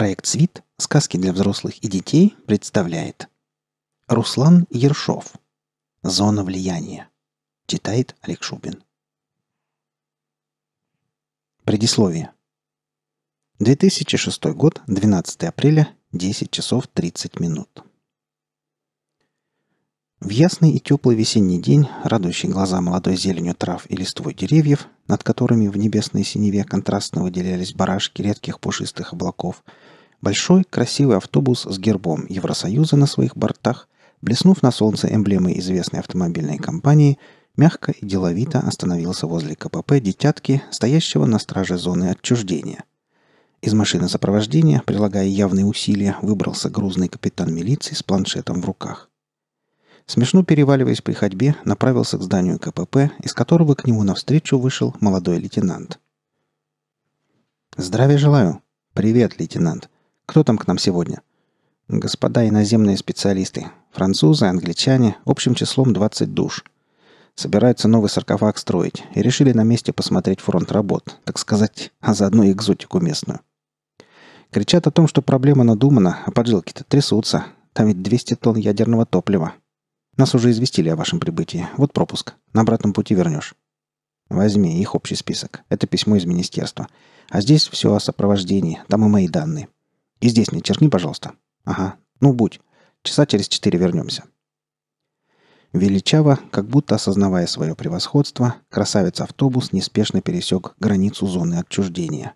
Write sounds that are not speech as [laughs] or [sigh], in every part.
Проект «Свит. Сказки для взрослых и детей» представляет Руслан Ершов «Зона влияния» Читает Олег Шубин Предисловие 2006 год, 12 апреля, 10 часов 30 минут. В ясный и теплый весенний день, радующий глаза молодой зеленью трав и листвой деревьев, над которыми в небесной синеве контрастно выделялись барашки редких пушистых облаков – Большой, красивый автобус с гербом Евросоюза на своих бортах, блеснув на солнце эмблемой известной автомобильной компании, мягко и деловито остановился возле КПП «Детятки», стоящего на страже зоны отчуждения. Из машины сопровождения, прилагая явные усилия, выбрался грузный капитан милиции с планшетом в руках. Смешно переваливаясь при ходьбе, направился к зданию КПП, из которого к нему навстречу вышел молодой лейтенант. «Здравия желаю!» «Привет, лейтенант!» Кто там к нам сегодня? Господа иноземные специалисты. Французы, англичане, общим числом 20 душ. Собираются новый саркофаг строить и решили на месте посмотреть фронт работ, так сказать, а заодно и экзотику местную. Кричат о том, что проблема надумана, а поджилки-то трясутся. Там ведь 200 тонн ядерного топлива. Нас уже известили о вашем прибытии. Вот пропуск. На обратном пути вернешь. Возьми их общий список. Это письмо из министерства. А здесь все о сопровождении. Там и мои данные. И здесь не черкни, пожалуйста. Ага, ну будь. Часа через четыре вернемся. Величаво, как будто осознавая свое превосходство, красавец-автобус неспешно пересек границу зоны отчуждения.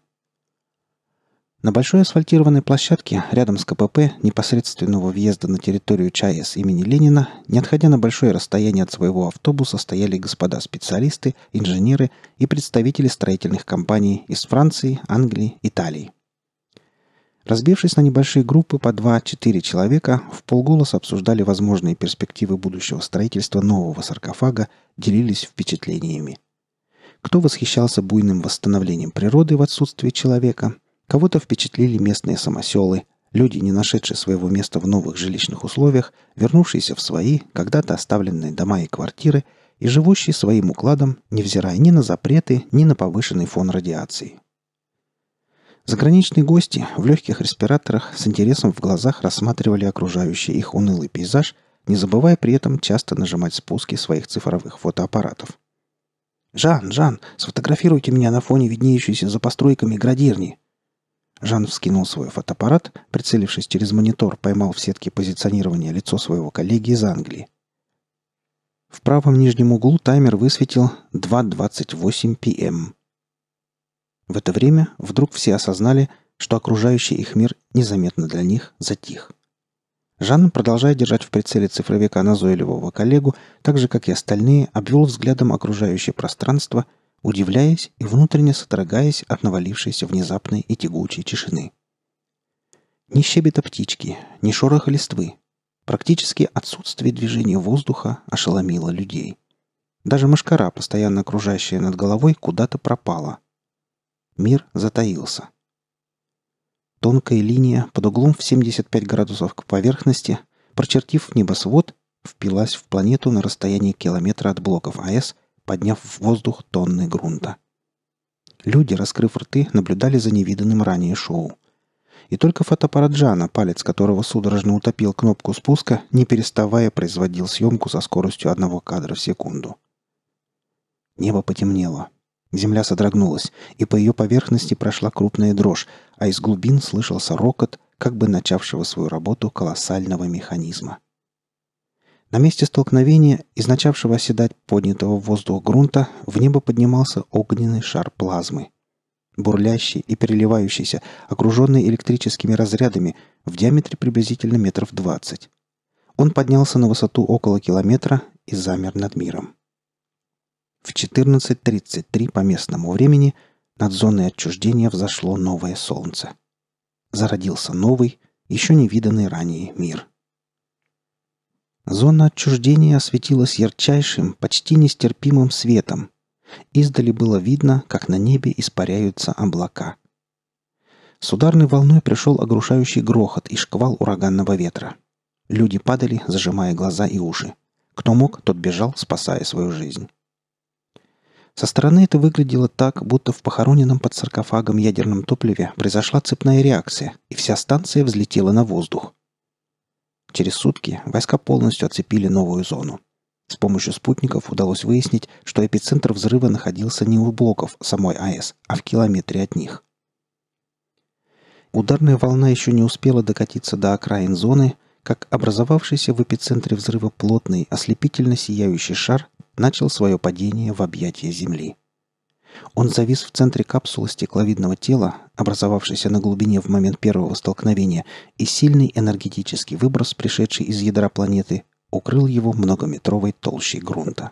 На большой асфальтированной площадке рядом с КПП непосредственного въезда на территорию ЧАЭС имени Ленина, не отходя на большое расстояние от своего автобуса, стояли господа-специалисты, инженеры и представители строительных компаний из Франции, Англии, Италии – Разбившись на небольшие группы по 2-4 человека, в полголоса обсуждали возможные перспективы будущего строительства нового саркофага, делились впечатлениями. Кто восхищался буйным восстановлением природы в отсутствии человека, кого-то впечатлили местные самоселы, люди, не нашедшие своего места в новых жилищных условиях, вернувшиеся в свои, когда-то оставленные дома и квартиры, и живущие своим укладом, невзирая ни на запреты, ни на повышенный фон радиации. Заграничные гости в легких респираторах с интересом в глазах рассматривали окружающий их унылый пейзаж, не забывая при этом часто нажимать спуски своих цифровых фотоаппаратов. «Жан, Жан, сфотографируйте меня на фоне виднеющейся за постройками градирни!» Жан вскинул свой фотоаппарат, прицелившись через монитор, поймал в сетке позиционирования лицо своего коллеги из Англии. В правом нижнем углу таймер высветил 2.28 пм. В это время вдруг все осознали, что окружающий их мир незаметно для них затих. Жан, продолжая держать в прицеле цифровика назойливого коллегу, так же, как и остальные, обвел взглядом окружающее пространство, удивляясь и внутренне сотрогаясь от навалившейся внезапной и тягучей тишины. Ни щебета птички, ни шороха листвы. Практически отсутствие движения воздуха ошеломило людей. Даже мышкара, постоянно окружающая над головой, куда-то пропала. Мир затаился. Тонкая линия под углом в 75 градусов к поверхности, прочертив небосвод, впилась в планету на расстоянии километра от блоков АЭС, подняв в воздух тонны грунта. Люди, раскрыв рты, наблюдали за невиданным ранее шоу. И только фотоаппарат Джана, палец которого судорожно утопил кнопку спуска, не переставая производил съемку со скоростью одного кадра в секунду. Небо потемнело. Земля содрогнулась, и по ее поверхности прошла крупная дрожь, а из глубин слышался рокот, как бы начавшего свою работу колоссального механизма. На месте столкновения, из начавшего оседать поднятого в воздух грунта, в небо поднимался огненный шар плазмы. Бурлящий и переливающийся, окруженный электрическими разрядами, в диаметре приблизительно метров двадцать. Он поднялся на высоту около километра и замер над миром. В 14.33 по местному времени над зоной отчуждения взошло новое солнце. Зародился новый, еще не виданный ранее мир. Зона отчуждения осветилась ярчайшим, почти нестерпимым светом. Издали было видно, как на небе испаряются облака. С ударной волной пришел огрушающий грохот и шквал ураганного ветра. Люди падали, зажимая глаза и уши. Кто мог, тот бежал, спасая свою жизнь. Со стороны это выглядело так, будто в похороненном под саркофагом ядерном топливе произошла цепная реакция, и вся станция взлетела на воздух. Через сутки войска полностью оцепили новую зону. С помощью спутников удалось выяснить, что эпицентр взрыва находился не у блоков самой АЭС, а в километре от них. Ударная волна еще не успела докатиться до окраин зоны, как образовавшийся в эпицентре взрыва плотный, ослепительно сияющий шар начал свое падение в объятия Земли. Он завис в центре капсулы стекловидного тела, образовавшейся на глубине в момент первого столкновения, и сильный энергетический выброс, пришедший из ядра планеты, укрыл его многометровой толщей грунта.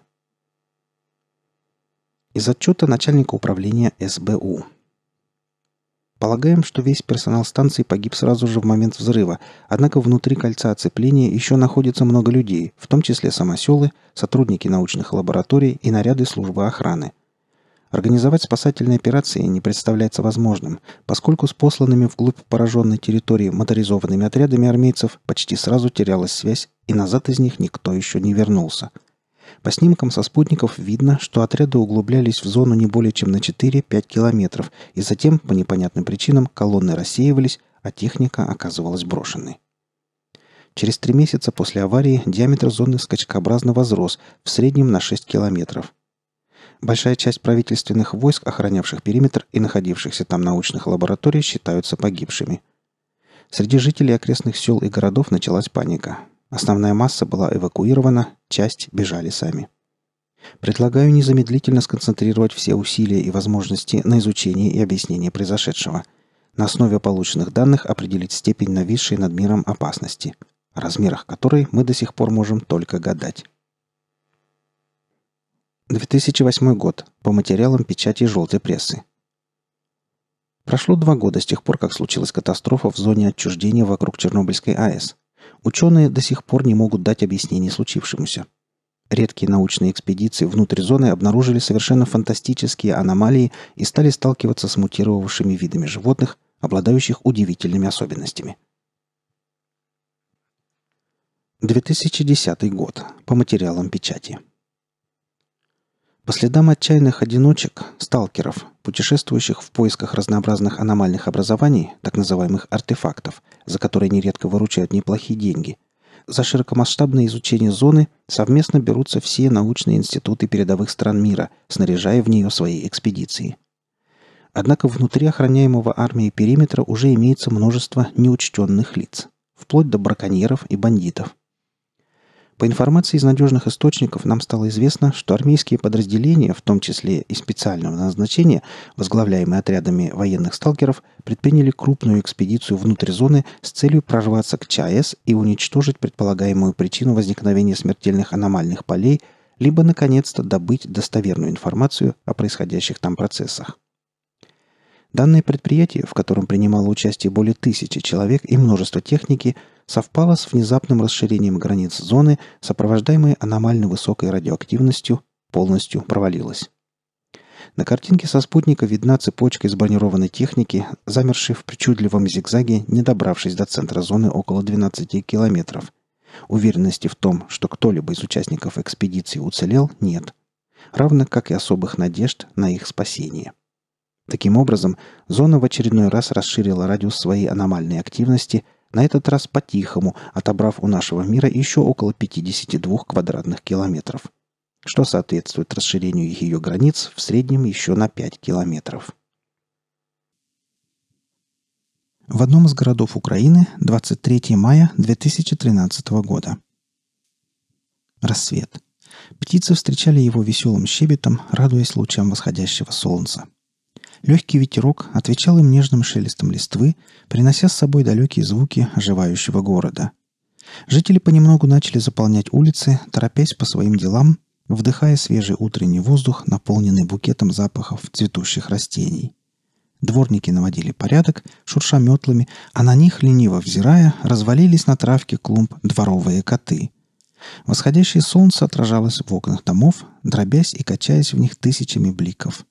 Из отчета начальника управления СБУ Полагаем, что весь персонал станции погиб сразу же в момент взрыва, однако внутри кольца оцепления еще находится много людей, в том числе самоселы, сотрудники научных лабораторий и наряды службы охраны. Организовать спасательные операции не представляется возможным, поскольку с посланными вглубь пораженной территории моторизованными отрядами армейцев почти сразу терялась связь, и назад из них никто еще не вернулся – по снимкам со спутников видно, что отряды углублялись в зону не более чем на 4-5 километров, и затем, по непонятным причинам, колонны рассеивались, а техника оказывалась брошенной. Через три месяца после аварии диаметр зоны скачкообразно возрос, в среднем на 6 километров. Большая часть правительственных войск, охранявших периметр и находившихся там научных лабораторий, считаются погибшими. Среди жителей окрестных сел и городов началась паника – Основная масса была эвакуирована, часть бежали сами. Предлагаю незамедлительно сконцентрировать все усилия и возможности на изучении и объяснении произошедшего. На основе полученных данных определить степень нависшей над миром опасности, о размерах которой мы до сих пор можем только гадать. 2008 год. По материалам печати «Желтой прессы». Прошло два года с тех пор, как случилась катастрофа в зоне отчуждения вокруг Чернобыльской АЭС ученые до сих пор не могут дать объяснений случившемуся. Редкие научные экспедиции внутрь зоны обнаружили совершенно фантастические аномалии и стали сталкиваться с мутировавшими видами животных, обладающих удивительными особенностями. 2010 год. По материалам печати. По следам отчаянных одиночек, сталкеров, путешествующих в поисках разнообразных аномальных образований, так называемых артефактов, за которые нередко выручают неплохие деньги, за широкомасштабное изучение зоны совместно берутся все научные институты передовых стран мира, снаряжая в нее свои экспедиции. Однако внутри охраняемого армией периметра уже имеется множество неучтенных лиц, вплоть до браконьеров и бандитов – по информации из надежных источников нам стало известно, что армейские подразделения, в том числе и специального назначения, возглавляемые отрядами военных сталкеров, предприняли крупную экспедицию внутрь зоны с целью прорваться к ЧАЭС и уничтожить предполагаемую причину возникновения смертельных аномальных полей, либо, наконец-то, добыть достоверную информацию о происходящих там процессах. Данное предприятие, в котором принимало участие более тысячи человек и множество техники, совпало с внезапным расширением границ зоны, сопровождаемой аномально высокой радиоактивностью, полностью провалилось. На картинке со спутника видна цепочка из бронированной техники, замершей в причудливом зигзаге, не добравшись до центра зоны около 12 километров. Уверенности в том, что кто-либо из участников экспедиции уцелел, нет. Равно как и особых надежд на их спасение. Таким образом, зона в очередной раз расширила радиус своей аномальной активности, на этот раз по-тихому, отобрав у нашего мира еще около 52 квадратных километров, что соответствует расширению ее границ в среднем еще на 5 километров. В одном из городов Украины 23 мая 2013 года. Рассвет. Птицы встречали его веселым щебетом, радуясь лучам восходящего солнца. Легкий ветерок отвечал им нежным шелестом листвы, принося с собой далекие звуки оживающего города. Жители понемногу начали заполнять улицы, торопясь по своим делам, вдыхая свежий утренний воздух, наполненный букетом запахов цветущих растений. Дворники наводили порядок, шурша метлами, а на них, лениво взирая, развалились на травке клумб дворовые коты. Восходящее солнце отражалось в окнах домов, дробясь и качаясь в них тысячами бликов.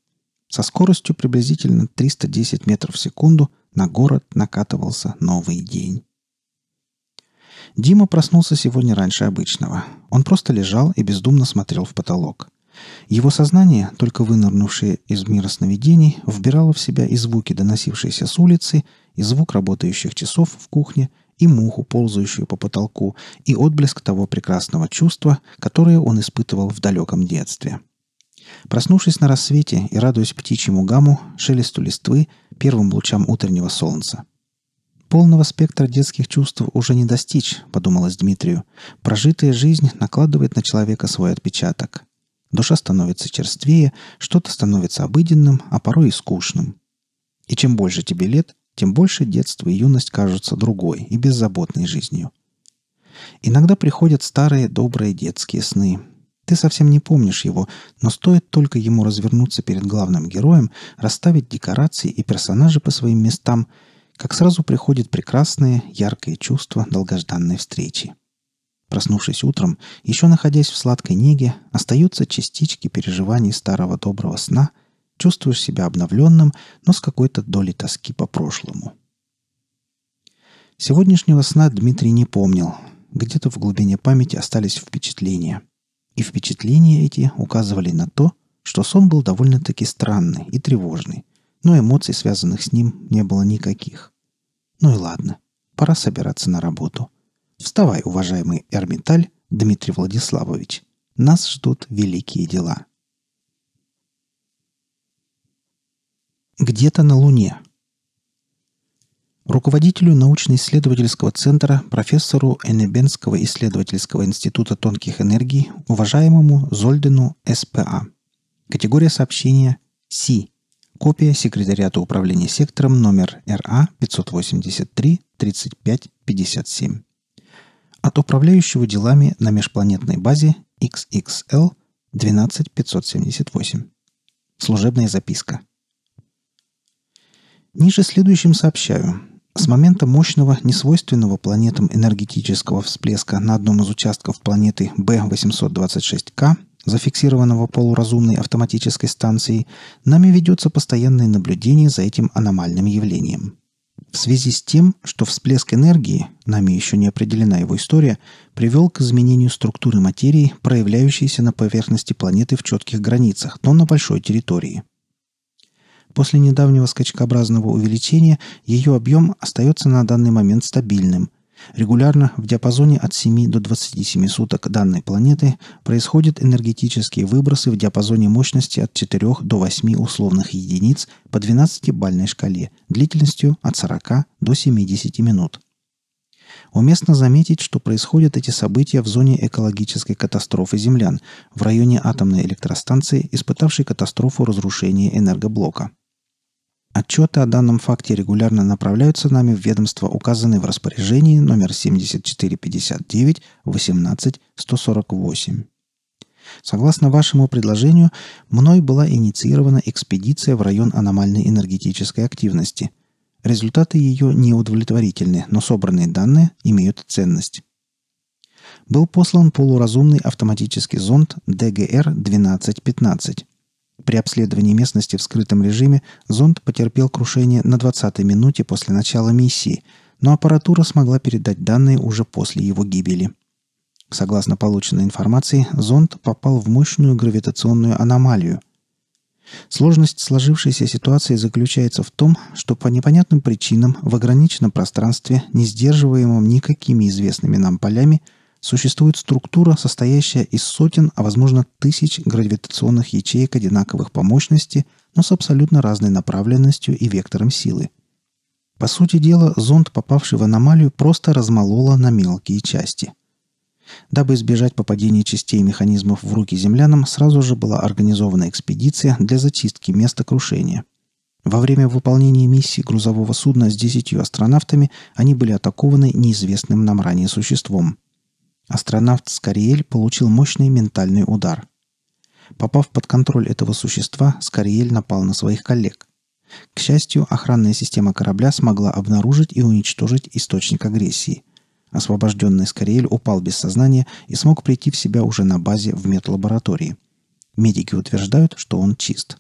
Со скоростью приблизительно 310 метров в секунду на город накатывался новый день. Дима проснулся сегодня раньше обычного. Он просто лежал и бездумно смотрел в потолок. Его сознание, только вынырнувшее из мира сновидений, вбирало в себя и звуки, доносившиеся с улицы, и звук работающих часов в кухне, и муху, ползающую по потолку, и отблеск того прекрасного чувства, которое он испытывал в далеком детстве – Проснувшись на рассвете и радуясь птичьему гамму, шелесту листвы, первым лучам утреннего солнца. Полного спектра детских чувств уже не достичь, подумалось Дмитрию. Прожитая жизнь накладывает на человека свой отпечаток. Душа становится черствее, что-то становится обыденным, а порой и скучным. И чем больше тебе лет, тем больше детство и юность кажутся другой и беззаботной жизнью. Иногда приходят старые добрые детские сны – ты совсем не помнишь его, но стоит только ему развернуться перед главным героем, расставить декорации и персонажи по своим местам, как сразу приходит прекрасное, яркое чувство долгожданной встречи. Проснувшись утром, еще находясь в сладкой неге, остаются частички переживаний старого доброго сна, чувствуешь себя обновленным, но с какой-то долей тоски по прошлому. Сегодняшнего сна Дмитрий не помнил. Где-то в глубине памяти остались впечатления – и впечатления эти указывали на то, что сон был довольно-таки странный и тревожный, но эмоций, связанных с ним, не было никаких. Ну и ладно, пора собираться на работу. Вставай, уважаемый Эрмиталь, Дмитрий Владиславович. Нас ждут великие дела. Где-то на Луне – руководителю научно-исследовательского центра, профессору Энебенского исследовательского института тонких энергий, уважаемому Зольдену СПА. Категория сообщения «Си». Копия секретариата управления сектором номер РА 583 35 57. От управляющего делами на межпланетной базе XXL 12578. Служебная записка – Ниже следующим сообщаю, с момента мощного, несвойственного планетам энергетического всплеска на одном из участков планеты B826К, зафиксированного полуразумной автоматической станцией, нами ведется постоянное наблюдение за этим аномальным явлением. В связи с тем, что всплеск энергии, нами еще не определена его история, привел к изменению структуры материи, проявляющейся на поверхности планеты в четких границах, но на большой территории – После недавнего скачкообразного увеличения ее объем остается на данный момент стабильным. Регулярно в диапазоне от 7 до 27 суток данной планеты происходят энергетические выбросы в диапазоне мощности от 4 до 8 условных единиц по 12-бальной шкале длительностью от 40 до 70 минут. Уместно заметить, что происходят эти события в зоне экологической катастрофы землян, в районе атомной электростанции, испытавшей катастрофу разрушения энергоблока. Отчеты о данном факте регулярно направляются нами в ведомство, указанные в распоряжении номер 7459 18 148. Согласно вашему предложению, мной была инициирована экспедиция в район аномальной энергетической активности. Результаты ее неудовлетворительны, но собранные данные имеют ценность. Был послан полуразумный автоматический зонд ДГР-1215. При обследовании местности в скрытом режиме зонд потерпел крушение на 20-й минуте после начала миссии, но аппаратура смогла передать данные уже после его гибели. Согласно полученной информации, зонд попал в мощную гравитационную аномалию. Сложность сложившейся ситуации заключается в том, что по непонятным причинам в ограниченном пространстве, не сдерживаемом никакими известными нам полями, существует структура, состоящая из сотен, а возможно тысяч гравитационных ячеек одинаковых по мощности, но с абсолютно разной направленностью и вектором силы. По сути дела, зонд, попавший в аномалию, просто размололо на мелкие части. Дабы избежать попадения частей механизмов в руки землянам, сразу же была организована экспедиция для зачистки места крушения. Во время выполнения миссии грузового судна с десятью астронавтами они были атакованы неизвестным нам ранее существом – астронавт Скориель получил мощный ментальный удар. Попав под контроль этого существа, Скориель напал на своих коллег. К счастью, охранная система корабля смогла обнаружить и уничтожить источник агрессии. Освобожденный Скориель упал без сознания и смог прийти в себя уже на базе в медлаборатории. Медики утверждают, что он чист.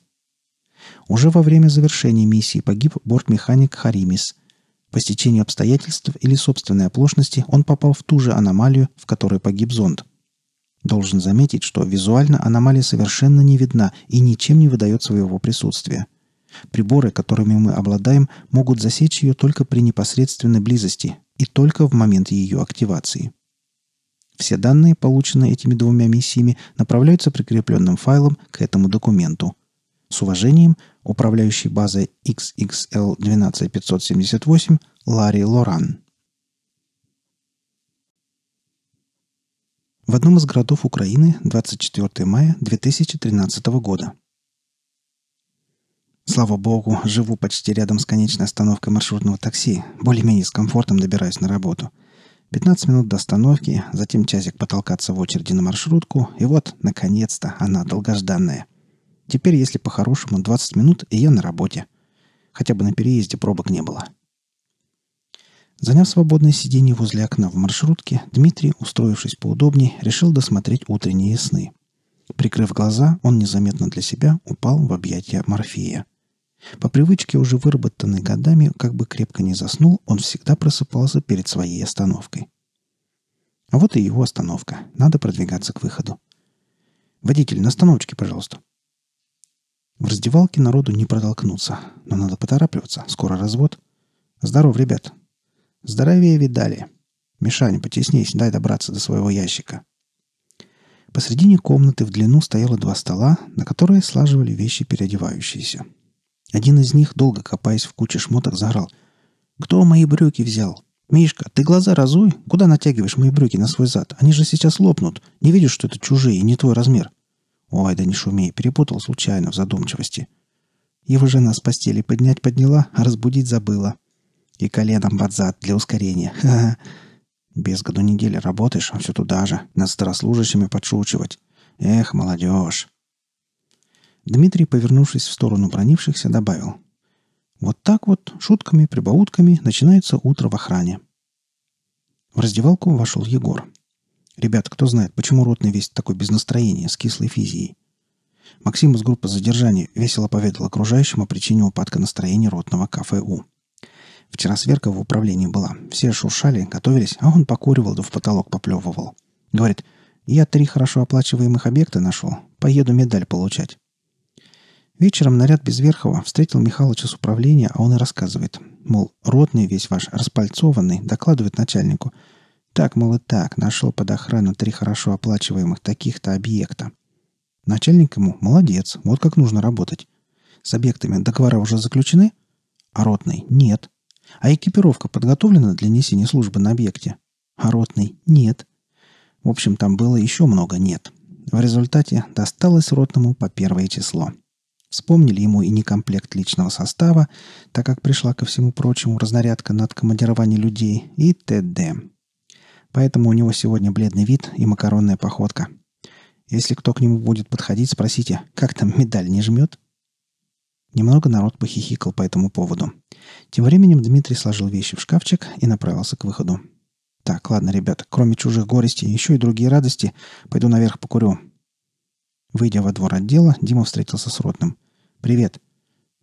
Уже во время завершения миссии погиб бортмеханик Харимис – по стечению обстоятельств или собственной оплошности он попал в ту же аномалию, в которой погиб зонд. Должен заметить, что визуально аномалия совершенно не видна и ничем не выдает своего присутствия. Приборы, которыми мы обладаем, могут засечь ее только при непосредственной близости и только в момент ее активации. Все данные, полученные этими двумя миссиями, направляются прикрепленным файлом к этому документу. С уважением, управляющий базой XXL12578 Ларри Лоран. В одном из городов Украины 24 мая 2013 года. Слава богу, живу почти рядом с конечной остановкой маршрутного такси. Более-менее с комфортом добираюсь на работу. 15 минут до остановки, затем часик потолкаться в очереди на маршрутку, и вот, наконец-то, она долгожданная. Теперь, если по-хорошему, 20 минут, и я на работе. Хотя бы на переезде пробок не было. Заняв свободное сиденье возле окна в маршрутке, Дмитрий, устроившись поудобнее, решил досмотреть утренние сны. Прикрыв глаза, он незаметно для себя упал в объятия морфея. По привычке, уже выработанной годами, как бы крепко не заснул, он всегда просыпался перед своей остановкой. А вот и его остановка. Надо продвигаться к выходу. «Водитель, на остановочке, пожалуйста». В раздевалке народу не протолкнуться, но надо поторапливаться, скоро развод. Здоров, ребят. Здоровее видали. Мишаня, потеснись, дай добраться до своего ящика. Посредине комнаты в длину стояло два стола, на которые слаживали вещи переодевающиеся. Один из них, долго копаясь в куче шмоток, заорал. «Кто мои брюки взял? Мишка, ты глаза разуй. Куда натягиваешь мои брюки на свой зад? Они же сейчас лопнут. Не видишь, что это чужие и не твой размер?» «Ой, да не шуми, перепутал случайно в задумчивости». Его жена с постели поднять подняла, а разбудить забыла. И коленом под зад для ускорения. Ха -ха. Без году недели работаешь, а все туда же. Над старослужащими подшучивать. Эх, молодежь. Дмитрий, повернувшись в сторону бронившихся, добавил. Вот так вот, шутками, прибаутками, начинается утро в охране. В раздевалку вошел Егор. Ребят, кто знает, почему ротный весь такой без настроения, с кислой физией? Максим из группы задержания весело поведал окружающим о причине упадка настроения ротного КФУ. Вчера сверка в управлении была. Все шуршали, готовились, а он покуривал да в потолок поплевывал. Говорит, я три хорошо оплачиваемых объекта нашел. Поеду медаль получать. Вечером наряд Безверхова встретил Михалыча с управления, а он и рассказывает. Мол, ротный весь ваш распальцованный докладывает начальнику – так, мол, и так нашел под охрану три хорошо оплачиваемых таких-то объекта. Начальник ему молодец, вот как нужно работать. С объектами договора уже заключены, а ротный нет. А экипировка подготовлена для несения службы на объекте, а ротный нет. В общем, там было еще много нет. В результате досталось ротному по первое число. Вспомнили ему и некомплект личного состава, так как пришла ко всему прочему разнарядка на откомандирование людей и т.д. Поэтому у него сегодня бледный вид и макаронная походка. Если кто к нему будет подходить, спросите, как там медаль не жмет? Немного народ похихикал по этому поводу. Тем временем Дмитрий сложил вещи в шкафчик и направился к выходу. «Так, ладно, ребята, кроме чужих горестей, еще и другие радости. Пойду наверх покурю». Выйдя во двор отдела, Дима встретился с Ротным. «Привет».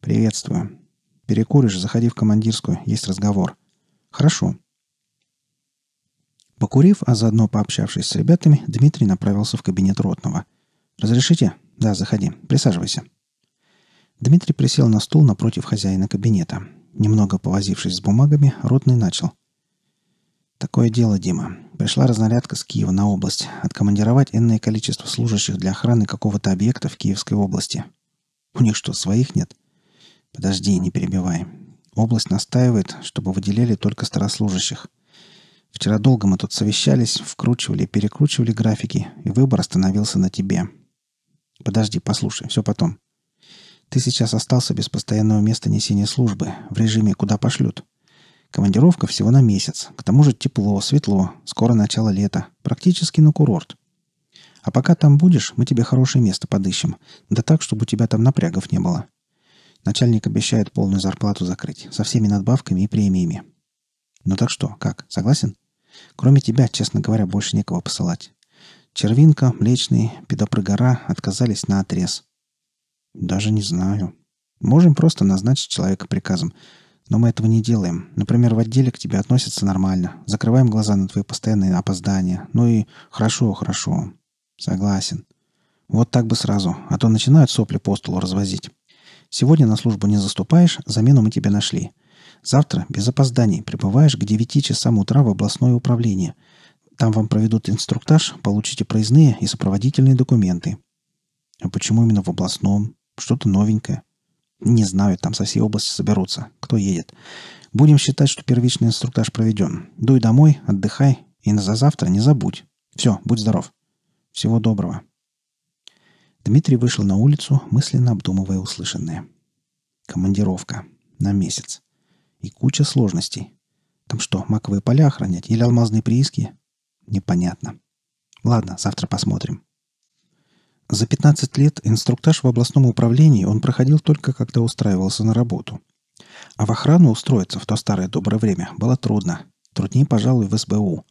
«Приветствую». «Перекуришь, заходи в командирскую, есть разговор». «Хорошо». Покурив, а заодно пообщавшись с ребятами, Дмитрий направился в кабинет Ротного. «Разрешите?» «Да, заходи. Присаживайся». Дмитрий присел на стул напротив хозяина кабинета. Немного повозившись с бумагами, Ротный начал. «Такое дело, Дима. Пришла разнарядка с Киева на область. Откомандировать энное количество служащих для охраны какого-то объекта в Киевской области. У них что, своих нет?» «Подожди, не перебивай. Область настаивает, чтобы выделяли только старослужащих. Вчера долго мы тут совещались, вкручивали и перекручивали графики, и выбор остановился на тебе. Подожди, послушай, все потом. Ты сейчас остался без постоянного места несения службы, в режиме «куда пошлют». Командировка всего на месяц. К тому же тепло, светло, скоро начало лета. Практически на курорт. А пока там будешь, мы тебе хорошее место подыщем. Да так, чтобы у тебя там напрягов не было. Начальник обещает полную зарплату закрыть, со всеми надбавками и премиями. Ну так что, как, согласен? Кроме тебя, честно говоря, больше некого посылать. Червинка, Млечный, Педопрыгора отказались на отрез. Даже не знаю. Можем просто назначить человека приказом. Но мы этого не делаем. Например, в отделе к тебе относятся нормально. Закрываем глаза на твои постоянные опоздания. Ну и хорошо, хорошо. Согласен. Вот так бы сразу. А то начинают сопли по столу развозить. Сегодня на службу не заступаешь, замену мы тебе нашли. — Завтра, без опозданий, прибываешь к 9 часам утра в областное управление. Там вам проведут инструктаж, получите проездные и сопроводительные документы. А почему именно в областном? Что-то новенькое. Не знаю, там со всей области соберутся. Кто едет? Будем считать, что первичный инструктаж проведен. Дуй домой, отдыхай и на завтра не забудь. Все, будь здоров. Всего доброго. Дмитрий вышел на улицу, мысленно обдумывая услышанное. Командировка. На месяц. И куча сложностей. Там что, маковые поля охранять или алмазные прииски? Непонятно. Ладно, завтра посмотрим. За 15 лет инструктаж в областном управлении он проходил только когда устраивался на работу. А в охрану устроиться в то старое доброе время было трудно. Труднее, пожалуй, в СБУ.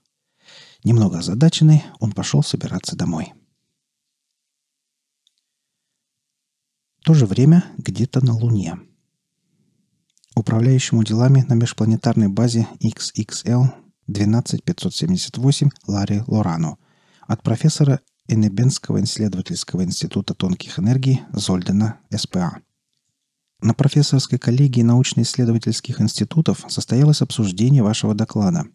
Немного озадаченный, он пошел собираться домой. В то же время где-то на Луне – управляющему делами на межпланетарной базе XXL 12578 Ларри Лорану от профессора Энебенского исследовательского института тонких энергий Зольдена СПА. На профессорской коллегии научно-исследовательских институтов состоялось обсуждение вашего доклада.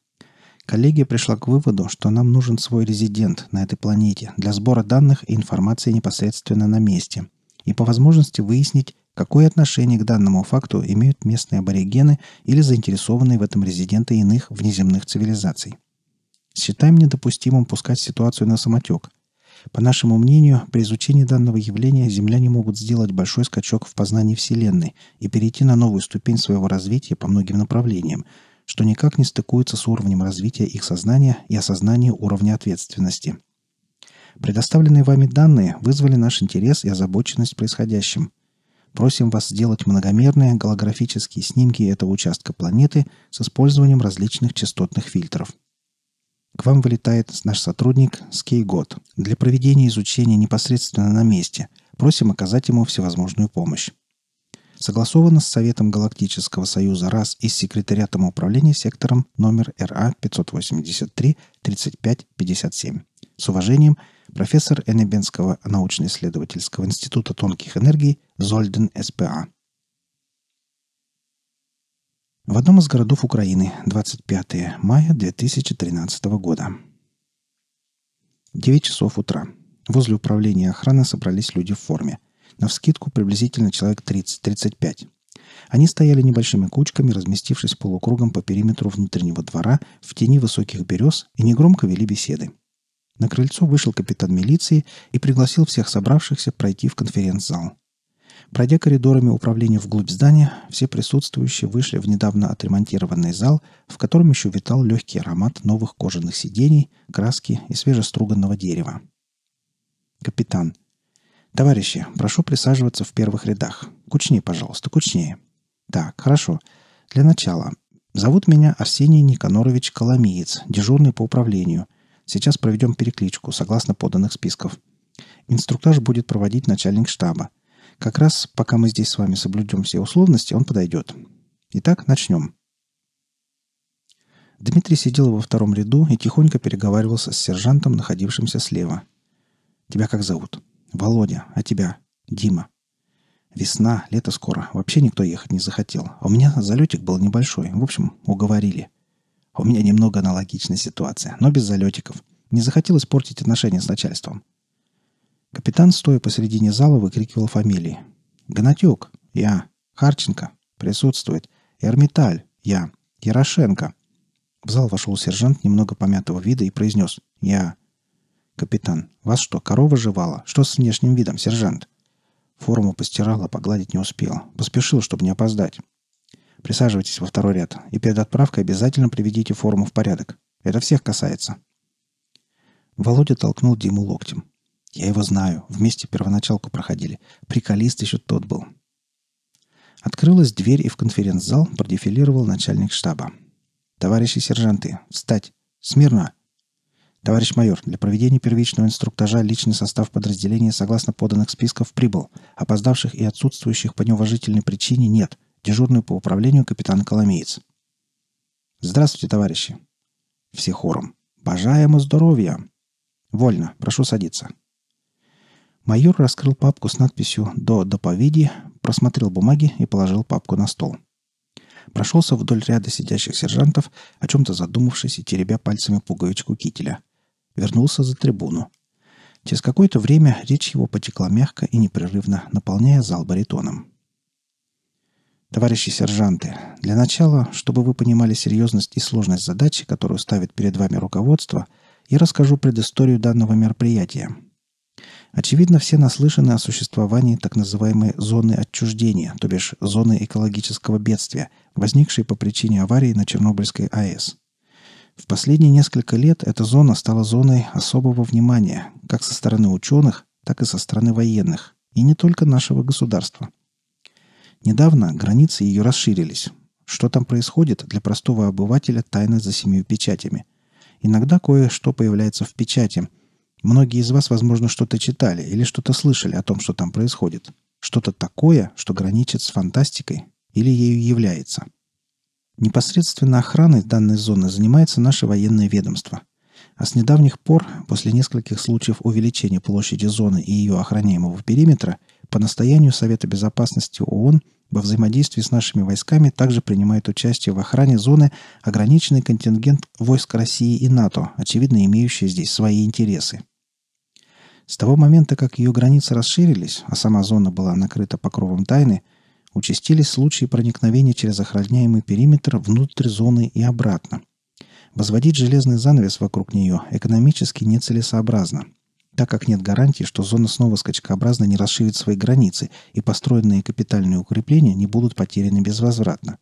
Коллегия пришла к выводу, что нам нужен свой резидент на этой планете для сбора данных и информации непосредственно на месте и по возможности выяснить, Какое отношение к данному факту имеют местные аборигены или заинтересованные в этом резиденты иных внеземных цивилизаций? Считаем недопустимым пускать ситуацию на самотек. По нашему мнению, при изучении данного явления земляне могут сделать большой скачок в познании Вселенной и перейти на новую ступень своего развития по многим направлениям, что никак не стыкуется с уровнем развития их сознания и осознания уровня ответственности. Предоставленные вами данные вызвали наш интерес и озабоченность происходящим – просим вас сделать многомерные голографические снимки этого участка планеты с использованием различных частотных фильтров. К вам вылетает наш сотрудник Скейгот для проведения изучения непосредственно на месте. Просим оказать ему всевозможную помощь. Согласовано с Советом Галактического Союза РАС и с Секретариатом управления сектором номер РА 583-3557. С уважением – профессор Энебенского научно-исследовательского института тонких энергий Зольден СПА. В одном из городов Украины, 25 мая 2013 года. 9 часов утра. Возле управления охраны собрались люди в форме. На Навскидку приблизительно человек 30-35. Они стояли небольшими кучками, разместившись полукругом по периметру внутреннего двора в тени высоких берез и негромко вели беседы – на крыльцо вышел капитан милиции и пригласил всех собравшихся пройти в конференц-зал. Пройдя коридорами управления вглубь здания, все присутствующие вышли в недавно отремонтированный зал, в котором еще витал легкий аромат новых кожаных сидений, краски и свежеструганного дерева. Капитан. «Товарищи, прошу присаживаться в первых рядах. Кучнее, пожалуйста, кучнее». «Так, хорошо. Для начала. Зовут меня Арсений Никонорович Коломиец, дежурный по управлению. Сейчас проведем перекличку согласно поданных списков. Инструктаж будет проводить начальник штаба. Как раз пока мы здесь с вами соблюдем все условности, он подойдет. Итак, начнем. Дмитрий сидел во втором ряду и тихонько переговаривался с сержантом, находившимся слева. «Тебя как зовут?» «Володя. А тебя?» «Дима». «Весна, лето скоро. Вообще никто ехать не захотел. А у меня залетик был небольшой. В общем, уговорили». А у меня немного аналогичная ситуация, но без залетиков. Не захотел испортить отношения с начальством. Капитан, стоя посередине зала, выкрикивал фамилии. «Гнатюк! Я! Харченко! Присутствует! Эрмиталь! Я! Ярошенко!» В зал вошел сержант немного помятого вида и произнес «Я». «Капитан, вас что, корова жевала? Что с внешним видом, сержант?» Форму постирала, погладить не успел. Поспешил, чтобы не опоздать. Присаживайтесь во второй ряд. И перед отправкой обязательно приведите форму в порядок. Это всех касается». Володя толкнул Диму локтем. «Я его знаю. Вместе первоначалку проходили. Приколист еще тот был». Открылась дверь, и в конференц-зал продефилировал начальник штаба. «Товарищи сержанты, встать! Смирно!» «Товарищ майор, для проведения первичного инструктажа личный состав подразделения согласно поданных списков прибыл. Опоздавших и отсутствующих по неуважительной причине нет дежурный по управлению капитан Коломеец. «Здравствуйте, товарищи!» Все хором. «Бажаемо здоровья!» «Вольно, прошу садиться!» Майор раскрыл папку с надписью «До доповеди», просмотрел бумаги и положил папку на стол. Прошелся вдоль ряда сидящих сержантов, о чем-то задумавшись и теребя пальцами пуговичку кителя. Вернулся за трибуну. Через какое-то время речь его потекла мягко и непрерывно, наполняя зал баритоном. Товарищи сержанты, для начала, чтобы вы понимали серьезность и сложность задачи, которую ставит перед вами руководство, я расскажу предысторию данного мероприятия. Очевидно, все наслышаны о существовании так называемой зоны отчуждения, то бишь зоны экологического бедствия, возникшей по причине аварии на Чернобыльской АЭС. В последние несколько лет эта зона стала зоной особого внимания как со стороны ученых, так и со стороны военных, и не только нашего государства – Недавно границы ее расширились. Что там происходит, для простого обывателя тайна за семью печатями. Иногда кое-что появляется в печати. Многие из вас, возможно, что-то читали или что-то слышали о том, что там происходит. Что-то такое, что граничит с фантастикой или ею является. Непосредственно охраной данной зоны занимается наше военное ведомство. А с недавних пор, после нескольких случаев увеличения площади зоны и ее охраняемого периметра – по настоянию Совета Безопасности ООН во взаимодействии с нашими войсками также принимает участие в охране зоны ограниченный контингент войск России и НАТО, очевидно имеющие здесь свои интересы. С того момента, как ее границы расширились, а сама зона была накрыта покровом тайны, участились случаи проникновения через охраняемый периметр внутрь зоны и обратно. Возводить железный занавес вокруг нее экономически нецелесообразно – так как нет гарантии, что зона снова скачкообразно не расширит свои границы и построенные капитальные укрепления не будут потеряны безвозвратно.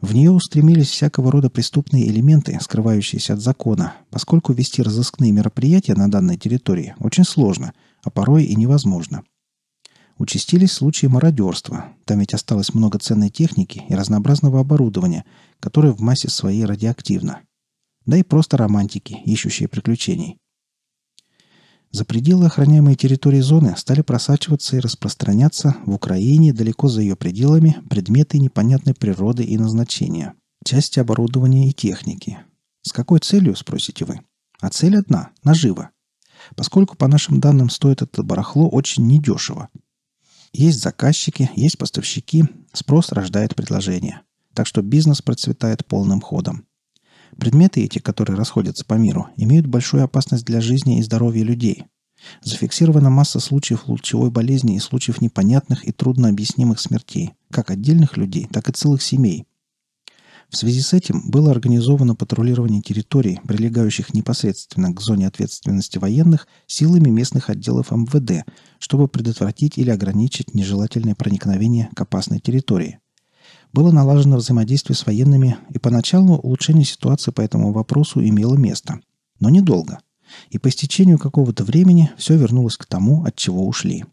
В нее устремились всякого рода преступные элементы, скрывающиеся от закона, поскольку вести разыскные мероприятия на данной территории очень сложно, а порой и невозможно. Участились случаи мародерства, там ведь осталось много ценной техники и разнообразного оборудования, которое в массе своей радиоактивно. Да и просто романтики, ищущие приключений – за пределы охраняемой территории зоны стали просачиваться и распространяться в Украине далеко за ее пределами предметы непонятной природы и назначения, части оборудования и техники. С какой целью, спросите вы? А цель одна – нажива. Поскольку, по нашим данным, стоит это барахло очень недешево. Есть заказчики, есть поставщики, спрос рождает предложение. Так что бизнес процветает полным ходом – Предметы эти, которые расходятся по миру, имеют большую опасность для жизни и здоровья людей. Зафиксирована масса случаев лучевой болезни и случаев непонятных и труднообъяснимых смертей, как отдельных людей, так и целых семей. В связи с этим было организовано патрулирование территорий, прилегающих непосредственно к зоне ответственности военных, силами местных отделов МВД, чтобы предотвратить или ограничить нежелательное проникновение к опасной территории было налажено взаимодействие с военными, и поначалу улучшение ситуации по этому вопросу имело место. Но недолго. И по истечению какого-то времени все вернулось к тому, от чего ушли.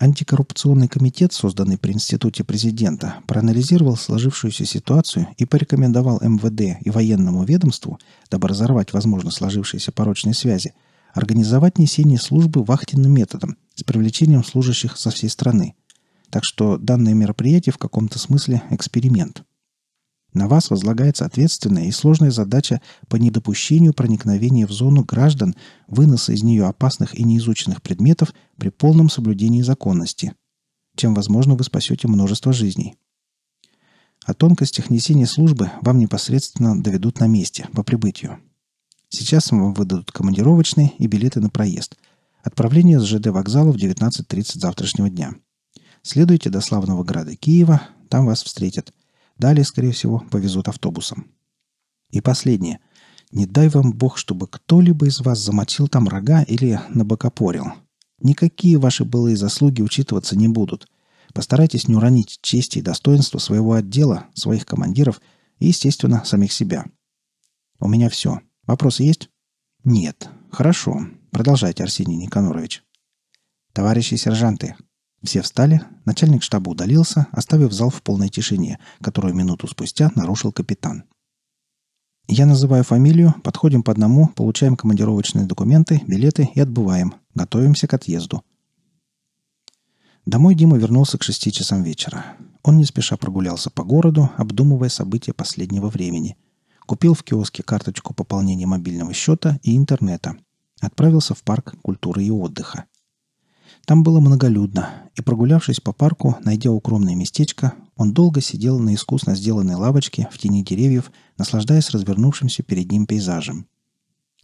Антикоррупционный комитет, созданный при Институте президента, проанализировал сложившуюся ситуацию и порекомендовал МВД и военному ведомству, дабы разорвать, возможно, сложившиеся порочные связи, организовать несение службы вахтенным методом с привлечением служащих со всей страны – так что данное мероприятие в каком-то смысле эксперимент. На вас возлагается ответственная и сложная задача по недопущению проникновения в зону граждан, выноса из нее опасных и неизученных предметов при полном соблюдении законности, чем, возможно, вы спасете множество жизней. О тонкостях несения службы вам непосредственно доведут на месте, по прибытию. Сейчас вам выдадут командировочные и билеты на проезд. Отправление с ЖД вокзала в 19.30 завтрашнего дня – Следуйте до славного города Киева, там вас встретят. Далее, скорее всего, повезут автобусом. И последнее. Не дай вам Бог, чтобы кто-либо из вас замочил там рога или набокопорил. Никакие ваши былые заслуги учитываться не будут. Постарайтесь не уронить чести и достоинство своего отдела, своих командиров и, естественно, самих себя. У меня все. Вопросы есть? Нет. Хорошо. Продолжайте, Арсений Никонорович. Товарищи сержанты, все встали, начальник штаба удалился, оставив зал в полной тишине, которую минуту спустя нарушил капитан. Я называю фамилию, подходим по одному, получаем командировочные документы, билеты и отбываем. Готовимся к отъезду. Домой Дима вернулся к шести часам вечера. Он не спеша прогулялся по городу, обдумывая события последнего времени. Купил в киоске карточку пополнения мобильного счета и интернета. Отправился в парк культуры и отдыха. Там было многолюдно, и прогулявшись по парку, найдя укромное местечко, он долго сидел на искусно сделанной лавочке в тени деревьев, наслаждаясь развернувшимся перед ним пейзажем.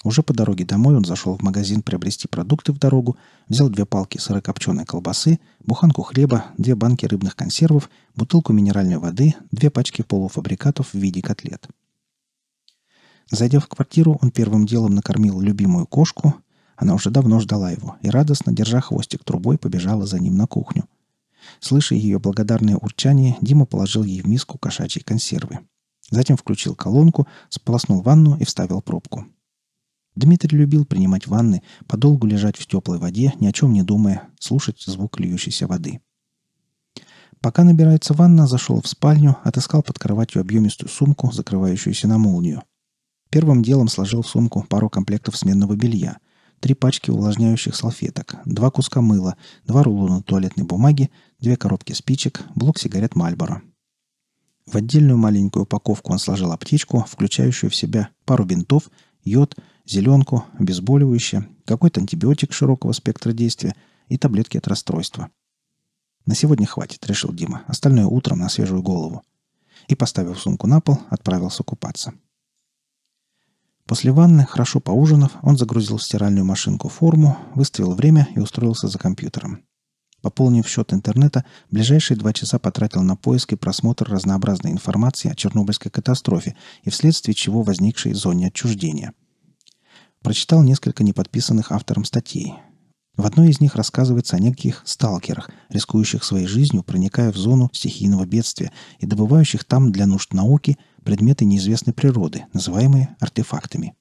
Уже по дороге домой он зашел в магазин приобрести продукты в дорогу, взял две палки сырокопченой колбасы, буханку хлеба, две банки рыбных консервов, бутылку минеральной воды, две пачки полуфабрикатов в виде котлет. Зайдя в квартиру, он первым делом накормил любимую кошку, она уже давно ждала его и, радостно держа хвостик трубой, побежала за ним на кухню. Слыша ее благодарное урчание, Дима положил ей в миску кошачьи консервы. Затем включил колонку, сполоснул ванну и вставил пробку. Дмитрий любил принимать ванны, подолгу лежать в теплой воде, ни о чем не думая, слушать звук льющейся воды. Пока набирается ванна, зашел в спальню, отыскал под кроватью объемистую сумку, закрывающуюся на молнию. Первым делом сложил в сумку пару комплектов сменного белья три пачки увлажняющих салфеток, два куска мыла, два рулона туалетной бумаги, две коробки спичек, блок сигарет Мальборо. В отдельную маленькую упаковку он сложил аптечку, включающую в себя пару бинтов, йод, зеленку, обезболивающее, какой-то антибиотик широкого спектра действия и таблетки от расстройства. «На сегодня хватит», — решил Дима. «Остальное утром на свежую голову». И, поставив сумку на пол, отправился купаться. После ванны, хорошо поужинав, он загрузил в стиральную машинку форму, выставил время и устроился за компьютером. Пополнив счет интернета, ближайшие два часа потратил на поиск и просмотр разнообразной информации о Чернобыльской катастрофе и вследствие чего возникшей зоне отчуждения. Прочитал несколько неподписанных автором статей. В одной из них рассказывается о неких сталкерах, рискующих своей жизнью, проникая в зону стихийного бедствия и добывающих там для нужд науки – предметы неизвестной природы, называемые артефактами.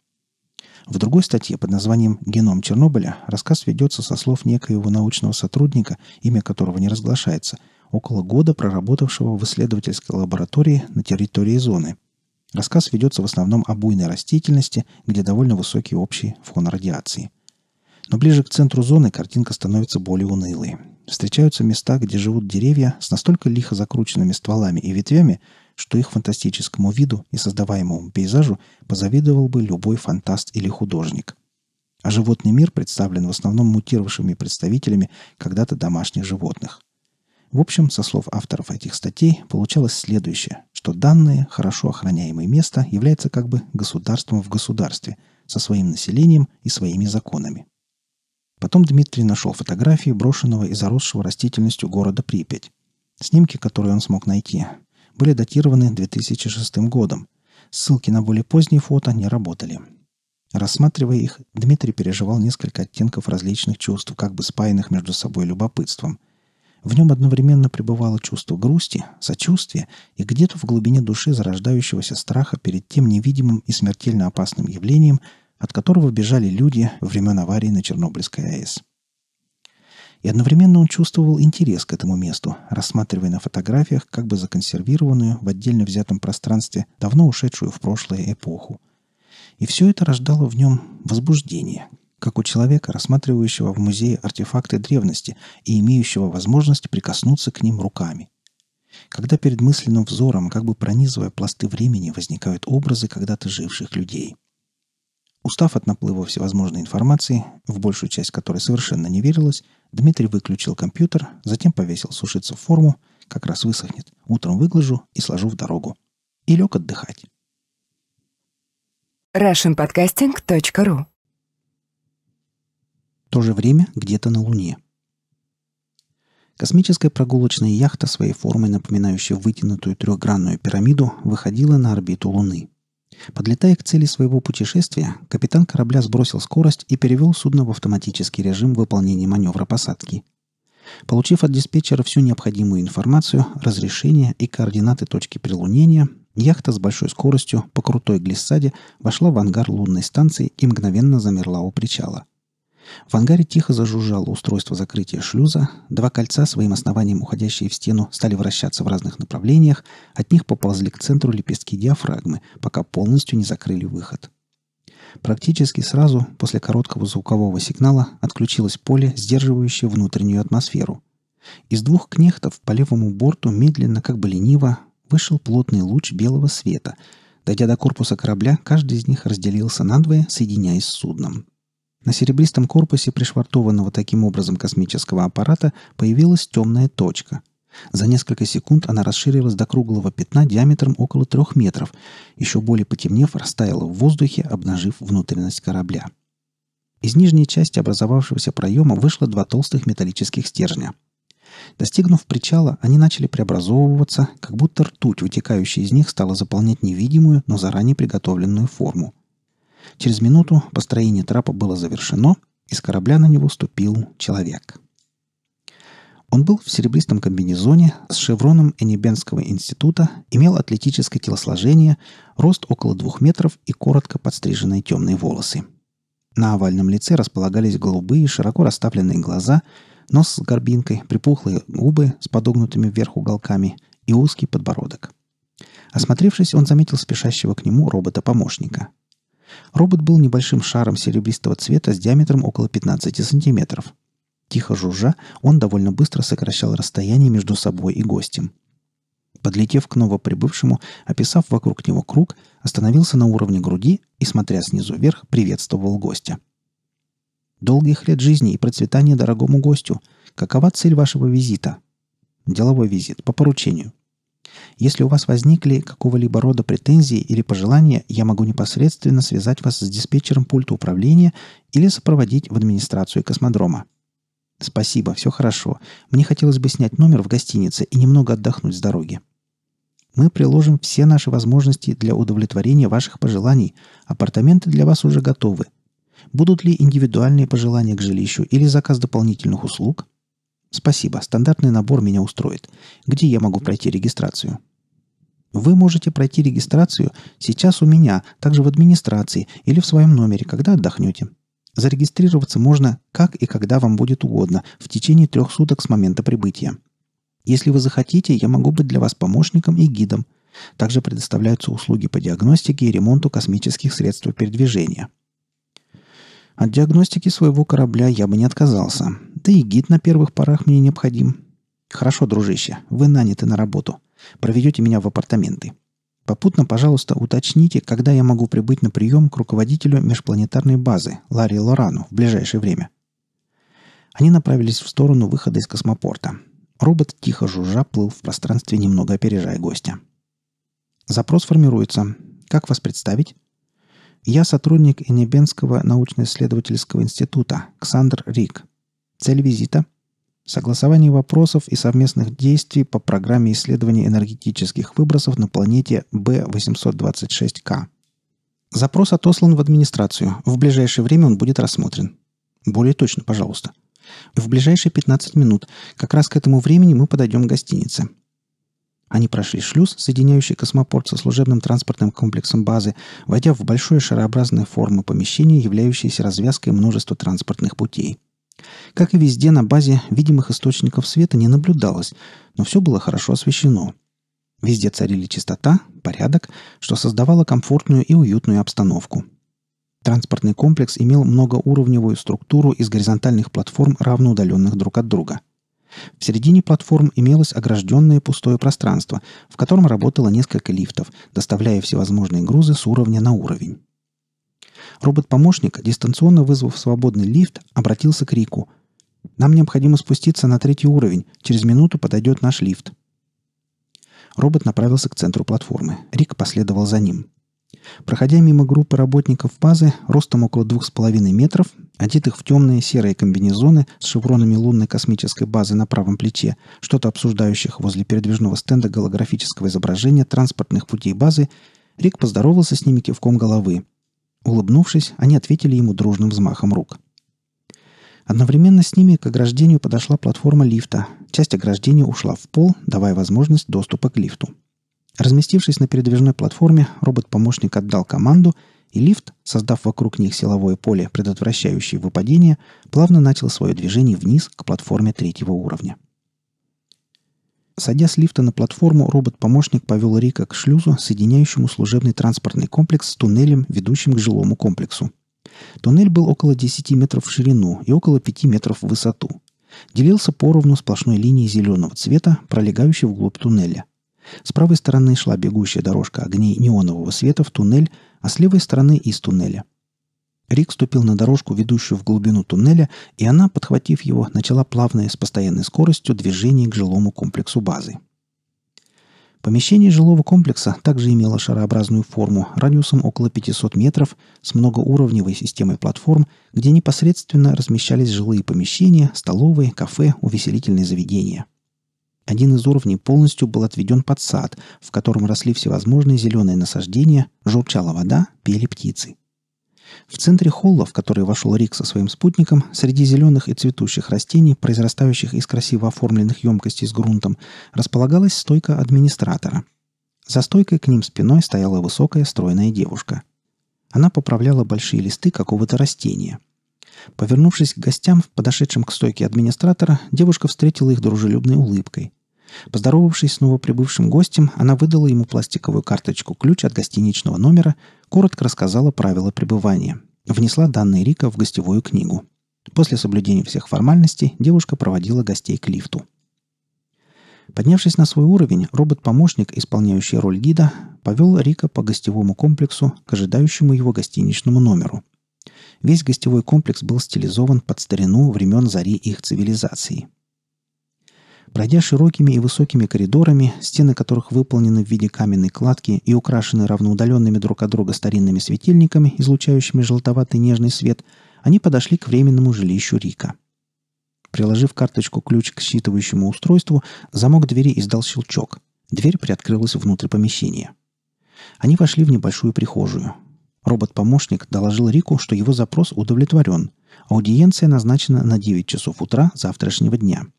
В другой статье под названием «Геном Чернобыля» рассказ ведется со слов некоего научного сотрудника, имя которого не разглашается, около года проработавшего в исследовательской лаборатории на территории зоны. Рассказ ведется в основном о буйной растительности, где довольно высокий общий фон радиации – но ближе к центру зоны картинка становится более унылой. Встречаются места, где живут деревья с настолько лихо закрученными стволами и ветвями, что их фантастическому виду и создаваемому пейзажу позавидовал бы любой фантаст или художник. А животный мир представлен в основном мутировавшими представителями когда-то домашних животных. В общем, со слов авторов этих статей получалось следующее, что данное, хорошо охраняемое место является как бы государством в государстве, со своим населением и своими законами. Потом Дмитрий нашел фотографии брошенного и заросшего растительностью города Припять. Снимки, которые он смог найти, были датированы 2006 годом. Ссылки на более поздние фото не работали. Рассматривая их, Дмитрий переживал несколько оттенков различных чувств, как бы спаянных между собой любопытством. В нем одновременно пребывало чувство грусти, сочувствия и где-то в глубине души зарождающегося страха перед тем невидимым и смертельно опасным явлением, от которого бежали люди времен аварии на Чернобыльской АЭС. И одновременно он чувствовал интерес к этому месту, рассматривая на фотографиях как бы законсервированную в отдельно взятом пространстве давно ушедшую в прошлое эпоху. И все это рождало в нем возбуждение, как у человека, рассматривающего в музее артефакты древности и имеющего возможность прикоснуться к ним руками. Когда перед мысленным взором, как бы пронизывая пласты времени, возникают образы когда-то живших людей – Устав от наплыва всевозможной информации, в большую часть которой совершенно не верилось, Дмитрий выключил компьютер, затем повесил сушиться в форму, как раз высохнет, утром выглажу и сложу в дорогу. И лег отдыхать. russianpodcasting.ru То же время где-то на Луне. Космическая прогулочная яхта, своей формой напоминающая вытянутую трехгранную пирамиду, выходила на орбиту Луны – Подлетая к цели своего путешествия, капитан корабля сбросил скорость и перевел судно в автоматический режим выполнения маневра посадки. Получив от диспетчера всю необходимую информацию, разрешение и координаты точки прилунения, яхта с большой скоростью по крутой глиссаде вошла в ангар лунной станции и мгновенно замерла у причала – в ангаре тихо зажужжало устройство закрытия шлюза, два кольца, своим основанием уходящие в стену, стали вращаться в разных направлениях, от них поползли к центру лепестки диафрагмы, пока полностью не закрыли выход. Практически сразу после короткого звукового сигнала отключилось поле, сдерживающее внутреннюю атмосферу. Из двух кнехтов по левому борту медленно, как бы лениво, вышел плотный луч белого света. Дойдя до корпуса корабля, каждый из них разделился надвое, соединяясь с судном. На серебристом корпусе пришвартованного таким образом космического аппарата появилась темная точка. За несколько секунд она расширилась до круглого пятна диаметром около трех метров, еще более потемнев, растаяла в воздухе, обнажив внутренность корабля. Из нижней части образовавшегося проема вышло два толстых металлических стержня. Достигнув причала, они начали преобразовываться, как будто ртуть, вытекающая из них, стала заполнять невидимую, но заранее приготовленную форму – Через минуту построение трапа было завершено, и с корабля на него ступил человек. Он был в серебристом комбинезоне с шевроном Энебенского института, имел атлетическое телосложение, рост около двух метров и коротко подстриженные темные волосы. На овальном лице располагались голубые, широко расставленные глаза, нос с горбинкой, припухлые губы с подогнутыми вверх уголками и узкий подбородок. Осмотревшись, он заметил спешащего к нему робота-помощника – Робот был небольшим шаром серебристого цвета с диаметром около 15 сантиметров. Тихо жужжа, он довольно быстро сокращал расстояние между собой и гостем. Подлетев к новоприбывшему, описав вокруг него круг, остановился на уровне груди и, смотря снизу вверх, приветствовал гостя. «Долгих лет жизни и процветания дорогому гостю! Какова цель вашего визита?» «Деловой визит, по поручению», если у вас возникли какого-либо рода претензии или пожелания, я могу непосредственно связать вас с диспетчером пульта управления или сопроводить в администрацию космодрома. Спасибо, все хорошо. Мне хотелось бы снять номер в гостинице и немного отдохнуть с дороги. Мы приложим все наши возможности для удовлетворения ваших пожеланий. Апартаменты для вас уже готовы. Будут ли индивидуальные пожелания к жилищу или заказ дополнительных услуг, Спасибо, стандартный набор меня устроит. Где я могу пройти регистрацию? Вы можете пройти регистрацию сейчас у меня, также в администрации или в своем номере, когда отдохнете. Зарегистрироваться можно как и когда вам будет угодно, в течение трех суток с момента прибытия. Если вы захотите, я могу быть для вас помощником и гидом. Также предоставляются услуги по диагностике и ремонту космических средств передвижения. От диагностики своего корабля я бы не отказался, да и гид на первых порах мне необходим. Хорошо, дружище, вы наняты на работу. Проведете меня в апартаменты. Попутно, пожалуйста, уточните, когда я могу прибыть на прием к руководителю межпланетарной базы Ларри Лорану в ближайшее время. Они направились в сторону выхода из космопорта. Робот тихо жужжа плыл в пространстве, немного опережая гостя. Запрос формируется. Как вас представить? Я сотрудник Инебенского научно-исследовательского института Ксандр Рик. Цель визита – согласование вопросов и совместных действий по программе исследования энергетических выбросов на планете Б-826К. Запрос отослан в администрацию. В ближайшее время он будет рассмотрен. Более точно, пожалуйста. В ближайшие 15 минут. Как раз к этому времени мы подойдем к гостинице. Они прошли шлюз, соединяющий космопорт со служебным транспортным комплексом базы, войдя в большое шарообразное форму помещения, являющееся развязкой множества транспортных путей. Как и везде на базе, видимых источников света не наблюдалось, но все было хорошо освещено. Везде царили чистота, порядок, что создавало комфортную и уютную обстановку. Транспортный комплекс имел многоуровневую структуру из горизонтальных платформ, равноудаленных друг от друга. В середине платформ имелось огражденное пустое пространство, в котором работало несколько лифтов, доставляя всевозможные грузы с уровня на уровень. Робот-помощник, дистанционно вызвав свободный лифт, обратился к Рику. «Нам необходимо спуститься на третий уровень. Через минуту подойдет наш лифт». Робот направился к центру платформы. Рик последовал за ним. Проходя мимо группы работников базы, ростом около двух с половиной метров, одетых в темные серые комбинезоны с шевронами лунной космической базы на правом плече, что-то обсуждающих возле передвижного стенда голографического изображения транспортных путей базы, Рик поздоровался с ними кивком головы. Улыбнувшись, они ответили ему дружным взмахом рук. Одновременно с ними к ограждению подошла платформа лифта. Часть ограждения ушла в пол, давая возможность доступа к лифту. Разместившись на передвижной платформе, робот-помощник отдал команду, и лифт, создав вокруг них силовое поле, предотвращающее выпадение, плавно начал свое движение вниз к платформе третьего уровня – Садя с лифта на платформу, робот-помощник повел Рика к шлюзу, соединяющему служебный транспортный комплекс с туннелем, ведущим к жилому комплексу. Туннель был около 10 метров в ширину и около 5 метров в высоту. Делился поровну сплошной линией зеленого цвета, пролегающей вглубь туннеля. С правой стороны шла бегущая дорожка огней неонового света в туннель, а с левой стороны из туннеля – Рик ступил на дорожку, ведущую в глубину туннеля, и она, подхватив его, начала плавное с постоянной скоростью движение к жилому комплексу базы. Помещение жилого комплекса также имело шарообразную форму радиусом около 500 метров с многоуровневой системой платформ, где непосредственно размещались жилые помещения, столовые, кафе, увеселительные заведения. Один из уровней полностью был отведен под сад, в котором росли всевозможные зеленые насаждения, журчала вода, пели птицы – в центре холла, в который вошел Рик со своим спутником, среди зеленых и цветущих растений, произрастающих из красиво оформленных емкостей с грунтом, располагалась стойка администратора. За стойкой к ним спиной стояла высокая стройная девушка. Она поправляла большие листы какого-то растения. Повернувшись к гостям, подошедшим к стойке администратора, девушка встретила их дружелюбной улыбкой – Поздоровавшись с новоприбывшим гостем, она выдала ему пластиковую карточку-ключ от гостиничного номера, коротко рассказала правила пребывания. Внесла данные Рика в гостевую книгу. После соблюдения всех формальностей девушка проводила гостей к лифту. Поднявшись на свой уровень, робот-помощник, исполняющий роль гида, повел Рика по гостевому комплексу к ожидающему его гостиничному номеру. Весь гостевой комплекс был стилизован под старину времен зари их цивилизации – Пройдя широкими и высокими коридорами, стены которых выполнены в виде каменной кладки и украшены равноудаленными друг от друга старинными светильниками, излучающими желтоватый нежный свет, они подошли к временному жилищу Рика. Приложив карточку ключ к считывающему устройству, замок двери издал щелчок. Дверь приоткрылась внутрь помещения. Они вошли в небольшую прихожую. Робот-помощник доложил Рику, что его запрос удовлетворен. Аудиенция назначена на 9 часов утра завтрашнего дня –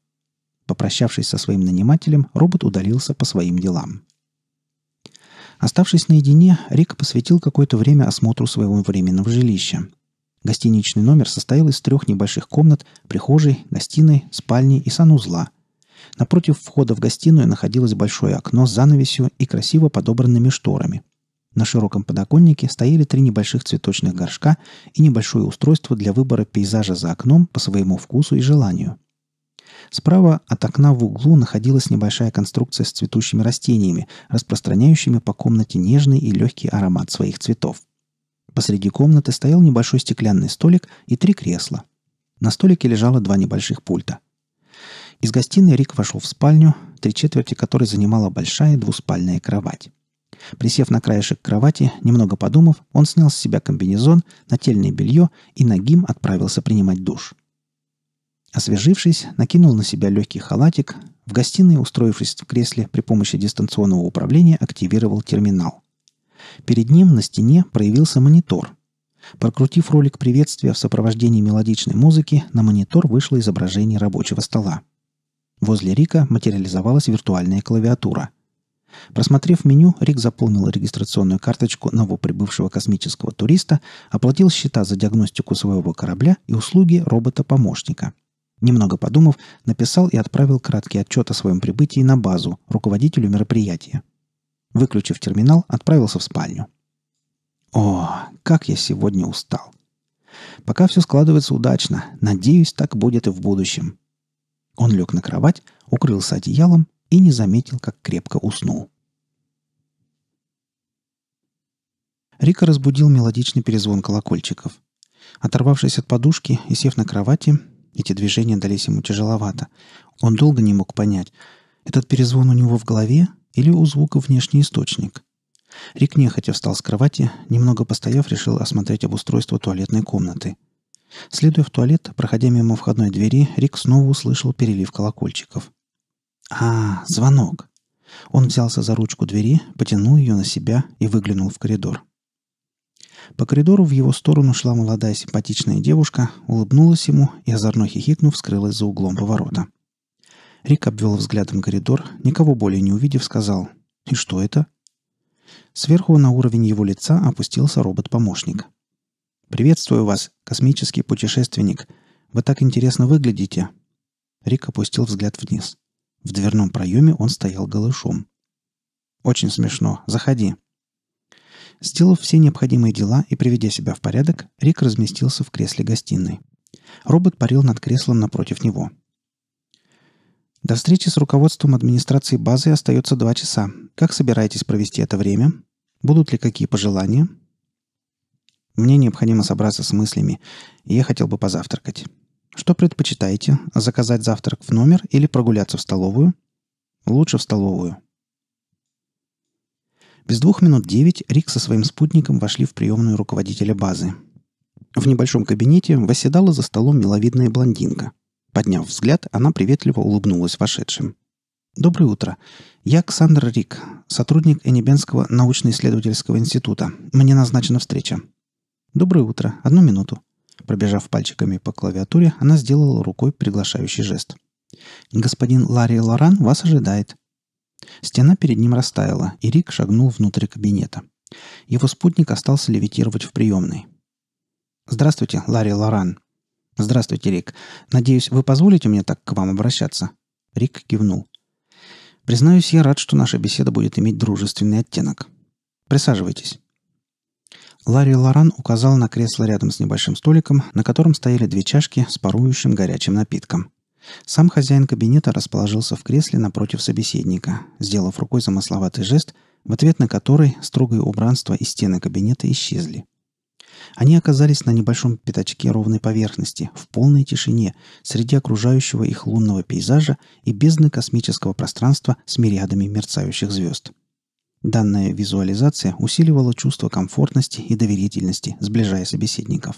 Попрощавшись со своим нанимателем, робот удалился по своим делам. Оставшись наедине, Рик посвятил какое-то время осмотру своего временного жилища. Гостиничный номер состоял из трех небольших комнат, прихожей, гостиной, спальни и санузла. Напротив входа в гостиную находилось большое окно с занавесью и красиво подобранными шторами. На широком подоконнике стояли три небольших цветочных горшка и небольшое устройство для выбора пейзажа за окном по своему вкусу и желанию – Справа от окна в углу находилась небольшая конструкция с цветущими растениями, распространяющими по комнате нежный и легкий аромат своих цветов. Посреди комнаты стоял небольшой стеклянный столик и три кресла. На столике лежало два небольших пульта. Из гостиной Рик вошел в спальню, три четверти которой занимала большая двуспальная кровать. Присев на краешек кровати, немного подумав, он снял с себя комбинезон, нательное белье и нагим отправился принимать душ – Освежившись, накинул на себя легкий халатик, в гостиной, устроившись в кресле при помощи дистанционного управления, активировал терминал. Перед ним на стене проявился монитор. Прокрутив ролик приветствия в сопровождении мелодичной музыки, на монитор вышло изображение рабочего стола. Возле Рика материализовалась виртуальная клавиатура. Просмотрев меню, Рик заполнил регистрационную карточку новоприбывшего космического туриста, оплатил счета за диагностику своего корабля и услуги робота-помощника – Немного подумав, написал и отправил краткий отчет о своем прибытии на базу, руководителю мероприятия. Выключив терминал, отправился в спальню. О, как я сегодня устал. Пока все складывается удачно, надеюсь, так будет и в будущем. Он лег на кровать, укрылся одеялом и не заметил, как крепко уснул. Рика разбудил мелодичный перезвон колокольчиков. Оторвавшись от подушки и сев на кровати, эти движения дались ему тяжеловато. Он долго не мог понять, этот перезвон у него в голове или у звука внешний источник. Рик нехотя встал с кровати, немного постояв, решил осмотреть обустройство туалетной комнаты. Следуя в туалет, проходя мимо входной двери, Рик снова услышал перелив колокольчиков. «А, звонок!» Он взялся за ручку двери, потянул ее на себя и выглянул в коридор. По коридору в его сторону шла молодая симпатичная девушка, улыбнулась ему и, озорно хихикнув, скрылась за углом поворота. Рик обвел взглядом коридор, никого более не увидев, сказал «И что это?» Сверху на уровень его лица опустился робот-помощник. «Приветствую вас, космический путешественник. Вы так интересно выглядите». Рик опустил взгляд вниз. В дверном проеме он стоял голышом. «Очень смешно. Заходи», Сделав все необходимые дела и приведя себя в порядок, Рик разместился в кресле гостиной. Робот парил над креслом напротив него. «До встречи с руководством администрации базы остается два часа. Как собираетесь провести это время? Будут ли какие пожелания?» «Мне необходимо собраться с мыслями, и я хотел бы позавтракать. Что предпочитаете? Заказать завтрак в номер или прогуляться в столовую?» «Лучше в столовую», без двух минут девять Рик со своим спутником вошли в приемную руководителя базы. В небольшом кабинете восседала за столом миловидная блондинка. Подняв взгляд, она приветливо улыбнулась вошедшим. «Доброе утро. Я Ксандр Рик, сотрудник Энебенского научно-исследовательского института. Мне назначена встреча». «Доброе утро. Одну минуту». Пробежав пальчиками по клавиатуре, она сделала рукой приглашающий жест. «Господин Ларри Лоран вас ожидает. Стена перед ним растаяла, и Рик шагнул внутрь кабинета. Его спутник остался левитировать в приемной. «Здравствуйте, Ларри Лоран». «Здравствуйте, Рик. Надеюсь, вы позволите мне так к вам обращаться?» Рик кивнул. «Признаюсь, я рад, что наша беседа будет иметь дружественный оттенок. Присаживайтесь». Ларри Лоран указал на кресло рядом с небольшим столиком, на котором стояли две чашки с парующим горячим напитком. Сам хозяин кабинета расположился в кресле напротив собеседника, сделав рукой замысловатый жест, в ответ на который строгое убранство и стены кабинета исчезли. Они оказались на небольшом пятачке ровной поверхности, в полной тишине, среди окружающего их лунного пейзажа и бездны космического пространства с мириадами мерцающих звезд. Данная визуализация усиливала чувство комфортности и доверительности, сближая собеседников.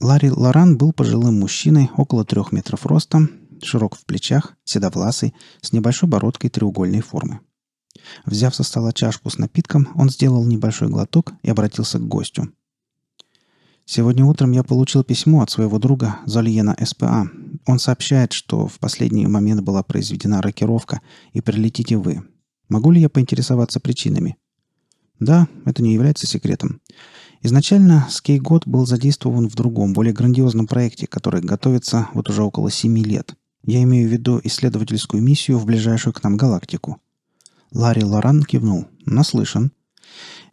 Ларри Лоран был пожилым мужчиной около трех метров ростом, широк в плечах, седовласый, с небольшой бородкой треугольной формы. Взяв со стола чашку с напитком, он сделал небольшой глоток и обратился к гостю. «Сегодня утром я получил письмо от своего друга Зольена СПА. Он сообщает, что в последний момент была произведена рокировка, и прилетите вы. Могу ли я поинтересоваться причинами?» «Да, это не является секретом. Изначально Скейгот был задействован в другом, более грандиозном проекте, который готовится вот уже около семи лет. Я имею в виду исследовательскую миссию в ближайшую к нам галактику. Ларри Лоран кивнул. Наслышан.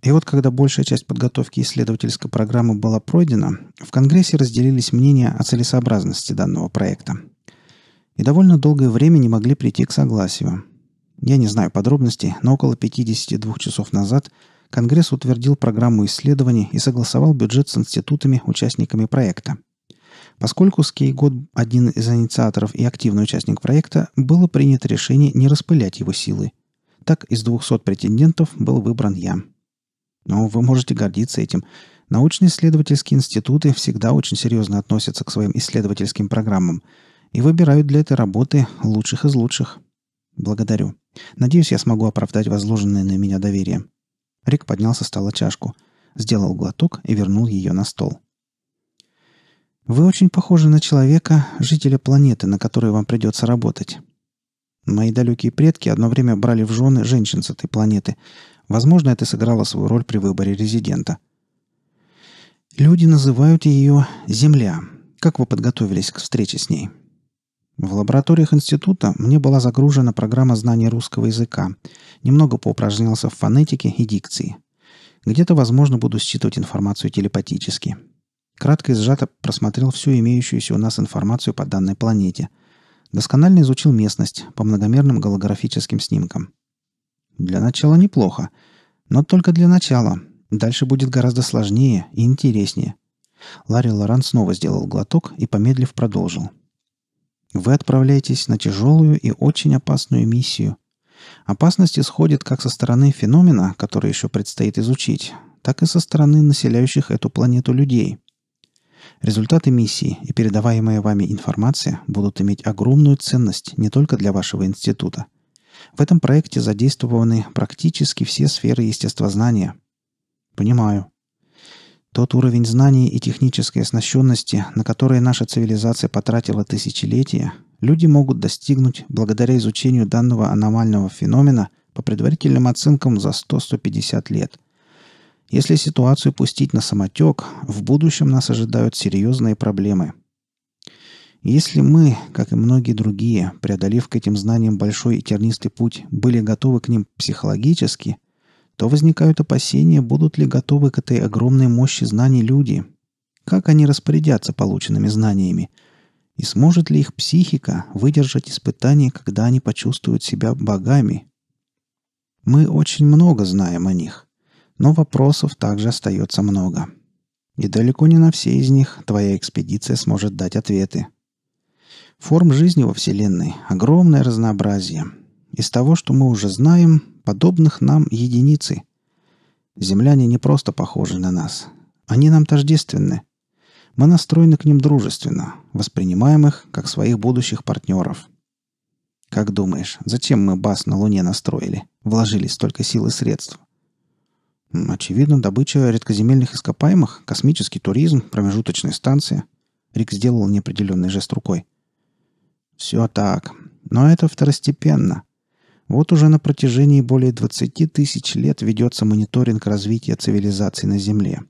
И вот когда большая часть подготовки исследовательской программы была пройдена, в Конгрессе разделились мнения о целесообразности данного проекта. И довольно долгое время не могли прийти к согласию. Я не знаю подробностей, но около 52 часов назад Конгресс утвердил программу исследований и согласовал бюджет с институтами, участниками проекта. Поскольку Скейгод, один из инициаторов и активный участник проекта, было принято решение не распылять его силы. Так из 200 претендентов был выбран я. Но вы можете гордиться этим. Научно-исследовательские институты всегда очень серьезно относятся к своим исследовательским программам и выбирают для этой работы лучших из лучших. Благодарю. Надеюсь, я смогу оправдать возложенное на меня доверие. Рик поднял со стола чашку, сделал глоток и вернул ее на стол. «Вы очень похожи на человека, жителя планеты, на которой вам придется работать. Мои далекие предки одно время брали в жены женщин с этой планеты. Возможно, это сыграло свою роль при выборе резидента. Люди называют ее «Земля». Как вы подготовились к встрече с ней?» В лабораториях института мне была загружена программа знаний русского языка. Немного поупражнялся в фонетике и дикции. Где-то, возможно, буду считывать информацию телепатически. Кратко и сжато просмотрел всю имеющуюся у нас информацию по данной планете. Досконально изучил местность по многомерным голографическим снимкам. Для начала неплохо. Но только для начала. Дальше будет гораздо сложнее и интереснее. Ларри Лоран снова сделал глоток и, помедлив, продолжил – вы отправляетесь на тяжелую и очень опасную миссию. Опасность исходит как со стороны феномена, который еще предстоит изучить, так и со стороны населяющих эту планету людей. Результаты миссии и передаваемая вами информация будут иметь огромную ценность не только для вашего института. В этом проекте задействованы практически все сферы естествознания. Понимаю. Тот уровень знаний и технической оснащенности, на которые наша цивилизация потратила тысячелетия, люди могут достигнуть благодаря изучению данного аномального феномена по предварительным оценкам за 100-150 лет. Если ситуацию пустить на самотек, в будущем нас ожидают серьезные проблемы. Если мы, как и многие другие, преодолев к этим знаниям большой и тернистый путь, были готовы к ним психологически – то возникают опасения, будут ли готовы к этой огромной мощи знаний люди, как они распорядятся полученными знаниями, и сможет ли их психика выдержать испытания, когда они почувствуют себя богами. Мы очень много знаем о них, но вопросов также остается много. И далеко не на все из них твоя экспедиция сможет дать ответы. Форм жизни во Вселенной – огромное разнообразие. Из того, что мы уже знаем, Подобных нам единицы. Земляне не просто похожи на нас. Они нам тождественны. Мы настроены к ним дружественно, воспринимаем их как своих будущих партнеров. Как думаешь, зачем мы баз на Луне настроили? Вложили столько сил и средств? Очевидно, добыча редкоземельных ископаемых, космический туризм, промежуточные станции. Рик сделал неопределенный жест рукой. Все так. Но это второстепенно. Вот уже на протяжении более 20 тысяч лет ведется мониторинг развития цивилизаций на Земле.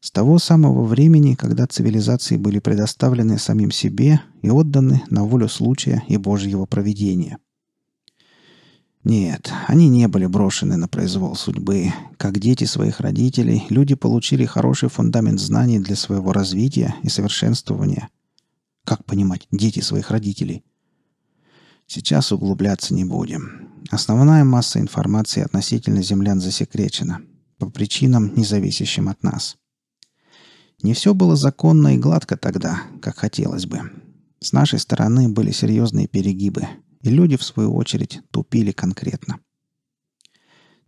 С того самого времени, когда цивилизации были предоставлены самим себе и отданы на волю случая и Божьего проведения. Нет, они не были брошены на произвол судьбы. Как дети своих родителей, люди получили хороший фундамент знаний для своего развития и совершенствования. Как понимать дети своих родителей – Сейчас углубляться не будем. Основная масса информации относительно землян засекречена. По причинам, не зависящим от нас. Не все было законно и гладко тогда, как хотелось бы. С нашей стороны были серьезные перегибы, и люди, в свою очередь, тупили конкретно.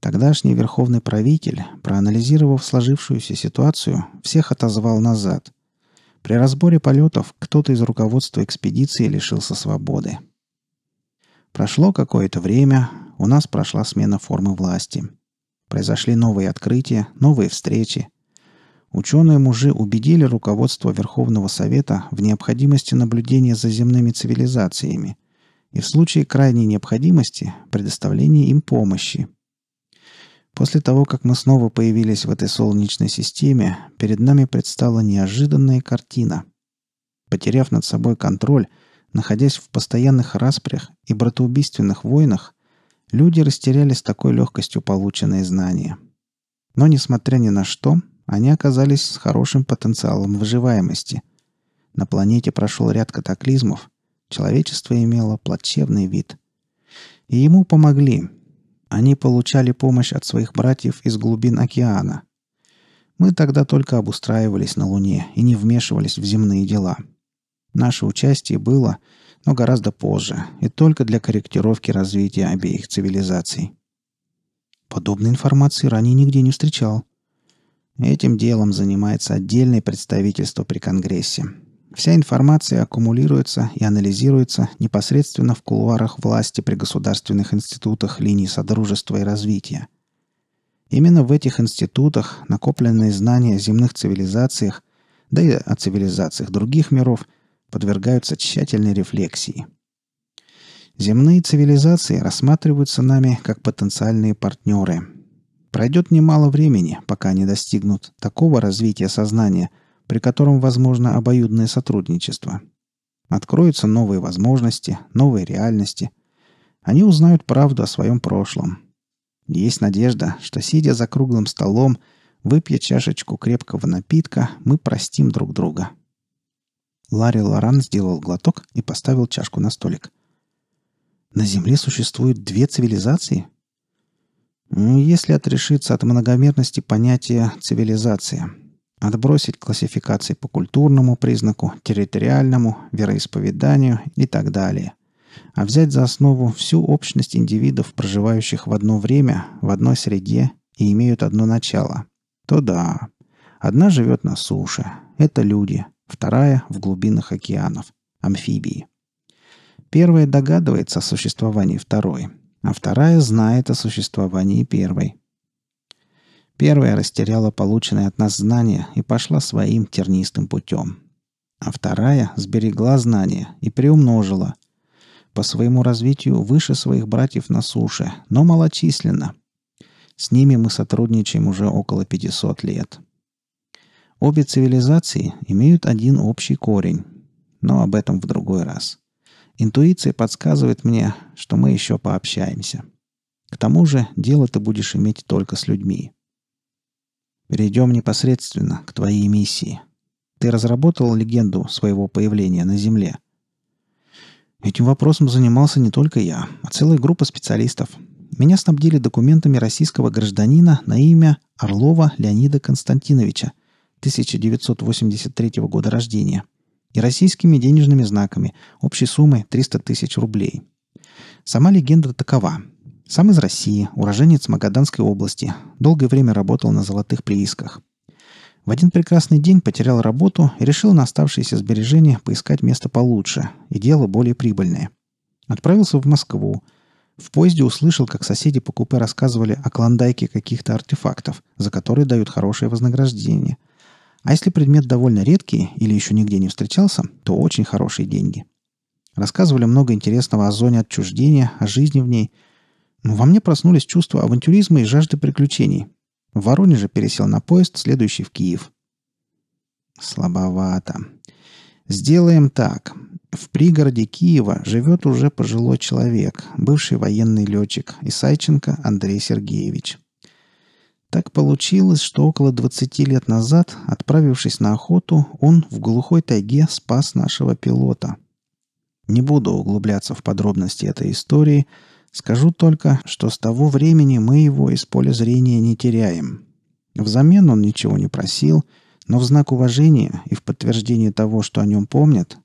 Тогдашний верховный правитель, проанализировав сложившуюся ситуацию, всех отозвал назад. При разборе полетов кто-то из руководства экспедиции лишился свободы – Прошло какое-то время, у нас прошла смена формы власти. Произошли новые открытия, новые встречи. Ученые-мужи убедили руководство Верховного Совета в необходимости наблюдения за земными цивилизациями и в случае крайней необходимости предоставления им помощи. После того, как мы снова появились в этой солнечной системе, перед нами предстала неожиданная картина. Потеряв над собой контроль, находясь в постоянных распрях и братоубийственных войнах, люди растеряли с такой легкостью полученные знания. Но, несмотря ни на что, они оказались с хорошим потенциалом выживаемости. На планете прошел ряд катаклизмов, человечество имело плачевный вид. И ему помогли. Они получали помощь от своих братьев из глубин океана. Мы тогда только обустраивались на Луне и не вмешивались в земные дела – Наше участие было, но гораздо позже, и только для корректировки развития обеих цивилизаций. Подобной информации ранее нигде не встречал. Этим делом занимается отдельное представительство при Конгрессе. Вся информация аккумулируется и анализируется непосредственно в кулуарах власти при государственных институтах линии Содружества и развития. Именно в этих институтах накопленные знания о земных цивилизациях, да и о цивилизациях других миров – подвергаются тщательной рефлексии. Земные цивилизации рассматриваются нами как потенциальные партнеры. Пройдет немало времени, пока они достигнут такого развития сознания, при котором возможно обоюдное сотрудничество. Откроются новые возможности, новые реальности. Они узнают правду о своем прошлом. Есть надежда, что сидя за круглым столом, выпья чашечку крепкого напитка, мы простим друг друга. Ларри Лоран сделал глоток и поставил чашку на столик. «На Земле существуют две цивилизации?» «Если отрешиться от многомерности понятия «цивилизация», отбросить классификации по культурному признаку, территориальному, вероисповеданию и так далее, а взять за основу всю общность индивидов, проживающих в одно время, в одной среде и имеют одно начало, то да, одна живет на суше, это люди – вторая в глубинах океанов – амфибии. Первая догадывается о существовании второй, а вторая знает о существовании первой. Первая растеряла полученные от нас знания и пошла своим тернистым путем. А вторая сберегла знания и приумножила. По своему развитию выше своих братьев на суше, но малочисленно. С ними мы сотрудничаем уже около 500 лет. Обе цивилизации имеют один общий корень, но об этом в другой раз. Интуиция подсказывает мне, что мы еще пообщаемся. К тому же дело ты будешь иметь только с людьми. Перейдем непосредственно к твоей миссии. Ты разработал легенду своего появления на Земле. Этим вопросом занимался не только я, а целая группа специалистов. Меня снабдили документами российского гражданина на имя Орлова Леонида Константиновича – 1983 года рождения и российскими денежными знаками общей суммой 300 тысяч рублей. Сама легенда такова. Сам из России, уроженец Магаданской области, долгое время работал на золотых приисках. В один прекрасный день потерял работу и решил на оставшиеся сбережения поискать место получше и дело более прибыльное. Отправился в Москву. В поезде услышал, как соседи по купе рассказывали о клондайке каких-то артефактов, за которые дают хорошее вознаграждение. А если предмет довольно редкий или еще нигде не встречался, то очень хорошие деньги. Рассказывали много интересного о зоне отчуждения, о жизни в ней. Но во мне проснулись чувства авантюризма и жажды приключений. В Воронеже пересел на поезд, следующий в Киев. Слабовато. Сделаем так. В пригороде Киева живет уже пожилой человек, бывший военный летчик Исайченко Андрей Сергеевич. Так получилось, что около 20 лет назад, отправившись на охоту, он в глухой тайге спас нашего пилота. Не буду углубляться в подробности этой истории, скажу только, что с того времени мы его из поля зрения не теряем. Взамен он ничего не просил, но в знак уважения и в подтверждение того, что о нем помнят,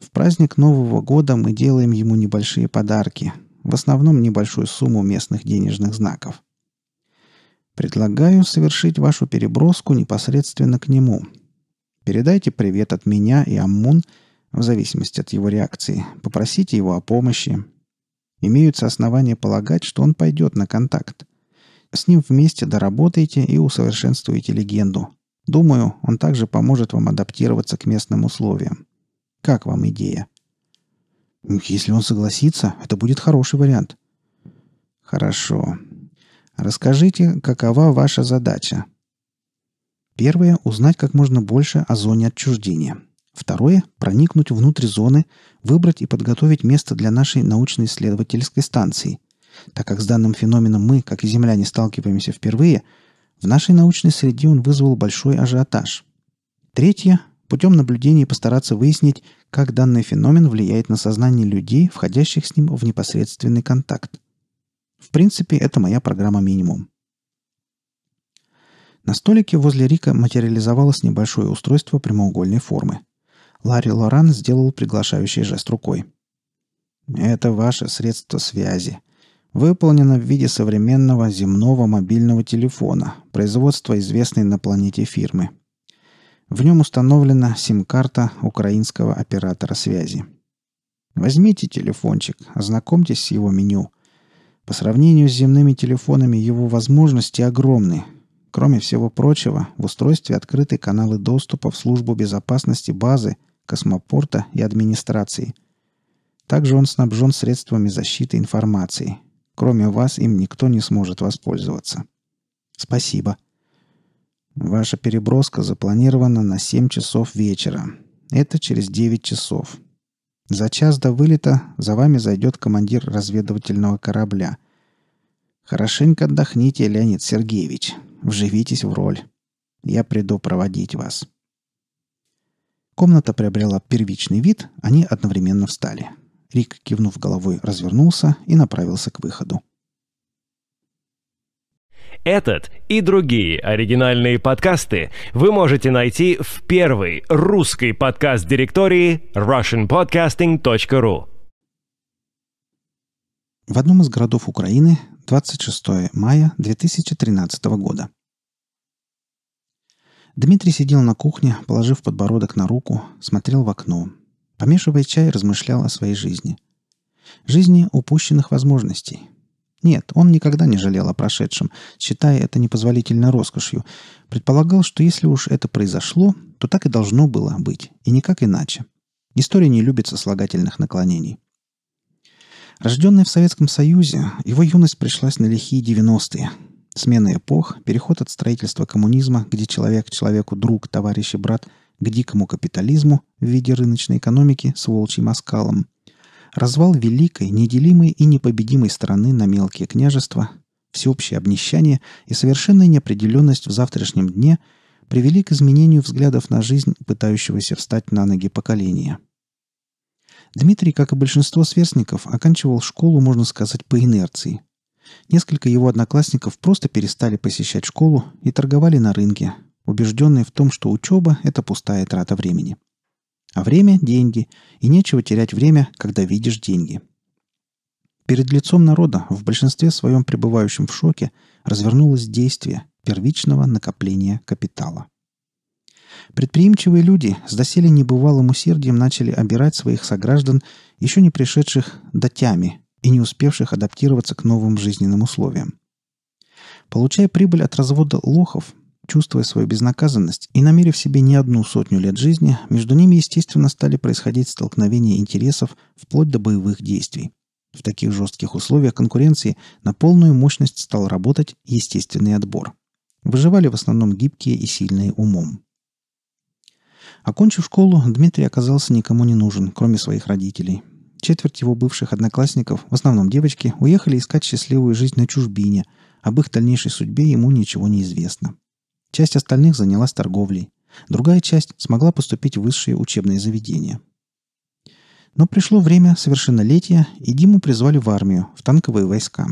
в праздник Нового года мы делаем ему небольшие подарки, в основном небольшую сумму местных денежных знаков – Предлагаю совершить вашу переброску непосредственно к нему. Передайте привет от меня и Аммун, в зависимости от его реакции. Попросите его о помощи. Имеются основания полагать, что он пойдет на контакт. С ним вместе доработайте и усовершенствуйте легенду. Думаю, он также поможет вам адаптироваться к местным условиям. Как вам идея? Если он согласится, это будет хороший вариант. Хорошо. Расскажите, какова ваша задача? Первое – узнать как можно больше о зоне отчуждения. Второе – проникнуть внутрь зоны, выбрать и подготовить место для нашей научно-исследовательской станции. Так как с данным феноменом мы, как и земляне, сталкиваемся впервые, в нашей научной среде он вызвал большой ажиотаж. Третье – путем наблюдений постараться выяснить, как данный феномен влияет на сознание людей, входящих с ним в непосредственный контакт. В принципе, это моя программа минимум. На столике возле Рика материализовалось небольшое устройство прямоугольной формы. Ларри Лоран сделал приглашающий жест рукой. «Это ваше средство связи. Выполнено в виде современного земного мобильного телефона, производства известной на планете фирмы. В нем установлена сим-карта украинского оператора связи. Возьмите телефончик, ознакомьтесь с его меню – по сравнению с земными телефонами его возможности огромны. Кроме всего прочего, в устройстве открыты каналы доступа в службу безопасности базы, космопорта и администрации. Также он снабжен средствами защиты информации. Кроме вас им никто не сможет воспользоваться. Спасибо. Ваша переброска запланирована на 7 часов вечера. Это через 9 часов. За час до вылета за вами зайдет командир разведывательного корабля. Хорошенько отдохните, Леонид Сергеевич. Вживитесь в роль. Я приду проводить вас. Комната приобрела первичный вид, они одновременно встали. Рик, кивнув головой, развернулся и направился к выходу. Этот и другие оригинальные подкасты вы можете найти в первой русской подкаст-директории russianpodcasting.ru. В одном из городов Украины 26 мая 2013 года. Дмитрий сидел на кухне, положив подбородок на руку, смотрел в окно. Помешивая чай, размышлял о своей жизни. Жизни упущенных возможностей – нет, он никогда не жалел о прошедшем, считая это непозволительно роскошью. Предполагал, что если уж это произошло, то так и должно было быть, и никак иначе. История не любит сослагательных наклонений. Рожденный в Советском Союзе, его юность пришлась на лихие 90-е. Смена эпох, переход от строительства коммунизма, где человек человеку друг, товарищ и брат, к дикому капитализму в виде рыночной экономики с волчьим оскалом – развал великой, неделимой и непобедимой страны на мелкие княжества, всеобщее обнищание и совершенная неопределенность в завтрашнем дне привели к изменению взглядов на жизнь, пытающегося встать на ноги поколения. Дмитрий, как и большинство сверстников, оканчивал школу, можно сказать, по инерции. Несколько его одноклассников просто перестали посещать школу и торговали на рынке, убежденные в том, что учеба – это пустая трата времени – а время – деньги, и нечего терять время, когда видишь деньги. Перед лицом народа, в большинстве своем пребывающем в шоке, развернулось действие первичного накопления капитала. Предприимчивые люди с доселе небывалым усердием начали обирать своих сограждан, еще не пришедших дотями и не успевших адаптироваться к новым жизненным условиям. Получая прибыль от развода лохов, Чувствуя свою безнаказанность и намерив себе не одну сотню лет жизни, между ними, естественно, стали происходить столкновения интересов вплоть до боевых действий. В таких жестких условиях конкуренции на полную мощность стал работать естественный отбор. Выживали в основном гибкие и сильные умом. Окончив школу, Дмитрий оказался никому не нужен, кроме своих родителей. Четверть его бывших одноклассников, в основном девочки, уехали искать счастливую жизнь на чужбине. Об их дальнейшей судьбе ему ничего не известно. Часть остальных занялась торговлей. Другая часть смогла поступить в высшие учебные заведения. Но пришло время совершеннолетия, и Диму призвали в армию, в танковые войска.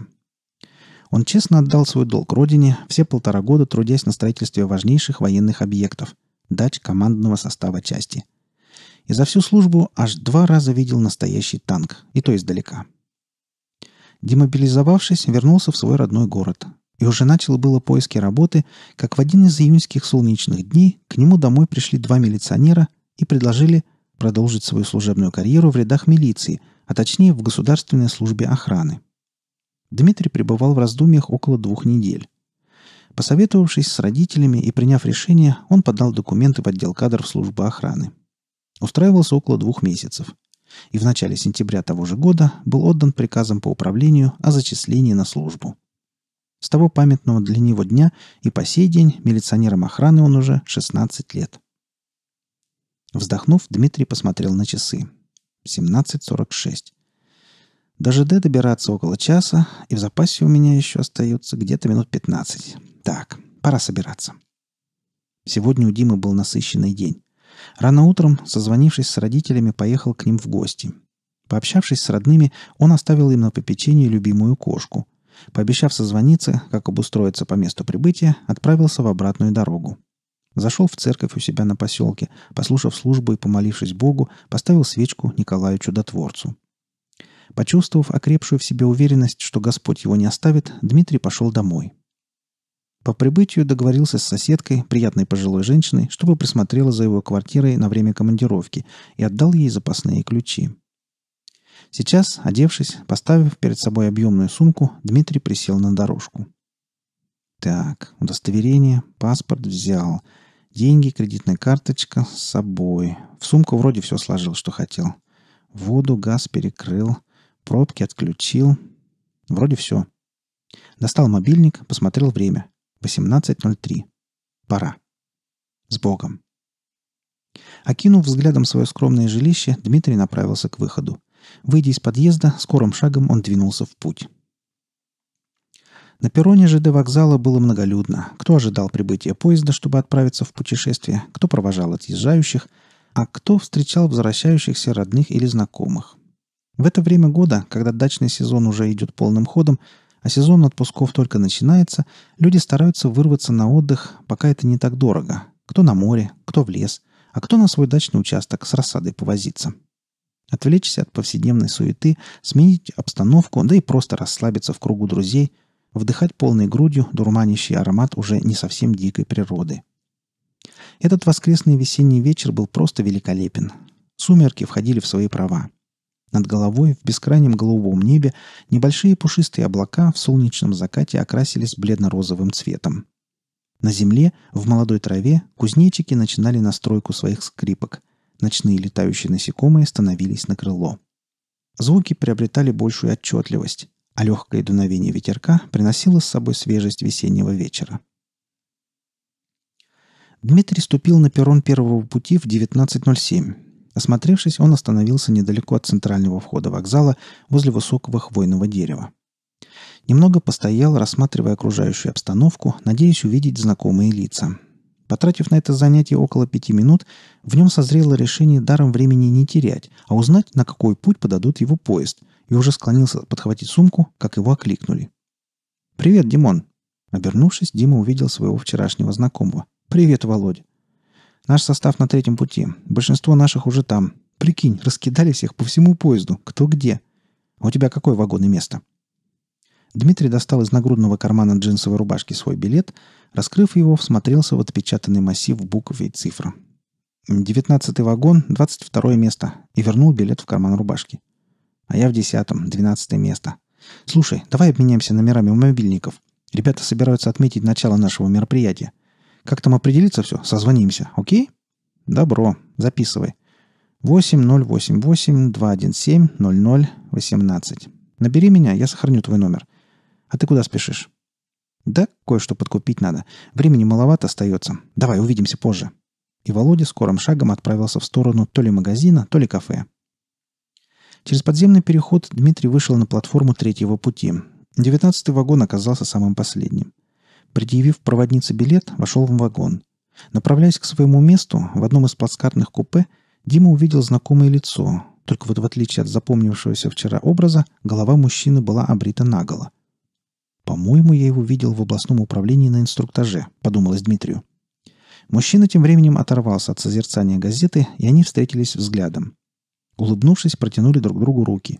Он честно отдал свой долг родине, все полтора года трудясь на строительстве важнейших военных объектов – дач командного состава части. И за всю службу аж два раза видел настоящий танк, и то издалека – Демобилизовавшись, вернулся в свой родной город и уже начал было поиски работы, как в один из июньских солнечных дней к нему домой пришли два милиционера и предложили продолжить свою служебную карьеру в рядах милиции, а точнее в Государственной службе охраны. Дмитрий пребывал в раздумьях около двух недель. Посоветовавшись с родителями и приняв решение, он подал документы в отдел кадров службы охраны. Устраивался около двух месяцев. И в начале сентября того же года был отдан приказом по управлению о зачислении на службу. С того памятного для него дня и по сей день милиционером охраны он уже 16 лет. Вздохнув, Дмитрий посмотрел на часы. 17.46. До ЖД добираться около часа, и в запасе у меня еще остается где-то минут 15. Так, пора собираться. Сегодня у Димы был насыщенный день. Рано утром, созвонившись с родителями, поехал к ним в гости. Пообщавшись с родными, он оставил им на попечение любимую кошку. Пообещав созвониться, как обустроиться по месту прибытия, отправился в обратную дорогу. Зашел в церковь у себя на поселке, послушав службу и помолившись Богу, поставил свечку Николаю Чудотворцу. Почувствовав окрепшую в себе уверенность, что Господь его не оставит, Дмитрий пошел домой. По прибытию договорился с соседкой, приятной пожилой женщиной, чтобы присмотрела за его квартирой на время командировки и отдал ей запасные ключи. Сейчас, одевшись, поставив перед собой объемную сумку, Дмитрий присел на дорожку. Так, удостоверение, паспорт взял. Деньги, кредитная карточка с собой. В сумку вроде все сложил, что хотел. Воду, газ перекрыл. Пробки отключил. Вроде все. Достал мобильник, посмотрел время. 18.03. Пора. С Богом. Окинув взглядом свое скромное жилище, Дмитрий направился к выходу. Выйдя из подъезда, скорым шагом он двинулся в путь. На перроне ЖД вокзала было многолюдно. Кто ожидал прибытия поезда, чтобы отправиться в путешествие, кто провожал отъезжающих, а кто встречал возвращающихся родных или знакомых. В это время года, когда дачный сезон уже идет полным ходом, а сезон отпусков только начинается, люди стараются вырваться на отдых, пока это не так дорого. Кто на море, кто в лес, а кто на свой дачный участок с рассадой повозиться. Отвлечься от повседневной суеты, сменить обстановку, да и просто расслабиться в кругу друзей, вдыхать полной грудью дурманящий аромат уже не совсем дикой природы. Этот воскресный весенний вечер был просто великолепен. Сумерки входили в свои права. Над головой в бескрайнем голубом небе небольшие пушистые облака в солнечном закате окрасились бледно-розовым цветом. На земле, в молодой траве, кузнечики начинали настройку своих скрипок – ночные летающие насекомые становились на крыло. Звуки приобретали большую отчетливость, а легкое дуновение ветерка приносило с собой свежесть весеннего вечера. Дмитрий ступил на перрон первого пути в 19.07. Осмотревшись, он остановился недалеко от центрального входа вокзала возле высокого хвойного дерева. Немного постоял, рассматривая окружающую обстановку, надеясь увидеть знакомые лица – Потратив на это занятие около пяти минут, в нем созрело решение даром времени не терять, а узнать, на какой путь подадут его поезд, и уже склонился подхватить сумку, как его окликнули. «Привет, Димон!» Обернувшись, Дима увидел своего вчерашнего знакомого. «Привет, Володя!» «Наш состав на третьем пути. Большинство наших уже там. Прикинь, раскидали всех по всему поезду. Кто где. А у тебя какое вагон и место?» Дмитрий достал из нагрудного кармана джинсовой рубашки свой билет – Раскрыв его, всмотрелся в отпечатанный массив букв и цифр. Девятнадцатый вагон, двадцать второе место. И вернул билет в карман рубашки. А я в десятом, двенадцатое место. Слушай, давай обменяемся номерами у мобильников. Ребята собираются отметить начало нашего мероприятия. Как там определиться все? Созвонимся, окей? Добро, записывай. 8088-217-00-18. Набери меня, я сохраню твой номер. А ты куда спешишь? Да, кое-что подкупить надо. Времени маловато остается. Давай, увидимся позже. И Володя скорым шагом отправился в сторону то ли магазина, то ли кафе. Через подземный переход Дмитрий вышел на платформу третьего пути. Девятнадцатый вагон оказался самым последним. Предъявив проводнице билет, вошел в вагон. Направляясь к своему месту, в одном из плацкартных купе, Дима увидел знакомое лицо, только вот в отличие от запомнившегося вчера образа, голова мужчины была обрита наголо. «По-моему, я его видел в областном управлении на инструктаже», — подумалось Дмитрию. Мужчина тем временем оторвался от созерцания газеты, и они встретились взглядом. Улыбнувшись, протянули друг другу руки.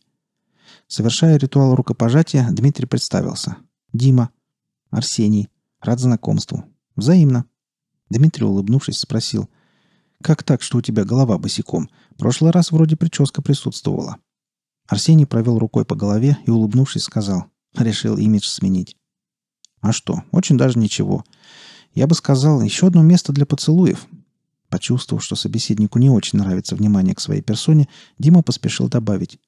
Совершая ритуал рукопожатия, Дмитрий представился. «Дима». «Арсений. Рад знакомству». «Взаимно». Дмитрий, улыбнувшись, спросил. «Как так, что у тебя голова босиком? Прошлый раз вроде прическа присутствовала». Арсений провел рукой по голове и, улыбнувшись, сказал. Решил имидж сменить. А что, очень даже ничего. Я бы сказал, еще одно место для поцелуев. Почувствовав, что собеседнику не очень нравится внимание к своей персоне, Дима поспешил добавить.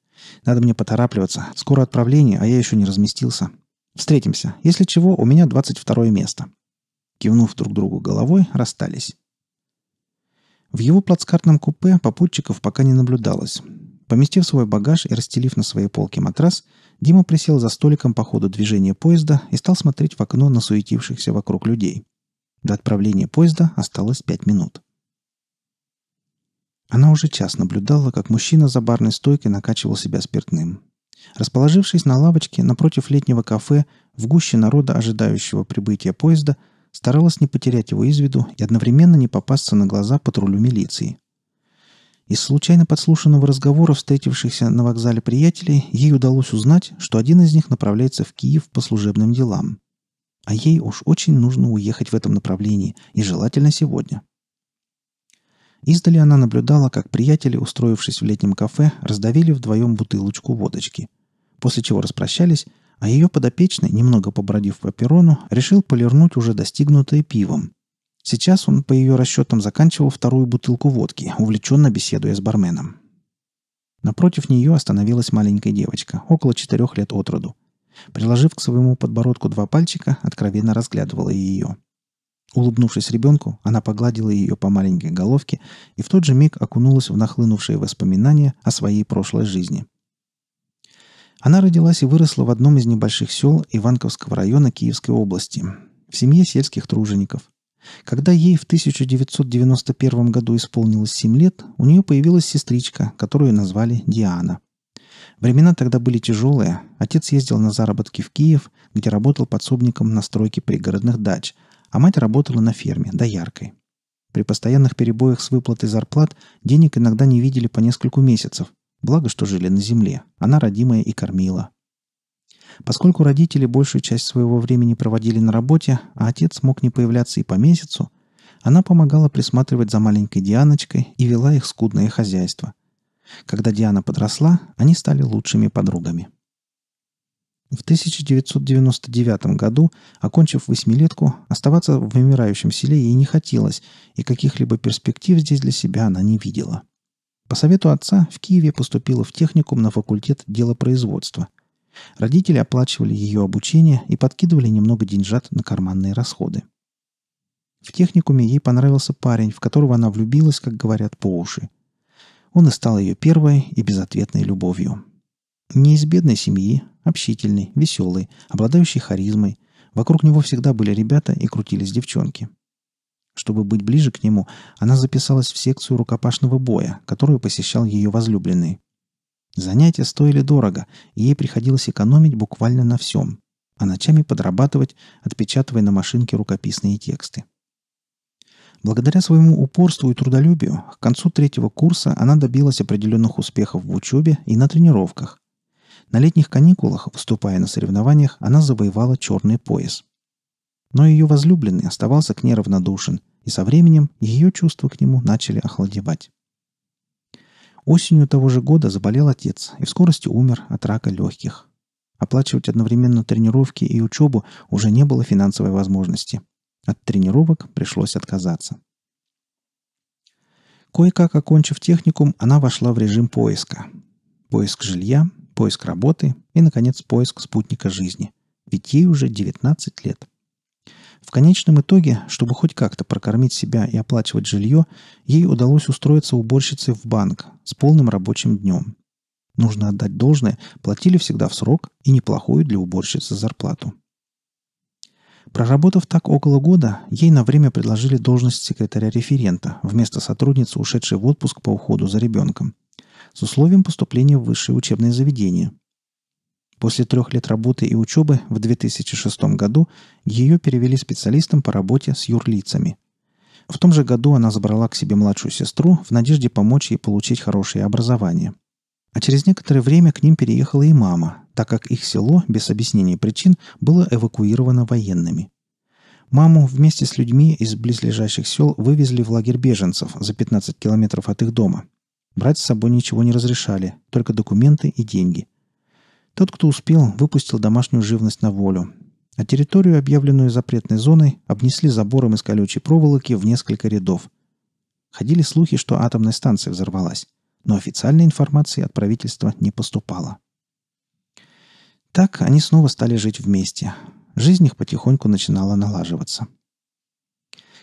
«Надо мне поторапливаться. Скоро отправление, а я еще не разместился. Встретимся. Если чего, у меня 22 место». Кивнув друг другу головой, расстались. В его плацкартном купе попутчиков пока не наблюдалось. Поместив свой багаж и расстелив на своей полке матрас, Дима присел за столиком по ходу движения поезда и стал смотреть в окно на суетившихся вокруг людей. До отправления поезда осталось пять минут. Она уже час наблюдала, как мужчина за барной стойкой накачивал себя спиртным. Расположившись на лавочке напротив летнего кафе, в гуще народа, ожидающего прибытия поезда, старалась не потерять его из виду и одновременно не попасться на глаза патрулю милиции – из случайно подслушанного разговора встретившихся на вокзале приятелей ей удалось узнать, что один из них направляется в Киев по служебным делам. А ей уж очень нужно уехать в этом направлении, и желательно сегодня. Издали она наблюдала, как приятели, устроившись в летнем кафе, раздавили вдвоем бутылочку водочки. После чего распрощались, а ее подопечный, немного побродив по перрону, решил полирнуть уже достигнутое пивом. Сейчас он, по ее расчетам, заканчивал вторую бутылку водки, увлеченно беседуя с барменом. Напротив нее остановилась маленькая девочка, около четырех лет от роду. Приложив к своему подбородку два пальчика, откровенно разглядывала ее. Улыбнувшись ребенку, она погладила ее по маленькой головке и в тот же миг окунулась в нахлынувшие воспоминания о своей прошлой жизни. Она родилась и выросла в одном из небольших сел Иванковского района Киевской области, в семье сельских тружеников. Когда ей в 1991 году исполнилось 7 лет, у нее появилась сестричка, которую назвали Диана. Времена тогда были тяжелые. Отец ездил на заработки в Киев, где работал подсобником на стройке пригородных дач, а мать работала на ферме, дояркой. При постоянных перебоях с выплатой зарплат денег иногда не видели по нескольку месяцев. Благо, что жили на земле. Она родимая и кормила. Поскольку родители большую часть своего времени проводили на работе, а отец мог не появляться и по месяцу, она помогала присматривать за маленькой Дианочкой и вела их скудное хозяйство. Когда Диана подросла, они стали лучшими подругами. В 1999 году, окончив восьмилетку, оставаться в вымирающем селе ей не хотелось, и каких-либо перспектив здесь для себя она не видела. По совету отца в Киеве поступила в техникум на факультет делопроизводства – Родители оплачивали ее обучение и подкидывали немного деньжат на карманные расходы. В техникуме ей понравился парень, в которого она влюбилась, как говорят, по уши. Он и стал ее первой и безответной любовью. Не из бедной семьи, общительный, веселый, обладающий харизмой. Вокруг него всегда были ребята и крутились девчонки. Чтобы быть ближе к нему, она записалась в секцию рукопашного боя, которую посещал ее возлюбленный. Занятия стоили дорого, и ей приходилось экономить буквально на всем, а ночами подрабатывать, отпечатывая на машинке рукописные тексты. Благодаря своему упорству и трудолюбию, к концу третьего курса она добилась определенных успехов в учебе и на тренировках. На летних каникулах, выступая на соревнованиях, она завоевала черный пояс. Но ее возлюбленный оставался к ней равнодушен, и со временем ее чувства к нему начали охладевать. Осенью того же года заболел отец и в скорости умер от рака легких. Оплачивать одновременно тренировки и учебу уже не было финансовой возможности. От тренировок пришлось отказаться. Кое-как окончив техникум, она вошла в режим поиска. Поиск жилья, поиск работы и, наконец, поиск спутника жизни. Ведь ей уже 19 лет. В конечном итоге, чтобы хоть как-то прокормить себя и оплачивать жилье, ей удалось устроиться уборщицей в банк с полным рабочим днем. Нужно отдать должное, платили всегда в срок и неплохую для уборщицы зарплату. Проработав так около года, ей на время предложили должность секретаря-референта вместо сотрудницы, ушедшей в отпуск по уходу за ребенком, с условием поступления в высшее учебное заведение. После трех лет работы и учебы в 2006 году ее перевели специалистом по работе с юрлицами. В том же году она забрала к себе младшую сестру в надежде помочь ей получить хорошее образование. А через некоторое время к ним переехала и мама, так как их село, без объяснения причин, было эвакуировано военными. Маму вместе с людьми из близлежащих сел вывезли в лагерь беженцев за 15 километров от их дома. Брать с собой ничего не разрешали, только документы и деньги. Тот, кто успел, выпустил домашнюю живность на волю. А территорию, объявленную запретной зоной, обнесли забором из колючей проволоки в несколько рядов. Ходили слухи, что атомная станция взорвалась, но официальной информации от правительства не поступало. Так они снова стали жить вместе. Жизнь их потихоньку начинала налаживаться.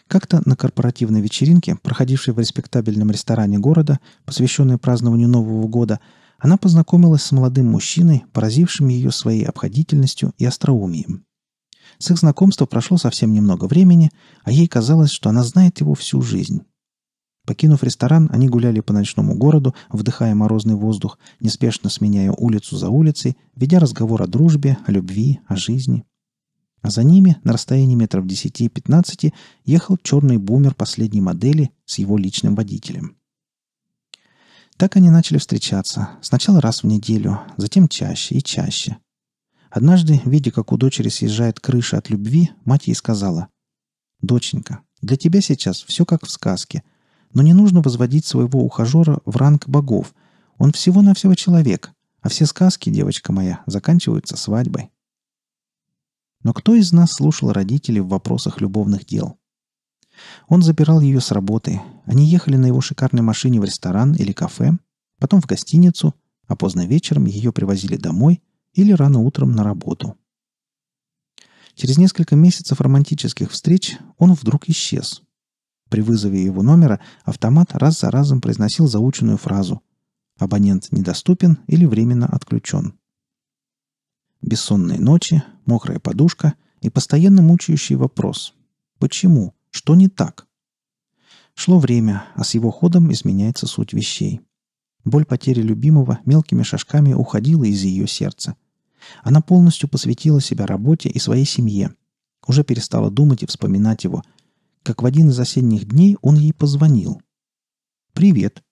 Как-то на корпоративной вечеринке, проходившей в респектабельном ресторане города, посвященной празднованию Нового года, она познакомилась с молодым мужчиной, поразившим ее своей обходительностью и остроумием. С их знакомства прошло совсем немного времени, а ей казалось, что она знает его всю жизнь. Покинув ресторан, они гуляли по ночному городу, вдыхая морозный воздух, неспешно сменяя улицу за улицей, ведя разговор о дружбе, о любви, о жизни. А за ними, на расстоянии метров 10-15, ехал черный бумер последней модели с его личным водителем. Так они начали встречаться. Сначала раз в неделю, затем чаще и чаще. Однажды, видя, как у дочери съезжает крыша от любви, мать ей сказала, «Доченька, для тебя сейчас все как в сказке, но не нужно возводить своего ухажера в ранг богов. Он всего-навсего человек, а все сказки, девочка моя, заканчиваются свадьбой». Но кто из нас слушал родителей в вопросах любовных дел? Он запирал ее с работы, они ехали на его шикарной машине в ресторан или кафе, потом в гостиницу, а поздно вечером ее привозили домой или рано утром на работу. Через несколько месяцев романтических встреч он вдруг исчез. При вызове его номера автомат раз за разом произносил заученную фразу «Абонент недоступен или временно отключен». Бессонные ночи, мокрая подушка и постоянно мучающий вопрос «Почему? Что не так?» Шло время, а с его ходом изменяется суть вещей. Боль потери любимого мелкими шажками уходила из ее сердца. Она полностью посвятила себя работе и своей семье. Уже перестала думать и вспоминать его. Как в один из осенних дней он ей позвонил. «Привет!»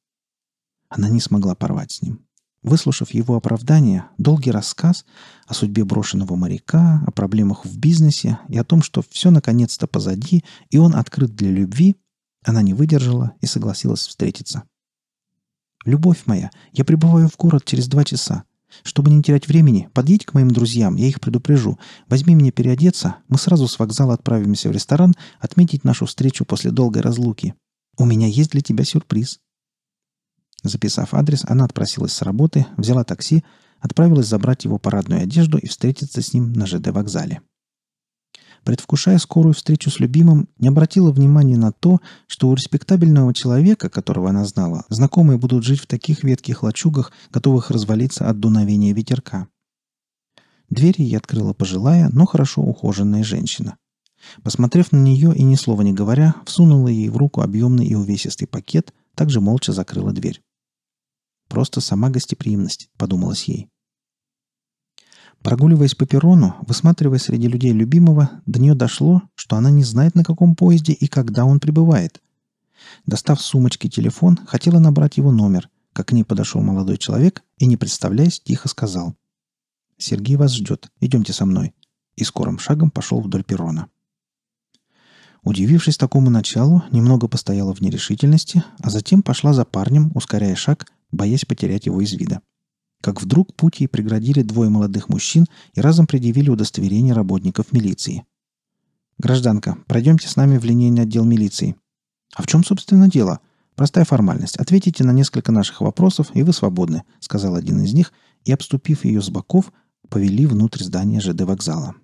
Она не смогла порвать с ним. Выслушав его оправдание, долгий рассказ о судьбе брошенного моряка, о проблемах в бизнесе и о том, что все наконец-то позади, и он открыт для любви, она не выдержала и согласилась встретиться. «Любовь моя, я прибываю в город через два часа. Чтобы не терять времени, подъедь к моим друзьям, я их предупрежу. Возьми меня переодеться, мы сразу с вокзала отправимся в ресторан отметить нашу встречу после долгой разлуки. У меня есть для тебя сюрприз». Записав адрес, она отпросилась с работы, взяла такси, отправилась забрать его парадную одежду и встретиться с ним на ЖД вокзале предвкушая скорую встречу с любимым, не обратила внимания на то, что у респектабельного человека, которого она знала, знакомые будут жить в таких ветких лачугах, готовых развалиться от дуновения ветерка. Двери ей открыла пожилая, но хорошо ухоженная женщина. Посмотрев на нее и ни слова не говоря, всунула ей в руку объемный и увесистый пакет, также молча закрыла дверь. «Просто сама гостеприимность», — подумалась ей. Прогуливаясь по перрону, высматривая среди людей любимого, до нее дошло, что она не знает, на каком поезде и когда он прибывает. Достав с сумочки телефон, хотела набрать его номер, как к ней подошел молодой человек и, не представляясь, тихо сказал. «Сергей вас ждет. Идемте со мной». И скорым шагом пошел вдоль перрона. Удивившись такому началу, немного постояла в нерешительности, а затем пошла за парнем, ускоряя шаг, боясь потерять его из вида как вдруг путь ей преградили двое молодых мужчин и разом предъявили удостоверение работников милиции. «Гражданка, пройдемте с нами в линейный отдел милиции». «А в чем, собственно, дело?» «Простая формальность. Ответите на несколько наших вопросов, и вы свободны», — сказал один из них, и, обступив ее с боков, повели внутрь здания ЖД вокзала.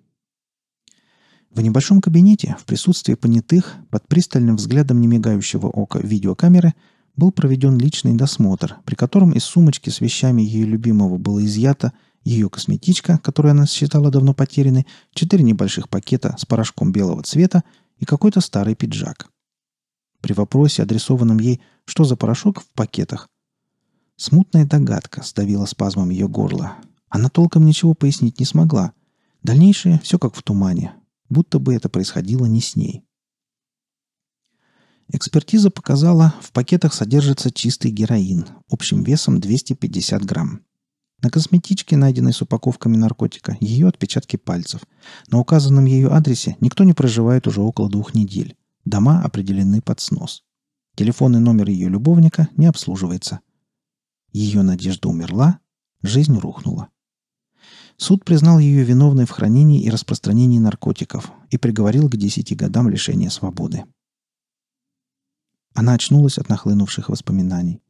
В небольшом кабинете, в присутствии понятых, под пристальным взглядом немигающего ока видеокамеры, был проведен личный досмотр, при котором из сумочки с вещами ее любимого было изъято ее косметичка, которую она считала давно потерянной, четыре небольших пакета с порошком белого цвета и какой-то старый пиджак. При вопросе, адресованном ей, что за порошок в пакетах, смутная догадка сдавила спазмом ее горло. Она толком ничего пояснить не смогла. Дальнейшее все как в тумане, будто бы это происходило не с ней. Экспертиза показала, в пакетах содержится чистый героин, общим весом 250 грамм. На косметичке, найденной с упаковками наркотика, ее отпечатки пальцев. На указанном ее адресе никто не проживает уже около двух недель. Дома определены под снос. Телефонный номер ее любовника не обслуживается. Ее надежда умерла, жизнь рухнула. Суд признал ее виновной в хранении и распространении наркотиков и приговорил к 10 годам лишения свободы. Она очнулась от нахлынувших воспоминаний.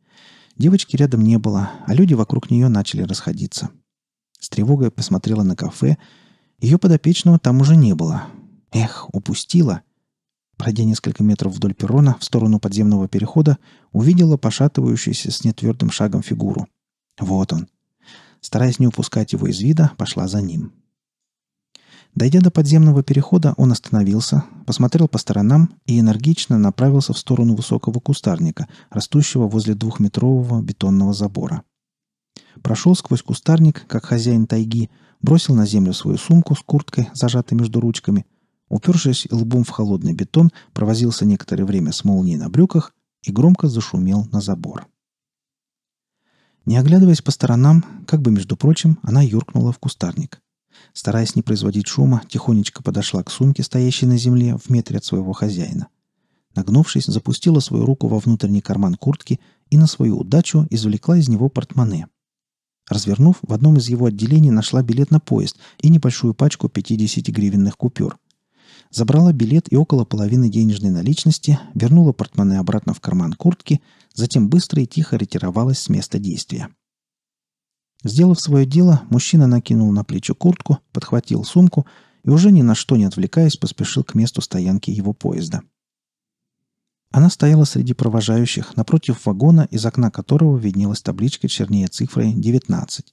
Девочки рядом не было, а люди вокруг нее начали расходиться. С тревогой посмотрела на кафе. Ее подопечного там уже не было. Эх, упустила. Пройдя несколько метров вдоль перрона в сторону подземного перехода, увидела пошатывающуюся с нетвердым шагом фигуру. Вот он. Стараясь не упускать его из вида, пошла за ним. — Дойдя до подземного перехода, он остановился, посмотрел по сторонам и энергично направился в сторону высокого кустарника, растущего возле двухметрового бетонного забора. Прошел сквозь кустарник, как хозяин тайги, бросил на землю свою сумку с курткой, зажатой между ручками, упершись лбом в холодный бетон, провозился некоторое время с молнией на брюках и громко зашумел на забор. Не оглядываясь по сторонам, как бы между прочим, она юркнула в кустарник – Стараясь не производить шума, тихонечко подошла к сумке, стоящей на земле, в метре от своего хозяина. Нагнувшись, запустила свою руку во внутренний карман куртки и на свою удачу извлекла из него портмоне. Развернув, в одном из его отделений нашла билет на поезд и небольшую пачку 50-гривенных купюр. Забрала билет и около половины денежной наличности, вернула портмоне обратно в карман куртки, затем быстро и тихо ретировалась с места действия. Сделав свое дело, мужчина накинул на плечо куртку, подхватил сумку и уже ни на что не отвлекаясь, поспешил к месту стоянки его поезда. Она стояла среди провожающих, напротив вагона, из окна которого виднелась табличка чернее цифрой 19.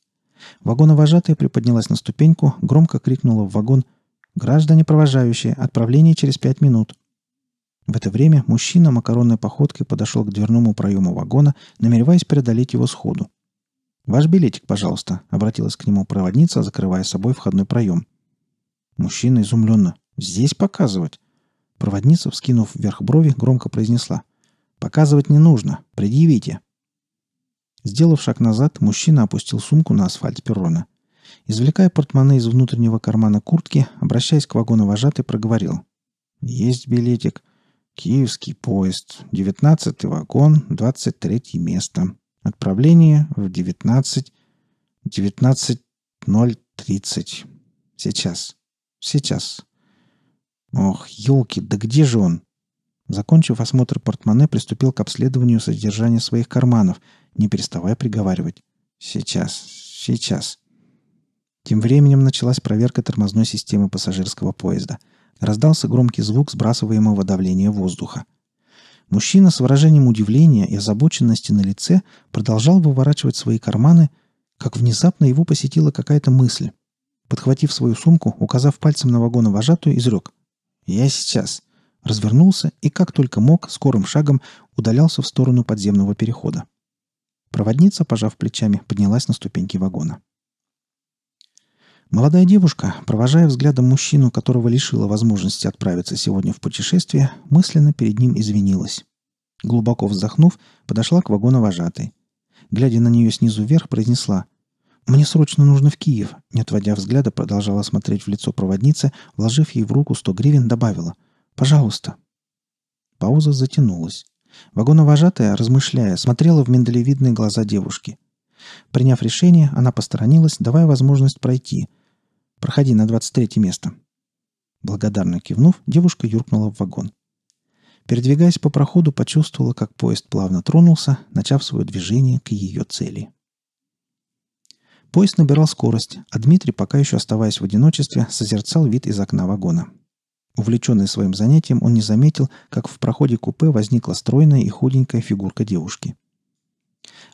Вагоновожатая приподнялась на ступеньку, громко крикнула в вагон «Граждане провожающие, отправление через пять минут». В это время мужчина макаронной походкой подошел к дверному проему вагона, намереваясь преодолеть его сходу. «Ваш билетик, пожалуйста», — обратилась к нему проводница, закрывая собой входной проем. Мужчина изумленно. «Здесь показывать?» Проводница, вскинув вверх брови, громко произнесла. «Показывать не нужно. Предъявите». Сделав шаг назад, мужчина опустил сумку на асфальт перрона. Извлекая портмоне из внутреннего кармана куртки, обращаясь к вагоновожатой, проговорил. «Есть билетик. Киевский поезд. Девятнадцатый вагон, двадцать третье место». Отправление в 19... 19.030. Сейчас. Сейчас. Ох, елки, да где же он? Закончив осмотр портмоне, приступил к обследованию содержания своих карманов, не переставая приговаривать. Сейчас, сейчас. Тем временем началась проверка тормозной системы пассажирского поезда. Раздался громкий звук сбрасываемого давления воздуха – Мужчина с выражением удивления и озабоченности на лице продолжал выворачивать свои карманы, как внезапно его посетила какая-то мысль. Подхватив свою сумку, указав пальцем на вагон вагоновожатую, изрек. «Я сейчас». Развернулся и, как только мог, скорым шагом удалялся в сторону подземного перехода. Проводница, пожав плечами, поднялась на ступеньки вагона. Молодая девушка, провожая взглядом мужчину, которого лишила возможности отправиться сегодня в путешествие, мысленно перед ним извинилась. Глубоко вздохнув, подошла к вагону вожатой. Глядя на нее снизу вверх, произнесла «Мне срочно нужно в Киев», не отводя взгляда, продолжала смотреть в лицо проводницы, вложив ей в руку сто гривен, добавила «Пожалуйста». Пауза затянулась. Вагоновожатая, размышляя, смотрела в миндалевидные глаза девушки – Приняв решение, она посторонилась, давая возможность пройти. «Проходи на 23 место». Благодарно кивнув, девушка юркнула в вагон. Передвигаясь по проходу, почувствовала, как поезд плавно тронулся, начав свое движение к ее цели. Поезд набирал скорость, а Дмитрий, пока еще оставаясь в одиночестве, созерцал вид из окна вагона. Увлеченный своим занятием, он не заметил, как в проходе купе возникла стройная и худенькая фигурка девушки –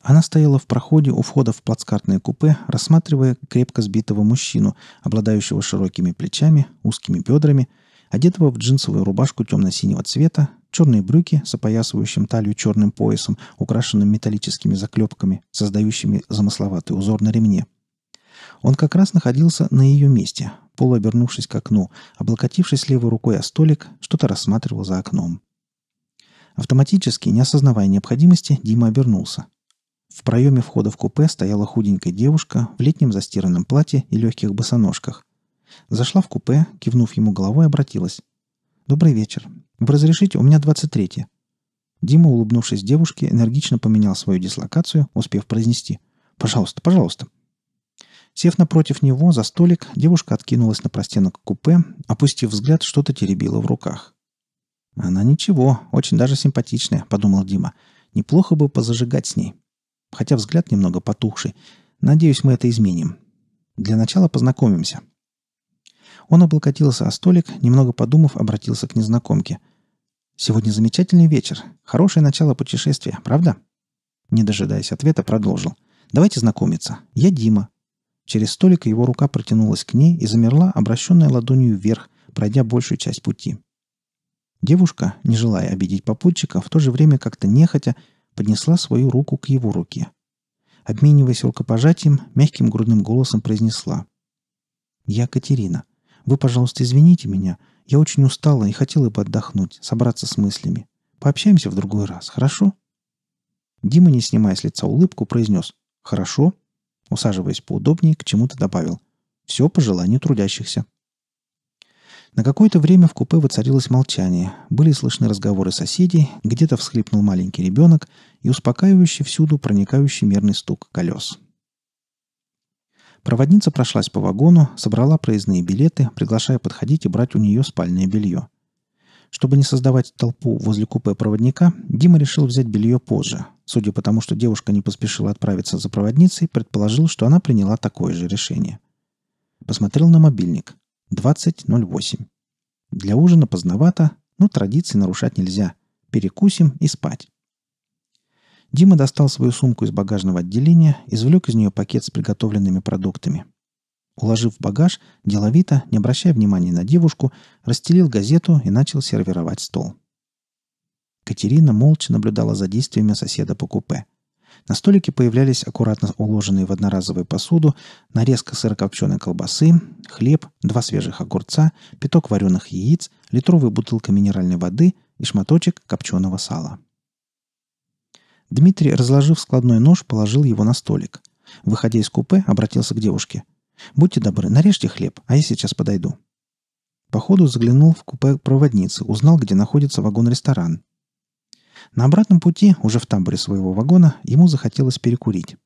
она стояла в проходе у входа в плацкартное купе, рассматривая крепко сбитого мужчину, обладающего широкими плечами, узкими бедрами, одетого в джинсовую рубашку темно-синего цвета, черные брюки с опоясывающим талию черным поясом, украшенным металлическими заклепками, создающими замысловатый узор на ремне. Он как раз находился на ее месте, полуобернувшись к окну, облокотившись левой рукой о столик, что-то рассматривал за окном. Автоматически, не осознавая необходимости, Дима обернулся. В проеме входа в купе стояла худенькая девушка в летнем застиранном платье и легких босоножках. Зашла в купе, кивнув ему головой, обратилась. «Добрый вечер. Вы разрешите, у меня 23-е». Дима, улыбнувшись девушке, энергично поменял свою дислокацию, успев произнести «Пожалуйста, пожалуйста». Сев напротив него за столик, девушка откинулась на простенок купе, опустив взгляд, что-то теребила в руках. «Она ничего, очень даже симпатичная», — подумал Дима. «Неплохо бы позажигать с ней» хотя взгляд немного потухший. Надеюсь, мы это изменим. Для начала познакомимся. Он облокотился о столик, немного подумав, обратился к незнакомке. «Сегодня замечательный вечер. Хорошее начало путешествия, правда?» Не дожидаясь ответа, продолжил. «Давайте знакомиться. Я Дима». Через столик его рука протянулась к ней и замерла, обращенная ладонью вверх, пройдя большую часть пути. Девушка, не желая обидеть попутчика, в то же время как-то нехотя поднесла свою руку к его руке. Обмениваясь рукопожатием, мягким грудным голосом произнесла. «Я Катерина. Вы, пожалуйста, извините меня. Я очень устала и хотела бы отдохнуть, собраться с мыслями. Пообщаемся в другой раз, хорошо?» Дима, не снимая с лица улыбку, произнес «Хорошо». Усаживаясь поудобнее, к чему-то добавил «Все по желанию трудящихся». На какое-то время в купе воцарилось молчание. Были слышны разговоры соседей, где-то всхлипнул маленький ребенок и успокаивающий всюду проникающий мерный стук колес. Проводница прошлась по вагону, собрала проездные билеты, приглашая подходить и брать у нее спальное белье. Чтобы не создавать толпу возле купе проводника, Дима решил взять белье позже. Судя по тому, что девушка не поспешила отправиться за проводницей, предположил, что она приняла такое же решение. Посмотрел на мобильник. 20.08. Для ужина поздновато, но традиции нарушать нельзя. Перекусим и спать. Дима достал свою сумку из багажного отделения, извлек из нее пакет с приготовленными продуктами. Уложив в багаж, деловито, не обращая внимания на девушку, расстелил газету и начал сервировать стол. Катерина молча наблюдала за действиями соседа по купе – на столике появлялись аккуратно уложенные в одноразовую посуду нарезка сырокопченой колбасы, хлеб, два свежих огурца, пяток вареных яиц, литровая бутылка минеральной воды и шматочек копченого сала. Дмитрий, разложив складной нож, положил его на столик. Выходя из купе, обратился к девушке. «Будьте добры, нарежьте хлеб, а я сейчас подойду». Походу заглянул в купе проводницы, узнал, где находится вагон-ресторан, на обратном пути, уже в тамбуре своего вагона, ему захотелось перекурить.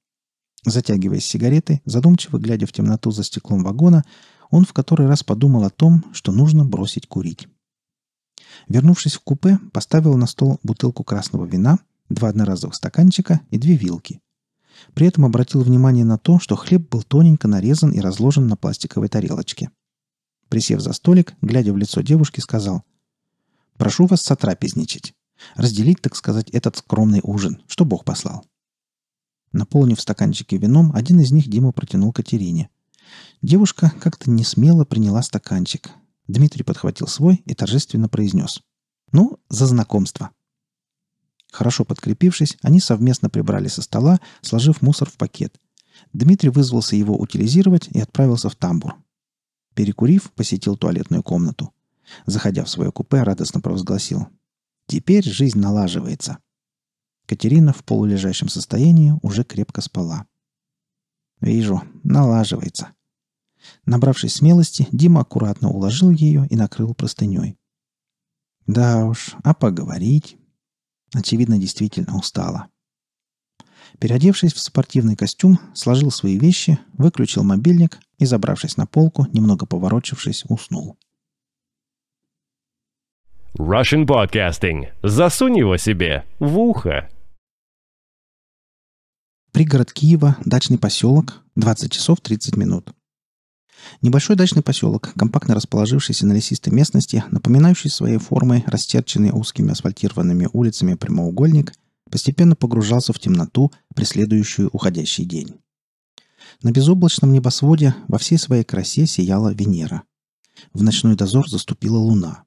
Затягиваясь сигареты, задумчиво глядя в темноту за стеклом вагона, он в который раз подумал о том, что нужно бросить курить. Вернувшись в купе, поставил на стол бутылку красного вина, два одноразовых стаканчика и две вилки. При этом обратил внимание на то, что хлеб был тоненько нарезан и разложен на пластиковой тарелочке. Присев за столик, глядя в лицо девушки, сказал «Прошу вас сотрапезничать». Разделить, так сказать, этот скромный ужин, что Бог послал. Наполнив стаканчики вином, один из них Дима протянул Катерине. Девушка как-то не смело приняла стаканчик. Дмитрий подхватил свой и торжественно произнес. «Ну, за знакомство!» Хорошо подкрепившись, они совместно прибрали со стола, сложив мусор в пакет. Дмитрий вызвался его утилизировать и отправился в тамбур. Перекурив, посетил туалетную комнату. Заходя в свое купе, радостно провозгласил. Теперь жизнь налаживается. Катерина в полулежащем состоянии уже крепко спала. Вижу, налаживается. Набравшись смелости, Дима аккуратно уложил ее и накрыл простыней. Да уж, а поговорить? Очевидно, действительно устала. Переодевшись в спортивный костюм, сложил свои вещи, выключил мобильник и, забравшись на полку, немного поворочившись, уснул. Russian Podcasting. Засунь его себе в ухо. Пригород Киева, дачный поселок, 20 часов 30 минут. Небольшой дачный поселок, компактно расположившийся на лесистой местности, напоминающий своей формой расчерченный узкими асфальтированными улицами прямоугольник, постепенно погружался в темноту, преследующую уходящий день. На безоблачном небосводе во всей своей красе сияла Венера. В ночной дозор заступила луна –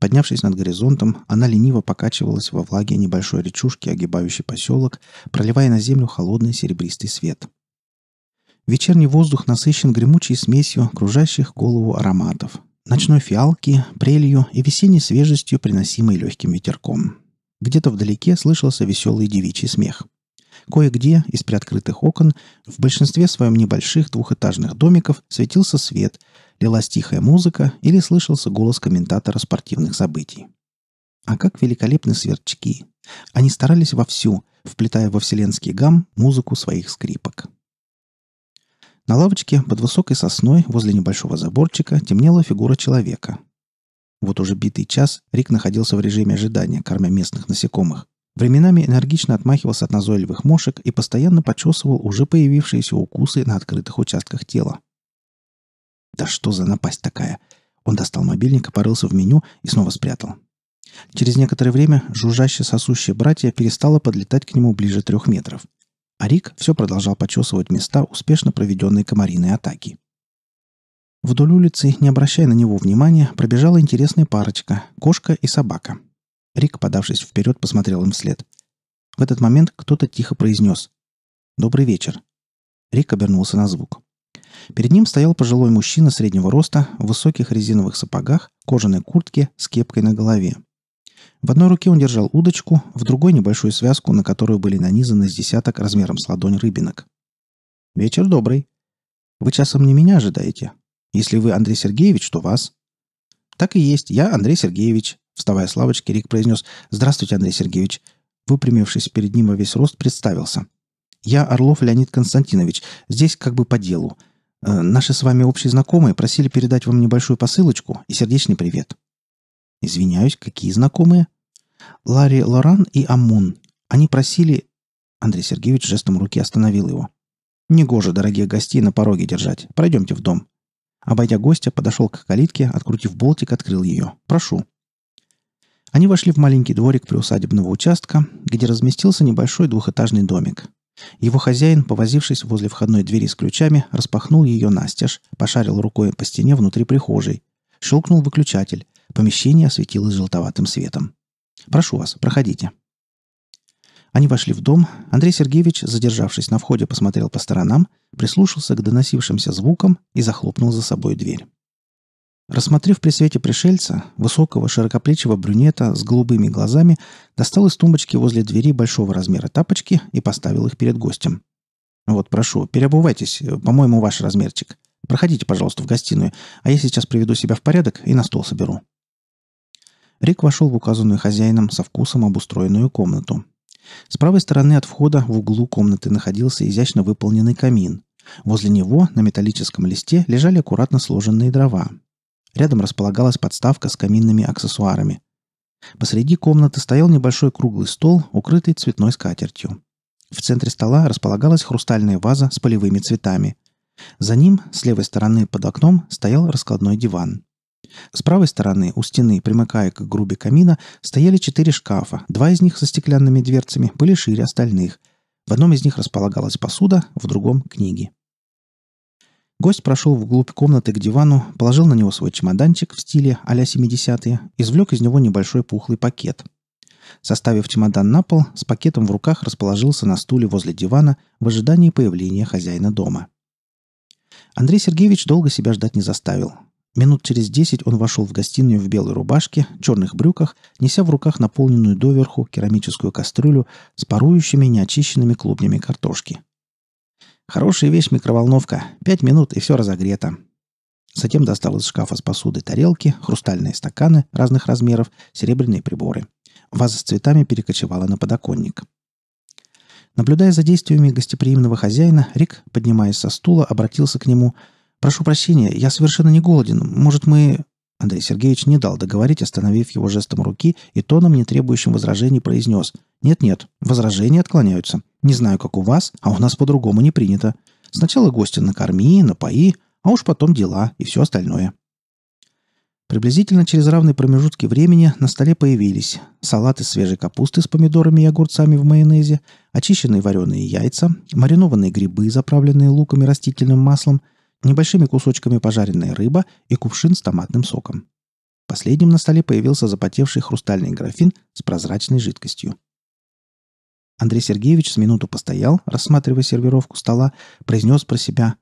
Поднявшись над горизонтом, она лениво покачивалась во влаге небольшой речушки, огибающей поселок, проливая на землю холодный серебристый свет. Вечерний воздух насыщен гремучей смесью кружащих голову ароматов, ночной фиалки, прелью и весенней свежестью, приносимой легким ветерком. Где-то вдалеке слышался веселый девичий смех. Кое-где из приоткрытых окон, в большинстве своем небольших двухэтажных домиков, светился свет, лилась тихая музыка или слышался голос комментатора спортивных событий. А как великолепны сверчки! Они старались вовсю, вплетая во вселенский гам музыку своих скрипок. На лавочке под высокой сосной возле небольшого заборчика темнела фигура человека. Вот уже битый час Рик находился в режиме ожидания, кормя местных насекомых. Временами энергично отмахивался от назойливых мошек и постоянно почесывал уже появившиеся укусы на открытых участках тела. «Да что за напасть такая?» Он достал мобильник, порылся в меню и снова спрятал. Через некоторое время жужжащие сосущие братья перестало подлетать к нему ближе трех метров. А Рик все продолжал почесывать места успешно проведенной комариной атаки. Вдоль улицы, не обращая на него внимания, пробежала интересная парочка – кошка и собака – Рик, подавшись вперед, посмотрел им вслед. В этот момент кто-то тихо произнес «Добрый вечер». Рик обернулся на звук. Перед ним стоял пожилой мужчина среднего роста, в высоких резиновых сапогах, кожаной куртке с кепкой на голове. В одной руке он держал удочку, в другой — небольшую связку, на которую были нанизаны с десяток размером с ладонь рыбинок. «Вечер добрый. Вы часом не меня ожидаете? Если вы Андрей Сергеевич, то вас». «Так и есть, я Андрей Сергеевич», Вставая с лавочки, Рик произнес «Здравствуйте, Андрей Сергеевич». Выпрямившись перед ним во весь рост, представился. «Я Орлов Леонид Константинович. Здесь как бы по делу. Э, наши с вами общие знакомые просили передать вам небольшую посылочку и сердечный привет». «Извиняюсь, какие знакомые?» «Ларри Лоран и Амун. Они просили...» Андрей Сергеевич жестом руки остановил его. «Негоже, дорогие гости, на пороге держать. Пройдемте в дом». Обойдя гостя, подошел к калитке, открутив болтик, открыл ее. «Прошу». Они вошли в маленький дворик приусадебного участка, где разместился небольшой двухэтажный домик. Его хозяин, повозившись возле входной двери с ключами, распахнул ее настежь, пошарил рукой по стене внутри прихожей. Щелкнул выключатель. Помещение осветилось желтоватым светом. «Прошу вас, проходите». Они вошли в дом. Андрей Сергеевич, задержавшись на входе, посмотрел по сторонам, прислушался к доносившимся звукам и захлопнул за собой дверь. Рассмотрев при свете пришельца, высокого широкоплечего брюнета с голубыми глазами, достал из тумбочки возле двери большого размера тапочки и поставил их перед гостем. «Вот, прошу, переобувайтесь, по-моему, ваш размерчик. Проходите, пожалуйста, в гостиную, а я сейчас приведу себя в порядок и на стол соберу». Рик вошел в указанную хозяином со вкусом обустроенную комнату. С правой стороны от входа в углу комнаты находился изящно выполненный камин. Возле него на металлическом листе лежали аккуратно сложенные дрова, Рядом располагалась подставка с каминными аксессуарами. Посреди комнаты стоял небольшой круглый стол, укрытый цветной скатертью. В центре стола располагалась хрустальная ваза с полевыми цветами. За ним, с левой стороны под окном, стоял раскладной диван. С правой стороны, у стены, примыкая к грубе камина, стояли четыре шкафа. Два из них со стеклянными дверцами были шире остальных. В одном из них располагалась посуда, в другом – книги. Гость прошел вглубь комнаты к дивану, положил на него свой чемоданчик в стиле а-ля 70-е, извлек из него небольшой пухлый пакет. Составив чемодан на пол, с пакетом в руках расположился на стуле возле дивана в ожидании появления хозяина дома. Андрей Сергеевич долго себя ждать не заставил. Минут через десять он вошел в гостиную в белой рубашке, черных брюках, неся в руках наполненную доверху керамическую кастрюлю с парующими неочищенными клубнями картошки – Хорошая вещь микроволновка. Пять минут, и все разогрето. Затем достал из шкафа с посуды тарелки, хрустальные стаканы разных размеров, серебряные приборы. Ваза с цветами перекочевала на подоконник. Наблюдая за действиями гостеприимного хозяина, Рик, поднимаясь со стула, обратился к нему. «Прошу прощения, я совершенно не голоден. Может, мы...» Андрей Сергеевич не дал договорить, остановив его жестом руки и тоном, не требующим возражений, произнес – нет-нет, возражения отклоняются. Не знаю, как у вас, а у нас по-другому не принято. Сначала гостя накорми, напои, а уж потом дела и все остальное. Приблизительно через равные промежутки времени на столе появились салаты свежей капусты с помидорами и огурцами в майонезе, очищенные вареные яйца, маринованные грибы, заправленные луком и растительным маслом, небольшими кусочками пожаренная рыба и кувшин с томатным соком. Последним на столе появился запотевший хрустальный графин с прозрачной жидкостью. Андрей Сергеевич с минуту постоял, рассматривая сервировку стола, произнес про себя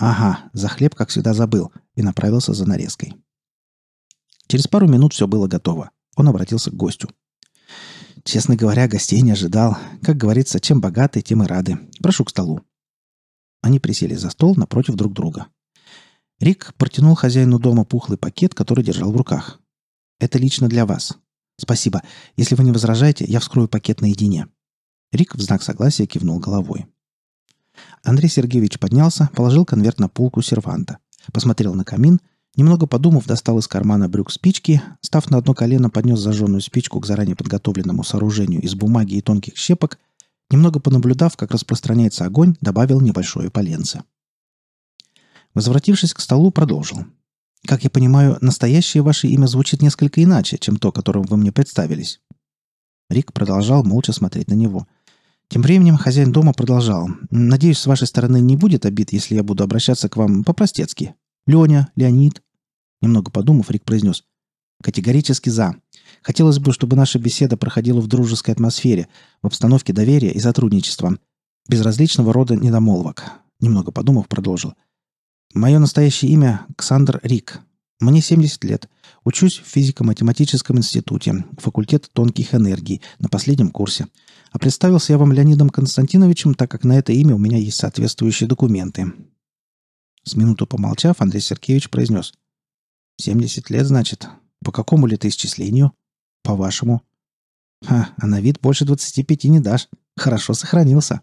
«Ага, за хлеб, как всегда, забыл» и направился за нарезкой. Через пару минут все было готово. Он обратился к гостю. «Честно говоря, гостей не ожидал. Как говорится, чем богаты, тем и рады. Прошу к столу». Они присели за стол напротив друг друга. Рик протянул хозяину дома пухлый пакет, который держал в руках. «Это лично для вас. Спасибо. Если вы не возражаете, я вскрою пакет наедине». Рик в знак согласия кивнул головой. Андрей Сергеевич поднялся, положил конверт на полку серванта, посмотрел на камин, немного подумав, достал из кармана брюк спички, став на одно колено, поднес зажженную спичку к заранее подготовленному сооружению из бумаги и тонких щепок, немного понаблюдав, как распространяется огонь, добавил небольшое поленце. Возвратившись к столу, продолжил. «Как я понимаю, настоящее ваше имя звучит несколько иначе, чем то, которым вы мне представились». Рик продолжал молча смотреть на него – тем временем хозяин дома продолжал. «Надеюсь, с вашей стороны не будет обид, если я буду обращаться к вам по-простецки. Леня, Леонид». Немного подумав, Рик произнес. «Категорически за. Хотелось бы, чтобы наша беседа проходила в дружеской атмосфере, в обстановке доверия и сотрудничества. Без различного рода недомолвок». Немного подумав, продолжил. «Мое настоящее имя – Ксандр Рик. Мне 70 лет. Учусь в физико-математическом институте, факультет тонких энергий, на последнем курсе. А представился я вам Леонидом Константиновичем, так как на это имя у меня есть соответствующие документы. С минуту помолчав, Андрей Сергеевич произнес. "Семьдесят лет, значит? По какому летоисчислению?» «По вашему». «Ха, а на вид больше двадцати пяти не дашь. Хорошо сохранился».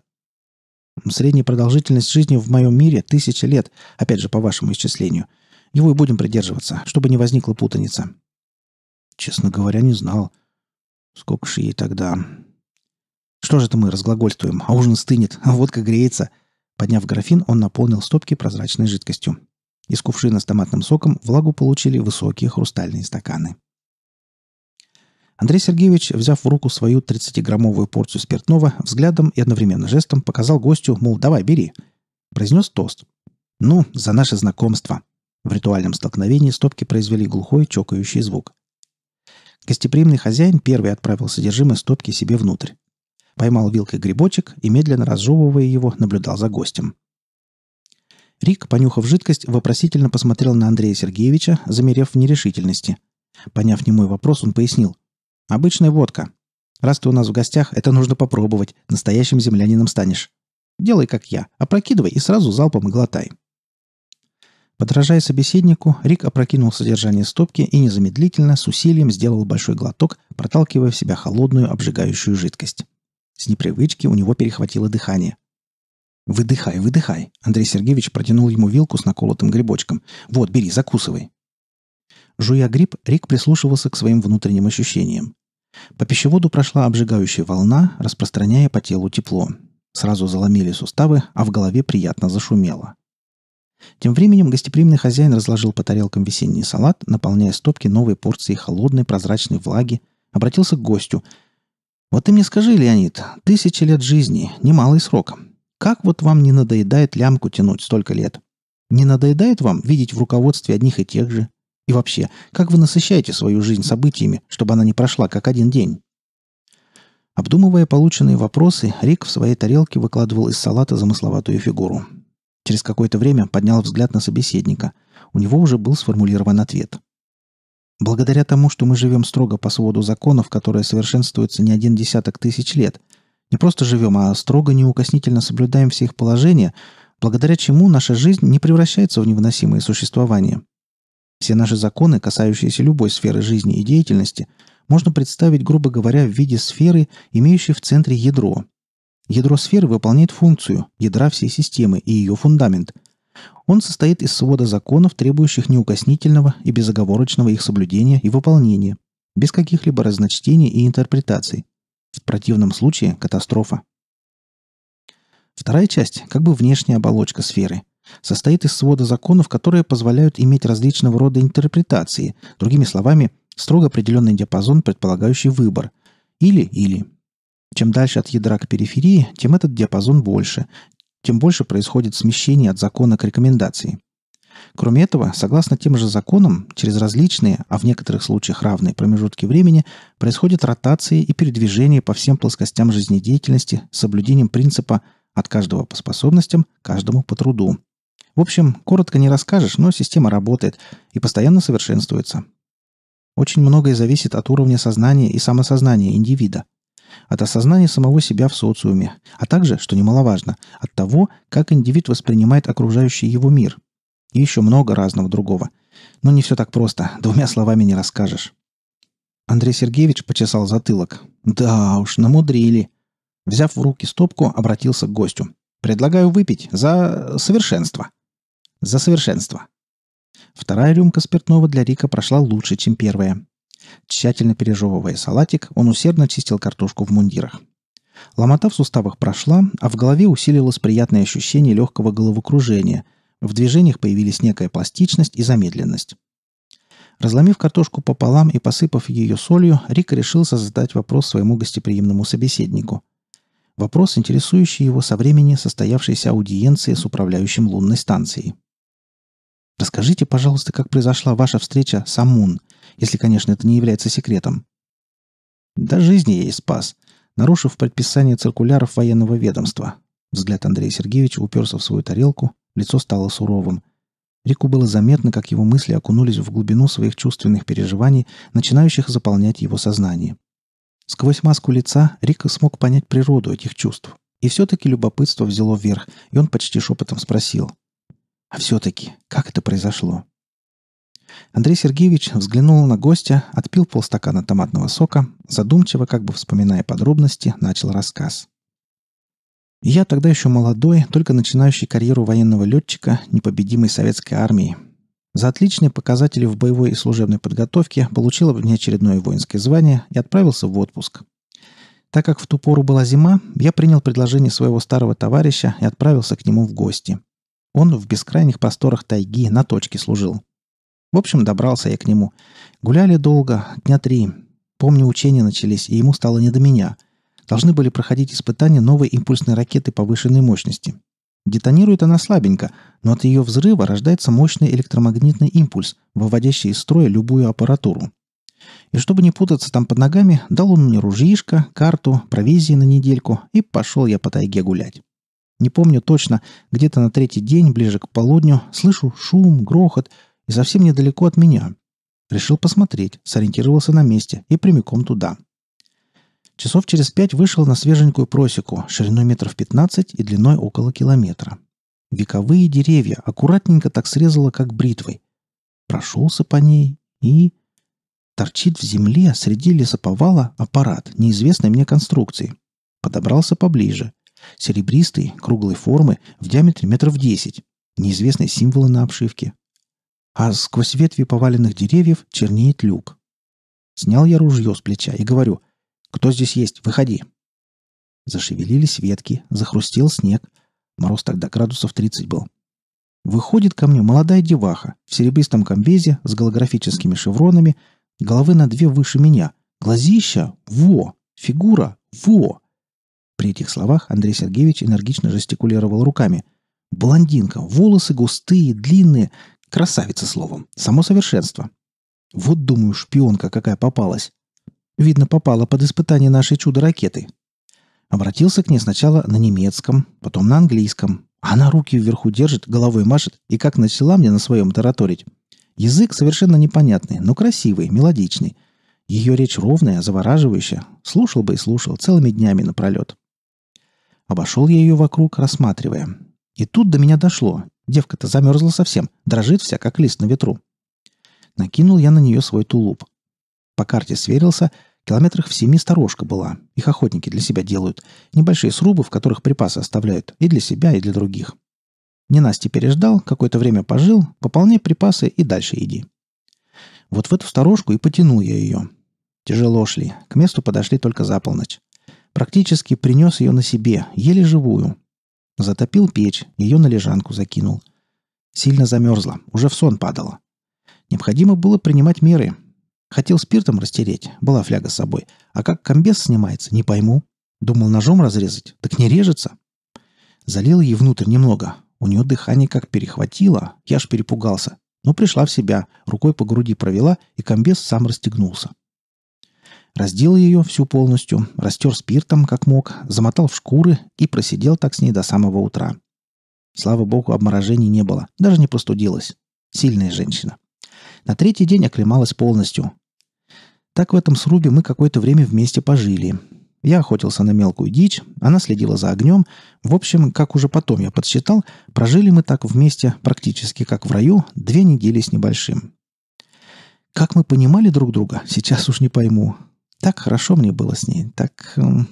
«Средняя продолжительность жизни в моем мире – тысяча лет, опять же, по вашему исчислению. Его и будем придерживаться, чтобы не возникла путаница». «Честно говоря, не знал. Сколько же ей тогда? Что же это мы разглагольствуем? А ужин стынет, а водка греется. Подняв графин, он наполнил стопки прозрачной жидкостью. Из кувшина с томатным соком влагу получили высокие хрустальные стаканы. Андрей Сергеевич, взяв в руку свою 30-граммовую порцию спиртного, взглядом и одновременно жестом показал гостю, мол, давай, бери. Произнес тост. Ну, за наше знакомство. В ритуальном столкновении стопки произвели глухой, чокающий звук. Гостеприимный хозяин первый отправил содержимое стопки себе внутрь. Поймал вилкой грибочек и, медленно разжевывая его, наблюдал за гостем. Рик, понюхав жидкость, вопросительно посмотрел на Андрея Сергеевича, замерев в нерешительности. Поняв немой вопрос, он пояснил. «Обычная водка. Раз ты у нас в гостях, это нужно попробовать. Настоящим землянином станешь. Делай, как я. Опрокидывай и сразу залпом и глотай». Подражая собеседнику, Рик опрокинул содержание стопки и незамедлительно, с усилием сделал большой глоток, проталкивая в себя холодную, обжигающую жидкость. С непривычки у него перехватило дыхание. «Выдыхай, выдыхай!» Андрей Сергеевич протянул ему вилку с наколотым грибочком. «Вот, бери, закусывай!» Жуя гриб, Рик прислушивался к своим внутренним ощущениям. По пищеводу прошла обжигающая волна, распространяя по телу тепло. Сразу заломили суставы, а в голове приятно зашумело. Тем временем гостеприимный хозяин разложил по тарелкам весенний салат, наполняя стопки новой порции холодной прозрачной влаги, обратился к гостю вот ты мне скажи, Леонид, тысячи лет жизни, немалый срок. Как вот вам не надоедает лямку тянуть столько лет? Не надоедает вам видеть в руководстве одних и тех же? И вообще, как вы насыщаете свою жизнь событиями, чтобы она не прошла как один день? Обдумывая полученные вопросы, Рик в своей тарелке выкладывал из салата замысловатую фигуру. Через какое-то время поднял взгляд на собеседника. У него уже был сформулирован ответ. Благодаря тому, что мы живем строго по своду законов, которые совершенствуются не один десяток тысяч лет, не просто живем, а строго неукоснительно соблюдаем все их положения, благодаря чему наша жизнь не превращается в невыносимое существование. Все наши законы, касающиеся любой сферы жизни и деятельности, можно представить, грубо говоря, в виде сферы, имеющей в центре ядро. Ядро сферы выполняет функцию ядра всей системы и ее фундамент – он состоит из свода законов, требующих неукоснительного и безоговорочного их соблюдения и выполнения, без каких-либо разночтений и интерпретаций. В противном случае – катастрофа. Вторая часть – как бы внешняя оболочка сферы – состоит из свода законов, которые позволяют иметь различного рода интерпретации, другими словами, строго определенный диапазон, предполагающий выбор. Или-или. Чем дальше от ядра к периферии, тем этот диапазон больше, тем больше происходит смещение от закона к рекомендации. Кроме этого, согласно тем же законам, через различные, а в некоторых случаях равные промежутки времени, происходит ротация и передвижение по всем плоскостям жизнедеятельности с соблюдением принципа «от каждого по способностям, каждому по труду». В общем, коротко не расскажешь, но система работает и постоянно совершенствуется. Очень многое зависит от уровня сознания и самосознания индивида – от осознания самого себя в социуме, а также, что немаловажно, от того, как индивид воспринимает окружающий его мир. И еще много разного другого. Но не все так просто, двумя словами не расскажешь. Андрей Сергеевич почесал затылок. «Да уж, намудрили». Взяв в руки стопку, обратился к гостю. «Предлагаю выпить за совершенство». «За совершенство». Вторая рюмка спиртного для Рика прошла лучше, чем первая. Тщательно пережевывая салатик, он усердно чистил картошку в мундирах. Ломота в суставах прошла, а в голове усилилось приятное ощущение легкого головокружения. В движениях появились некая пластичность и замедленность. Разломив картошку пополам и посыпав ее солью, Рик решился задать вопрос своему гостеприимному собеседнику. Вопрос, интересующий его со времени состоявшейся аудиенции с управляющим лунной станцией. «Расскажите, пожалуйста, как произошла ваша встреча с Амун», если, конечно, это не является секретом. Да жизни ей спас, нарушив предписание циркуляров военного ведомства. Взгляд Андрея Сергеевича уперся в свою тарелку, лицо стало суровым. Рику было заметно, как его мысли окунулись в глубину своих чувственных переживаний, начинающих заполнять его сознание. Сквозь маску лица Рика смог понять природу этих чувств. И все-таки любопытство взяло вверх, и он почти шепотом спросил. «А все-таки, как это произошло?» Андрей Сергеевич взглянул на гостя, отпил полстакана томатного сока, задумчиво, как бы вспоминая подробности, начал рассказ. «Я тогда еще молодой, только начинающий карьеру военного летчика непобедимой советской армии. За отличные показатели в боевой и служебной подготовке получил внеочередное воинское звание и отправился в отпуск. Так как в ту пору была зима, я принял предложение своего старого товарища и отправился к нему в гости. Он в бескрайних просторах тайги на точке служил – в общем, добрался я к нему. Гуляли долго, дня три. Помню, учения начались, и ему стало не до меня. Должны были проходить испытания новой импульсной ракеты повышенной мощности. Детонирует она слабенько, но от ее взрыва рождается мощный электромагнитный импульс, выводящий из строя любую аппаратуру. И чтобы не путаться там под ногами, дал он мне ружьишко, карту, провизии на недельку, и пошел я по тайге гулять. Не помню точно, где-то на третий день, ближе к полудню, слышу шум, грохот, и совсем недалеко от меня. Решил посмотреть, сориентировался на месте и прямиком туда. Часов через пять вышел на свеженькую просеку, шириной метров 15 и длиной около километра. Вековые деревья аккуратненько так срезала, как бритвой. Прошелся по ней и... Торчит в земле среди лесоповала аппарат неизвестной мне конструкции. Подобрался поближе. Серебристый, круглой формы, в диаметре метров десять. Неизвестные символы на обшивке, а сквозь ветви поваленных деревьев чернеет люк. Снял я ружье с плеча и говорю, «Кто здесь есть? Выходи!» Зашевелились ветки, захрустел снег. Мороз тогда градусов 30 был. Выходит ко мне молодая деваха в серебристом комбезе с голографическими шевронами, головы на две выше меня, глазища — во, фигура — во. При этих словах Андрей Сергеевич энергично жестикулировал руками. Блондинка, волосы густые, длинные, Красавица, словом. Само совершенство. Вот, думаю, шпионка какая попалась. Видно, попала под испытание нашей чудо-ракеты. Обратился к ней сначала на немецком, потом на английском. Она руки вверху держит, головой машет и как начала мне на своем тараторить. Язык совершенно непонятный, но красивый, мелодичный. Ее речь ровная, завораживающая. Слушал бы и слушал, целыми днями напролет. Обошел я ее вокруг, рассматривая. И тут до меня дошло. Девка-то замерзла совсем, дрожит вся, как лист на ветру. Накинул я на нее свой тулуп. По карте сверился, километрах в семи сторожка была. Их охотники для себя делают. Небольшие срубы, в которых припасы оставляют. И для себя, и для других. Не Ненасти переждал, какое-то время пожил, пополняй припасы и дальше иди. Вот в эту сторожку и потяну я ее. Тяжело шли, к месту подошли только за полночь. Практически принес ее на себе, еле живую. Затопил печь, ее на лежанку закинул. Сильно замерзла, уже в сон падала. Необходимо было принимать меры. Хотел спиртом растереть, была фляга с собой. А как комбез снимается, не пойму. Думал ножом разрезать, так не режется. Залил ей внутрь немного. У нее дыхание как перехватило, я ж перепугался. Но пришла в себя, рукой по груди провела, и комбез сам расстегнулся. Раздел ее всю полностью, растер спиртом, как мог, замотал в шкуры и просидел так с ней до самого утра. Слава богу, обморожений не было, даже не простудилась. Сильная женщина. На третий день оклемалась полностью. Так в этом срубе мы какое-то время вместе пожили. Я охотился на мелкую дичь, она следила за огнем. В общем, как уже потом я подсчитал, прожили мы так вместе, практически как в раю, две недели с небольшим. Как мы понимали друг друга, сейчас уж не пойму. Так хорошо мне было с ней, так... Эм,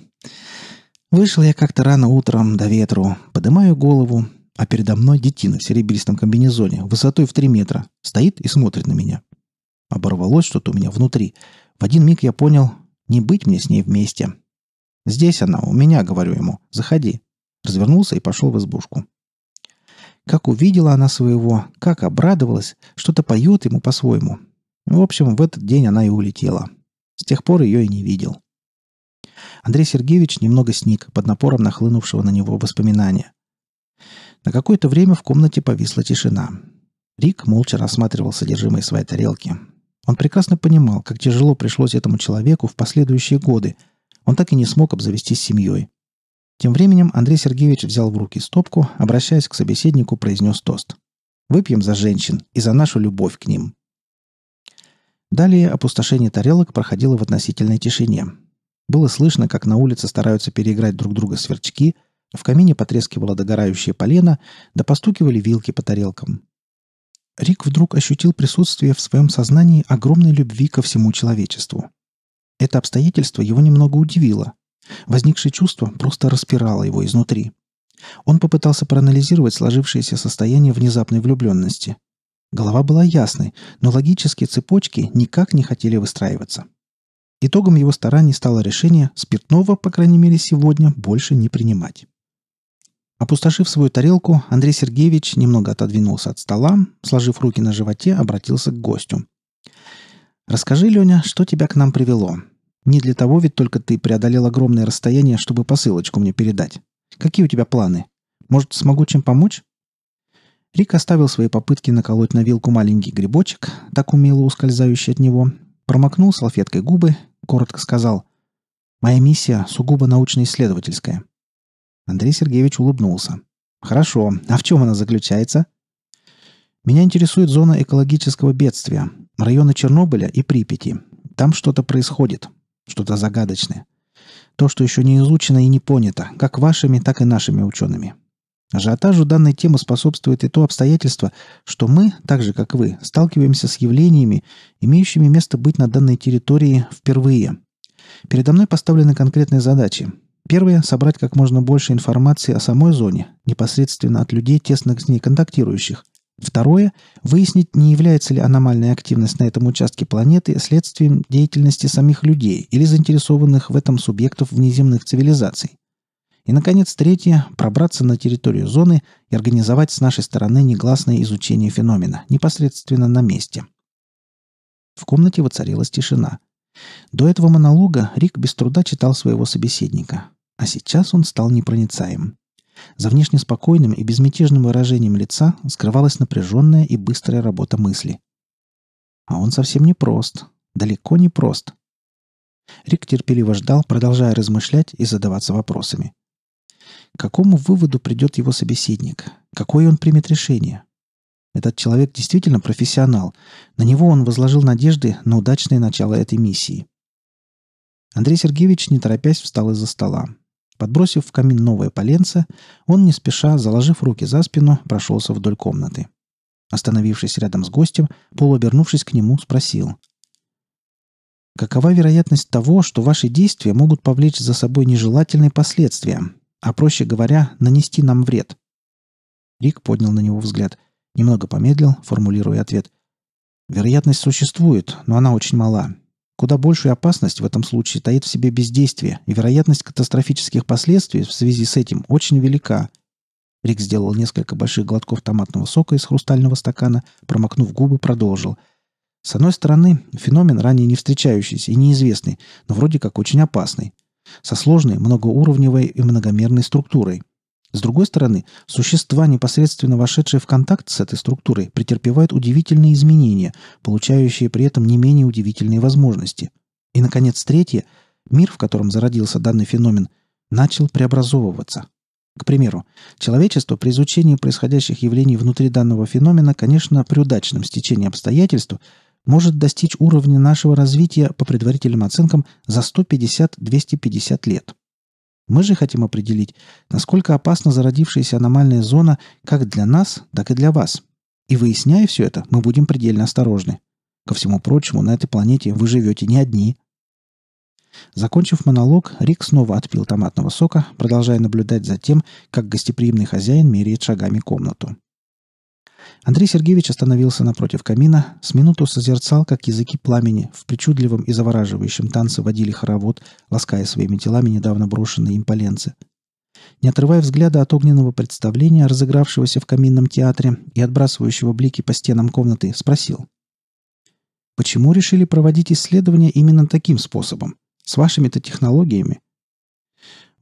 вышел я как-то рано утром до ветру, поднимаю голову, а передо мной детина в серебристом комбинезоне, высотой в три метра, стоит и смотрит на меня. Оборвалось что-то у меня внутри. В один миг я понял, не быть мне с ней вместе. «Здесь она, у меня», — говорю ему, — «заходи». Развернулся и пошел в избушку. Как увидела она своего, как обрадовалась, что-то поет ему по-своему. В общем, в этот день она и улетела. С тех пор ее и не видел. Андрей Сергеевич немного сник под напором нахлынувшего на него воспоминания. На какое-то время в комнате повисла тишина. Рик молча рассматривал содержимое своей тарелки. Он прекрасно понимал, как тяжело пришлось этому человеку в последующие годы. Он так и не смог обзавестись семьей. Тем временем Андрей Сергеевич взял в руки стопку, обращаясь к собеседнику, произнес тост. «Выпьем за женщин и за нашу любовь к ним». Далее опустошение тарелок проходило в относительной тишине. Было слышно, как на улице стараются переиграть друг друга сверчки, в камине потрескивало догорающее полено, да постукивали вилки по тарелкам. Рик вдруг ощутил присутствие в своем сознании огромной любви ко всему человечеству. Это обстоятельство его немного удивило. Возникшее чувство просто распирало его изнутри. Он попытался проанализировать сложившееся состояние внезапной влюбленности – Голова была ясной, но логические цепочки никак не хотели выстраиваться. Итогом его стараний стало решение спиртного, по крайней мере сегодня, больше не принимать. Опустошив свою тарелку, Андрей Сергеевич немного отодвинулся от стола, сложив руки на животе, обратился к гостю. «Расскажи, Леня, что тебя к нам привело? Не для того ведь только ты преодолел огромное расстояние, чтобы посылочку мне передать. Какие у тебя планы? Может, смогу чем помочь?» Рик оставил свои попытки наколоть на вилку маленький грибочек, так умело ускользающий от него, промокнул салфеткой губы, коротко сказал «Моя миссия сугубо научно-исследовательская». Андрей Сергеевич улыбнулся. «Хорошо. А в чем она заключается?» «Меня интересует зона экологического бедствия, районы Чернобыля и Припяти. Там что-то происходит, что-то загадочное. То, что еще не изучено и не понято, как вашими, так и нашими учеными. Ажиотажу данной темы способствует и то обстоятельство, что мы, так же как вы, сталкиваемся с явлениями, имеющими место быть на данной территории впервые. Передо мной поставлены конкретные задачи. Первое – собрать как можно больше информации о самой зоне, непосредственно от людей, тесно с ней контактирующих. Второе – выяснить, не является ли аномальная активность на этом участке планеты следствием деятельности самих людей или заинтересованных в этом субъектов внеземных цивилизаций. И, наконец, третье – пробраться на территорию зоны и организовать с нашей стороны негласное изучение феномена, непосредственно на месте. В комнате воцарилась тишина. До этого монолога Рик без труда читал своего собеседника, а сейчас он стал непроницаем. За внешне спокойным и безмятежным выражением лица скрывалась напряженная и быстрая работа мысли. А он совсем не прост, далеко не прост. Рик терпеливо ждал, продолжая размышлять и задаваться вопросами. К какому выводу придет его собеседник? Какое он примет решение? Этот человек действительно профессионал. На него он возложил надежды на удачное начало этой миссии. Андрей Сергеевич, не торопясь, встал из-за стола. Подбросив в камин новое поленце, он, не спеша, заложив руки за спину, прошелся вдоль комнаты. Остановившись рядом с гостем, полуобернувшись к нему, спросил. «Какова вероятность того, что ваши действия могут повлечь за собой нежелательные последствия, а проще говоря, нанести нам вред. Рик поднял на него взгляд, немного помедлил, формулируя ответ. Вероятность существует, но она очень мала. Куда большую опасность в этом случае таит в себе бездействие, и вероятность катастрофических последствий в связи с этим очень велика. Рик сделал несколько больших глотков томатного сока из хрустального стакана, промокнув губы, продолжил. С одной стороны, феномен ранее не встречающийся и неизвестный, но вроде как очень опасный со сложной многоуровневой и многомерной структурой. С другой стороны, существа, непосредственно вошедшие в контакт с этой структурой, претерпевают удивительные изменения, получающие при этом не менее удивительные возможности. И, наконец, третье – мир, в котором зародился данный феномен, начал преобразовываться. К примеру, человечество при изучении происходящих явлений внутри данного феномена, конечно, при удачном стечении обстоятельств – может достичь уровня нашего развития по предварительным оценкам за 150-250 лет. Мы же хотим определить, насколько опасна зародившаяся аномальная зона как для нас, так и для вас. И выясняя все это, мы будем предельно осторожны. Ко всему прочему, на этой планете вы живете не одни. Закончив монолог, Рик снова отпил томатного сока, продолжая наблюдать за тем, как гостеприимный хозяин меряет шагами комнату. Андрей Сергеевич остановился напротив камина, с минуту созерцал, как языки пламени в причудливом и завораживающем танце водили хоровод, лаская своими телами недавно брошенные им поленцы. Не отрывая взгляда от огненного представления, разыгравшегося в каминном театре и отбрасывающего блики по стенам комнаты, спросил. «Почему решили проводить исследования именно таким способом? С вашими-то технологиями?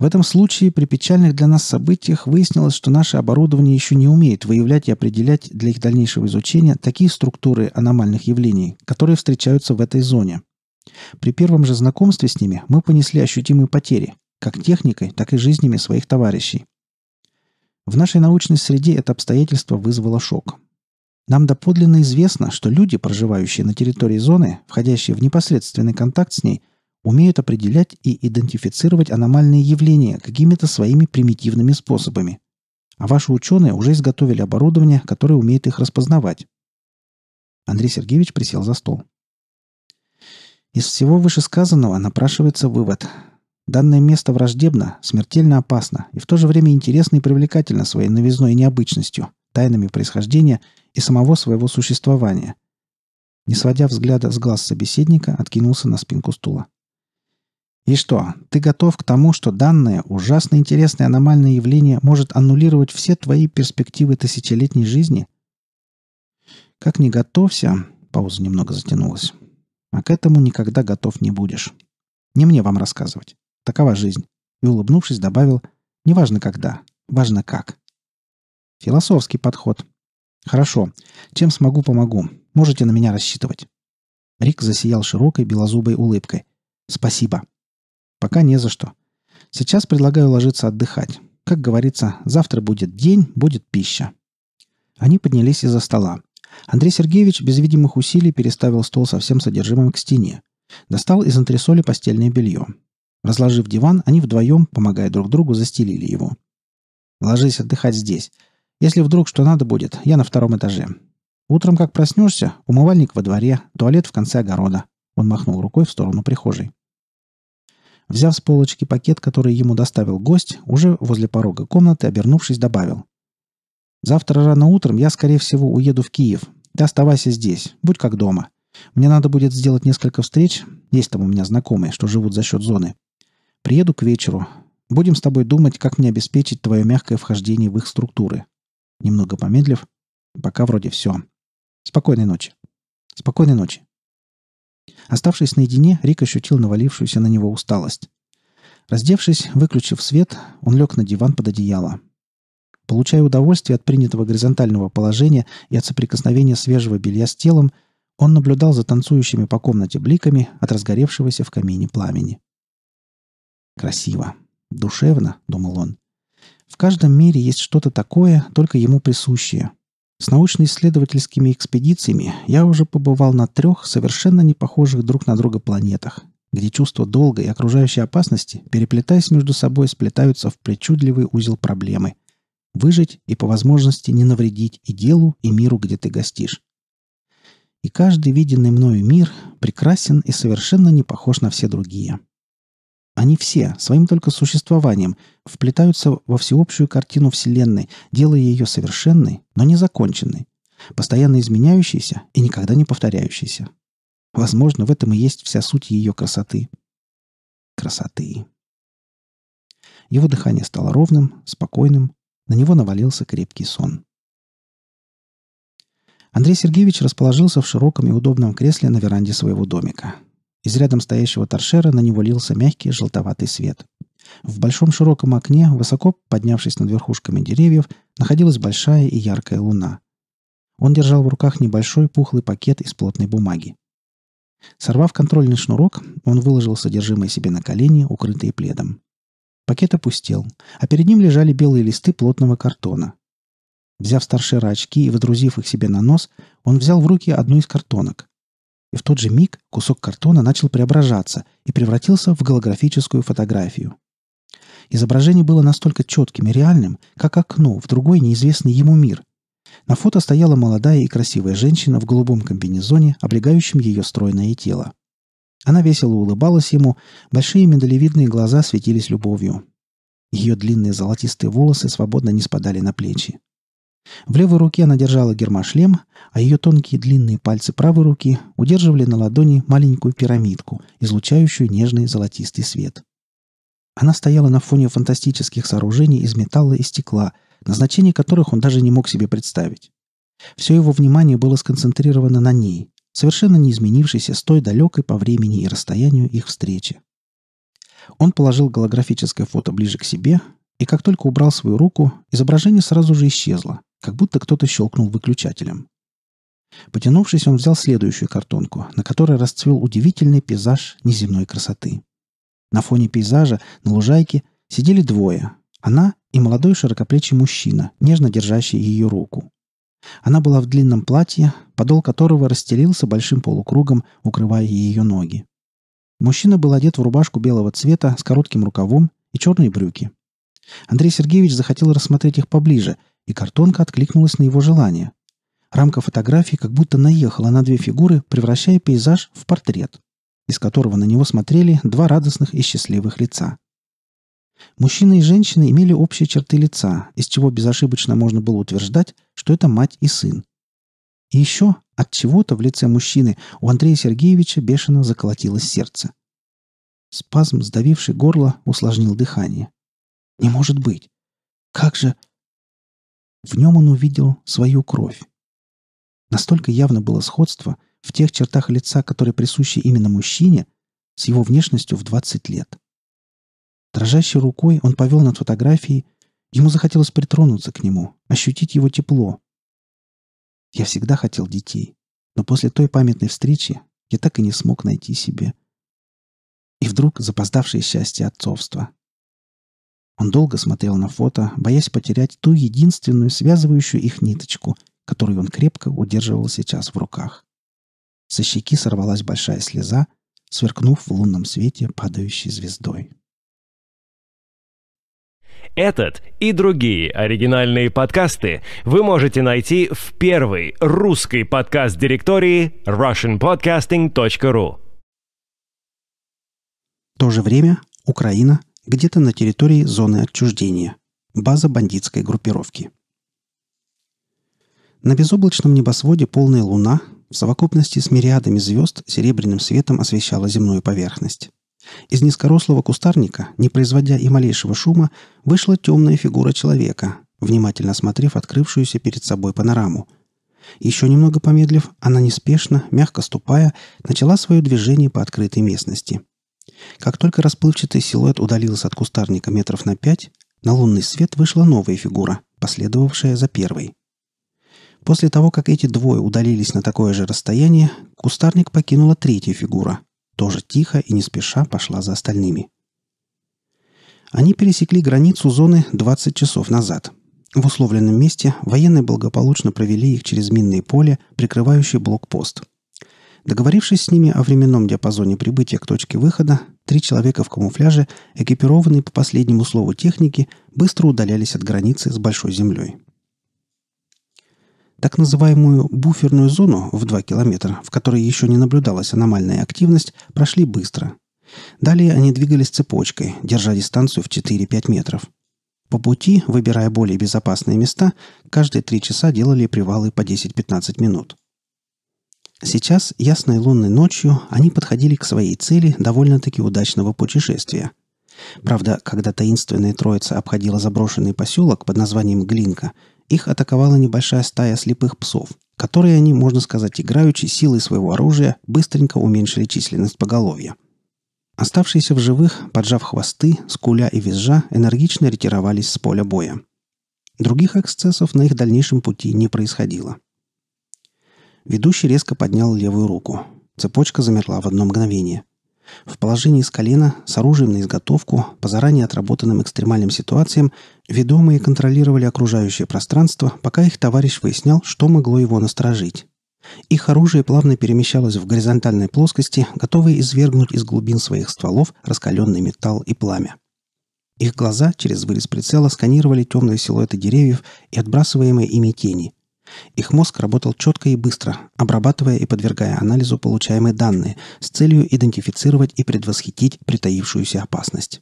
В этом случае при печальных для нас событиях выяснилось, что наше оборудование еще не умеет выявлять и определять для их дальнейшего изучения такие структуры аномальных явлений, которые встречаются в этой зоне. При первом же знакомстве с ними мы понесли ощутимые потери, как техникой, так и жизнями своих товарищей. В нашей научной среде это обстоятельство вызвало шок. Нам доподлинно известно, что люди, проживающие на территории зоны, входящие в непосредственный контакт с ней, умеют определять и идентифицировать аномальные явления какими-то своими примитивными способами. А ваши ученые уже изготовили оборудование, которое умеет их распознавать. Андрей Сергеевич присел за стол. Из всего вышесказанного напрашивается вывод. Данное место враждебно, смертельно опасно и в то же время интересно и привлекательно своей новизной и необычностью, тайнами происхождения и самого своего существования. Не сводя взгляда с глаз собеседника, откинулся на спинку стула. И что, ты готов к тому, что данное ужасно интересное аномальное явление может аннулировать все твои перспективы тысячелетней жизни? Как не готовься, пауза немного затянулась, а к этому никогда готов не будешь. Не мне вам рассказывать. Такова жизнь. И улыбнувшись, добавил, неважно когда, важно как. Философский подход. Хорошо. Чем смогу, помогу. Можете на меня рассчитывать. Рик засиял широкой белозубой улыбкой. Спасибо. Пока не за что. Сейчас предлагаю ложиться отдыхать. Как говорится, завтра будет день, будет пища. Они поднялись из-за стола. Андрей Сергеевич без видимых усилий переставил стол со всем содержимым к стене. Достал из антресоли постельное белье. Разложив диван, они вдвоем, помогая друг другу, застелили его. «Ложись отдыхать здесь. Если вдруг что надо будет, я на втором этаже. Утром, как проснешься, умывальник во дворе, туалет в конце огорода». Он махнул рукой в сторону прихожей. Взяв с полочки пакет, который ему доставил гость, уже возле порога комнаты, обернувшись, добавил. «Завтра рано утром я, скорее всего, уеду в Киев. Ты оставайся здесь, будь как дома. Мне надо будет сделать несколько встреч. Есть там у меня знакомые, что живут за счет зоны. Приеду к вечеру. Будем с тобой думать, как мне обеспечить твое мягкое вхождение в их структуры». Немного помедлив, пока вроде все. Спокойной ночи. Спокойной ночи. Оставшись наедине, Рик ощутил навалившуюся на него усталость. Раздевшись, выключив свет, он лег на диван под одеяло. Получая удовольствие от принятого горизонтального положения и от соприкосновения свежего белья с телом, он наблюдал за танцующими по комнате бликами от разгоревшегося в камине пламени. «Красиво. Душевно», — думал он. «В каждом мире есть что-то такое, только ему присущее, с научно-исследовательскими экспедициями я уже побывал на трех совершенно не похожих друг на друга планетах, где чувство долга и окружающей опасности, переплетаясь между собой, сплетаются в причудливый узел проблемы. Выжить и по возможности не навредить и делу, и миру, где ты гостишь. И каждый виденный мною мир прекрасен и совершенно не похож на все другие. Они все, своим только существованием, вплетаются во всеобщую картину Вселенной, делая ее совершенной, но незаконченной, постоянно изменяющейся и никогда не повторяющейся. Возможно, в этом и есть вся суть ее красоты. Красоты. Его дыхание стало ровным, спокойным, на него навалился крепкий сон. Андрей Сергеевич расположился в широком и удобном кресле на веранде своего домика – из рядом стоящего торшера на него лился мягкий желтоватый свет. В большом широком окне, высоко поднявшись над верхушками деревьев, находилась большая и яркая луна. Он держал в руках небольшой пухлый пакет из плотной бумаги. Сорвав контрольный шнурок, он выложил содержимое себе на колени, укрытые пледом. Пакет опустел, а перед ним лежали белые листы плотного картона. Взяв старшера очки и водрузив их себе на нос, он взял в руки одну из картонок и в тот же миг кусок картона начал преображаться и превратился в голографическую фотографию. Изображение было настолько четким и реальным, как окно в другой неизвестный ему мир. На фото стояла молодая и красивая женщина в голубом комбинезоне, облегающем ее стройное тело. Она весело улыбалась ему, большие миндалевидные глаза светились любовью. Ее длинные золотистые волосы свободно не спадали на плечи. В левой руке она держала гермошлем, а ее тонкие длинные пальцы правой руки удерживали на ладони маленькую пирамидку, излучающую нежный золотистый свет. Она стояла на фоне фантастических сооружений из металла и стекла, назначение которых он даже не мог себе представить. Все его внимание было сконцентрировано на ней, совершенно не изменившейся с той далекой по времени и расстоянию их встречи. Он положил голографическое фото ближе к себе, и как только убрал свою руку, изображение сразу же исчезло, как будто кто-то щелкнул выключателем. Потянувшись, он взял следующую картонку, на которой расцвел удивительный пейзаж неземной красоты. На фоне пейзажа на лужайке сидели двое – она и молодой широкоплечий мужчина, нежно держащий ее руку. Она была в длинном платье, подол которого расстелился большим полукругом, укрывая ее ноги. Мужчина был одет в рубашку белого цвета с коротким рукавом и черные брюки. Андрей Сергеевич захотел рассмотреть их поближе – и картонка откликнулась на его желание. Рамка фотографии как будто наехала на две фигуры, превращая пейзаж в портрет, из которого на него смотрели два радостных и счастливых лица. Мужчина и женщина имели общие черты лица, из чего безошибочно можно было утверждать, что это мать и сын. И еще от чего-то в лице мужчины у Андрея Сергеевича бешено заколотилось сердце. Спазм, сдавивший горло, усложнил дыхание. «Не может быть! Как же...» В нем он увидел свою кровь. Настолько явно было сходство в тех чертах лица, которые присущи именно мужчине, с его внешностью в 20 лет. Дрожащей рукой он повел над фотографией, ему захотелось притронуться к нему, ощутить его тепло. Я всегда хотел детей, но после той памятной встречи я так и не смог найти себе. И вдруг запоздавшее счастье отцовства. Он долго смотрел на фото, боясь потерять ту единственную связывающую их ниточку, которую он крепко удерживал сейчас в руках. Со щеки сорвалась большая слеза, сверкнув в лунном свете падающей звездой. Этот и другие оригинальные подкасты вы можете найти в первой русской подкаст-директории russianpodcasting.ru. В то же время Украина – где-то на территории зоны отчуждения, база бандитской группировки. На безоблачном небосводе полная луна в совокупности с мириадами звезд серебряным светом освещала земную поверхность. Из низкорослого кустарника, не производя и малейшего шума, вышла темная фигура человека, внимательно осмотрев открывшуюся перед собой панораму. Еще немного помедлив, она неспешно, мягко ступая, начала свое движение по открытой местности – как только расплывчатый силуэт удалился от кустарника метров на пять, на лунный свет вышла новая фигура, последовавшая за первой. После того, как эти двое удалились на такое же расстояние, кустарник покинула третья фигура. Тоже тихо и не спеша пошла за остальными. Они пересекли границу зоны 20 часов назад. В условленном месте военные благополучно провели их через минное поле, прикрывающее блокпост – Договорившись с ними о временном диапазоне прибытия к точке выхода, три человека в камуфляже, экипированные по последнему слову техники, быстро удалялись от границы с Большой Землей. Так называемую буферную зону в 2 километра, в которой еще не наблюдалась аномальная активность, прошли быстро. Далее они двигались цепочкой, держа дистанцию в 4-5 метров. По пути, выбирая более безопасные места, каждые 3 часа делали привалы по 10-15 минут. Сейчас, ясной лунной ночью, они подходили к своей цели довольно-таки удачного путешествия. Правда, когда таинственная троица обходила заброшенный поселок под названием Глинка, их атаковала небольшая стая слепых псов, которые они, можно сказать, играючи силой своего оружия, быстренько уменьшили численность поголовья. Оставшиеся в живых, поджав хвосты, скуля и визжа, энергично ретировались с поля боя. Других эксцессов на их дальнейшем пути не происходило. Ведущий резко поднял левую руку. Цепочка замерла в одно мгновение. В положении с колена, с оружием на изготовку, по заранее отработанным экстремальным ситуациям, ведомые контролировали окружающее пространство, пока их товарищ выяснял, что могло его насторожить. Их оружие плавно перемещалось в горизонтальной плоскости, готовые извергнуть из глубин своих стволов раскаленный металл и пламя. Их глаза через вырез прицела сканировали темные силуэты деревьев и отбрасываемые ими тени – их мозг работал четко и быстро, обрабатывая и подвергая анализу получаемые данные с целью идентифицировать и предвосхитить притаившуюся опасность.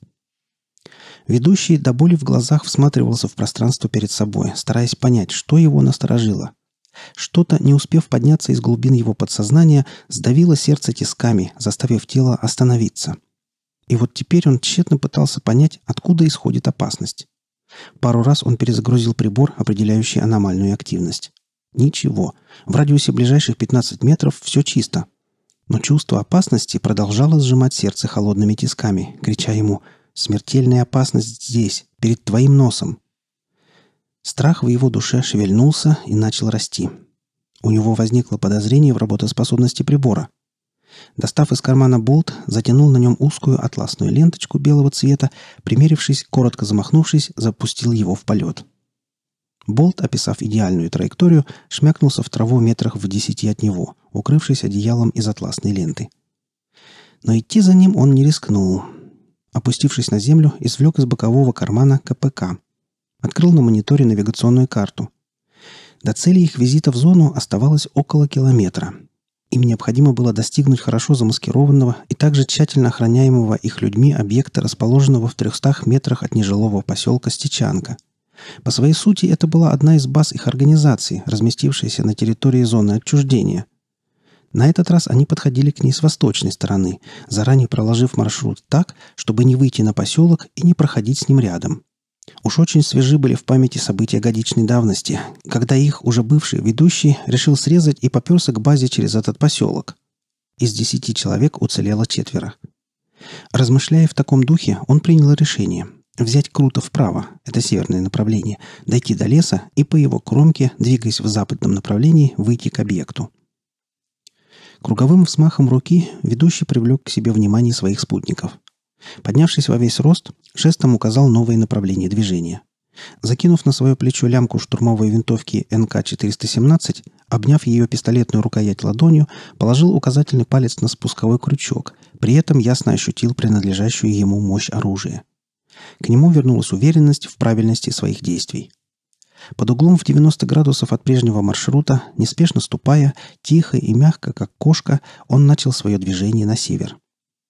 Ведущий до боли в глазах всматривался в пространство перед собой, стараясь понять, что его насторожило. Что-то, не успев подняться из глубин его подсознания, сдавило сердце тисками, заставив тело остановиться. И вот теперь он тщетно пытался понять, откуда исходит опасность. Пару раз он перезагрузил прибор, определяющий аномальную активность. Ничего. В радиусе ближайших 15 метров все чисто. Но чувство опасности продолжало сжимать сердце холодными тисками, крича ему «Смертельная опасность здесь, перед твоим носом!». Страх в его душе шевельнулся и начал расти. У него возникло подозрение в работоспособности прибора. Достав из кармана болт, затянул на нем узкую атласную ленточку белого цвета, примерившись, коротко замахнувшись, запустил его в полет. — Болт, описав идеальную траекторию, шмякнулся в траву метрах в десяти от него, укрывшись одеялом из атласной ленты. Но идти за ним он не рискнул. Опустившись на землю, извлек из бокового кармана КПК. Открыл на мониторе навигационную карту. До цели их визита в зону оставалось около километра. Им необходимо было достигнуть хорошо замаскированного и также тщательно охраняемого их людьми объекта, расположенного в 300 метрах от нежилого поселка Стечанка – по своей сути, это была одна из баз их организации, разместившаяся на территории зоны отчуждения. На этот раз они подходили к ней с восточной стороны, заранее проложив маршрут так, чтобы не выйти на поселок и не проходить с ним рядом. Уж очень свежи были в памяти события годичной давности, когда их уже бывший ведущий решил срезать и поперся к базе через этот поселок. Из десяти человек уцелело четверо. Размышляя в таком духе, он принял решение – Взять круто вправо, это северное направление, дойти до леса и по его кромке, двигаясь в западном направлении, выйти к объекту. Круговым взмахом руки ведущий привлек к себе внимание своих спутников. Поднявшись во весь рост, шестом указал новое направление движения. Закинув на свое плечо лямку штурмовой винтовки НК-417, обняв ее пистолетную рукоять ладонью, положил указательный палец на спусковой крючок, при этом ясно ощутил принадлежащую ему мощь оружия – к нему вернулась уверенность в правильности своих действий. Под углом в 90 градусов от прежнего маршрута, неспешно ступая, тихо и мягко, как кошка, он начал свое движение на север.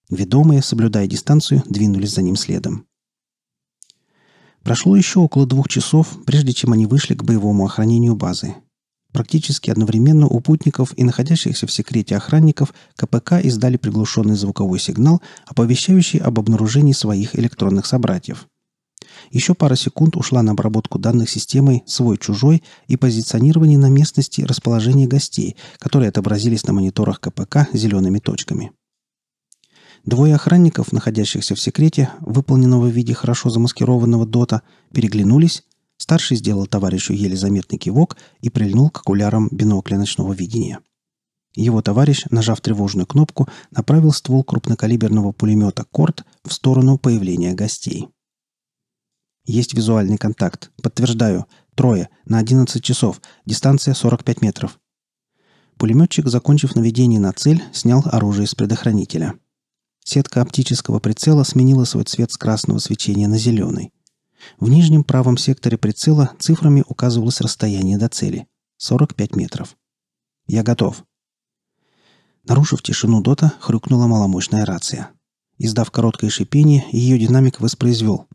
Ведомые, соблюдая дистанцию, двинулись за ним следом. Прошло еще около двух часов, прежде чем они вышли к боевому охранению базы, Практически одновременно у путников и находящихся в секрете охранников КПК издали приглушенный звуковой сигнал, оповещающий об обнаружении своих электронных собратьев. Еще пара секунд ушла на обработку данных системой «свой-чужой» и позиционирование на местности расположения гостей, которые отобразились на мониторах КПК зелеными точками. Двое охранников, находящихся в секрете, выполненного в виде хорошо замаскированного дота, переглянулись, Старший сделал товарищу еле заметный кивок и прильнул к окулярам бинокля ночного видения. Его товарищ, нажав тревожную кнопку, направил ствол крупнокалиберного пулемета «Корт» в сторону появления гостей. «Есть визуальный контакт. Подтверждаю. Трое. На 11 часов. Дистанция 45 метров». Пулеметчик, закончив наведение на цель, снял оружие с предохранителя. Сетка оптического прицела сменила свой цвет с красного свечения на зеленый. В нижнем правом секторе прицела цифрами указывалось расстояние до цели — 45 метров. «Я готов». Нарушив тишину Дота, хрюкнула маломощная рация. Издав короткое шипение, ее динамик воспроизвел.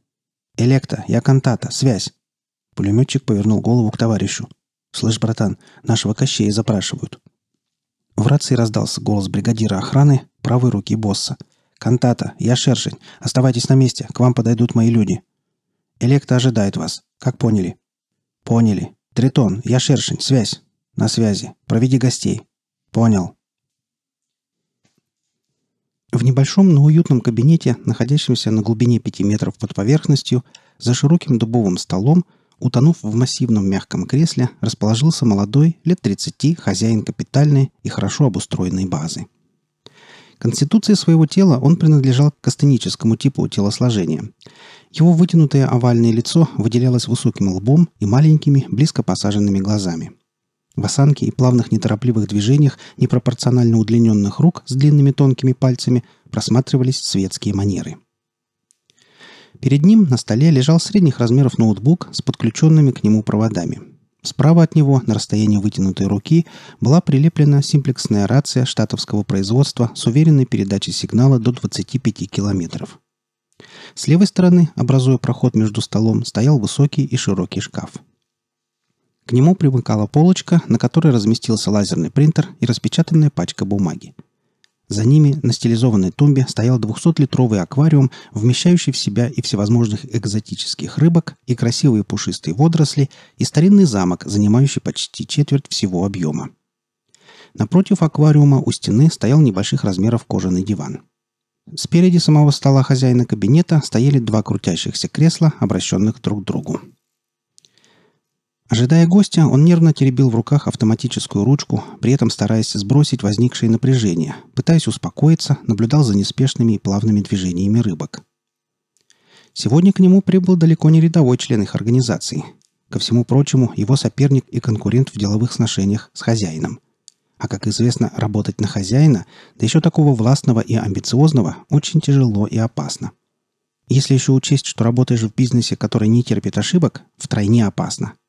«Электа, я Кантата, связь!» Пулеметчик повернул голову к товарищу. «Слышь, братан, нашего Кощея запрашивают». В рации раздался голос бригадира охраны правой руки босса. «Кантата, я Шершень. Оставайтесь на месте, к вам подойдут мои люди. Электа ожидает вас. Как поняли?» «Поняли. Тритон, я Шершень, связь. На связи. Проведи гостей». «Понял». В небольшом, но уютном кабинете, находящемся на глубине 5 метров под поверхностью, за широким дубовым столом, утонув в массивном мягком кресле, расположился молодой, лет 30, хозяин капитальной и хорошо обустроенной базы. Конституцией своего тела он принадлежал к костеническому типу телосложения. Его вытянутое овальное лицо выделялось высоким лбом и маленькими, близко посаженными глазами. В осанке и плавных неторопливых движениях непропорционально удлиненных рук с длинными тонкими пальцами просматривались светские манеры. Перед ним на столе лежал средних размеров ноутбук с подключенными к нему проводами – Справа от него, на расстоянии вытянутой руки, была прилеплена симплексная рация штатовского производства с уверенной передачей сигнала до 25 километров. С левой стороны, образуя проход между столом, стоял высокий и широкий шкаф. К нему примыкала полочка, на которой разместился лазерный принтер и распечатанная пачка бумаги. За ними на стилизованной тумбе стоял 200-литровый аквариум, вмещающий в себя и всевозможных экзотических рыбок, и красивые пушистые водоросли, и старинный замок, занимающий почти четверть всего объема. Напротив аквариума у стены стоял небольших размеров кожаный диван. Спереди самого стола хозяина кабинета стояли два крутящихся кресла, обращенных друг к другу. Ожидая гостя, он нервно теребил в руках автоматическую ручку, при этом стараясь сбросить возникшее напряжение, пытаясь успокоиться, наблюдал за неспешными и плавными движениями рыбок. Сегодня к нему прибыл далеко не рядовой член их организации. Ко всему прочему, его соперник и конкурент в деловых сношениях с хозяином. А как известно, работать на хозяина, да еще такого властного и амбициозного, очень тяжело и опасно. Если еще учесть, что работаешь в бизнесе, который не терпит ошибок, втройне опасно –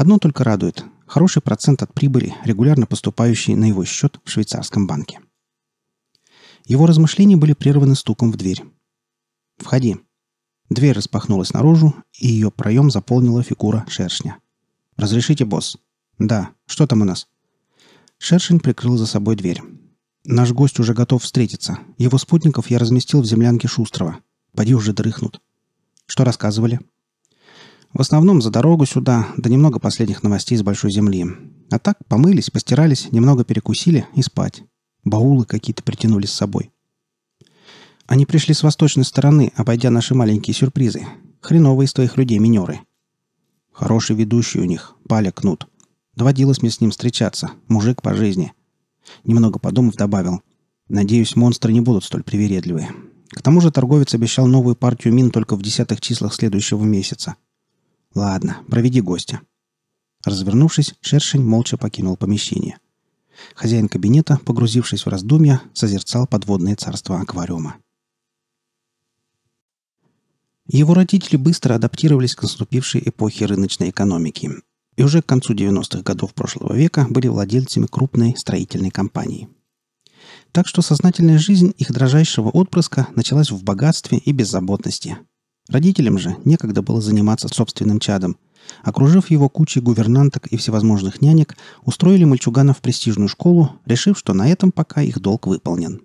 Одно только радует – хороший процент от прибыли, регулярно поступающий на его счет в швейцарском банке. Его размышления были прерваны стуком в дверь. «Входи». Дверь распахнулась наружу, и ее проем заполнила фигура шершня. «Разрешите, босс?» «Да. Что там у нас?» Шершень прикрыл за собой дверь. «Наш гость уже готов встретиться. Его спутников я разместил в землянке Шустрова. Поди уже дрыхнут». «Что рассказывали?» В основном за дорогу сюда, да немного последних новостей с Большой Земли. А так помылись, постирались, немного перекусили и спать. Баулы какие-то притянули с собой. Они пришли с восточной стороны, обойдя наши маленькие сюрпризы. Хреновые из твоих людей минеры. Хороший ведущий у них, Паля Кнут. Доводилось мне с ним встречаться, мужик по жизни. Немного подумав, добавил. Надеюсь, монстры не будут столь привередливы. К тому же торговец обещал новую партию мин только в десятых числах следующего месяца. «Ладно, проведи гостя». Развернувшись, шершень молча покинул помещение. Хозяин кабинета, погрузившись в раздумья, созерцал подводное царство аквариума. Его родители быстро адаптировались к наступившей эпохе рыночной экономики и уже к концу 90-х годов прошлого века были владельцами крупной строительной компании. Так что сознательная жизнь их дрожайшего отпрыска началась в богатстве и беззаботности, Родителям же некогда было заниматься собственным чадом. Окружив его кучей гувернанток и всевозможных нянек, устроили мальчугана в престижную школу, решив, что на этом пока их долг выполнен.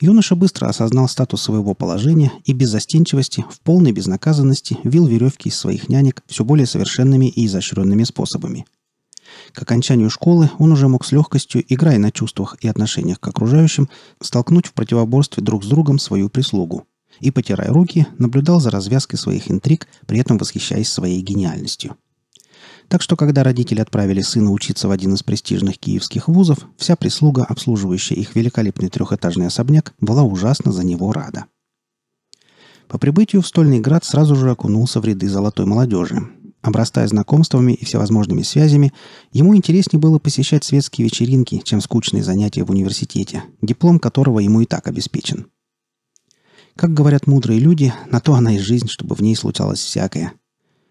Юноша быстро осознал статус своего положения и без застенчивости, в полной безнаказанности вил веревки из своих нянек все более совершенными и изощренными способами. К окончанию школы он уже мог с легкостью, играя на чувствах и отношениях к окружающим, столкнуть в противоборстве друг с другом свою прислугу – и, потирая руки, наблюдал за развязкой своих интриг, при этом восхищаясь своей гениальностью. Так что, когда родители отправили сына учиться в один из престижных киевских вузов, вся прислуга, обслуживающая их великолепный трехэтажный особняк, была ужасно за него рада. По прибытию в Стольный Град сразу же окунулся в ряды золотой молодежи. Обрастая знакомствами и всевозможными связями, ему интереснее было посещать светские вечеринки, чем скучные занятия в университете, диплом которого ему и так обеспечен – как говорят мудрые люди, на то она и жизнь, чтобы в ней случалось всякое.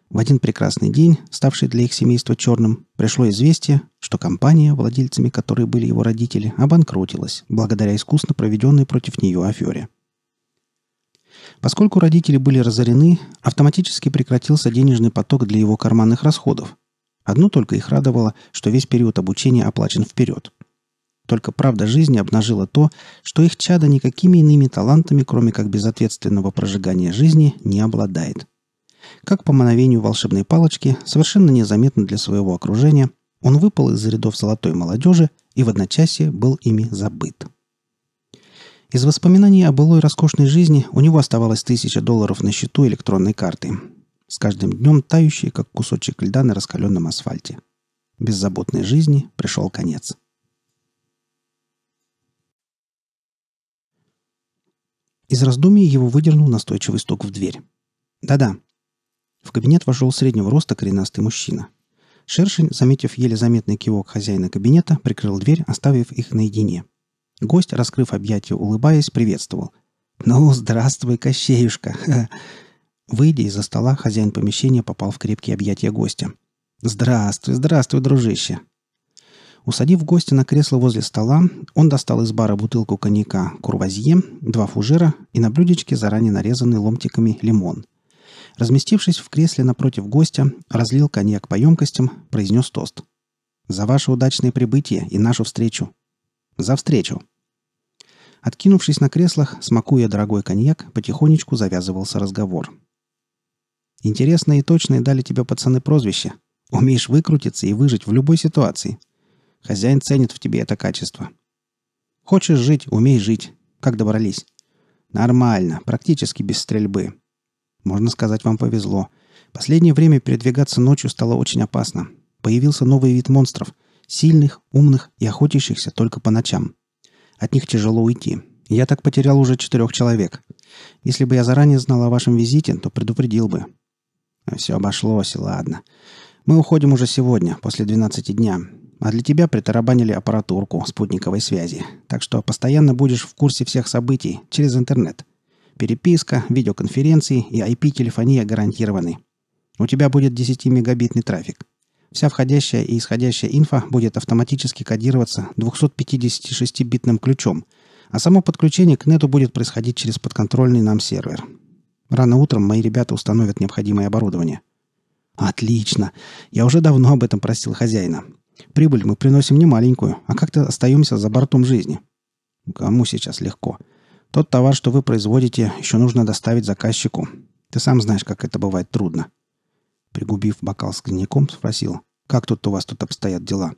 В один прекрасный день, ставший для их семейства черным, пришло известие, что компания, владельцами которой были его родители, обанкротилась, благодаря искусно проведенной против нее афере. Поскольку родители были разорены, автоматически прекратился денежный поток для его карманных расходов. Одно только их радовало, что весь период обучения оплачен вперед – только правда жизни обнажила то, что их чада никакими иными талантами, кроме как безответственного прожигания жизни, не обладает. Как по мановению волшебной палочки, совершенно незаметно для своего окружения, он выпал из рядов золотой молодежи и в одночасье был ими забыт. Из воспоминаний о былой роскошной жизни у него оставалось тысяча долларов на счету электронной карты, с каждым днем тающие, как кусочек льда на раскаленном асфальте. Беззаботной жизни пришел конец. Из раздумий его выдернул настойчивый стук в дверь. «Да-да». В кабинет вошел среднего роста коренастый мужчина. Шершень, заметив еле заметный кивок хозяина кабинета, прикрыл дверь, оставив их наедине. Гость, раскрыв объятия, улыбаясь, приветствовал. «Ну, здравствуй, Кощеюшка!» [laughs] Выйдя из-за стола, хозяин помещения попал в крепкие объятия гостя. «Здравствуй, здравствуй, дружище! Усадив гостя на кресло возле стола, он достал из бара бутылку коньяка «Курвазье», два фужера и на блюдечке заранее нарезанный ломтиками лимон. Разместившись в кресле напротив гостя, разлил коньяк по емкостям, произнес тост. «За ваше удачное прибытие и нашу встречу!» «За встречу!» Откинувшись на креслах, смакуя дорогой коньяк, потихонечку завязывался разговор. «Интересно и точно дали тебе пацаны прозвище. Умеешь выкрутиться и выжить в любой ситуации», Хозяин ценит в тебе это качество. Хочешь жить, умей жить. Как добрались? Нормально, практически без стрельбы. Можно сказать, вам повезло. Последнее время передвигаться ночью стало очень опасно. Появился новый вид монстров. Сильных, умных и охотящихся только по ночам. От них тяжело уйти. Я так потерял уже четырех человек. Если бы я заранее знал о вашем визите, то предупредил бы. Все обошлось, ладно. Мы уходим уже сегодня, после 12 дня. А для тебя притарабанили аппаратурку спутниковой связи, так что постоянно будешь в курсе всех событий через интернет. Переписка, видеоконференции и IP-телефония гарантированы. У тебя будет 10-мегабитный трафик. Вся входящая и исходящая инфа будет автоматически кодироваться 256-битным ключом, а само подключение к нету будет происходить через подконтрольный нам сервер. Рано утром мои ребята установят необходимое оборудование. Отлично. Я уже давно об этом просил хозяина. Прибыль мы приносим не маленькую, а как-то остаемся за бортом жизни. Кому сейчас легко? Тот товар, что вы производите, еще нужно доставить заказчику. Ты сам знаешь, как это бывает трудно. Пригубив бокал с коньяком, спросил, как тут у вас тут обстоят дела?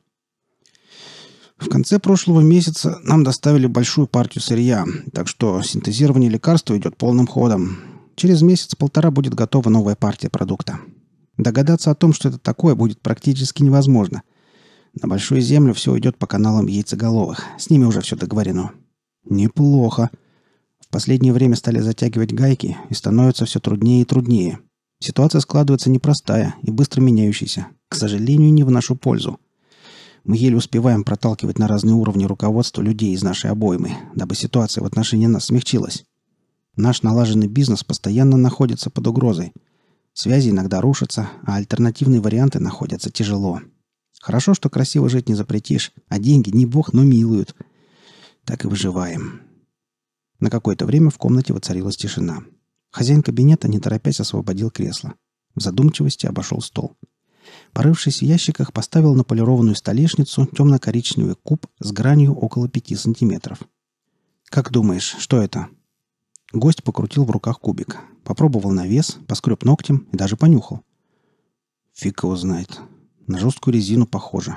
В конце прошлого месяца нам доставили большую партию сырья, так что синтезирование лекарства идет полным ходом. Через месяц-полтора будет готова новая партия продукта. Догадаться о том, что это такое, будет практически невозможно – на Большую Землю все идет по каналам яйцеголовых. С ними уже все договорено. Неплохо. В последнее время стали затягивать гайки и становится все труднее и труднее. Ситуация складывается непростая и быстро меняющаяся. К сожалению, не в нашу пользу. Мы еле успеваем проталкивать на разные уровни руководства людей из нашей обоймы, дабы ситуация в отношении нас смягчилась. Наш налаженный бизнес постоянно находится под угрозой. Связи иногда рушатся, а альтернативные варианты находятся тяжело. Хорошо, что красиво жить не запретишь, а деньги не бог, но милуют. Так и выживаем. На какое-то время в комнате воцарилась тишина. Хозяин кабинета, не торопясь, освободил кресло. В задумчивости обошел стол. Порывшись в ящиках, поставил на полированную столешницу темно-коричневый куб с гранью около пяти сантиметров. «Как думаешь, что это?» Гость покрутил в руках кубик. Попробовал на вес, поскреб ногтем и даже понюхал. «Фиг его знает. На жесткую резину похоже.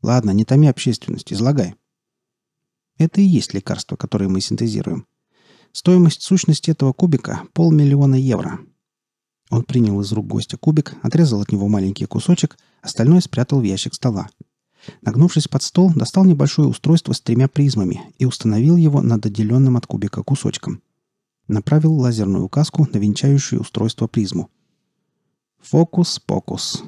Ладно, не томи общественность, излагай. Это и есть лекарство, которое мы синтезируем. Стоимость сущности этого кубика – полмиллиона евро. Он принял из рук гостя кубик, отрезал от него маленький кусочек, остальное спрятал в ящик стола. Нагнувшись под стол, достал небольшое устройство с тремя призмами и установил его над отделенным от кубика кусочком. Направил лазерную указку на венчающее устройство призму. «Фокус-покус»,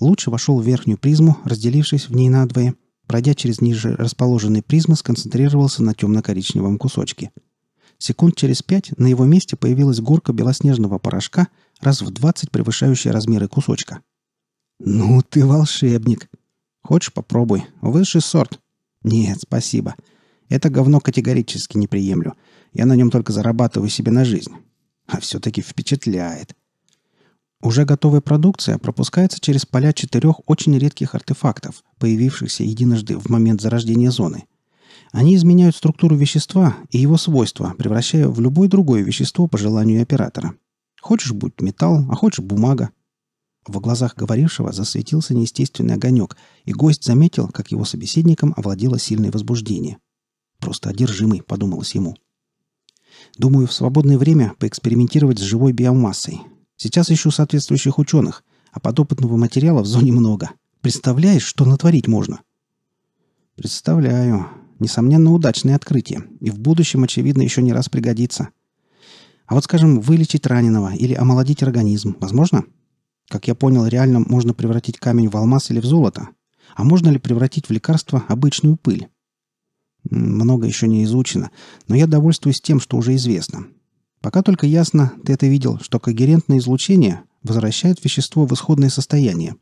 Лучше вошел в верхнюю призму, разделившись в ней надвое. Пройдя через ниже расположенный призмы, сконцентрировался на темно-коричневом кусочке. Секунд через пять на его месте появилась горка белоснежного порошка, раз в двадцать превышающая размеры кусочка. «Ну ты волшебник!» «Хочешь, попробуй. Высший сорт». «Нет, спасибо. Это говно категорически не приемлю. Я на нем только зарабатываю себе на жизнь». А все-таки впечатляет. Уже готовая продукция пропускается через поля четырех очень редких артефактов, появившихся единожды в момент зарождения зоны. Они изменяют структуру вещества и его свойства, превращая в любое другое вещество по желанию оператора. Хочешь будь металл, а хочешь бумага. В глазах говорившего засветился неестественный огонек, и гость заметил, как его собеседником овладело сильное возбуждение. «Просто одержимый», — подумалось ему. Думаю, в свободное время поэкспериментировать с живой биомассой. Сейчас ищу соответствующих ученых, а подопытного материала в зоне много. Представляешь, что натворить можно?» «Представляю. Несомненно, удачное открытие. И в будущем, очевидно, еще не раз пригодится. А вот, скажем, вылечить раненого или омолодить организм возможно?» Как я понял, реально можно превратить камень в алмаз или в золото. А можно ли превратить в лекарство обычную пыль? Много еще не изучено, но я довольствуюсь тем, что уже известно. Пока только ясно, ты это видел, что когерентное излучение возвращает вещество в исходное состояние.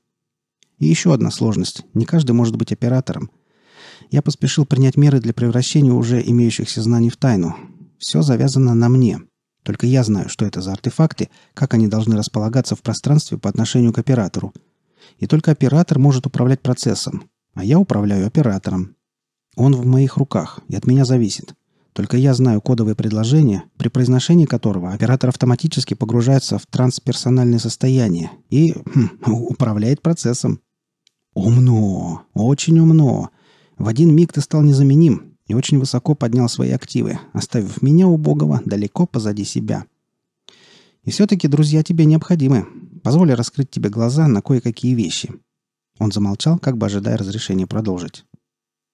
И еще одна сложность. Не каждый может быть оператором. Я поспешил принять меры для превращения уже имеющихся знаний в тайну. Все завязано на мне. Только я знаю, что это за артефакты, как они должны располагаться в пространстве по отношению к оператору. И только оператор может управлять процессом. А я управляю оператором. Он в моих руках и от меня зависит. Только я знаю кодовое предложение, при произношении которого оператор автоматически погружается в трансперсональное состояние и хм, управляет процессом. Умно, очень умно. В один миг ты стал незаменим и очень высоко поднял свои активы, оставив меня убогого далеко позади себя. И все-таки друзья тебе необходимы. Позволь раскрыть тебе глаза на кое-какие вещи. Он замолчал, как бы ожидая разрешения продолжить.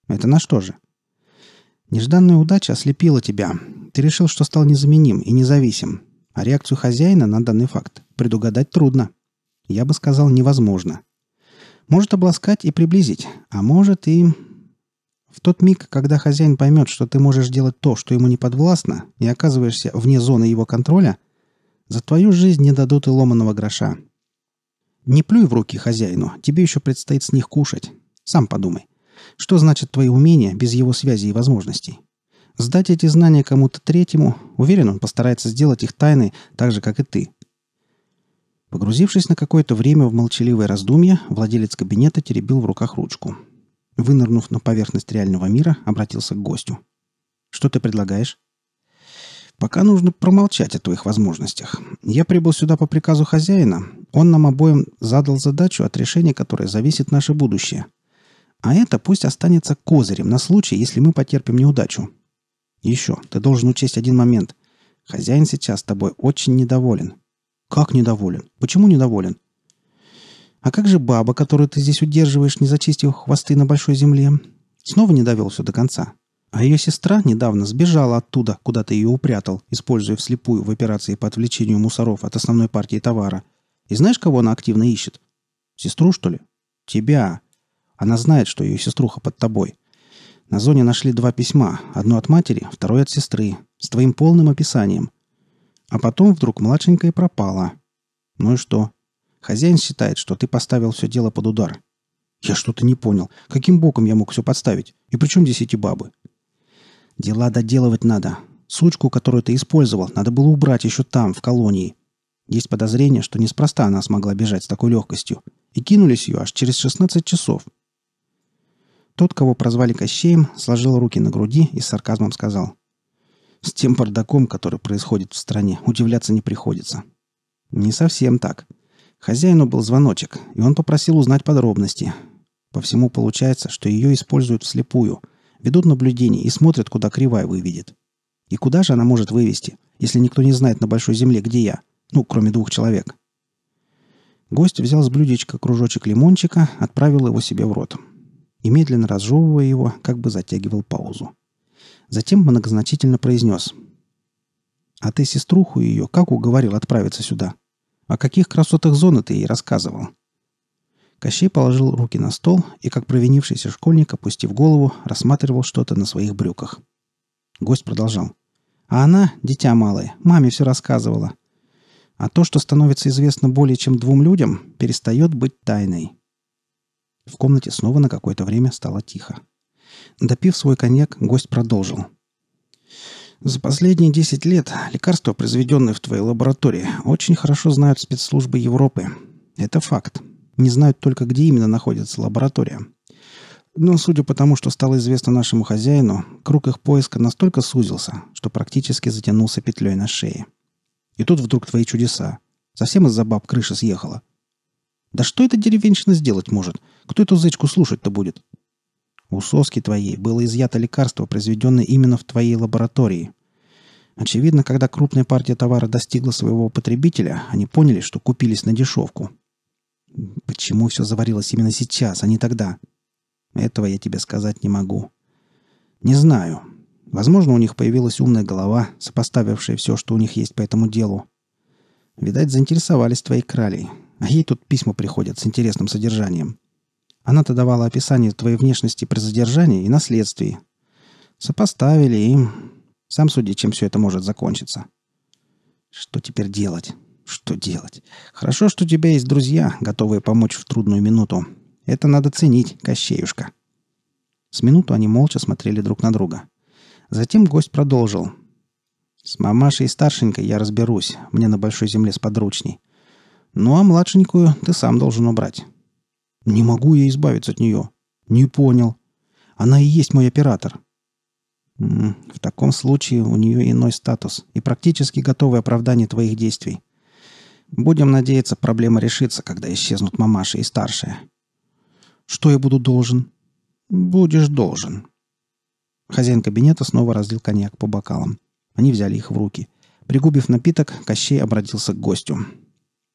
Это на что же? Нежданная удача ослепила тебя. Ты решил, что стал незаменим и независим. А реакцию хозяина на данный факт предугадать трудно. Я бы сказал, невозможно. Может обласкать и приблизить, а может и... В тот миг, когда хозяин поймет, что ты можешь делать то, что ему не подвластно, и оказываешься вне зоны его контроля, за твою жизнь не дадут и ломаного гроша. Не плюй в руки хозяину, тебе еще предстоит с них кушать. Сам подумай. Что значит твои умения без его связи и возможностей? Сдать эти знания кому-то третьему, уверен, он постарается сделать их тайной, так же, как и ты. Погрузившись на какое-то время в молчаливое раздумье, владелец кабинета теребил в руках ручку. Вынырнув на поверхность реального мира, обратился к гостю. «Что ты предлагаешь?» «Пока нужно промолчать о твоих возможностях. Я прибыл сюда по приказу хозяина. Он нам обоим задал задачу, от решения которой зависит наше будущее. А это пусть останется козырем на случай, если мы потерпим неудачу. Еще, ты должен учесть один момент. Хозяин сейчас с тобой очень недоволен. Как недоволен? Почему недоволен? А как же баба, которую ты здесь удерживаешь, не зачистив хвосты на большой земле? Снова не довел все до конца. А ее сестра недавно сбежала оттуда, куда ты ее упрятал, используя вслепую в операции по отвлечению мусоров от основной партии товара. И знаешь, кого она активно ищет? Сестру, что ли? Тебя. Она знает, что ее сеструха под тобой. На зоне нашли два письма. Одно от матери, второе от сестры. С твоим полным описанием. А потом вдруг младшенькая пропала. Ну и что? Хозяин считает, что ты поставил все дело под удар. Я что-то не понял. Каким боком я мог все подставить? И при чем здесь эти бабы? Дела доделывать надо. Сучку, которую ты использовал, надо было убрать еще там, в колонии. Есть подозрение, что неспроста она смогла бежать с такой легкостью. И кинулись ее аж через 16 часов. Тот, кого прозвали Кощеем, сложил руки на груди и с сарказмом сказал. «С тем бардаком, который происходит в стране, удивляться не приходится». «Не совсем так. Хозяину был звоночек, и он попросил узнать подробности. По всему получается, что ее используют вслепую, ведут наблюдение и смотрят, куда кривая выведет. И куда же она может вывести, если никто не знает на Большой Земле, где я? Ну, кроме двух человек». Гость взял с блюдечка кружочек лимончика, отправил его себе в рот и, медленно разжевывая его, как бы затягивал паузу. Затем многозначительно произнес. «А ты сеструху ее как уговорил отправиться сюда? О каких красотах зоны ты ей рассказывал?» Кощей положил руки на стол и, как провинившийся школьник, опустив голову, рассматривал что-то на своих брюках. Гость продолжал. «А она, дитя малое, маме все рассказывала. А то, что становится известно более чем двум людям, перестает быть тайной. В комнате снова на какое-то время стало тихо. Допив свой коньяк, гость продолжил. «За последние 10 лет лекарства, произведенные в твоей лаборатории, очень хорошо знают спецслужбы Европы. Это факт. Не знают только, где именно находится лаборатория. Но судя по тому, что стало известно нашему хозяину, круг их поиска настолько сузился, что практически затянулся петлей на шее. И тут вдруг твои чудеса. Совсем из-за баб крыша съехала. Да что эта деревенщина сделать может? — кто эту зычку слушать-то будет? У соски твоей было изъято лекарство, произведенное именно в твоей лаборатории. Очевидно, когда крупная партия товара достигла своего потребителя, они поняли, что купились на дешевку. Почему все заварилось именно сейчас, а не тогда? Этого я тебе сказать не могу. Не знаю. Возможно, у них появилась умная голова, сопоставившая все, что у них есть по этому делу. Видать, заинтересовались твоей кралей. А ей тут письма приходят с интересным содержанием. Она-то давала описание твоей внешности при задержании и наследствии. Сопоставили им. Сам суди, чем все это может закончиться. Что теперь делать? Что делать? Хорошо, что у тебя есть друзья, готовые помочь в трудную минуту. Это надо ценить, Кощеюшка. С минуту они молча смотрели друг на друга. Затем гость продолжил. «С мамашей и старшенькой я разберусь. Мне на большой земле сподручней. Ну а младшенькую ты сам должен убрать. Не могу я избавиться от нее. Не понял. Она и есть мой оператор. В таком случае у нее иной статус и практически готовое оправдание твоих действий. Будем надеяться, проблема решится, когда исчезнут мамаша и старшая. Что я буду должен? Будешь должен. Хозяин кабинета снова разлил коньяк по бокалам. Они взяли их в руки. Пригубив напиток, Кощей обратился к гостю.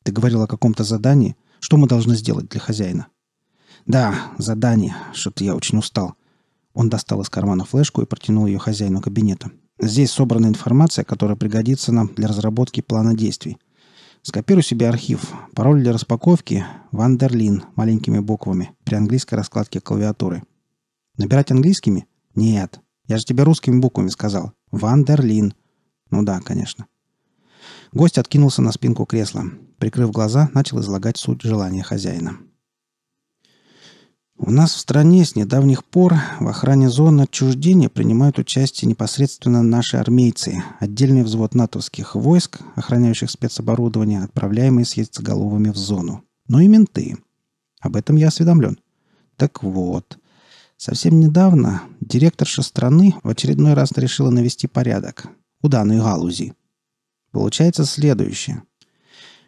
«Ты говорил о каком-то задании. Что мы должны сделать для хозяина?» «Да, задание. Что-то я очень устал». Он достал из кармана флешку и протянул ее хозяину кабинета. «Здесь собрана информация, которая пригодится нам для разработки плана действий. Скопирую себе архив. Пароль для распаковки – «Вандерлин» маленькими буквами при английской раскладке клавиатуры. Набирать английскими? Нет. Я же тебе русскими буквами сказал. «Вандерлин». Ну да, конечно. Гость откинулся на спинку кресла. Прикрыв глаза, начал излагать суть желания хозяина. У нас в стране с недавних пор в охране зоны отчуждения принимают участие непосредственно наши армейцы, отдельный взвод натовских войск, охраняющих спецоборудование, отправляемые с яйцеголовыми в зону. Но и менты. Об этом я осведомлен. Так вот, совсем недавно директорша страны в очередной раз решила навести порядок. У данной галузи. Получается следующее.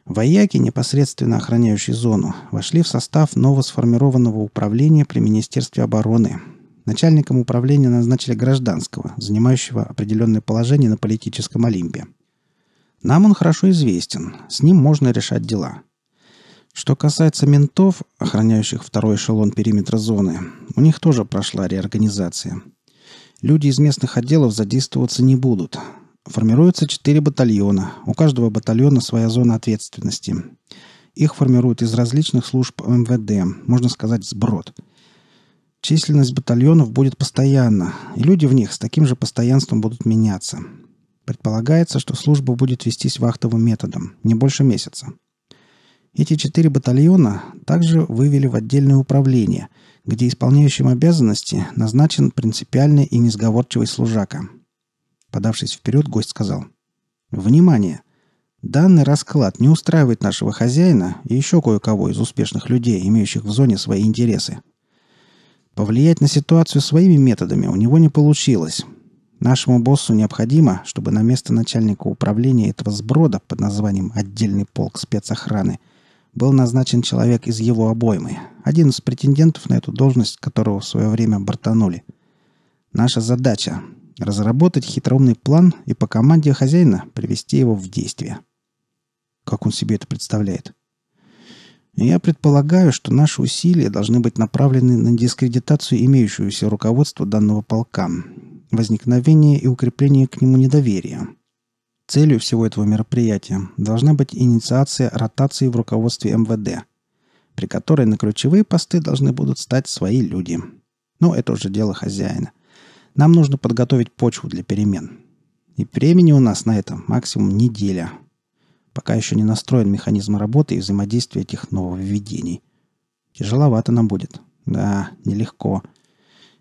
Вояки, непосредственно охраняющие зону, вошли в состав новосформированного управления при Министерстве обороны. Начальником управления назначили гражданского, занимающего определенное положение на политическом Олимпе. Нам он хорошо известен, с ним можно решать дела. Что касается ментов, охраняющих второй эшелон периметра зоны, у них тоже прошла реорганизация. Люди из местных отделов задействоваться не будут – Формируются четыре батальона. У каждого батальона своя зона ответственности. Их формируют из различных служб МВД, можно сказать, сброд. Численность батальонов будет постоянна, и люди в них с таким же постоянством будут меняться. Предполагается, что служба будет вестись вахтовым методом, не больше месяца. Эти четыре батальона также вывели в отдельное управление, где исполняющим обязанности назначен принципиальный и несговорчивый служака – Подавшись вперед, гость сказал. «Внимание! Данный расклад не устраивает нашего хозяина и еще кое-кого из успешных людей, имеющих в зоне свои интересы. Повлиять на ситуацию своими методами у него не получилось. Нашему боссу необходимо, чтобы на место начальника управления этого сброда под названием «Отдельный полк спецохраны» был назначен человек из его обоймы, один из претендентов на эту должность, которого в свое время бортанули. Наша задача разработать хитроумный план и по команде хозяина привести его в действие. Как он себе это представляет? Я предполагаю, что наши усилия должны быть направлены на дискредитацию имеющегося руководства данного полка, возникновение и укрепление к нему недоверия. Целью всего этого мероприятия должна быть инициация ротации в руководстве МВД, при которой на ключевые посты должны будут стать свои люди. Но это уже дело хозяина. Нам нужно подготовить почву для перемен. И времени у нас на это максимум неделя. Пока еще не настроен механизм работы и взаимодействия этих нововведений. Тяжеловато нам будет. Да, нелегко.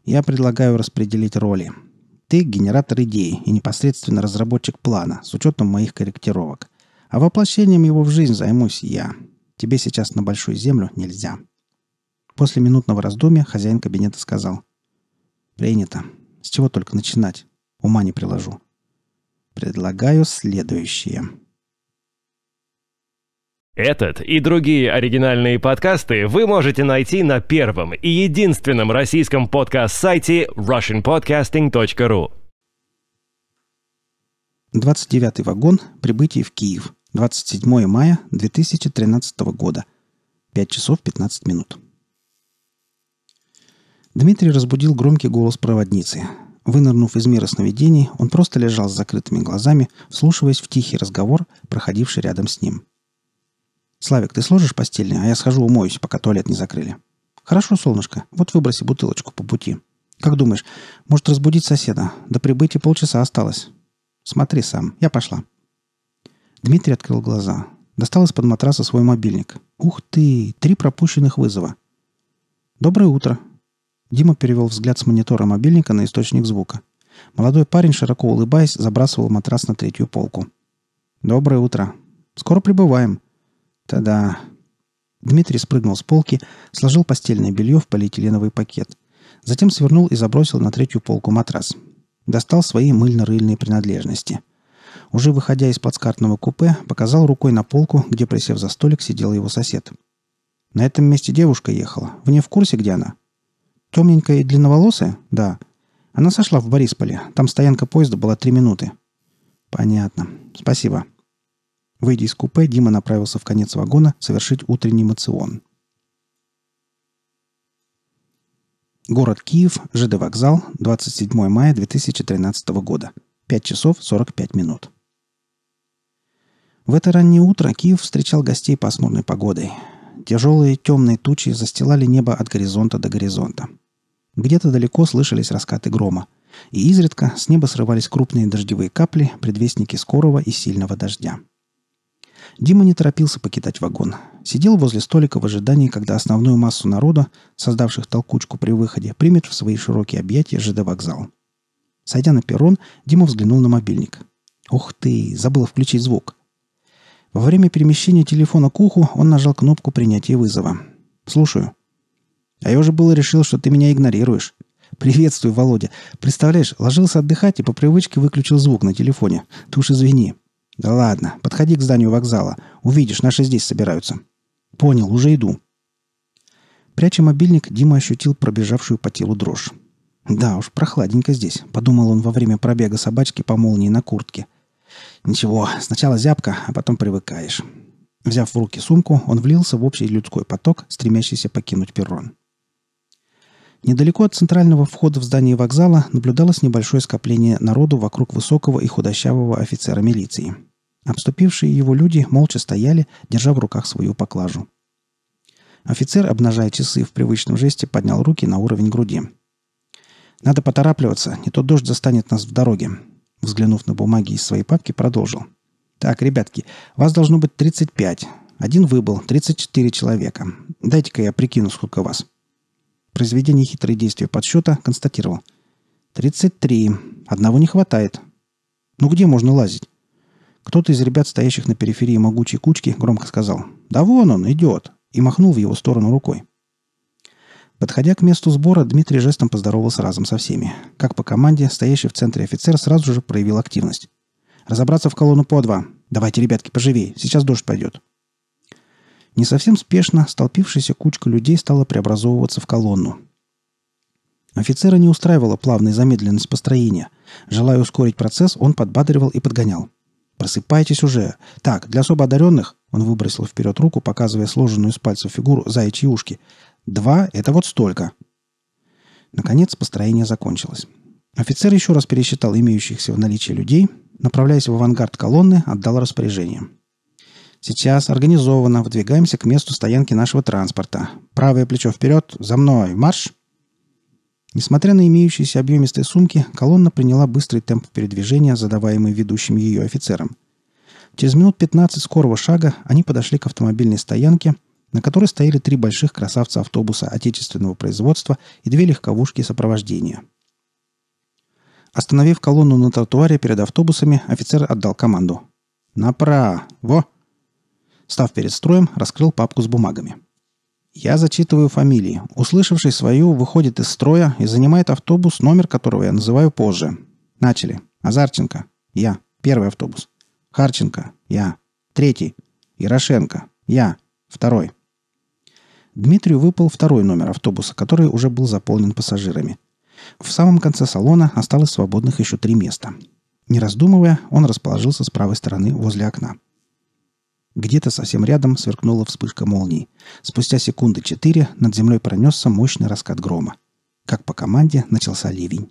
Я предлагаю распределить роли. Ты – генератор идей и непосредственно разработчик плана с учетом моих корректировок. А воплощением его в жизнь займусь я. Тебе сейчас на Большую Землю нельзя. После минутного раздумья хозяин кабинета сказал. «Принято. С чего только начинать? Ума не приложу. Предлагаю следующее. Этот и другие оригинальные подкасты вы можете найти на первом и единственном российском подкаст-сайте russianpodcasting.ru 29 вагон. Прибытие в Киев. 27 мая 2013 года. 5 часов 15 минут. Дмитрий разбудил громкий голос проводницы. Вынырнув из мира сновидений, он просто лежал с закрытыми глазами, вслушиваясь в тихий разговор, проходивший рядом с ним. «Славик, ты сложишь постельное, а я схожу умоюсь, пока туалет не закрыли». «Хорошо, солнышко, вот выброси бутылочку по пути». «Как думаешь, может разбудить соседа? До прибытия полчаса осталось». «Смотри сам, я пошла». Дмитрий открыл глаза. Достал из-под матраса свой мобильник. «Ух ты! Три пропущенных вызова!» «Доброе утро!» Дима перевел взгляд с монитора мобильника на источник звука. Молодой парень, широко улыбаясь, забрасывал матрас на третью полку. «Доброе утро. Скоро прибываем». «Та-да». Дмитрий спрыгнул с полки, сложил постельное белье в полиэтиленовый пакет. Затем свернул и забросил на третью полку матрас. Достал свои мыльно-рыльные принадлежности. Уже выходя из плацкартного купе, показал рукой на полку, где, присев за столик, сидел его сосед. «На этом месте девушка ехала. Вы не в курсе, где она?» Темненькая и длинноволосая? Да. Она сошла в Борисполе. Там стоянка поезда была три минуты. Понятно. Спасибо. Выйдя из купе, Дима направился в конец вагона совершить утренний мацион. Город Киев, ЖД вокзал, 27 мая 2013 года. 5 часов 45 минут. В это раннее утро Киев встречал гостей пасмурной погодой. Тяжелые темные тучи застилали небо от горизонта до горизонта – где-то далеко слышались раскаты грома. И изредка с неба срывались крупные дождевые капли, предвестники скорого и сильного дождя. Дима не торопился покидать вагон. Сидел возле столика в ожидании, когда основную массу народа, создавших толкучку при выходе, примет в свои широкие объятия ЖД вокзал. Сойдя на перрон, Дима взглянул на мобильник. «Ух ты! Забыл включить звук!» Во время перемещения телефона к уху он нажал кнопку принятия вызова. «Слушаю». А я уже было решил, что ты меня игнорируешь. Приветствую, Володя. Представляешь, ложился отдыхать и по привычке выключил звук на телефоне. Ты уж извини. Да ладно, подходи к зданию вокзала. Увидишь, наши здесь собираются. Понял, уже иду. Пряча мобильник, Дима ощутил пробежавшую по телу дрожь. «Да уж, прохладненько здесь», — подумал он во время пробега собачки по молнии на куртке. «Ничего, сначала зябко, а потом привыкаешь». Взяв в руки сумку, он влился в общий людской поток, стремящийся покинуть перрон. Недалеко от центрального входа в здание вокзала наблюдалось небольшое скопление народу вокруг высокого и худощавого офицера милиции. Обступившие его люди молча стояли, держа в руках свою поклажу. Офицер, обнажая часы в привычном жесте, поднял руки на уровень груди. «Надо поторапливаться, не то дождь застанет нас в дороге», взглянув на бумаги из своей папки, продолжил. «Так, ребятки, вас должно быть 35. Один выбыл, 34 человека. Дайте-ка я прикину, сколько вас». Произведя хитрые действия подсчета, констатировал. Тридцать три, Одного не хватает. Ну где можно лазить? Кто-то из ребят, стоящих на периферии могучей кучки, громко сказал «Да вон он, идет!» и махнул в его сторону рукой. Подходя к месту сбора, Дмитрий жестом поздоровался разом со всеми. Как по команде, стоящий в центре офицер сразу же проявил активность. «Разобраться в колонну по два. Давайте, ребятки, поживей, Сейчас дождь пойдет». Не совсем спешно столпившаяся кучка людей стала преобразовываться в колонну. Офицера не устраивала плавная замедленность построения. Желая ускорить процесс, он подбадривал и подгонял. «Просыпайтесь уже! Так, для особо одаренных...» Он выбросил вперед руку, показывая сложенную из пальцев фигуру заячьи ушки. «Два — это вот столько!» Наконец, построение закончилось. Офицер еще раз пересчитал имеющихся в наличии людей, направляясь в авангард колонны, отдал распоряжение – Сейчас организованно выдвигаемся к месту стоянки нашего транспорта. Правое плечо вперед, за мной, марш!» Несмотря на имеющиеся объемистые сумки, колонна приняла быстрый темп передвижения, задаваемый ведущим ее офицером. Через минут 15 скорого шага они подошли к автомобильной стоянке, на которой стояли три больших красавца автобуса отечественного производства и две легковушки сопровождения. Остановив колонну на тротуаре перед автобусами, офицер отдал команду. «Направо!» Став перед строем, раскрыл папку с бумагами. Я зачитываю фамилии. Услышавший свою, выходит из строя и занимает автобус, номер которого я называю позже. Начали. Азарченко. Я. Первый автобус. Харченко. Я. Третий. Ярошенко. Я. Второй. Дмитрию выпал второй номер автобуса, который уже был заполнен пассажирами. В самом конце салона осталось свободных еще три места. Не раздумывая, он расположился с правой стороны возле окна. Где-то совсем рядом сверкнула вспышка молнии. Спустя секунды четыре над землей пронесся мощный раскат грома. Как по команде начался ливень.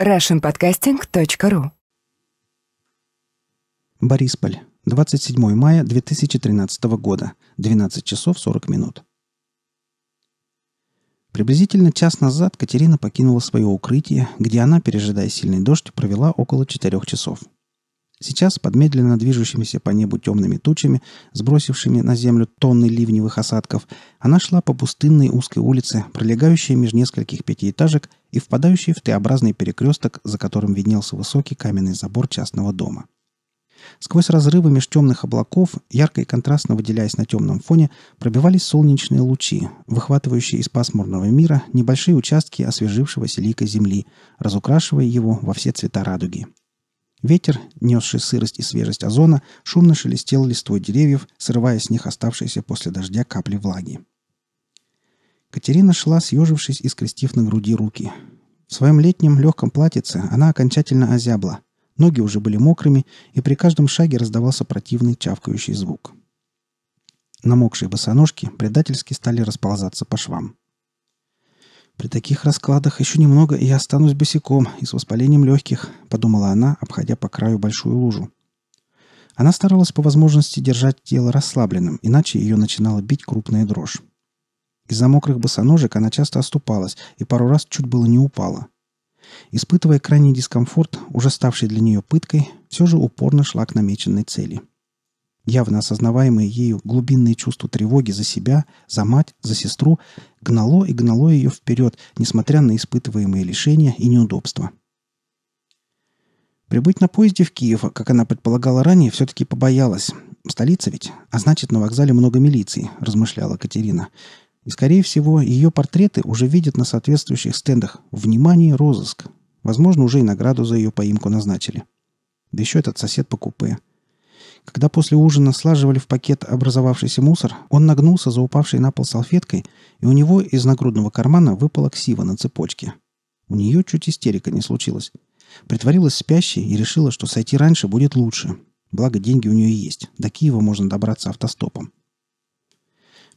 RussianPodcasting.ru Борисполь. 27 мая 2013 года. 12 часов 40 минут. Приблизительно час назад Катерина покинула свое укрытие, где она, пережидая сильный дождь, провела около четырех часов – Сейчас под медленно движущимися по небу темными тучами, сбросившими на землю тонны ливневых осадков, она шла по пустынной узкой улице, пролегающей между нескольких пятиэтажек и впадающей в Т-образный перекресток, за которым виднелся высокий каменный забор частного дома. Сквозь разрывы меж темных облаков, ярко и контрастно выделяясь на темном фоне, пробивались солнечные лучи, выхватывающие из пасмурного мира небольшие участки освежившегося лика земли, разукрашивая его во все цвета радуги – Ветер, несший сырость и свежесть озона, шумно шелестел листвой деревьев, срывая с них оставшиеся после дождя капли влаги. Катерина шла, съежившись и скрестив на груди руки. В своем летнем легком платьице она окончательно озябла. Ноги уже были мокрыми, и при каждом шаге раздавался противный чавкающий звук. Намокшие босоножки предательски стали расползаться по швам. При таких раскладах еще немного, и я останусь босиком и с воспалением легких, подумала она, обходя по краю большую лужу. Она старалась по возможности держать тело расслабленным, иначе ее начинала бить крупная дрожь. Из-за мокрых босоножек она часто оступалась и пару раз чуть было не упала. Испытывая крайний дискомфорт, уже ставший для нее пыткой, все же упорно шла к намеченной цели – явно осознаваемое ею глубинное чувство тревоги за себя, за мать, за сестру, гнало и гнало ее вперед, несмотря на испытываемые лишения и неудобства. Прибыть на поезде в Киев, как она предполагала ранее, все-таки побоялась. Столица ведь, а значит, на вокзале много милиции, размышляла Катерина. И, скорее всего, ее портреты уже видят на соответствующих стендах «Внимание! Розыск!». Возможно, уже и награду за ее поимку назначили. Да еще этот сосед по купе – когда после ужина слаживали в пакет образовавшийся мусор, он нагнулся за упавшей на пол салфеткой, и у него из нагрудного кармана выпала ксива на цепочке. У нее чуть истерика не случилась. Притворилась спящей и решила, что сойти раньше будет лучше. Благо, деньги у нее есть. До Киева можно добраться автостопом.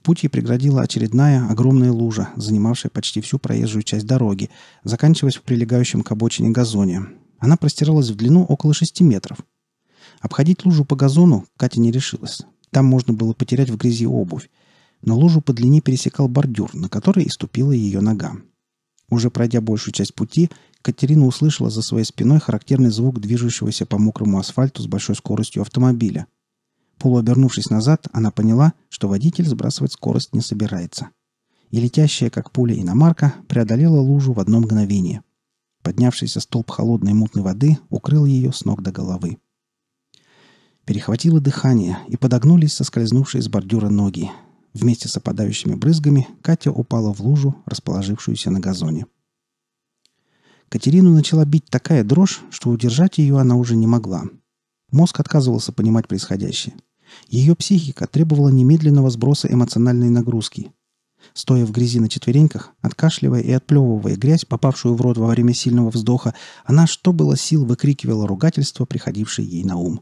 Путь ей преградила очередная огромная лужа, занимавшая почти всю проезжую часть дороги, заканчиваясь в прилегающем к обочине газоне. Она простиралась в длину около шести метров – Обходить лужу по газону Катя не решилась. Там можно было потерять в грязи обувь. Но лужу по длине пересекал бордюр, на который и ступила ее нога. Уже пройдя большую часть пути, Катерина услышала за своей спиной характерный звук движущегося по мокрому асфальту с большой скоростью автомобиля. Полуобернувшись назад, она поняла, что водитель сбрасывать скорость не собирается. И летящая, как пуля, иномарка преодолела лужу в одно мгновение. Поднявшийся столб холодной мутной воды укрыл ее с ног до головы. Перехватило дыхание и подогнулись соскользнувшие с бордюра ноги. Вместе с опадающими брызгами Катя упала в лужу, расположившуюся на газоне. Катерину начала бить такая дрожь, что удержать ее она уже не могла. Мозг отказывался понимать происходящее. Ее психика требовала немедленного сброса эмоциональной нагрузки. Стоя в грязи на четвереньках, откашливая и отплевывая грязь, попавшую в рот во время сильного вздоха, она, что было сил, выкрикивала ругательство, приходившее ей на ум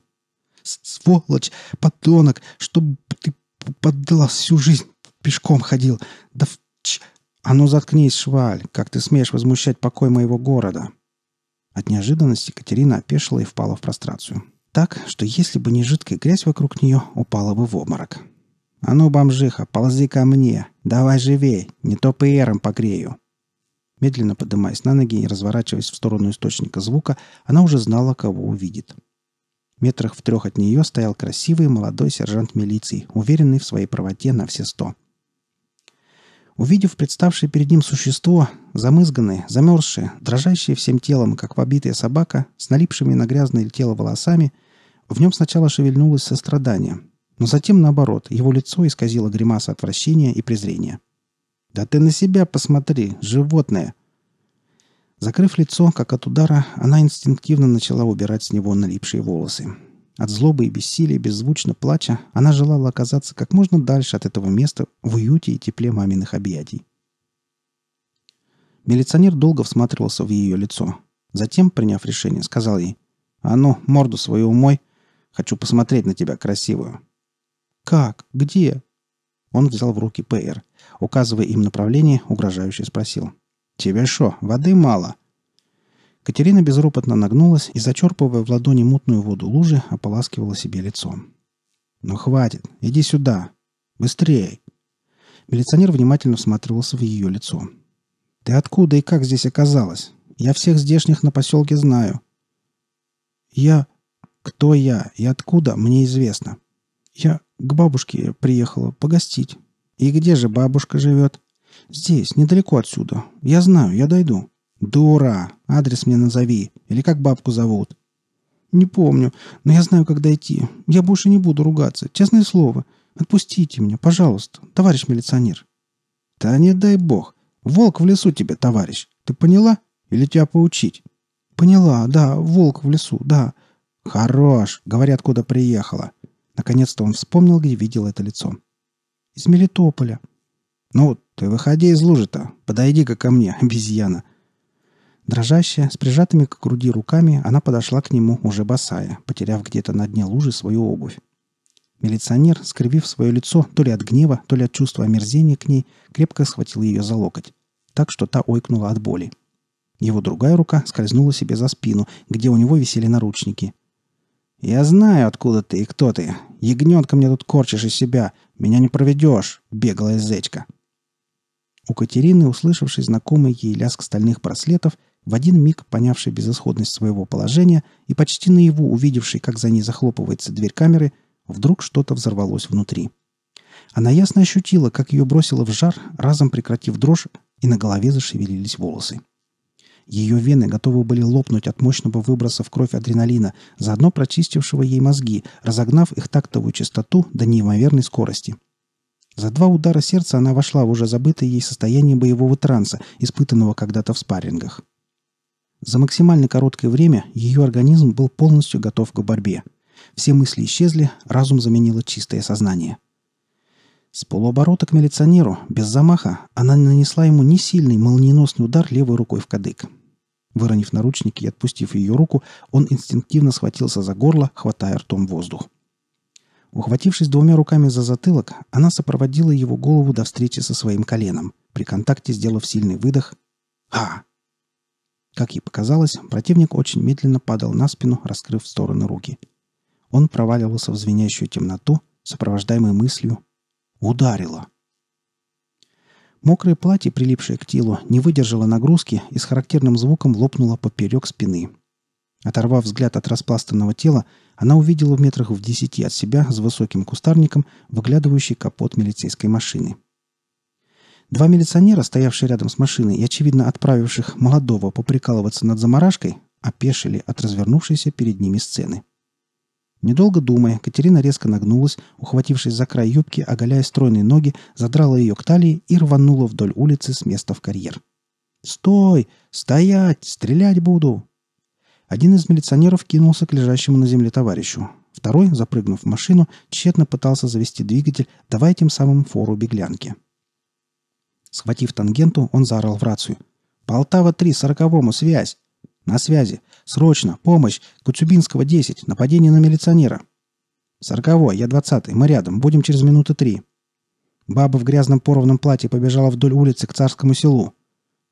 сволочь, подонок, чтобы ты поддалась всю жизнь, пешком ходил. Да в... Ч... А ну заткнись, шваль, как ты смеешь возмущать покой моего города!» От неожиданности Катерина опешила и впала в прострацию. Так, что если бы не жидкая грязь вокруг нее, упала бы в обморок. «А ну, бомжиха, ползи ко мне! Давай живей, не то ПРом погрею!» Медленно поднимаясь на ноги и разворачиваясь в сторону источника звука, она уже знала, кого увидит – Метрах в трех от нее стоял красивый молодой сержант милиции, уверенный в своей правоте на все сто. Увидев представшее перед ним существо, замызганное, замерзшее, дрожащее всем телом, как побитая собака, с налипшими на грязное тело волосами, в нем сначала шевельнулось сострадание, но затем, наоборот, его лицо исказило гримаса отвращения и презрения. «Да ты на себя посмотри, животное!» Закрыв лицо, как от удара, она инстинктивно начала убирать с него налипшие волосы. От злобы и бессилия, беззвучно плача, она желала оказаться как можно дальше от этого места в уюте и тепле маминых объятий. Милиционер долго всматривался в ее лицо. Затем, приняв решение, сказал ей «А ну, морду свою умой, хочу посмотреть на тебя красивую». «Как? Где?» Он взял в руки ПР. Указывая им направление, угрожающе спросил – «Тебе шо, воды мало?» Катерина безропотно нагнулась и, зачерпывая в ладони мутную воду лужи, ополаскивала себе лицо. «Ну хватит! Иди сюда! Быстрее!» Милиционер внимательно всматривался в ее лицо. «Ты откуда и как здесь оказалась? Я всех здешних на поселке знаю». «Я... Кто я и откуда, мне известно. Я к бабушке приехала погостить. И где же бабушка живет?» Здесь, недалеко отсюда. Я знаю, я дойду. Дура! Адрес мне назови. Или как бабку зовут?» «Не помню, но я знаю, как дойти. Я больше не буду ругаться. Честное слово. Отпустите меня, пожалуйста, товарищ милиционер». «Да не дай бог. Волк в лесу тебе, товарищ. Ты поняла? Или тебя поучить?» «Поняла, да, волк в лесу, да». «Хорош!» — говори, откуда приехала. Наконец-то он вспомнил, где видел это лицо. «Из Мелитополя. «Ну, ты выходи из лужи-то. Подойди-ка ко мне, [laughs] обезьяна». Дрожащая, с прижатыми к груди руками, она подошла к нему, уже босая, потеряв где-то на дне лужи свою обувь. Милиционер, скривив свое лицо то ли от гнева, то ли от чувства омерзения к ней, крепко схватил ее за локоть, так что та ойкнула от боли. Его другая рука скользнула себе за спину, где у него висели наручники. «Я знаю, откуда ты и кто ты. Ягненка мне тут корчишь из себя. Меня не проведешь, беглая зечка!» У Катерины, услышавшей знакомый ей лязг стальных браслетов, в один миг понявшей безысходность своего положения и почти наяву увидевшей, как за ней захлопывается дверь камеры, вдруг что-то взорвалось внутри. Она ясно ощутила, как ее бросило в жар, разом прекратив дрожь, и на голове зашевелились волосы. Ее вены готовы были лопнуть от мощного выброса в кровь адреналина, заодно прочистившего ей мозги, разогнав их тактовую частоту до неимоверной скорости – за два удара сердца она вошла в уже забытое ей состояние боевого транса, испытанного когда-то в спаррингах. За максимально короткое время ее организм был полностью готов к борьбе. Все мысли исчезли, разум заменило чистое сознание. С полуоборота к милиционеру, без замаха, она нанесла ему несильный молниеносный удар левой рукой в кадык. Выронив наручники и отпустив ее руку, он инстинктивно схватился за горло, хватая ртом воздух. Ухватившись двумя руками за затылок, она сопроводила его голову до встречи со своим коленом, при контакте сделав сильный выдох «Ха!». Как ей показалось, противник очень медленно падал на спину, раскрыв в стороны руки. Он проваливался в звенящую темноту, сопровождаемой мыслью «Ударило!». Мокрое платье, прилипшее к телу, не выдержало нагрузки и с характерным звуком лопнуло поперек спины. Оторвав взгляд от распластанного тела, она увидела в метрах в десяти от себя с высоким кустарником выглядывающий капот милицейской машины. Два милиционера, стоявшие рядом с машиной и, очевидно, отправивших молодого поприкалываться над заморашкой, опешили от развернувшейся перед ними сцены. Недолго думая, Катерина резко нагнулась, ухватившись за край юбки, оголяя стройные ноги, задрала ее к талии и рванула вдоль улицы с места в карьер. «Стой! Стоять! Стрелять буду!» Один из милиционеров кинулся к лежащему на земле товарищу. Второй, запрыгнув в машину, тщетно пытался завести двигатель, давая тем самым фору беглянке. Схватив тангенту, он заорал в рацию. «Полтава-3, сороковому, связь!» «На связи! Срочно! Помощь! Куцюбинского, 10! Нападение на милиционера!» «Сороковой, я двадцатый, мы рядом, будем через минуты три!» Баба в грязном порванном платье побежала вдоль улицы к царскому селу.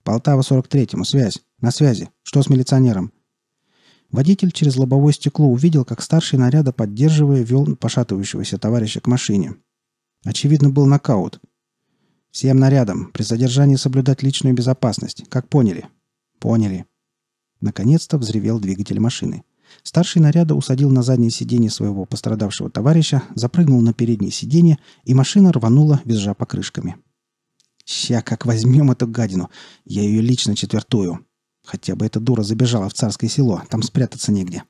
«Полтава, 43-му, связь! На связи! Что с милиционером?» Водитель через лобовое стекло увидел, как старший наряда, поддерживая, вел пошатывающегося товарища к машине. Очевидно, был нокаут. «Всем нарядам, при задержании соблюдать личную безопасность. Как поняли?» «Поняли». Наконец-то взревел двигатель машины. Старший наряда усадил на заднее сиденье своего пострадавшего товарища, запрыгнул на переднее сиденье, и машина рванула, визжа покрышками. «Ща как возьмем эту гадину! Я ее лично четвертую!» Хотя бы эта дура забежала в царское село, там спрятаться негде.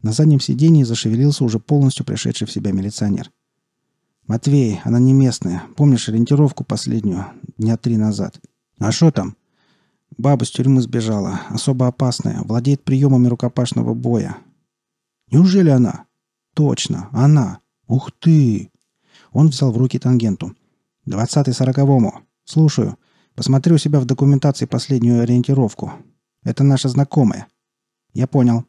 На заднем сидении зашевелился уже полностью пришедший в себя милиционер. «Матвей, она не местная. Помнишь ориентировку последнюю? Дня три назад». «А что там?» «Баба с тюрьмы сбежала. Особо опасная. Владеет приемами рукопашного боя». «Неужели она?» «Точно, она. Ух ты!» Он взял в руки тангенту. «Двадцатый сороковому. Слушаю. Посмотри у себя в документации последнюю ориентировку. Это наша знакомая. Я понял.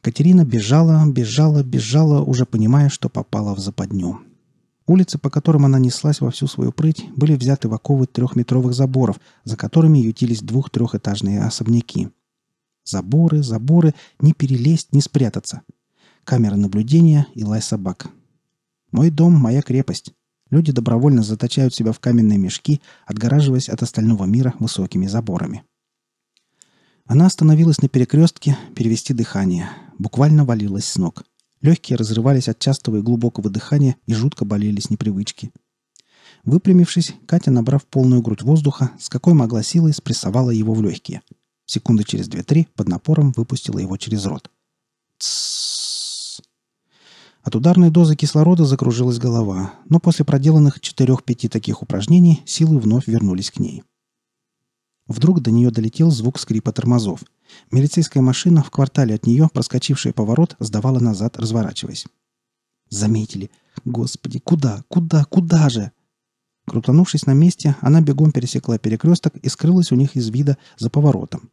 Катерина бежала, бежала, бежала, уже понимая, что попала в западню. Улицы, по которым она неслась во всю свою прыть, были взяты в оковы трехметровых заборов, за которыми ютились двух-трехэтажные особняки. Заборы, заборы, не перелезть, не спрятаться. Камеры наблюдения и лай собак. «Мой дом, моя крепость». Люди добровольно заточают себя в каменные мешки, отгораживаясь от остального мира высокими заборами. Она остановилась на перекрестке, перевести дыхание. Буквально валилась с ног. Легкие разрывались от частого и глубокого дыхания и жутко болели с непривычки. Выпрямившись, Катя, набрав полную грудь воздуха, с какой могла силой спрессовала его в легкие. Секунды через две-три под напором выпустила его через рот. «Тссс!» От ударной дозы кислорода закружилась голова, но после проделанных 4-5 таких упражнений силы вновь вернулись к ней. Вдруг до нее долетел звук скрипа тормозов. Милицейская машина в квартале от нее, проскочившая поворот, сдавала назад, разворачиваясь. Заметили. Господи, куда, куда, куда же? Крутанувшись на месте, она бегом пересекла перекресток и скрылась у них из вида за поворотом.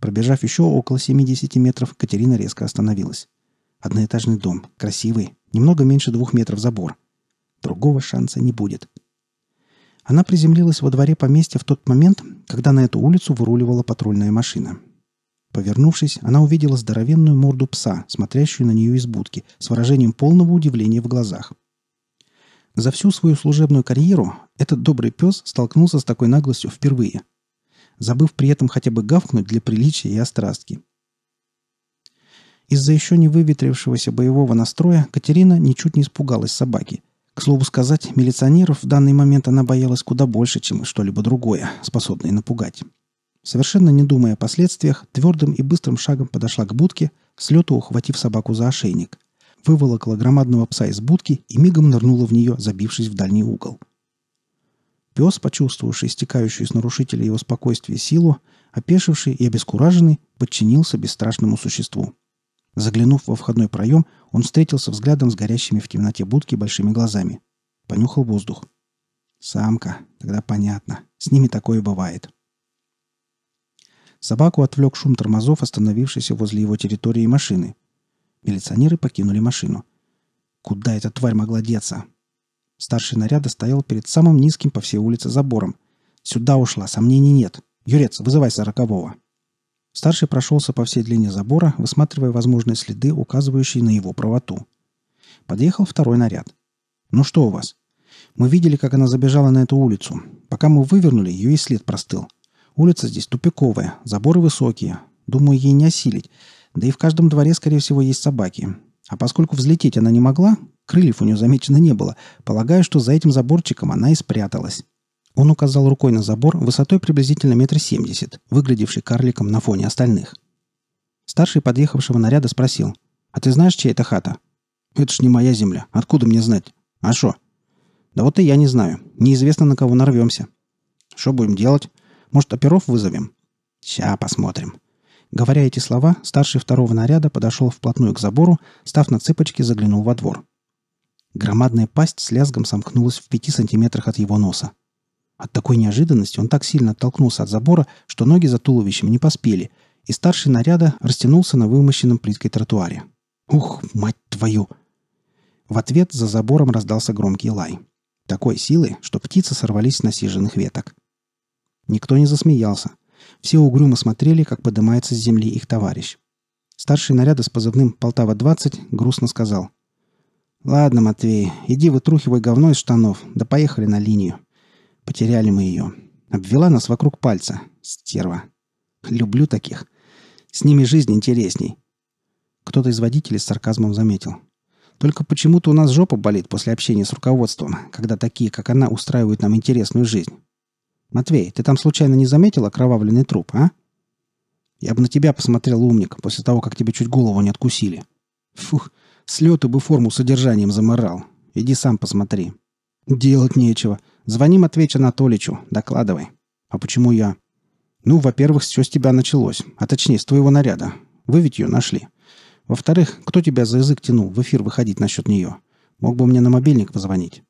Пробежав еще около 70 метров, Катерина резко остановилась. Одноэтажный дом, красивый, немного меньше двух метров забор. Другого шанса не будет. Она приземлилась во дворе поместья в тот момент, когда на эту улицу выруливала патрульная машина. Повернувшись, она увидела здоровенную морду пса, смотрящую на нее из будки, с выражением полного удивления в глазах. За всю свою служебную карьеру этот добрый пес столкнулся с такой наглостью впервые, забыв при этом хотя бы гавкнуть для приличия и острастки – из-за еще не выветрившегося боевого настроя Катерина ничуть не испугалась собаки. К слову сказать, милиционеров в данный момент она боялась куда больше, чем что-либо другое, способное напугать. Совершенно не думая о последствиях, твердым и быстрым шагом подошла к будке, слету ухватив собаку за ошейник. Выволокла громадного пса из будки и мигом нырнула в нее, забившись в дальний угол. Пес, почувствовавший истекающую из нарушителя его спокойствия силу, опешивший и обескураженный, подчинился бесстрашному существу – Заглянув во входной проем, он встретился взглядом с горящими в темноте будки большими глазами. Понюхал воздух. «Самка. Тогда понятно. С ними такое бывает». Собаку отвлек шум тормозов, остановившийся возле его территории машины. Милиционеры покинули машину. Куда эта тварь могла деться? Старший наряда стоял перед самым низким по всей улице забором. Сюда ушла, сомнений нет. Юрец, вызывай сорокового. Старший прошелся по всей длине забора, высматривая возможные следы, указывающие на его правоту. Подъехал второй наряд. «Ну что у вас?» «Мы видели, как она забежала на эту улицу. Пока мы вывернули, ее и след простыл. Улица здесь тупиковая, заборы высокие. Думаю, ей не осилить. Да и в каждом дворе, скорее всего, есть собаки. А поскольку взлететь она не могла, крыльев у нее замечено не было, полагаю, что за этим заборчиком она и спряталась». Он указал рукой на забор высотой приблизительно метр семьдесят, выглядевший карликом на фоне остальных. Старший подъехавшего наряда спросил. «А ты знаешь, чья это хата?» «Это ж не моя земля. Откуда мне знать?» «А что? «Да вот и я не знаю. Неизвестно, на кого нарвемся». «Что будем делать? Может, оперов вызовем?» «Ща посмотрим». Говоря эти слова, старший второго наряда подошел вплотную к забору, став на цыпочки, заглянул во двор. Громадная пасть с лязгом сомкнулась в пяти сантиметрах от его носа. От такой неожиданности он так сильно оттолкнулся от забора, что ноги за туловищем не поспели, и старший наряда растянулся на вымощенном плиткой тротуаре. «Ух, мать твою!» В ответ за забором раздался громкий лай. Такой силы, что птицы сорвались с насиженных веток. Никто не засмеялся. Все угрюмо смотрели, как поднимается с земли их товарищ. Старший наряда с позывным «Полтава-20» грустно сказал. «Ладно, Матвей, иди вытрухивай говно из штанов, да поехали на линию». Потеряли мы ее. Обвела нас вокруг пальца. Стерва. Люблю таких. С ними жизнь интересней. Кто-то из водителей с сарказмом заметил. Только почему-то у нас жопа болит после общения с руководством, когда такие, как она, устраивают нам интересную жизнь. Матвей, ты там случайно не заметил окровавленный труп, а? Я бы на тебя посмотрел, умник, после того, как тебе чуть голову не откусили. Фух, с лету бы форму содержанием заморал. Иди сам посмотри. Делать нечего. Звоним ответь Анатоличу, докладывай. А почему я? Ну, во-первых, все с тебя началось, а точнее, с твоего наряда. Вы ведь ее нашли. Во-вторых, кто тебя за язык тянул в эфир выходить насчет нее? Мог бы мне на мобильник позвонить.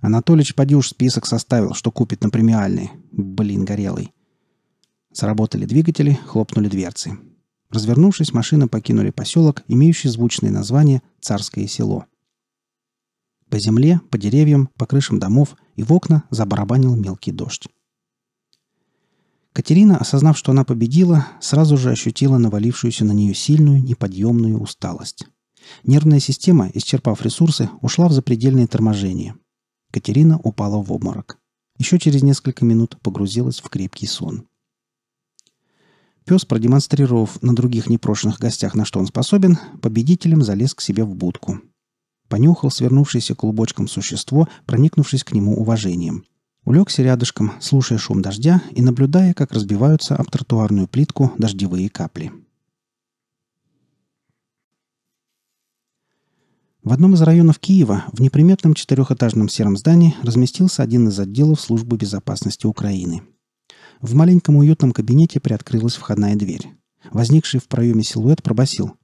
Анатолич поди уж список составил, что купит на премиальный. Блин, горелый. Сработали двигатели, хлопнули дверцы. Развернувшись, машины покинули поселок, имеющий звучное название «Царское село». По земле, по деревьям, по крышам домов и в окна забарабанил мелкий дождь. Катерина, осознав, что она победила, сразу же ощутила навалившуюся на нее сильную, неподъемную усталость. Нервная система, исчерпав ресурсы, ушла в запредельное торможение. Катерина упала в обморок. Еще через несколько минут погрузилась в крепкий сон. Пес, продемонстрировав на других непрошенных гостях, на что он способен, победителем залез к себе в будку – понюхал свернувшееся клубочком существо, проникнувшись к нему уважением. Улегся рядышком, слушая шум дождя и наблюдая, как разбиваются об тротуарную плитку дождевые капли. В одном из районов Киева в неприметном четырехэтажном сером здании разместился один из отделов Службы безопасности Украины. В маленьком уютном кабинете приоткрылась входная дверь. Возникший в проеме силуэт пробасил: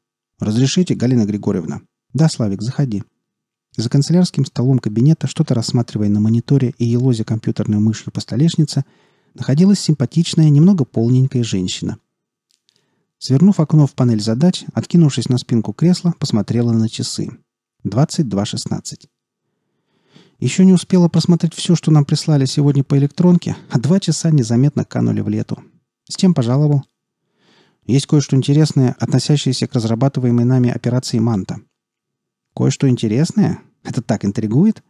«Разрешите, Галина Григорьевна?» «Да, Славик, заходи». За канцелярским столом кабинета, что-то рассматривая на мониторе и елозя компьютерной мышью по столешнице, находилась симпатичная, немного полненькая женщина. Свернув окно в панель задач, откинувшись на спинку кресла, посмотрела на часы. 22.16. Еще не успела просмотреть все, что нам прислали сегодня по электронке, а два часа незаметно канули в лету. С тем пожаловал? Есть кое-что интересное, относящееся к разрабатываемой нами операции «Манта». Кое-что интересное? Это так интригует.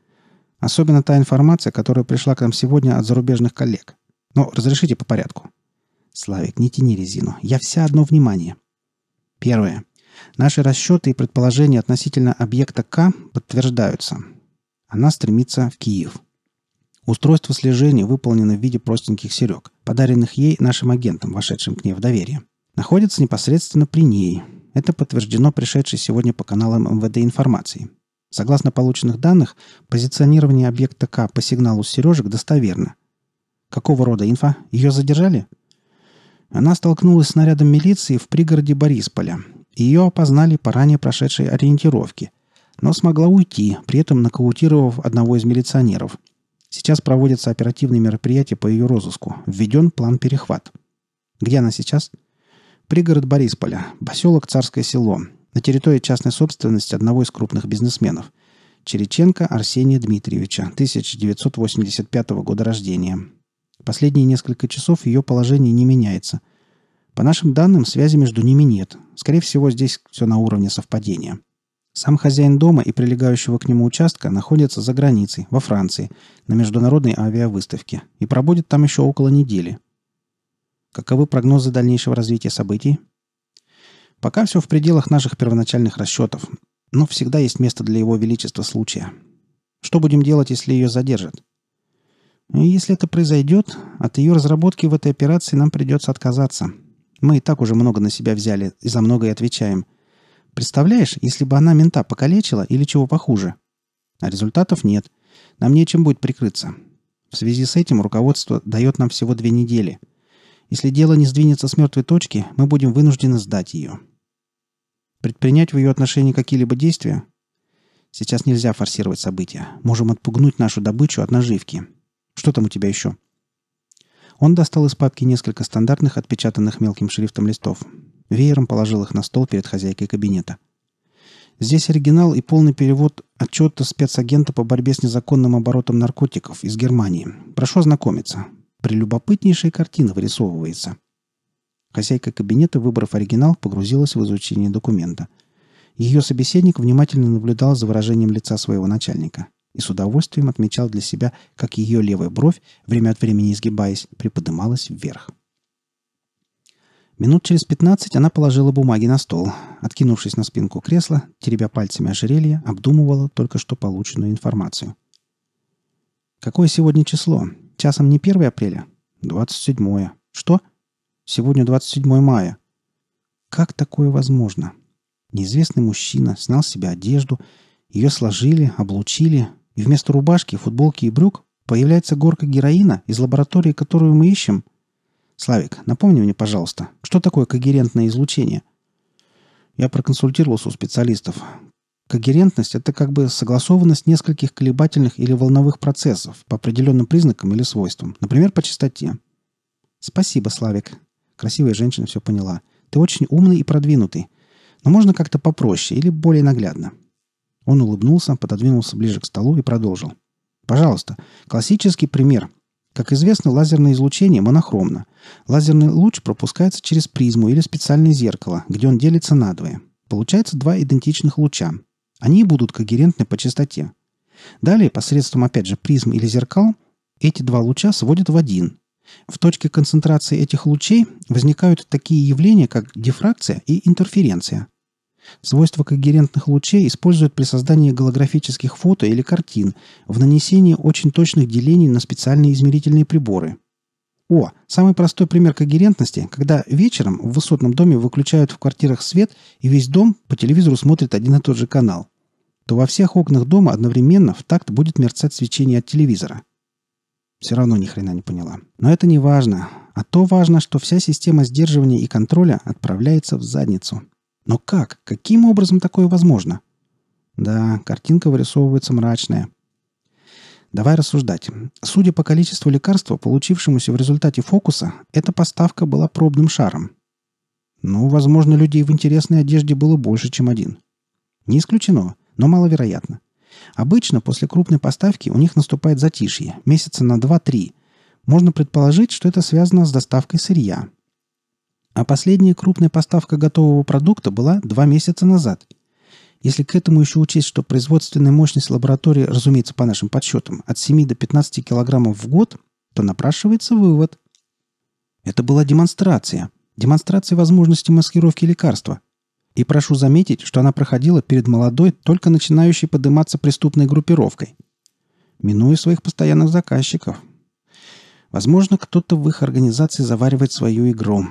Особенно та информация, которая пришла к нам сегодня от зарубежных коллег. Но разрешите по порядку. Славик, не тяни резину. Я вся одно внимание. Первое. Наши расчеты и предположения относительно объекта К подтверждаются. Она стремится в Киев. Устройство слежения выполнено в виде простеньких серег, подаренных ей нашим агентам, вошедшим к ней в доверие. Находится непосредственно при ней. Это подтверждено пришедшей сегодня по каналам МВД информацией. Согласно полученных данных, позиционирование объекта К по сигналу сережек достоверно. Какого рода инфа? Ее задержали? Она столкнулась с нарядом милиции в пригороде Борисполя. Ее опознали по ранее прошедшей ориентировке, но смогла уйти, при этом нокаутировав одного из милиционеров. Сейчас проводятся оперативные мероприятия по ее розыску. Введен план перехват. Где она сейчас? Пригород Борисполя, поселок Царское село, на территории частной собственности одного из крупных бизнесменов – Череченко Арсения Дмитриевича, 1985 года рождения. Последние несколько часов ее положение не меняется. По нашим данным, связи между ними нет. Скорее всего, здесь все на уровне совпадения. Сам хозяин дома и прилегающего к нему участка находится за границей, во Франции, на международной авиавыставке, и пробудет там еще около недели. Каковы прогнозы дальнейшего развития событий? Пока все в пределах наших первоначальных расчетов, но всегда есть место для его величества случая. Что будем делать, если ее задержат? И если это произойдет, от ее разработки в этой операции нам придется отказаться. Мы и так уже много на себя взяли и за многое отвечаем. Представляешь, если бы она мента покалечила или чего похуже? А результатов нет. Нам нечем будет прикрыться. В связи с этим руководство дает нам всего две недели. Если дело не сдвинется с мертвой точки, мы будем вынуждены сдать ее. Предпринять в ее отношении какие-либо действия? Сейчас нельзя форсировать события. Можем отпугнуть нашу добычу от наживки. Что там у тебя еще? Он достал из папки несколько стандартных, отпечатанных мелким шрифтом листов. Веером положил их на стол перед хозяйкой кабинета. Здесь оригинал и полный перевод отчета спецагента по борьбе с незаконным оборотом наркотиков из Германии. Прошу ознакомиться. Прелюбопытнейшая картина вырисовывается – хозяйка кабинета, выбрав оригинал, погрузилась в изучение документа. Ее собеседник внимательно наблюдал за выражением лица своего начальника и с удовольствием отмечал для себя, как ее левая бровь, время от времени изгибаясь, приподымалась вверх. Минут через пятнадцать она положила бумаги на стол. Откинувшись на спинку кресла, теребя пальцами ожерелье, обдумывала только что полученную информацию. «Какое сегодня число? Часом не 1 апреля Двадцать седьмое. Что?» Сегодня 27 мая. Как такое возможно? Неизвестный мужчина снял с себя одежду, ее сложили, облучили, и вместо рубашки, футболки и брюк появляется горка героина из лаборатории, которую мы ищем. Славик, напомни мне, пожалуйста, что такое когерентное излучение? Я проконсультировался у специалистов. Когерентность – это как бы согласованность нескольких колебательных или волновых процессов по определенным признакам или свойствам, например, по частоте. Спасибо, Славик. Красивая женщина все поняла. Ты очень умный и продвинутый. Но можно как-то попроще или более наглядно. Он улыбнулся, пододвинулся ближе к столу и продолжил. Пожалуйста, классический пример. Как известно, лазерное излучение монохромно. Лазерный луч пропускается через призму или специальное зеркало, где он делится надвое. Получается два идентичных луча. Они будут когерентны по частоте. Далее, посредством опять же призм или зеркал, эти два луча сводят в один, в точке концентрации этих лучей возникают такие явления, как дифракция и интерференция. Свойства когерентных лучей используют при создании голографических фото или картин, в нанесении очень точных делений на специальные измерительные приборы. О, самый простой пример когерентности, когда вечером в высотном доме выключают в квартирах свет, и весь дом по телевизору смотрит один и тот же канал. То во всех окнах дома одновременно в такт будет мерцать свечение от телевизора все равно ни хрена не поняла. Но это не важно. А то важно, что вся система сдерживания и контроля отправляется в задницу. Но как? Каким образом такое возможно? Да, картинка вырисовывается мрачная. Давай рассуждать. Судя по количеству лекарства, получившемуся в результате фокуса, эта поставка была пробным шаром. Ну, возможно, людей в интересной одежде было больше, чем один. Не исключено, но маловероятно. Обычно после крупной поставки у них наступает затишье, месяца на 2-3. Можно предположить, что это связано с доставкой сырья. А последняя крупная поставка готового продукта была 2 месяца назад. Если к этому еще учесть, что производственная мощность лаборатории, разумеется, по нашим подсчетам, от 7 до 15 килограммов в год, то напрашивается вывод. Это была демонстрация. Демонстрация возможности маскировки лекарства, и прошу заметить, что она проходила перед молодой, только начинающей подниматься преступной группировкой. Минуя своих постоянных заказчиков. Возможно, кто-то в их организации заваривает свою игру.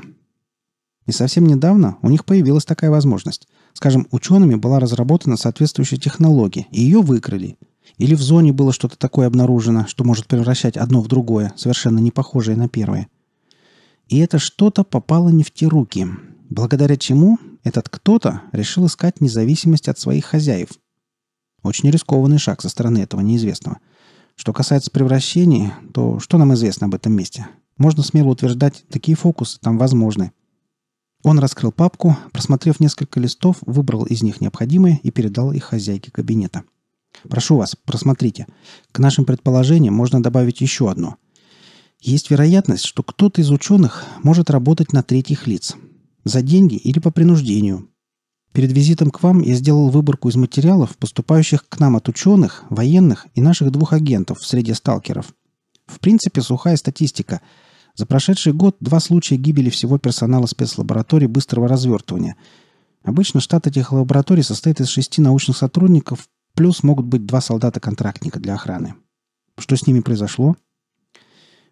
И совсем недавно у них появилась такая возможность. Скажем, учеными была разработана соответствующая технология, и ее выкрали. Или в зоне было что-то такое обнаружено, что может превращать одно в другое, совершенно не похожее на первое. И это что-то попало не в те руки – благодаря чему этот кто-то решил искать независимость от своих хозяев. Очень рискованный шаг со стороны этого неизвестного. Что касается превращений, то что нам известно об этом месте? Можно смело утверждать, такие фокусы там возможны. Он раскрыл папку, просмотрев несколько листов, выбрал из них необходимые и передал их хозяйке кабинета. «Прошу вас, просмотрите. К нашим предположениям можно добавить еще одно – есть вероятность, что кто-то из ученых может работать на третьих лиц, за деньги или по принуждению. Перед визитом к вам я сделал выборку из материалов, поступающих к нам от ученых, военных и наших двух агентов среди сталкеров. В принципе, сухая статистика. За прошедший год два случая гибели всего персонала спецлаборатории быстрого развертывания. Обычно штат этих лабораторий состоит из шести научных сотрудников, плюс могут быть два солдата-контрактника для охраны. Что с ними произошло?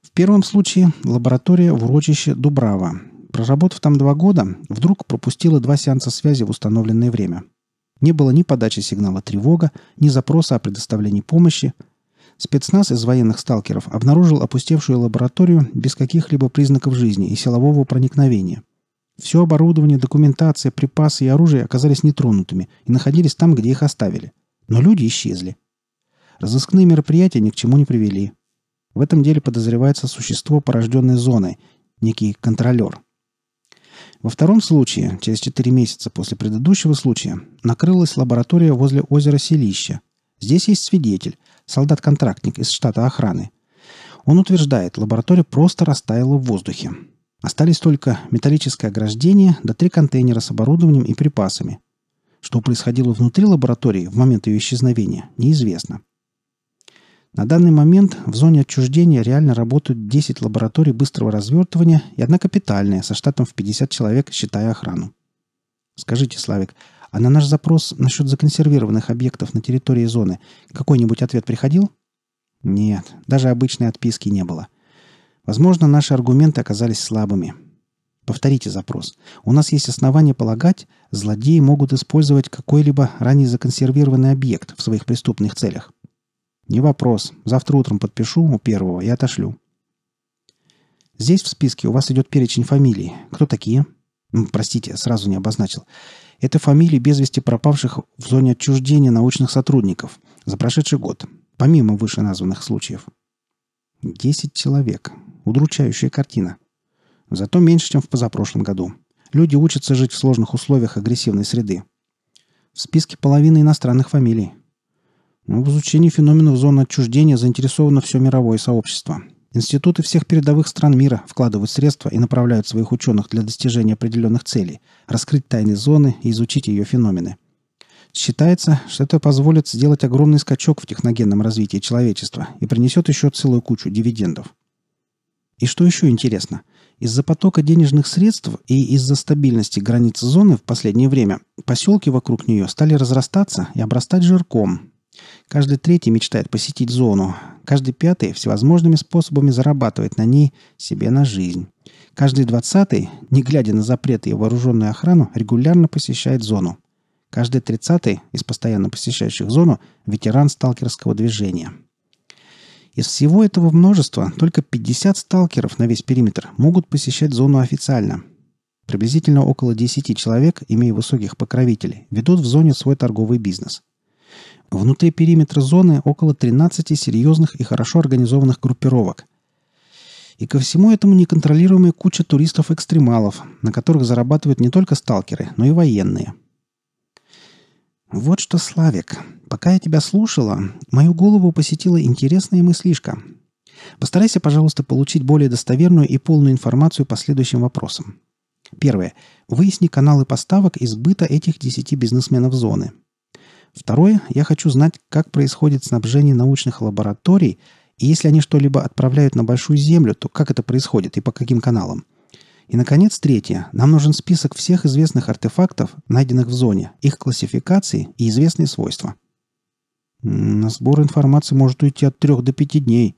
В первом случае лаборатория в урочище Дубрава, Проработав там два года, вдруг пропустила два сеанса связи в установленное время. Не было ни подачи сигнала тревога, ни запроса о предоставлении помощи. Спецназ из военных сталкеров обнаружил опустевшую лабораторию без каких-либо признаков жизни и силового проникновения. Все оборудование, документация, припасы и оружие оказались нетронутыми и находились там, где их оставили. Но люди исчезли. Разыскные мероприятия ни к чему не привели. В этом деле подозревается существо, порожденное зоной, некий контролер. Во втором случае, через 4 месяца после предыдущего случая, накрылась лаборатория возле озера Селища. Здесь есть свидетель, солдат-контрактник из штата охраны. Он утверждает, лаборатория просто растаяла в воздухе. Остались только металлическое ограждение да три контейнера с оборудованием и припасами. Что происходило внутри лаборатории в момент ее исчезновения, неизвестно. На данный момент в зоне отчуждения реально работают 10 лабораторий быстрого развертывания и одна капитальная со штатом в 50 человек, считая охрану. Скажите, Славик, а на наш запрос насчет законсервированных объектов на территории зоны какой-нибудь ответ приходил? Нет, даже обычной отписки не было. Возможно, наши аргументы оказались слабыми. Повторите запрос. У нас есть основания полагать, злодеи могут использовать какой-либо ранее законсервированный объект в своих преступных целях. «Не вопрос. Завтра утром подпишу у первого и отошлю». «Здесь в списке у вас идет перечень фамилий. Кто такие?» «Простите, сразу не обозначил. Это фамилии без вести пропавших в зоне отчуждения научных сотрудников за прошедший год, помимо вышеназванных случаев». «Десять человек. Удручающая картина. Зато меньше, чем в позапрошлом году. Люди учатся жить в сложных условиях агрессивной среды. В списке половина иностранных фамилий. Но ну, в изучении феноменов зоны отчуждения заинтересовано все мировое сообщество. Институты всех передовых стран мира вкладывают средства и направляют своих ученых для достижения определенных целей, раскрыть тайны зоны и изучить ее феномены. Считается, что это позволит сделать огромный скачок в техногенном развитии человечества и принесет еще целую кучу дивидендов. И что еще интересно, из-за потока денежных средств и из-за стабильности границ зоны в последнее время поселки вокруг нее стали разрастаться и обрастать жирком, Каждый третий мечтает посетить зону. Каждый пятый всевозможными способами зарабатывает на ней себе на жизнь. Каждый двадцатый, не глядя на запреты и вооруженную охрану, регулярно посещает зону. Каждый тридцатый из постоянно посещающих зону – ветеран сталкерского движения. Из всего этого множества только 50 сталкеров на весь периметр могут посещать зону официально – Приблизительно около 10 человек, имея высоких покровителей, ведут в зоне свой торговый бизнес. Внутри периметра зоны около 13 серьезных и хорошо организованных группировок. И ко всему этому неконтролируемая куча туристов-экстремалов, на которых зарабатывают не только сталкеры, но и военные. Вот что, Славик, пока я тебя слушала, мою голову посетила интересная мыслишка. Постарайся, пожалуйста, получить более достоверную и полную информацию по следующим вопросам. Первое. Выясни каналы поставок и сбыта этих 10 бизнесменов зоны – Второе, я хочу знать, как происходит снабжение научных лабораторий, и если они что-либо отправляют на Большую Землю, то как это происходит и по каким каналам. И, наконец, третье. Нам нужен список всех известных артефактов, найденных в зоне, их классификации и известные свойства. На сбор информации может уйти от трех до пяти дней.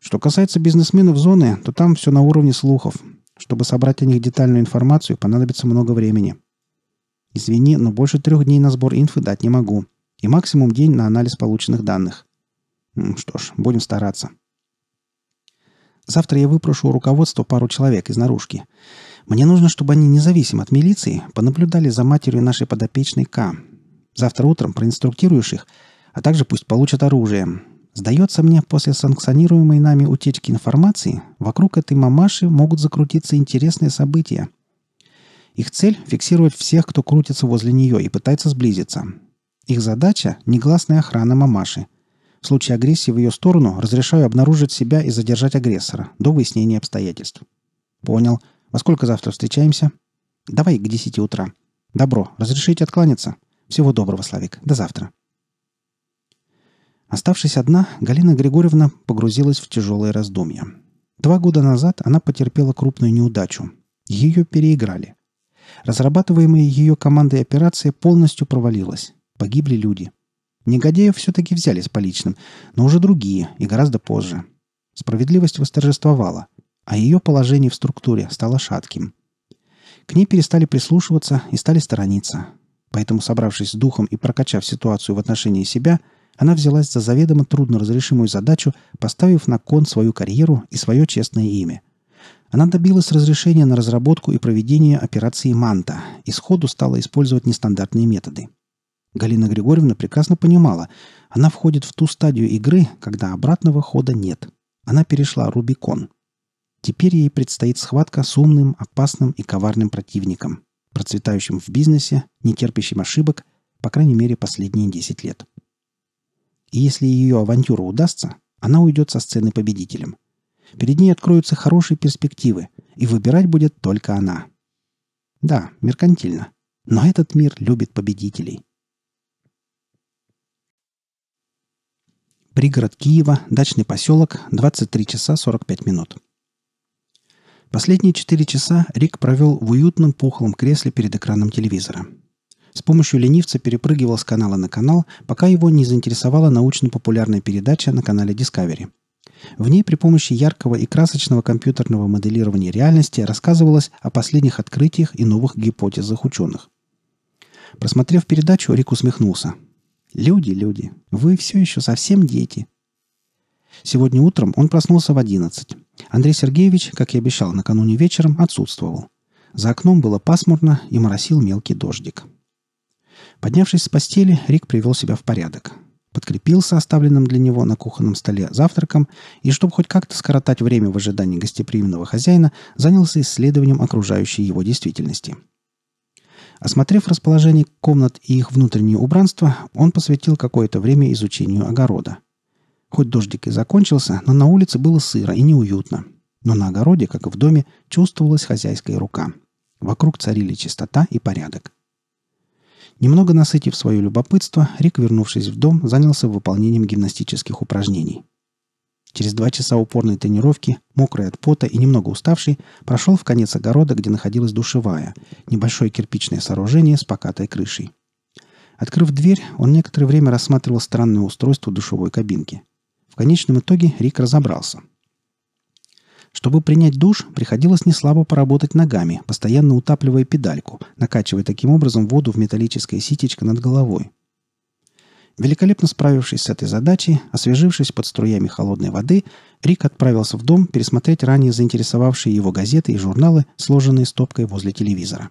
Что касается бизнесменов зоны, то там все на уровне слухов. Чтобы собрать о них детальную информацию, понадобится много времени – Извини, но больше трех дней на сбор инфы дать не могу. И максимум день на анализ полученных данных. Что ж, будем стараться. Завтра я выпрошу у руководства пару человек из наружки. Мне нужно, чтобы они независимо от милиции понаблюдали за матерью нашей подопечной К. Завтра утром проинструктируешь их, а также пусть получат оружие. Сдается мне, после санкционируемой нами утечки информации, вокруг этой мамаши могут закрутиться интересные события – их цель – фиксировать всех, кто крутится возле нее и пытается сблизиться. Их задача – негласная охрана мамаши. В случае агрессии в ее сторону разрешаю обнаружить себя и задержать агрессора до выяснения обстоятельств. Понял. Во сколько завтра встречаемся? Давай к 10 утра. Добро. Разрешите откланяться? Всего доброго, Славик. До завтра. Оставшись одна, Галина Григорьевна погрузилась в тяжелые раздумья. Два года назад она потерпела крупную неудачу. Ее переиграли. Разрабатываемая ее командой операция полностью провалилась. Погибли люди. Негодяев все-таки взяли с поличным, но уже другие и гораздо позже. Справедливость восторжествовала, а ее положение в структуре стало шатким. К ней перестали прислушиваться и стали сторониться. Поэтому, собравшись с духом и прокачав ситуацию в отношении себя, она взялась за заведомо трудно разрешимую задачу, поставив на кон свою карьеру и свое честное имя – она добилась разрешения на разработку и проведение операции «Манта» и сходу стала использовать нестандартные методы. Галина Григорьевна прекрасно понимала, она входит в ту стадию игры, когда обратного хода нет. Она перешла Рубикон. Теперь ей предстоит схватка с умным, опасным и коварным противником, процветающим в бизнесе, не терпящим ошибок, по крайней мере, последние 10 лет. И если ее авантюра удастся, она уйдет со сцены победителем – Перед ней откроются хорошие перспективы, и выбирать будет только она. Да, меркантильно. Но этот мир любит победителей. Пригород Киева, дачный поселок, 23 часа 45 минут. Последние 4 часа Рик провел в уютном пухлом кресле перед экраном телевизора. С помощью ленивца перепрыгивал с канала на канал, пока его не заинтересовала научно-популярная передача на канале Discovery – в ней при помощи яркого и красочного компьютерного моделирования реальности рассказывалось о последних открытиях и новых гипотезах ученых. Просмотрев передачу, Рик усмехнулся. «Люди, люди, вы все еще совсем дети». Сегодня утром он проснулся в 11. Андрей Сергеевич, как и обещал накануне вечером, отсутствовал. За окном было пасмурно и моросил мелкий дождик. Поднявшись с постели, Рик привел себя в порядок – подкрепился оставленным для него на кухонном столе завтраком и, чтобы хоть как-то скоротать время в ожидании гостеприимного хозяина, занялся исследованием окружающей его действительности. Осмотрев расположение комнат и их внутреннее убранство, он посвятил какое-то время изучению огорода. Хоть дождик и закончился, но на улице было сыро и неуютно. Но на огороде, как и в доме, чувствовалась хозяйская рука. Вокруг царили чистота и порядок. Немного насытив свое любопытство, Рик, вернувшись в дом, занялся выполнением гимнастических упражнений. Через два часа упорной тренировки, мокрый от пота и немного уставший, прошел в конец огорода, где находилась душевая, небольшое кирпичное сооружение с покатой крышей. Открыв дверь, он некоторое время рассматривал странное устройство душевой кабинки. В конечном итоге Рик разобрался – чтобы принять душ, приходилось неслабо поработать ногами, постоянно утапливая педальку, накачивая таким образом воду в металлическое ситечко над головой. Великолепно справившись с этой задачей, освежившись под струями холодной воды, Рик отправился в дом пересмотреть ранее заинтересовавшие его газеты и журналы, сложенные стопкой возле телевизора.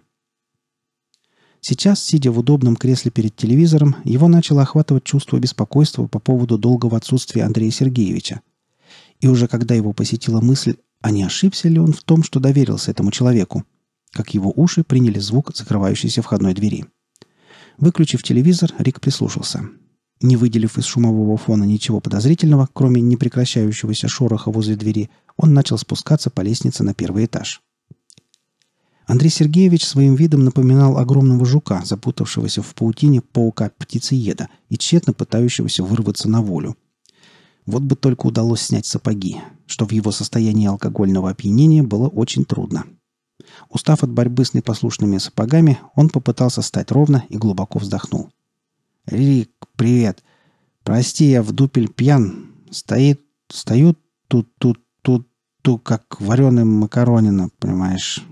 Сейчас, сидя в удобном кресле перед телевизором, его начало охватывать чувство беспокойства по поводу долгого отсутствия Андрея Сергеевича. И уже когда его посетила мысль а не ошибся ли он в том, что доверился этому человеку? Как его уши приняли звук закрывающейся входной двери. Выключив телевизор, Рик прислушался. Не выделив из шумового фона ничего подозрительного, кроме непрекращающегося шороха возле двери, он начал спускаться по лестнице на первый этаж. Андрей Сергеевич своим видом напоминал огромного жука, запутавшегося в паутине паука-птицееда и тщетно пытающегося вырваться на волю – вот бы только удалось снять сапоги, что в его состоянии алкогольного опьянения было очень трудно. Устав от борьбы с непослушными сапогами, он попытался стать ровно и глубоко вздохнул. «Рик, привет! Прости, я в дупель пьян. Стоит, стою тут тут тут тут, как вареным макаронина, понимаешь?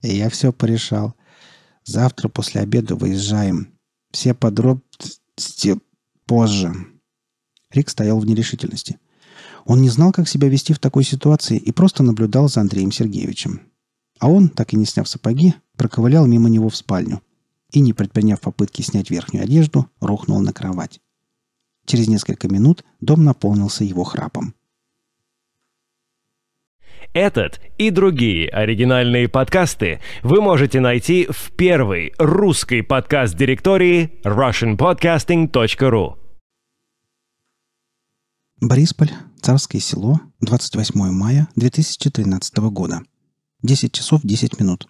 И я все порешал. Завтра после обеда выезжаем. Все подробности позже». Рик стоял в нерешительности. Он не знал, как себя вести в такой ситуации и просто наблюдал за Андреем Сергеевичем. А он, так и не сняв сапоги, проковылял мимо него в спальню и, не предприняв попытки снять верхнюю одежду, рухнул на кровать. Через несколько минут дом наполнился его храпом. Этот и другие оригинальные подкасты вы можете найти в первой русской подкаст-директории russianpodcasting.ru Борисполь, Царское село, 28 мая 2013 года. 10 часов 10 минут.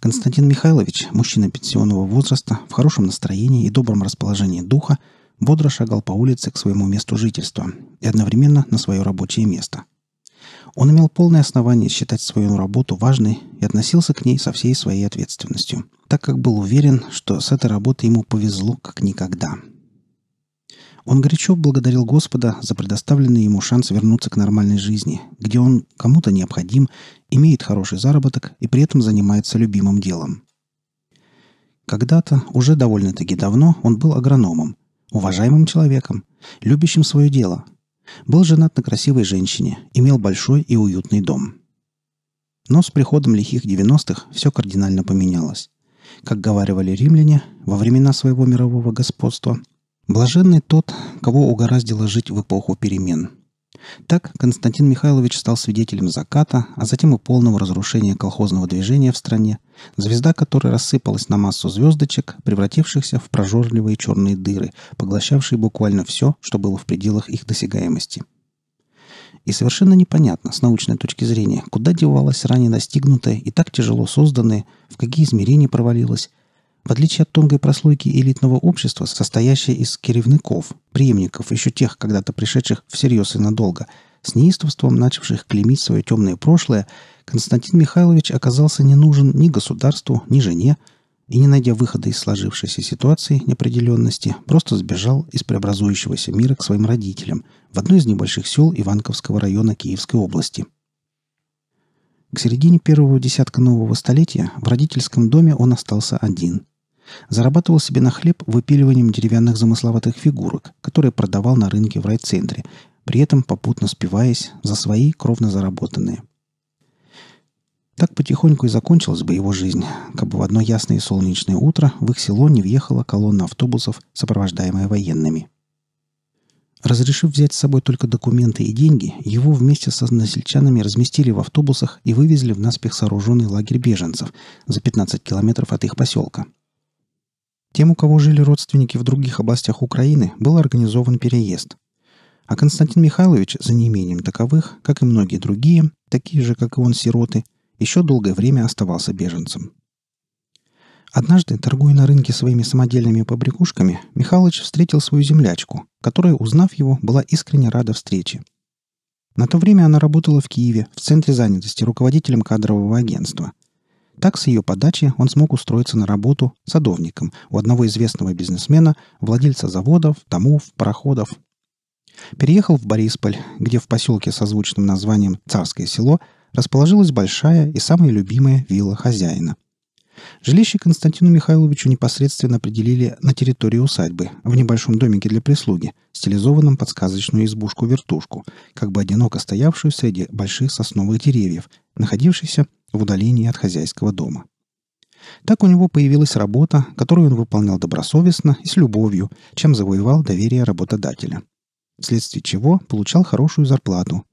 Константин Михайлович, мужчина пенсионного возраста, в хорошем настроении и добром расположении духа, бодро шагал по улице к своему месту жительства и одновременно на свое рабочее место. Он имел полное основание считать свою работу важной и относился к ней со всей своей ответственностью, так как был уверен, что с этой работой ему повезло как никогда – он горячо благодарил Господа за предоставленный ему шанс вернуться к нормальной жизни, где он кому-то необходим, имеет хороший заработок и при этом занимается любимым делом. Когда-то, уже довольно-таки давно, он был агрономом, уважаемым человеком, любящим свое дело. Был женат на красивой женщине, имел большой и уютный дом. Но с приходом лихих 90-х все кардинально поменялось. Как говаривали римляне, во времена своего мирового господства – Блаженный тот, кого угораздило жить в эпоху перемен. Так Константин Михайлович стал свидетелем заката, а затем и полного разрушения колхозного движения в стране, звезда которой рассыпалась на массу звездочек, превратившихся в прожорливые черные дыры, поглощавшие буквально все, что было в пределах их досягаемости. И совершенно непонятно с научной точки зрения, куда девалось ранее достигнутое и так тяжело созданное, в какие измерения провалилось, в отличие от тонкой прослойки элитного общества, состоящей из керевников, преемников, еще тех, когда-то пришедших всерьез и надолго, с неистовством начавших клеймить свое темное прошлое, Константин Михайлович оказался не нужен ни государству, ни жене, и, не найдя выхода из сложившейся ситуации неопределенности, просто сбежал из преобразующегося мира к своим родителям в одно из небольших сел Иванковского района Киевской области. К середине первого десятка нового столетия в родительском доме он остался один. Зарабатывал себе на хлеб выпиливанием деревянных замысловатых фигурок, которые продавал на рынке в райцентре, при этом попутно спиваясь за свои кровно заработанные. Так потихоньку и закончилась бы его жизнь, как бы в одно ясное солнечное утро в их село не въехала колонна автобусов, сопровождаемая военными. Разрешив взять с собой только документы и деньги, его вместе с односельчанами разместили в автобусах и вывезли в наспех сооруженный лагерь беженцев за 15 километров от их поселка – тем, у кого жили родственники в других областях Украины, был организован переезд. А Константин Михайлович, за неимением таковых, как и многие другие, такие же, как и он, сироты, еще долгое время оставался беженцем. Однажды, торгуя на рынке своими самодельными побрякушками, Михайлович встретил свою землячку, которая, узнав его, была искренне рада встрече. На то время она работала в Киеве, в Центре занятости, руководителем кадрового агентства – так, с ее подачи он смог устроиться на работу садовником у одного известного бизнесмена, владельца заводов, домов, пароходов. Переехал в Борисполь, где в поселке со звучным названием «Царское село» расположилась большая и самая любимая вилла хозяина. Жилище Константину Михайловичу непосредственно определили на территории усадьбы, в небольшом домике для прислуги, стилизованном под сказочную избушку-вертушку, как бы одиноко стоявшую среди больших сосновых деревьев, находившейся в удалении от хозяйского дома. Так у него появилась работа, которую он выполнял добросовестно и с любовью, чем завоевал доверие работодателя. Вследствие чего получал хорошую зарплату.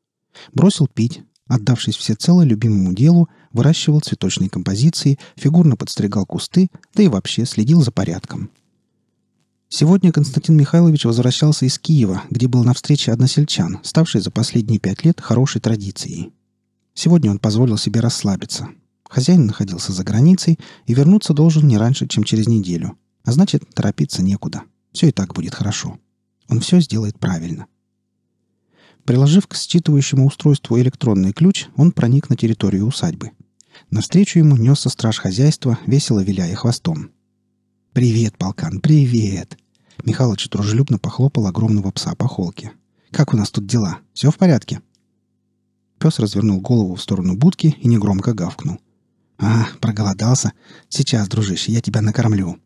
Бросил пить, отдавшись всецело любимому делу, выращивал цветочные композиции, фигурно подстригал кусты, да и вообще следил за порядком. Сегодня Константин Михайлович возвращался из Киева, где был на встрече односельчан, ставшей за последние пять лет хорошей традицией – Сегодня он позволил себе расслабиться. Хозяин находился за границей и вернуться должен не раньше, чем через неделю. А значит, торопиться некуда. Все и так будет хорошо. Он все сделает правильно. Приложив к считывающему устройству электронный ключ, он проник на территорию усадьбы. Навстречу ему несся страж хозяйства, весело виляя хвостом. «Привет, полкан, привет!» Михалыч дружелюбно похлопал огромного пса по холке. «Как у нас тут дела? Все в порядке?» Пес развернул голову в сторону будки и негромко гавкнул. «А, проголодался? Сейчас, дружище, я тебя накормлю».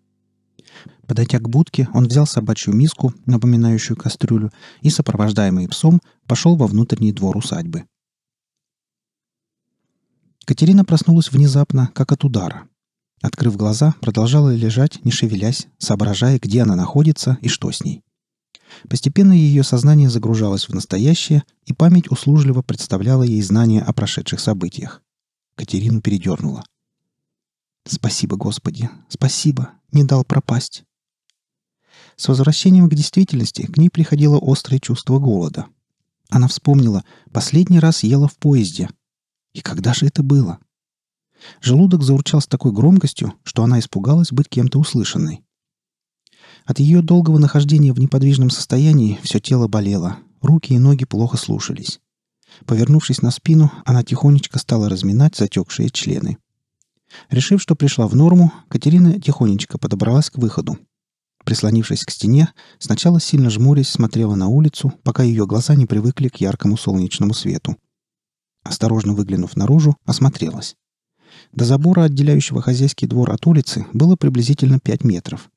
Подойдя к будке, он взял собачью миску, напоминающую кастрюлю, и, сопровождаемый псом, пошел во внутренний двор усадьбы. Катерина проснулась внезапно, как от удара. Открыв глаза, продолжала лежать, не шевелясь, соображая, где она находится и что с ней. Постепенно ее сознание загружалось в настоящее, и память услужливо представляла ей знания о прошедших событиях. Катерину передернула. «Спасибо, Господи! Спасибо! Не дал пропасть!» С возвращением к действительности к ней приходило острое чувство голода. Она вспомнила, последний раз ела в поезде. И когда же это было? Желудок заурчал с такой громкостью, что она испугалась быть кем-то услышанной. От ее долгого нахождения в неподвижном состоянии все тело болело, руки и ноги плохо слушались. Повернувшись на спину, она тихонечко стала разминать затекшие члены. Решив, что пришла в норму, Катерина тихонечко подобралась к выходу. Прислонившись к стене, сначала сильно жмурясь смотрела на улицу, пока ее глаза не привыкли к яркому солнечному свету. Осторожно выглянув наружу, осмотрелась. До забора, отделяющего хозяйский двор от улицы, было приблизительно 5 метров.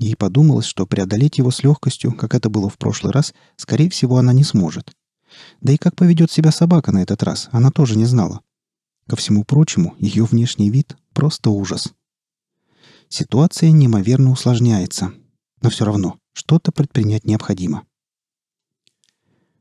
Ей подумалось, что преодолеть его с легкостью, как это было в прошлый раз, скорее всего, она не сможет. Да и как поведет себя собака на этот раз, она тоже не знала. Ко всему прочему, ее внешний вид — просто ужас. Ситуация неимоверно усложняется. Но все равно, что-то предпринять необходимо.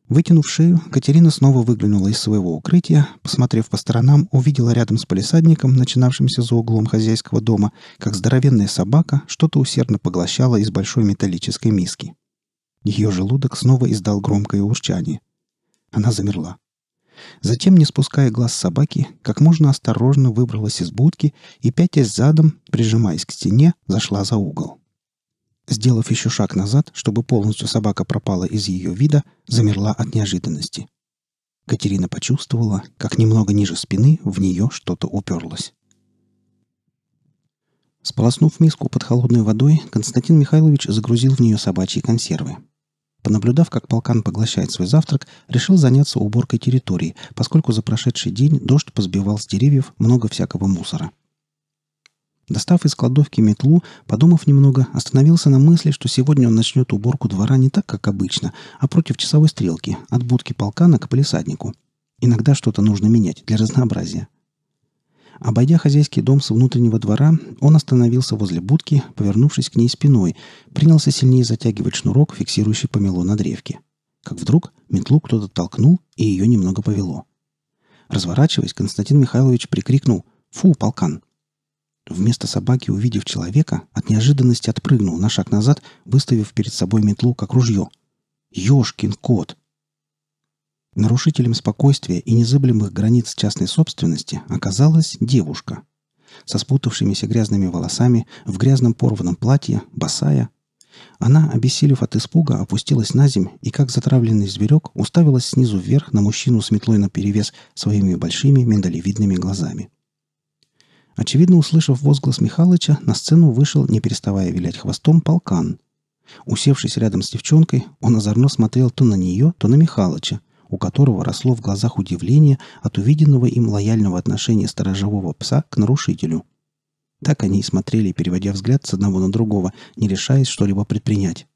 Вытянув шею, Катерина снова выглянула из своего укрытия, посмотрев по сторонам, увидела рядом с полисадником, начинавшимся за углом хозяйского дома, как здоровенная собака что-то усердно поглощала из большой металлической миски. Ее желудок снова издал громкое урчание. Она замерла. Затем, не спуская глаз собаки, как можно осторожно выбралась из будки и, пятясь задом, прижимаясь к стене, зашла за угол сделав еще шаг назад, чтобы полностью собака пропала из ее вида, замерла от неожиданности. Катерина почувствовала, как немного ниже спины в нее что-то уперлось. Сполоснув миску под холодной водой, Константин Михайлович загрузил в нее собачьи консервы. Понаблюдав, как полкан поглощает свой завтрак, решил заняться уборкой территории, поскольку за прошедший день дождь позбивал с деревьев много всякого мусора. Достав из кладовки метлу, подумав немного, остановился на мысли, что сегодня он начнет уборку двора не так, как обычно, а против часовой стрелки, от будки полкана к палисаднику. Иногда что-то нужно менять для разнообразия. Обойдя хозяйский дом с внутреннего двора, он остановился возле будки, повернувшись к ней спиной, принялся сильнее затягивать шнурок, фиксирующий помело на древке. Как вдруг метлу кто-то толкнул, и ее немного повело. Разворачиваясь, Константин Михайлович прикрикнул «Фу, полкан!» Вместо собаки, увидев человека, от неожиданности отпрыгнул на шаг назад, выставив перед собой метлу, как ружье. «Ешкин кот!» Нарушителем спокойствия и незыблемых границ частной собственности оказалась девушка. Со спутавшимися грязными волосами, в грязном порванном платье, босая. Она, обессилев от испуга, опустилась на земь и, как затравленный зверек, уставилась снизу вверх на мужчину с метлой наперевес своими большими миндалевидными глазами. Очевидно, услышав возглас Михалыча, на сцену вышел, не переставая вилять хвостом, полкан. Усевшись рядом с девчонкой, он озорно смотрел то на нее, то на Михалыча, у которого росло в глазах удивление от увиденного им лояльного отношения сторожевого пса к нарушителю. Так они и смотрели, переводя взгляд с одного на другого, не решаясь что-либо предпринять.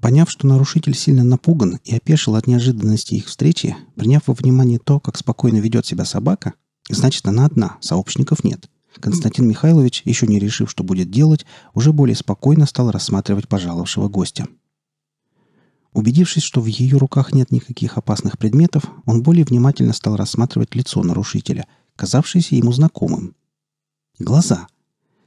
Поняв, что нарушитель сильно напуган и опешил от неожиданности их встречи, приняв во внимание то, как спокойно ведет себя собака, Значит, она одна, сообщников нет. Константин Михайлович, еще не решив, что будет делать, уже более спокойно стал рассматривать пожаловавшего гостя. Убедившись, что в ее руках нет никаких опасных предметов, он более внимательно стал рассматривать лицо нарушителя, казавшееся ему знакомым. Глаза.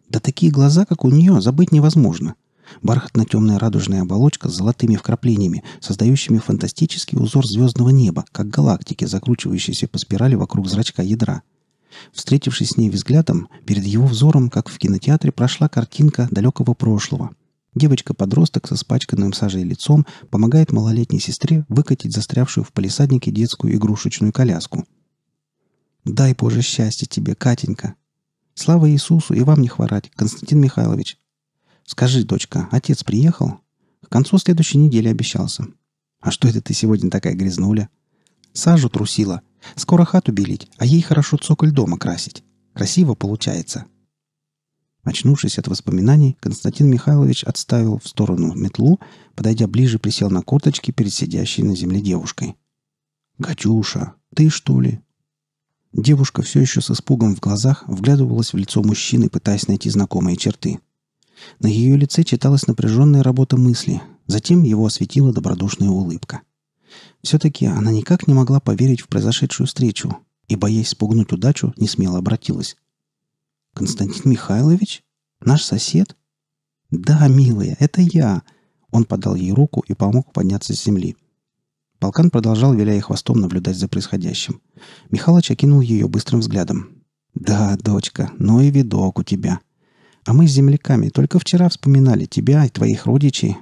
Да такие глаза, как у нее, забыть невозможно бархатно-темная радужная оболочка с золотыми вкраплениями, создающими фантастический узор звездного неба, как галактики, закручивающиеся по спирали вокруг зрачка ядра. Встретившись с ней взглядом, перед его взором, как в кинотеатре, прошла картинка далекого прошлого. Девочка-подросток со спачканным сажей лицом помогает малолетней сестре выкатить застрявшую в палисаднике детскую игрушечную коляску. «Дай Боже счастье тебе, Катенька!» «Слава Иисусу, и вам не хворать, Константин Михайлович!» «Скажи, дочка, отец приехал?» «К концу следующей недели обещался». «А что это ты сегодня такая грязнуля?» «Сажу трусила. Скоро хату белить, а ей хорошо цоколь дома красить. Красиво получается». Очнувшись от воспоминаний, Константин Михайлович отставил в сторону метлу, подойдя ближе, присел на корточки перед сидящей на земле девушкой. «Катюша, ты что ли?» Девушка все еще с испугом в глазах вглядывалась в лицо мужчины, пытаясь найти знакомые черты – на ее лице читалась напряженная работа мысли, затем его осветила добродушная улыбка. Все-таки она никак не могла поверить в произошедшую встречу и, боясь спугнуть удачу, не смело обратилась. «Константин Михайлович? Наш сосед?» «Да, милая, это я!» Он подал ей руку и помог подняться с земли. Полкан продолжал, виляя хвостом, наблюдать за происходящим. Михалыч окинул ее быстрым взглядом. «Да, дочка, но ну и видок у тебя. А мы с земляками только вчера вспоминали тебя и твоих родичей.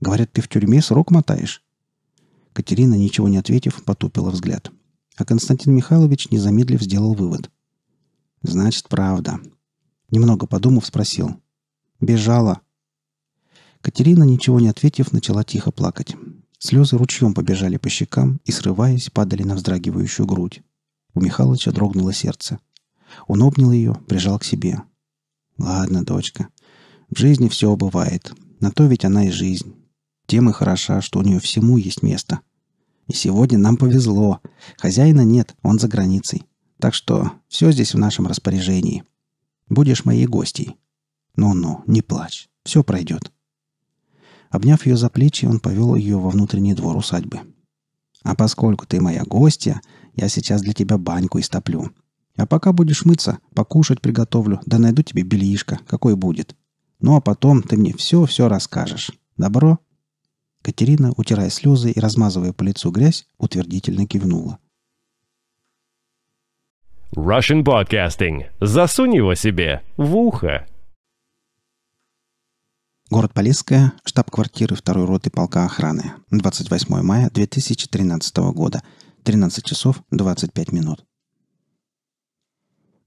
Говорят, ты в тюрьме срок мотаешь». Катерина, ничего не ответив, потупила взгляд. А Константин Михайлович, не замедлив, сделал вывод. «Значит, правда». Немного подумав, спросил. «Бежала». Катерина, ничего не ответив, начала тихо плакать. Слезы ручьем побежали по щекам и, срываясь, падали на вздрагивающую грудь. У Михалыча дрогнуло сердце. Он обнял ее, прижал к себе. «Ладно, дочка. В жизни все бывает. На то ведь она и жизнь. Тем и хороша, что у нее всему есть место. И сегодня нам повезло. Хозяина нет, он за границей. Так что все здесь в нашем распоряжении. Будешь моей гостьей. Ну-ну, не плачь. Все пройдет». Обняв ее за плечи, он повел ее во внутренний двор усадьбы. «А поскольку ты моя гостья, я сейчас для тебя баньку истоплю. А пока будешь мыться, покушать приготовлю, да найду тебе бельишко, какой будет. Ну а потом ты мне все-все расскажешь. Добро?» Катерина, утирая слезы и размазывая по лицу грязь, утвердительно кивнула. Russian Podcasting. Засунь его себе в ухо. Город Полесская, штаб-квартиры второй роты полка охраны. 28 мая 2013 года. 13 часов 25 минут.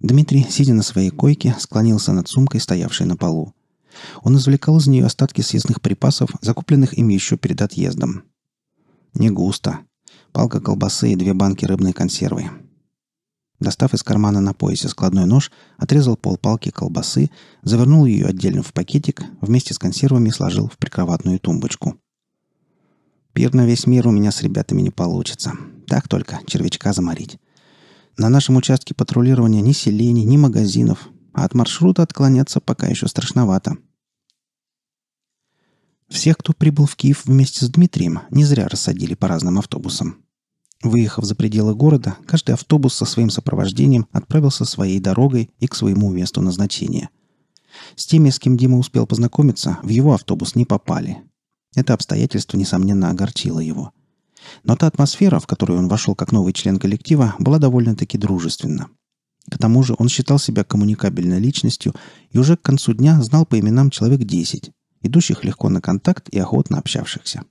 Дмитрий, сидя на своей койке, склонился над сумкой, стоявшей на полу. Он извлекал из нее остатки съездных припасов, закупленных им еще перед отъездом. Не густо. Палка колбасы и две банки рыбной консервы. Достав из кармана на поясе складной нож, отрезал полпалки колбасы, завернул ее отдельно в пакетик, вместе с консервами сложил в прикроватную тумбочку. «Пир на весь мир у меня с ребятами не получится. Так только червячка заморить. На нашем участке патрулирования ни селений, ни магазинов, а от маршрута отклоняться пока еще страшновато. Всех, кто прибыл в Киев вместе с Дмитрием, не зря рассадили по разным автобусам. Выехав за пределы города, каждый автобус со своим сопровождением отправился своей дорогой и к своему месту назначения. С теми, с кем Дима успел познакомиться, в его автобус не попали. Это обстоятельство, несомненно, огорчило его – но та атмосфера, в которую он вошел как новый член коллектива, была довольно-таки дружественна. К тому же он считал себя коммуникабельной личностью и уже к концу дня знал по именам человек 10, идущих легко на контакт и охотно общавшихся.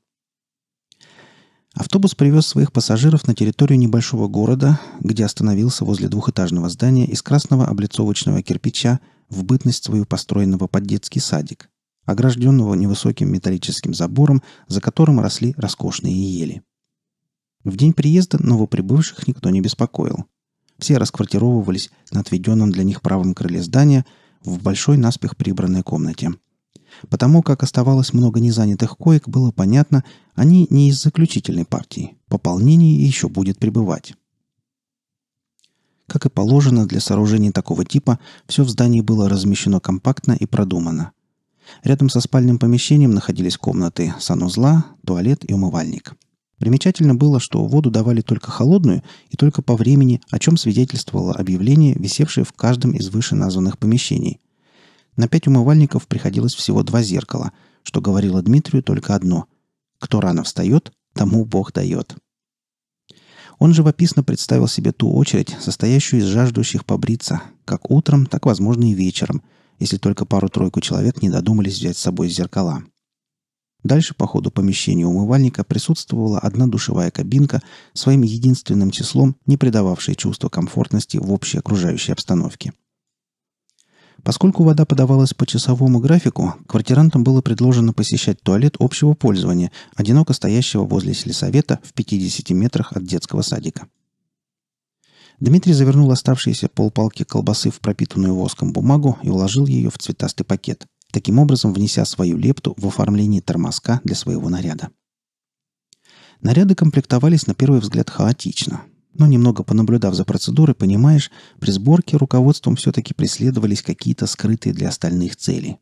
Автобус привез своих пассажиров на территорию небольшого города, где остановился возле двухэтажного здания из красного облицовочного кирпича в бытность свою построенного под детский садик, огражденного невысоким металлическим забором, за которым росли роскошные ели. В день приезда новоприбывших никто не беспокоил. Все расквартировывались на отведенном для них правом крыле здания в большой наспех прибранной комнате. Потому как оставалось много незанятых коек, было понятно, они не из заключительной партии. Пополнение еще будет пребывать. Как и положено для сооружений такого типа, все в здании было размещено компактно и продумано. Рядом со спальным помещением находились комнаты санузла, туалет и умывальник – Примечательно было, что воду давали только холодную и только по времени, о чем свидетельствовало объявление, висевшее в каждом из вышеназванных помещений. На пять умывальников приходилось всего два зеркала, что говорило Дмитрию только одно – кто рано встает, тому Бог дает. Он живописно представил себе ту очередь, состоящую из жаждущих побриться, как утром, так, возможно, и вечером, если только пару-тройку человек не додумались взять с собой зеркала – Дальше по ходу помещения умывальника присутствовала одна душевая кабинка, своим единственным числом не придававшая чувство комфортности в общей окружающей обстановке. Поскольку вода подавалась по часовому графику, квартирантам было предложено посещать туалет общего пользования, одиноко стоящего возле сельсовета в 50 метрах от детского садика. Дмитрий завернул оставшиеся полпалки колбасы в пропитанную воском бумагу и уложил ее в цветастый пакет таким образом внеся свою лепту в оформлении тормозка для своего наряда. Наряды комплектовались на первый взгляд хаотично, но немного понаблюдав за процедурой, понимаешь, при сборке руководством все-таки преследовались какие-то скрытые для остальных цели.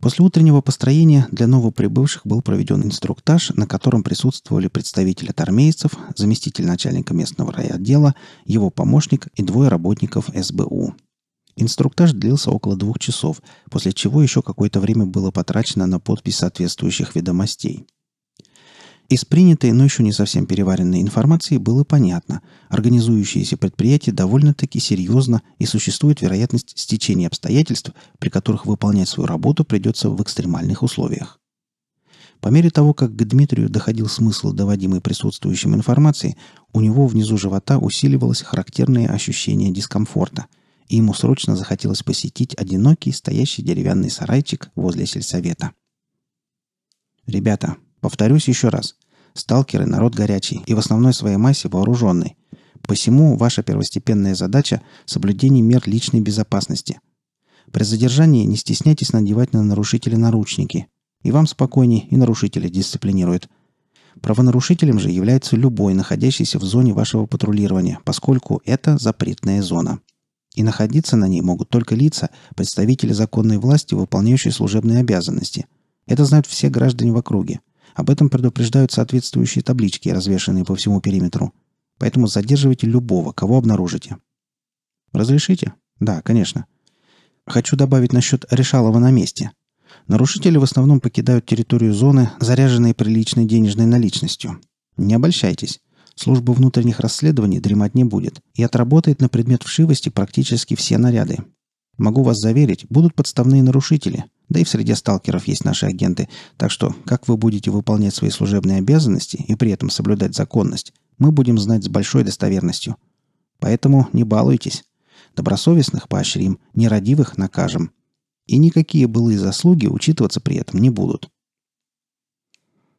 После утреннего построения для новоприбывших был проведен инструктаж, на котором присутствовали представители армейцев, заместитель начальника местного райотдела, его помощник и двое работников СБУ – Инструктаж длился около двух часов, после чего еще какое-то время было потрачено на подпись соответствующих ведомостей. Из принятой, но еще не совсем переваренной информации было понятно. Организующиеся предприятия довольно-таки серьезно и существует вероятность стечения обстоятельств, при которых выполнять свою работу придется в экстремальных условиях. По мере того, как к Дмитрию доходил смысл доводимой присутствующим информации, у него внизу живота усиливалось характерное ощущение дискомфорта – и ему срочно захотелось посетить одинокий стоящий деревянный сарайчик возле сельсовета. «Ребята, повторюсь еще раз. Сталкеры – народ горячий и в основной своей массе вооруженный. Посему ваша первостепенная задача – соблюдение мер личной безопасности. При задержании не стесняйтесь надевать на нарушителя наручники. И вам спокойнее, и нарушителя дисциплинируют. Правонарушителем же является любой, находящийся в зоне вашего патрулирования, поскольку это запретная зона и находиться на ней могут только лица, представители законной власти, выполняющие служебные обязанности. Это знают все граждане в округе. Об этом предупреждают соответствующие таблички, развешанные по всему периметру. Поэтому задерживайте любого, кого обнаружите. Разрешите? Да, конечно. Хочу добавить насчет решалова на месте. Нарушители в основном покидают территорию зоны, заряженные приличной денежной наличностью. Не обольщайтесь. Служба внутренних расследований дремать не будет и отработает на предмет вшивости практически все наряды. Могу вас заверить, будут подставные нарушители, да и в среде сталкеров есть наши агенты, так что как вы будете выполнять свои служебные обязанности и при этом соблюдать законность, мы будем знать с большой достоверностью. Поэтому не балуйтесь. Добросовестных поощрим, нерадивых накажем. И никакие былые заслуги учитываться при этом не будут.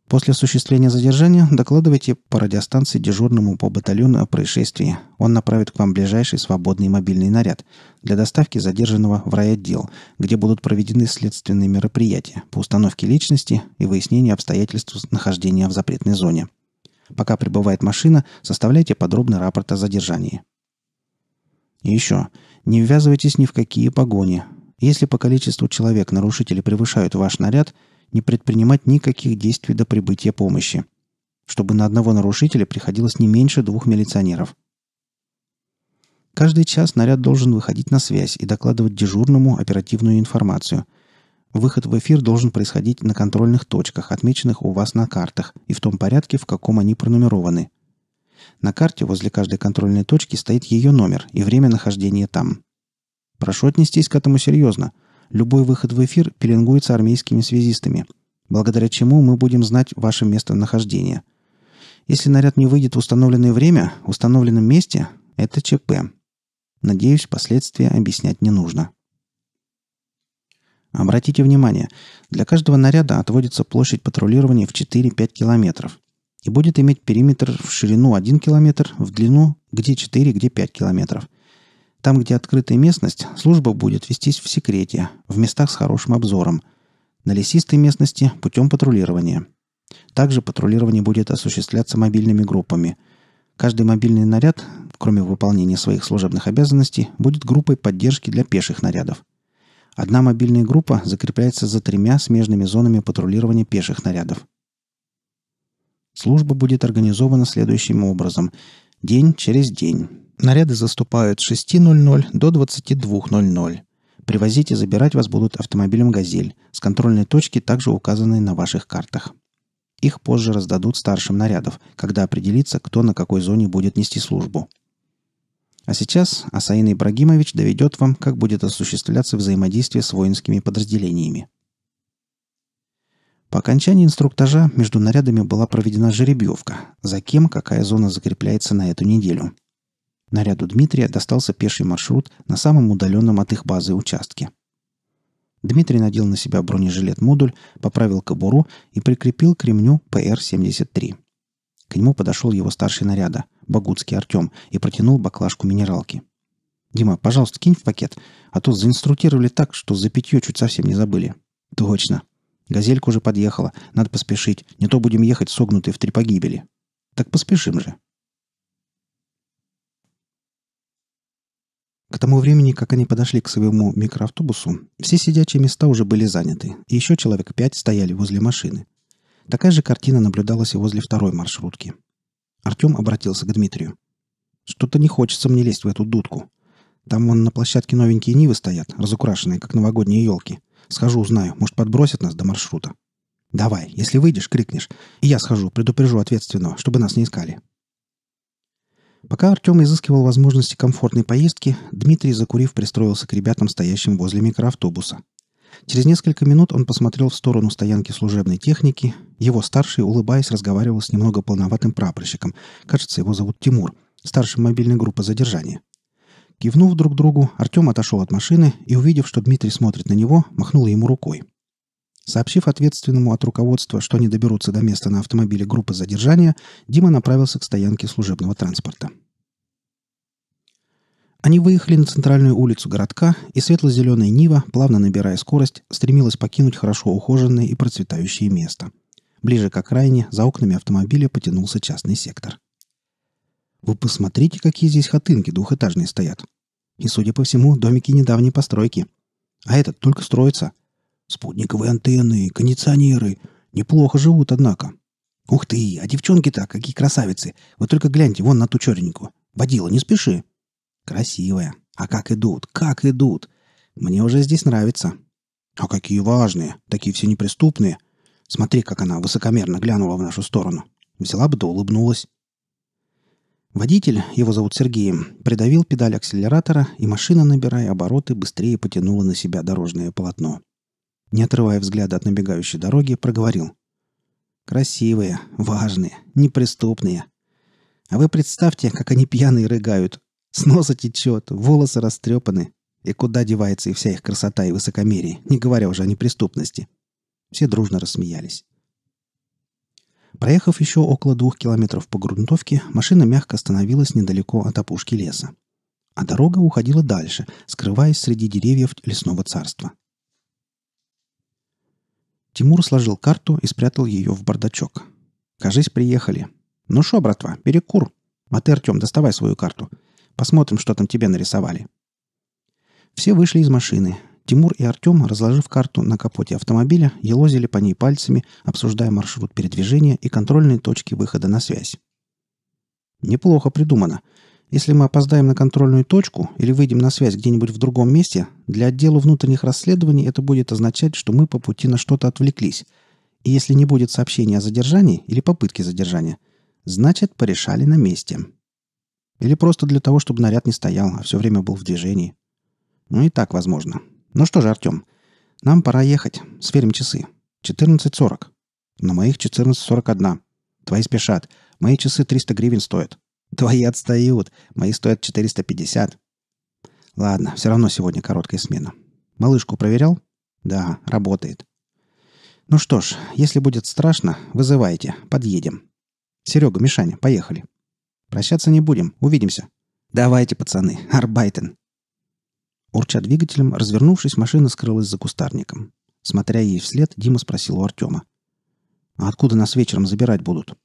После осуществления задержания докладывайте по радиостанции дежурному по батальону о происшествии. Он направит к вам ближайший свободный мобильный наряд для доставки задержанного в райотдел, где будут проведены следственные мероприятия по установке личности и выяснению обстоятельств нахождения в запретной зоне. Пока прибывает машина, составляйте подробный рапорт о задержании. И еще. Не ввязывайтесь ни в какие погони. Если по количеству человек нарушители превышают ваш наряд – не предпринимать никаких действий до прибытия помощи, чтобы на одного нарушителя приходилось не меньше двух милиционеров. Каждый час наряд должен выходить на связь и докладывать дежурному оперативную информацию. Выход в эфир должен происходить на контрольных точках, отмеченных у вас на картах, и в том порядке, в каком они пронумерованы. На карте возле каждой контрольной точки стоит ее номер и время нахождения там. Прошу отнестись к этому серьезно – Любой выход в эфир пеленгуется армейскими связистами, благодаря чему мы будем знать ваше местонахождение. Если наряд не выйдет в установленное время, в установленном месте, это ЧП. Надеюсь, последствия объяснять не нужно. Обратите внимание, для каждого наряда отводится площадь патрулирования в 4-5 километров и будет иметь периметр в ширину 1 километр, в длину где 4, где 5 километров – там, где открытая местность, служба будет вестись в секрете, в местах с хорошим обзором. На лесистой местности – путем патрулирования. Также патрулирование будет осуществляться мобильными группами. Каждый мобильный наряд, кроме выполнения своих служебных обязанностей, будет группой поддержки для пеших нарядов. Одна мобильная группа закрепляется за тремя смежными зонами патрулирования пеших нарядов. Служба будет организована следующим образом. День через день. Наряды заступают с 6.00 до 22.00. Привозить и забирать вас будут автомобилем «Газель». С контрольной точки также указанной на ваших картах. Их позже раздадут старшим нарядов, когда определится, кто на какой зоне будет нести службу. А сейчас Асаин Ибрагимович доведет вам, как будет осуществляться взаимодействие с воинскими подразделениями. По окончании инструктажа между нарядами была проведена жеребьевка, за кем какая зона закрепляется на эту неделю – Наряду Дмитрия достался пеший маршрут на самом удаленном от их базы участке. Дмитрий надел на себя бронежилет-модуль, поправил кобуру и прикрепил к ремню ПР-73. К нему подошел его старший наряда, Багутский Артем, и протянул баклажку минералки. «Дима, пожалуйста, кинь в пакет, а то заинструктировали так, что за питье чуть совсем не забыли». «Точно. Газелька уже подъехала. Надо поспешить. Не то будем ехать согнутые в три погибели». «Так поспешим же». К тому времени, как они подошли к своему микроавтобусу, все сидячие места уже были заняты, и еще человек пять стояли возле машины. Такая же картина наблюдалась и возле второй маршрутки. Артем обратился к Дмитрию. «Что-то не хочется мне лезть в эту дудку. Там вон на площадке новенькие Нивы стоят, разукрашенные, как новогодние елки. Схожу, узнаю, может, подбросят нас до маршрута». «Давай, если выйдешь, крикнешь. И я схожу, предупрежу ответственного, чтобы нас не искали», Пока Артем изыскивал возможности комфортной поездки, Дмитрий, закурив, пристроился к ребятам, стоящим возле микроавтобуса. Через несколько минут он посмотрел в сторону стоянки служебной техники. Его старший, улыбаясь, разговаривал с немного полноватым прапорщиком. Кажется, его зовут Тимур, Старший мобильной группы задержания. Кивнув друг другу, Артем отошел от машины и, увидев, что Дмитрий смотрит на него, махнул ему рукой. Сообщив ответственному от руководства, что они доберутся до места на автомобиле группы задержания, Дима направился к стоянке служебного транспорта. Они выехали на центральную улицу городка, и светло-зеленая Нива, плавно набирая скорость, стремилась покинуть хорошо ухоженное и процветающее место. Ближе к окраине, за окнами автомобиля потянулся частный сектор. «Вы посмотрите, какие здесь хатынки двухэтажные стоят. И, судя по всему, домики недавней постройки. А этот только строится», Спутниковые антенны, кондиционеры. Неплохо живут, однако. Ух ты, а девчонки-то какие красавицы. Вы только гляньте вон на ту черненькую. Водила, не спеши. Красивая. А как идут, как идут. Мне уже здесь нравится. А какие важные, такие все неприступные. Смотри, как она высокомерно глянула в нашу сторону. Взяла бы да улыбнулась. Водитель, его зовут Сергеем, придавил педаль акселератора, и машина, набирая обороты, быстрее потянула на себя дорожное полотно. Не отрывая взгляда от набегающей дороги, проговорил. «Красивые, важные, неприступные. А вы представьте, как они пьяные рыгают. С носа течет, волосы растрепаны. И куда девается и вся их красота и высокомерие, не говоря уже о неприступности». Все дружно рассмеялись. Проехав еще около двух километров по грунтовке, машина мягко остановилась недалеко от опушки леса. А дорога уходила дальше, скрываясь среди деревьев лесного царства. Тимур сложил карту и спрятал ее в бардачок. «Кажись, приехали. Ну шо, братва, перекур. А ты, Артем, доставай свою карту. Посмотрим, что там тебе нарисовали». Все вышли из машины. Тимур и Артем, разложив карту на капоте автомобиля, елозили по ней пальцами, обсуждая маршрут передвижения и контрольные точки выхода на связь. «Неплохо придумано. Если мы опоздаем на контрольную точку или выйдем на связь где-нибудь в другом месте, для отдела внутренних расследований это будет означать, что мы по пути на что-то отвлеклись. И если не будет сообщения о задержании или попытке задержания, значит, порешали на месте. Или просто для того, чтобы наряд не стоял, а все время был в движении. Ну и так возможно. Ну что же, Артем, нам пора ехать. Сверим часы. 14.40. На моих 14.41. Твои спешат. Мои часы 300 гривен стоят. Твои отстают. Мои стоят 450. Ладно, все равно сегодня короткая смена. Малышку проверял? Да, работает. Ну что ж, если будет страшно, вызывайте, подъедем. Серега, Мишаня, поехали. Прощаться не будем, увидимся. Давайте, пацаны, Арбайтен. Урча двигателем, развернувшись, машина скрылась за кустарником. Смотря ей вслед, Дима спросил у Артема. «А откуда нас вечером забирать будут?»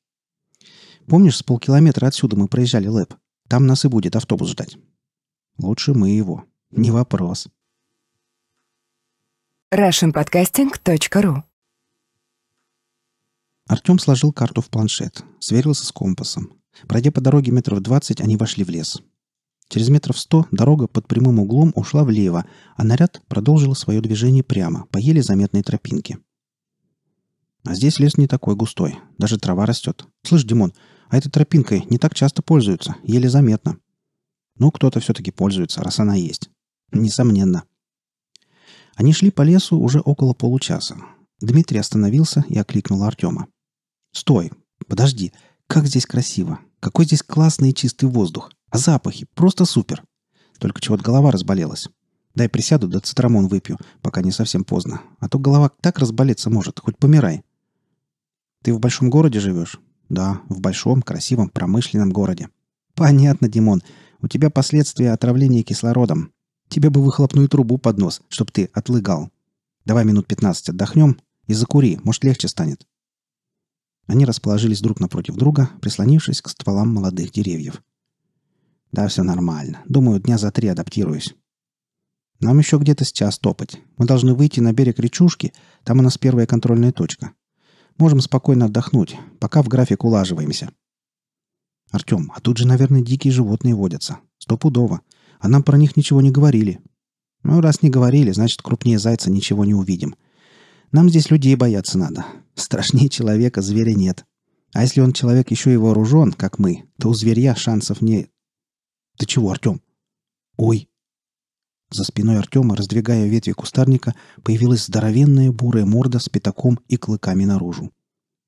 Помнишь, с полкилометра отсюда мы проезжали лэп? Там нас и будет автобус ждать. Лучше мы его. Не вопрос. russianpodcasting.ru Артем сложил карту в планшет, сверился с компасом. Пройдя по дороге метров двадцать, они вошли в лес. Через метров сто дорога под прямым углом ушла влево, а наряд продолжил свое движение прямо, по еле заметной тропинке. А здесь лес не такой густой, даже трава растет. Слышь, Димон, а этой тропинкой не так часто пользуются, еле заметно. Но кто-то все-таки пользуется, раз она есть. Несомненно. Они шли по лесу уже около получаса. Дмитрий остановился и окликнул Артема. «Стой! Подожди! Как здесь красиво! Какой здесь классный и чистый воздух! А запахи! Просто супер! Только чего-то голова разболелась. Дай присяду, да цитрамон выпью, пока не совсем поздно. А то голова так разболеться может, хоть помирай. Ты в большом городе живешь? Да, в большом, красивом, промышленном городе. Понятно, Димон. У тебя последствия отравления кислородом. Тебе бы выхлопную трубу под нос, чтоб ты отлыгал. Давай минут 15 отдохнем и закури, может, легче станет. Они расположились друг напротив друга, прислонившись к стволам молодых деревьев. Да, все нормально. Думаю, дня за три адаптируюсь. Нам еще где-то сейчас топать. Мы должны выйти на берег речушки, там у нас первая контрольная точка. Можем спокойно отдохнуть, пока в график улаживаемся. Артем, а тут же, наверное, дикие животные водятся. Стопудово. А нам про них ничего не говорили. Ну, раз не говорили, значит, крупнее зайца ничего не увидим. Нам здесь людей бояться надо. Страшнее человека зверя нет. А если он человек еще и вооружен, как мы, то у зверя шансов не... Ты чего, Артем? Ой, за спиной Артема, раздвигая ветви кустарника, появилась здоровенная бурая морда с пятаком и клыками наружу.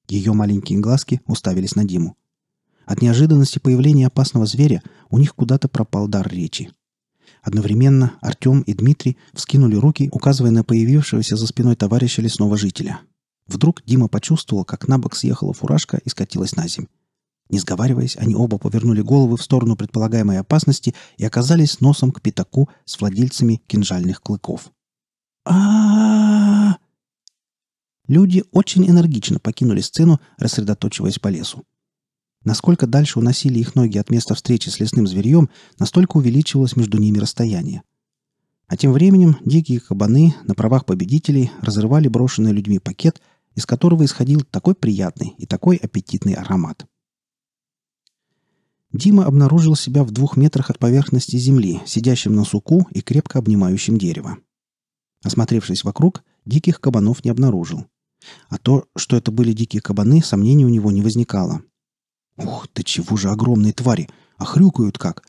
Ее маленькие глазки уставились на Диму. От неожиданности появления опасного зверя у них куда-то пропал дар речи. Одновременно Артем и Дмитрий вскинули руки, указывая на появившегося за спиной товарища лесного жителя. Вдруг Дима почувствовал, как на бок съехала фуражка и скатилась на земь. Не сговариваясь, они оба повернули головы в сторону предполагаемой опасности и оказались носом к пятаку с владельцами кинжальных клыков. а Люди очень энергично покинули сцену, рассредоточиваясь по лесу. Насколько дальше уносили их ноги от места встречи с лесным зверьем, настолько увеличивалось между ними расстояние. А тем временем дикие кабаны на правах победителей разрывали брошенный людьми пакет, из которого исходил такой приятный и такой аппетитный аромат – Дима обнаружил себя в двух метрах от поверхности земли, сидящим на суку и крепко обнимающим дерево. Осмотревшись вокруг, диких кабанов не обнаружил. А то, что это были дикие кабаны, сомнений у него не возникало. «Ух, ты чего же огромные твари! А хрюкают как!»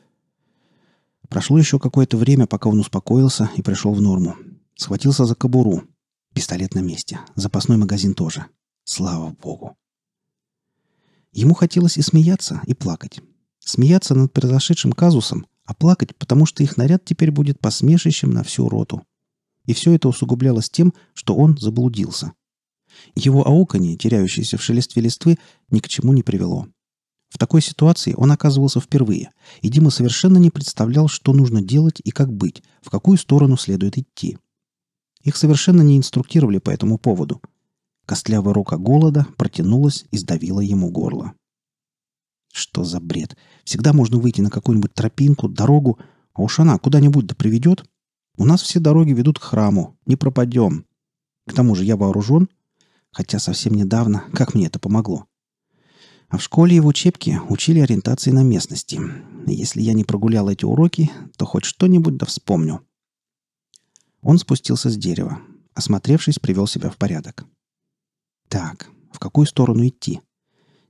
Прошло еще какое-то время, пока он успокоился и пришел в норму. Схватился за кобуру. Пистолет на месте. Запасной магазин тоже. Слава богу. Ему хотелось и смеяться, и плакать. Смеяться над произошедшим казусом, а плакать, потому что их наряд теперь будет посмешищем на всю роту. И все это усугублялось тем, что он заблудился. Его ауканье, теряющиеся в шелестве листвы, ни к чему не привело. В такой ситуации он оказывался впервые, и Дима совершенно не представлял, что нужно делать и как быть, в какую сторону следует идти. Их совершенно не инструктировали по этому поводу. Костлявая рука голода протянулась и сдавила ему горло. Что за бред? Всегда можно выйти на какую-нибудь тропинку, дорогу, а уж она куда-нибудь да приведет. У нас все дороги ведут к храму, не пропадем. К тому же я вооружен, хотя совсем недавно, как мне это помогло. А в школе и в учебке учили ориентации на местности. Если я не прогулял эти уроки, то хоть что-нибудь да вспомню. Он спустился с дерева. Осмотревшись, привел себя в порядок. Так, в какую сторону идти?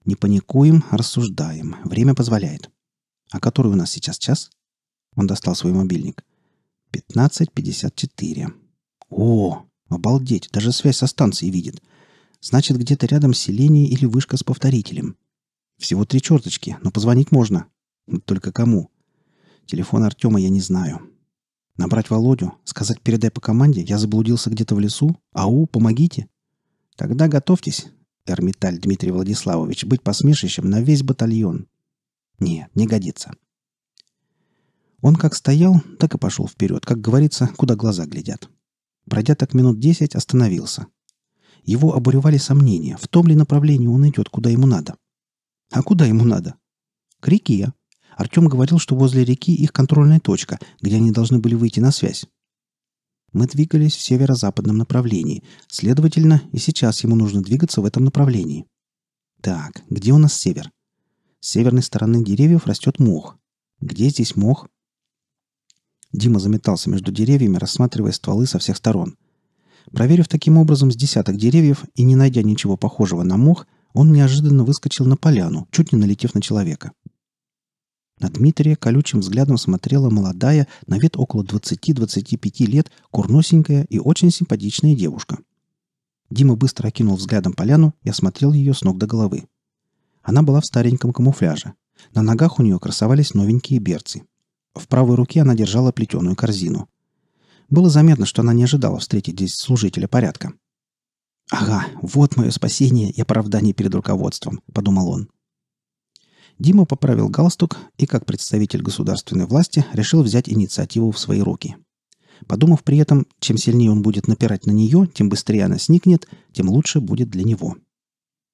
Не паникуем, рассуждаем. Время позволяет. А который у нас сейчас час? Он достал свой мобильник. 15.54. О, обалдеть, даже связь со станцией видит. Значит, где-то рядом селение или вышка с повторителем. Всего три черточки, но позвонить можно. Только кому? Телефон Артема я не знаю. Набрать Володю, сказать «передай по команде, я заблудился где-то в лесу, ау, помогите». Тогда готовьтесь, Эрмиталь Дмитрий Владиславович, быть посмешищем на весь батальон. Не, не годится. Он как стоял, так и пошел вперед, как говорится, куда глаза глядят. Пройдя так минут десять, остановился. Его обуревали сомнения, в том ли направлении он идет, куда ему надо. А куда ему надо? К реке. Артем говорил, что возле реки их контрольная точка, где они должны были выйти на связь. Мы двигались в северо-западном направлении. Следовательно, и сейчас ему нужно двигаться в этом направлении. Так, где у нас север? С северной стороны деревьев растет мох. Где здесь мох? Дима заметался между деревьями, рассматривая стволы со всех сторон. Проверив таким образом с десяток деревьев и не найдя ничего похожего на мох, он неожиданно выскочил на поляну, чуть не налетев на человека. На Дмитрия колючим взглядом смотрела молодая, на вид около 20-25 лет, курносенькая и очень симпатичная девушка. Дима быстро окинул взглядом поляну и осмотрел ее с ног до головы. Она была в стареньком камуфляже. На ногах у нее красовались новенькие берцы. В правой руке она держала плетеную корзину. Было заметно, что она не ожидала встретить здесь служителя порядка. «Ага, вот мое спасение и оправдание перед руководством», — подумал он. Дима поправил галстук и, как представитель государственной власти, решил взять инициативу в свои руки. Подумав при этом, чем сильнее он будет напирать на нее, тем быстрее она сникнет, тем лучше будет для него.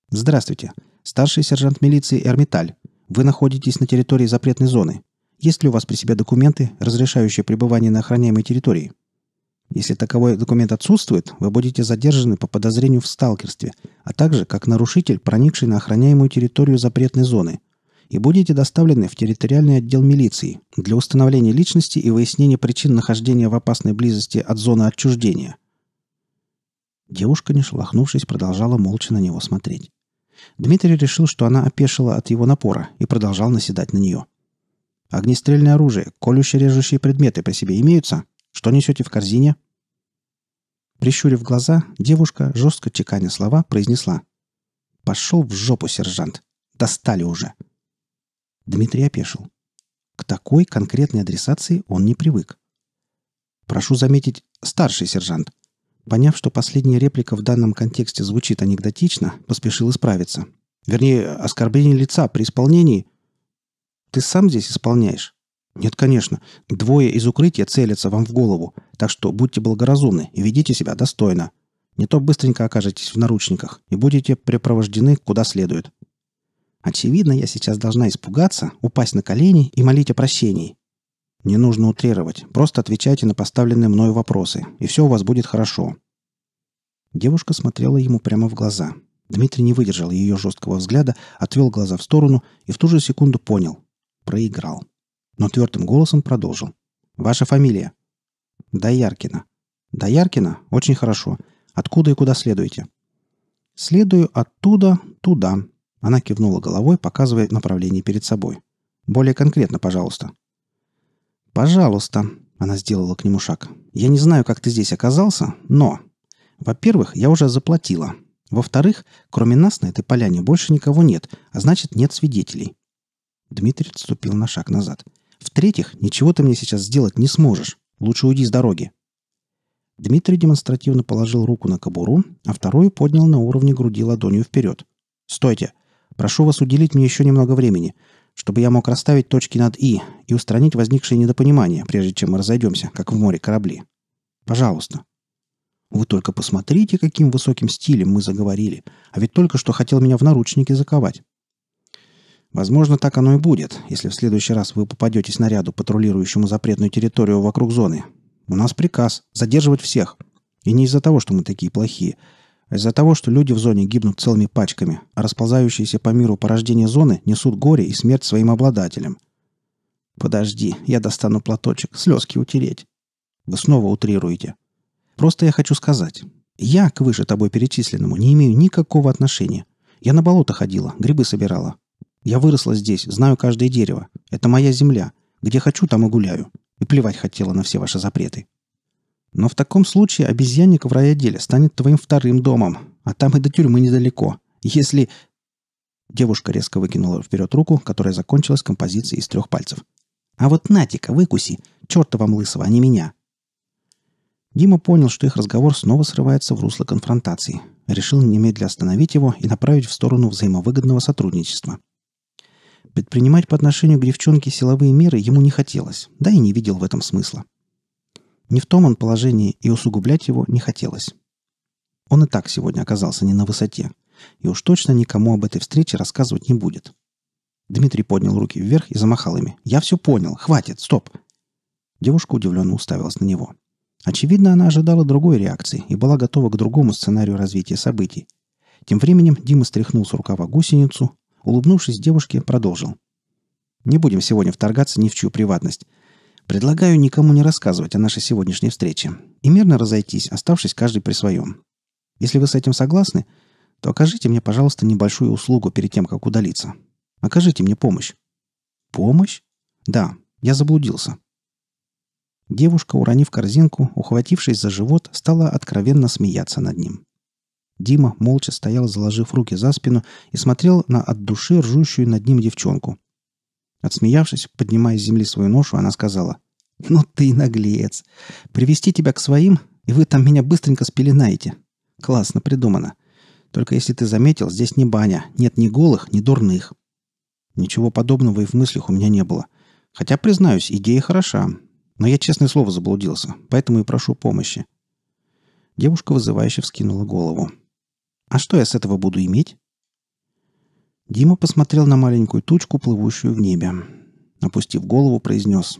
«Здравствуйте. Старший сержант милиции Эрмиталь. Вы находитесь на территории запретной зоны. Есть ли у вас при себе документы, разрешающие пребывание на охраняемой территории?» Если таковой документ отсутствует, вы будете задержаны по подозрению в сталкерстве, а также как нарушитель, проникший на охраняемую территорию запретной зоны и будете доставлены в территориальный отдел милиции для установления личности и выяснения причин нахождения в опасной близости от зоны отчуждения. Девушка, не шелохнувшись, продолжала молча на него смотреть. Дмитрий решил, что она опешила от его напора и продолжал наседать на нее. «Огнестрельное оружие, колюще-режущие предметы при себе имеются? Что несете в корзине?» Прищурив глаза, девушка, жестко чеканя слова, произнесла. «Пошел в жопу, сержант! Достали уже!» Дмитрий опешил. К такой конкретной адресации он не привык. Прошу заметить, старший сержант. Поняв, что последняя реплика в данном контексте звучит анекдотично, поспешил исправиться. Вернее, оскорбление лица при исполнении... Ты сам здесь исполняешь? Нет, конечно. Двое из укрытия целятся вам в голову, так что будьте благоразумны и ведите себя достойно. Не то быстренько окажетесь в наручниках и будете препровождены куда следует. Очевидно, я сейчас должна испугаться, упасть на колени и молить о прощении. Не нужно утрировать, просто отвечайте на поставленные мною вопросы, и все у вас будет хорошо. Девушка смотрела ему прямо в глаза. Дмитрий не выдержал ее жесткого взгляда, отвел глаза в сторону и в ту же секунду понял. Проиграл. Но твердым голосом продолжил. «Ваша фамилия?» «Дояркина». «Дояркина? Очень хорошо. Откуда и куда следуете?» «Следую оттуда, туда», она кивнула головой, показывая направление перед собой. «Более конкретно, пожалуйста». «Пожалуйста», — она сделала к нему шаг. «Я не знаю, как ты здесь оказался, но...» «Во-первых, я уже заплатила. Во-вторых, кроме нас на этой поляне больше никого нет, а значит, нет свидетелей». Дмитрий отступил на шаг назад. «В-третьих, ничего ты мне сейчас сделать не сможешь. Лучше уйди с дороги». Дмитрий демонстративно положил руку на кобуру, а вторую поднял на уровне груди ладонью вперед. «Стойте! Прошу вас уделить мне еще немного времени, чтобы я мог расставить точки над «и» и устранить возникшее недопонимание, прежде чем мы разойдемся, как в море корабли. Пожалуйста. Вы только посмотрите, каким высоким стилем мы заговорили, а ведь только что хотел меня в наручники заковать. Возможно, так оно и будет, если в следующий раз вы попадете снаряду, патрулирующему запретную территорию вокруг зоны. У нас приказ задерживать всех. И не из-за того, что мы такие плохие, из-за того, что люди в зоне гибнут целыми пачками, а расползающиеся по миру порождения зоны несут горе и смерть своим обладателям. Подожди, я достану платочек, слезки утереть. Вы снова утрируете. Просто я хочу сказать. Я к выше тобой перечисленному не имею никакого отношения. Я на болото ходила, грибы собирала. Я выросла здесь, знаю каждое дерево. Это моя земля. Где хочу, там и гуляю. И плевать хотела на все ваши запреты. Но в таком случае обезьянник в райотделе станет твоим вторым домом, а там и до тюрьмы недалеко. Если...» Девушка резко выкинула вперед руку, которая закончилась композицией из трех пальцев. «А вот натика, выкуси! Черта вам лысого, а не меня!» Дима понял, что их разговор снова срывается в русло конфронтации. Решил немедля остановить его и направить в сторону взаимовыгодного сотрудничества. Предпринимать по отношению к девчонке силовые меры ему не хотелось, да и не видел в этом смысла. Не в том он положении, и усугублять его не хотелось. Он и так сегодня оказался не на высоте, и уж точно никому об этой встрече рассказывать не будет. Дмитрий поднял руки вверх и замахал ими. «Я все понял! Хватит! Стоп!» Девушка удивленно уставилась на него. Очевидно, она ожидала другой реакции и была готова к другому сценарию развития событий. Тем временем Дима стряхнул с рукава гусеницу, улыбнувшись девушке, продолжил. «Не будем сегодня вторгаться ни в чью приватность. Предлагаю никому не рассказывать о нашей сегодняшней встрече и мирно разойтись, оставшись каждый при своем. Если вы с этим согласны, то окажите мне, пожалуйста, небольшую услугу перед тем, как удалиться. Окажите мне помощь». «Помощь? Да, я заблудился». Девушка, уронив корзинку, ухватившись за живот, стала откровенно смеяться над ним. Дима молча стоял, заложив руки за спину, и смотрел на от души ржущую над ним девчонку, Отсмеявшись, поднимая с земли свою ношу, она сказала, «Ну ты наглец! Привести тебя к своим, и вы там меня быстренько спеленаете. Классно придумано. Только если ты заметил, здесь не баня. Нет ни голых, ни дурных». Ничего подобного и в мыслях у меня не было. Хотя, признаюсь, идея хороша. Но я, честное слово, заблудился, поэтому и прошу помощи. Девушка вызывающе вскинула голову. «А что я с этого буду иметь?» Дима посмотрел на маленькую тучку, плывущую в небе. Опустив голову, произнес.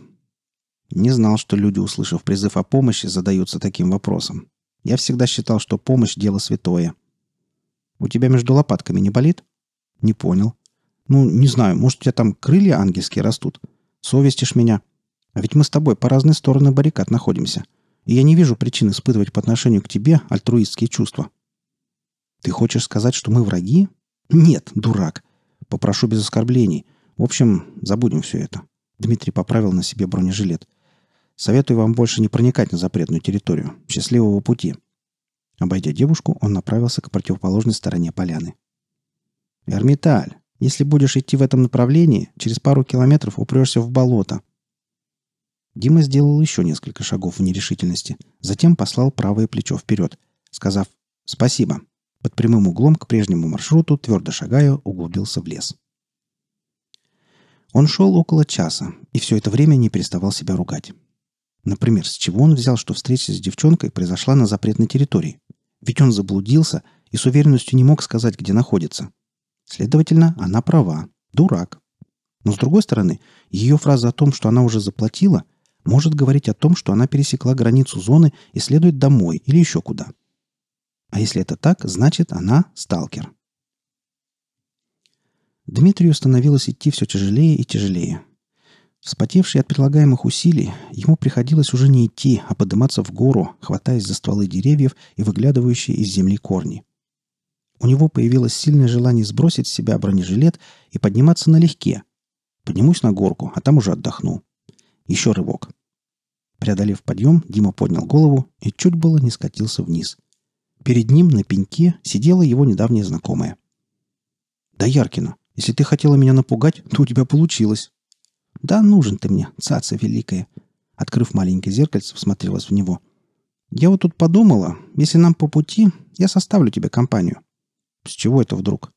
«Не знал, что люди, услышав призыв о помощи, задаются таким вопросом. Я всегда считал, что помощь — дело святое. У тебя между лопатками не болит?» «Не понял. Ну, не знаю, может, у тебя там крылья ангельские растут? Совестишь меня? А ведь мы с тобой по разные стороны баррикад находимся. И я не вижу причин испытывать по отношению к тебе альтруистские чувства». «Ты хочешь сказать, что мы враги?» «Нет, дурак. Попрошу без оскорблений. В общем, забудем все это». Дмитрий поправил на себе бронежилет. «Советую вам больше не проникать на запретную территорию. Счастливого пути». Обойдя девушку, он направился к противоположной стороне поляны. «Эрмиталь, если будешь идти в этом направлении, через пару километров упрешься в болото». Дима сделал еще несколько шагов в нерешительности, затем послал правое плечо вперед, сказав «Спасибо, под прямым углом к прежнему маршруту, твердо шагая, углубился в лес. Он шел около часа и все это время не переставал себя ругать. Например, с чего он взял, что встреча с девчонкой произошла на запретной территории? Ведь он заблудился и с уверенностью не мог сказать, где находится. Следовательно, она права. Дурак. Но с другой стороны, ее фраза о том, что она уже заплатила, может говорить о том, что она пересекла границу зоны и следует домой или еще куда. А если это так, значит, она сталкер. Дмитрию становилось идти все тяжелее и тяжелее. Вспотевший от предлагаемых усилий, ему приходилось уже не идти, а подниматься в гору, хватаясь за стволы деревьев и выглядывающие из земли корни. У него появилось сильное желание сбросить с себя бронежилет и подниматься налегке. Поднимусь на горку, а там уже отдохну. Еще рывок. Преодолев подъем, Дима поднял голову и чуть было не скатился вниз – Перед ним на пеньке сидела его недавняя знакомая. «Да, Яркина, если ты хотела меня напугать, то у тебя получилось». «Да нужен ты мне, цаца великая!» Открыв маленькое зеркальце, всмотрелась в него. «Я вот тут подумала, если нам по пути, я составлю тебе компанию». «С чего это вдруг?»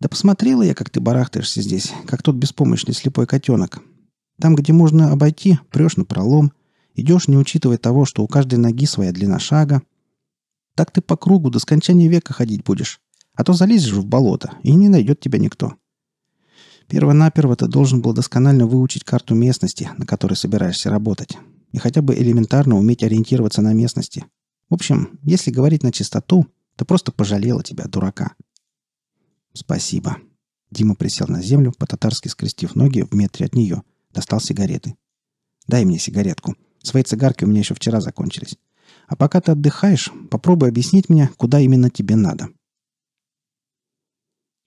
«Да посмотрела я, как ты барахтаешься здесь, как тот беспомощный слепой котенок. Там, где можно обойти, прешь на пролом, идешь, не учитывая того, что у каждой ноги своя длина шага, так ты по кругу до скончания века ходить будешь. А то залезешь в болото, и не найдет тебя никто. Первонаперво ты должен был досконально выучить карту местности, на которой собираешься работать. И хотя бы элементарно уметь ориентироваться на местности. В общем, если говорить на чистоту, то просто пожалела тебя, дурака. Спасибо. Дима присел на землю, по-татарски скрестив ноги в метре от нее. Достал сигареты. Дай мне сигаретку. Свои цигарки у меня еще вчера закончились. А пока ты отдыхаешь, попробуй объяснить мне, куда именно тебе надо.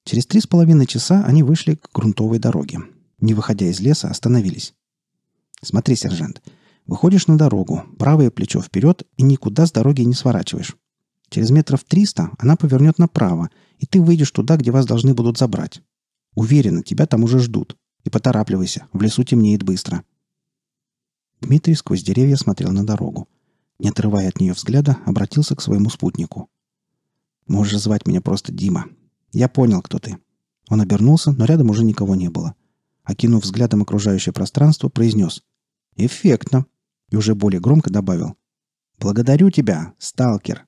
Через три с половиной часа они вышли к грунтовой дороге. Не выходя из леса, остановились. «Смотри, сержант, выходишь на дорогу, правое плечо вперед и никуда с дороги не сворачиваешь. Через метров триста она повернет направо, и ты выйдешь туда, где вас должны будут забрать. Уверена, тебя там уже ждут. И поторапливайся, в лесу темнеет быстро». Дмитрий сквозь деревья смотрел на дорогу не отрывая от нее взгляда, обратился к своему спутнику. «Можешь звать меня просто Дима. Я понял, кто ты». Он обернулся, но рядом уже никого не было. Окинув взглядом окружающее пространство, произнес «Эффектно!» и уже более громко добавил «Благодарю тебя, сталкер!»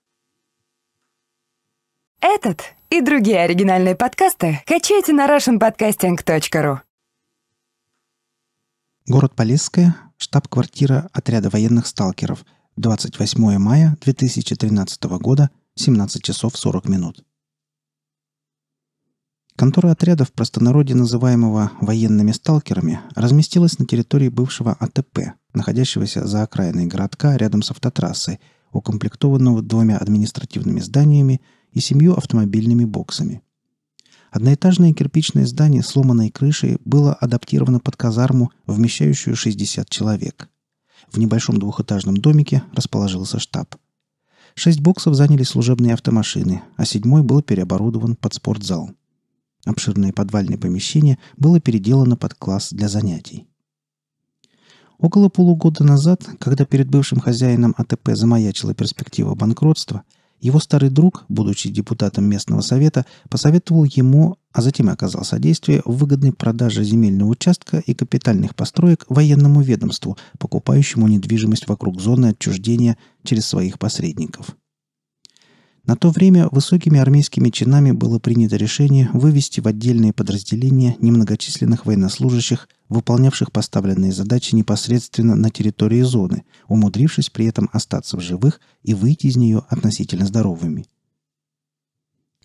Этот и другие оригинальные подкасты качайте на russianpodcasting.ru Город Полесская, штаб-квартира отряда военных сталкеров – 28 мая 2013 года, 17 часов 40 минут. Контора отрядов, простонародье называемого военными сталкерами, разместилась на территории бывшего АТП, находящегося за окраиной городка рядом с автотрассой, укомплектованного двумя административными зданиями и семью автомобильными боксами. Одноэтажное кирпичное здание сломанной крышей было адаптировано под казарму, вмещающую 60 человек – в небольшом двухэтажном домике расположился штаб. Шесть боксов заняли служебные автомашины, а седьмой был переоборудован под спортзал. Обширное подвальное помещение было переделано под класс для занятий. Около полугода назад, когда перед бывшим хозяином АТП замаячила перспектива банкротства, его старый друг, будучи депутатом местного совета, посоветовал ему, а затем и оказал содействие в выгодной продаже земельного участка и капитальных построек военному ведомству, покупающему недвижимость вокруг зоны отчуждения через своих посредников – на то время высокими армейскими чинами было принято решение вывести в отдельные подразделения немногочисленных военнослужащих, выполнявших поставленные задачи непосредственно на территории зоны, умудрившись при этом остаться в живых и выйти из нее относительно здоровыми.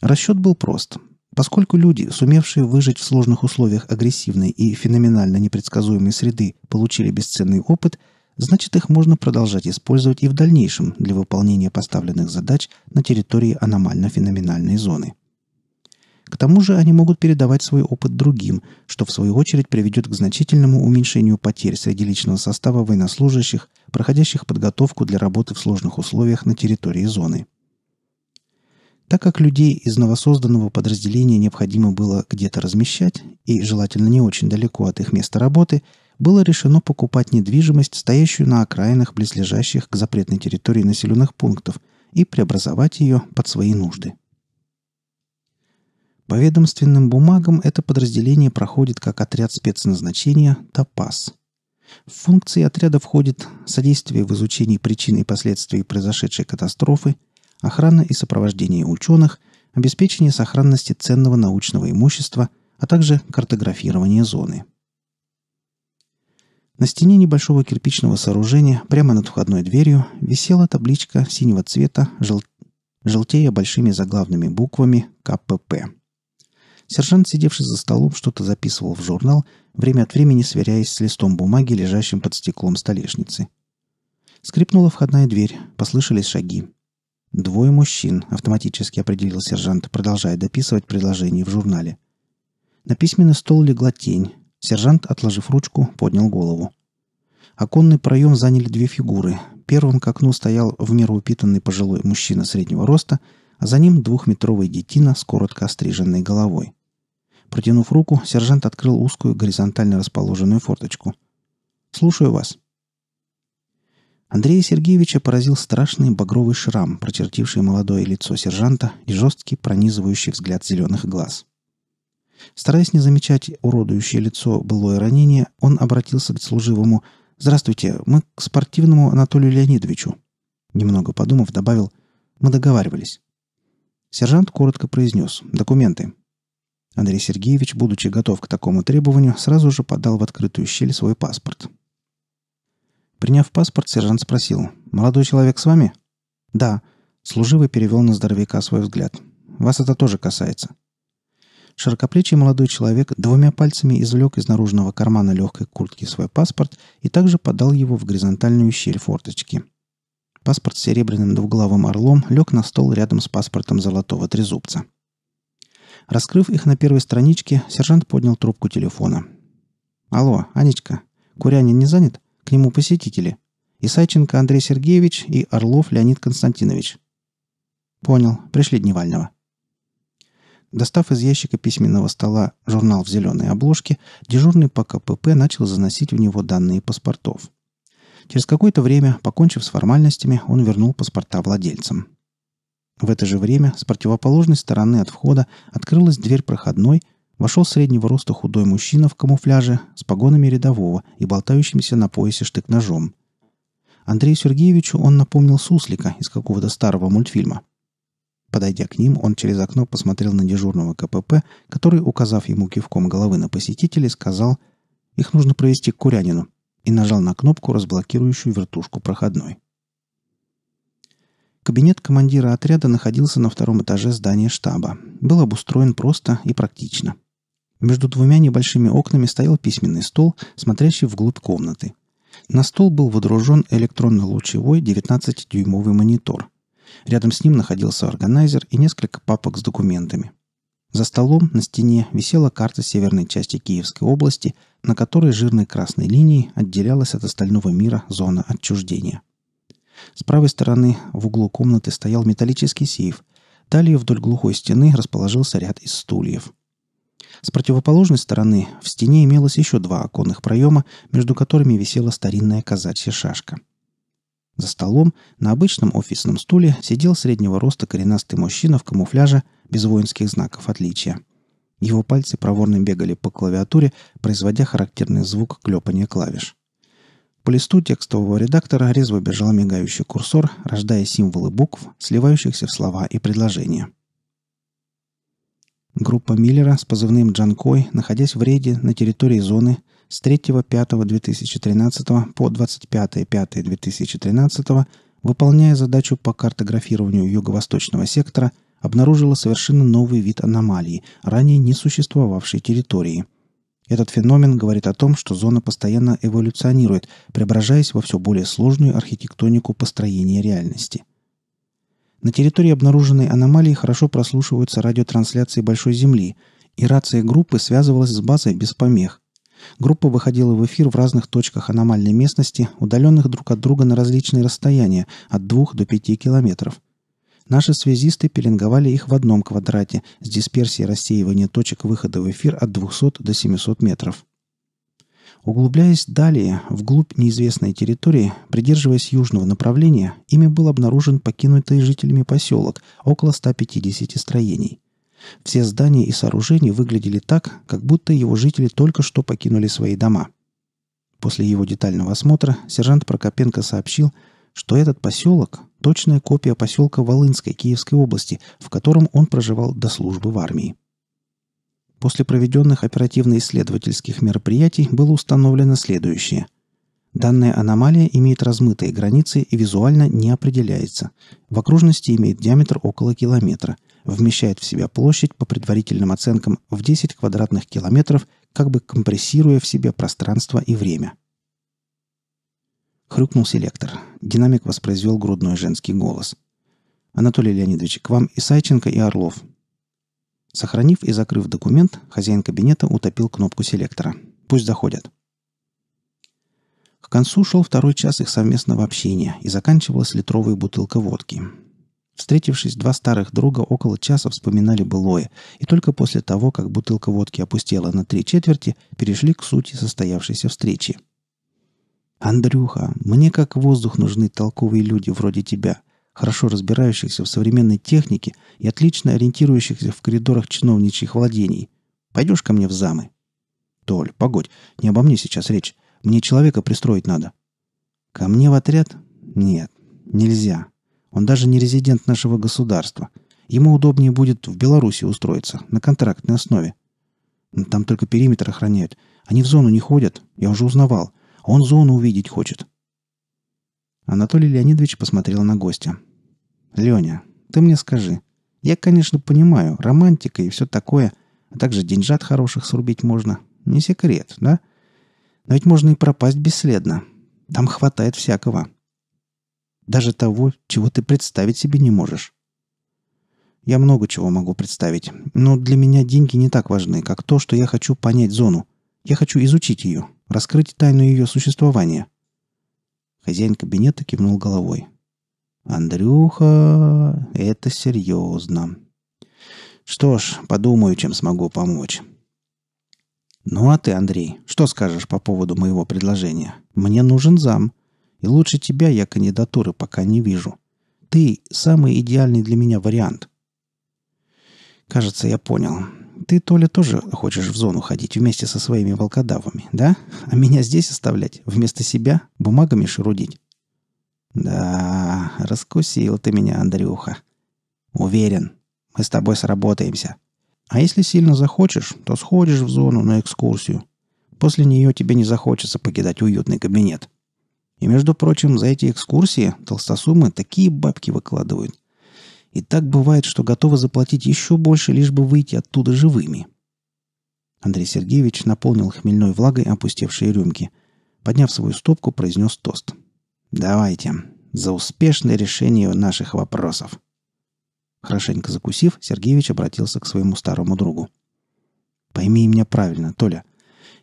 Расчет был прост. Поскольку люди, сумевшие выжить в сложных условиях агрессивной и феноменально непредсказуемой среды, получили бесценный опыт – значит их можно продолжать использовать и в дальнейшем для выполнения поставленных задач на территории аномально-феноменальной зоны. К тому же они могут передавать свой опыт другим, что в свою очередь приведет к значительному уменьшению потерь среди личного состава военнослужащих, проходящих подготовку для работы в сложных условиях на территории зоны. Так как людей из новосозданного подразделения необходимо было где-то размещать, и желательно не очень далеко от их места работы – было решено покупать недвижимость, стоящую на окраинах близлежащих к запретной территории населенных пунктов, и преобразовать ее под свои нужды. По ведомственным бумагам это подразделение проходит как отряд спецназначения «Топас». В функции отряда входит содействие в изучении причин и последствий произошедшей катастрофы, охрана и сопровождение ученых, обеспечение сохранности ценного научного имущества, а также картографирование зоны – на стене небольшого кирпичного сооружения, прямо над входной дверью, висела табличка синего цвета, жел... желтея большими заглавными буквами «КПП». Сержант, сидевший за столом, что-то записывал в журнал, время от времени сверяясь с листом бумаги, лежащим под стеклом столешницы. Скрипнула входная дверь, послышались шаги. «Двое мужчин», — автоматически определил сержант, продолжая дописывать предложение в журнале. На письменный стол легла тень, Сержант, отложив ручку, поднял голову. Оконный проем заняли две фигуры. Первым к окну стоял в меру упитанный пожилой мужчина среднего роста, а за ним двухметровый детина с коротко остриженной головой. Протянув руку, сержант открыл узкую горизонтально расположенную форточку. «Слушаю вас». Андрея Сергеевича поразил страшный багровый шрам, прочертивший молодое лицо сержанта и жесткий пронизывающий взгляд зеленых глаз. Стараясь не замечать уродующее лицо былое ранение, он обратился к служивому «Здравствуйте, мы к спортивному Анатолию Леонидовичу». Немного подумав, добавил «Мы договаривались». Сержант коротко произнес «Документы». Андрей Сергеевич, будучи готов к такому требованию, сразу же подал в открытую щель свой паспорт. Приняв паспорт, сержант спросил «Молодой человек с вами?» «Да». Служивый перевел на здоровяка свой взгляд. «Вас это тоже касается». Широкоплечий молодой человек двумя пальцами извлек из наружного кармана легкой куртки свой паспорт и также подал его в горизонтальную щель форточки. Паспорт с серебряным двуглавым орлом лег на стол рядом с паспортом золотого трезубца. Раскрыв их на первой страничке, сержант поднял трубку телефона. «Алло, Анечка, Курянин не занят? К нему посетители. Исайченко Андрей Сергеевич и Орлов Леонид Константинович». «Понял. Пришли Дневального». Достав из ящика письменного стола журнал в зеленой обложке, дежурный по КПП начал заносить в него данные паспортов. Через какое-то время, покончив с формальностями, он вернул паспорта владельцам. В это же время с противоположной стороны от входа открылась дверь проходной, вошел среднего роста худой мужчина в камуфляже с погонами рядового и болтающимся на поясе штык-ножом. Андрею Сергеевичу он напомнил суслика из какого-то старого мультфильма – Подойдя к ним, он через окно посмотрел на дежурного КПП, который, указав ему кивком головы на посетителей, сказал «Их нужно провести к Курянину» и нажал на кнопку, разблокирующую вертушку проходной. Кабинет командира отряда находился на втором этаже здания штаба. Был обустроен просто и практично. Между двумя небольшими окнами стоял письменный стол, смотрящий вглубь комнаты. На стол был водружен электронно-лучевой 19-дюймовый монитор – Рядом с ним находился органайзер и несколько папок с документами. За столом на стене висела карта северной части Киевской области, на которой жирной красной линией отделялась от остального мира зона отчуждения. С правой стороны в углу комнаты стоял металлический сейф. Далее вдоль глухой стены расположился ряд из стульев – с противоположной стороны в стене имелось еще два оконных проема, между которыми висела старинная казачья шашка. За столом на обычном офисном стуле сидел среднего роста коренастый мужчина в камуфляже без воинских знаков отличия. Его пальцы проворно бегали по клавиатуре, производя характерный звук клепания клавиш. По листу текстового редактора резво бежал мигающий курсор, рождая символы букв, сливающихся в слова и предложения. Группа Миллера с позывным «Джанкой», находясь в рейде на территории зоны, с 3.5.2013 по 25.5.2013, выполняя задачу по картографированию юго-восточного сектора, обнаружила совершенно новый вид аномалии, ранее не существовавшей территории. Этот феномен говорит о том, что зона постоянно эволюционирует, преображаясь во все более сложную архитектонику построения реальности. На территории обнаруженной аномалии хорошо прослушиваются радиотрансляции Большой Земли, и рация группы связывалась с базой без помех, Группа выходила в эфир в разных точках аномальной местности, удаленных друг от друга на различные расстояния, от 2 до 5 километров. Наши связисты пеленговали их в одном квадрате с дисперсией рассеивания точек выхода в эфир от 200 до 700 метров. Углубляясь далее, вглубь неизвестной территории, придерживаясь южного направления, ими был обнаружен покинутый жителями поселок, около 150 строений – все здания и сооружения выглядели так, как будто его жители только что покинули свои дома. После его детального осмотра сержант Прокопенко сообщил, что этот поселок – точная копия поселка Волынской Киевской области, в котором он проживал до службы в армии. После проведенных оперативно-исследовательских мероприятий было установлено следующее – Данная аномалия имеет размытые границы и визуально не определяется. В окружности имеет диаметр около километра – вмещает в себя площадь по предварительным оценкам в 10 квадратных километров, как бы компрессируя в себе пространство и время. Хрюкнул селектор. Динамик воспроизвел грудной женский голос. «Анатолий Леонидович, к вам и Сайченко, и Орлов». Сохранив и закрыв документ, хозяин кабинета утопил кнопку селектора. «Пусть заходят». К концу шел второй час их совместного общения и заканчивалась литровая бутылка водки – Встретившись, два старых друга около часа вспоминали былое, и только после того, как бутылка водки опустела на три четверти, перешли к сути состоявшейся встречи. «Андрюха, мне как воздух нужны толковые люди вроде тебя», хорошо разбирающихся в современной технике и отлично ориентирующихся в коридорах чиновничьих владений. Пойдешь ко мне в замы?» «Толь, погодь, не обо мне сейчас речь. Мне человека пристроить надо». «Ко мне в отряд? Нет, нельзя. Он даже не резидент нашего государства. Ему удобнее будет в Беларуси устроиться, на контрактной основе. Там только периметр охраняют. Они в зону не ходят, я уже узнавал. Он зону увидеть хочет. Анатолий Леонидович посмотрел на гостя. «Леня, ты мне скажи. Я, конечно, понимаю, романтика и все такое, а также деньжат хороших срубить можно. Не секрет, да? Но ведь можно и пропасть бесследно. Там хватает всякого даже того, чего ты представить себе не можешь. Я много чего могу представить, но для меня деньги не так важны, как то, что я хочу понять зону. Я хочу изучить ее, раскрыть тайну ее существования. Хозяин кабинета кивнул головой. «Андрюха, это серьезно. Что ж, подумаю, чем смогу помочь». «Ну а ты, Андрей, что скажешь по поводу моего предложения? Мне нужен зам. И лучше тебя я кандидатуры пока не вижу. Ты самый идеальный для меня вариант. Кажется, я понял. Ты, Толя, тоже хочешь в зону ходить вместе со своими волкодавами, да? А меня здесь оставлять? Вместо себя? Бумагами шерудить? Да, раскусил ты меня, Андрюха. Уверен, мы с тобой сработаемся. А если сильно захочешь, то сходишь в зону на экскурсию. После нее тебе не захочется покидать уютный кабинет. И, между прочим, за эти экскурсии толстосумы такие бабки выкладывают. И так бывает, что готовы заплатить еще больше, лишь бы выйти оттуда живыми. Андрей Сергеевич наполнил хмельной влагой опустевшие рюмки. Подняв свою стопку, произнес тост. «Давайте. За успешное решение наших вопросов». Хорошенько закусив, Сергеевич обратился к своему старому другу. «Пойми меня правильно, Толя.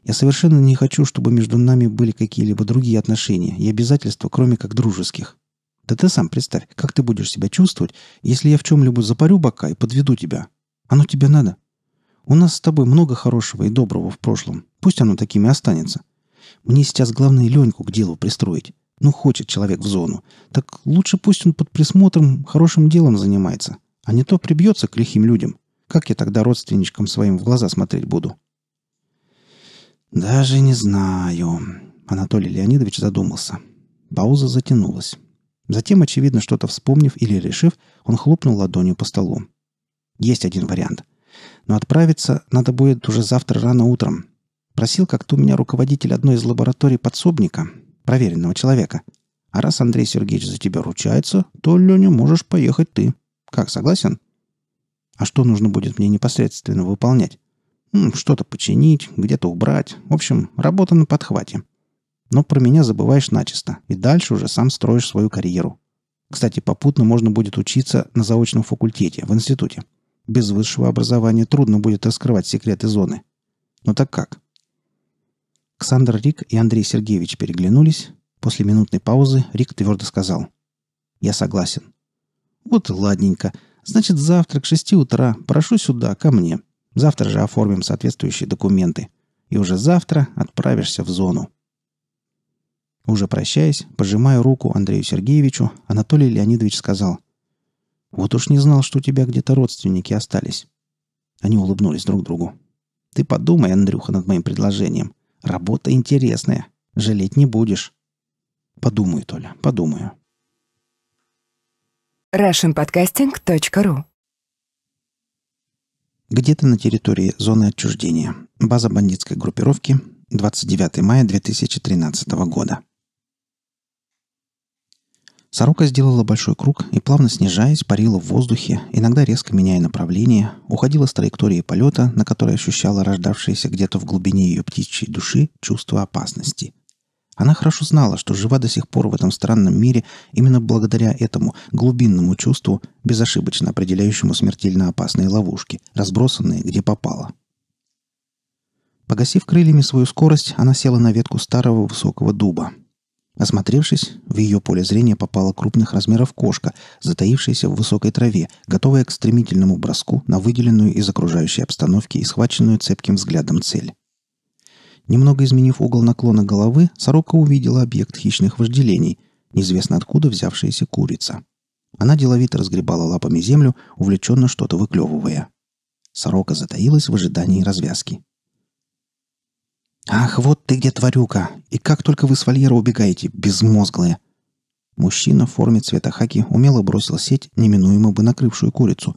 Я совершенно не хочу, чтобы между нами были какие-либо другие отношения и обязательства, кроме как дружеских. Да ты сам представь, как ты будешь себя чувствовать, если я в чем-либо запарю бока и подведу тебя. Оно тебе надо. У нас с тобой много хорошего и доброго в прошлом. Пусть оно такими останется. Мне сейчас главное Леньку к делу пристроить. Ну, хочет человек в зону. Так лучше пусть он под присмотром хорошим делом занимается. А не то прибьется к лихим людям. Как я тогда родственничкам своим в глаза смотреть буду?» «Даже не знаю». Анатолий Леонидович задумался. Пауза затянулась. Затем, очевидно, что-то вспомнив или решив, он хлопнул ладонью по столу. «Есть один вариант. Но отправиться надо будет уже завтра рано утром. Просил как-то у меня руководитель одной из лабораторий подсобника, проверенного человека. А раз Андрей Сергеевич за тебя ручается, то, Леня, можешь поехать ты. Как, согласен?» «А что нужно будет мне непосредственно выполнять?» что-то починить, где-то убрать. В общем, работа на подхвате. Но про меня забываешь начисто, и дальше уже сам строишь свою карьеру. Кстати, попутно можно будет учиться на заочном факультете, в институте. Без высшего образования трудно будет раскрывать секреты зоны. Но так как? Ксандр Рик и Андрей Сергеевич переглянулись. После минутной паузы Рик твердо сказал. «Я согласен». «Вот ладненько. Значит, завтра к шести утра прошу сюда, ко мне. Завтра же оформим соответствующие документы. И уже завтра отправишься в зону. Уже прощаясь, пожимая руку Андрею Сергеевичу, Анатолий Леонидович сказал, «Вот уж не знал, что у тебя где-то родственники остались». Они улыбнулись друг другу. «Ты подумай, Андрюха, над моим предложением. Работа интересная. Жалеть не будешь». «Подумаю, Толя, подумаю». RussianPodcasting.ru где-то на территории зоны отчуждения. База бандитской группировки. 29 мая 2013 года. Сорока сделала большой круг и, плавно снижаясь, парила в воздухе, иногда резко меняя направление, уходила с траектории полета, на которой ощущала рождавшееся где-то в глубине ее птичьей души чувство опасности – она хорошо знала, что жива до сих пор в этом странном мире именно благодаря этому глубинному чувству, безошибочно определяющему смертельно опасные ловушки, разбросанные где попало. Погасив крыльями свою скорость, она села на ветку старого высокого дуба. Осмотревшись, в ее поле зрения попала крупных размеров кошка, затаившаяся в высокой траве, готовая к стремительному броску на выделенную из окружающей обстановки и схваченную цепким взглядом цель. Немного изменив угол наклона головы, сорока увидела объект хищных вожделений, неизвестно откуда взявшаяся курица. Она деловито разгребала лапами землю, увлеченно что-то выклевывая. Сорока затаилась в ожидании развязки. «Ах, вот ты где, тварюка! И как только вы с вольера убегаете, безмозглые!» Мужчина в форме цвета хаки умело бросил сеть, неминуемо бы накрывшую курицу.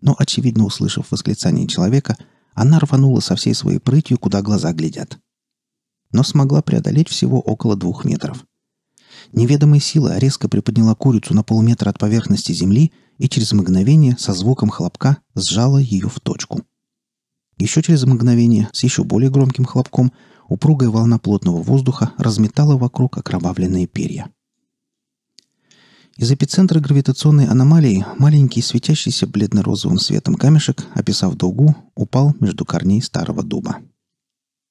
Но, очевидно, услышав восклицание человека, она рванула со всей своей прытью, куда глаза глядят но смогла преодолеть всего около двух метров. Неведомая сила резко приподняла курицу на полметра от поверхности земли и через мгновение со звуком хлопка сжала ее в точку. Еще через мгновение, с еще более громким хлопком, упругая волна плотного воздуха разметала вокруг окровавленные перья. Из эпицентра гравитационной аномалии маленький светящийся бледно-розовым светом камешек, описав дугу, упал между корней старого дуба.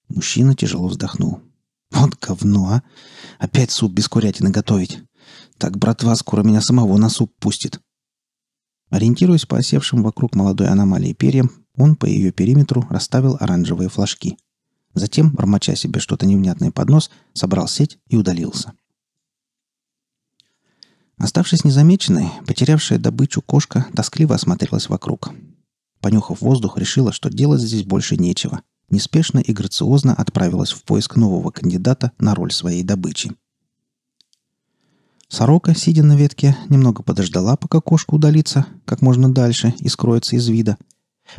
Мужчина тяжело вздохнул. «Вот говно, а! Опять суп без курятины готовить! Так братва скоро меня самого на суп пустит!» Ориентируясь по осевшим вокруг молодой аномалии перьям, он по ее периметру расставил оранжевые флажки. Затем, бормоча себе что-то невнятное под нос, собрал сеть и удалился. Оставшись незамеченной, потерявшая добычу кошка тоскливо осмотрелась вокруг. Понюхав воздух, решила, что делать здесь больше нечего — неспешно и грациозно отправилась в поиск нового кандидата на роль своей добычи. Сорока, сидя на ветке, немного подождала, пока кошка удалится как можно дальше и скроется из вида.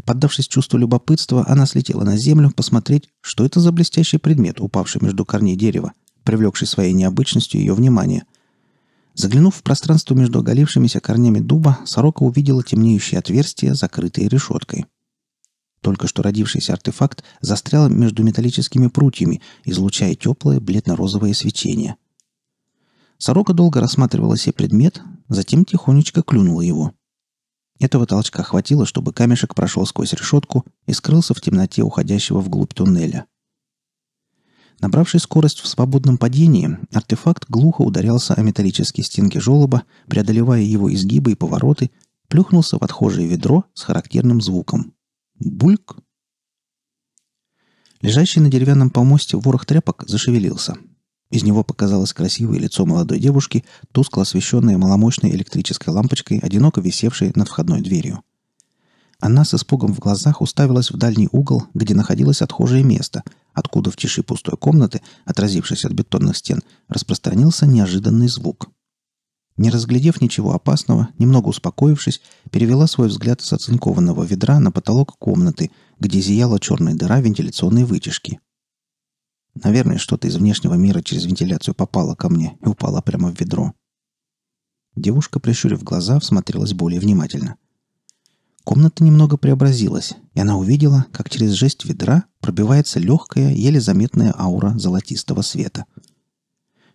Поддавшись чувству любопытства, она слетела на землю посмотреть, что это за блестящий предмет, упавший между корней дерева, привлекший своей необычностью ее внимание. Заглянув в пространство между оголившимися корнями дуба, сорока увидела темнеющее отверстие, закрытое решеткой – только что родившийся артефакт застрял между металлическими прутьями, излучая теплое бледно-розовое свечение. Сорока долго рассматривала себе предмет, затем тихонечко клюнула его. Этого толчка хватило, чтобы камешек прошел сквозь решетку и скрылся в темноте уходящего вглубь туннеля. Набравший скорость в свободном падении, артефакт глухо ударялся о металлические стенки желоба, преодолевая его изгибы и повороты, плюхнулся в отхожее ведро с характерным звуком – Бульк! Лежащий на деревянном помосте ворох тряпок зашевелился. Из него показалось красивое лицо молодой девушки, тускло освещенное маломощной электрической лампочкой, одиноко висевшей над входной дверью. Она с испугом в глазах уставилась в дальний угол, где находилось отхожее место, откуда в тиши пустой комнаты, отразившись от бетонных стен, распространился неожиданный звук — не разглядев ничего опасного, немного успокоившись, перевела свой взгляд с оцинкованного ведра на потолок комнаты, где зияла черная дыра вентиляционной вытяжки. Наверное, что-то из внешнего мира через вентиляцию попало ко мне и упало прямо в ведро. Девушка, прищурив глаза, всмотрелась более внимательно. Комната немного преобразилась, и она увидела, как через жесть ведра пробивается легкая, еле заметная аура золотистого света —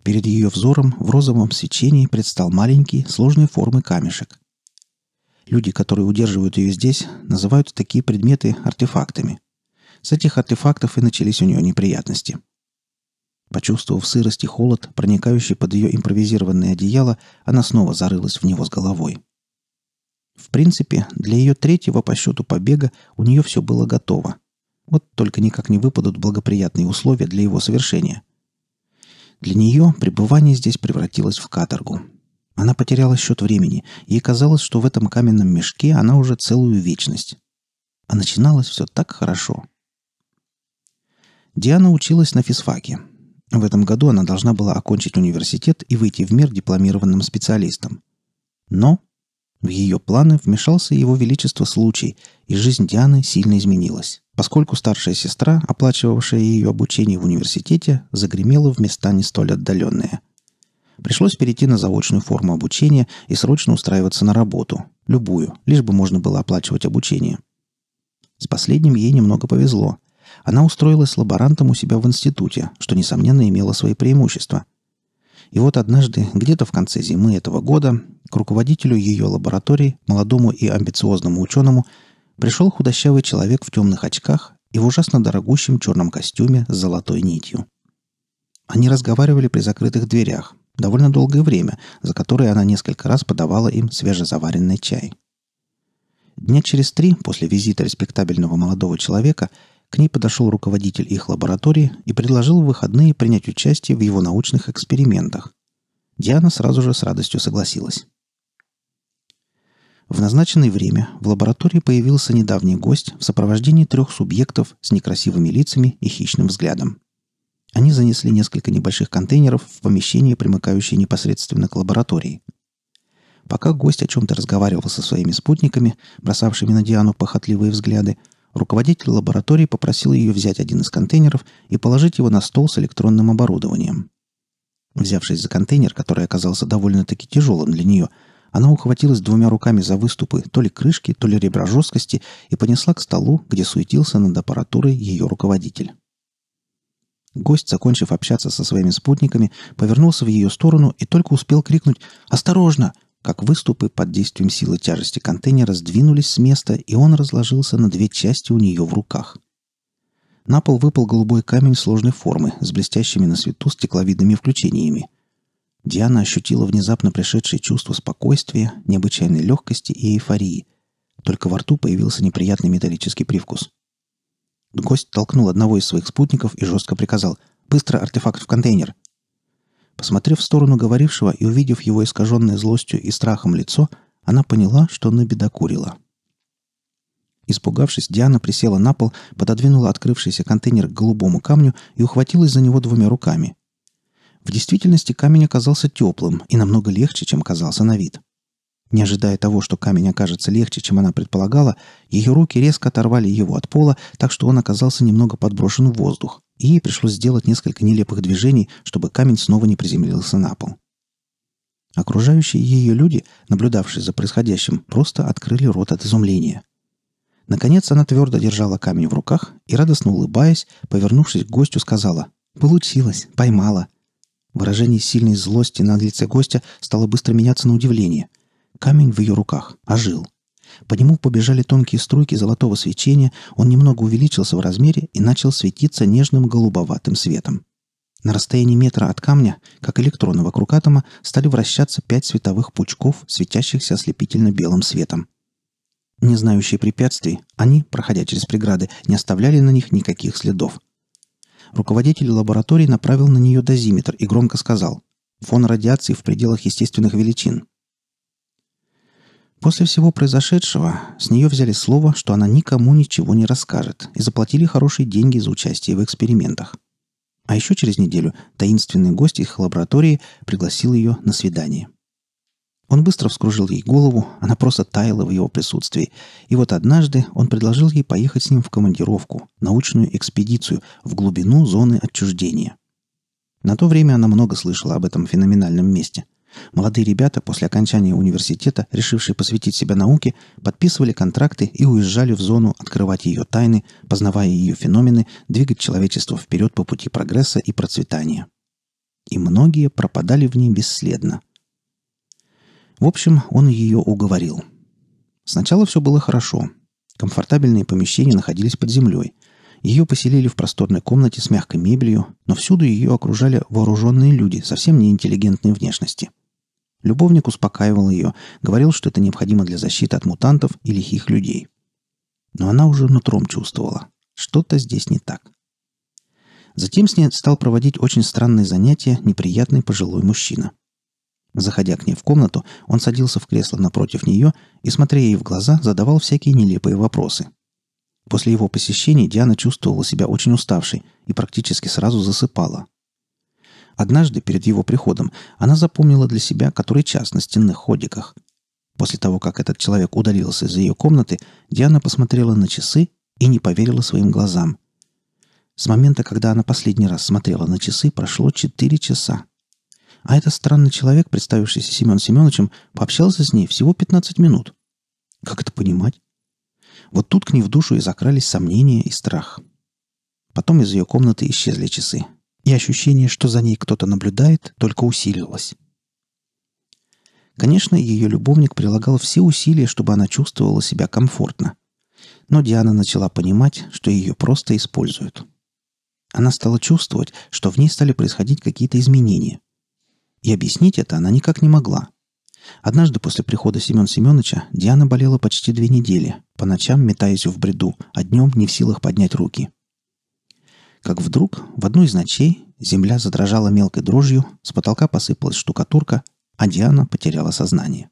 Перед ее взором в розовом свечении предстал маленький, сложной формы камешек. Люди, которые удерживают ее здесь, называют такие предметы артефактами. С этих артефактов и начались у нее неприятности. Почувствовав сырость и холод, проникающий под ее импровизированное одеяло, она снова зарылась в него с головой. В принципе, для ее третьего по счету побега у нее все было готово. Вот только никак не выпадут благоприятные условия для его совершения – для нее пребывание здесь превратилось в каторгу. Она потеряла счет времени. Ей казалось, что в этом каменном мешке она уже целую вечность. А начиналось все так хорошо. Диана училась на физфаке. В этом году она должна была окончить университет и выйти в мир дипломированным специалистом. Но в ее планы вмешался его величество случай, и жизнь Дианы сильно изменилась, поскольку старшая сестра, оплачивавшая ее обучение в университете, загремела в места не столь отдаленные. Пришлось перейти на заочную форму обучения и срочно устраиваться на работу, любую, лишь бы можно было оплачивать обучение. С последним ей немного повезло. Она устроилась лаборантом у себя в институте, что, несомненно, имело свои преимущества – и вот однажды, где-то в конце зимы этого года, к руководителю ее лаборатории, молодому и амбициозному ученому, пришел худощавый человек в темных очках и в ужасно дорогущем черном костюме с золотой нитью. Они разговаривали при закрытых дверях довольно долгое время, за которое она несколько раз подавала им свежезаваренный чай. Дня через три после визита респектабельного молодого человека – к ней подошел руководитель их лаборатории и предложил в выходные принять участие в его научных экспериментах. Диана сразу же с радостью согласилась. В назначенное время в лаборатории появился недавний гость в сопровождении трех субъектов с некрасивыми лицами и хищным взглядом. Они занесли несколько небольших контейнеров в помещение, примыкающее непосредственно к лаборатории. Пока гость о чем-то разговаривал со своими спутниками, бросавшими на Диану похотливые взгляды, руководитель лаборатории попросил ее взять один из контейнеров и положить его на стол с электронным оборудованием. Взявшись за контейнер, который оказался довольно-таки тяжелым для нее, она ухватилась двумя руками за выступы то ли крышки, то ли ребра жесткости и понесла к столу, где суетился над аппаратурой ее руководитель. Гость, закончив общаться со своими спутниками, повернулся в ее сторону и только успел крикнуть «Осторожно! как выступы под действием силы тяжести контейнера сдвинулись с места, и он разложился на две части у нее в руках. На пол выпал голубой камень сложной формы с блестящими на свету стекловидными включениями. Диана ощутила внезапно пришедшее чувство спокойствия, необычайной легкости и эйфории. Только во рту появился неприятный металлический привкус. Гость толкнул одного из своих спутников и жестко приказал «Быстро артефакт в контейнер!» Посмотрев в сторону говорившего и увидев его искаженное злостью и страхом лицо, она поняла, что набедокурила. Испугавшись, Диана присела на пол, пододвинула открывшийся контейнер к голубому камню и ухватилась за него двумя руками. В действительности камень оказался теплым и намного легче, чем казался на вид. Не ожидая того, что камень окажется легче, чем она предполагала, ее руки резко оторвали его от пола, так что он оказался немного подброшен в воздух и ей пришлось сделать несколько нелепых движений, чтобы камень снова не приземлился на пол. Окружающие ее люди, наблюдавшие за происходящим, просто открыли рот от изумления. Наконец она твердо держала камень в руках и, радостно улыбаясь, повернувшись к гостю, сказала «Получилось! Поймала!» Выражение сильной злости на лице гостя стало быстро меняться на удивление. Камень в ее руках ожил – по нему побежали тонкие струйки золотого свечения, он немного увеличился в размере и начал светиться нежным голубоватым светом. На расстоянии метра от камня, как электроны вокруг атома, стали вращаться пять световых пучков, светящихся ослепительно белым светом. Не знающие препятствий, они, проходя через преграды, не оставляли на них никаких следов. Руководитель лаборатории направил на нее дозиметр и громко сказал «Фон радиации в пределах естественных величин. После всего произошедшего с нее взяли слово, что она никому ничего не расскажет, и заплатили хорошие деньги за участие в экспериментах. А еще через неделю таинственный гость их лаборатории пригласил ее на свидание. Он быстро вскружил ей голову, она просто таяла в его присутствии. И вот однажды он предложил ей поехать с ним в командировку, научную экспедицию, в глубину зоны отчуждения. На то время она много слышала об этом феноменальном месте. Молодые ребята после окончания университета, решившие посвятить себя науке, подписывали контракты и уезжали в зону открывать ее тайны, познавая ее феномены, двигать человечество вперед по пути прогресса и процветания. И многие пропадали в ней бесследно. В общем, он ее уговорил. Сначала все было хорошо. Комфортабельные помещения находились под землей. Ее поселили в просторной комнате с мягкой мебелью, но всюду ее окружали вооруженные люди совсем неинтеллигентной внешности – Любовник успокаивал ее, говорил, что это необходимо для защиты от мутантов и лихих людей. Но она уже нутром чувствовала. Что-то здесь не так. Затем с ней стал проводить очень странные занятия неприятный пожилой мужчина. Заходя к ней в комнату, он садился в кресло напротив нее и, смотря ей в глаза, задавал всякие нелепые вопросы. После его посещений Диана чувствовала себя очень уставшей и практически сразу засыпала. Однажды, перед его приходом, она запомнила для себя который час на стенных ходиках. После того, как этот человек удалился из ее комнаты, Диана посмотрела на часы и не поверила своим глазам. С момента, когда она последний раз смотрела на часы, прошло 4 часа. А этот странный человек, представившийся Семен Семеновичем, пообщался с ней всего 15 минут. Как это понимать? Вот тут к ней в душу и закрались сомнения и страх. Потом из ее комнаты исчезли часы и ощущение, что за ней кто-то наблюдает, только усилилось. Конечно, ее любовник прилагал все усилия, чтобы она чувствовала себя комфортно. Но Диана начала понимать, что ее просто используют. Она стала чувствовать, что в ней стали происходить какие-то изменения. И объяснить это она никак не могла. Однажды после прихода Семен Семеновича Диана болела почти две недели, по ночам метаясь в бреду, а днем не в силах поднять руки – как вдруг в одну из ночей земля задрожала мелкой дрожью, с потолка посыпалась штукатурка, а Диана потеряла сознание.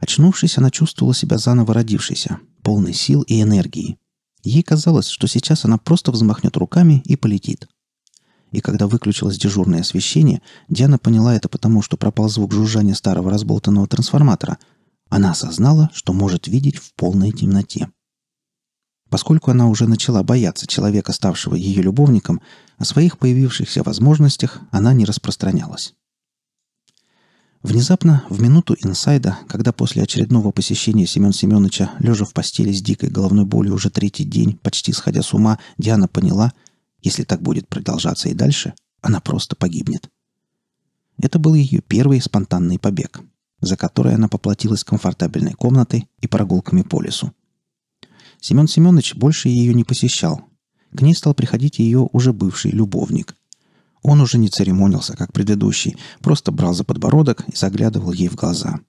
Очнувшись, она чувствовала себя заново родившейся, полной сил и энергии. Ей казалось, что сейчас она просто взмахнет руками и полетит. И когда выключилось дежурное освещение, Диана поняла это потому, что пропал звук жужжания старого разболтанного трансформатора. Она осознала, что может видеть в полной темноте. Поскольку она уже начала бояться человека, ставшего ее любовником, о своих появившихся возможностях она не распространялась. Внезапно, в минуту инсайда, когда после очередного посещения Семен Семеновича, лежа в постели с дикой головной болью уже третий день, почти сходя с ума, Диана поняла, если так будет продолжаться и дальше, она просто погибнет. Это был ее первый спонтанный побег, за который она поплатилась комфортабельной комнатой и прогулками по лесу. Семен Семенович больше ее не посещал. К ней стал приходить ее уже бывший любовник. Он уже не церемонился, как предыдущий, просто брал за подбородок и заглядывал ей в глаза.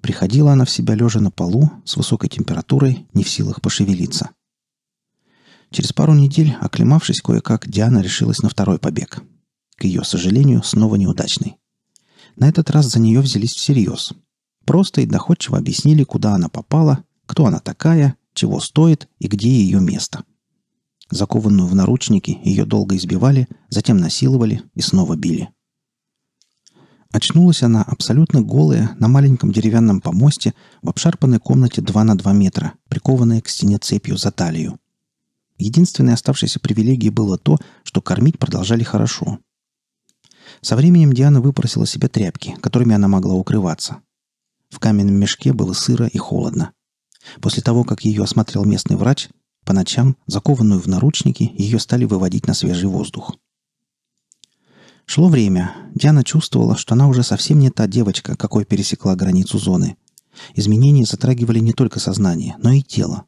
Приходила она в себя лежа на полу, с высокой температурой, не в силах пошевелиться. Через пару недель, оклемавшись кое-как, Диана решилась на второй побег. К ее сожалению, снова неудачный. На этот раз за нее взялись всерьез. Просто и доходчиво объяснили, куда она попала, кто она такая чего стоит и где ее место. Закованную в наручники ее долго избивали, затем насиловали и снова били. Очнулась она абсолютно голая на маленьком деревянном помосте в обшарпанной комнате 2 на 2 метра, прикованная к стене цепью за талию. Единственной оставшейся привилегией было то, что кормить продолжали хорошо. Со временем Диана выпросила себе тряпки, которыми она могла укрываться. В каменном мешке было сыро и холодно. После того, как ее осмотрел местный врач, по ночам, закованную в наручники, ее стали выводить на свежий воздух. Шло время. Диана чувствовала, что она уже совсем не та девочка, какой пересекла границу зоны. Изменения затрагивали не только сознание, но и тело.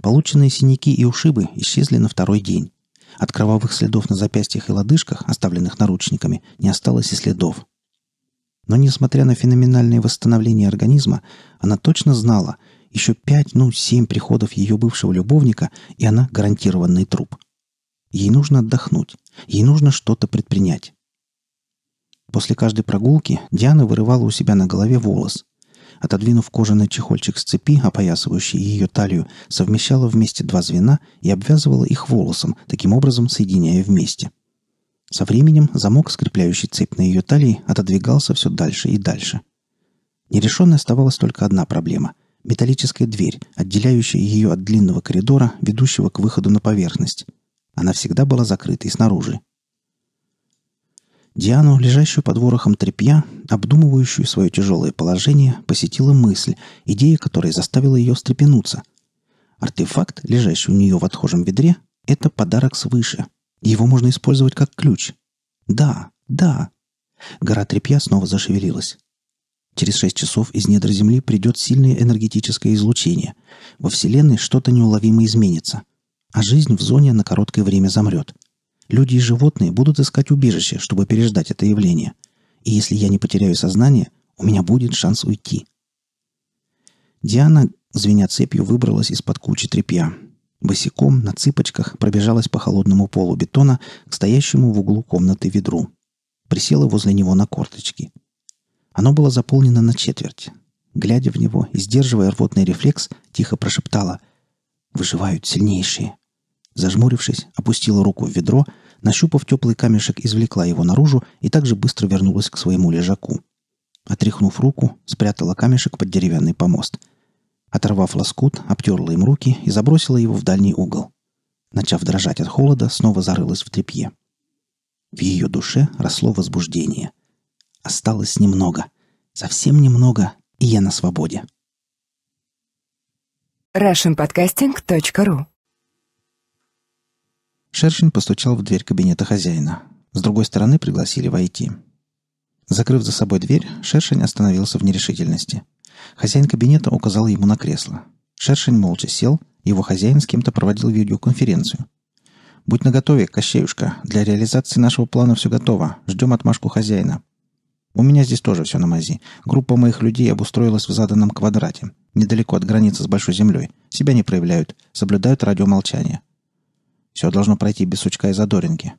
Полученные синяки и ушибы исчезли на второй день. От кровавых следов на запястьях и лодыжках, оставленных наручниками, не осталось и следов. Но несмотря на феноменальное восстановление организма, она точно знала, еще пять, ну, семь приходов ее бывшего любовника, и она гарантированный труп. Ей нужно отдохнуть. Ей нужно что-то предпринять. После каждой прогулки Диана вырывала у себя на голове волос. Отодвинув кожаный чехольчик с цепи, опоясывающий ее талию, совмещала вместе два звена и обвязывала их волосом, таким образом соединяя вместе. Со временем замок, скрепляющий цепь на ее талии, отодвигался все дальше и дальше. Нерешенной оставалась только одна проблема — Металлическая дверь, отделяющая ее от длинного коридора, ведущего к выходу на поверхность. Она всегда была закрытой снаружи. Диану, лежащую под ворохом тряпья, обдумывающую свое тяжелое положение, посетила мысль, идея которой заставила ее встрепенуться. Артефакт, лежащий у нее в отхожем ведре, — это подарок свыше. Его можно использовать как ключ. Да, да. Гора тряпья снова зашевелилась. Через 6 часов из недр Земли придет сильное энергетическое излучение. Во Вселенной что-то неуловимо изменится. А жизнь в зоне на короткое время замрет. Люди и животные будут искать убежище, чтобы переждать это явление. И если я не потеряю сознание, у меня будет шанс уйти. Диана, звеня цепью, выбралась из-под кучи тряпья. Босиком, на цыпочках, пробежалась по холодному полу бетона к стоящему в углу комнаты ведру. Присела возле него на корточки – оно было заполнено на четверть. Глядя в него и сдерживая рвотный рефлекс, тихо прошептала «Выживают сильнейшие». Зажмурившись, опустила руку в ведро, нащупав теплый камешек, извлекла его наружу и также быстро вернулась к своему лежаку. Отряхнув руку, спрятала камешек под деревянный помост. Оторвав лоскут, обтерла им руки и забросила его в дальний угол. Начав дрожать от холода, снова зарылась в тряпье. В ее душе росло возбуждение — Осталось немного. Совсем немного, и я на свободе. RussianPodcasting.ru Шершень постучал в дверь кабинета хозяина. С другой стороны пригласили войти. Закрыв за собой дверь, Шершень остановился в нерешительности. Хозяин кабинета указал ему на кресло. Шершень молча сел, его хозяин с кем-то проводил видеоконференцию. «Будь наготове, Кощеюшка, для реализации нашего плана все готово. Ждем отмашку хозяина. У меня здесь тоже все на мази. Группа моих людей обустроилась в заданном квадрате, недалеко от границы с Большой Землей. Себя не проявляют, соблюдают радиомолчание. Все должно пройти без сучка и задоринки.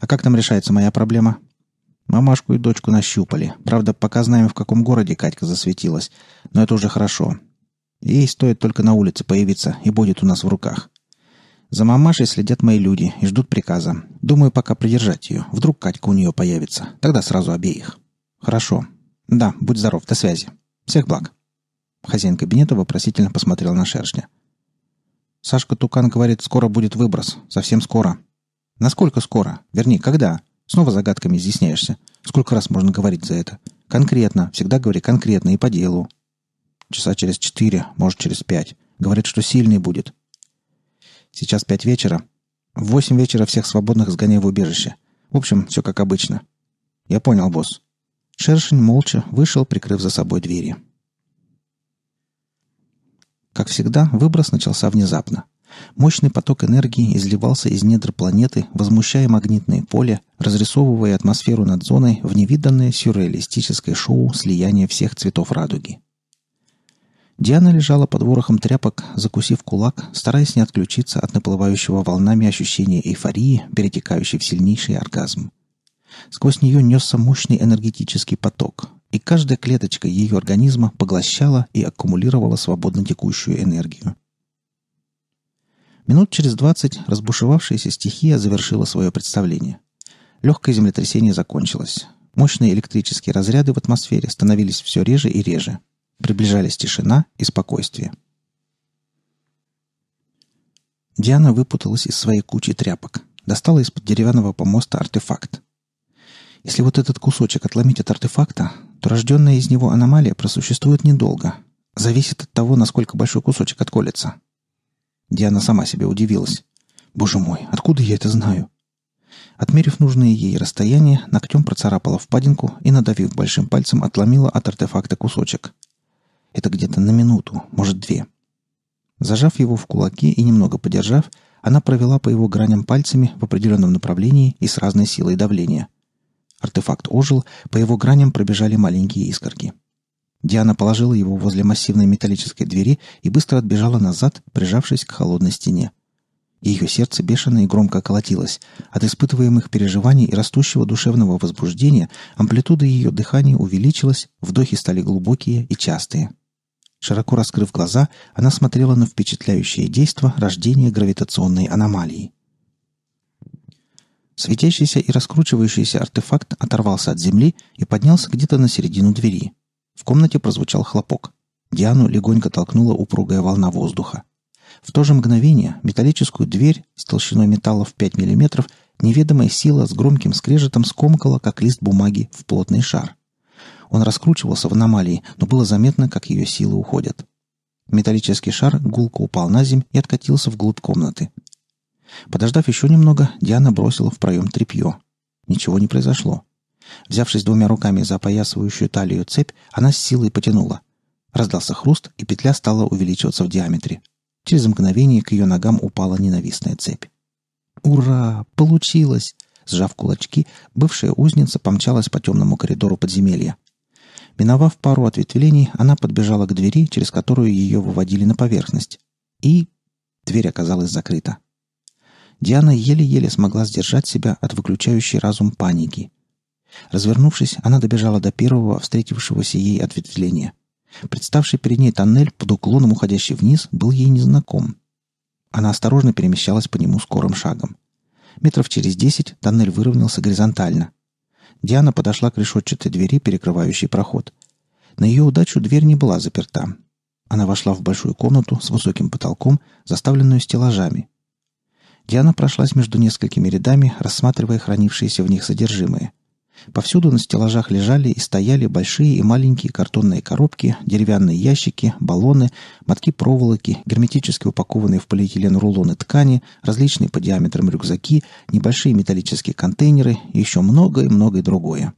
А как там решается моя проблема? Мамашку и дочку нащупали. Правда, пока знаем, в каком городе Катька засветилась. Но это уже хорошо. Ей стоит только на улице появиться, и будет у нас в руках. За мамашей следят мои люди и ждут приказа. Думаю, пока придержать ее. Вдруг Катька у нее появится. Тогда сразу обеих. Хорошо. Да, будь здоров, до связи. Всех благ. Хозяин кабинета вопросительно посмотрел на шершня. Сашка Тукан говорит, скоро будет выброс. Совсем скоро. Насколько скоро? Вернее, когда? Снова загадками изъясняешься. Сколько раз можно говорить за это? Конкретно. Всегда говори конкретно и по делу. Часа через четыре, может, через пять. Говорит, что сильный будет. Сейчас пять вечера. В восемь вечера всех свободных сгоняй в убежище. В общем, все как обычно. Я понял, босс. Шершень молча вышел, прикрыв за собой двери. Как всегда, выброс начался внезапно. Мощный поток энергии изливался из недр планеты, возмущая магнитное поле, разрисовывая атмосферу над зоной в невиданное сюрреалистическое шоу слияния всех цветов радуги. Диана лежала под ворохом тряпок, закусив кулак, стараясь не отключиться от наплывающего волнами ощущения эйфории, перетекающей в сильнейший оргазм. Сквозь нее несся мощный энергетический поток, и каждая клеточка ее организма поглощала и аккумулировала свободно текущую энергию. Минут через двадцать разбушевавшаяся стихия завершила свое представление. Легкое землетрясение закончилось. Мощные электрические разряды в атмосфере становились все реже и реже. Приближались тишина и спокойствие. Диана выпуталась из своей кучи тряпок. Достала из-под деревянного помоста артефакт. Если вот этот кусочек отломить от артефакта, то рожденная из него аномалия просуществует недолго. Зависит от того, насколько большой кусочек отколется. Диана сама себе удивилась. «Боже мой, откуда я это знаю?» Отмерив нужные ей расстояния, ногтем процарапала впадинку и, надавив большим пальцем, отломила от артефакта кусочек. Это где-то на минуту, может, две. Зажав его в кулаки и немного подержав, она провела по его граням пальцами в определенном направлении и с разной силой давления – Артефакт ожил, по его граням пробежали маленькие искорки. Диана положила его возле массивной металлической двери и быстро отбежала назад, прижавшись к холодной стене. Ее сердце бешено и громко колотилось. От испытываемых переживаний и растущего душевного возбуждения амплитуда ее дыхания увеличилась, вдохи стали глубокие и частые. Широко раскрыв глаза, она смотрела на впечатляющее действие рождения гравитационной аномалии. Светящийся и раскручивающийся артефакт оторвался от земли и поднялся где-то на середину двери. В комнате прозвучал хлопок. Диану легонько толкнула упругая волна воздуха. В то же мгновение металлическую дверь с толщиной металла в 5 мм неведомая сила с громким скрежетом скомкала, как лист бумаги, в плотный шар. Он раскручивался в аномалии, но было заметно, как ее силы уходят. Металлический шар гулко упал на земь и откатился вглубь комнаты, Подождав еще немного, Диана бросила в проем тряпье. Ничего не произошло. Взявшись двумя руками за опоясывающую талию цепь, она с силой потянула. Раздался хруст, и петля стала увеличиваться в диаметре. Через мгновение к ее ногам упала ненавистная цепь. «Ура! Получилось!» Сжав кулачки, бывшая узница помчалась по темному коридору подземелья. Миновав пару ответвлений, она подбежала к двери, через которую ее выводили на поверхность. И дверь оказалась закрыта. Диана еле-еле смогла сдержать себя от выключающей разум паники. Развернувшись, она добежала до первого встретившегося ей ответвления. Представший перед ней тоннель под уклоном, уходящий вниз, был ей незнаком. Она осторожно перемещалась по нему скорым шагом. Метров через десять тоннель выровнялся горизонтально. Диана подошла к решетчатой двери, перекрывающей проход. На ее удачу дверь не была заперта. Она вошла в большую комнату с высоким потолком, заставленную стеллажами, Диана прошлась между несколькими рядами, рассматривая хранившиеся в них содержимое. Повсюду на стеллажах лежали и стояли большие и маленькие картонные коробки, деревянные ящики, баллоны, мотки проволоки, герметически упакованные в полиэтилен рулоны ткани, различные по диаметрам рюкзаки, небольшие металлические контейнеры и еще многое-многое другое.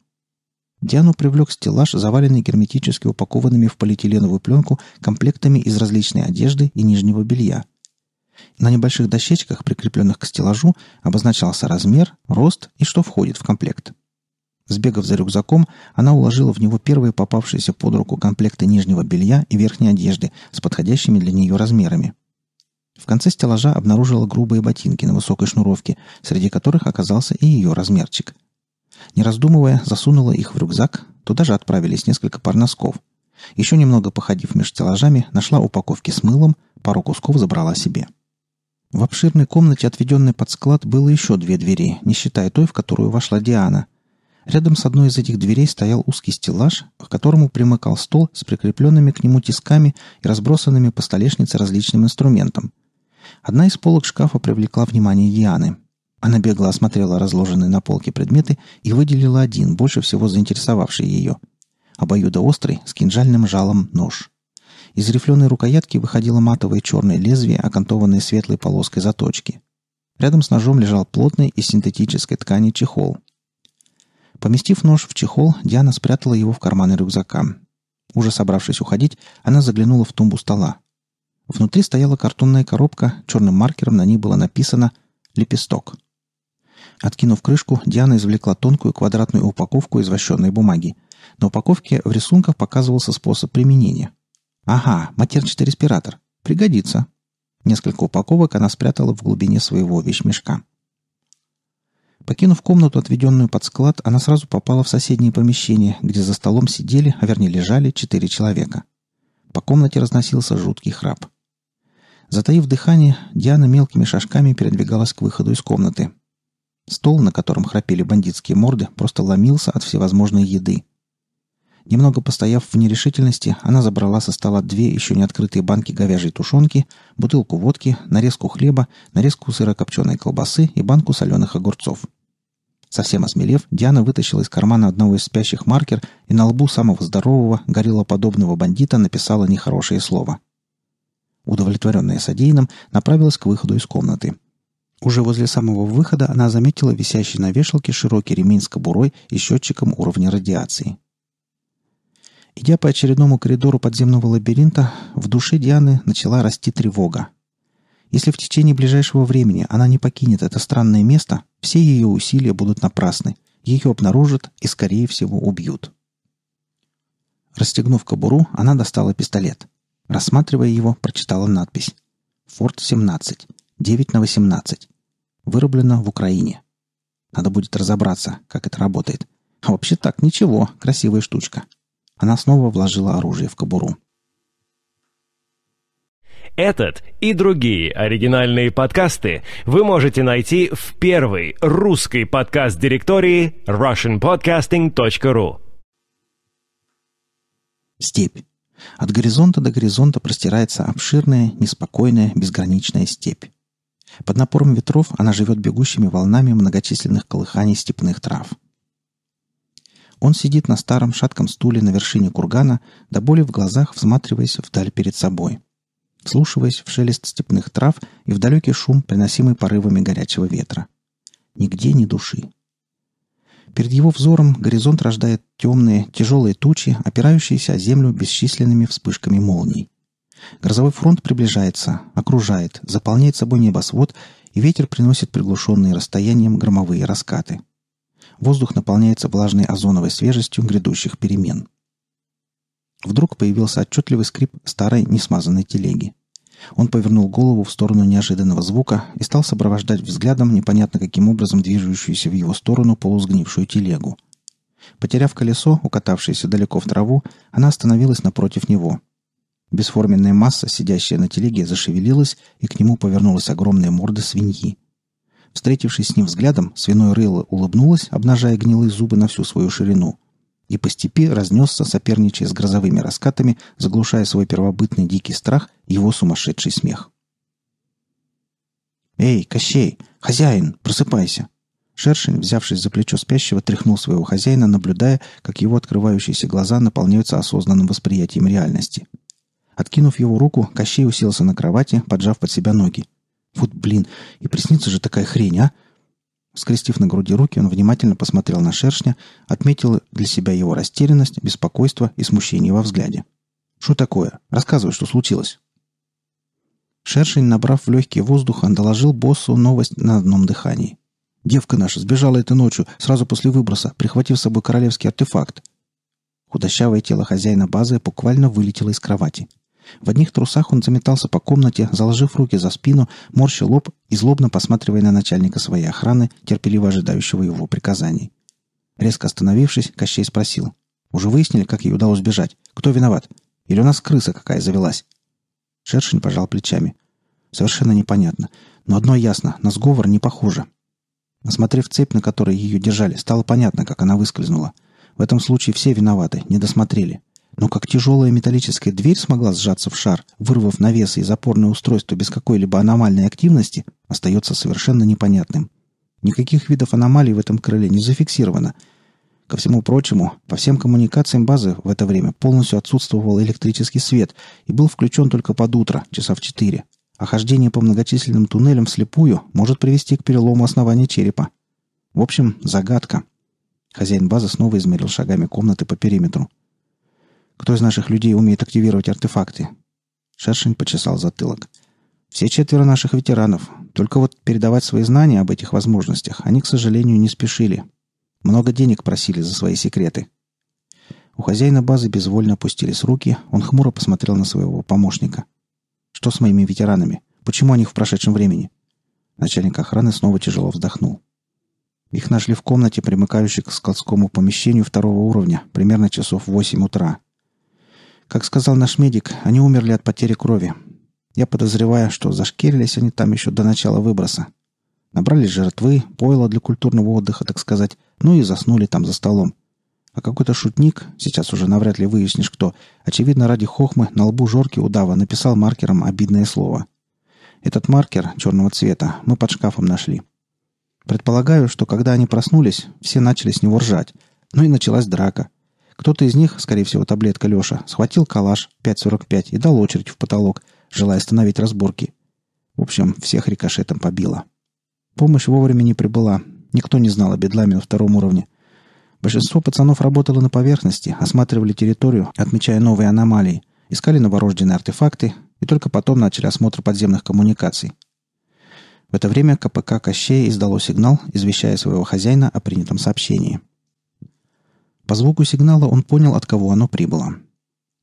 Диану привлек стеллаж, заваленный герметически упакованными в полиэтиленовую пленку комплектами из различной одежды и нижнего белья – на небольших дощечках, прикрепленных к стеллажу, обозначался размер, рост и что входит в комплект. Сбегав за рюкзаком, она уложила в него первые попавшиеся под руку комплекты нижнего белья и верхней одежды с подходящими для нее размерами. В конце стеллажа обнаружила грубые ботинки на высокой шнуровке, среди которых оказался и ее размерчик. Не раздумывая, засунула их в рюкзак, туда же отправились несколько пар носков. Еще немного походив между стеллажами, нашла упаковки с мылом, пару кусков забрала себе. — в обширной комнате, отведенной под склад, было еще две двери, не считая той, в которую вошла Диана. Рядом с одной из этих дверей стоял узкий стеллаж, к которому примыкал стол с прикрепленными к нему тисками и разбросанными по столешнице различным инструментом. Одна из полок шкафа привлекла внимание Дианы. Она бегло осмотрела разложенные на полке предметы и выделила один, больше всего заинтересовавший ее. Обоюдоострый, с кинжальным жалом нож. Из рифленой рукоятки выходило матовое черное лезвие, окантованное светлой полоской заточки. Рядом с ножом лежал плотный из синтетической ткани чехол. Поместив нож в чехол, Диана спрятала его в карманы рюкзака. Уже собравшись уходить, она заглянула в тумбу стола. Внутри стояла картонная коробка, черным маркером на ней было написано «Лепесток». Откинув крышку, Диана извлекла тонкую квадратную упаковку из вощенной бумаги. На упаковке в рисунках показывался способ применения. Ага, матерчатый респиратор. Пригодится. Несколько упаковок она спрятала в глубине своего вещмешка. Покинув комнату, отведенную под склад, она сразу попала в соседнее помещение, где за столом сидели, а вернее лежали, четыре человека. По комнате разносился жуткий храп. Затаив дыхание, Диана мелкими шажками передвигалась к выходу из комнаты. Стол, на котором храпели бандитские морды, просто ломился от всевозможной еды. Немного постояв в нерешительности, она забрала со стола две еще не открытые банки говяжьей тушенки, бутылку водки, нарезку хлеба, нарезку сырокопченой колбасы и банку соленых огурцов. Совсем осмелев, Диана вытащила из кармана одного из спящих маркер и на лбу самого здорового, гориллоподобного бандита написала нехорошее слово. Удовлетворенная содеянным, направилась к выходу из комнаты. Уже возле самого выхода она заметила висящий на вешалке широкий ремень с кобурой и счетчиком уровня радиации. Идя по очередному коридору подземного лабиринта, в душе Дианы начала расти тревога. Если в течение ближайшего времени она не покинет это странное место, все ее усилия будут напрасны. Ее обнаружат и, скорее всего, убьют. Расстегнув кобуру, она достала пистолет. Рассматривая его, прочитала надпись. «Форт-17. 9 на 18. Вырублено в Украине». Надо будет разобраться, как это работает. А вообще так, ничего, красивая штучка. Она снова вложила оружие в кобуру. Этот и другие оригинальные подкасты вы можете найти в первой русской подкаст-директории russianpodcasting.ru Степь. От горизонта до горизонта простирается обширная, неспокойная, безграничная степь. Под напором ветров она живет бегущими волнами многочисленных колыханий степных трав – он сидит на старом шатком стуле на вершине кургана, до боли в глазах всматриваясь вдаль перед собой, вслушиваясь в шелест степных трав и в далекий шум, приносимый порывами горячего ветра. Нигде ни души. Перед его взором горизонт рождает темные, тяжелые тучи, опирающиеся о землю бесчисленными вспышками молний. Грозовой фронт приближается, окружает, заполняет собой небосвод, и ветер приносит приглушенные расстоянием громовые раскаты – воздух наполняется влажной озоновой свежестью грядущих перемен. Вдруг появился отчетливый скрип старой несмазанной телеги. Он повернул голову в сторону неожиданного звука и стал сопровождать взглядом непонятно каким образом движущуюся в его сторону полусгнившую телегу. Потеряв колесо, укатавшееся далеко в траву, она остановилась напротив него. Бесформенная масса, сидящая на телеге, зашевелилась, и к нему повернулась огромная морда свиньи. Встретившись с ним взглядом, свиной рыло улыбнулось, обнажая гнилые зубы на всю свою ширину. И по степи разнесся, соперничая с грозовыми раскатами, заглушая свой первобытный дикий страх, его сумасшедший смех. «Эй, Кощей! Хозяин, просыпайся!» Шершень, взявшись за плечо спящего, тряхнул своего хозяина, наблюдая, как его открывающиеся глаза наполняются осознанным восприятием реальности. Откинув его руку, Кощей уселся на кровати, поджав под себя ноги. Вот блин, и приснится же такая хрень, а? Скрестив на груди руки, он внимательно посмотрел на шершня, отметил для себя его растерянность, беспокойство и смущение во взгляде. «Что такое? Рассказывай, что случилось». Шершень, набрав в легкий воздух, доложил боссу новость на одном дыхании. «Девка наша сбежала этой ночью, сразу после выброса, прихватив с собой королевский артефакт». Худощавое тело хозяина базы буквально вылетело из кровати. В одних трусах он заметался по комнате, заложив руки за спину, морщил лоб и злобно посматривая на начальника своей охраны, терпеливо ожидающего его приказаний. Резко остановившись, Кощей спросил. «Уже выяснили, как ей удалось бежать? Кто виноват? Или у нас крыса какая завелась?» Шершень пожал плечами. «Совершенно непонятно. Но одно ясно, на сговор не похоже. Осмотрев цепь, на которой ее держали, стало понятно, как она выскользнула. В этом случае все виноваты, не досмотрели но как тяжелая металлическая дверь смогла сжаться в шар, вырвав навесы и запорное устройство без какой-либо аномальной активности, остается совершенно непонятным. Никаких видов аномалий в этом крыле не зафиксировано. Ко всему прочему, по всем коммуникациям базы в это время полностью отсутствовал электрический свет и был включен только под утро, часа в четыре. А по многочисленным туннелям вслепую может привести к перелому основания черепа. В общем, загадка. Хозяин базы снова измерил шагами комнаты по периметру. Кто из наших людей умеет активировать артефакты?» Шершень почесал затылок. «Все четверо наших ветеранов. Только вот передавать свои знания об этих возможностях они, к сожалению, не спешили. Много денег просили за свои секреты». У хозяина базы безвольно опустились руки, он хмуро посмотрел на своего помощника. «Что с моими ветеранами? Почему они в прошедшем времени?» Начальник охраны снова тяжело вздохнул. Их нашли в комнате, примыкающей к складскому помещению второго уровня, примерно часов в восемь утра. Как сказал наш медик, они умерли от потери крови. Я подозреваю, что зашкерились они там еще до начала выброса. Набрали жертвы, пойло для культурного отдыха, так сказать, ну и заснули там за столом. А какой-то шутник, сейчас уже навряд ли выяснишь кто, очевидно, ради хохмы на лбу жорки удава написал маркером обидное слово. Этот маркер черного цвета мы под шкафом нашли. Предполагаю, что когда они проснулись, все начали с него ржать. Ну и началась драка – кто-то из них, скорее всего, таблетка Леша, схватил калаш 5.45 и дал очередь в потолок, желая остановить разборки. В общем, всех рикошетом побило. Помощь вовремя не прибыла. Никто не знал о бедламе на втором уровне. Большинство пацанов работало на поверхности, осматривали территорию, отмечая новые аномалии, искали новорожденные артефакты и только потом начали осмотр подземных коммуникаций. В это время КПК Кощей издало сигнал, извещая своего хозяина о принятом сообщении – по звуку сигнала он понял, от кого оно прибыло.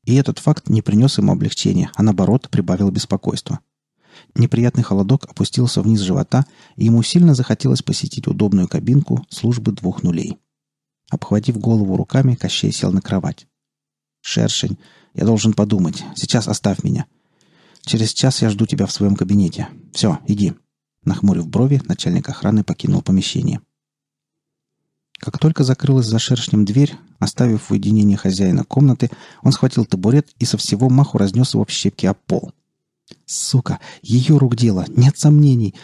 И этот факт не принес ему облегчения, а наоборот прибавил беспокойство. Неприятный холодок опустился вниз живота, и ему сильно захотелось посетить удобную кабинку службы двух нулей. Обхватив голову руками, Кощей сел на кровать. «Шершень, я должен подумать. Сейчас оставь меня. Через час я жду тебя в своем кабинете. Все, иди». Нахмурив брови, начальник охраны покинул помещение. Как только закрылась за шершнем дверь, оставив в уединении хозяина комнаты, он схватил табурет и со всего маху разнес его в щепки об пол. «Сука! Ее рук дело! Нет сомнений!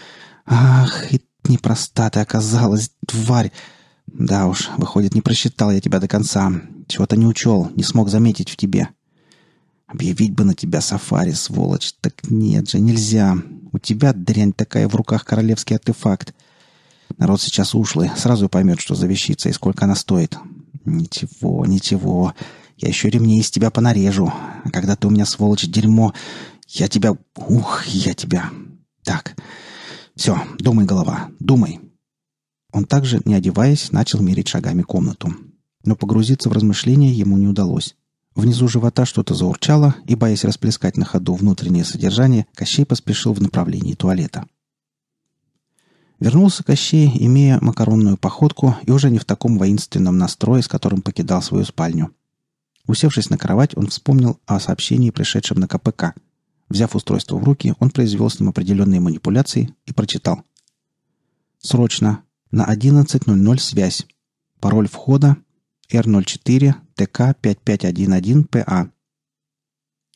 Ах, и непроста ты оказалась, тварь! Да уж, выходит, не просчитал я тебя до конца. Чего-то не учел, не смог заметить в тебе. Объявить бы на тебя сафари, сволочь! Так нет же, нельзя! У тебя, дрянь такая, в руках королевский артефакт!» Народ сейчас ушлый, сразу поймет, что за вещица и сколько она стоит. Ничего, ничего. Я еще ремни из тебя понарежу. А когда ты у меня, сволочь, дерьмо, я тебя... Ух, я тебя... Так. Все, думай, голова, думай. Он также, не одеваясь, начал мерить шагами комнату. Но погрузиться в размышления ему не удалось. Внизу живота что-то заурчало, и, боясь расплескать на ходу внутреннее содержание, Кощей поспешил в направлении туалета. — Вернулся Кощей, имея макаронную походку и уже не в таком воинственном настрое, с которым покидал свою спальню. Усевшись на кровать, он вспомнил о сообщении, пришедшем на КПК. Взяв устройство в руки, он произвел с ним определенные манипуляции и прочитал. «Срочно. На 11.00 связь. Пароль входа R04 5511 pa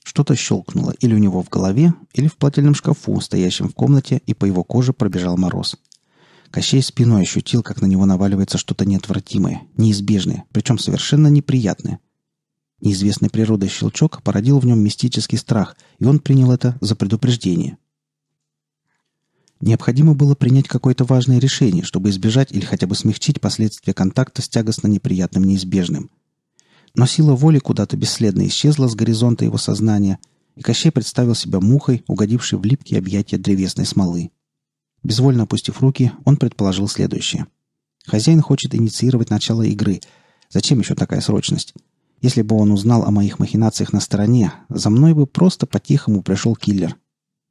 Что-то щелкнуло или у него в голове, или в плательном шкафу, стоящем в комнате, и по его коже пробежал мороз – Кощей спиной ощутил, как на него наваливается что-то неотвратимое, неизбежное, причем совершенно неприятное. Неизвестной природой щелчок породил в нем мистический страх, и он принял это за предупреждение. Необходимо было принять какое-то важное решение, чтобы избежать или хотя бы смягчить последствия контакта с тягостно неприятным неизбежным. Но сила воли куда-то бесследно исчезла с горизонта его сознания – и Кощей представил себя мухой, угодившей в липкие объятия древесной смолы. Безвольно опустив руки, он предположил следующее. Хозяин хочет инициировать начало игры. Зачем еще такая срочность? Если бы он узнал о моих махинациях на стороне, за мной бы просто по-тихому пришел киллер.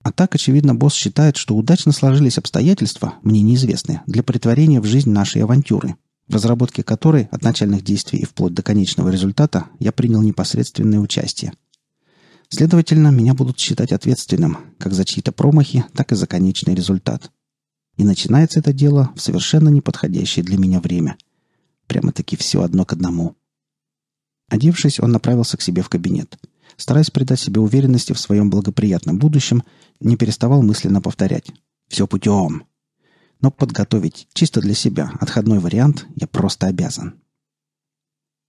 А так, очевидно, босс считает, что удачно сложились обстоятельства, мне неизвестные, для притворения в жизнь нашей авантюры, в разработке которой от начальных действий и вплоть до конечного результата я принял непосредственное участие. Следовательно, меня будут считать ответственным как за чьи-то промахи, так и за конечный результат. И начинается это дело в совершенно неподходящее для меня время. Прямо-таки все одно к одному. Одевшись, он направился к себе в кабинет. Стараясь придать себе уверенности в своем благоприятном будущем, не переставал мысленно повторять. «Все путем!» Но подготовить чисто для себя отходной вариант я просто обязан.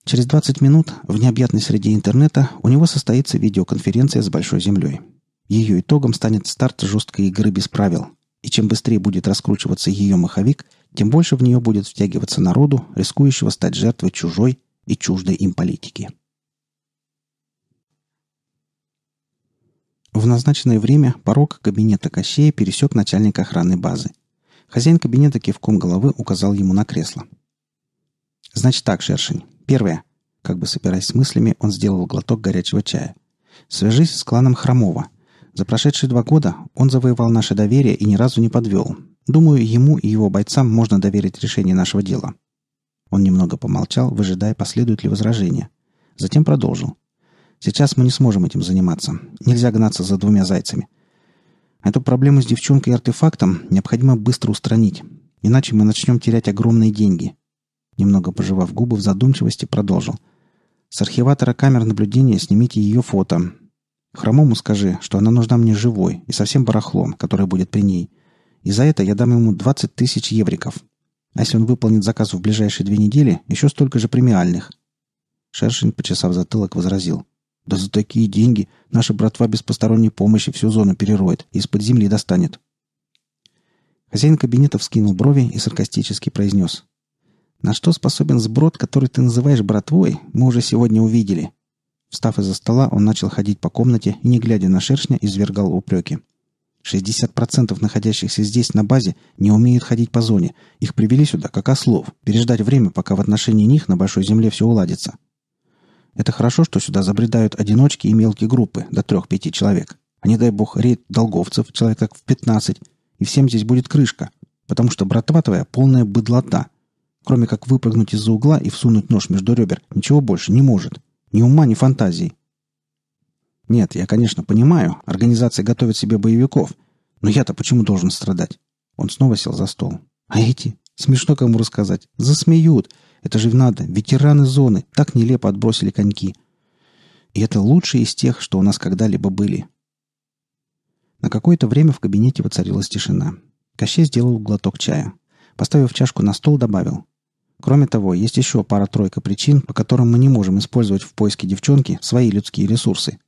Через 20 минут в необъятной среде интернета у него состоится видеоконференция с Большой Землей. Ее итогом станет старт жесткой игры без правил, и чем быстрее будет раскручиваться ее маховик, тем больше в нее будет втягиваться народу, рискующего стать жертвой чужой и чуждой им политики. В назначенное время порог кабинета Кощея пересек начальник охраны базы. Хозяин кабинета кивком головы указал ему на кресло. «Значит так, Шершень. Первое. Как бы собираясь с мыслями, он сделал глоток горячего чая. Свяжись с кланом Хромова. За прошедшие два года он завоевал наше доверие и ни разу не подвел. Думаю, ему и его бойцам можно доверить решение нашего дела». Он немного помолчал, выжидая, последуют ли возражения. Затем продолжил. «Сейчас мы не сможем этим заниматься. Нельзя гнаться за двумя зайцами. А эту проблему с девчонкой и артефактом необходимо быстро устранить, иначе мы начнем терять огромные деньги». Немного пожевав губы в задумчивости, продолжил. «С архиватора камер наблюдения снимите ее фото, Хромому скажи, что она нужна мне живой и совсем барахлом, который будет при ней. И за это я дам ему 20 тысяч евриков. А если он выполнит заказ в ближайшие две недели, еще столько же премиальных». Шершень, почесав затылок, возразил. «Да за такие деньги наша братва без посторонней помощи всю зону перероет и из-под земли достанет». Хозяин кабинета вскинул брови и саркастически произнес. «На что способен сброд, который ты называешь братвой, мы уже сегодня увидели. Встав из-за стола, он начал ходить по комнате и, не глядя на шершня, извергал упреки. 60% находящихся здесь на базе не умеют ходить по зоне. Их привели сюда как ослов, переждать время, пока в отношении них на Большой Земле все уладится. Это хорошо, что сюда забредают одиночки и мелкие группы, до 3-5 человек. А не дай бог рейд долговцев, человек как в 15, и всем здесь будет крышка, потому что братва твоя полная быдлота. Кроме как выпрыгнуть из-за угла и всунуть нож между ребер, ничего больше не может. Ни ума, ни фантазии. Нет, я, конечно, понимаю, организация готовит себе боевиков. Но я-то почему должен страдать? Он снова сел за стол. А эти? Смешно кому рассказать. Засмеют. Это же надо. Ветераны зоны. Так нелепо отбросили коньки. И это лучшие из тех, что у нас когда-либо были. На какое-то время в кабинете воцарилась тишина. Кощей сделал глоток чая. Поставив чашку на стол, добавил. Кроме того, есть еще пара-тройка причин, по которым мы не можем использовать в поиске девчонки свои людские ресурсы.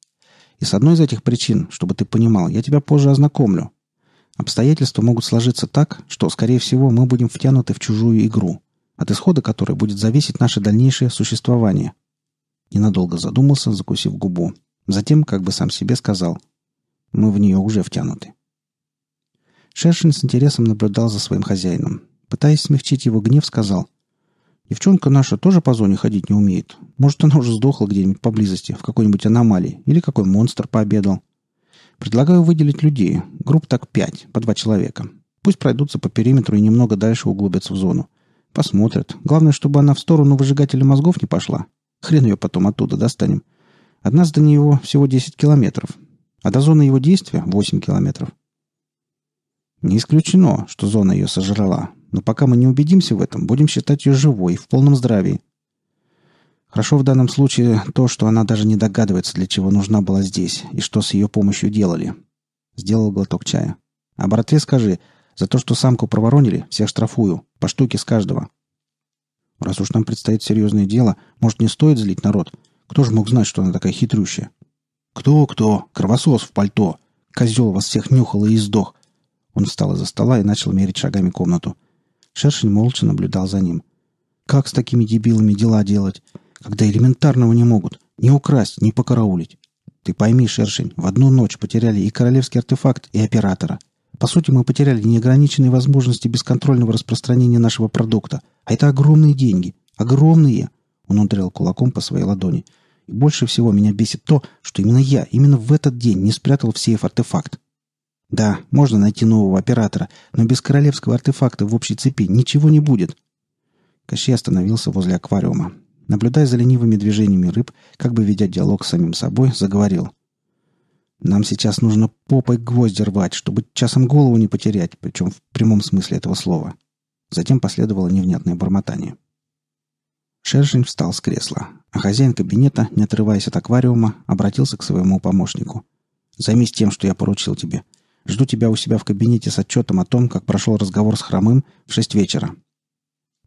И с одной из этих причин, чтобы ты понимал, я тебя позже ознакомлю. Обстоятельства могут сложиться так, что, скорее всего, мы будем втянуты в чужую игру, от исхода которой будет зависеть наше дальнейшее существование. Ненадолго задумался, закусив губу. Затем, как бы сам себе сказал, мы в нее уже втянуты. Шершень с интересом наблюдал за своим хозяином. Пытаясь смягчить его гнев, сказал – Девчонка наша тоже по зоне ходить не умеет. Может, она уже сдохла где-нибудь поблизости, в какой-нибудь аномалии, или какой монстр пообедал. Предлагаю выделить людей. Групп так пять, по два человека. Пусть пройдутся по периметру и немного дальше углубятся в зону. Посмотрят. Главное, чтобы она в сторону выжигателя мозгов не пошла. Хрен ее потом оттуда достанем. От нас до него всего 10 километров. А до зоны его действия 8 километров. Не исключено, что зона ее сожрала, но пока мы не убедимся в этом, будем считать ее живой, в полном здравии. Хорошо в данном случае то, что она даже не догадывается, для чего нужна была здесь и что с ее помощью делали. Сделал глоток чая. А братве скажи, за то, что самку проворонили, всех штрафую, по штуке с каждого. Раз уж нам предстоит серьезное дело, может, не стоит злить народ? Кто же мог знать, что она такая хитрющая? Кто-кто? Кровосос в пальто. Козел вас всех нюхал и издох. Он встал из-за стола и начал мерить шагами комнату. — Шершень молча наблюдал за ним. «Как с такими дебилами дела делать, когда элементарного не могут? Не украсть, не покараулить. Ты пойми, Шершень, в одну ночь потеряли и королевский артефакт, и оператора. По сути, мы потеряли неограниченные возможности бесконтрольного распространения нашего продукта. А это огромные деньги. Огромные!» Он ударил кулаком по своей ладони. «И больше всего меня бесит то, что именно я, именно в этот день не спрятал в сейф артефакт. Да, можно найти нового оператора, но без королевского артефакта в общей цепи ничего не будет. Кощей остановился возле аквариума. Наблюдая за ленивыми движениями рыб, как бы ведя диалог с самим собой, заговорил. «Нам сейчас нужно попой гвозди рвать, чтобы часом голову не потерять, причем в прямом смысле этого слова». Затем последовало невнятное бормотание. Шершень встал с кресла, а хозяин кабинета, не отрываясь от аквариума, обратился к своему помощнику. «Займись тем, что я поручил тебе. Жду тебя у себя в кабинете с отчетом о том, как прошел разговор с Хромым в шесть вечера.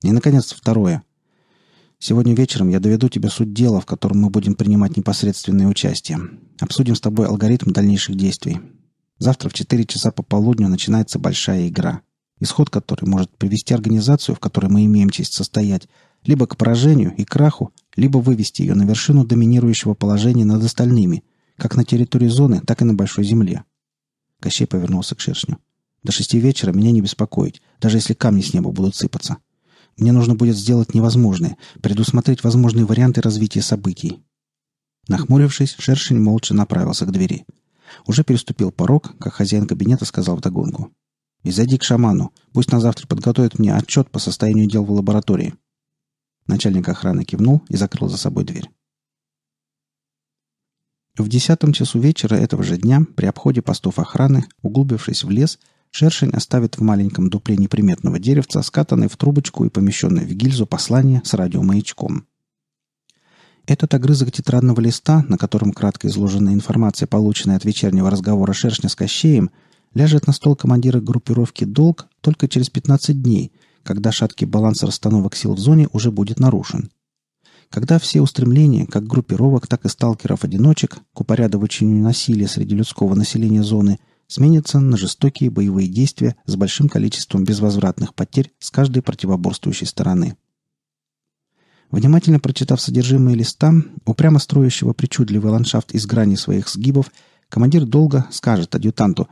И, наконец, второе. Сегодня вечером я доведу тебе суть дела, в котором мы будем принимать непосредственное участие. Обсудим с тобой алгоритм дальнейших действий. Завтра в 4 часа по полудню начинается большая игра, исход которой может привести организацию, в которой мы имеем честь состоять, либо к поражению и краху, либо вывести ее на вершину доминирующего положения над остальными, как на территории зоны, так и на большой земле. Кощей повернулся к шершню. «До шести вечера меня не беспокоить, даже если камни с неба будут сыпаться. Мне нужно будет сделать невозможное, предусмотреть возможные варианты развития событий». Нахмурившись, шершень молча направился к двери. Уже переступил порог, как хозяин кабинета сказал вдогонку. «И зайди к шаману. Пусть на завтра подготовит мне отчет по состоянию дел в лаборатории». Начальник охраны кивнул и закрыл за собой дверь. В десятом часу вечера этого же дня, при обходе постов охраны, углубившись в лес, шершень оставит в маленьком дупле неприметного деревца скатанное в трубочку и помещенное в гильзу послание с радиомаячком. Этот огрызок тетрадного листа, на котором кратко изложена информация, полученная от вечернего разговора шершня с Кощеем, ляжет на стол командира группировки «Долг» только через 15 дней, когда шаткий баланс расстановок сил в зоне уже будет нарушен когда все устремления, как группировок, так и сталкеров-одиночек, к упорядочению насилия среди людского населения зоны, сменятся на жестокие боевые действия с большим количеством безвозвратных потерь с каждой противоборствующей стороны. Внимательно прочитав содержимое листа, упрямо строящего причудливый ландшафт из грани своих сгибов, командир долго скажет адъютанту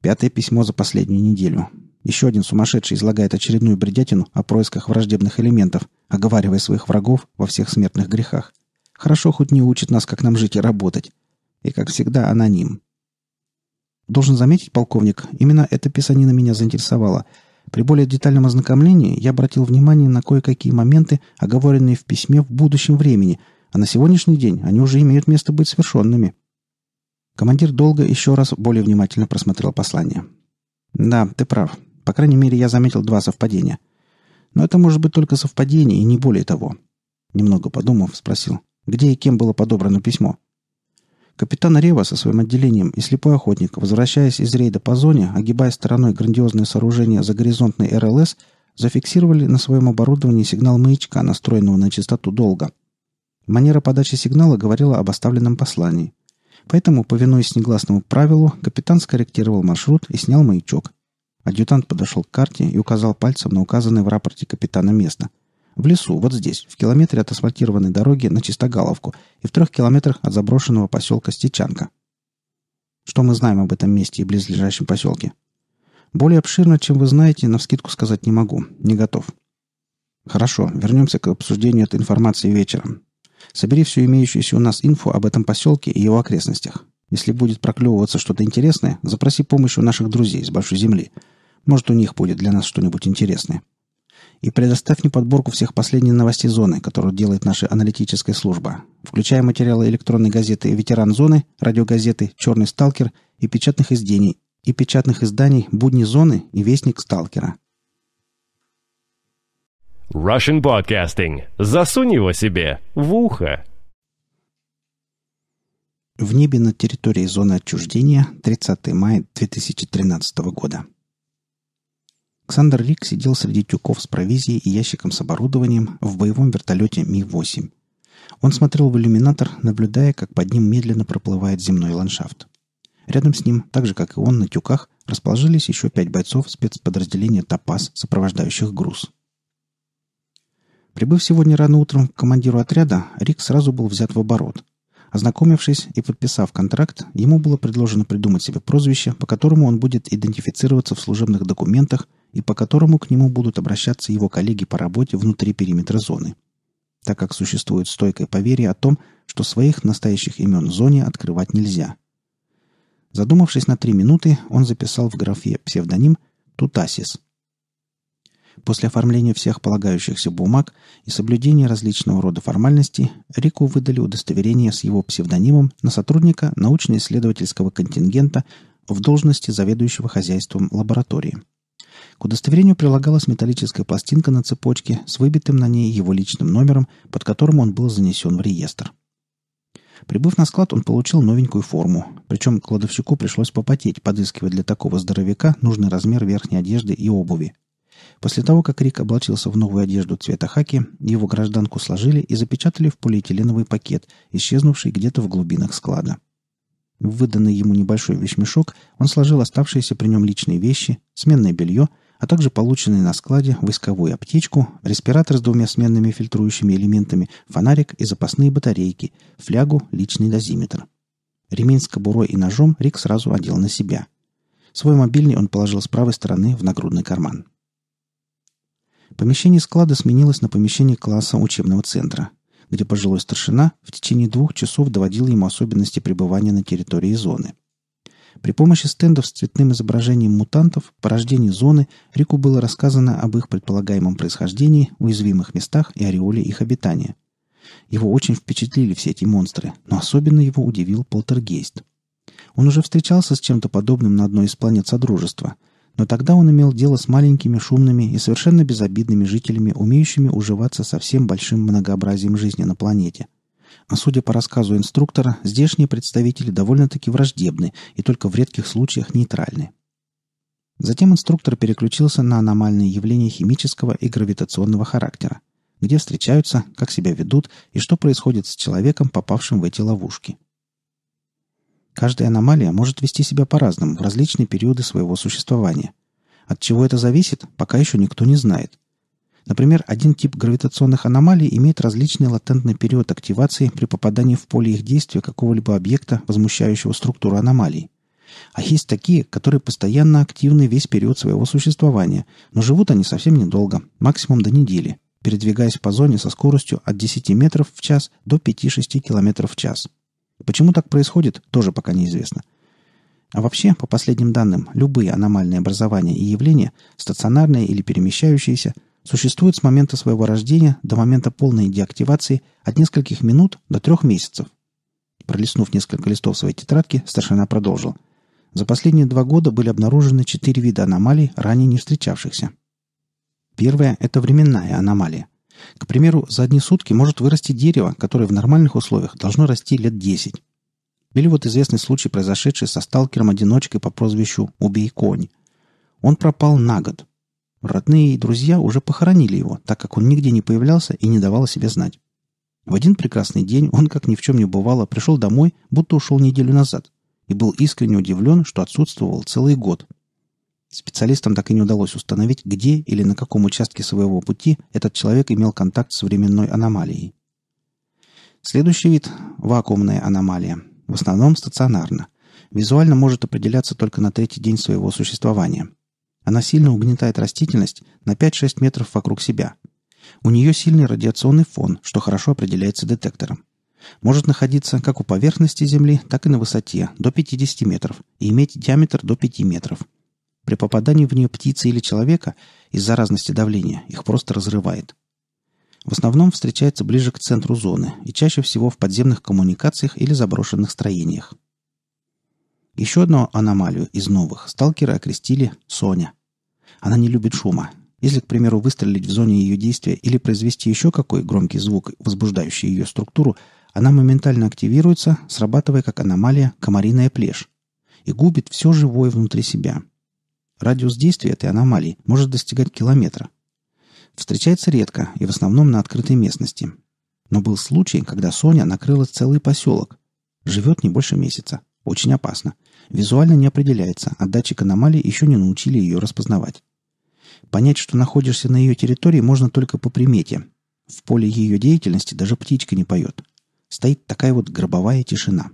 «Пятое письмо за последнюю неделю. Еще один сумасшедший излагает очередную бредятину о происках враждебных элементов, оговаривая своих врагов во всех смертных грехах. Хорошо хоть не учит нас, как нам жить и работать. И, как всегда, аноним. Должен заметить, полковник, именно эта писанина меня заинтересовала. При более детальном ознакомлении я обратил внимание на кое-какие моменты, оговоренные в письме в будущем времени, а на сегодняшний день они уже имеют место быть совершенными. Командир долго еще раз более внимательно просмотрел послание. «Да, ты прав. По крайней мере, я заметил два совпадения. Но это может быть только совпадение и не более того. Немного подумав, спросил, где и кем было подобрано письмо. Капитан Рева со своим отделением и слепой охотник, возвращаясь из рейда по зоне, огибая стороной грандиозное сооружение за горизонтной РЛС, зафиксировали на своем оборудовании сигнал маячка, настроенного на частоту долга. Манера подачи сигнала говорила об оставленном послании. Поэтому, повинуясь негласному правилу, капитан скорректировал маршрут и снял маячок. Адъютант подошел к карте и указал пальцем на указанное в рапорте капитана место. В лесу, вот здесь, в километре от асфальтированной дороги на Чистогаловку и в трех километрах от заброшенного поселка Стечанка. Что мы знаем об этом месте и близлежащем поселке? Более обширно, чем вы знаете, навскидку сказать не могу. Не готов. Хорошо, вернемся к обсуждению этой информации вечером. Собери всю имеющуюся у нас инфу об этом поселке и его окрестностях. Если будет проклевываться что-то интересное, запроси помощь у наших друзей с Большой Земли – может, у них будет для нас что-нибудь интересное. И предоставь мне подборку всех последних новостей зоны, которую делает наша аналитическая служба, включая материалы электронной газеты «Ветеран зоны», радиогазеты «Черный сталкер» и печатных изданий, и печатных изданий «Будни зоны» и «Вестник сталкера». Russian Podcasting. Засунь его себе в ухо. В небе над территорией зоны отчуждения 30 мая 2013 года. Александр Рик сидел среди тюков с провизией и ящиком с оборудованием в боевом вертолете Ми-8. Он смотрел в иллюминатор, наблюдая, как под ним медленно проплывает земной ландшафт. Рядом с ним, так же как и он на тюках, расположились еще пять бойцов спецподразделения «Топаз», сопровождающих груз. Прибыв сегодня рано утром к командиру отряда, Рик сразу был взят в оборот. Ознакомившись и подписав контракт, ему было предложено придумать себе прозвище, по которому он будет идентифицироваться в служебных документах и по которому к нему будут обращаться его коллеги по работе внутри периметра зоны, так как существует стойкое поверье о том, что своих настоящих имен зоне открывать нельзя. Задумавшись на три минуты, он записал в графе псевдоним «Тутасис». После оформления всех полагающихся бумаг и соблюдения различного рода формальностей Рику выдали удостоверение с его псевдонимом на сотрудника научно-исследовательского контингента в должности заведующего хозяйством лаборатории – к удостоверению прилагалась металлическая пластинка на цепочке с выбитым на ней его личным номером, под которым он был занесен в реестр. Прибыв на склад, он получил новенькую форму, причем кладовщику пришлось попотеть, подыскивая для такого здоровяка нужный размер верхней одежды и обуви. После того, как Рик облачился в новую одежду цвета хаки, его гражданку сложили и запечатали в полиэтиленовый пакет, исчезнувший где-то в глубинах склада. В выданный ему небольшой вещмешок он сложил оставшиеся при нем личные вещи, сменное белье – а также полученный на складе войсковую аптечку, респиратор с двумя сменными фильтрующими элементами, фонарик и запасные батарейки, флягу, личный дозиметр. Ремень с кобурой и ножом Рик сразу одел на себя. Свой мобильный он положил с правой стороны в нагрудный карман. Помещение склада сменилось на помещение класса учебного центра, где пожилой старшина в течение двух часов доводил ему особенности пребывания на территории зоны – при помощи стендов с цветным изображением мутантов, порождений зоны, Рику было рассказано об их предполагаемом происхождении, уязвимых местах и ореоле их обитания. Его очень впечатлили все эти монстры, но особенно его удивил полтергейст. Он уже встречался с чем-то подобным на одной из планет Содружества, но тогда он имел дело с маленькими, шумными и совершенно безобидными жителями, умеющими уживаться со всем большим многообразием жизни на планете – а судя по рассказу инструктора, здешние представители довольно-таки враждебны и только в редких случаях нейтральны. Затем инструктор переключился на аномальные явления химического и гравитационного характера. Где встречаются, как себя ведут и что происходит с человеком, попавшим в эти ловушки. Каждая аномалия может вести себя по-разному в различные периоды своего существования. От чего это зависит, пока еще никто не знает – Например, один тип гравитационных аномалий имеет различный латентный период активации при попадании в поле их действия какого-либо объекта, возмущающего структуру аномалий. А есть такие, которые постоянно активны весь период своего существования, но живут они совсем недолго, максимум до недели, передвигаясь по зоне со скоростью от 10 метров в час до 5-6 километров в час. Почему так происходит, тоже пока неизвестно. А вообще, по последним данным, любые аномальные образования и явления, стационарные или перемещающиеся – существует с момента своего рождения до момента полной деактивации от нескольких минут до трех месяцев. Пролистнув несколько листов своей тетрадки, старшина продолжил. За последние два года были обнаружены четыре вида аномалий, ранее не встречавшихся. Первая – это временная аномалия. К примеру, за одни сутки может вырасти дерево, которое в нормальных условиях должно расти лет 10. Или вот известный случай, произошедший со сталкером-одиночкой по прозвищу «Убей конь». Он пропал на год, Родные и друзья уже похоронили его, так как он нигде не появлялся и не давал о себе знать. В один прекрасный день он, как ни в чем не бывало, пришел домой, будто ушел неделю назад, и был искренне удивлен, что отсутствовал целый год. Специалистам так и не удалось установить, где или на каком участке своего пути этот человек имел контакт с временной аномалией. Следующий вид – вакуумная аномалия, в основном стационарно. Визуально может определяться только на третий день своего существования. Она сильно угнетает растительность на 5-6 метров вокруг себя. У нее сильный радиационный фон, что хорошо определяется детектором. Может находиться как у поверхности Земли, так и на высоте, до 50 метров, и иметь диаметр до 5 метров. При попадании в нее птицы или человека из-за разности давления их просто разрывает. В основном встречается ближе к центру зоны и чаще всего в подземных коммуникациях или заброшенных строениях. Еще одну аномалию из новых сталкеры окрестили «Соня». Она не любит шума. Если, к примеру, выстрелить в зоне ее действия или произвести еще какой громкий звук, возбуждающий ее структуру, она моментально активируется, срабатывая как аномалия комариная плешь и губит все живое внутри себя. Радиус действия этой аномалии может достигать километра. Встречается редко и в основном на открытой местности. Но был случай, когда Соня накрыла целый поселок. Живет не больше месяца. Очень опасно. Визуально не определяется, а датчик аномалии еще не научили ее распознавать. Понять, что находишься на ее территории, можно только по примете. В поле ее деятельности даже птичка не поет. Стоит такая вот гробовая тишина.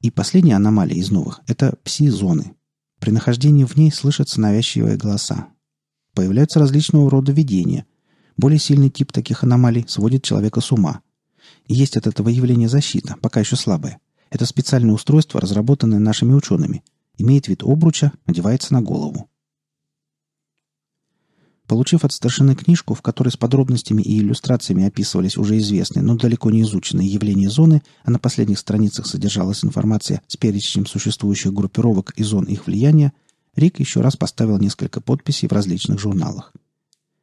И последняя аномалия из новых – это пси-зоны. При нахождении в ней слышатся навязчивые голоса. Появляются различного рода видения. Более сильный тип таких аномалий сводит человека с ума. есть от этого явления защита, пока еще слабая. Это специальное устройство, разработанное нашими учеными. Имеет вид обруча, надевается на голову. Получив от старшины книжку, в которой с подробностями и иллюстрациями описывались уже известные, но далеко не изученные явления зоны, а на последних страницах содержалась информация с перечнем существующих группировок и зон их влияния, Рик еще раз поставил несколько подписей в различных журналах.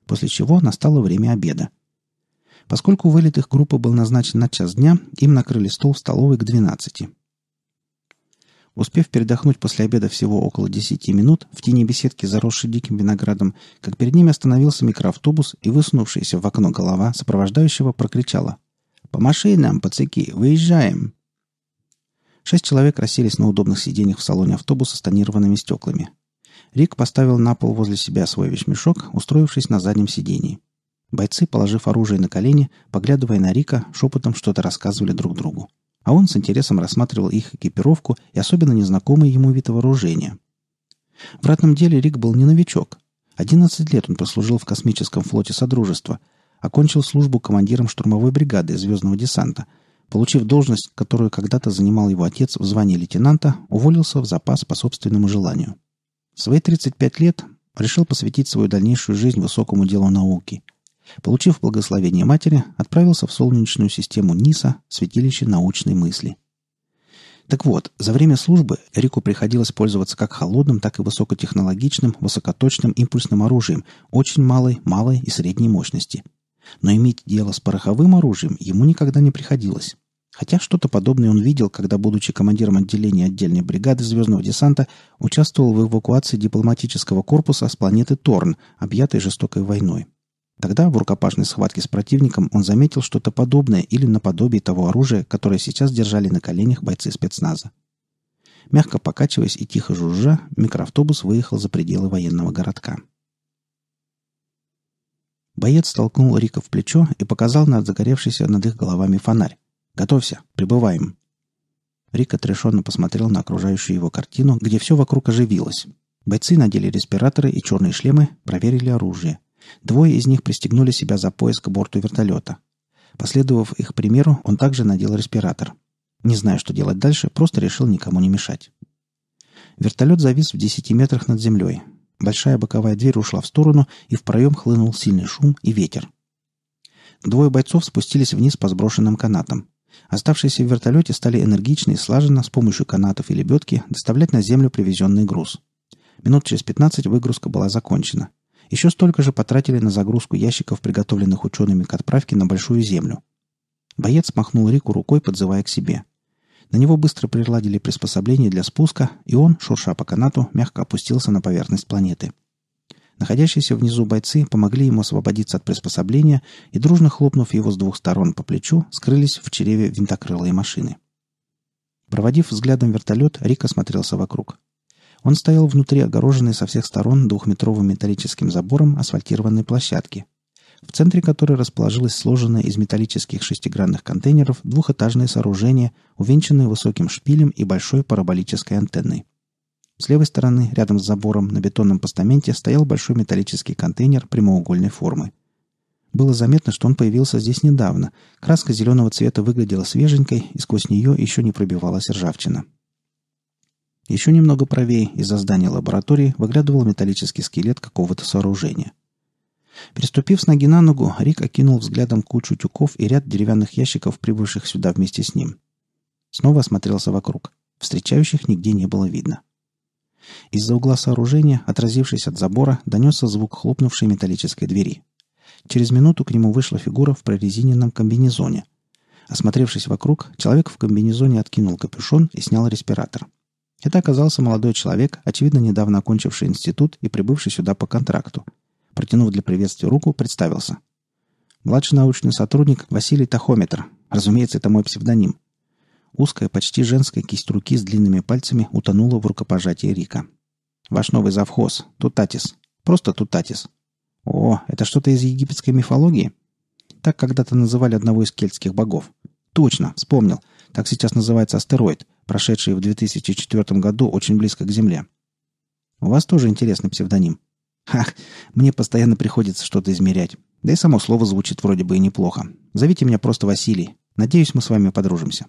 После чего настало время обеда. Поскольку вылет их группы был назначен на час дня, им накрыли стол в столовой к 12. Успев передохнуть после обеда всего около десяти минут в тени беседки, заросшей диким виноградом, как перед ними остановился микроавтобус, и высунувшаяся в окно голова сопровождающего прокричала. «По машинам, пацаки, выезжаем!» Шесть человек расселись на удобных сиденьях в салоне автобуса с тонированными стеклами. Рик поставил на пол возле себя свой вещмешок, устроившись на заднем сидении. Бойцы, положив оружие на колени, поглядывая на Рика, шепотом что-то рассказывали друг другу а он с интересом рассматривал их экипировку и особенно незнакомый ему вид вооружения. В ратном деле Рик был не новичок. 11 лет он прослужил в космическом флоте Содружества, окончил службу командиром штурмовой бригады Звездного десанта, получив должность, которую когда-то занимал его отец в звании лейтенанта, уволился в запас по собственному желанию. В свои 35 лет решил посвятить свою дальнейшую жизнь высокому делу науки. Получив благословение матери, отправился в солнечную систему Ниса, святилище научной мысли. Так вот, за время службы Рику приходилось пользоваться как холодным, так и высокотехнологичным, высокоточным импульсным оружием очень малой, малой и средней мощности. Но иметь дело с пороховым оружием ему никогда не приходилось. Хотя что-то подобное он видел, когда, будучи командиром отделения отдельной бригады звездного десанта, участвовал в эвакуации дипломатического корпуса с планеты Торн, объятой жестокой войной. Тогда в рукопашной схватке с противником он заметил что-то подобное или наподобие того оружия, которое сейчас держали на коленях бойцы спецназа. Мягко покачиваясь и тихо жужжа, микроавтобус выехал за пределы военного городка. Боец толкнул Рика в плечо и показал на загоревшийся над их головами фонарь. «Готовься, прибываем!» Рик отрешенно посмотрел на окружающую его картину, где все вокруг оживилось. Бойцы надели респираторы и черные шлемы, проверили оружие – Двое из них пристегнули себя за пояс к борту вертолета. Последовав их примеру, он также надел респиратор. Не зная, что делать дальше, просто решил никому не мешать. Вертолет завис в 10 метрах над землей. Большая боковая дверь ушла в сторону, и в проем хлынул сильный шум и ветер. Двое бойцов спустились вниз по сброшенным канатам. Оставшиеся в вертолете стали энергично и слаженно с помощью канатов и лебедки доставлять на землю привезенный груз. Минут через 15 выгрузка была закончена. Еще столько же потратили на загрузку ящиков, приготовленных учеными к отправке на Большую Землю. Боец махнул Рику рукой, подзывая к себе. На него быстро приладили приспособление для спуска, и он, шурша по канату, мягко опустился на поверхность планеты. Находящиеся внизу бойцы помогли ему освободиться от приспособления и, дружно хлопнув его с двух сторон по плечу, скрылись в чреве винтокрылой машины. Проводив взглядом вертолет, Рик осмотрелся вокруг. Он стоял внутри огороженной со всех сторон двухметровым металлическим забором асфальтированной площадки, в центре которой расположилось сложенное из металлических шестигранных контейнеров двухэтажное сооружение, увенчанное высоким шпилем и большой параболической антенной. С левой стороны, рядом с забором, на бетонном постаменте стоял большой металлический контейнер прямоугольной формы. Было заметно, что он появился здесь недавно. Краска зеленого цвета выглядела свеженькой, и сквозь нее еще не пробивалась ржавчина. Еще немного правее из-за здания лаборатории выглядывал металлический скелет какого-то сооружения. Переступив с ноги на ногу, Рик окинул взглядом кучу тюков и ряд деревянных ящиков, прибывших сюда вместе с ним. Снова осмотрелся вокруг. Встречающих нигде не было видно. Из-за угла сооружения, отразившись от забора, донесся звук хлопнувшей металлической двери. Через минуту к нему вышла фигура в прорезиненном комбинезоне. Осмотревшись вокруг, человек в комбинезоне откинул капюшон и снял респиратор. Это оказался молодой человек, очевидно, недавно окончивший институт и прибывший сюда по контракту. Протянув для приветствия руку, представился. Младший научный сотрудник Василий Тахометр. Разумеется, это мой псевдоним. Узкая, почти женская кисть руки с длинными пальцами утонула в рукопожатии Рика. «Ваш новый завхоз. Тутатис. Просто Тутатис. О, это что-то из египетской мифологии?» Так когда-то называли одного из кельтских богов. Точно, вспомнил так сейчас называется астероид, прошедший в 2004 году очень близко к Земле. У вас тоже интересный псевдоним. Ах, мне постоянно приходится что-то измерять. Да и само слово звучит вроде бы и неплохо. Зовите меня просто Василий. Надеюсь, мы с вами подружимся.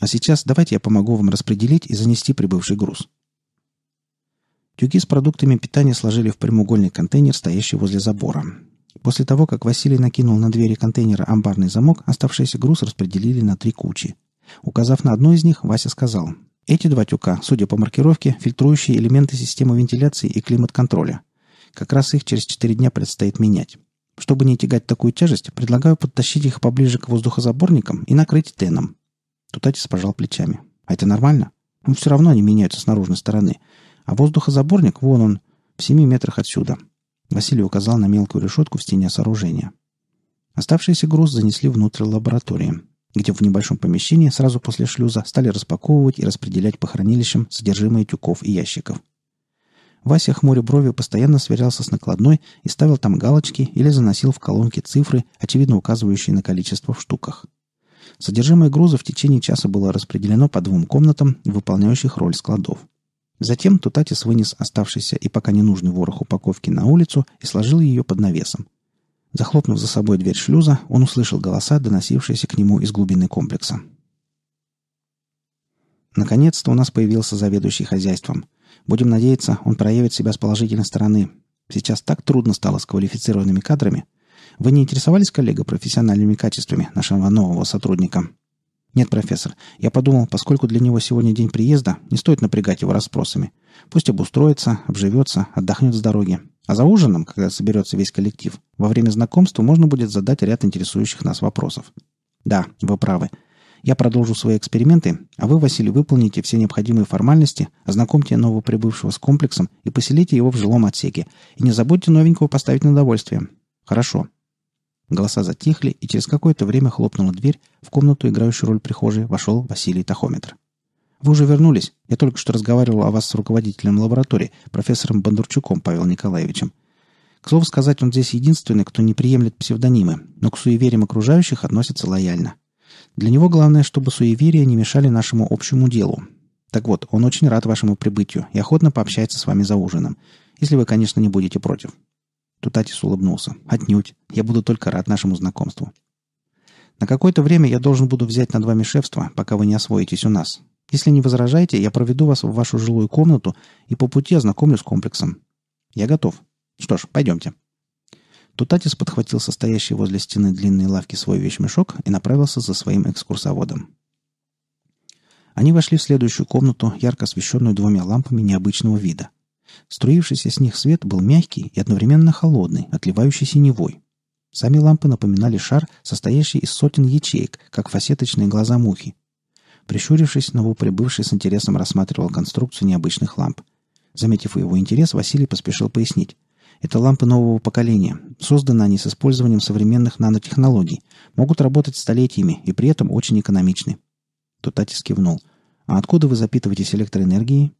А сейчас давайте я помогу вам распределить и занести прибывший груз. Тюки с продуктами питания сложили в прямоугольный контейнер, стоящий возле забора. После того, как Василий накинул на двери контейнера амбарный замок, оставшийся груз распределили на три кучи. Указав на одну из них, Вася сказал, «Эти два тюка, судя по маркировке, фильтрующие элементы системы вентиляции и климат-контроля. Как раз их через четыре дня предстоит менять. Чтобы не тягать такую тяжесть, предлагаю подтащить их поближе к воздухозаборникам и накрыть теном». Тутатис пожал плечами. «А это нормально? Но ну, все равно они меняются с наружной стороны. А воздухозаборник, вон он, в семи метрах отсюда». Василий указал на мелкую решетку в стене сооружения. Оставшийся груз занесли внутрь лаборатории где в небольшом помещении сразу после шлюза стали распаковывать и распределять по хранилищам содержимое тюков и ящиков. Вася хмуря брови постоянно сверялся с накладной и ставил там галочки или заносил в колонки цифры, очевидно указывающие на количество в штуках. Содержимое груза в течение часа было распределено по двум комнатам, выполняющих роль складов. Затем Тутатис вынес оставшийся и пока ненужный ворох упаковки на улицу и сложил ее под навесом. Захлопнув за собой дверь шлюза, он услышал голоса, доносившиеся к нему из глубины комплекса. Наконец-то у нас появился заведующий хозяйством. Будем надеяться, он проявит себя с положительной стороны. Сейчас так трудно стало с квалифицированными кадрами. Вы не интересовались, коллега, профессиональными качествами нашего нового сотрудника? Нет, профессор. Я подумал, поскольку для него сегодня день приезда, не стоит напрягать его расспросами. Пусть обустроится, обживется, отдохнет с дороги. А за ужином, когда соберется весь коллектив, во время знакомства можно будет задать ряд интересующих нас вопросов. Да, вы правы. Я продолжу свои эксперименты, а вы, Василий, выполните все необходимые формальности, ознакомьте нового прибывшего с комплексом и поселите его в жилом отсеке. И не забудьте новенького поставить на довольствие. Хорошо. Голоса затихли, и через какое-то время хлопнула дверь, в комнату, играющую роль прихожей, вошел Василий Тахометр. Вы уже вернулись? Я только что разговаривал о вас с руководителем лаборатории, профессором Бондарчуком Павел Николаевичем. К слову сказать, он здесь единственный, кто не приемлет псевдонимы, но к суевериям окружающих относится лояльно. Для него главное, чтобы суеверия не мешали нашему общему делу. Так вот, он очень рад вашему прибытию и охотно пообщается с вами за ужином, если вы, конечно, не будете против». Тутатис улыбнулся. «Отнюдь. Я буду только рад нашему знакомству». «На какое-то время я должен буду взять над вами шефство, пока вы не освоитесь у нас. Если не возражаете, я проведу вас в вашу жилую комнату и по пути ознакомлю с комплексом. Я готов. Что ж, пойдемте». Тутатис подхватил состоящий возле стены длинной лавки свой вещмешок и направился за своим экскурсоводом. Они вошли в следующую комнату, ярко освещенную двумя лампами необычного вида. Струившийся с них свет был мягкий и одновременно холодный, отливающий синевой. Сами лампы напоминали шар, состоящий из сотен ячеек, как фасеточные глаза мухи. Прищурившись, новоприбывший с интересом рассматривал конструкцию необычных ламп. Заметив его интерес, Василий поспешил пояснить. Это лампы нового поколения. Созданы они с использованием современных нанотехнологий. Могут работать столетиями и при этом очень экономичны. Тутатис кивнул. «А откуда вы запитываетесь электроэнергией?»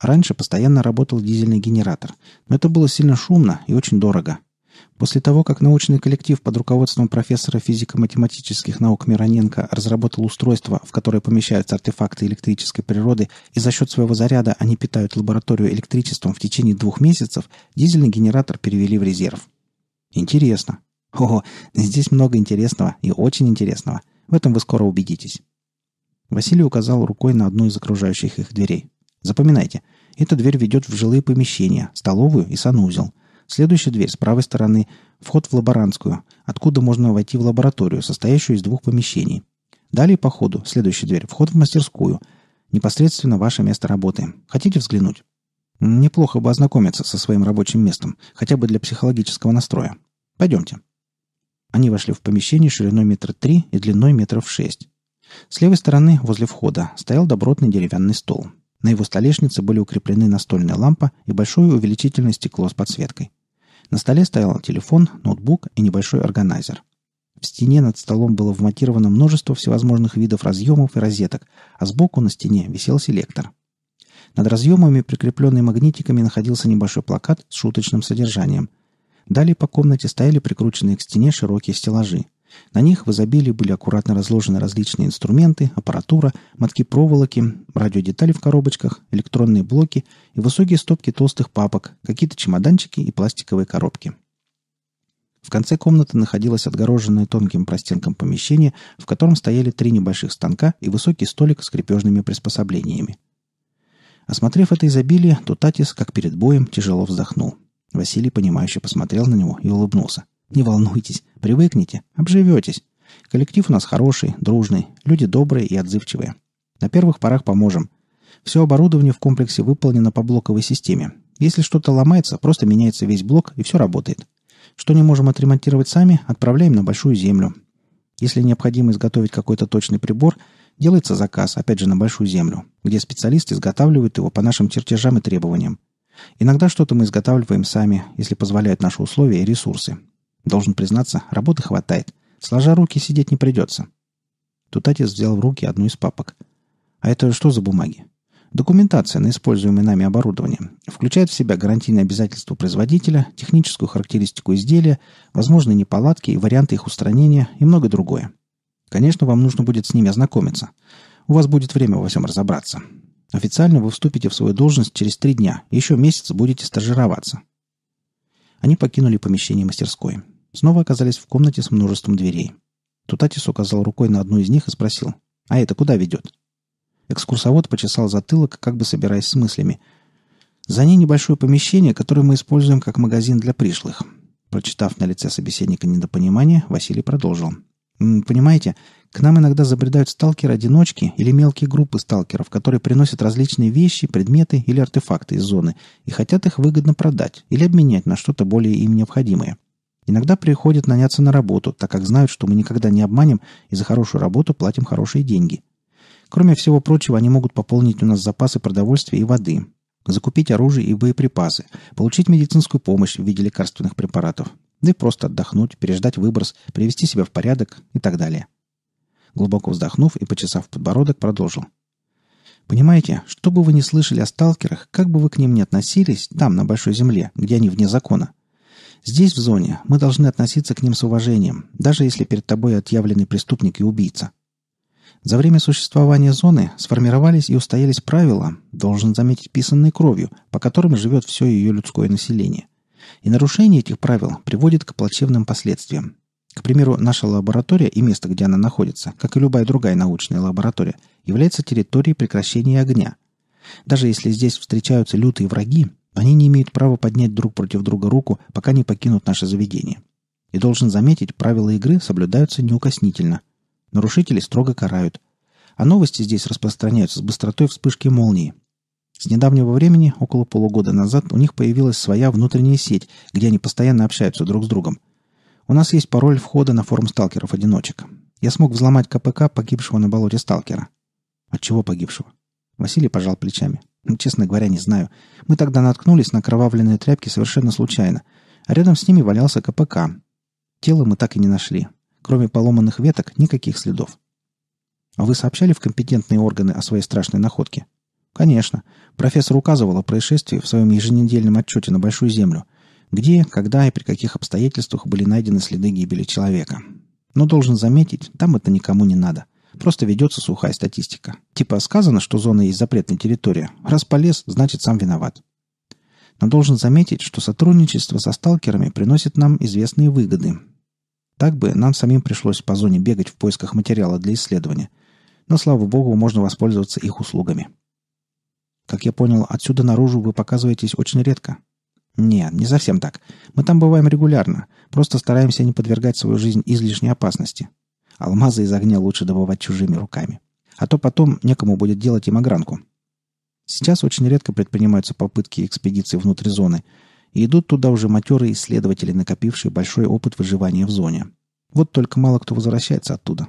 Раньше постоянно работал дизельный генератор, но это было сильно шумно и очень дорого. После того, как научный коллектив под руководством профессора физико-математических наук Мироненко разработал устройство, в которое помещаются артефакты электрической природы, и за счет своего заряда они питают лабораторию электричеством в течение двух месяцев, дизельный генератор перевели в резерв. Интересно. Ого, здесь много интересного и очень интересного. В этом вы скоро убедитесь. Василий указал рукой на одну из окружающих их дверей. Запоминайте, эта дверь ведет в жилые помещения, столовую и санузел – Следующая дверь с правой стороны – вход в лаборантскую, откуда можно войти в лабораторию, состоящую из двух помещений. Далее по ходу, следующая дверь – вход в мастерскую. Непосредственно ваше место работы. Хотите взглянуть? Неплохо бы ознакомиться со своим рабочим местом, хотя бы для психологического настроя. Пойдемте. Они вошли в помещение шириной метр три и длиной метров шесть. С левой стороны, возле входа, стоял добротный деревянный стол – на его столешнице были укреплены настольная лампа и большое увеличительное стекло с подсветкой. На столе стоял телефон, ноутбук и небольшой органайзер. В стене над столом было вмонтировано множество всевозможных видов разъемов и розеток, а сбоку на стене висел селектор. Над разъемами, прикрепленный магнитиками, находился небольшой плакат с шуточным содержанием. Далее по комнате стояли прикрученные к стене широкие стеллажи. На них в изобилии были аккуратно разложены различные инструменты, аппаратура, мотки проволоки, радиодетали в коробочках, электронные блоки и высокие стопки толстых папок, какие-то чемоданчики и пластиковые коробки. В конце комнаты находилось отгороженное тонким простенком помещение, в котором стояли три небольших станка и высокий столик с крепежными приспособлениями. Осмотрев это изобилие, Тутатис, как перед боем, тяжело вздохнул. Василий, понимающе посмотрел на него и улыбнулся. Не волнуйтесь, привыкнете, обживетесь. Коллектив у нас хороший, дружный, люди добрые и отзывчивые. На первых порах поможем. Все оборудование в комплексе выполнено по блоковой системе. Если что-то ломается, просто меняется весь блок и все работает. Что не можем отремонтировать сами, отправляем на большую землю. Если необходимо изготовить какой-то точный прибор, делается заказ, опять же, на большую землю, где специалисты изготавливают его по нашим чертежам и требованиям. Иногда что-то мы изготавливаем сами, если позволяют наши условия и ресурсы, Должен признаться, работы хватает. Сложа руки сидеть не придется. Тут отец взял в руки одну из папок. А это что за бумаги? Документация на используемое нами оборудование включает в себя гарантийные обязательства производителя, техническую характеристику изделия, возможные неполадки и варианты их устранения и многое другое. Конечно, вам нужно будет с ними ознакомиться. У вас будет время во всем разобраться. Официально вы вступите в свою должность через три дня. Еще месяц будете стажироваться. Они покинули помещение мастерской. Снова оказались в комнате с множеством дверей. Тутатис указал рукой на одну из них и спросил. «А это куда ведет?» Экскурсовод почесал затылок, как бы собираясь с мыслями. «За ней небольшое помещение, которое мы используем как магазин для пришлых». Прочитав на лице собеседника недопонимание, Василий продолжил. «Понимаете, к нам иногда забредают сталкеры-одиночки или мелкие группы сталкеров, которые приносят различные вещи, предметы или артефакты из зоны и хотят их выгодно продать или обменять на что-то более им необходимое. Иногда приходят наняться на работу, так как знают, что мы никогда не обманем и за хорошую работу платим хорошие деньги. Кроме всего прочего, они могут пополнить у нас запасы продовольствия и воды, закупить оружие и боеприпасы, получить медицинскую помощь в виде лекарственных препаратов, да и просто отдохнуть, переждать выброс, привести себя в порядок и так далее. Глубоко вздохнув и почесав подбородок, продолжил. Понимаете, что бы вы ни слышали о сталкерах, как бы вы к ним ни относились, там, на Большой Земле, где они вне закона – Здесь, в зоне, мы должны относиться к ним с уважением, даже если перед тобой отъявленный преступник и убийца. За время существования зоны сформировались и устоялись правила, должен заметить писанные кровью, по которым живет все ее людское население. И нарушение этих правил приводит к плачевным последствиям. К примеру, наша лаборатория и место, где она находится, как и любая другая научная лаборатория, является территорией прекращения огня. Даже если здесь встречаются лютые враги, они не имеют права поднять друг против друга руку, пока не покинут наше заведение. И должен заметить, правила игры соблюдаются неукоснительно. Нарушители строго карают. А новости здесь распространяются с быстротой вспышки молнии. С недавнего времени, около полугода назад, у них появилась своя внутренняя сеть, где они постоянно общаются друг с другом. У нас есть пароль входа на форум сталкеров-одиночек. Я смог взломать КПК погибшего на болоте сталкера. От чего погибшего? Василий пожал плечами. Ну, честно говоря, не знаю. Мы тогда наткнулись на кровавленные тряпки совершенно случайно. А рядом с ними валялся КПК. Тело мы так и не нашли. Кроме поломанных веток, никаких следов. А вы сообщали в компетентные органы о своей страшной находке? Конечно. Профессор указывал о происшествии в своем еженедельном отчете на Большую Землю. Где, когда и при каких обстоятельствах были найдены следы гибели человека. Но должен заметить, там это никому не надо. Просто ведется сухая статистика. Типа сказано, что зона есть запретная территория. Раз полез, значит сам виноват. Но должен заметить, что сотрудничество со сталкерами приносит нам известные выгоды. Так бы нам самим пришлось по зоне бегать в поисках материала для исследования. Но, слава богу, можно воспользоваться их услугами. Как я понял, отсюда наружу вы показываетесь очень редко. Не, не совсем так. Мы там бываем регулярно. Просто стараемся не подвергать свою жизнь излишней опасности. Алмазы из огня лучше добывать чужими руками. А то потом некому будет делать им огранку. Сейчас очень редко предпринимаются попытки экспедиции внутрь зоны, и идут туда уже матерые исследователи, накопившие большой опыт выживания в зоне. Вот только мало кто возвращается оттуда.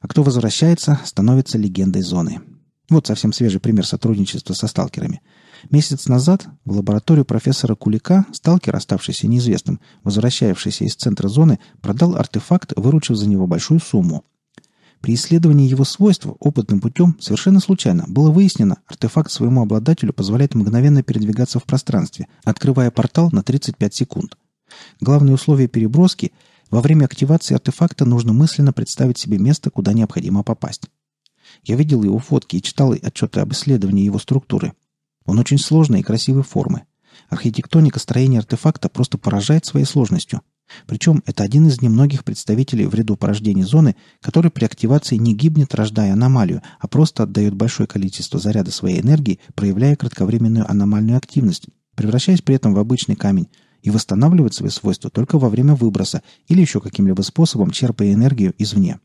А кто возвращается, становится легендой зоны. Вот совсем свежий пример сотрудничества со сталкерами – Месяц назад в лабораторию профессора Кулика сталкер, оставшийся неизвестным, возвращавшийся из центра зоны, продал артефакт, выручив за него большую сумму. При исследовании его свойств опытным путем совершенно случайно было выяснено, артефакт своему обладателю позволяет мгновенно передвигаться в пространстве, открывая портал на 35 секунд. Главное условие переброски – во время активации артефакта нужно мысленно представить себе место, куда необходимо попасть. Я видел его фотки и читал отчеты об исследовании его структуры. Он очень сложной и красивой формы. Архитектоника строения артефакта просто поражает своей сложностью. Причем это один из немногих представителей в ряду порождений зоны, который при активации не гибнет, рождая аномалию, а просто отдает большое количество заряда своей энергии, проявляя кратковременную аномальную активность, превращаясь при этом в обычный камень, и восстанавливает свои свойства только во время выброса или еще каким-либо способом, черпая энергию извне.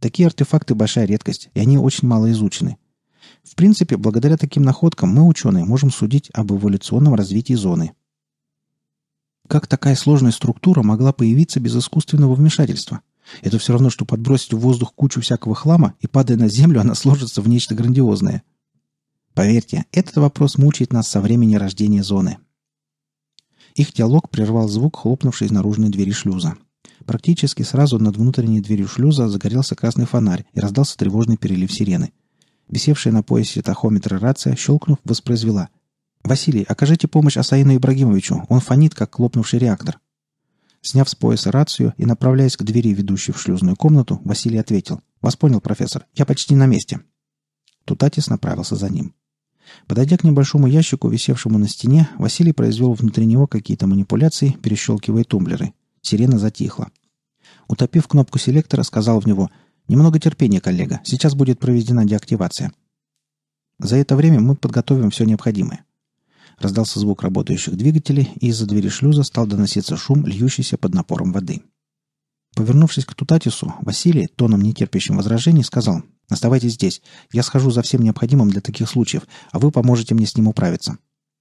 Такие артефакты – большая редкость, и они очень мало изучены. В принципе, благодаря таким находкам мы, ученые, можем судить об эволюционном развитии зоны. Как такая сложная структура могла появиться без искусственного вмешательства? Это все равно, что подбросить в воздух кучу всякого хлама, и, падая на землю, она сложится в нечто грандиозное. Поверьте, этот вопрос мучает нас со времени рождения зоны. Их диалог прервал звук, хлопнувший из наружной двери шлюза. Практически сразу над внутренней дверью шлюза загорелся красный фонарь и раздался тревожный перелив сирены. Висевшая на поясе тахометра рация, щелкнув, воспроизвела. «Василий, окажите помощь Асаину Ибрагимовичу. Он фонит, как хлопнувший реактор». Сняв с пояса рацию и направляясь к двери, ведущей в шлюзную комнату, Василий ответил. «Вас понял, профессор. Я почти на месте». Тутатис направился за ним. Подойдя к небольшому ящику, висевшему на стене, Василий произвел внутри него какие-то манипуляции, перещелкивая тумблеры. Сирена затихла. Утопив кнопку селектора, сказал в него – Немного терпения, коллега. Сейчас будет проведена деактивация. За это время мы подготовим все необходимое. Раздался звук работающих двигателей, и из-за двери шлюза стал доноситься шум, льющийся под напором воды. Повернувшись к Тутатису, Василий, тоном нетерпящим возражений, сказал «Оставайтесь здесь. Я схожу за всем необходимым для таких случаев, а вы поможете мне с ним управиться».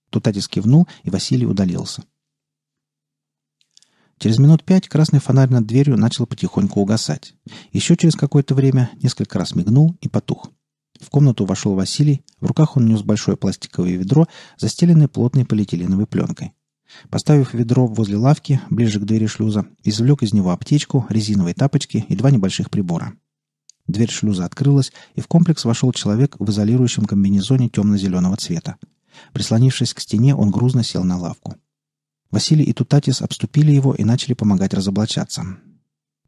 Тутатис кивнул, и Василий удалился. Через минут пять красный фонарь над дверью начал потихоньку угасать. Еще через какое-то время несколько раз мигнул и потух. В комнату вошел Василий, в руках он нес большое пластиковое ведро, застеленное плотной полиэтиленовой пленкой. Поставив ведро возле лавки, ближе к двери шлюза, извлек из него аптечку, резиновые тапочки и два небольших прибора. Дверь шлюза открылась, и в комплекс вошел человек в изолирующем комбинезоне темно-зеленого цвета. Прислонившись к стене, он грузно сел на лавку. Василий и Тутатис обступили его и начали помогать разоблачаться.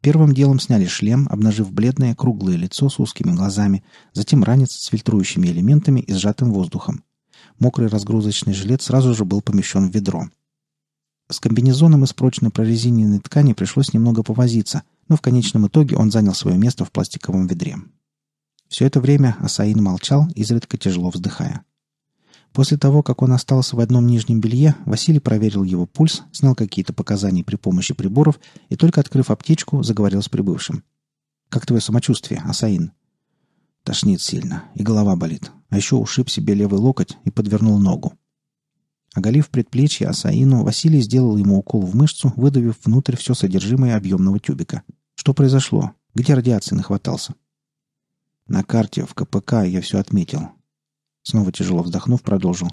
Первым делом сняли шлем, обнажив бледное круглое лицо с узкими глазами, затем ранец с фильтрующими элементами и сжатым воздухом. Мокрый разгрузочный жилет сразу же был помещен в ведро. С комбинезоном из прочной прорезиненной ткани пришлось немного повозиться, но в конечном итоге он занял свое место в пластиковом ведре. Все это время Асаин молчал, изредка тяжело вздыхая. После того, как он остался в одном нижнем белье, Василий проверил его пульс, снял какие-то показания при помощи приборов и, только открыв аптечку, заговорил с прибывшим. «Как твое самочувствие, Асаин?» «Тошнит сильно, и голова болит. А еще ушиб себе левый локоть и подвернул ногу». Оголив предплечье Асаину, Василий сделал ему укол в мышцу, выдавив внутрь все содержимое объемного тюбика. «Что произошло? Где радиации нахватался?» «На карте в КПК я все отметил. Снова тяжело вздохнув, продолжил.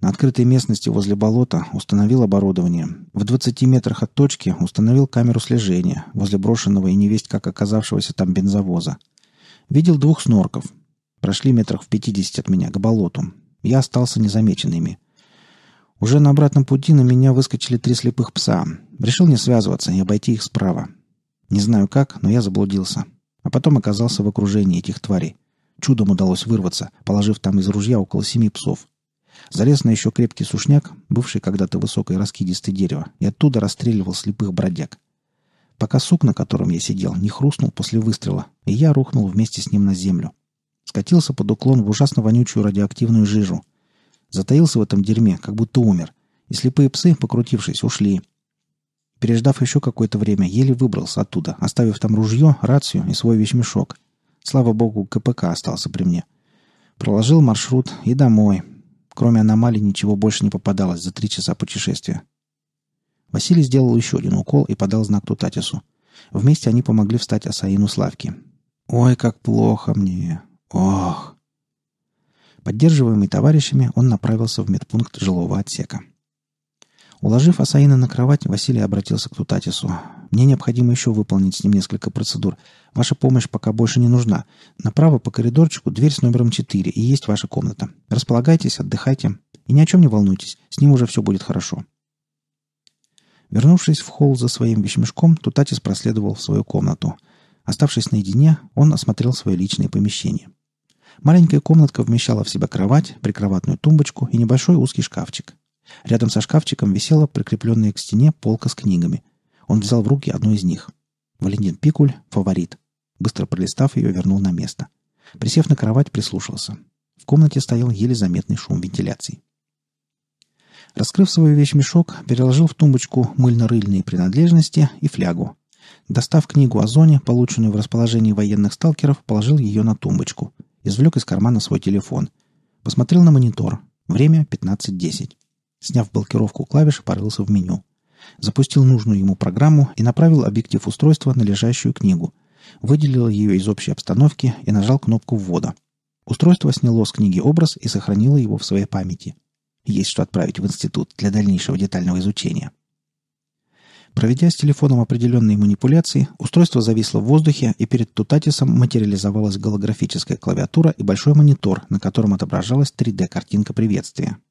На открытой местности возле болота установил оборудование. В 20 метрах от точки установил камеру слежения возле брошенного и невесть как оказавшегося там бензовоза. Видел двух снорков. Прошли метрах в 50 от меня к болоту. Я остался незамеченными. Уже на обратном пути на меня выскочили три слепых пса. Решил не связываться и обойти их справа. Не знаю как, но я заблудился. А потом оказался в окружении этих тварей. Чудом удалось вырваться, положив там из ружья около семи псов. Залез на еще крепкий сушняк, бывший когда-то высокое раскидистое дерево, и оттуда расстреливал слепых бродяг. Пока сук, на котором я сидел, не хрустнул после выстрела, и я рухнул вместе с ним на землю. Скатился под уклон в ужасно вонючую радиоактивную жижу. Затаился в этом дерьме, как будто умер, и слепые псы, покрутившись, ушли. Переждав еще какое-то время, еле выбрался оттуда, оставив там ружье, рацию и свой вещмешок — Слава богу, КПК остался при мне. Проложил маршрут и домой. Кроме аномалий ничего больше не попадалось за три часа путешествия. Василий сделал еще один укол и подал знак Тутатису. Вместе они помогли встать Асаину с «Ой, как плохо мне! Ох!» Поддерживаемый товарищами, он направился в медпункт жилого отсека. Уложив Асаина на кровать, Василий обратился к Тутатису. Мне необходимо еще выполнить с ним несколько процедур. Ваша помощь пока больше не нужна. Направо по коридорчику дверь с номером 4 и есть ваша комната. Располагайтесь, отдыхайте. И ни о чем не волнуйтесь, с ним уже все будет хорошо». Вернувшись в холл за своим вещмешком, Тутатис проследовал в свою комнату. Оставшись наедине, он осмотрел свое личное помещение. Маленькая комнатка вмещала в себя кровать, прикроватную тумбочку и небольшой узкий шкафчик. Рядом со шкафчиком висела прикрепленная к стене полка с книгами – он взял в руки одну из них. Валентин Пикуль, фаворит. Быстро пролистав ее, вернул на место. Присев на кровать, прислушался. В комнате стоял еле заметный шум вентиляции. Раскрыв свой вещмешок, переложил в тумбочку мыльно-рыльные принадлежности и флягу. Достав книгу о зоне, полученную в расположении военных сталкеров, положил ее на тумбочку. Извлек из кармана свой телефон. Посмотрел на монитор. Время 15.10. Сняв блокировку клавиш, порылся в меню запустил нужную ему программу и направил объектив устройства на лежащую книгу. Выделил ее из общей обстановки и нажал кнопку ввода. Устройство сняло с книги образ и сохранило его в своей памяти. Есть что отправить в институт для дальнейшего детального изучения. Проведя с телефоном определенные манипуляции, устройство зависло в воздухе, и перед Тутатисом материализовалась голографическая клавиатура и большой монитор, на котором отображалась 3D-картинка приветствия –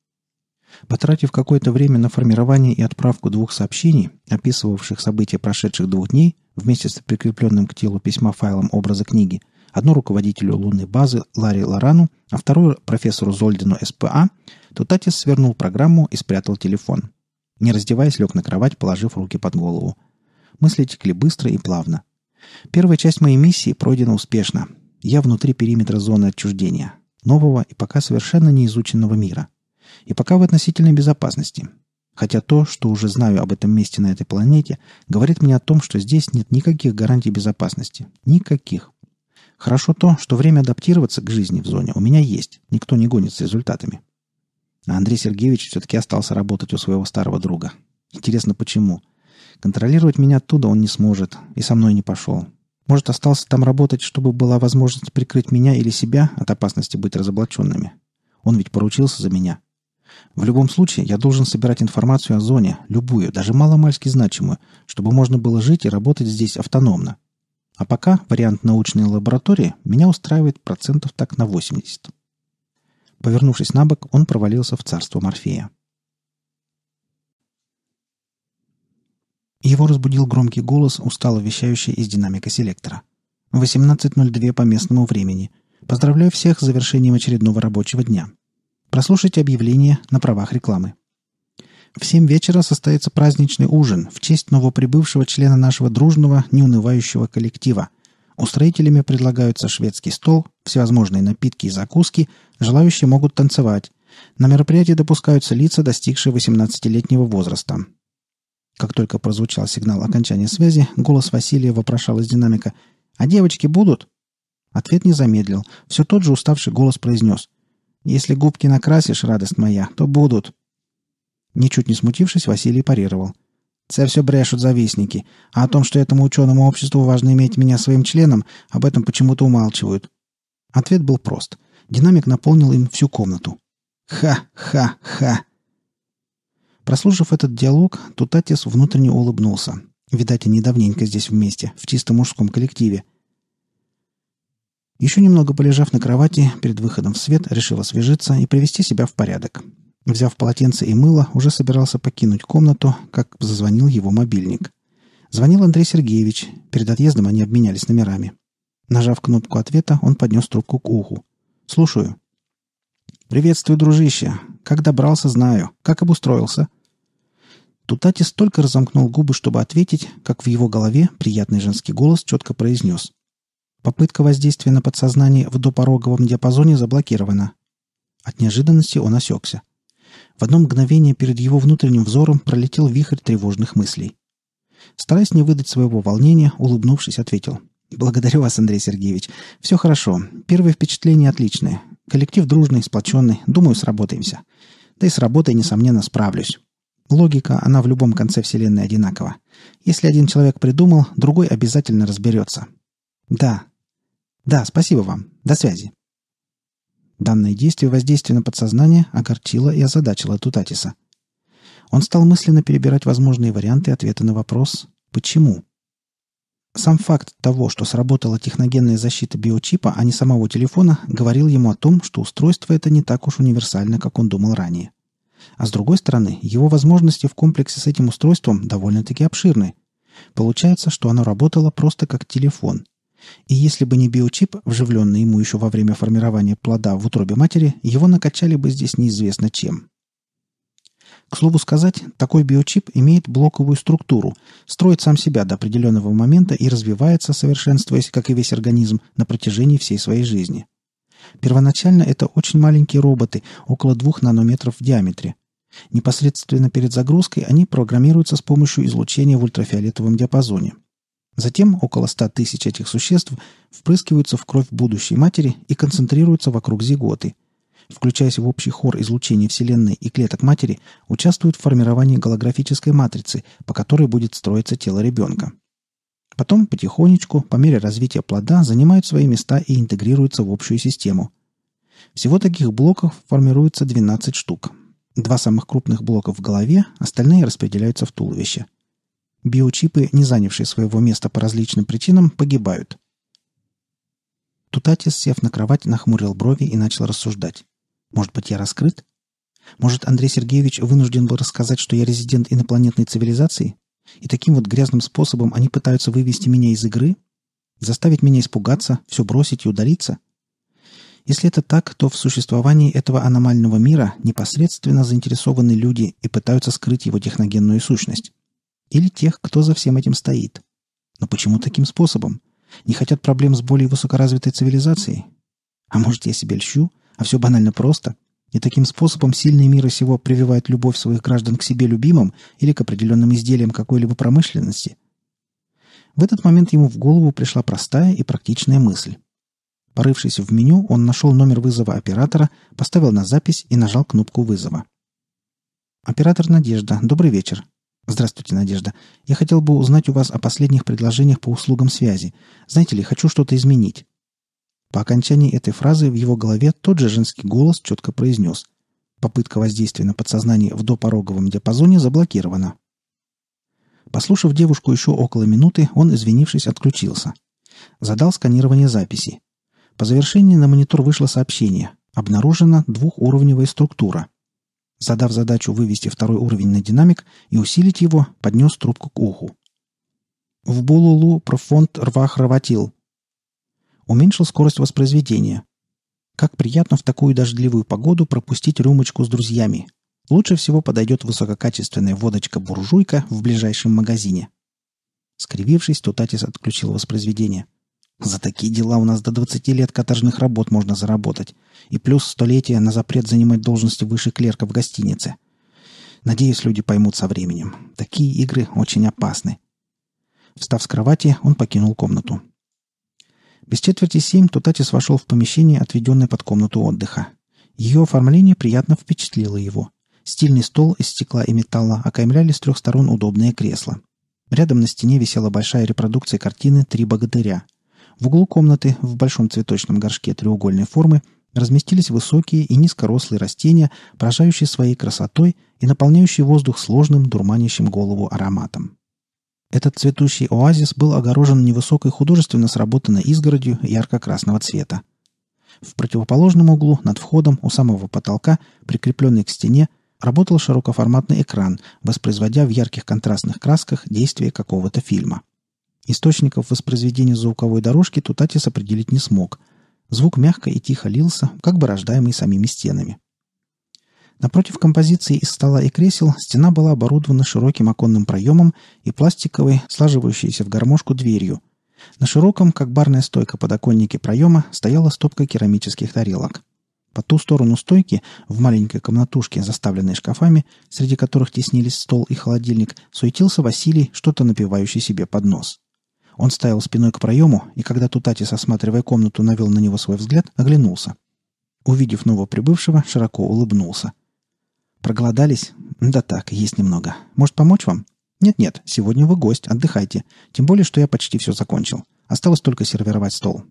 Потратив какое-то время на формирование и отправку двух сообщений, описывавших события прошедших двух дней, вместе с прикрепленным к телу письма файлом образа книги, одно руководителю лунной базы Ларри Лорану, а второе профессору Зольдину СПА, Тутатис свернул программу и спрятал телефон. Не раздеваясь, лег на кровать, положив руки под голову. Мысли текли быстро и плавно. Первая часть моей миссии пройдена успешно. Я внутри периметра зоны отчуждения, нового и пока совершенно неизученного мира и пока в относительной безопасности. Хотя то, что уже знаю об этом месте на этой планете, говорит мне о том, что здесь нет никаких гарантий безопасности. Никаких. Хорошо то, что время адаптироваться к жизни в зоне у меня есть. Никто не гонится результатами. А Андрей Сергеевич все-таки остался работать у своего старого друга. Интересно, почему? Контролировать меня оттуда он не сможет и со мной не пошел. Может, остался там работать, чтобы была возможность прикрыть меня или себя от опасности быть разоблаченными. Он ведь поручился за меня. В любом случае, я должен собирать информацию о зоне, любую, даже маломальски значимую, чтобы можно было жить и работать здесь автономно. А пока вариант научной лаборатории меня устраивает процентов так на 80. Повернувшись на бок, он провалился в царство Морфея. Его разбудил громкий голос, устало вещающий из динамика селектора. 18.02 по местному времени. Поздравляю всех с завершением очередного рабочего дня. Прослушайте объявление на правах рекламы. В 7 вечера состоится праздничный ужин в честь новоприбывшего члена нашего дружного, неунывающего коллектива. Устроителями предлагаются шведский стол, всевозможные напитки и закуски, желающие могут танцевать. На мероприятии допускаются лица, достигшие 18-летнего возраста. Как только прозвучал сигнал окончания связи, голос Василия вопрошал из динамика «А девочки будут?» Ответ не замедлил. Все тот же уставший голос произнес если губки накрасишь, радость моя, то будут». Ничуть не смутившись, Василий парировал. «Це все брешут завистники. А о том, что этому ученому обществу важно иметь меня своим членом, об этом почему-то умалчивают». Ответ был прост. Динамик наполнил им всю комнату. «Ха-ха-ха!» Прослушав этот диалог, Тутатис внутренне улыбнулся. Видать, они давненько здесь вместе, в чисто мужском коллективе – еще немного полежав на кровати, перед выходом в свет решил освежиться и привести себя в порядок. Взяв полотенце и мыло, уже собирался покинуть комнату, как зазвонил его мобильник. Звонил Андрей Сергеевич. Перед отъездом они обменялись номерами. Нажав кнопку ответа, он поднес трубку к уху. «Слушаю». «Приветствую, дружище. Как добрался, знаю. Как обустроился?» Тутати столько разомкнул губы, чтобы ответить, как в его голове приятный женский голос четко произнес. Попытка воздействия на подсознание в допороговом диапазоне заблокирована. От неожиданности он осекся. В одно мгновение перед его внутренним взором пролетел вихрь тревожных мыслей. Стараясь не выдать своего волнения, улыбнувшись, ответил. «Благодарю вас, Андрей Сергеевич. Все хорошо. Первые впечатления отличные. Коллектив дружный, сплоченный. Думаю, сработаемся. Да и с работой, несомненно, справлюсь. Логика, она в любом конце Вселенной одинакова. Если один человек придумал, другой обязательно разберется. Да, да, спасибо вам. До связи. Данное действие воздействия на подсознание огорчило и озадачило Тутатиса. Он стал мысленно перебирать возможные варианты ответа на вопрос «Почему?». Сам факт того, что сработала техногенная защита биочипа, а не самого телефона, говорил ему о том, что устройство это не так уж универсально, как он думал ранее. А с другой стороны, его возможности в комплексе с этим устройством довольно-таки обширны. Получается, что оно работало просто как телефон. И если бы не биочип, вживленный ему еще во время формирования плода в утробе матери, его накачали бы здесь неизвестно чем. К слову сказать, такой биочип имеет блоковую структуру, строит сам себя до определенного момента и развивается, совершенствуясь, как и весь организм, на протяжении всей своей жизни. Первоначально это очень маленькие роботы, около 2 нанометров в диаметре. Непосредственно перед загрузкой они программируются с помощью излучения в ультрафиолетовом диапазоне – Затем около 100 тысяч этих существ впрыскиваются в кровь будущей матери и концентрируются вокруг зиготы. Включаясь в общий хор излучений Вселенной и клеток матери, участвуют в формировании голографической матрицы, по которой будет строиться тело ребенка. Потом потихонечку, по мере развития плода, занимают свои места и интегрируются в общую систему. Всего таких блоков формируется 12 штук. Два самых крупных блока в голове, остальные распределяются в туловище – Биочипы, не занявшие своего места по различным причинам, погибают. Тутатис, сев на кровать, нахмурил брови и начал рассуждать. «Может быть, я раскрыт? Может, Андрей Сергеевич вынужден был рассказать, что я резидент инопланетной цивилизации? И таким вот грязным способом они пытаются вывести меня из игры? Заставить меня испугаться, все бросить и удалиться?» Если это так, то в существовании этого аномального мира непосредственно заинтересованы люди и пытаются скрыть его техногенную сущность или тех, кто за всем этим стоит. Но почему таким способом? Не хотят проблем с более высокоразвитой цивилизацией? А может, я себе льщу, а все банально просто? И таким способом сильные мира сего прививают любовь своих граждан к себе любимым или к определенным изделиям какой-либо промышленности? В этот момент ему в голову пришла простая и практичная мысль. Порывшись в меню, он нашел номер вызова оператора, поставил на запись и нажал кнопку вызова. «Оператор Надежда, добрый вечер. Здравствуйте, Надежда. Я хотел бы узнать у вас о последних предложениях по услугам связи. Знаете ли, хочу что-то изменить. По окончании этой фразы в его голове тот же женский голос четко произнес. Попытка воздействия на подсознание в допороговом диапазоне заблокирована. Послушав девушку еще около минуты, он, извинившись, отключился. Задал сканирование записи. По завершении на монитор вышло сообщение. Обнаружена двухуровневая структура – Задав задачу вывести второй уровень на динамик и усилить его, поднес трубку к уху. В Булулу профонд рвах хроватил. Уменьшил скорость воспроизведения. Как приятно в такую дождливую погоду пропустить рюмочку с друзьями. Лучше всего подойдет высококачественная водочка-буржуйка в ближайшем магазине. Скривившись, Тутатис отключил воспроизведение. За такие дела у нас до 20 лет каторжных работ можно заработать. И плюс столетие на запрет занимать должности выше клерка в гостинице. Надеюсь, люди поймут со временем. Такие игры очень опасны. Встав с кровати, он покинул комнату. Без четверти семь Тутатис вошел в помещение, отведенное под комнату отдыха. Ее оформление приятно впечатлило его. Стильный стол из стекла и металла окаймляли с трех сторон удобные кресла. Рядом на стене висела большая репродукция картины «Три богатыря», в углу комнаты, в большом цветочном горшке треугольной формы, разместились высокие и низкорослые растения, поражающие своей красотой и наполняющие воздух сложным, дурманящим голову ароматом. Этот цветущий оазис был огорожен невысокой художественно сработанной изгородью ярко-красного цвета. В противоположном углу, над входом, у самого потолка, прикрепленный к стене, работал широкоформатный экран, воспроизводя в ярких контрастных красках действие какого-то фильма – Источников воспроизведения звуковой дорожки Тутатис определить не смог. Звук мягко и тихо лился, как бы рождаемый самими стенами. Напротив композиции из стола и кресел стена была оборудована широким оконным проемом и пластиковой, слаживающейся в гармошку дверью. На широком, как барная стойка подоконнике проема, стояла стопка керамических тарелок. По ту сторону стойки, в маленькой комнатушке, заставленной шкафами, среди которых теснились стол и холодильник, суетился Василий, что-то напивающий себе под нос. Он стоял спиной к проему, и когда Тутатис, осматривая комнату, навел на него свой взгляд, оглянулся. Увидев новоприбывшего, широко улыбнулся. «Проголодались? Да так, есть немного. Может, помочь вам?» «Нет-нет, сегодня вы гость, отдыхайте. Тем более, что я почти все закончил. Осталось только сервировать стол».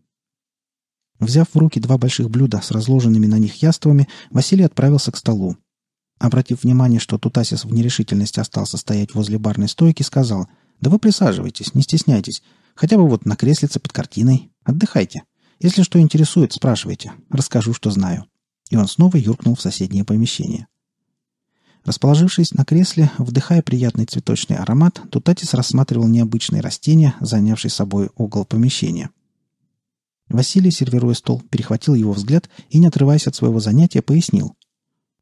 Взяв в руки два больших блюда с разложенными на них яствами, Василий отправился к столу. Обратив внимание, что Тутасис в нерешительности остался стоять возле барной стойки, сказал – да вы присаживайтесь, не стесняйтесь. Хотя бы вот на креслице под картиной. Отдыхайте. Если что интересует, спрашивайте. Расскажу, что знаю». И он снова юркнул в соседнее помещение. Расположившись на кресле, вдыхая приятный цветочный аромат, Тутатис рассматривал необычные растения, занявшие собой угол помещения. Василий, сервируя стол, перехватил его взгляд и, не отрываясь от своего занятия, пояснил.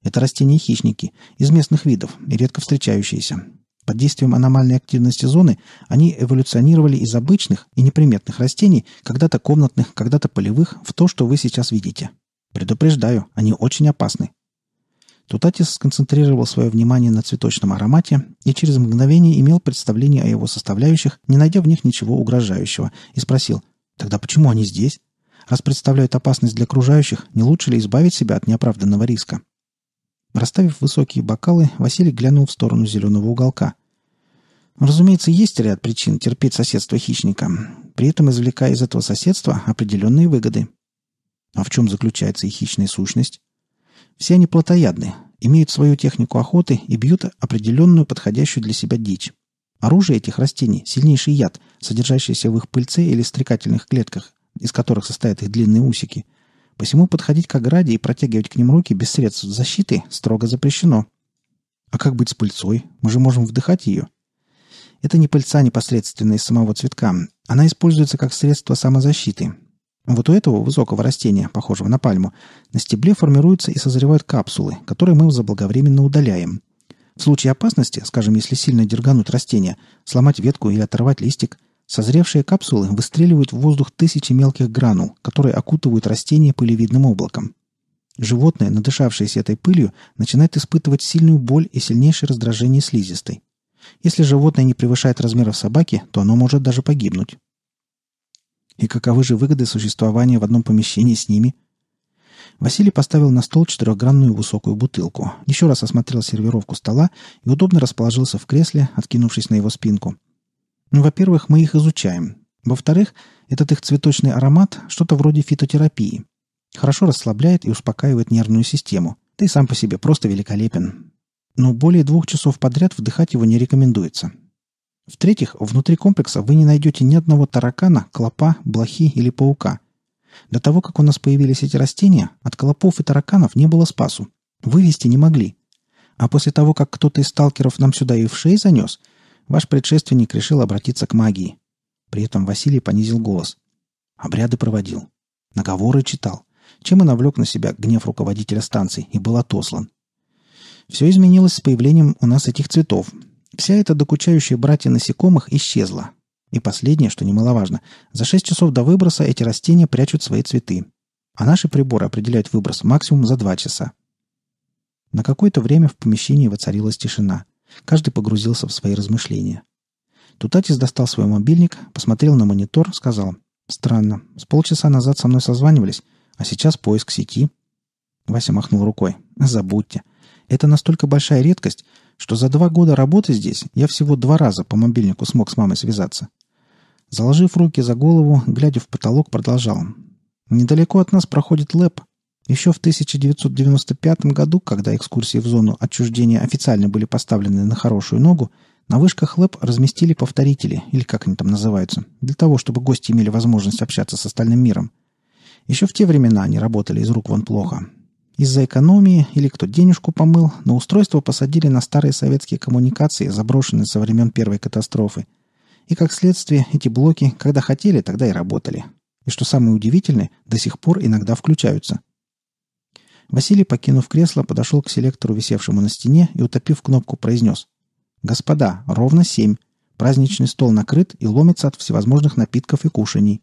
«Это растения-хищники, из местных видов и редко встречающиеся. Под действием аномальной активности зоны они эволюционировали из обычных и неприметных растений, когда-то комнатных, когда-то полевых, в то, что вы сейчас видите. Предупреждаю, они очень опасны. Тутатис сконцентрировал свое внимание на цветочном аромате и через мгновение имел представление о его составляющих, не найдя в них ничего угрожающего, и спросил, «Тогда почему они здесь? Раз представляют опасность для окружающих, не лучше ли избавить себя от неоправданного риска?» Расставив высокие бокалы, Василий глянул в сторону зеленого уголка. Разумеется, есть ряд причин терпеть соседство хищника, при этом извлекая из этого соседства определенные выгоды. А в чем заключается их хищная сущность? Все они плотоядны, имеют свою технику охоты и бьют определенную подходящую для себя дичь. Оружие этих растений – сильнейший яд, содержащийся в их пыльце или стрекательных клетках, из которых состоят их длинные усики. Посему подходить к ограде и протягивать к ним руки без средств защиты строго запрещено. А как быть с пыльцой? Мы же можем вдыхать ее – это не пыльца непосредственно из самого цветка. Она используется как средство самозащиты. Вот у этого высокого растения, похожего на пальму, на стебле формируются и созревают капсулы, которые мы заблаговременно удаляем. В случае опасности, скажем, если сильно дергануть растение, сломать ветку или оторвать листик, созревшие капсулы выстреливают в воздух тысячи мелких гранул, которые окутывают растение пылевидным облаком. Животное, надышавшееся этой пылью, начинает испытывать сильную боль и сильнейшее раздражение слизистой. Если животное не превышает размеров собаки, то оно может даже погибнуть. И каковы же выгоды существования в одном помещении с ними? Василий поставил на стол четырехгранную высокую бутылку, еще раз осмотрел сервировку стола и удобно расположился в кресле, откинувшись на его спинку. Ну, во-первых, мы их изучаем. Во-вторых, этот их цветочный аромат – что-то вроде фитотерапии. Хорошо расслабляет и успокаивает нервную систему. Ты сам по себе просто великолепен но более двух часов подряд вдыхать его не рекомендуется. В-третьих, внутри комплекса вы не найдете ни одного таракана, клопа, блохи или паука. До того, как у нас появились эти растения, от клопов и тараканов не было спасу. Вывести не могли. А после того, как кто-то из сталкеров нам сюда и в шеи занес, ваш предшественник решил обратиться к магии. При этом Василий понизил голос. Обряды проводил. Наговоры читал. Чем и навлек на себя гнев руководителя станции и был отослан. Все изменилось с появлением у нас этих цветов. Вся эта докучающая братья насекомых исчезла. И последнее, что немаловажно, за 6 часов до выброса эти растения прячут свои цветы. А наши приборы определяют выброс максимум за 2 часа. На какое-то время в помещении воцарилась тишина. Каждый погрузился в свои размышления. Тутатис достал свой мобильник, посмотрел на монитор, сказал «Странно, с полчаса назад со мной созванивались, а сейчас поиск сети». Вася махнул рукой «Забудьте, это настолько большая редкость, что за два года работы здесь я всего два раза по мобильнику смог с мамой связаться. Заложив руки за голову, глядя в потолок, продолжал. Недалеко от нас проходит ЛЭП. Еще в 1995 году, когда экскурсии в зону отчуждения официально были поставлены на хорошую ногу, на вышках ЛЭП разместили повторители, или как они там называются, для того, чтобы гости имели возможность общаться с остальным миром. Еще в те времена они работали из рук вон плохо. Из-за экономии или кто денежку помыл, но устройство посадили на старые советские коммуникации, заброшенные со времен первой катастрофы. И как следствие, эти блоки, когда хотели, тогда и работали. И что самое удивительное, до сих пор иногда включаются. Василий, покинув кресло, подошел к селектору, висевшему на стене, и, утопив кнопку, произнес. «Господа, ровно семь. Праздничный стол накрыт и ломится от всевозможных напитков и кушаний».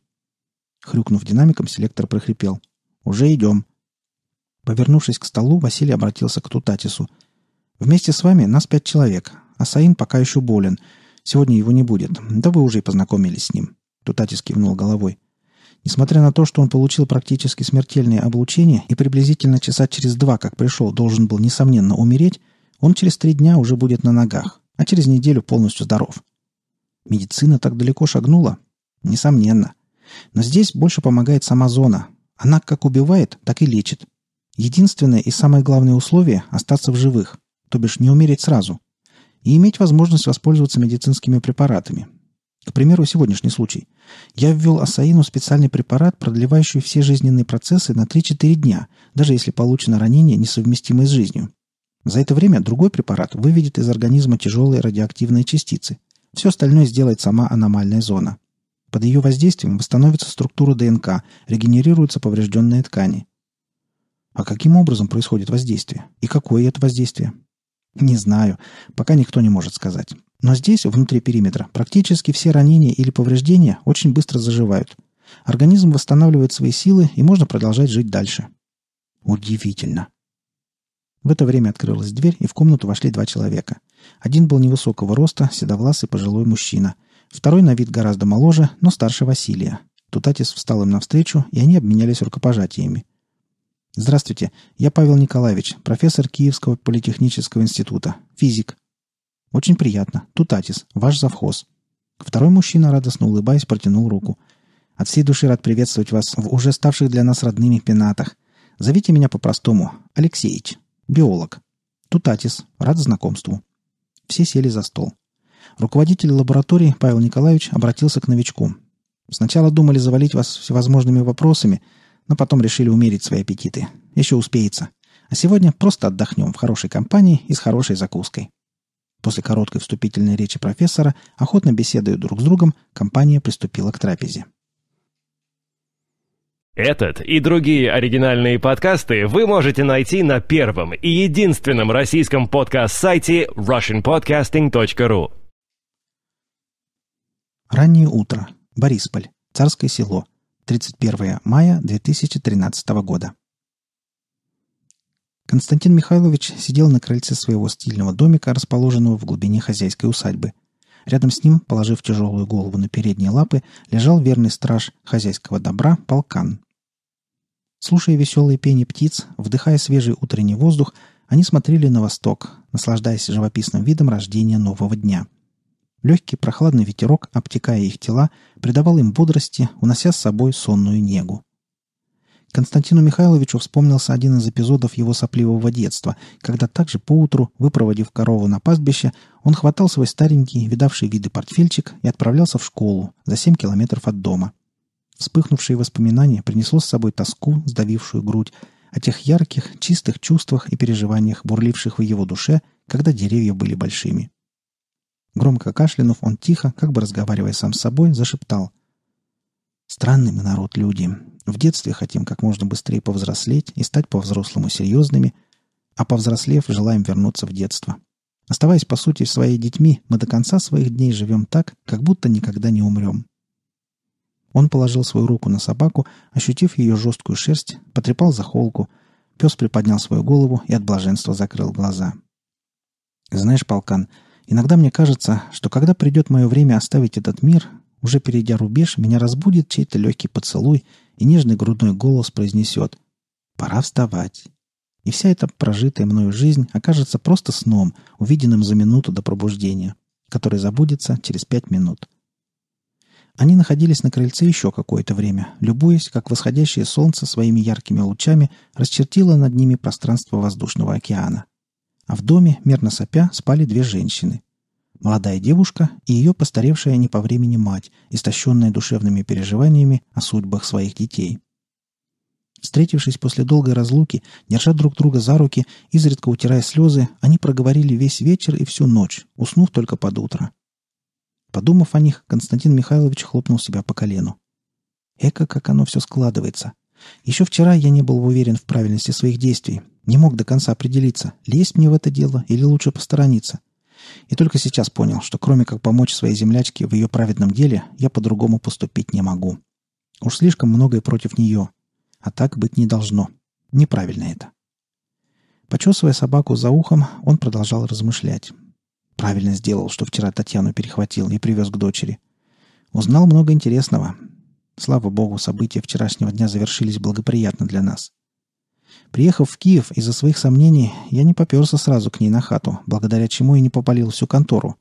Хрюкнув динамиком, селектор прохрипел. «Уже идем». Повернувшись к столу, Василий обратился к Тутатису. «Вместе с вами нас пять человек, а Саин пока еще болен. Сегодня его не будет. Да вы уже и познакомились с ним». Тутатис кивнул головой. Несмотря на то, что он получил практически смертельное облучение и приблизительно часа через два, как пришел, должен был, несомненно, умереть, он через три дня уже будет на ногах, а через неделю полностью здоров. Медицина так далеко шагнула? Несомненно. Но здесь больше помогает сама зона. Она как убивает, так и лечит. Единственное и самое главное условие – остаться в живых, то бишь не умереть сразу, и иметь возможность воспользоваться медицинскими препаратами. К примеру, сегодняшний случай. Я ввел Асаину специальный препарат, продлевающий все жизненные процессы на 3-4 дня, даже если получено ранение, несовместимое с жизнью. За это время другой препарат выведет из организма тяжелые радиоактивные частицы. Все остальное сделает сама аномальная зона. Под ее воздействием восстановится структура ДНК, регенерируются поврежденные ткани. А каким образом происходит воздействие? И какое это воздействие? Не знаю. Пока никто не может сказать. Но здесь, внутри периметра, практически все ранения или повреждения очень быстро заживают. Организм восстанавливает свои силы, и можно продолжать жить дальше. Удивительно. В это время открылась дверь, и в комнату вошли два человека. Один был невысокого роста, седовласый пожилой мужчина. Второй на вид гораздо моложе, но старше Василия. Тутатис встал им навстречу, и они обменялись рукопожатиями. Здравствуйте, я Павел Николаевич, профессор Киевского политехнического института, физик. Очень приятно. Тутатис, ваш завхоз. Второй мужчина, радостно улыбаясь, протянул руку. От всей души рад приветствовать вас в уже ставших для нас родными пенатах. Зовите меня по-простому. Алексеич. Биолог. Тутатис. Рад знакомству. Все сели за стол. Руководитель лаборатории Павел Николаевич обратился к новичку. Сначала думали завалить вас всевозможными вопросами – но потом решили умерить свои аппетиты. Еще успеется. А сегодня просто отдохнем в хорошей компании и с хорошей закуской. После короткой вступительной речи профессора, охотно беседуя друг с другом, компания приступила к трапезе. Этот и другие оригинальные подкасты вы можете найти на первом и единственном российском подкаст-сайте russianpodcasting.ru. Раннее утро. Борисполь. Царское село. 31 мая 2013 года. Константин Михайлович сидел на крыльце своего стильного домика, расположенного в глубине хозяйской усадьбы. Рядом с ним, положив тяжелую голову на передние лапы, лежал верный страж хозяйского добра Полкан. Слушая веселые пени птиц, вдыхая свежий утренний воздух, они смотрели на восток, наслаждаясь живописным видом рождения нового дня – Легкий прохладный ветерок, обтекая их тела, придавал им бодрости, унося с собой сонную негу. Константину Михайловичу вспомнился один из эпизодов его сопливого детства, когда также поутру, выпроводив корову на пастбище, он хватал свой старенький, видавший виды портфельчик и отправлялся в школу за 7 километров от дома. Вспыхнувшие воспоминания принесло с собой тоску, сдавившую грудь, о тех ярких, чистых чувствах и переживаниях, бурливших в его душе, когда деревья были большими. Громко кашлянув, он тихо, как бы разговаривая сам с собой, зашептал. «Странный мы народ люди. В детстве хотим как можно быстрее повзрослеть и стать по-взрослому серьезными, а повзрослев, желаем вернуться в детство. Оставаясь, по сути, своей детьми, мы до конца своих дней живем так, как будто никогда не умрем». Он положил свою руку на собаку, ощутив ее жесткую шерсть, потрепал за холку. Пес приподнял свою голову и от блаженства закрыл глаза. «Знаешь, полкан, — Иногда мне кажется, что когда придет мое время оставить этот мир, уже перейдя рубеж, меня разбудит чей-то легкий поцелуй, и нежный грудной голос произнесет «Пора вставать». И вся эта прожитая мною жизнь окажется просто сном, увиденным за минуту до пробуждения, который забудется через пять минут. Они находились на крыльце еще какое-то время, любуясь, как восходящее солнце своими яркими лучами расчертило над ними пространство воздушного океана – а в доме, мерно сопя, спали две женщины. Молодая девушка и ее постаревшая не по времени мать, истощенная душевными переживаниями о судьбах своих детей. Встретившись после долгой разлуки, держа друг друга за руки, изредка утирая слезы, они проговорили весь вечер и всю ночь, уснув только под утро. Подумав о них, Константин Михайлович хлопнул себя по колену. Эко, как оно все складывается. Еще вчера я не был уверен в правильности своих действий. Не мог до конца определиться, лезть мне в это дело или лучше посторониться. И только сейчас понял, что кроме как помочь своей землячке в ее праведном деле, я по-другому поступить не могу. Уж слишком многое против нее. А так быть не должно. Неправильно это. Почесывая собаку за ухом, он продолжал размышлять. Правильно сделал, что вчера Татьяну перехватил и привез к дочери. Узнал много интересного. Слава богу, события вчерашнего дня завершились благоприятно для нас. Приехав в Киев из-за своих сомнений, я не поперся сразу к ней на хату, благодаря чему и не попалил всю контору.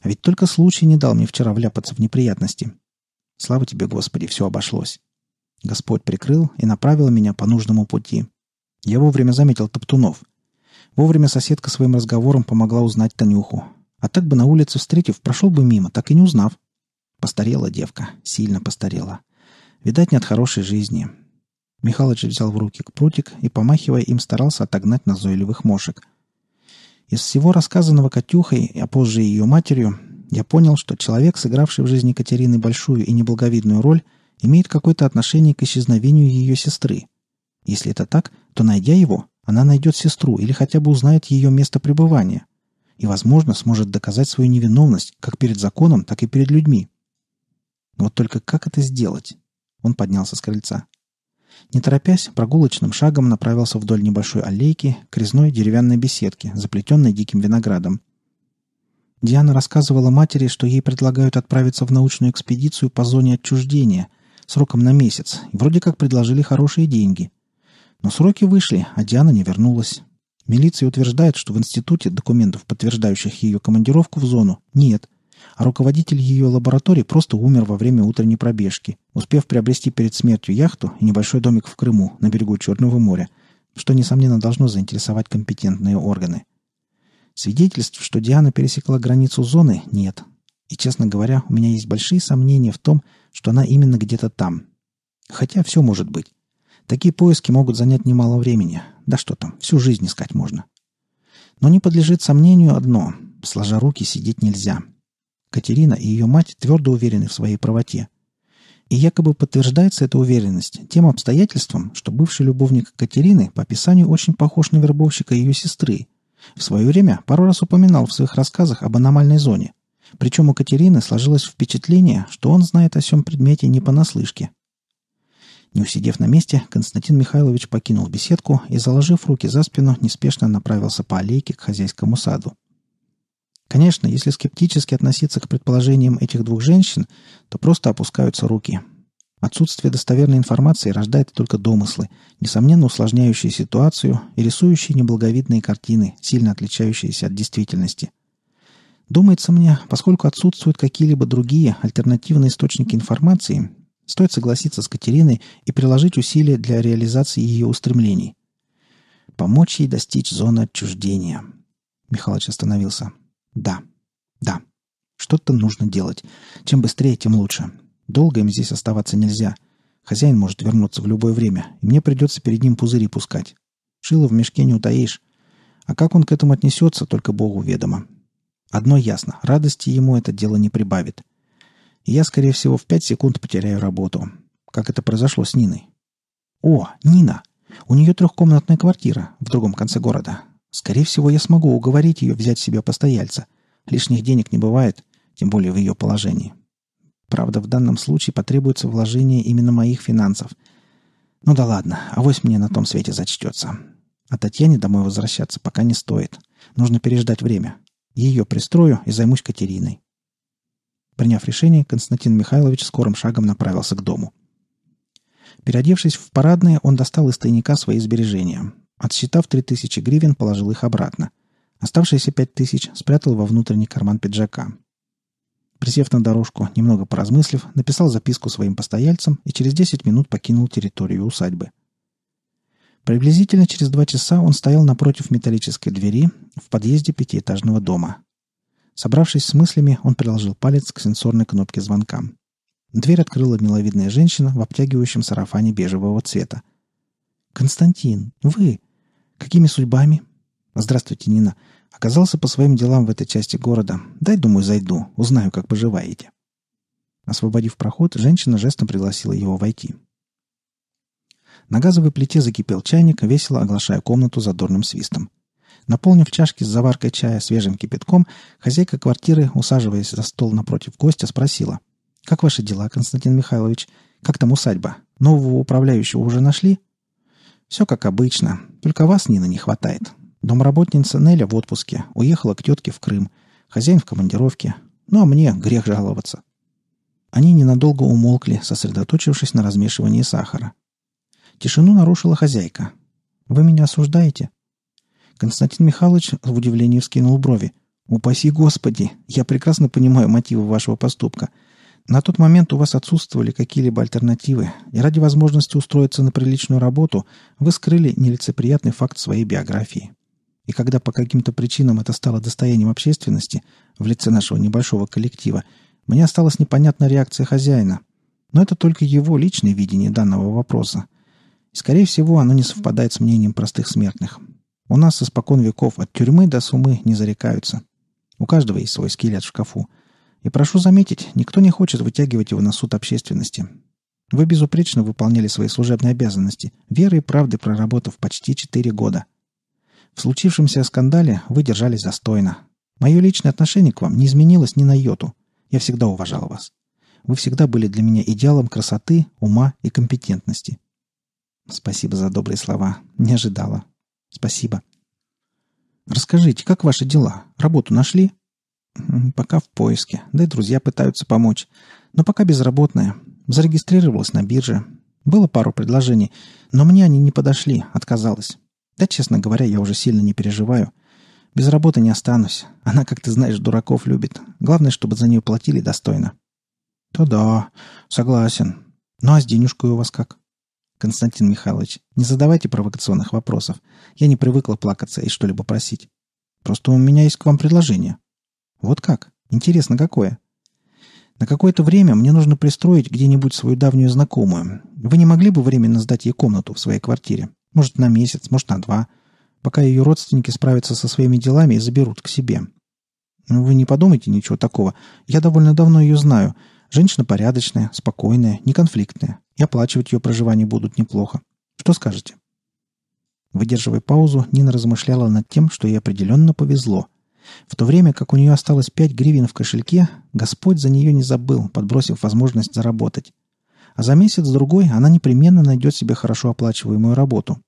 А ведь только случай не дал мне вчера вляпаться в неприятности. Слава тебе, Господи, все обошлось. Господь прикрыл и направил меня по нужному пути. Я вовремя заметил Топтунов. Вовремя соседка своим разговором помогла узнать Танюху. А так бы на улице встретив, прошел бы мимо, так и не узнав. Постарела девка, сильно постарела. Видать, не от хорошей жизни. Михалыч взял в руки прутик и, помахивая им, старался отогнать назойливых мошек. Из всего рассказанного Катюхой, а позже ее матерью, я понял, что человек, сыгравший в жизни Катерины большую и неблаговидную роль, имеет какое-то отношение к исчезновению ее сестры. Если это так, то, найдя его, она найдет сестру или хотя бы узнает ее место пребывания и, возможно, сможет доказать свою невиновность как перед законом, так и перед людьми. Вот только как это сделать? Он поднялся с крыльца. Не торопясь, прогулочным шагом направился вдоль небольшой аллейки к резной деревянной беседке, заплетенной диким виноградом. Диана рассказывала матери, что ей предлагают отправиться в научную экспедицию по зоне отчуждения сроком на месяц, и вроде как предложили хорошие деньги. Но сроки вышли, а Диана не вернулась. Милиция утверждает, что в институте документов, подтверждающих ее командировку в зону, нет а руководитель ее лаборатории просто умер во время утренней пробежки, успев приобрести перед смертью яхту и небольшой домик в Крыму на берегу Черного моря, что, несомненно, должно заинтересовать компетентные органы. Свидетельств, что Диана пересекла границу зоны, нет. И, честно говоря, у меня есть большие сомнения в том, что она именно где-то там. Хотя все может быть. Такие поиски могут занять немало времени. Да что там, всю жизнь искать можно. Но не подлежит сомнению одно. Сложа руки сидеть нельзя. Катерина и ее мать твердо уверены в своей правоте. И якобы подтверждается эта уверенность тем обстоятельством, что бывший любовник Катерины по описанию очень похож на вербовщика ее сестры. В свое время пару раз упоминал в своих рассказах об аномальной зоне. Причем у Катерины сложилось впечатление, что он знает о сём предмете не понаслышке. Не усидев на месте, Константин Михайлович покинул беседку и, заложив руки за спину, неспешно направился по аллейке к хозяйскому саду. Конечно, если скептически относиться к предположениям этих двух женщин, то просто опускаются руки. Отсутствие достоверной информации рождает только домыслы, несомненно усложняющие ситуацию и рисующие неблаговидные картины, сильно отличающиеся от действительности. Думается мне, поскольку отсутствуют какие-либо другие альтернативные источники информации, стоит согласиться с Катериной и приложить усилия для реализации ее устремлений. Помочь ей достичь зоны отчуждения. Михалыч остановился. Да, да, что-то нужно делать. Чем быстрее, тем лучше. Долго им здесь оставаться нельзя. Хозяин может вернуться в любое время, и мне придется перед ним пузыри пускать. Шило в мешке не утаишь. А как он к этому отнесется, только Богу ведомо. Одно ясно, радости ему это дело не прибавит. И я, скорее всего, в пять секунд потеряю работу. Как это произошло с Ниной. О, Нина! У нее трехкомнатная квартира в другом конце города. Скорее всего, я смогу уговорить ее взять себе постояльца. Лишних денег не бывает, тем более в ее положении. Правда, в данном случае потребуется вложение именно моих финансов. Ну да ладно, авось мне на том свете зачтется. А Татьяне домой возвращаться пока не стоит. Нужно переждать время. Ее пристрою и займусь Катериной. Приняв решение, Константин Михайлович скорым шагом направился к дому. Переодевшись в парадное, он достал из тайника свои сбережения. Отсчитав 3000 гривен, положил их обратно. Оставшиеся 5000 спрятал во внутренний карман пиджака. Присев на дорожку, немного поразмыслив, написал записку своим постояльцам и через 10 минут покинул территорию усадьбы. Приблизительно через два часа он стоял напротив металлической двери в подъезде пятиэтажного дома. Собравшись с мыслями, он приложил палец к сенсорной кнопке звонка. Дверь открыла миловидная женщина в обтягивающем сарафане бежевого цвета. «Константин, вы!» Какими судьбами? Здравствуйте, Нина. Оказался по своим делам в этой части города. Дай, думаю, зайду. Узнаю, как поживаете. Освободив проход, женщина жестом пригласила его войти. На газовой плите закипел чайник, весело оглашая комнату задорным свистом. Наполнив чашки с заваркой чая свежим кипятком, хозяйка квартиры, усаживаясь за стол напротив гостя, спросила. «Как ваши дела, Константин Михайлович? Как там усадьба? Нового управляющего уже нашли?» Все как обычно, только вас, Нина, не хватает. Домработница Неля в отпуске, уехала к тетке в Крым, хозяин в командировке. Ну а мне грех жаловаться. Они ненадолго умолкли, сосредоточившись на размешивании сахара. Тишину нарушила хозяйка. «Вы меня осуждаете?» Константин Михайлович в удивлении вскинул брови. «Упаси Господи! Я прекрасно понимаю мотивы вашего поступка – на тот момент у вас отсутствовали какие-либо альтернативы, и ради возможности устроиться на приличную работу вы скрыли нелицеприятный факт своей биографии. И когда по каким-то причинам это стало достоянием общественности, в лице нашего небольшого коллектива, мне осталась непонятна реакция хозяина. Но это только его личное видение данного вопроса. И, скорее всего, оно не совпадает с мнением простых смертных. У нас испокон веков от тюрьмы до сумы не зарекаются. У каждого есть свой скелет в шкафу – и прошу заметить, никто не хочет вытягивать его на суд общественности. Вы безупречно выполняли свои служебные обязанности, верой и правдой проработав почти четыре года. В случившемся скандале вы держались застойно. Мое личное отношение к вам не изменилось ни на йоту. Я всегда уважал вас. Вы всегда были для меня идеалом красоты, ума и компетентности. Спасибо за добрые слова. Не ожидала. Спасибо. Расскажите, как ваши дела? Работу нашли? Пока в поиске. Да и друзья пытаются помочь. Но пока безработная. Зарегистрировалась на бирже. Было пару предложений, но мне они не подошли, отказалась. Да, честно говоря, я уже сильно не переживаю. Без работы не останусь. Она, как ты знаешь, дураков любит. Главное, чтобы за нее платили достойно. То да, согласен. Ну а с денежкой у вас как? Константин Михайлович, не задавайте провокационных вопросов. Я не привыкла плакаться и что-либо просить. Просто у меня есть к вам предложение. Вот как? Интересно, какое? На какое-то время мне нужно пристроить где-нибудь свою давнюю знакомую. Вы не могли бы временно сдать ей комнату в своей квартире? Может, на месяц, может, на два. Пока ее родственники справятся со своими делами и заберут к себе. Ну, вы не подумайте ничего такого. Я довольно давно ее знаю. Женщина порядочная, спокойная, неконфликтная. И оплачивать ее проживание будут неплохо. Что скажете?» Выдерживая паузу, Нина размышляла над тем, что ей определенно повезло. В то время как у нее осталось 5 гривен в кошельке, Господь за нее не забыл, подбросив возможность заработать. А за месяц-другой она непременно найдет себе хорошо оплачиваемую работу.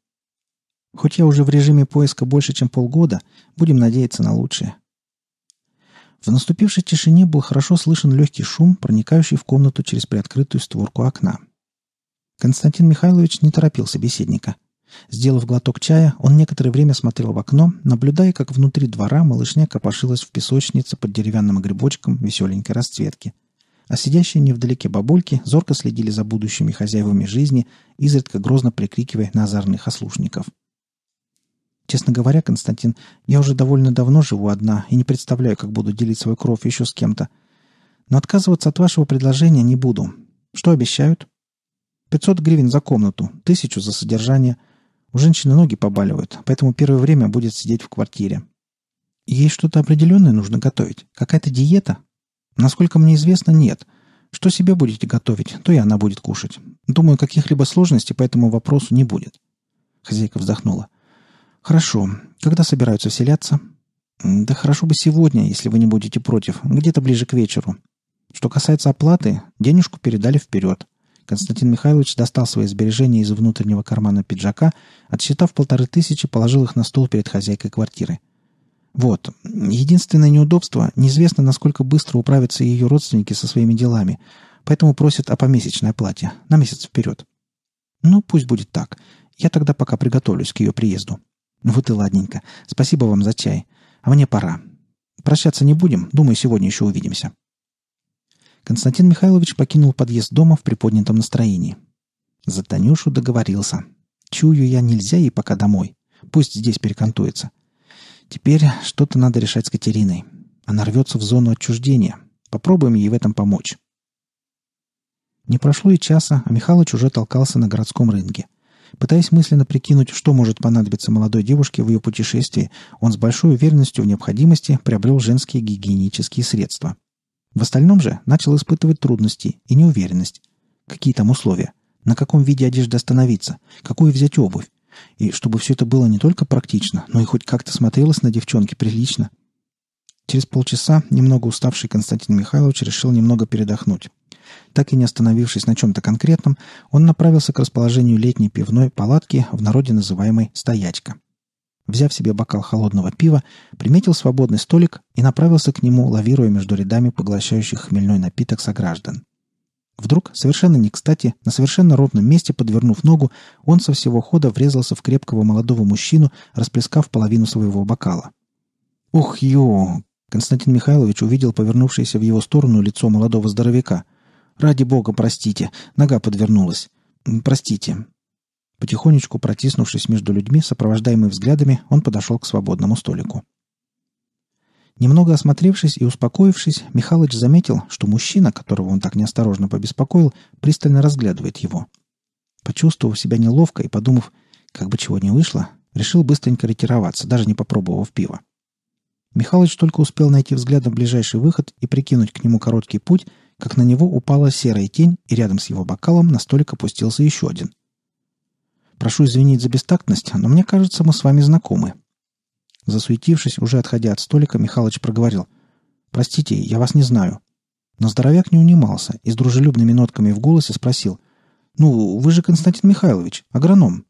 Хоть я уже в режиме поиска больше, чем полгода, будем надеяться на лучшее. В наступившей тишине был хорошо слышен легкий шум, проникающий в комнату через приоткрытую створку окна. Константин Михайлович не торопил собеседника. Сделав глоток чая, он некоторое время смотрел в окно, наблюдая, как внутри двора малышня копошилась в песочнице под деревянным грибочком веселенькой расцветки. А сидящие невдалеке бабульки зорко следили за будущими хозяевами жизни, изредка грозно прикрикивая на озорных ослушников. «Честно говоря, Константин, я уже довольно давно живу одна и не представляю, как буду делить свою кровь еще с кем-то. Но отказываться от вашего предложения не буду. Что обещают?» «Пятьсот гривен за комнату, тысячу за содержание – у женщины ноги побаливают, поэтому первое время будет сидеть в квартире. Ей что-то определенное нужно готовить? Какая-то диета? Насколько мне известно, нет. Что себе будете готовить, то и она будет кушать. Думаю, каких-либо сложностей по этому вопросу не будет. Хозяйка вздохнула. Хорошо. Когда собираются вселяться? Да хорошо бы сегодня, если вы не будете против. Где-то ближе к вечеру. Что касается оплаты, денежку передали вперед. Константин Михайлович достал свои сбережения из внутреннего кармана пиджака, отсчитав полторы тысячи, положил их на стол перед хозяйкой квартиры. Вот. Единственное неудобство – неизвестно, насколько быстро управятся ее родственники со своими делами, поэтому просят о помесячной оплате, на месяц вперед. Ну, пусть будет так. Я тогда пока приготовлюсь к ее приезду. Вот и ладненько. Спасибо вам за чай. А мне пора. Прощаться не будем, думаю, сегодня еще увидимся. Константин Михайлович покинул подъезд дома в приподнятом настроении. За Танюшу договорился. Чую я, нельзя ей пока домой. Пусть здесь перекантуется. Теперь что-то надо решать с Катериной. Она рвется в зону отчуждения. Попробуем ей в этом помочь. Не прошло и часа, а Михалыч уже толкался на городском рынке. Пытаясь мысленно прикинуть, что может понадобиться молодой девушке в ее путешествии, он с большой уверенностью в необходимости приобрел женские гигиенические средства. В остальном же начал испытывать трудности и неуверенность. Какие там условия? На каком виде одежды остановиться? Какую взять обувь? И чтобы все это было не только практично, но и хоть как-то смотрелось на девчонке прилично. Через полчаса немного уставший Константин Михайлович решил немного передохнуть. Так и не остановившись на чем-то конкретном, он направился к расположению летней пивной палатки в народе называемой «стоячка». Взяв себе бокал холодного пива, приметил свободный столик и направился к нему, лавируя между рядами поглощающих хмельной напиток сограждан. Вдруг, совершенно не кстати, на совершенно ровном месте подвернув ногу, он со всего хода врезался в крепкого молодого мужчину, расплескав половину своего бокала. «Ух, ё!» Константин Михайлович увидел повернувшееся в его сторону лицо молодого здоровяка. «Ради бога, простите! Нога подвернулась! Простите! Потихонечку протиснувшись между людьми, сопровождаемый взглядами, он подошел к свободному столику. Немного осмотревшись и успокоившись, Михалыч заметил, что мужчина, которого он так неосторожно побеспокоил, пристально разглядывает его. Почувствовав себя неловко и подумав, как бы чего не вышло, решил быстренько ретироваться, даже не попробовав пива. Михалыч только успел найти взглядом ближайший выход и прикинуть к нему короткий путь, как на него упала серая тень, и рядом с его бокалом на столик опустился еще один – Прошу извинить за бестактность, но мне кажется, мы с вами знакомы». Засуетившись, уже отходя от столика, Михалыч проговорил. «Простите, я вас не знаю». Но здоровяк не унимался и с дружелюбными нотками в голосе спросил. «Ну, вы же Константин Михайлович, агроном».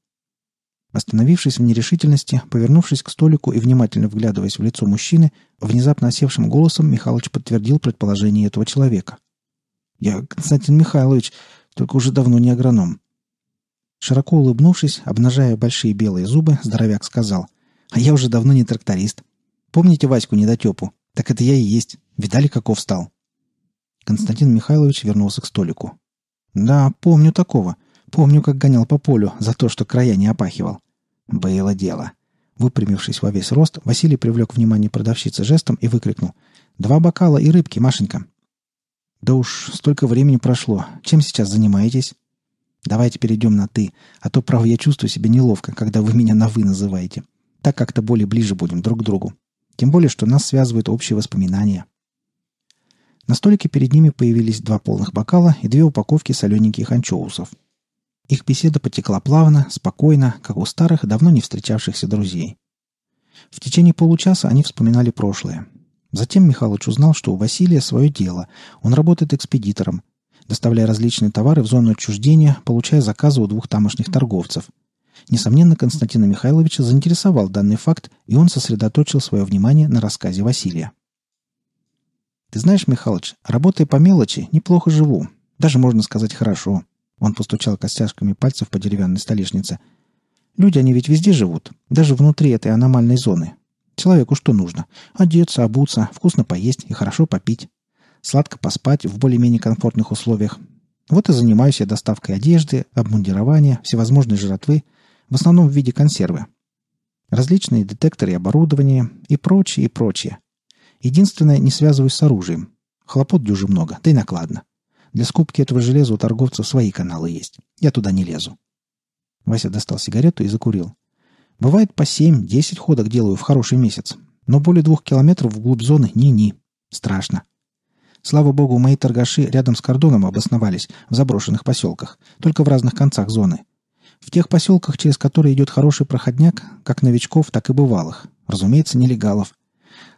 Остановившись в нерешительности, повернувшись к столику и внимательно вглядываясь в лицо мужчины, внезапно осевшим голосом Михалыч подтвердил предположение этого человека. «Я Константин Михайлович, только уже давно не агроном. Широко улыбнувшись, обнажая большие белые зубы, здоровяк сказал. «А я уже давно не тракторист. Помните Ваську недотепу? Так это я и есть. Видали, каков стал?» Константин Михайлович вернулся к столику. «Да, помню такого. Помню, как гонял по полю за то, что края не опахивал. Было дело». Выпрямившись во весь рост, Василий привлек внимание продавщицы жестом и выкрикнул. «Два бокала и рыбки, Машенька!» «Да уж, столько времени прошло. Чем сейчас занимаетесь?» Давайте перейдем на «ты», а то, право, я чувствую себя неловко, когда вы меня на «вы» называете. Так как-то более ближе будем друг к другу. Тем более, что нас связывают общие воспоминания. На столике перед ними появились два полных бокала и две упаковки солененьких анчоусов. Их беседа потекла плавно, спокойно, как у старых, давно не встречавшихся друзей. В течение получаса они вспоминали прошлое. Затем Михалыч узнал, что у Василия свое дело. Он работает экспедитором, доставляя различные товары в зону отчуждения, получая заказы у двух тамошних торговцев. Несомненно, Константина Михайловича заинтересовал данный факт, и он сосредоточил свое внимание на рассказе Василия. «Ты знаешь, Михалыч, работая по мелочи, неплохо живу. Даже, можно сказать, хорошо». Он постучал костяшками пальцев по деревянной столешнице. «Люди, они ведь везде живут, даже внутри этой аномальной зоны. Человеку что нужно? Одеться, обуться, вкусно поесть и хорошо попить сладко поспать в более-менее комфортных условиях. Вот и занимаюсь я доставкой одежды, обмундирования, всевозможной жратвы, в основном в виде консервы. Различные детекторы и оборудование и прочее, и прочее. Единственное, не связываюсь с оружием. Хлопот дюжи много, да и накладно. Для скупки этого железа у торговцев свои каналы есть. Я туда не лезу. Вася достал сигарету и закурил. Бывает по 7-10 ходок делаю в хороший месяц, но более двух километров вглубь зоны ни-ни. Страшно. Слава богу, мои торгаши рядом с кордоном обосновались, в заброшенных поселках, только в разных концах зоны. В тех поселках, через которые идет хороший проходняк, как новичков, так и бывалых. Разумеется, нелегалов.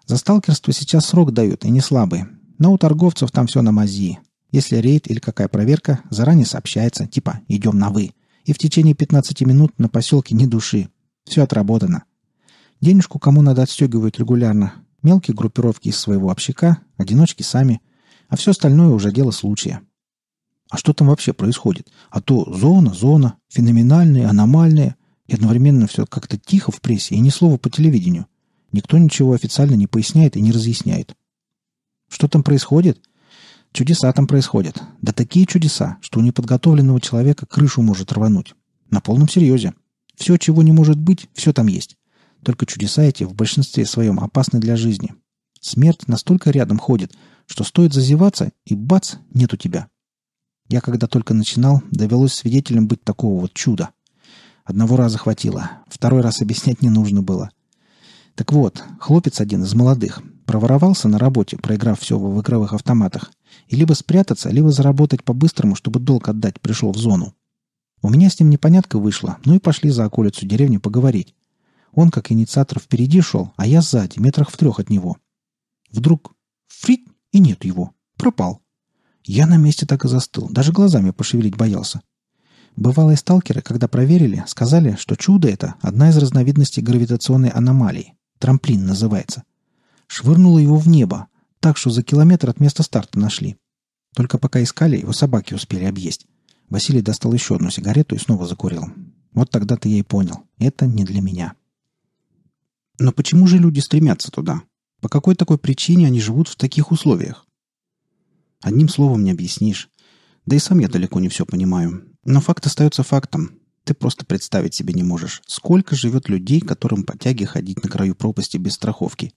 За сталкерство сейчас срок дают, и не слабый. Но у торговцев там все на мази. Если рейд или какая проверка, заранее сообщается, типа «идем на вы». И в течение 15 минут на поселке ни души. Все отработано. Денежку кому надо отстегивают регулярно. Мелкие группировки из своего общака, одиночки сами. А все остальное уже дело случая. А что там вообще происходит? А то зона, зона, феноменальные, аномальные. И одновременно все как-то тихо в прессе и ни слова по телевидению. Никто ничего официально не поясняет и не разъясняет. Что там происходит? Чудеса там происходят. Да такие чудеса, что у неподготовленного человека крышу может рвануть. На полном серьезе. Все, чего не может быть, все там есть. Только чудеса эти в большинстве своем опасны для жизни. Смерть настолько рядом ходит – что стоит зазеваться, и бац, нет у тебя. Я когда только начинал, довелось свидетелем быть такого вот чуда. Одного раза хватило, второй раз объяснять не нужно было. Так вот, хлопец один из молодых проворовался на работе, проиграв все в игровых автоматах, и либо спрятаться, либо заработать по-быстрому, чтобы долг отдать, пришел в зону. У меня с ним непонятка вышла, ну и пошли за околицу деревни поговорить. Он, как инициатор, впереди шел, а я сзади, метрах в трех от него. Вдруг фрить! И нет его. Пропал. Я на месте так и застыл. Даже глазами пошевелить боялся. Бывалые сталкеры, когда проверили, сказали, что чудо это одна из разновидностей гравитационной аномалии. Трамплин называется. Швырнуло его в небо, так что за километр от места старта нашли. Только пока искали, его собаки успели объесть. Василий достал еще одну сигарету и снова закурил. Вот тогда-то я и понял. Это не для меня. Но почему же люди стремятся туда? По какой такой причине они живут в таких условиях? Одним словом не объяснишь. Да и сам я далеко не все понимаю. Но факт остается фактом. Ты просто представить себе не можешь, сколько живет людей, которым по тяге ходить на краю пропасти без страховки.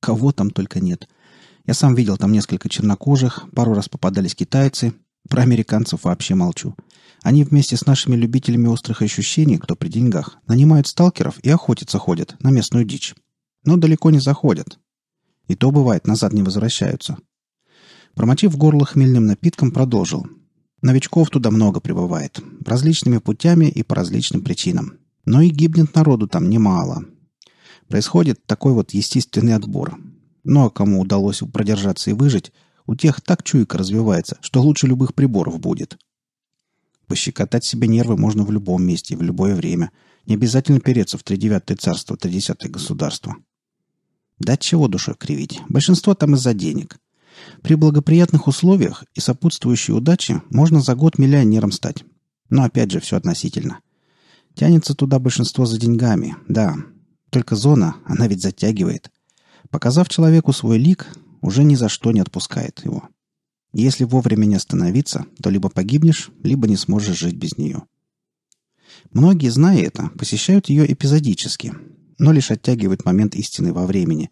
Кого там только нет. Я сам видел там несколько чернокожих, пару раз попадались китайцы. Про американцев вообще молчу. Они вместе с нашими любителями острых ощущений, кто при деньгах, нанимают сталкеров и охотиться ходят на местную дичь. Но далеко не заходят. И то бывает, назад не возвращаются. Промотив горло хмельным напитком, продолжил. Новичков туда много прибывает. Различными путями и по различным причинам. Но и гибнет народу там немало. Происходит такой вот естественный отбор. Ну а кому удалось продержаться и выжить, у тех так чуйка развивается, что лучше любых приборов будет. Пощекотать себе нервы можно в любом месте и в любое время. Не обязательно переться в тридевятое царство, тридесятое государство. Да чего душой кривить? Большинство там из-за денег. При благоприятных условиях и сопутствующей удаче можно за год миллионером стать. Но опять же, все относительно. Тянется туда большинство за деньгами, да. Только зона, она ведь затягивает. Показав человеку свой лик, уже ни за что не отпускает его. Если вовремя не остановиться, то либо погибнешь, либо не сможешь жить без нее. Многие, зная это, посещают ее эпизодически, но лишь оттягивают момент истины во времени.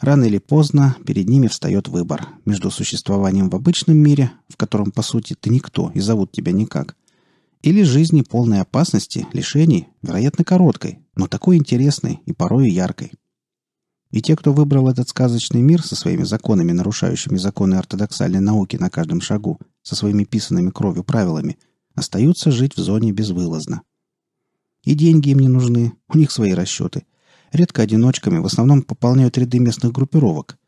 Рано или поздно перед ними встает выбор между существованием в обычном мире, в котором, по сути, ты никто и зовут тебя никак, или жизни полной опасности, лишений, вероятно, короткой, но такой интересной и порой яркой. И те, кто выбрал этот сказочный мир со своими законами, нарушающими законы ортодоксальной науки на каждом шагу, со своими писанными кровью правилами, остаются жить в зоне безвылазно. И деньги им не нужны, у них свои расчеты редко одиночками в основном пополняют ряды местных группировок.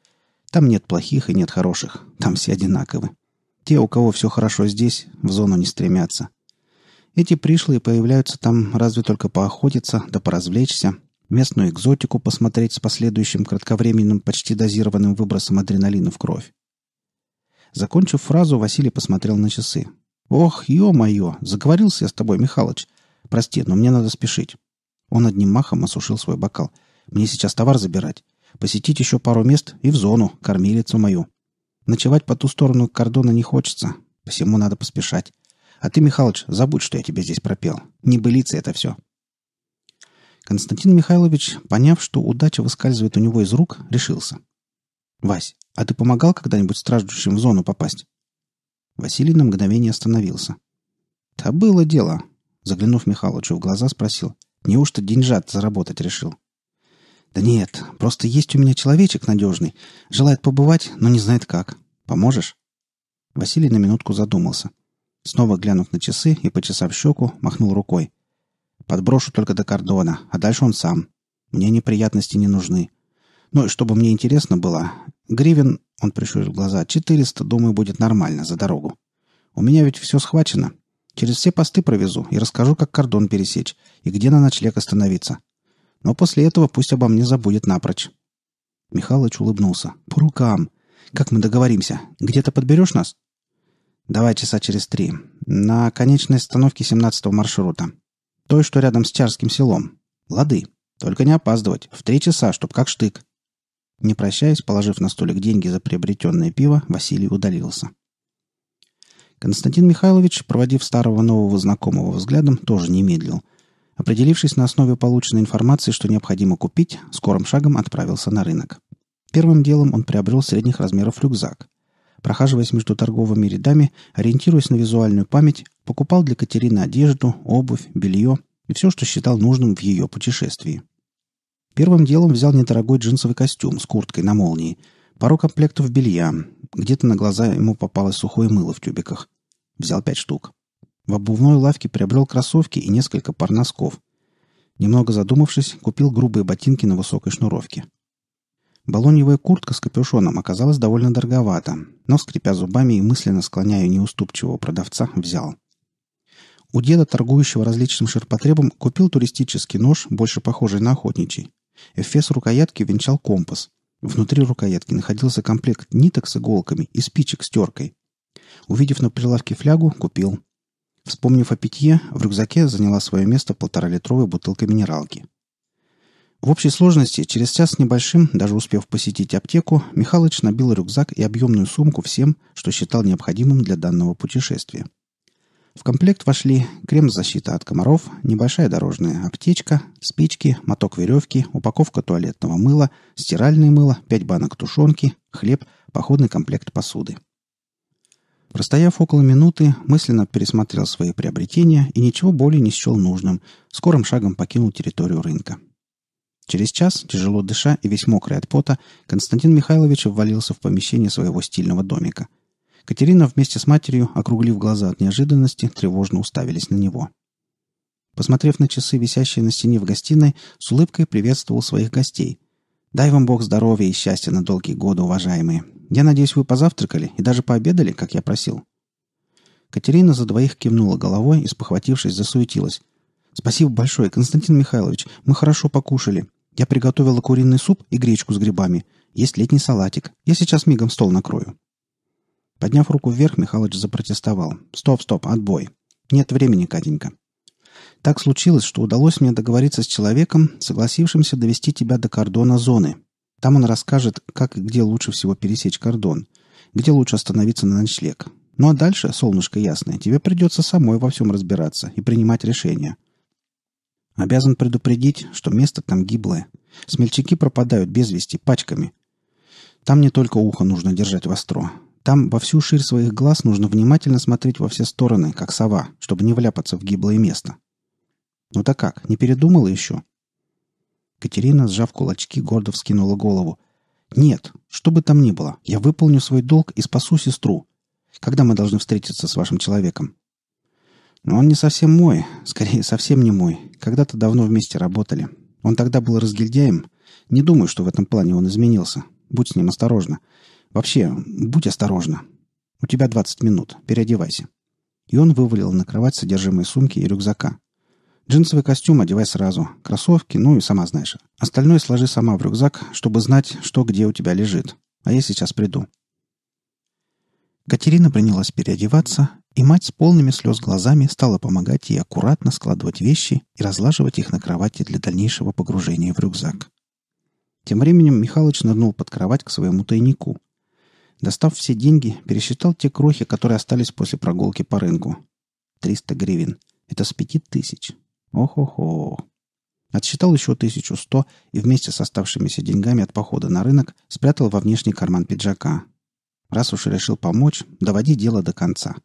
Там нет плохих и нет хороших, там все одинаковы. Те, у кого все хорошо здесь, в зону не стремятся. Эти пришлые появляются там разве только поохотиться да поразвлечься, местную экзотику посмотреть с последующим кратковременным почти дозированным выбросом адреналина в кровь. Закончив фразу, Василий посмотрел на часы. «Ох, ё-моё, заговорился я с тобой, Михалыч. Прости, но мне надо спешить. Он одним махом осушил свой бокал. «Мне сейчас товар забирать. Посетить еще пару мест и в зону, кормилицу мою. Ночевать по ту сторону кордона не хочется, посему надо поспешать. А ты, Михалыч, забудь, что я тебе здесь пропел. Не былица это все». Константин Михайлович, поняв, что удача выскальзывает у него из рук, решился. «Вась, а ты помогал когда-нибудь страждущим в зону попасть?» Василий на мгновение остановился. «Да было дело», — заглянув Михалычу в глаза, спросил. Неужто деньжат заработать решил? Да нет, просто есть у меня человечек надежный. Желает побывать, но не знает как. Поможешь? Василий на минутку задумался. Снова глянув на часы и, почесав щеку, махнул рукой. «Подброшу только до кордона, а дальше он сам. Мне неприятности не нужны. Ну и чтобы мне интересно было, гривен, он прищурил глаза, 400, думаю, будет нормально за дорогу. У меня ведь все схвачено. Через все посты провезу и расскажу, как кордон пересечь и где на ночлег остановиться. Но после этого пусть обо мне забудет напрочь». Михалыч улыбнулся. «По рукам. Как мы договоримся? Где-то подберешь нас?» «Давай часа через три. На конечной остановке 17-го маршрута. Той, что рядом с Чарским селом. Лады. Только не опаздывать. В три часа, чтоб как штык». Не прощаясь, положив на столик деньги за приобретенное пиво, Василий удалился. Константин Михайлович, проводив старого нового знакомого взглядом, тоже не медлил. Определившись на основе полученной информации, что необходимо купить, скорым шагом отправился на рынок. Первым делом он приобрел средних размеров рюкзак. Прохаживаясь между торговыми рядами, ориентируясь на визуальную память, покупал для Катерины одежду, обувь, белье и все, что считал нужным в ее путешествии. Первым делом взял недорогой джинсовый костюм с курткой на молнии, пару комплектов белья, где-то на глаза ему попалось сухое мыло в тюбиках. Взял пять штук. В обувной лавке приобрел кроссовки и несколько пар носков. Немного задумавшись, купил грубые ботинки на высокой шнуровке. Балоньевая куртка с капюшоном оказалась довольно дороговата, но, скрипя зубами и мысленно склоняя неуступчивого продавца, взял. У деда, торгующего различным ширпотребом, купил туристический нож, больше похожий на охотничий. Эфес рукоятки венчал компас – Внутри рукоятки находился комплект ниток с иголками и спичек с теркой. Увидев на прилавке флягу, купил. Вспомнив о питье, в рюкзаке заняла свое место полторалитровая бутылка минералки. В общей сложности, через час с небольшим, даже успев посетить аптеку, Михалыч набил рюкзак и объемную сумку всем, что считал необходимым для данного путешествия. В комплект вошли крем-защита от комаров, небольшая дорожная аптечка, спички, моток веревки, упаковка туалетного мыла, стиральное мыло, пять банок тушенки, хлеб, походный комплект посуды. Простояв около минуты, мысленно пересмотрел свои приобретения и ничего более не счел нужным, скорым шагом покинул территорию рынка. Через час, тяжело дыша и весь мокрый от пота, Константин Михайлович ввалился в помещение своего стильного домика – Катерина вместе с матерью, округлив глаза от неожиданности, тревожно уставились на него. Посмотрев на часы, висящие на стене в гостиной, с улыбкой приветствовал своих гостей. «Дай вам Бог здоровья и счастья на долгие годы, уважаемые. Я надеюсь, вы позавтракали и даже пообедали, как я просил». Катерина за двоих кивнула головой и, спохватившись, засуетилась. «Спасибо большое, Константин Михайлович. Мы хорошо покушали. Я приготовила куриный суп и гречку с грибами. Есть летний салатик. Я сейчас мигом стол накрою». Подняв руку вверх, Михалыч запротестовал. «Стоп, стоп, отбой. Нет времени, Катенька. Так случилось, что удалось мне договориться с человеком, согласившимся довести тебя до кордона зоны. Там он расскажет, как и где лучше всего пересечь кордон, где лучше остановиться на ночлег. Ну а дальше, солнышко ясное, тебе придется самой во всем разбираться и принимать решения. Обязан предупредить, что место там гиблое. Смельчаки пропадают без вести пачками. Там не только ухо нужно держать востро, там во всю ширь своих глаз нужно внимательно смотреть во все стороны, как сова, чтобы не вляпаться в гиблое место. Ну так как, не передумала еще? Катерина, сжав кулачки, гордо вскинула голову. «Нет, что бы там ни было, я выполню свой долг и спасу сестру. Когда мы должны встретиться с вашим человеком?» «Но он не совсем мой, скорее, совсем не мой. Когда-то давно вместе работали. Он тогда был разгильдяем. Не думаю, что в этом плане он изменился. Будь с ним осторожна. Вообще, будь осторожна. У тебя 20 минут. Переодевайся». И он вывалил на кровать содержимое сумки и рюкзака. Джинсовый костюм одевай сразу, кроссовки, ну и сама знаешь. Остальное сложи сама в рюкзак, чтобы знать, что где у тебя лежит. А я сейчас приду». Катерина принялась переодеваться, и мать с полными слез глазами стала помогать ей аккуратно складывать вещи и разлаживать их на кровати для дальнейшего погружения в рюкзак. Тем временем Михалыч нырнул под кровать к своему тайнику – Достав все деньги, пересчитал те крохи, которые остались после прогулки по рынку. 300 гривен. Это с пяти тысяч. Ох-ох-ох. Отсчитал еще 1100 и вместе с оставшимися деньгами от похода на рынок спрятал во внешний карман пиджака. Раз уж решил помочь, доводи дело до конца.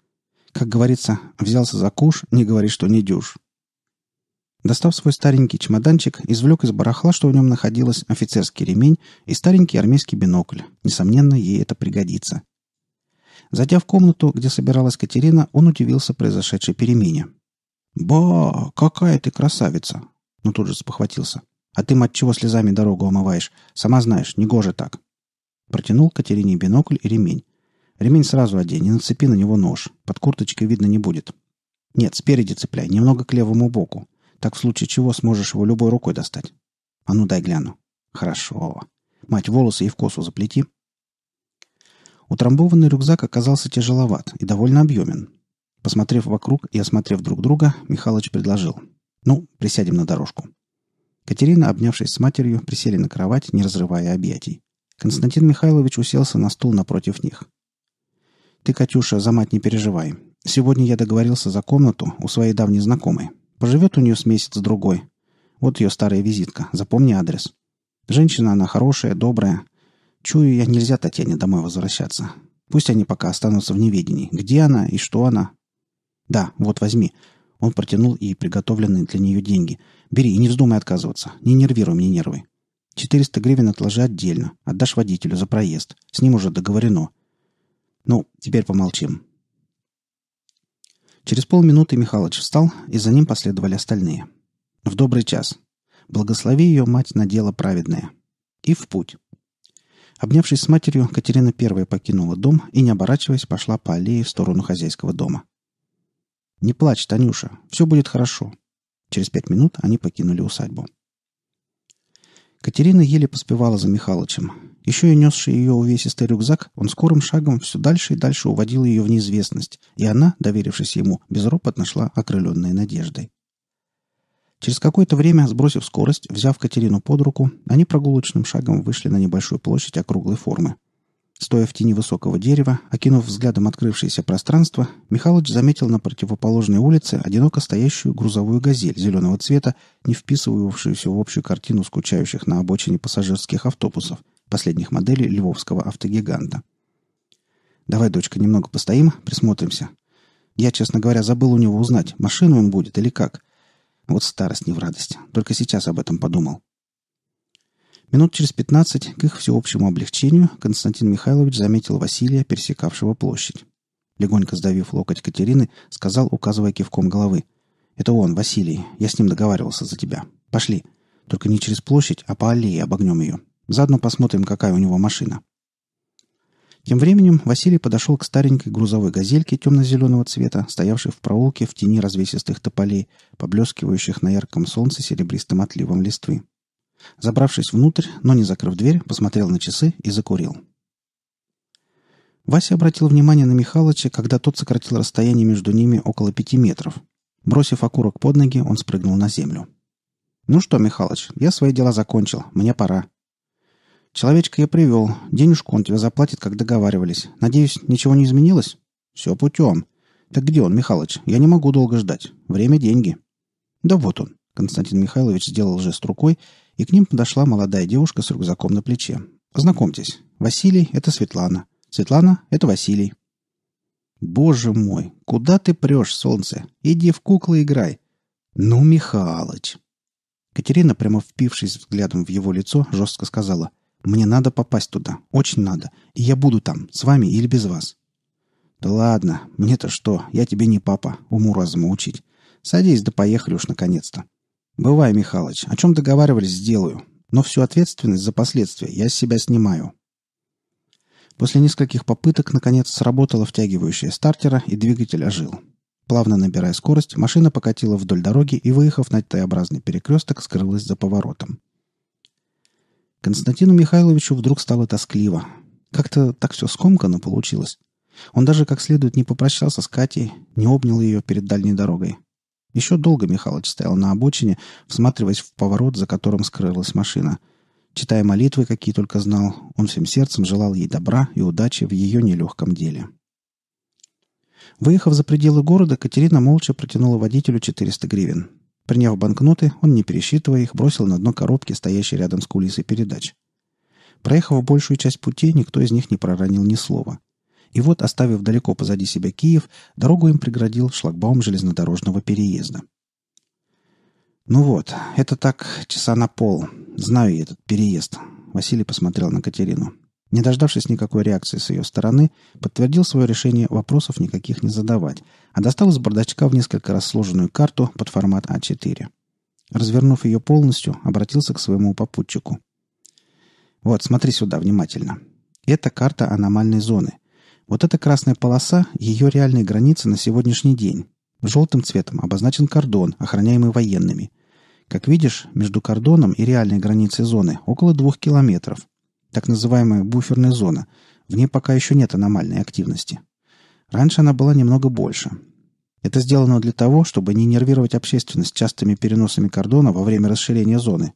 Как говорится, взялся за куш, не говори, что не дюж. Достав свой старенький чемоданчик, извлек из барахла, что в нем находилось, офицерский ремень и старенький армейский бинокль. Несомненно, ей это пригодится. Зайдя в комнату, где собиралась Катерина, он удивился произошедшей перемене. «Ба, какая ты красавица!» Но тут же спохватился. «А ты, мать, чего слезами дорогу омываешь? Сама знаешь, не гоже так!» Протянул Катерине бинокль и ремень. Ремень сразу одень не нацепи на него нож. Под курточкой видно не будет. Нет, спереди цепляй, немного к левому боку. Так в случае чего сможешь его любой рукой достать. А ну дай гляну. Хорошо. Мать, волосы и в косу заплети. Утрамбованный рюкзак оказался тяжеловат и довольно объемен. Посмотрев вокруг и осмотрев друг друга, Михалыч предложил. «Ну, присядем на дорожку». Катерина, обнявшись с матерью, присели на кровать, не разрывая объятий. Константин Михайлович уселся на стул напротив них. «Ты, Катюша, за мать не переживай. Сегодня я договорился за комнату у своей давней знакомой. Поживет у нее с месяц-другой. Вот ее старая визитка. Запомни адрес. Женщина она хорошая, добрая. Чую я, нельзя Татьяне домой возвращаться. Пусть они пока останутся в неведении. Где она и что она? Да, вот возьми. Он протянул ей приготовленные для нее деньги. Бери и не вздумай отказываться. Не нервируй мне нервы. 400 гривен отложи отдельно. Отдашь водителю за проезд. С ним уже договорено. Ну, теперь помолчим. Через полминуты Михалыч встал, и за ним последовали остальные. В добрый час. Благослови ее, мать, на дело праведное. И в путь. Обнявшись с матерью, Катерина первая покинула дом и, не оборачиваясь, пошла по аллее в сторону хозяйского дома. «Не плачь, Танюша, все будет хорошо». Через пять минут они покинули усадьбу. Катерина еле поспевала за Михалычем. Еще и несший ее увесистый рюкзак, он скорым шагом все дальше и дальше уводил ее в неизвестность, и она, доверившись ему, безропотно шла окрыленной надеждой. Через какое-то время, сбросив скорость, взяв Катерину под руку, они прогулочным шагом вышли на небольшую площадь округлой формы. Стоя в тени высокого дерева, окинув взглядом открывшееся пространство, Михалыч заметил на противоположной улице одиноко стоящую грузовую «Газель» зеленого цвета, не вписывавшуюся в общую картину скучающих на обочине пассажирских автобусов – последних моделей львовского автогиганта. «Давай, дочка, немного постоим, присмотримся. Я, честно говоря, забыл у него узнать, машину он будет или как. Вот старость не в радость. Только сейчас об этом подумал». Минут через пятнадцать, к их всеобщему облегчению, Константин Михайлович заметил Василия, пересекавшего площадь. Легонько сдавив локоть Катерины, сказал, указывая кивком головы. «Это он, Василий. Я с ним договаривался за тебя. Пошли. Только не через площадь, а по аллее обогнем ее. Заодно посмотрим, какая у него машина. Тем временем Василий подошел к старенькой грузовой газельке темно-зеленого цвета, стоявшей в проулке в тени развесистых тополей, поблескивающих на ярком солнце серебристым отливом листвы. Забравшись внутрь, но не закрыв дверь, посмотрел на часы и закурил. Вася обратил внимание на Михалыча, когда тот сократил расстояние между ними около пяти метров. Бросив окурок под ноги, он спрыгнул на землю. «Ну что, Михалыч, я свои дела закончил, мне пора», Человечка я привел. Денежку он тебе заплатит, как договаривались. Надеюсь, ничего не изменилось? Все путем. Так где он, Михалыч? Я не могу долго ждать. Время – деньги. Да вот он. Константин Михайлович сделал жест рукой, и к ним подошла молодая девушка с рюкзаком на плече. Знакомьтесь. Василий – это Светлана. Светлана – это Василий. «Боже мой, куда ты прешь, солнце? Иди в куклы играй!» «Ну, Михалыч!» Катерина, прямо впившись взглядом в его лицо, жестко сказала. Мне надо попасть туда. Очень надо. И я буду там, с вами или без вас. Да ладно, мне-то что? Я тебе не папа. Уму разуму учить. Садись, да поехали уж наконец-то. Бывай, Михалыч. О чем договаривались, сделаю. Но всю ответственность за последствия я с себя снимаю. После нескольких попыток, наконец, сработала втягивающая стартера, и двигатель ожил. Плавно набирая скорость, машина покатила вдоль дороги и, выехав на Т-образный перекресток, скрылась за поворотом. Константину Михайловичу вдруг стало тоскливо. Как-то так все скомкано получилось. Он даже как следует не попрощался с Катей, не обнял ее перед дальней дорогой. Еще долго Михалыч стоял на обочине, всматриваясь в поворот, за которым скрылась машина. Читая молитвы, какие только знал, он всем сердцем желал ей добра и удачи в ее нелегком деле. Выехав за пределы города, Катерина молча протянула водителю 400 гривен. Приняв банкноты, он, не пересчитывая их, бросил на дно коробки, стоящей рядом с кулисой передач. Проехав большую часть пути, никто из них не проронил ни слова. И вот, оставив далеко позади себя Киев, дорогу им преградил шлагбаум железнодорожного переезда. «Ну вот, это так часа на пол. Знаю я этот переезд», — Василий посмотрел на Катерину. Не дождавшись никакой реакции с ее стороны, подтвердил свое решение вопросов никаких не задавать, а достал из бардачка в несколько раз сложенную карту под формат А4. Развернув ее полностью, обратился к своему попутчику. «Вот, смотри сюда внимательно. Это карта аномальной зоны. Вот эта красная полоса – ее реальные границы на сегодняшний день. Желтым цветом обозначен кордон, охраняемый военными. Как видишь, между кордоном и реальной границей зоны около двух километров так называемая буферная зона. В ней пока еще нет аномальной активности. Раньше она была немного больше. Это сделано для того, чтобы не нервировать общественность частыми переносами кордона во время расширения зоны.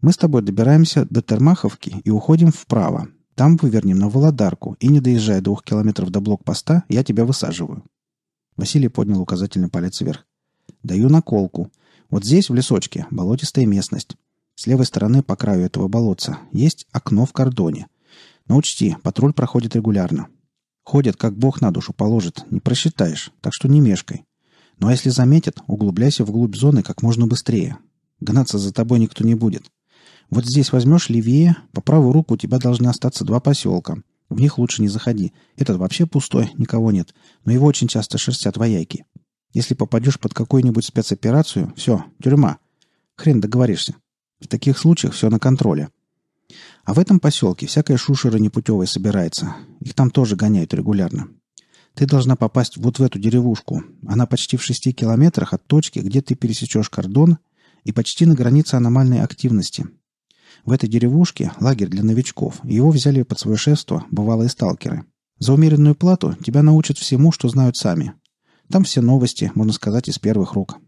Мы с тобой добираемся до Термаховки и уходим вправо. Там вывернем на Володарку, и, не доезжая двух километров до блокпоста, я тебя высаживаю. Василий поднял указательный палец вверх. Даю наколку. Вот здесь, в лесочке, болотистая местность. С левой стороны по краю этого болотца есть окно в кордоне. Но учти, патруль проходит регулярно. Ходят, как бог на душу положит, не просчитаешь, так что не мешкай. Ну а если заметят, углубляйся вглубь зоны как можно быстрее. Гнаться за тобой никто не будет. Вот здесь возьмешь левее, по правую руку у тебя должны остаться два поселка. В них лучше не заходи. Этот вообще пустой, никого нет. Но его очень часто шерстят вояки. Если попадешь под какую-нибудь спецоперацию, все, тюрьма. Хрен договоришься. В таких случаях все на контроле. А в этом поселке всякая шушера непутевая собирается. Их там тоже гоняют регулярно. Ты должна попасть вот в эту деревушку. Она почти в шести километрах от точки, где ты пересечешь кордон, и почти на границе аномальной активности. В этой деревушке лагерь для новичков. Его взяли под свое шефство бывалые сталкеры. За умеренную плату тебя научат всему, что знают сами. Там все новости, можно сказать, из первых рук.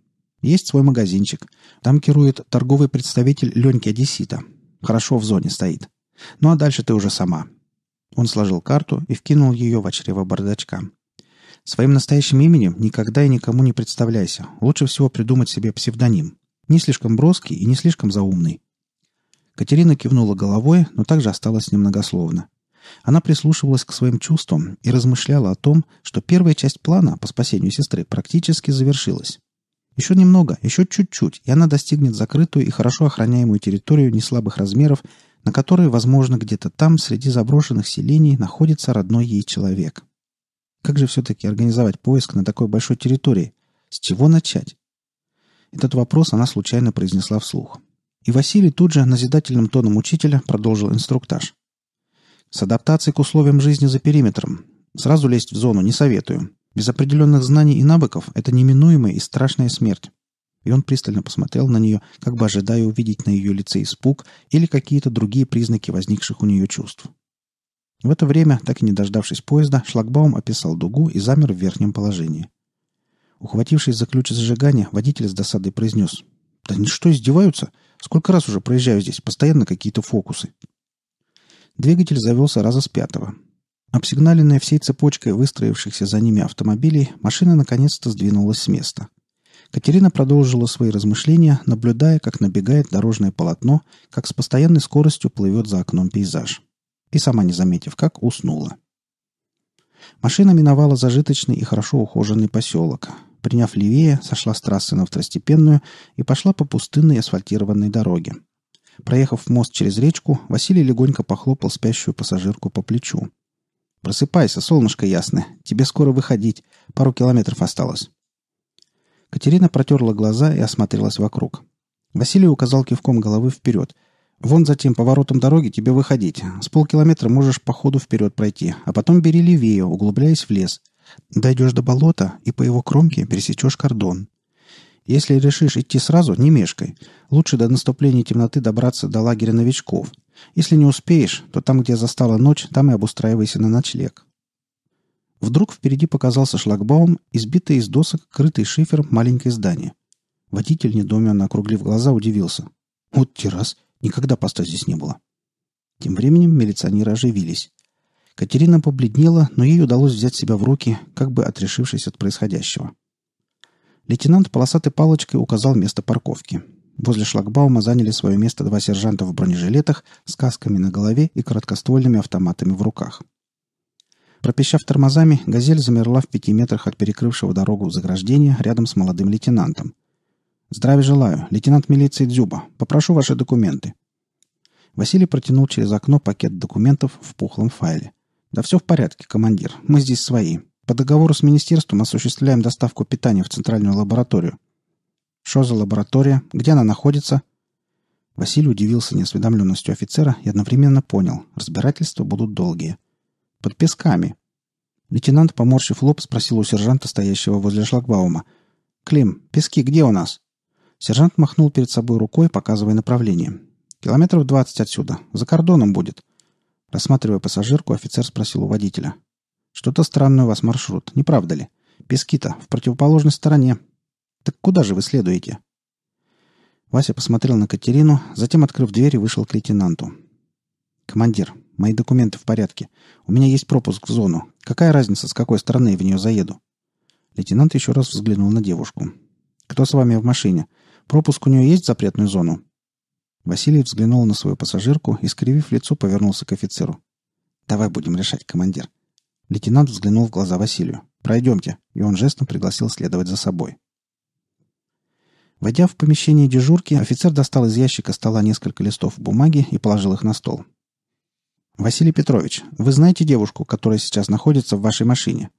Есть свой магазинчик. Там кирует торговый представитель Леньки Одессита. Хорошо в зоне стоит. Ну а дальше ты уже сама. Он сложил карту и вкинул ее в очрево бардачка. Своим настоящим именем никогда и никому не представляйся. Лучше всего придумать себе псевдоним. Не слишком броский и не слишком заумный. Катерина кивнула головой, но также осталась немногословна. Она прислушивалась к своим чувствам и размышляла о том, что первая часть плана по спасению сестры практически завершилась. Еще немного, еще чуть-чуть, и она достигнет закрытую и хорошо охраняемую территорию неслабых размеров, на которой, возможно, где-то там, среди заброшенных селений, находится родной ей человек. Как же все-таки организовать поиск на такой большой территории? С чего начать? Этот вопрос она случайно произнесла вслух. И Василий тут же назидательным тоном учителя продолжил инструктаж. С адаптацией к условиям жизни за периметром. Сразу лезть в зону не советую. Без определенных знаний и навыков это неминуемая и страшная смерть. И он пристально посмотрел на нее, как бы ожидая увидеть на ее лице испуг или какие-то другие признаки возникших у нее чувств. В это время, так и не дождавшись поезда, шлагбаум описал дугу и замер в верхнем положении. Ухватившись за ключ зажигания, водитель с досадой произнес. «Да они что, издеваются? Сколько раз уже проезжаю здесь, постоянно какие-то фокусы». Двигатель завелся раза с пятого, Обсигналенная всей цепочкой выстроившихся за ними автомобилей, машина наконец-то сдвинулась с места. Катерина продолжила свои размышления, наблюдая, как набегает дорожное полотно, как с постоянной скоростью плывет за окном пейзаж. И сама не заметив, как уснула. Машина миновала зажиточный и хорошо ухоженный поселок. Приняв левее, сошла с трассы на второстепенную и пошла по пустынной асфальтированной дороге. Проехав мост через речку, Василий легонько похлопал спящую пассажирку по плечу. Просыпайся, солнышко ясное. Тебе скоро выходить. Пару километров осталось. Катерина протерла глаза и осмотрелась вокруг. Василий указал кивком головы вперед. «Вон за тем поворотом дороги тебе выходить. С полкилометра можешь по ходу вперед пройти, а потом бери левее, углубляясь в лес. Дойдешь до болота и по его кромке пересечешь кордон. Если решишь идти сразу, не мешкай. Лучше до наступления темноты добраться до лагеря новичков. Если не успеешь, то там, где застала ночь, там и обустраивайся на ночлег. Вдруг впереди показался шлагбаум, избитый из досок, крытый шифером маленькое здание. Водитель, недоуменно округлив глаза, удивился. «Вот террас! Никогда поста здесь не было!» Тем временем милиционеры оживились. Катерина побледнела, но ей удалось взять себя в руки, как бы отрешившись от происходящего. — Лейтенант полосатой палочкой указал место парковки. Возле шлагбаума заняли свое место два сержанта в бронежилетах с касками на голове и короткоствольными автоматами в руках. Пропищав тормозами, «Газель» замерла в пяти метрах от перекрывшего дорогу заграждения рядом с молодым лейтенантом. «Здравия желаю, лейтенант милиции Дзюба. Попрошу ваши документы». Василий протянул через окно пакет документов в пухлом файле. «Да все в порядке, командир. Мы здесь свои». По договору с министерством осуществляем доставку питания в центральную лабораторию. Что за лаборатория? Где она находится? Василий удивился неосведомленностью офицера и одновременно понял, разбирательства будут долгие. Под песками. Лейтенант, поморщив лоб, спросил у сержанта, стоящего возле шлагбаума. «Клим, пески где у нас?» Сержант махнул перед собой рукой, показывая направление. «Километров двадцать отсюда. За кордоном будет». Рассматривая пассажирку, офицер спросил у водителя. Что-то странное у вас маршрут, не правда ли? Пески-то в противоположной стороне. Так куда же вы следуете?» Вася посмотрел на Катерину, затем, открыв дверь, вышел к лейтенанту. «Командир, мои документы в порядке. У меня есть пропуск в зону. Какая разница, с какой стороны я в нее заеду?» Лейтенант еще раз взглянул на девушку. «Кто с вами в машине? Пропуск у нее есть в запретную зону?» Василий взглянул на свою пассажирку и, скривив лицо, повернулся к офицеру. «Давай будем решать, командир. Лейтенант взглянул в глаза Василию. «Пройдемте», и он жестом пригласил следовать за собой. Войдя в помещение дежурки, офицер достал из ящика стола несколько листов бумаги и положил их на стол. «Василий Петрович, вы знаете девушку, которая сейчас находится в вашей машине?»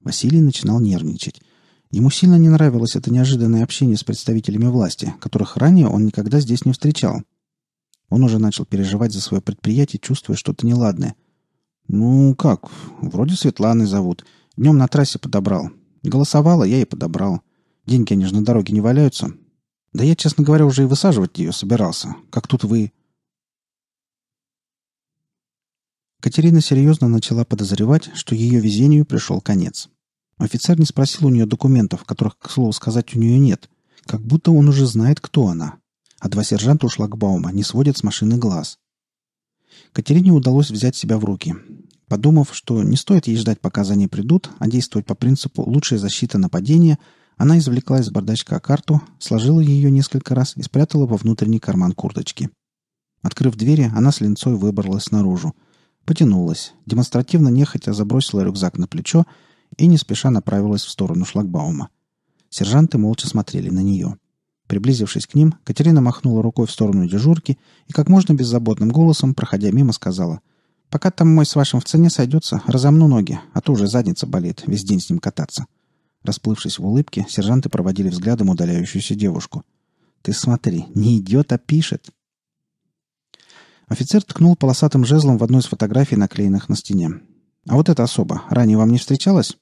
Василий начинал нервничать. Ему сильно не нравилось это неожиданное общение с представителями власти, которых ранее он никогда здесь не встречал. Он уже начал переживать за свое предприятие, чувствуя что-то неладное. «Ну как? Вроде Светланы зовут. Днем на трассе подобрал. Голосовала, я и подобрал. Деньги, они же на дороге не валяются. Да я, честно говоря, уже и высаживать ее собирался. Как тут вы...» Катерина серьезно начала подозревать, что ее везению пришел конец. Офицер не спросил у нее документов, которых, к слову сказать, у нее нет. Как будто он уже знает, кто она. А два сержанта у шлагбаума не сводят с машины глаз. Катерине удалось взять себя в руки. Подумав, что не стоит ей ждать, пока за ней придут, а действовать по принципу «лучшая защита нападения», она извлекла из бардачка карту, сложила ее несколько раз и спрятала во внутренний карман курточки. Открыв двери, она с линцой выбралась наружу. Потянулась, демонстративно нехотя забросила рюкзак на плечо и не спеша направилась в сторону шлагбаума. Сержанты молча смотрели на нее. Приблизившись к ним, Катерина махнула рукой в сторону дежурки и как можно беззаботным голосом, проходя мимо, сказала Пока там мой с вашим в цене сойдется, разомну ноги, а то уже задница болит, весь день с ним кататься». Расплывшись в улыбке, сержанты проводили взглядом удаляющуюся девушку. «Ты смотри, не идет, а пишет!» Офицер ткнул полосатым жезлом в одну из фотографий, наклеенных на стене. «А вот эта особа ранее вам не встречалась?»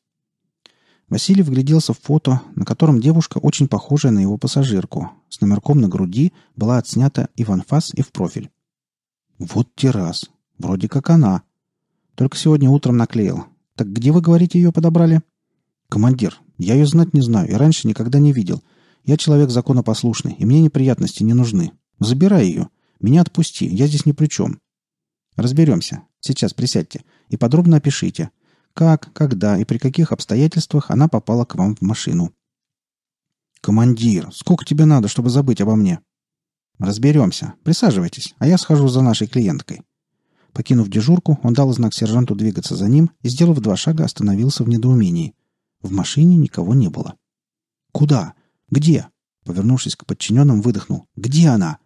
Василий вгляделся в фото, на котором девушка, очень похожая на его пассажирку, с номерком на груди, была отснята и в анфас, и в профиль. «Вот террас!» «Вроде как она. Только сегодня утром наклеил. Так где, вы говорите, ее подобрали?» «Командир, я ее знать не знаю и раньше никогда не видел. Я человек законопослушный, и мне неприятности не нужны. Забирай ее. Меня отпусти, я здесь ни при чем». «Разберемся. Сейчас присядьте и подробно опишите, как, когда и при каких обстоятельствах она попала к вам в машину». «Командир, сколько тебе надо, чтобы забыть обо мне?» «Разберемся. Присаживайтесь, а я схожу за нашей клиенткой». Покинув дежурку, он дал знак сержанту двигаться за ним и, сделав два шага, остановился в недоумении. В машине никого не было. «Куда? Где?» Повернувшись к подчиненным, выдохнул. «Где она?»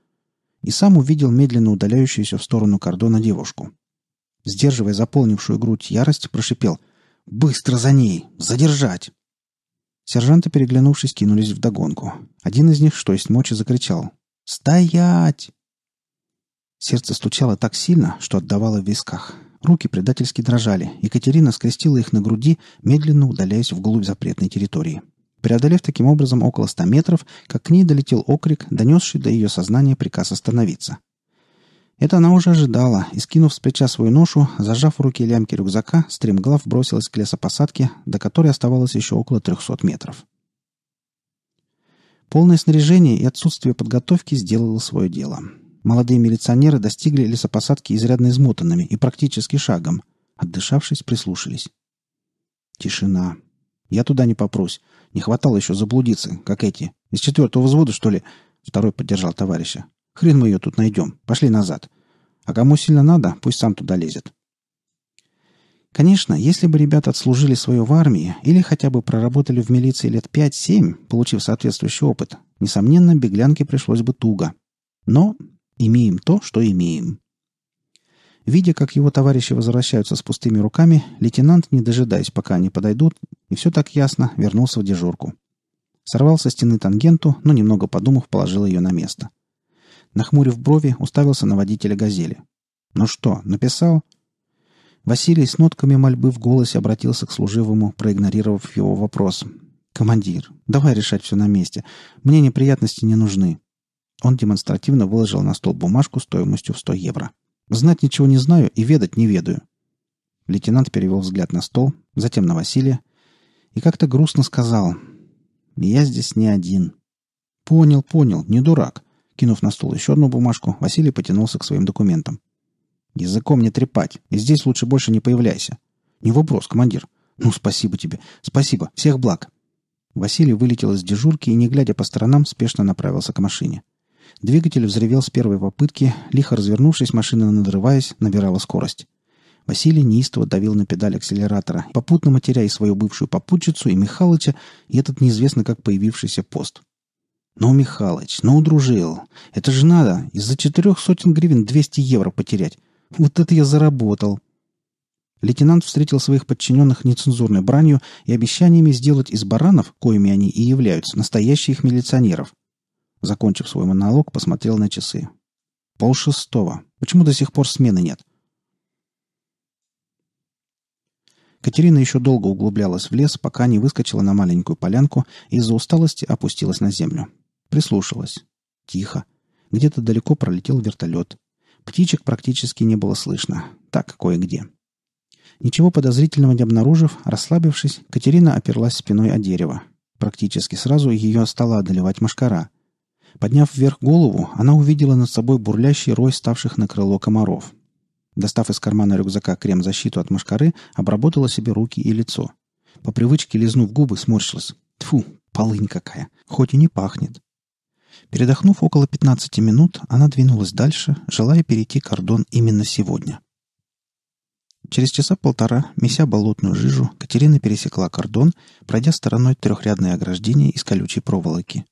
И сам увидел медленно удаляющуюся в сторону кордона девушку. Сдерживая заполнившую грудь ярость, прошипел. «Быстро за ней! Задержать!» Сержанты, переглянувшись, кинулись вдогонку. Один из них, что есть мочи, закричал. «Стоять!» Сердце стучало так сильно, что отдавало в висках. Руки предательски дрожали. Екатерина скрестила их на груди, медленно удаляясь вглубь запретной территории. Преодолев таким образом около ста метров, как к ней долетел окрик, донесший до ее сознания приказ остановиться. Это она уже ожидала, и, скинув с плеча свою ношу, зажав в руки лямки рюкзака, стремглав бросилась к лесопосадке, до которой оставалось еще около 300 метров. Полное снаряжение и отсутствие подготовки сделало свое дело — молодые милиционеры достигли лесопосадки изрядно измотанными и практически шагом. Отдышавшись, прислушались. Тишина. Я туда не попрусь. Не хватало еще заблудиться, как эти. Из четвертого взвода, что ли? Второй поддержал товарища. Хрен мы ее тут найдем. Пошли назад. А кому сильно надо, пусть сам туда лезет. Конечно, если бы ребята отслужили свое в армии или хотя бы проработали в милиции лет 5-7, получив соответствующий опыт, несомненно, беглянке пришлось бы туго. Но имеем то, что имеем. Видя, как его товарищи возвращаются с пустыми руками, лейтенант, не дожидаясь, пока они подойдут, и все так ясно, вернулся в дежурку. Сорвал со стены тангенту, но, немного подумав, положил ее на место. Нахмурив брови, уставился на водителя «Газели». «Ну что, написал?» Василий с нотками мольбы в голосе обратился к служивому, проигнорировав его вопрос. «Командир, давай решать все на месте. Мне неприятности не нужны». Он демонстративно выложил на стол бумажку стоимостью в 100 евро. «Знать ничего не знаю и ведать не ведаю». Лейтенант перевел взгляд на стол, затем на Василия и как-то грустно сказал «Я здесь не один». «Понял, понял, не дурак». Кинув на стол еще одну бумажку, Василий потянулся к своим документам. «Языком не трепать, и здесь лучше больше не появляйся». «Не вопрос, командир». «Ну, спасибо тебе, спасибо, всех благ». Василий вылетел из дежурки и, не глядя по сторонам, спешно направился к машине. Двигатель взревел с первой попытки, лихо развернувшись, машина, надрываясь, набирала скорость. Василий неистово давил на педаль акселератора, попутно матеря и свою бывшую попутчицу, и Михалыча, и этот неизвестно как появившийся пост. «Ну, Михалыч, ну, удружил. Это же надо. Из-за четырех сотен гривен 200 евро потерять. Вот это я заработал!» Лейтенант встретил своих подчиненных нецензурной бранью и обещаниями сделать из баранов, коими они и являются, настоящих милиционеров. Закончив свой монолог, посмотрел на часы. Пол шестого. Почему до сих пор смены нет? Катерина еще долго углублялась в лес, пока не выскочила на маленькую полянку и из-за усталости опустилась на землю. Прислушалась. Тихо. Где-то далеко пролетел вертолет. Птичек практически не было слышно. Так, кое-где. Ничего подозрительного не обнаружив, расслабившись, Катерина оперлась спиной о дерево. Практически сразу ее стала одолевать мошкара. Подняв вверх голову, она увидела над собой бурлящий рой ставших на крыло комаров. Достав из кармана рюкзака крем-защиту от мошкары, обработала себе руки и лицо. По привычке, лизнув губы, сморщилась. Тфу, полынь какая, хоть и не пахнет. Передохнув около 15 минут, она двинулась дальше, желая перейти кордон именно сегодня. Через часа полтора, меся болотную жижу, Катерина пересекла кордон, пройдя стороной трехрядное ограждение из колючей проволоки.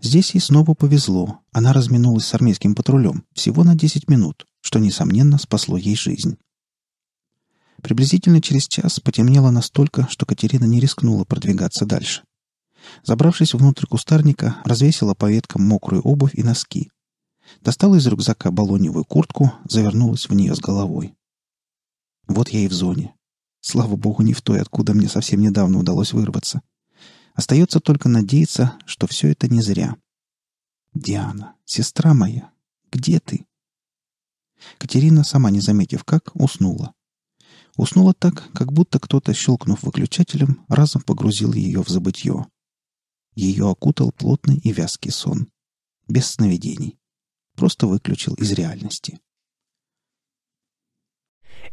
Здесь ей снова повезло. Она разминулась с армейским патрулем всего на 10 минут, что, несомненно, спасло ей жизнь. Приблизительно через час потемнело настолько, что Катерина не рискнула продвигаться дальше. Забравшись внутрь кустарника, развесила по веткам мокрую обувь и носки. Достала из рюкзака баллоневую куртку, завернулась в нее с головой. Вот я и в зоне. Слава богу, не в той, откуда мне совсем недавно удалось вырваться. — Остается только надеяться, что все это не зря. «Диана, сестра моя, где ты?» Катерина, сама не заметив как, уснула. Уснула так, как будто кто-то, щелкнув выключателем, разом погрузил ее в забытье. Ее окутал плотный и вязкий сон. Без сновидений. Просто выключил из реальности.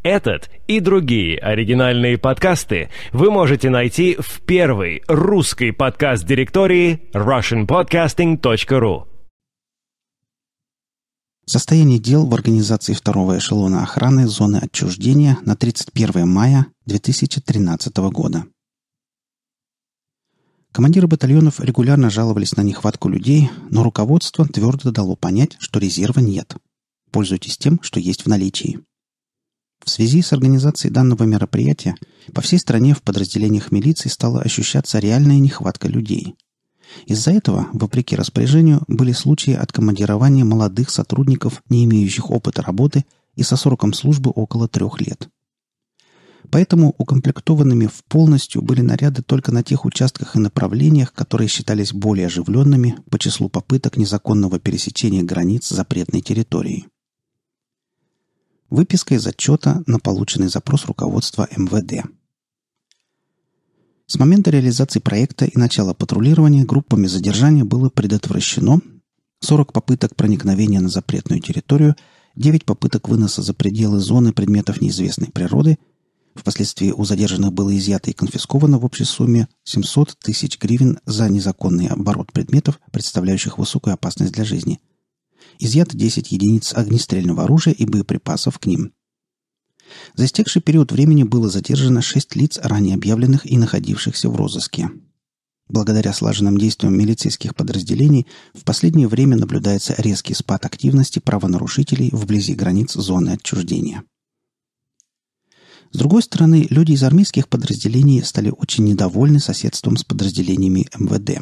Этот и другие оригинальные подкасты вы можете найти в первой русской подкаст-директории russianpodcasting.ru. Состояние дел в организации второго эшелона охраны зоны отчуждения на 31 мая 2013 года. Командиры батальонов регулярно жаловались на нехватку людей, но руководство твердо дало понять, что резерва нет. Пользуйтесь тем, что есть в наличии. В связи с организацией данного мероприятия по всей стране в подразделениях милиции стала ощущаться реальная нехватка людей. Из-за этого, вопреки распоряжению, были случаи откомандирования молодых сотрудников, не имеющих опыта работы, и со сроком службы около трех лет. Поэтому укомплектованными в полностью были наряды только на тех участках и направлениях, которые считались более оживленными по числу попыток незаконного пересечения границ запретной территории – Выписка из отчета на полученный запрос руководства МВД. С момента реализации проекта и начала патрулирования группами задержания было предотвращено 40 попыток проникновения на запретную территорию, 9 попыток выноса за пределы зоны предметов неизвестной природы. Впоследствии у задержанных было изъято и конфисковано в общей сумме 700 тысяч гривен за незаконный оборот предметов, представляющих высокую опасность для жизни – Изъято 10 единиц огнестрельного оружия и боеприпасов к ним. За истекший период времени было задержано 6 лиц, ранее объявленных и находившихся в розыске. Благодаря слаженным действиям милицейских подразделений в последнее время наблюдается резкий спад активности правонарушителей вблизи границ зоны отчуждения. С другой стороны, люди из армейских подразделений стали очень недовольны соседством с подразделениями МВД.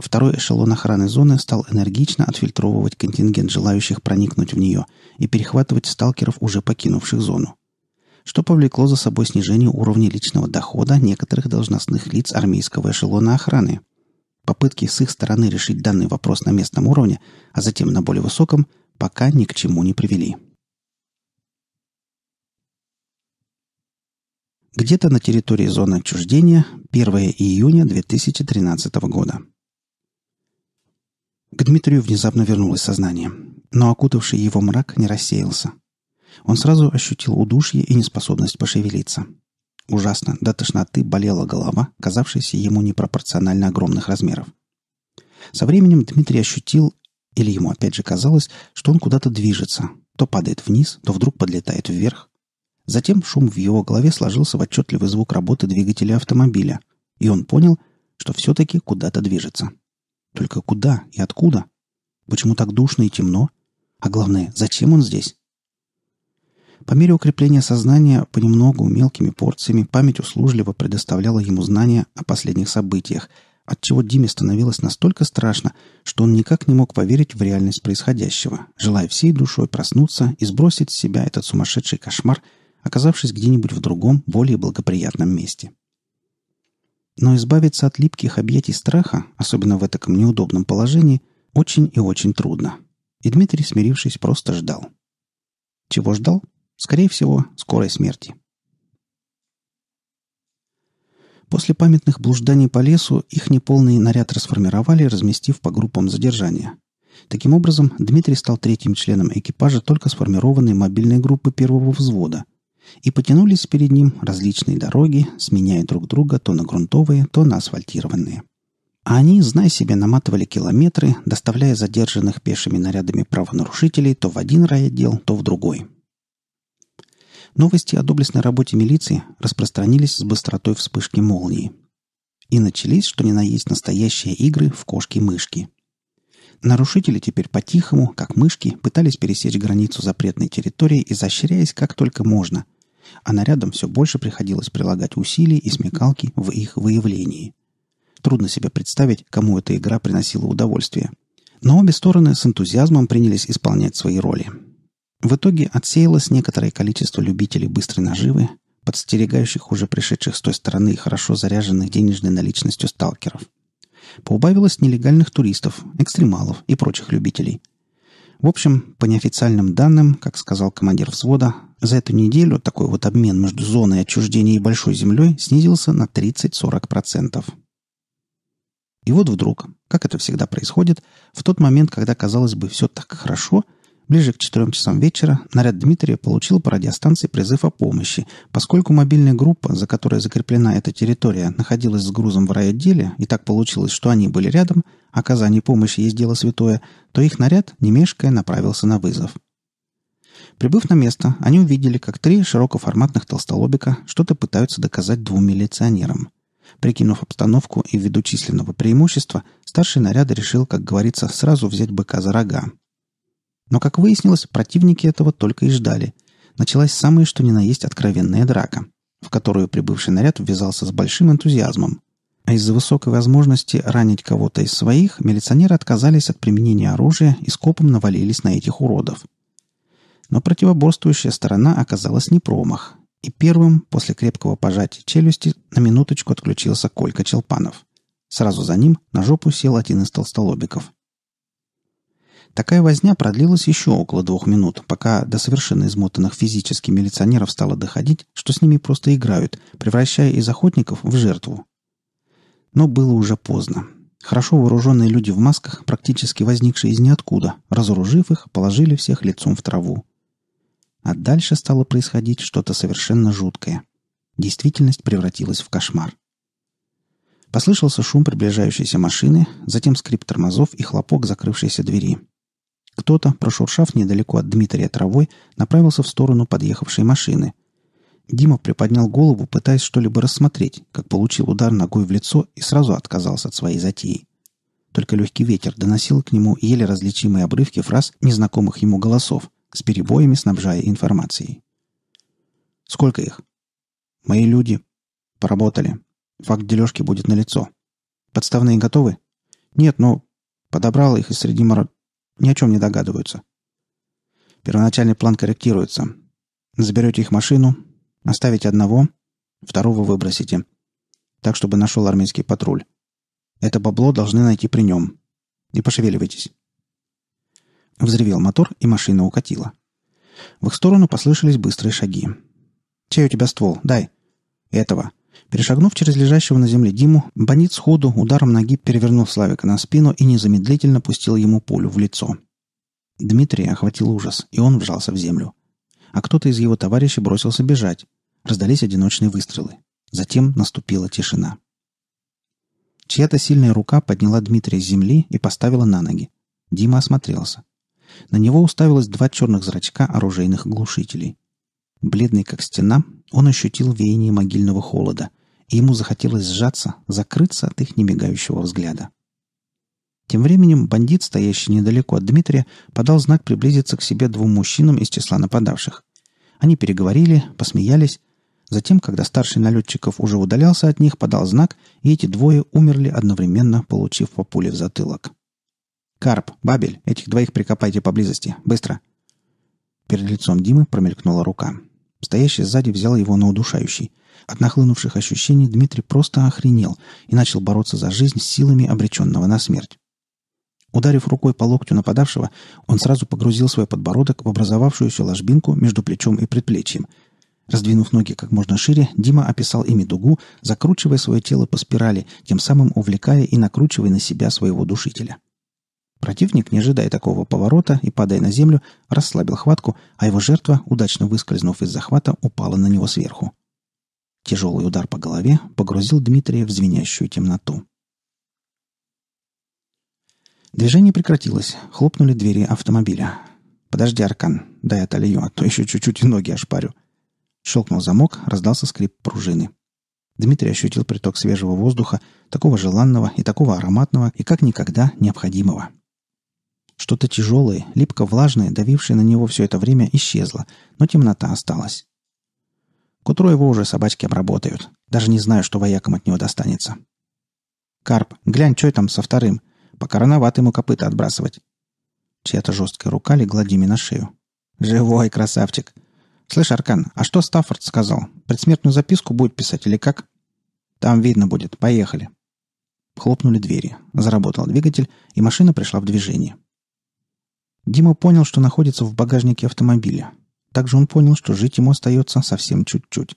Второй эшелон охраны зоны стал энергично отфильтровывать контингент желающих проникнуть в нее и перехватывать сталкеров, уже покинувших зону. Что повлекло за собой снижение уровня личного дохода некоторых должностных лиц армейского эшелона охраны. Попытки с их стороны решить данный вопрос на местном уровне, а затем на более высоком, пока ни к чему не привели. Где-то на территории зоны отчуждения 1 июня 2013 года. К Дмитрию внезапно вернулось сознание, но окутавший его мрак не рассеялся. Он сразу ощутил удушье и неспособность пошевелиться. Ужасно до тошноты болела голова, казавшаяся ему непропорционально огромных размеров. Со временем Дмитрий ощутил, или ему опять же казалось, что он куда-то движется, то падает вниз, то вдруг подлетает вверх. Затем шум в его голове сложился в отчетливый звук работы двигателя автомобиля, и он понял, что все-таки куда-то движется. Только куда и откуда? Почему так душно и темно? А главное, зачем он здесь? По мере укрепления сознания, понемногу, мелкими порциями, память услужливо предоставляла ему знания о последних событиях, от чего Диме становилось настолько страшно, что он никак не мог поверить в реальность происходящего, желая всей душой проснуться и сбросить с себя этот сумасшедший кошмар, оказавшись где-нибудь в другом, более благоприятном месте. — но избавиться от липких объятий страха, особенно в этом неудобном положении, очень и очень трудно. И Дмитрий, смирившись, просто ждал. Чего ждал? Скорее всего, скорой смерти. После памятных блужданий по лесу их неполный наряд расформировали, разместив по группам задержания. Таким образом, Дмитрий стал третьим членом экипажа только сформированной мобильной группы первого взвода, и потянулись перед ним различные дороги, сменяя друг друга то на грунтовые, то на асфальтированные. А они, знай себе, наматывали километры, доставляя задержанных пешими нарядами правонарушителей то в один райотдел, то в другой. Новости о доблестной работе милиции распространились с быстротой вспышки молнии. И начались, что ни на есть, настоящие игры в кошки-мышки. Нарушители теперь по-тихому, как мышки, пытались пересечь границу запретной территории, изощряясь как только можно – а нарядам все больше приходилось прилагать усилий и смекалки в их выявлении. Трудно себе представить, кому эта игра приносила удовольствие. Но обе стороны с энтузиазмом принялись исполнять свои роли. В итоге отсеялось некоторое количество любителей быстрой наживы, подстерегающих уже пришедших с той стороны хорошо заряженных денежной наличностью сталкеров. Поубавилось нелегальных туристов, экстремалов и прочих любителей. В общем, по неофициальным данным, как сказал командир взвода, за эту неделю такой вот обмен между зоной отчуждения и большой землей снизился на 30-40%. И вот вдруг, как это всегда происходит, в тот момент, когда, казалось бы, все так хорошо, ближе к 4 часам вечера наряд Дмитрия получил по радиостанции призыв о помощи, поскольку мобильная группа, за которой закреплена эта территория, находилась с грузом в райотделе, и так получилось, что они были рядом, а оказание помощи есть дело святое, то их наряд, не мешкая, направился на вызов – Прибыв на место, они увидели, как три широкоформатных толстолобика что-то пытаются доказать двум милиционерам. Прикинув обстановку и ввиду численного преимущества, старший наряд решил, как говорится, сразу взять быка за рога. Но, как выяснилось, противники этого только и ждали. Началась самая что ни на есть откровенная драка, в которую прибывший наряд ввязался с большим энтузиазмом. А из-за высокой возможности ранить кого-то из своих, милиционеры отказались от применения оружия и скопом навалились на этих уродов – но противоборствующая сторона оказалась не промах, и первым, после крепкого пожатия челюсти, на минуточку отключился Колька Челпанов. Сразу за ним на жопу сел один из толстолобиков. Такая возня продлилась еще около двух минут, пока до совершенно измотанных физически милиционеров стало доходить, что с ними просто играют, превращая из охотников в жертву. Но было уже поздно. Хорошо вооруженные люди в масках, практически возникшие из ниоткуда, разоружив их, положили всех лицом в траву. А дальше стало происходить что-то совершенно жуткое. Действительность превратилась в кошмар. Послышался шум приближающейся машины, затем скрип тормозов и хлопок закрывшейся двери. Кто-то, прошуршав недалеко от Дмитрия травой, направился в сторону подъехавшей машины. Дима приподнял голову, пытаясь что-либо рассмотреть, как получил удар ногой в лицо и сразу отказался от своей затеи. Только легкий ветер доносил к нему еле различимые обрывки фраз незнакомых ему голосов – с перебоями снабжая информацией. «Сколько их?» «Мои люди. Поработали. Факт дележки будет налицо. Подставные готовы?» «Нет, но подобрал их из среди моро... Ни о чем не догадываются». «Первоначальный план корректируется. Заберете их машину, оставите одного, второго выбросите. Так, чтобы нашел армейский патруль. Это бабло должны найти при нем. Не пошевеливайтесь». Взревел мотор, и машина укатила. В их сторону послышались быстрые шаги. «Чей у тебя ствол? Дай!» «Этого!» Перешагнув через лежащего на земле Диму, бандит сходу ударом ноги перевернул Славика на спину и незамедлительно пустил ему пулю в лицо. Дмитрия охватил ужас, и он вжался в землю. А кто-то из его товарищей бросился бежать. Раздались одиночные выстрелы. Затем наступила тишина. Чья-то сильная рука подняла Дмитрия с земли и поставила на ноги. Дима осмотрелся. На него уставилось два черных зрачка оружейных глушителей. Бледный как стена, он ощутил веяние могильного холода, и ему захотелось сжаться, закрыться от их немигающего взгляда. Тем временем бандит, стоящий недалеко от Дмитрия, подал знак приблизиться к себе двум мужчинам из числа нападавших. Они переговорили, посмеялись. Затем, когда старший налетчиков уже удалялся от них, подал знак, и эти двое умерли одновременно, получив по пуле в затылок. «Карп, Бабель, этих двоих прикопайте поблизости. Быстро!» Перед лицом Димы промелькнула рука. Стоящий сзади взял его на удушающий. От нахлынувших ощущений Дмитрий просто охренел и начал бороться за жизнь силами обреченного на смерть. Ударив рукой по локтю нападавшего, он сразу погрузил свой подбородок в образовавшуюся ложбинку между плечом и предплечьем. Раздвинув ноги как можно шире, Дима описал ими дугу, закручивая свое тело по спирали, тем самым увлекая и накручивая на себя своего душителя. — Противник, не ожидая такого поворота и падая на землю, расслабил хватку, а его жертва, удачно выскользнув из захвата, упала на него сверху. Тяжелый удар по голове погрузил Дмитрия в звенящую темноту. Движение прекратилось, хлопнули двери автомобиля. «Подожди, Аркан, дай отолью, а то еще чуть-чуть и ноги ошпарю». Щелкнул замок, раздался скрип пружины. Дмитрий ощутил приток свежего воздуха, такого желанного и такого ароматного, и как никогда необходимого. Что-то тяжелое, липко-влажное, давившее на него все это время, исчезло, но темнота осталась. К утру его уже собачки обработают. Даже не знаю, что воякам от него достанется. «Карп, глянь, что там со вторым? Пока рановато ему копыта отбрасывать». Чья-то жесткая рука легла Диме на шею. «Живой красавчик! Слышь, Аркан, а что Стаффорд сказал? Предсмертную записку будет писать или как?» «Там видно будет. Поехали». Хлопнули двери. Заработал двигатель, и машина пришла в движение. Дима понял, что находится в багажнике автомобиля. Также он понял, что жить ему остается совсем чуть-чуть.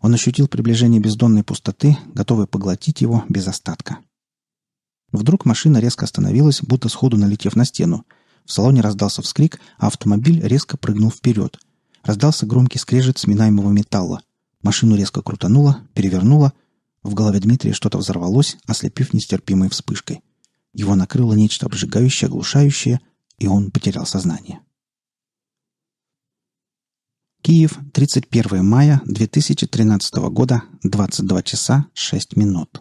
Он ощутил приближение бездонной пустоты, готовой поглотить его без остатка. Вдруг машина резко остановилась, будто сходу налетев на стену. В салоне раздался вскрик, а автомобиль резко прыгнул вперед. Раздался громкий скрежет сминаемого металла. Машину резко крутануло, перевернуло. В голове Дмитрия что-то взорвалось, ослепив нестерпимой вспышкой. Его накрыло нечто обжигающее, оглушающее — и он потерял сознание. Киев, 31 мая 2013 года, 22 часа 6 минут.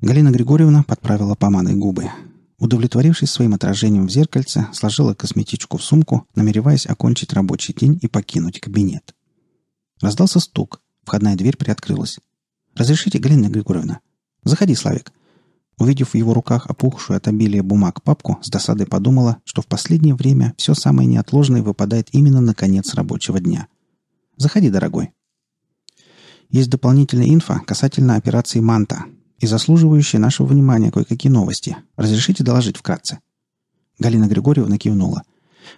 Галина Григорьевна подправила помадой губы. Удовлетворившись своим отражением в зеркальце, сложила косметичку в сумку, намереваясь окончить рабочий день и покинуть кабинет. Раздался стук. Входная дверь приоткрылась. «Разрешите, Галина Григорьевна?» «Заходи, Славик. Увидев в его руках опухшую от обилия бумаг папку, с досадой подумала, что в последнее время все самое неотложное выпадает именно на конец рабочего дня. «Заходи, дорогой». Есть дополнительная инфа касательно операции «Манта» и заслуживающие нашего внимания кое-какие новости. Разрешите доложить вкратце?» Галина Григорьевна кивнула.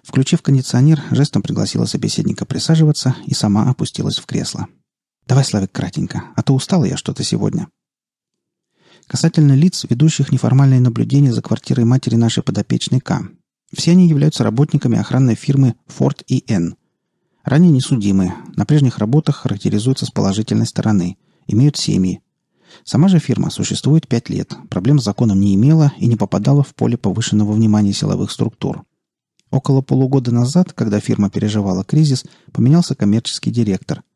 Включив кондиционер, жестом пригласила собеседника присаживаться и сама опустилась в кресло. «Давай, Славик, кратенько, а то устала я что-то сегодня». Касательно лиц, ведущих неформальное наблюдение за квартирой матери нашей подопечной К. Все они являются работниками охранной фирмы Ford и Н». Ранее несудимы, на прежних работах характеризуются с положительной стороны, имеют семьи. Сама же фирма существует пять лет, проблем с законом не имела и не попадала в поле повышенного внимания силовых структур. Около полугода назад, когда фирма переживала кризис, поменялся коммерческий директор –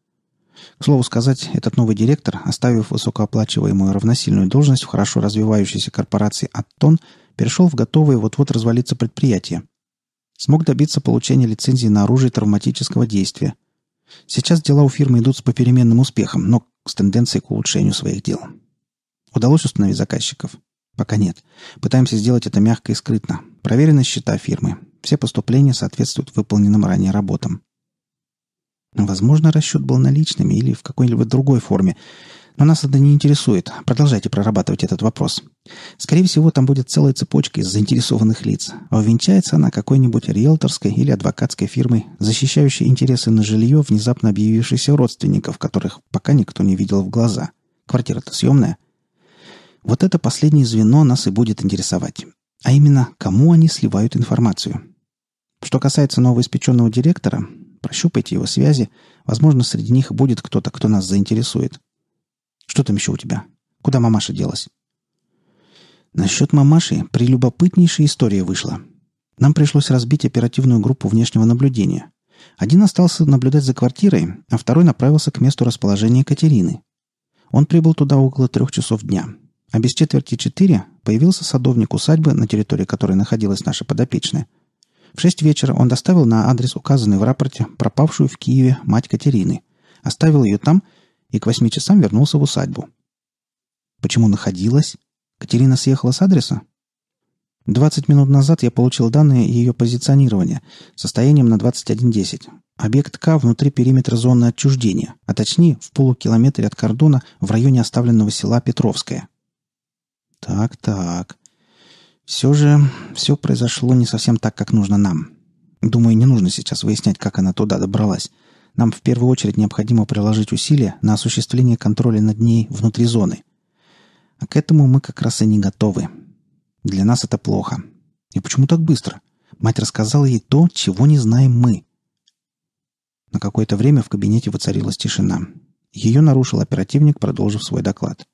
к слову сказать, этот новый директор, оставив высокооплачиваемую равносильную должность в хорошо развивающейся корпорации «Аттон», перешел в готовое вот-вот развалиться предприятие. Смог добиться получения лицензии на оружие травматического действия. Сейчас дела у фирмы идут с попеременным успехом, но с тенденцией к улучшению своих дел. Удалось установить заказчиков? Пока нет. Пытаемся сделать это мягко и скрытно. Проверены счета фирмы. Все поступления соответствуют выполненным ранее работам. Ну, возможно, расчет был наличными или в какой-либо другой форме. Но нас это не интересует. Продолжайте прорабатывать этот вопрос. Скорее всего, там будет целая цепочка из заинтересованных лиц. А увенчается она какой-нибудь риэлторской или адвокатской фирмой, защищающей интересы на жилье внезапно объявившихся родственников, которых пока никто не видел в глаза. Квартира-то съемная. Вот это последнее звено нас и будет интересовать. А именно, кому они сливают информацию. Что касается новоиспеченного директора, Прощупайте его связи. Возможно, среди них будет кто-то, кто нас заинтересует. Что там еще у тебя? Куда мамаша делась? Насчет мамаши прелюбопытнейшая история вышла. Нам пришлось разбить оперативную группу внешнего наблюдения. Один остался наблюдать за квартирой, а второй направился к месту расположения Катерины. Он прибыл туда около трех часов дня. А без четверти четыре появился садовник усадьбы, на территории которой находилась наша подопечная – в шесть вечера он доставил на адрес, указанный в рапорте, пропавшую в Киеве мать Катерины, оставил ее там и к восьми часам вернулся в усадьбу. Почему находилась? Катерина съехала с адреса? 20 минут назад я получил данные ее позиционирования, состоянием на 21.10. Объект К внутри периметра зоны отчуждения, а точнее в полукилометре от кордона в районе оставленного села Петровское. Так-так. Все же, все произошло не совсем так, как нужно нам. Думаю, не нужно сейчас выяснять, как она туда добралась. Нам в первую очередь необходимо приложить усилия на осуществление контроля над ней внутри зоны. А к этому мы как раз и не готовы. Для нас это плохо. И почему так быстро? Мать рассказала ей то, чего не знаем мы. На какое-то время в кабинете воцарилась тишина. Ее нарушил оперативник, продолжив свой доклад.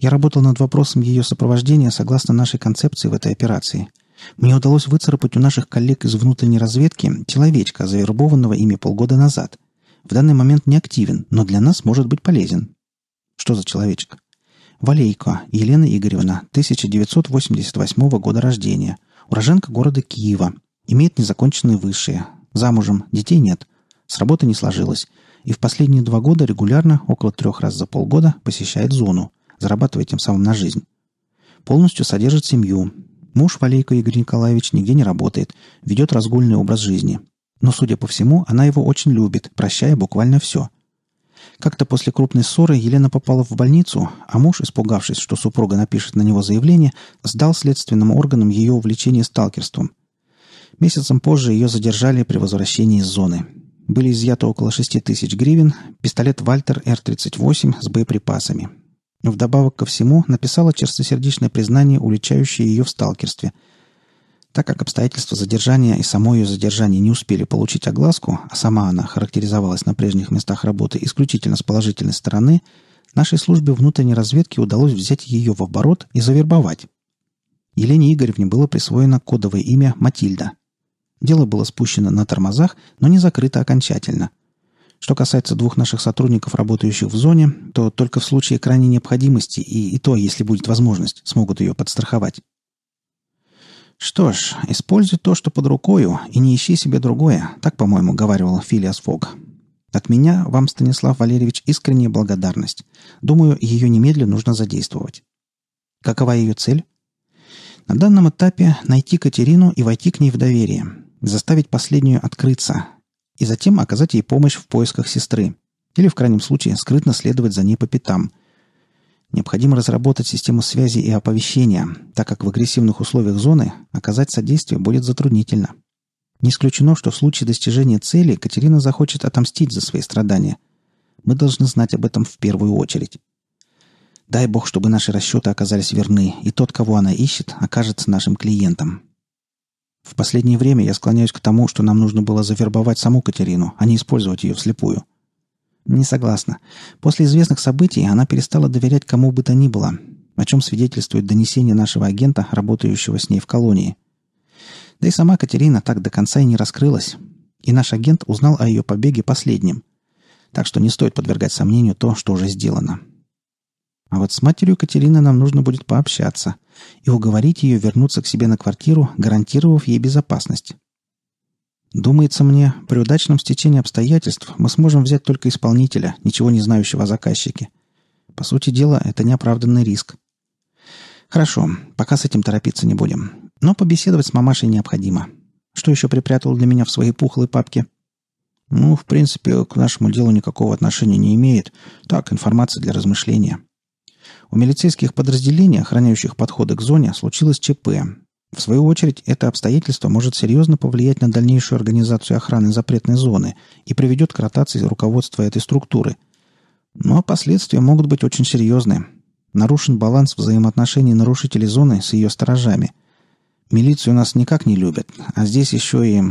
Я работал над вопросом ее сопровождения согласно нашей концепции в этой операции. Мне удалось выцарапать у наших коллег из внутренней разведки человечка, завербованного ими полгода назад. В данный момент не активен, но для нас может быть полезен. Что за человечек? Валейко Елена Игоревна, 1988 года рождения. Уроженка города Киева. Имеет незаконченные высшие. Замужем, детей нет. С работы не сложилось. И в последние два года регулярно, около трех раз за полгода, посещает зону зарабатывая тем самым на жизнь. Полностью содержит семью. Муж Валейко Игорь Николаевич нигде не работает, ведет разгульный образ жизни. Но, судя по всему, она его очень любит, прощая буквально все. Как-то после крупной ссоры Елена попала в больницу, а муж, испугавшись, что супруга напишет на него заявление, сдал следственным органам ее увлечение сталкерством. Месяцем позже ее задержали при возвращении из зоны. Были изъяты около 6 тысяч гривен, пистолет «Вальтер Р-38» с боеприпасами, Вдобавок ко всему написала чистосердечное признание, уличающее ее в сталкерстве. Так как обстоятельства задержания и само ее задержание не успели получить огласку, а сама она характеризовалась на прежних местах работы исключительно с положительной стороны, нашей службе внутренней разведки удалось взять ее в оборот и завербовать. Елене Игоревне было присвоено кодовое имя Матильда. Дело было спущено на тормозах, но не закрыто окончательно. Что касается двух наших сотрудников, работающих в зоне, то только в случае крайней необходимости и, и то, если будет возможность, смогут ее подстраховать. «Что ж, используй то, что под рукою, и не ищи себе другое», так, по-моему, говаривал Филиас Фог. «От меня вам, Станислав Валерьевич, искренняя благодарность. Думаю, ее немедленно нужно задействовать». «Какова ее цель?» «На данном этапе найти Катерину и войти к ней в доверие, заставить последнюю открыться, и затем оказать ей помощь в поисках сестры, или в крайнем случае скрытно следовать за ней по пятам. Необходимо разработать систему связи и оповещения, так как в агрессивных условиях зоны оказать содействие будет затруднительно. Не исключено, что в случае достижения цели Катерина захочет отомстить за свои страдания. Мы должны знать об этом в первую очередь. Дай бог, чтобы наши расчеты оказались верны, и тот, кого она ищет, окажется нашим клиентом. В последнее время я склоняюсь к тому, что нам нужно было завербовать саму Катерину, а не использовать ее вслепую. Не согласна. После известных событий она перестала доверять кому бы то ни было, о чем свидетельствует донесение нашего агента, работающего с ней в колонии. Да и сама Катерина так до конца и не раскрылась. И наш агент узнал о ее побеге последним. Так что не стоит подвергать сомнению то, что уже сделано. А вот с матерью Катерины нам нужно будет пообщаться и уговорить ее вернуться к себе на квартиру, гарантировав ей безопасность. Думается мне, при удачном стечении обстоятельств мы сможем взять только исполнителя, ничего не знающего о заказчике. По сути дела, это неоправданный риск. Хорошо, пока с этим торопиться не будем. Но побеседовать с мамашей необходимо. Что еще припрятал для меня в своей пухлой папке? Ну, в принципе, к нашему делу никакого отношения не имеет. Так, информация для размышления. У милицейских подразделений, охраняющих подходы к зоне, случилось ЧП. В свою очередь, это обстоятельство может серьезно повлиять на дальнейшую организацию охраны запретной зоны и приведет к ротации руководства этой структуры. Но последствия могут быть очень серьезны. Нарушен баланс взаимоотношений нарушителей зоны с ее сторожами. Милицию нас никак не любят, а здесь еще и...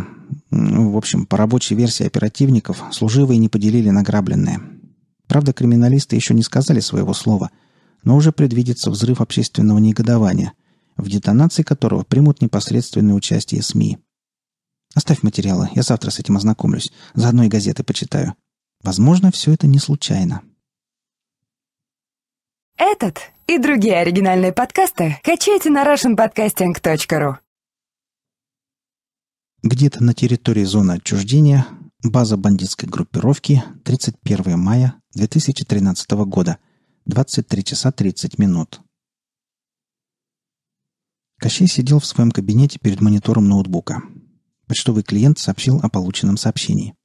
Ну, в общем, по рабочей версии оперативников, служивые не поделили награбленное. Правда, криминалисты еще не сказали своего слова – но уже предвидится взрыв общественного негодования, в детонации которого примут непосредственное участие СМИ. Оставь материалы, я завтра с этим ознакомлюсь, заодно и газеты почитаю. Возможно, все это не случайно. Этот и другие оригинальные подкасты качайте на russianpodcasting.ru Где-то на территории зоны отчуждения база бандитской группировки 31 мая 2013 года – 23 часа 30 минут. Кощей сидел в своем кабинете перед монитором ноутбука. Почтовый клиент сообщил о полученном сообщении.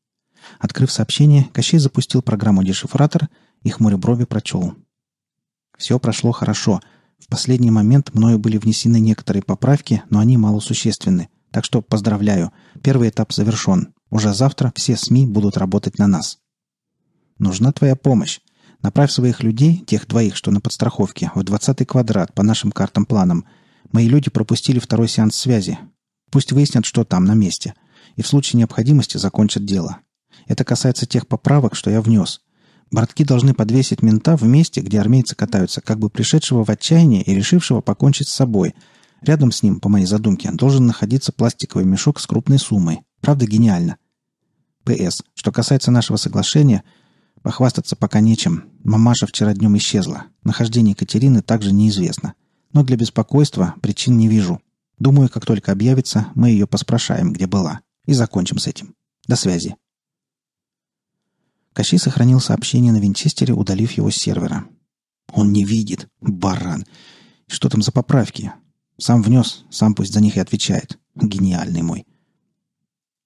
Открыв сообщение, Кощей запустил программу-дешифратор и хмуря брови прочел. «Все прошло хорошо. В последний момент мною были внесены некоторые поправки, но они малосущественны. Так что поздравляю. Первый этап завершен. Уже завтра все СМИ будут работать на нас. Нужна твоя помощь. Направь своих людей, тех двоих, что на подстраховке, в двадцатый квадрат по нашим картам-планам. Мои люди пропустили второй сеанс связи. Пусть выяснят, что там на месте. И в случае необходимости закончат дело. Это касается тех поправок, что я внес. Бортки должны подвесить мента в месте, где армейцы катаются, как бы пришедшего в отчаяние и решившего покончить с собой. Рядом с ним, по моей задумке, должен находиться пластиковый мешок с крупной суммой. Правда, гениально. П.С. Что касается нашего соглашения – Похвастаться пока нечем. Мамаша вчера днем исчезла. Нахождение Катерины также неизвестно. Но для беспокойства причин не вижу. Думаю, как только объявится, мы ее поспрашаем, где была. И закончим с этим. До связи. Кощей сохранил сообщение на Винчестере, удалив его с сервера. Он не видит. Баран. Что там за поправки? Сам внес, сам пусть за них и отвечает. Гениальный мой.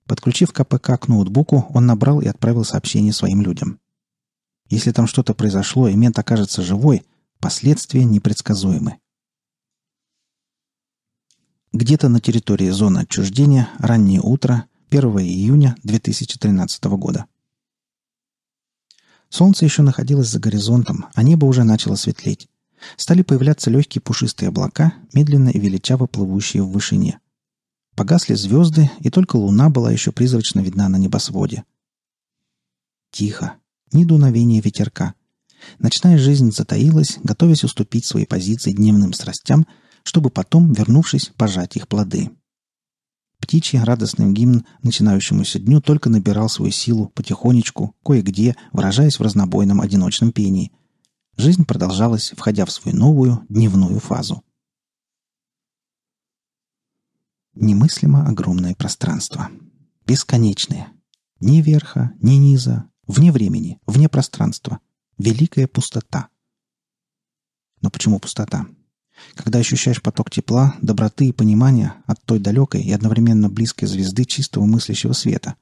Подключив КПК к ноутбуку, он набрал и отправил сообщение своим людям. Если там что-то произошло и мент окажется живой, последствия непредсказуемы. Где-то на территории зоны отчуждения раннее утро 1 июня 2013 года. Солнце еще находилось за горизонтом, а небо уже начало светлеть. Стали появляться легкие пушистые облака, медленно и величаво плывущие в вышине. Погасли звезды, и только луна была еще призрачно видна на небосводе. Тихо, ни дуновения ветерка. Ночная жизнь затаилась, готовясь уступить свои позиции дневным страстям, чтобы потом, вернувшись, пожать их плоды. Птичий радостный гимн начинающемуся дню только набирал свою силу потихонечку, кое-где, выражаясь в разнобойном одиночном пении. Жизнь продолжалась, входя в свою новую дневную фазу. Немыслимо огромное пространство. Бесконечное. Ни верха, ни низа, вне времени, вне пространства. Великая пустота. Но почему пустота? Когда ощущаешь поток тепла, доброты и понимания от той далекой и одновременно близкой звезды чистого мыслящего света.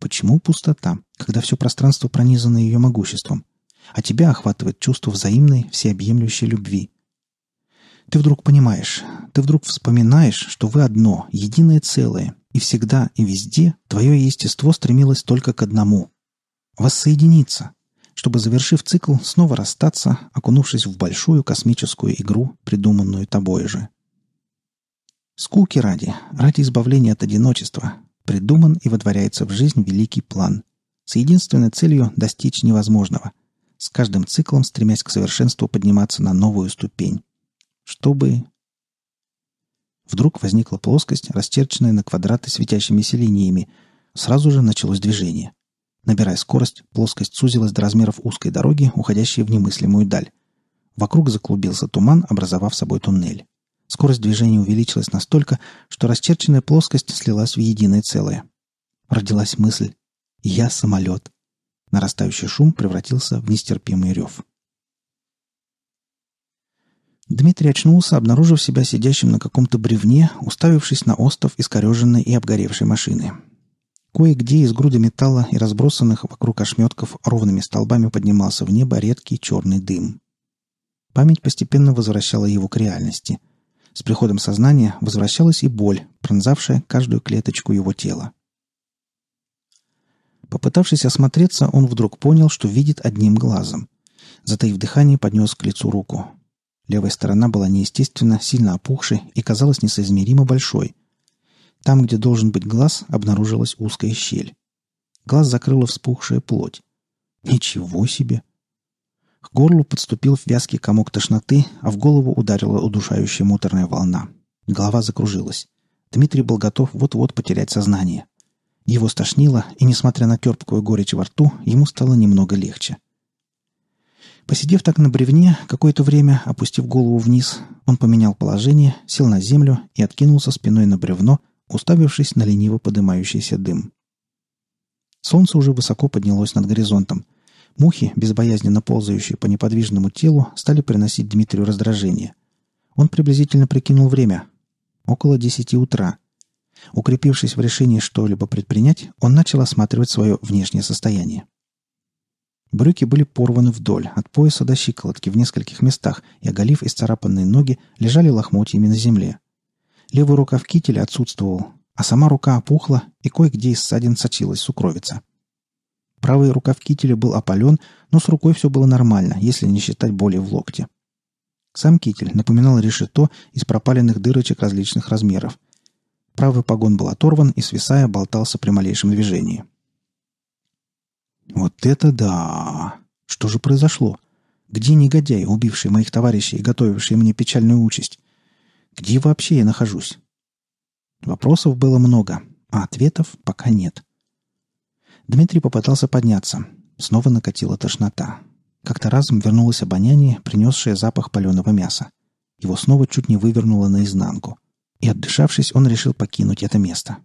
Почему пустота, когда все пространство пронизано ее могуществом, а тебя охватывает чувство взаимной, всеобъемлющей любви? Ты вдруг понимаешь, ты вдруг вспоминаешь, что вы одно, единое целое, и всегда и везде твое естество стремилось только к одному воссоединиться, чтобы, завершив цикл, снова расстаться, окунувшись в большую космическую игру, придуманную тобой же. Скуки ради, ради избавления от одиночества, придуман и водворяется в жизнь великий план, с единственной целью достичь невозможного, с каждым циклом стремясь к совершенству подниматься на новую ступень. Чтобы... Вдруг возникла плоскость, расчерченная на квадраты светящимися линиями. Сразу же началось движение. Набирая скорость, плоскость сузилась до размеров узкой дороги, уходящей в немыслимую даль. Вокруг заклубился туман, образовав собой туннель. Скорость движения увеличилась настолько, что расчерченная плоскость слилась в единое целое. Родилась мысль «Я самолет». Нарастающий шум превратился в нестерпимый рев. Дмитрий очнулся, обнаружив себя сидящим на каком-то бревне, уставившись на остов искореженной и обгоревшей машины. Кое-где из груды металла и разбросанных вокруг ошметков ровными столбами поднимался в небо редкий черный дым. Память постепенно возвращала его к реальности. С приходом сознания возвращалась и боль, пронзавшая каждую клеточку его тела. Попытавшись осмотреться, он вдруг понял, что видит одним глазом. Затаив дыхание, поднес к лицу руку. Левая сторона была неестественно сильно опухшей и казалась несоизмеримо большой – там, где должен быть глаз, обнаружилась узкая щель. Глаз закрыла вспухшая плоть. Ничего себе! К горлу подступил вязкий комок тошноты, а в голову ударила удушающая муторная волна. Голова закружилась. Дмитрий был готов вот-вот потерять сознание. Его стошнило, и, несмотря на терпкую горечь во рту, ему стало немного легче. Посидев так на бревне какое-то время, опустив голову вниз, он поменял положение, сел на землю и откинулся спиной на бревно, уставившись на лениво поднимающийся дым. Солнце уже высоко поднялось над горизонтом. Мухи, безбоязненно ползающие по неподвижному телу, стали приносить Дмитрию раздражение. Он приблизительно прикинул время. Около десяти утра. Укрепившись в решении что-либо предпринять, он начал осматривать свое внешнее состояние. Брюки были порваны вдоль, от пояса до щиколотки в нескольких местах, и, оголив исцарапанные ноги, лежали лохмотьями на земле – Левый рукав кителя отсутствовал, а сама рука опухла, и кое-где из ссадин сочилась сукровица. Правый рукав кителя был опален, но с рукой все было нормально, если не считать боли в локте. Сам китель напоминал решето из пропаленных дырочек различных размеров. Правый погон был оторван и, свисая, болтался при малейшем движении. «Вот это да! Что же произошло? Где негодяи, убившие моих товарищей и готовившие мне печальную участь? Где вообще я нахожусь? Вопросов было много, а ответов пока нет. Дмитрий попытался подняться. Снова накатила тошнота. Как-то разом вернулось обоняние, принесшее запах паленого мяса. Его снова чуть не вывернуло наизнанку. И, отдышавшись, он решил покинуть это место.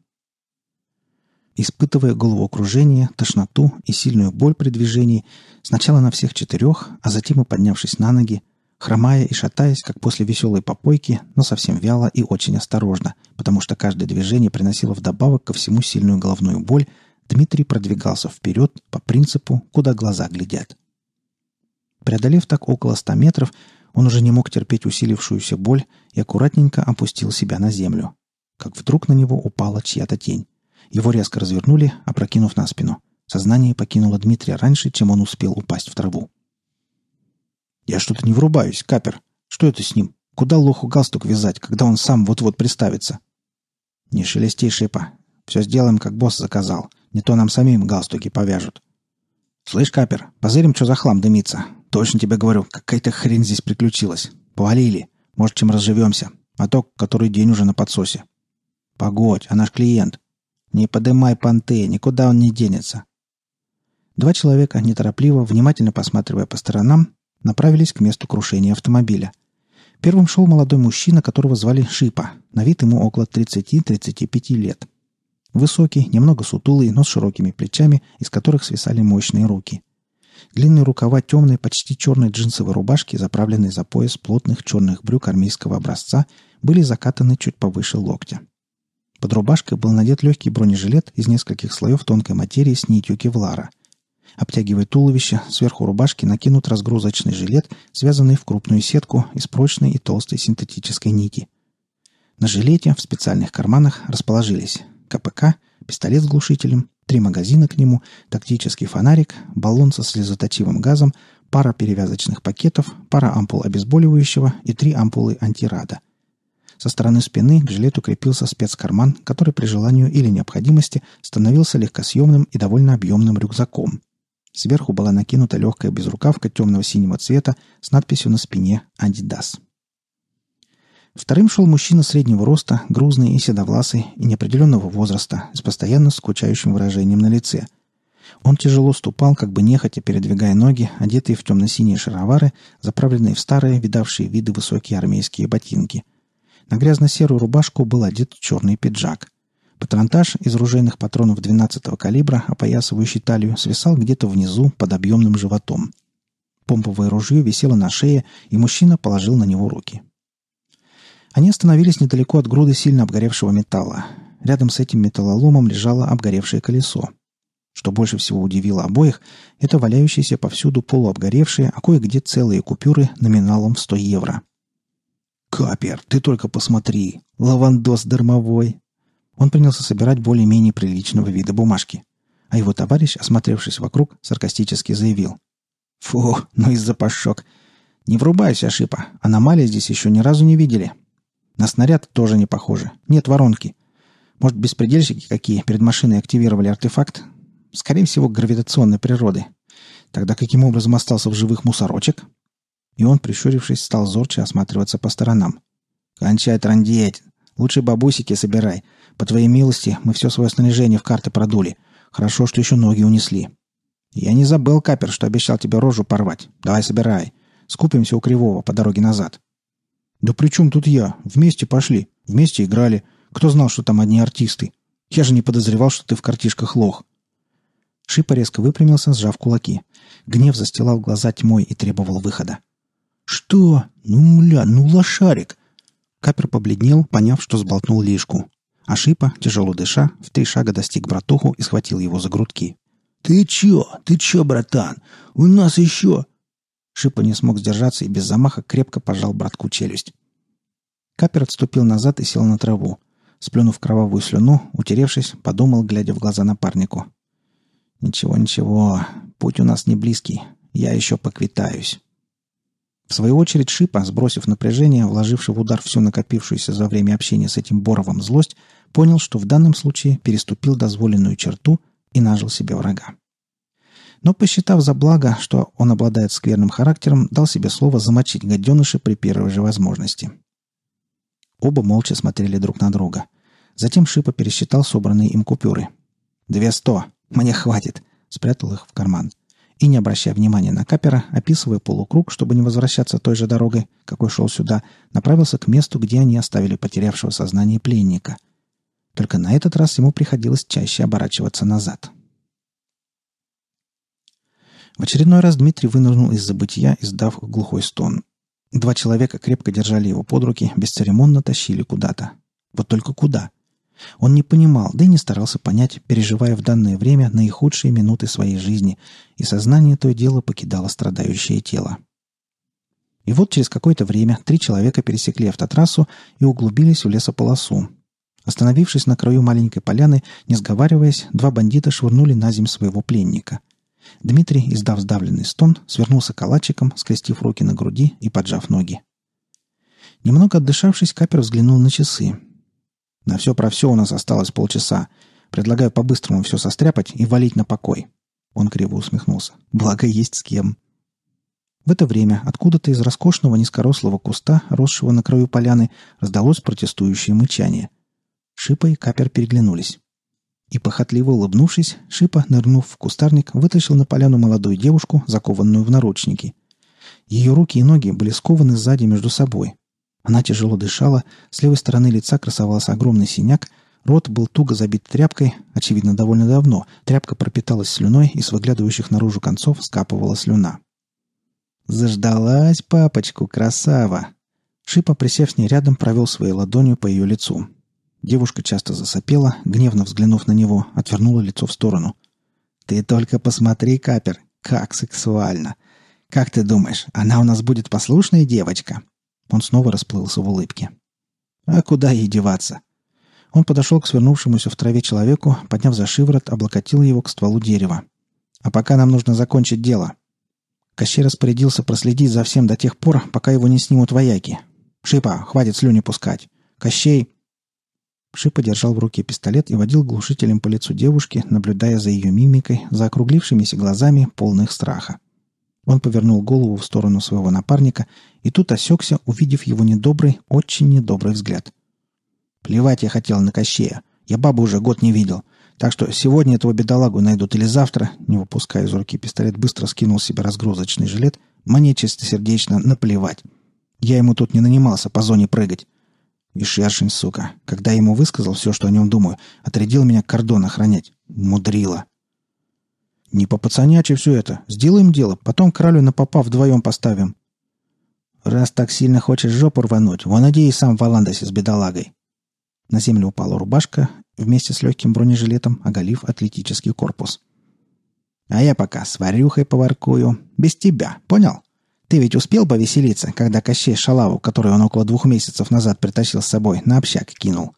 Испытывая головокружение, тошноту и сильную боль при движении, сначала на всех четырех, а затем и поднявшись на ноги, хромая и шатаясь, как после веселой попойки, но совсем вяло и очень осторожно, потому что каждое движение приносило вдобавок ко всему сильную головную боль, Дмитрий продвигался вперед по принципу «куда глаза глядят». Преодолев так около ста метров, он уже не мог терпеть усилившуюся боль и аккуратненько опустил себя на землю, как вдруг на него упала чья-то тень. Его резко развернули, опрокинув на спину. Сознание покинуло Дмитрия раньше, чем он успел упасть в траву. Я что-то не врубаюсь, Капер. Что это с ним? Куда лоху галстук вязать, когда он сам вот-вот приставится? Не шелести, Шипа. Все сделаем, как босс заказал. Не то нам самим галстуки повяжут. Слышь, Капер, позырим, что за хлам дымится. Точно тебе говорю, какая-то хрень здесь приключилась. Повалили. Может, чем разживемся. А то, который день уже на подсосе. Погодь, а наш клиент. Не подымай понты, никуда он не денется. Два человека, неторопливо, внимательно посматривая по сторонам, направились к месту крушения автомобиля. Первым шел молодой мужчина, которого звали Шипа, на вид ему около 30-35 лет. Высокий, немного сутулый, но с широкими плечами, из которых свисали мощные руки. Длинные рукава темной, почти черной джинсовой рубашки, заправленной за пояс плотных черных брюк армейского образца, были закатаны чуть повыше локтя. Под рубашкой был надет легкий бронежилет из нескольких слоев тонкой материи с нитью кевлара – Обтягивая туловище, сверху рубашки накинут разгрузочный жилет, связанный в крупную сетку из прочной и толстой синтетической нити. На жилете в специальных карманах расположились КПК, пистолет с глушителем, три магазина к нему, тактический фонарик, баллон со слезоточивым газом, пара перевязочных пакетов, пара ампул обезболивающего и три ампулы антирада. Со стороны спины к жилету крепился спецкарман, который при желанию или необходимости становился легкосъемным и довольно объемным рюкзаком – Сверху была накинута легкая безрукавка темного синего цвета с надписью на спине «Адидас». Вторым шел мужчина среднего роста, грузный и седовласый, и неопределенного возраста, с постоянно скучающим выражением на лице. Он тяжело ступал, как бы нехотя передвигая ноги, одетые в темно-синие шаровары, заправленные в старые, видавшие виды высокие армейские ботинки. На грязно-серую рубашку был одет черный пиджак. Патронтаж из ружейных патронов 12-го калибра, опоясывающий талию, свисал где-то внизу под объемным животом. Помповое ружье висело на шее, и мужчина положил на него руки. Они остановились недалеко от груды сильно обгоревшего металла. Рядом с этим металлоломом лежало обгоревшее колесо. Что больше всего удивило обоих, это валяющиеся повсюду полуобгоревшие, а кое-где целые купюры номиналом в 100 евро. «Капер, ты только посмотри! Лавандос дармовой!» Он принялся собирать более-менее приличного вида бумажки. А его товарищ, осмотревшись вокруг, саркастически заявил. «Фу, ну и запашок! Не врубайся, Шипа, аномалии здесь еще ни разу не видели. На снаряд тоже не похоже, нет воронки. Может, беспредельщики какие перед машиной активировали артефакт? Скорее всего, гравитационной природы. Тогда каким образом остался в живых мусорочек?» И он, прищурившись, стал зорче осматриваться по сторонам. «Кончай трандеть!» Лучше бабусики собирай. По твоей милости, мы все свое снаряжение в карты продули. Хорошо, что еще ноги унесли. Я не забыл, Капер, что обещал тебе рожу порвать. Давай собирай. Скупимся у Кривого по дороге назад. Да при чем тут я? Вместе пошли. Вместе играли. Кто знал, что там одни артисты? Я же не подозревал, что ты в картишках лох. Шипа резко выпрямился, сжав кулаки. Гнев застилал глаза тьмой и требовал выхода. «Что? Ну, мля, ну лошарик! Капер побледнел, поняв, что сболтнул лишку. А Шипа, тяжело дыша, в три шага достиг братуху и схватил его за грудки. «Ты чё? Ты чё, братан? У нас ещё. Шипа не смог сдержаться и без замаха крепко пожал братку челюсть. Капер отступил назад и сел на траву. Сплюнув кровавую слюну, утеревшись, подумал, глядя в глаза напарнику. «Ничего, ничего. Путь у нас не близкий. Я еще поквитаюсь». В свою очередь Шипа, сбросив напряжение, вложивший в удар всю накопившуюся за время общения с этим Боровым злость, понял, что в данном случае переступил дозволенную черту и нажил себе врага. Но, посчитав за благо, что он обладает скверным характером, дал себе слово замочить гаденыша при первой же возможности. Оба молча смотрели друг на друга. Затем Шипа пересчитал собранные им купюры. «Две сто! Мне хватит!» — спрятал их в карман. — и, не обращая внимания на капера, описывая полукруг, чтобы не возвращаться той же дорогой, какой шел сюда, направился к месту, где они оставили потерявшего сознание пленника. Только на этот раз ему приходилось чаще оборачиваться назад. В очередной раз Дмитрий вынырнул из забытия, издав глухой стон. Два человека крепко держали его под руки, бесцеремонно тащили куда-то. Вот только куда? — он не понимал, да и не старался понять, переживая в данное время наихудшие минуты своей жизни, и сознание то и дело покидало страдающее тело. И вот через какое-то время три человека пересекли автотрассу и углубились в лесополосу. Остановившись на краю маленькой поляны, не сговариваясь, два бандита швырнули на землю своего пленника. Дмитрий, издав сдавленный стон, свернулся калачиком, скрестив руки на груди и поджав ноги. Немного отдышавшись, Капер взглянул на часы. На все про все у нас осталось полчаса. Предлагаю по-быстрому все состряпать и валить на покой». Он криво усмехнулся. «Благо есть с кем». В это время откуда-то из роскошного низкорослого куста, росшего на краю поляны, раздалось протестующее мычание. Шипа и Капер переглянулись. И, похотливо улыбнувшись, Шипа, нырнув в кустарник, вытащил на поляну молодую девушку, закованную в наручники. Ее руки и ноги были скованы сзади между собой. Она тяжело дышала, с левой стороны лица красовался огромный синяк, рот был туго забит тряпкой, очевидно, довольно давно. Тряпка пропиталась слюной, и с выглядывающих наружу концов скапывала слюна. «Заждалась папочку, красава!» Шипа, присев с ней рядом, провел своей ладонью по ее лицу. Девушка часто засопела, гневно взглянув на него, отвернула лицо в сторону. «Ты только посмотри, Капер, как сексуально! Как ты думаешь, она у нас будет послушная девочка?» Он снова расплылся в улыбке. А куда ей деваться? Он подошел к свернувшемуся в траве человеку, подняв за шиворот, облокотил его к стволу дерева. «А пока нам нужно закончить дело». Кощей распорядился проследить за всем до тех пор, пока его не снимут вояки. «Шипа, хватит слюни пускать! Кощей!» Шипа держал в руке пистолет и водил глушителем по лицу девушки, наблюдая за ее мимикой, за округлившимися глазами, полных страха. Он повернул голову в сторону своего напарника и тут осекся, увидев его недобрый, очень недобрый взгляд. «Плевать я хотел на Кощея. Я бабу уже год не видел. Так что сегодня этого бедолагу найдут или завтра, не выпуская из руки пистолет, быстро скинул себе разгрузочный жилет, мне чистосердечно наплевать. Я ему тут не нанимался по зоне прыгать. И шершень, сука, когда ему высказал все, что о нем думаю, отрядил меня кордон охранять. Мудрила. «Не по пацанячи все это. Сделаем дело, потом кралю на попа вдвоем поставим». «Раз так сильно хочешь жопу рвануть, вон иди и сам в Аландосе с бедолагой». На землю упала рубашка, вместе с легким бронежилетом оголив атлетический корпус. «А я пока с варюхой поваркую. Без тебя, понял? Ты ведь успел повеселиться, когда Кощей шалаву, которую он около двух месяцев назад притащил с собой, на общак кинул?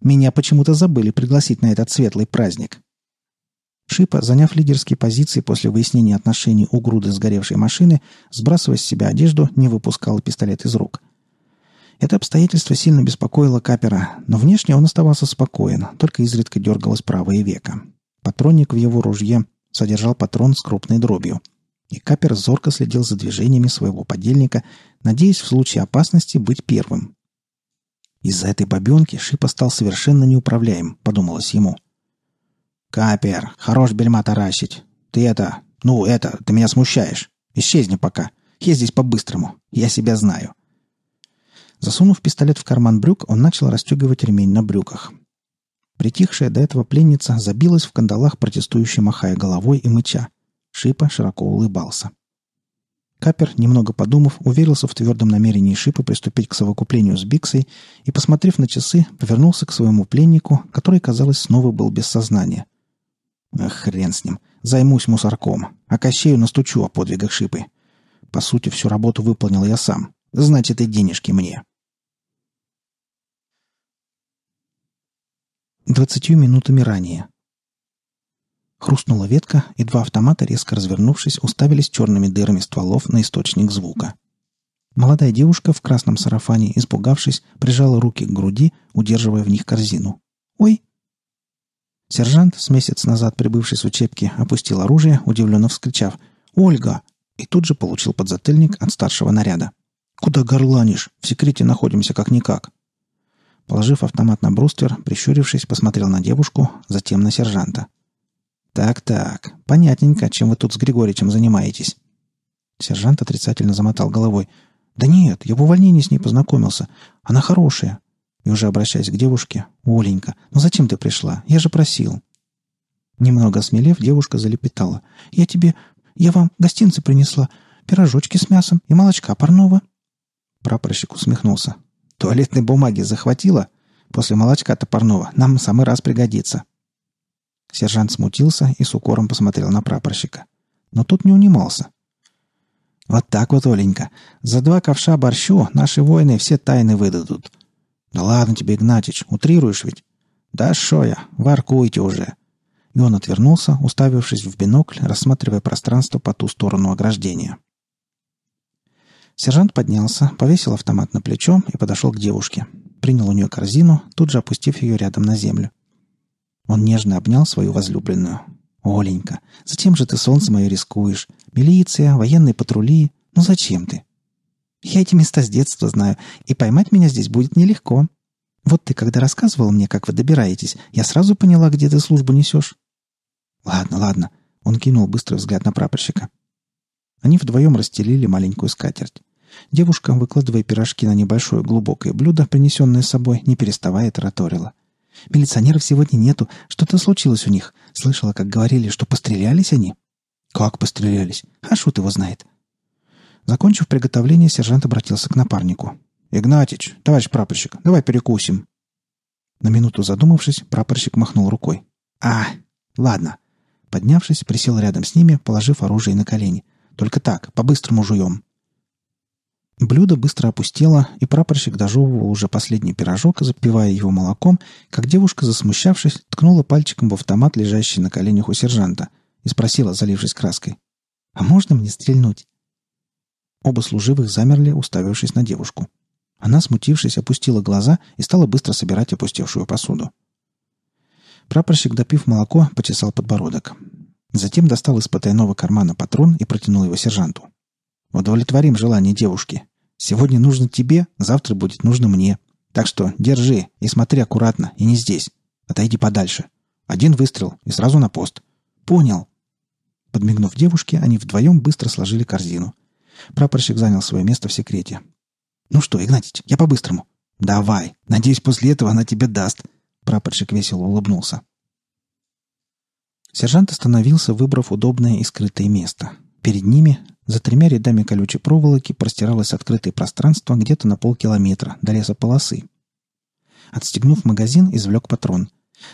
Меня почему-то забыли пригласить на этот светлый праздник». Шипа, заняв лидерские позиции после выяснения отношений у груды сгоревшей машины, сбрасывая с себя одежду, не выпускал пистолет из рук. Это обстоятельство сильно беспокоило Капера, но внешне он оставался спокоен, только изредка дергалось правое веко. Патронник в его ружье содержал патрон с крупной дробью. И Капер зорко следил за движениями своего подельника, надеясь в случае опасности быть первым. Из-за этой бабенки Шипа стал совершенно неуправляем, подумалось ему. «Капер, хорош бельма таращить. Ты это... Ну, это... Ты меня смущаешь. Исчезни пока. Я здесь по-быстрому. Я себя знаю». Засунув пистолет в карман брюк, он начал расстегивать ремень на брюках. Притихшая до этого пленница забилась в кандалах, протестующе махая головой и мыча. Шипа широко улыбался. Капер, немного подумав, уверился в твердом намерении Шипа приступить к совокуплению с Биксой и, посмотрев на часы, повернулся к своему пленнику, который, казалось, снова был без сознания. А хрен с ним. Займусь мусорком. А Кощею настучу о подвигах Шипы. По сути, всю работу выполнил я сам. Значит, и денежки мне. Двадцатью минутами ранее. Хрустнула ветка, и два автомата, резко развернувшись, уставились черными дырами стволов на источник звука. Молодая девушка в красном сарафане, испугавшись, прижала руки к груди, удерживая в них корзину. «Ой!» Сержант, с месяц назад прибывший с учебки, опустил оружие, удивленно вскричав «Ольга!» и тут же получил подзатыльник от старшего наряда. «Куда горланишь? В секрете находимся как-никак». Положив автомат на бруствер, прищурившись, посмотрел на девушку, затем на сержанта. «Так-так, понятненько, чем вы тут с Григоричем занимаетесь». Сержант отрицательно замотал головой. «Да нет, я в увольнении с ней познакомился. Она хорошая. И уже обращаясь к девушке, «Оленька, ну зачем ты пришла? Я же просил». Немного осмелев, девушка залепетала. «Я тебе... Я вам гостинцы принесла. Пирожочки с мясом и молочка парного». Прапорщик усмехнулся. «Туалетной бумаги захватила? После молочка-то парного нам в самый раз пригодится». Сержант смутился и с укором посмотрел на прапорщика. Но тот не унимался. «Вот так вот, Оленька. За два ковша борщу наши воины все тайны выдадут. «Да ладно тебе, Игнатич, утрируешь ведь?» «Да шо я, воркуйте уже!» И он отвернулся, уставившись в бинокль, рассматривая пространство по ту сторону ограждения. Сержант поднялся, повесил автомат на плечо и подошел к девушке. Принял у нее корзину, тут же опустив ее рядом на землю. Он нежно обнял свою возлюбленную. «Оленька, зачем же ты солнце мое рискуешь? Милиция, военные патрули. Ну зачем ты?» Я эти места с детства знаю, и поймать меня здесь будет нелегко. Вот ты когда рассказывал мне, как вы добираетесь, я сразу поняла, где ты службу несешь». «Ладно, ладно», — он кинул быстрый взгляд на прапорщика. Они вдвоем расстелили маленькую скатерть. Девушка, выкладывая пирожки на небольшое глубокое блюдо, принесенное с собой, не переставая, тараторила. «Милиционеров сегодня нету. Что-то случилось у них. Слышала, как говорили, что пострелялись они». «Как пострелялись? А шут его знает. Закончив приготовление, сержант обратился к напарнику. «Игнатич, товарищ прапорщик, давай перекусим». На минуту задумавшись, прапорщик махнул рукой. «А, ладно». Поднявшись, присел рядом с ними, положив оружие на колени. «Только так, по-быстрому жуем». Блюдо быстро опустело, и прапорщик дожевывал уже последний пирожок, запивая его молоком, как девушка, засмущавшись, ткнула пальчиком в автомат, лежащий на коленях у сержанта, и спросила, залившись краской, «А можно мне стрельнуть?» Оба служивых замерли, уставившись на девушку. Она, смутившись, опустила глаза и стала быстро собирать опустевшую посуду. Прапорщик, допив молоко, почесал подбородок. Затем достал из потайного кармана патрон и протянул его сержанту. «Удовлетворим желание девушки. Сегодня нужно тебе, завтра будет нужно мне. Так что держи и смотри аккуратно, и не здесь. Отойди подальше. Один выстрел и сразу на пост. Понял». Подмигнув девушке, они вдвоем быстро сложили корзину – Прапорщик занял свое место в секрете. «Ну что, Игнатич, я по-быстрому». «Давай. Надеюсь, после этого она тебе даст». Прапорщик весело улыбнулся. Сержант остановился, выбрав удобное и скрытое место. Перед ними, за тремя рядами колючей проволоки, простиралось открытое пространство где-то на полкилометра до полосы. Отстегнув магазин, извлек патрон.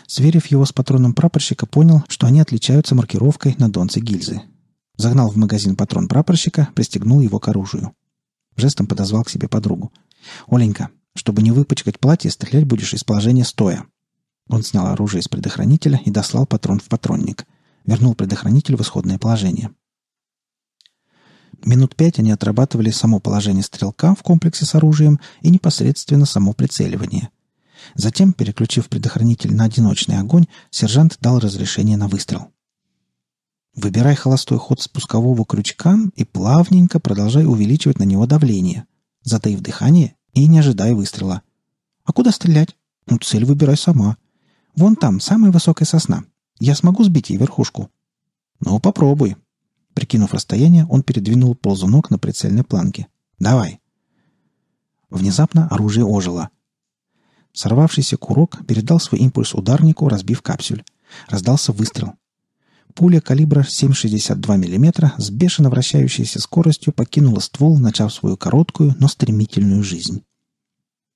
Сверив его с патроном прапорщика, понял, что они отличаются маркировкой на донце гильзы. Загнал в магазин патрон прапорщика, пристегнул его к оружию. Жестом подозвал к себе подругу. «Оленька, чтобы не выпачкать платье, стрелять будешь из положения стоя». Он снял оружие из предохранителя и дослал патрон в патронник. Вернул предохранитель в исходное положение. Минут пять они отрабатывали само положение стрелка в комплексе с оружием и непосредственно само прицеливание. Затем, переключив предохранитель на одиночный огонь, сержант дал разрешение на выстрел. Выбирай холостой ход спускового крючка и плавненько продолжай увеличивать на него давление, затаив дыхание и не ожидая выстрела. А куда стрелять? Ну, цель выбирай сама. Вон там, самая высокая сосна. Я смогу сбить ей верхушку. Ну, попробуй. Прикинув расстояние, он передвинул ползунок на прицельной планке. Давай. Внезапно оружие ожило. Сорвавшийся курок передал свой импульс ударнику, разбив капсюль. Раздался выстрел. Пуля калибра 7,62 мм с бешено вращающейся скоростью покинула ствол, начав свою короткую, но стремительную жизнь.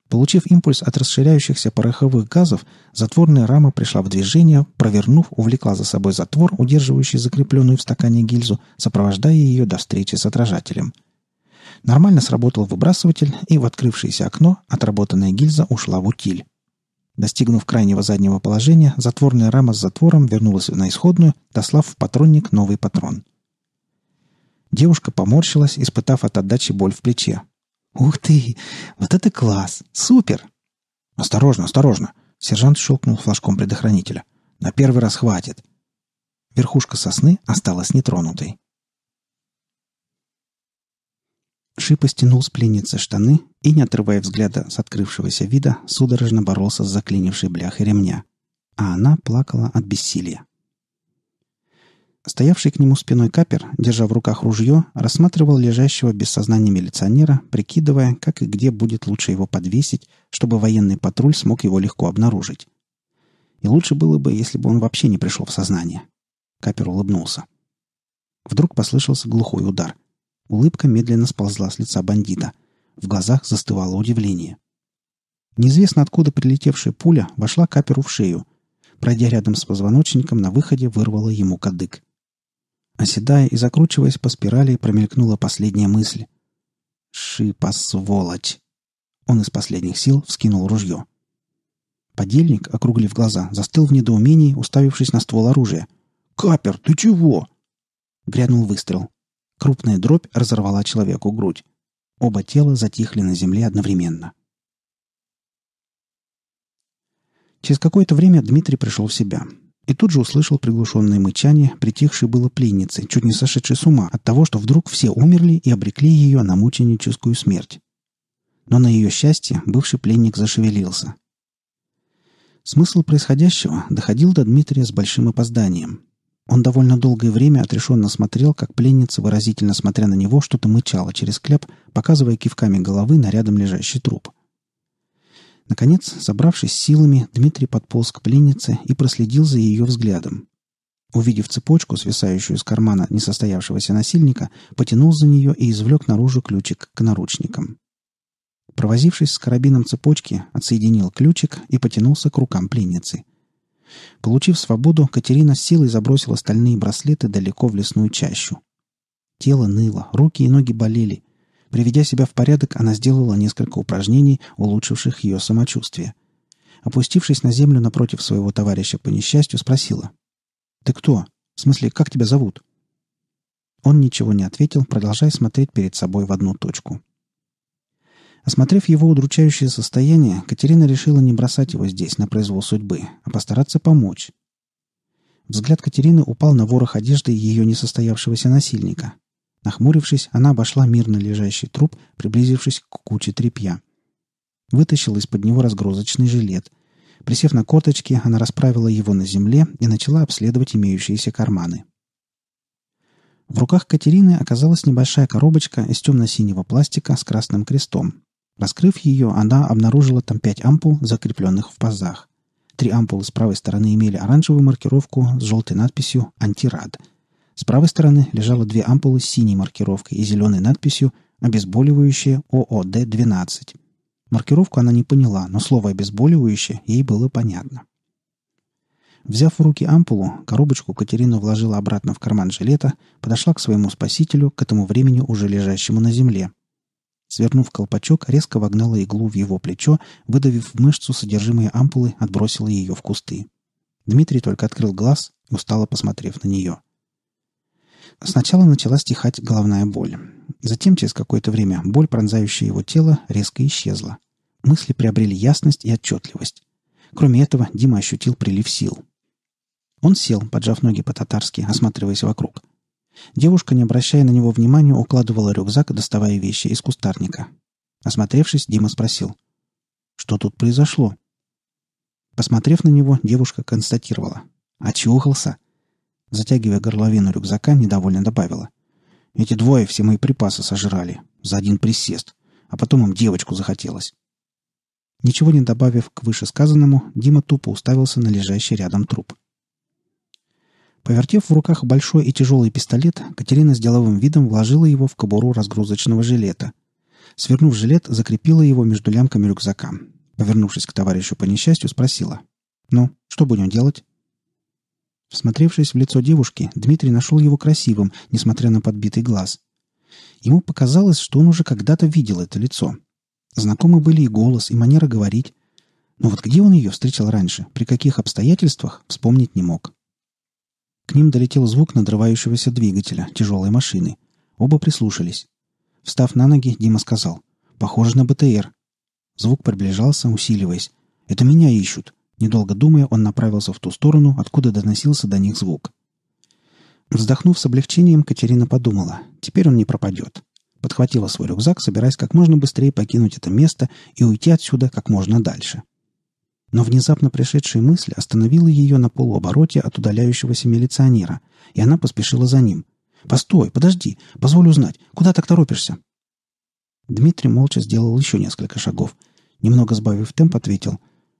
Получив импульс от расширяющихся пороховых газов, затворная рама пришла в движение, провернув, увлекла за собой затвор, удерживающий закрепленную в стакане гильзу, сопровождая ее до встречи с отражателем. Нормально сработал выбрасыватель, и в открывшееся окно отработанная гильза ушла в утиль. Достигнув крайнего заднего положения, затворная рама с затвором вернулась на исходную, дослав в патронник новый патрон. Девушка поморщилась, испытав от отдачи боль в плече. «Ух ты! Вот это класс! Супер!» «Осторожно, осторожно!» Сержант щелкнул флажком предохранителя. «На первый раз хватит!» Верхушка сосны осталась нетронутой. Шипа стянул с пленницы штаны и, не отрывая взгляда с открывшегося вида, судорожно боролся с заклинившей бляхой ремня, а она плакала от бессилия. Стоявший к нему спиной капер, держа в руках ружье, рассматривал лежащего без сознания милиционера, прикидывая, как и где будет лучше его подвесить, чтобы военный патруль смог его легко обнаружить. И лучше было бы, если бы он вообще не пришел в сознание. Капер улыбнулся. Вдруг послышался глухой удар — Улыбка медленно сползла с лица бандита. В глазах застывало удивление. Неизвестно откуда прилетевшая пуля вошла каперу в шею. Пройдя рядом с позвоночником, на выходе вырвала ему кадык. Оседая и закручиваясь по спирали, промелькнула последняя мысль. «Шипа, сволочь!» Он из последних сил вскинул ружье. Подельник, округлив глаза, застыл в недоумении, уставившись на ствол оружия. «Капер, ты чего?» Грянул выстрел крупная дробь разорвала человеку грудь. Оба тела затихли на земле одновременно. Через какое-то время Дмитрий пришел в себя и тут же услышал приглушенное мычание, притихшей было пленницы, чуть не сошедшей с ума от того, что вдруг все умерли и обрекли ее на мученическую смерть. Но на ее счастье бывший пленник зашевелился. Смысл происходящего доходил до Дмитрия с большим опозданием. Он довольно долгое время отрешенно смотрел, как пленница, выразительно смотря на него, что-то мычала через кляп, показывая кивками головы на рядом лежащий труп. Наконец, собравшись силами, Дмитрий подполз к пленнице и проследил за ее взглядом. Увидев цепочку, свисающую из кармана несостоявшегося насильника, потянул за нее и извлек наружу ключик к наручникам. Провозившись с карабином цепочки, отсоединил ключик и потянулся к рукам пленницы — Получив свободу, Катерина с силой забросила стальные браслеты далеко в лесную чащу. Тело ныло, руки и ноги болели. Приведя себя в порядок, она сделала несколько упражнений, улучшивших ее самочувствие. Опустившись на землю напротив своего товарища по несчастью, спросила. «Ты кто? В смысле, как тебя зовут?» Он ничего не ответил, продолжая смотреть перед собой в одну точку. Осмотрев его удручающее состояние, Катерина решила не бросать его здесь на произвол судьбы, а постараться помочь. Взгляд Катерины упал на ворох одежды ее несостоявшегося насильника. Нахмурившись, она обошла мирно лежащий труп, приблизившись к куче тряпья. Вытащила из-под него разгрузочный жилет. Присев на корточки, она расправила его на земле и начала обследовать имеющиеся карманы. В руках Катерины оказалась небольшая коробочка из темно-синего пластика с красным крестом, Раскрыв ее, она обнаружила там пять ампул, закрепленных в пазах. Три ампулы с правой стороны имели оранжевую маркировку с желтой надписью «Антирад». С правой стороны лежало две ампулы с синей маркировкой и зеленой надписью «Обезболивающее ООД-12». Маркировку она не поняла, но слово «обезболивающее» ей было понятно. Взяв в руки ампулу, коробочку Катерина вложила обратно в карман жилета, подошла к своему спасителю, к этому времени уже лежащему на земле – Свернув колпачок, резко вогнала иглу в его плечо, выдавив в мышцу содержимое ампулы, отбросила ее в кусты. Дмитрий только открыл глаз, устало посмотрев на нее. Сначала начала стихать головная боль. Затем, через какое-то время, боль, пронзающая его тело, резко исчезла. Мысли приобрели ясность и отчетливость. Кроме этого, Дима ощутил прилив сил. Он сел, поджав ноги по-татарски, осматриваясь вокруг – Девушка, не обращая на него внимания, укладывала рюкзак, доставая вещи из кустарника. Осмотревшись, Дима спросил. «Что тут произошло?» Посмотрев на него, девушка констатировала. «Очухался!» Затягивая горловину рюкзака, недовольно добавила. «Эти двое все мои припасы сожрали. За один присест. А потом им девочку захотелось». Ничего не добавив к вышесказанному, Дима тупо уставился на лежащий рядом труп. Повертев в руках большой и тяжелый пистолет, Катерина с деловым видом вложила его в кобуру разгрузочного жилета. Свернув жилет, закрепила его между лямками рюкзака. Повернувшись к товарищу по несчастью, спросила. «Ну, что будем делать?» Всмотревшись в лицо девушки, Дмитрий нашел его красивым, несмотря на подбитый глаз. Ему показалось, что он уже когда-то видел это лицо. Знакомы были и голос, и манера говорить. Но вот где он ее встретил раньше, при каких обстоятельствах, вспомнить не мог. К ним долетел звук надрывающегося двигателя тяжелой машины. Оба прислушались. Встав на ноги, Дима сказал. «Похоже на БТР». Звук приближался, усиливаясь. «Это меня ищут». Недолго думая, он направился в ту сторону, откуда доносился до них звук. Вздохнув с облегчением, Катерина подумала. «Теперь он не пропадет». Подхватила свой рюкзак, собираясь как можно быстрее покинуть это место и уйти отсюда как можно дальше. Но внезапно пришедшая мысль остановила ее на полуобороте от удаляющегося милиционера, и она поспешила за ним. «Постой, подожди, позволь узнать, куда так торопишься?» Дмитрий молча сделал еще несколько шагов. Немного сбавив темп, ответил.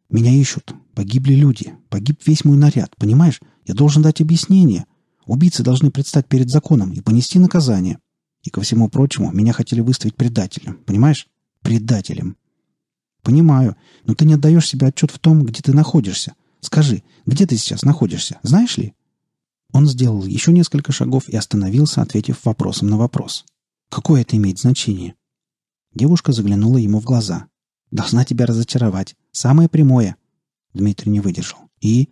«Меня ищут. Погибли люди. Погиб весь мой наряд, понимаешь? Я должен дать объяснение. Убийцы должны предстать перед законом и понести наказание. И ко всему прочему, меня хотели выставить предателем, понимаешь? Предателем. Понимаю, но ты не отдаешь себе отчет в том, где ты находишься. Скажи, где ты сейчас находишься, знаешь ли? Он сделал еще несколько шагов и остановился, ответив вопросом на вопрос. Какое это имеет значение? Девушка заглянула ему в глаза. «Должна тебя разочаровать. Самое прямое». Дмитрий не выдержал. «И?»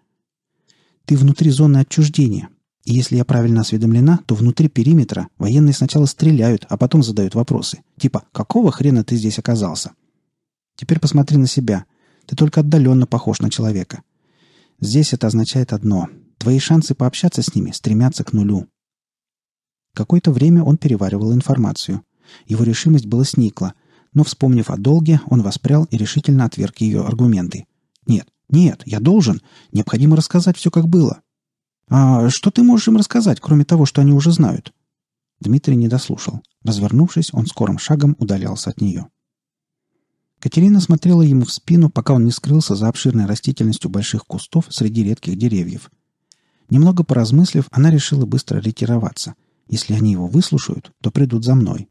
«Ты внутри зоны отчуждения. И если я правильно осведомлена, то внутри периметра военные сначала стреляют, а потом задают вопросы. Типа, какого хрена ты здесь оказался? Теперь посмотри на себя. Ты только отдаленно похож на человека. Здесь это означает одно. Твои шансы пообщаться с ними стремятся к нулю. Какое-то время он переваривал информацию. Его решимость была сникла, но, вспомнив о долге, он воспрял и решительно отверг ее аргументы. «Нет, нет, я должен. Необходимо рассказать все, как было». «А что ты можешь им рассказать, кроме того, что они уже знают?» Дмитрий не дослушал. Развернувшись, он скорым шагом удалялся от нее. Катерина смотрела ему в спину, пока он не скрылся за обширной растительностью больших кустов среди редких деревьев. Немного поразмыслив, она решила быстро ретироваться. Если они его выслушают, то придут за мной.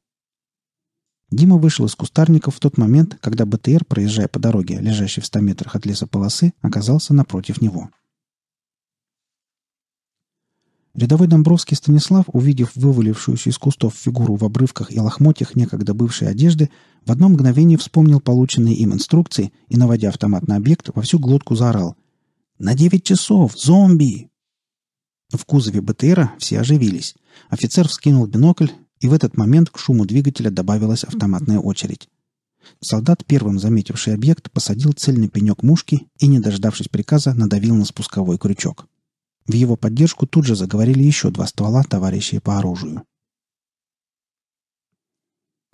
Дима вышел из кустарников в тот момент, когда БТР, проезжая по дороге, лежащей в ста метрах от лесополосы, оказался напротив него. Рядовой Домбровский Станислав, увидев вывалившуюся из кустов фигуру в обрывках и лохмотьях некогда бывшей одежды, в одно мгновение вспомнил полученные им инструкции и, наводя автомат на объект, во всю глотку заорал. «На девять часов! Зомби!» В кузове БТРа все оживились. Офицер вскинул бинокль, и в этот момент к шуму двигателя добавилась автоматная очередь. Солдат, первым заметивший объект, посадил цельный пенек мушки и, не дождавшись приказа, надавил на спусковой крючок. В его поддержку тут же заговорили еще два ствола товарищей по оружию.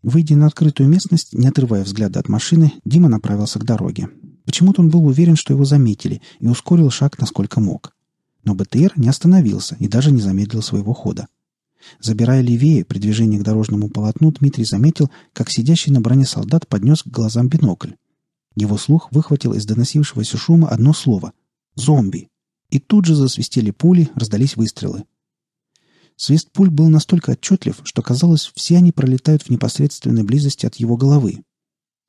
Выйдя на открытую местность, не отрывая взгляда от машины, Дима направился к дороге. Почему-то он был уверен, что его заметили, и ускорил шаг, насколько мог. Но БТР не остановился и даже не замедлил своего хода. Забирая левее при движении к дорожному полотну, Дмитрий заметил, как сидящий на броне солдат поднес к глазам бинокль. Его слух выхватил из доносившегося шума одно слово — «зомби». И тут же засвистели пули, раздались выстрелы. Свист пуль был настолько отчетлив, что казалось, все они пролетают в непосредственной близости от его головы.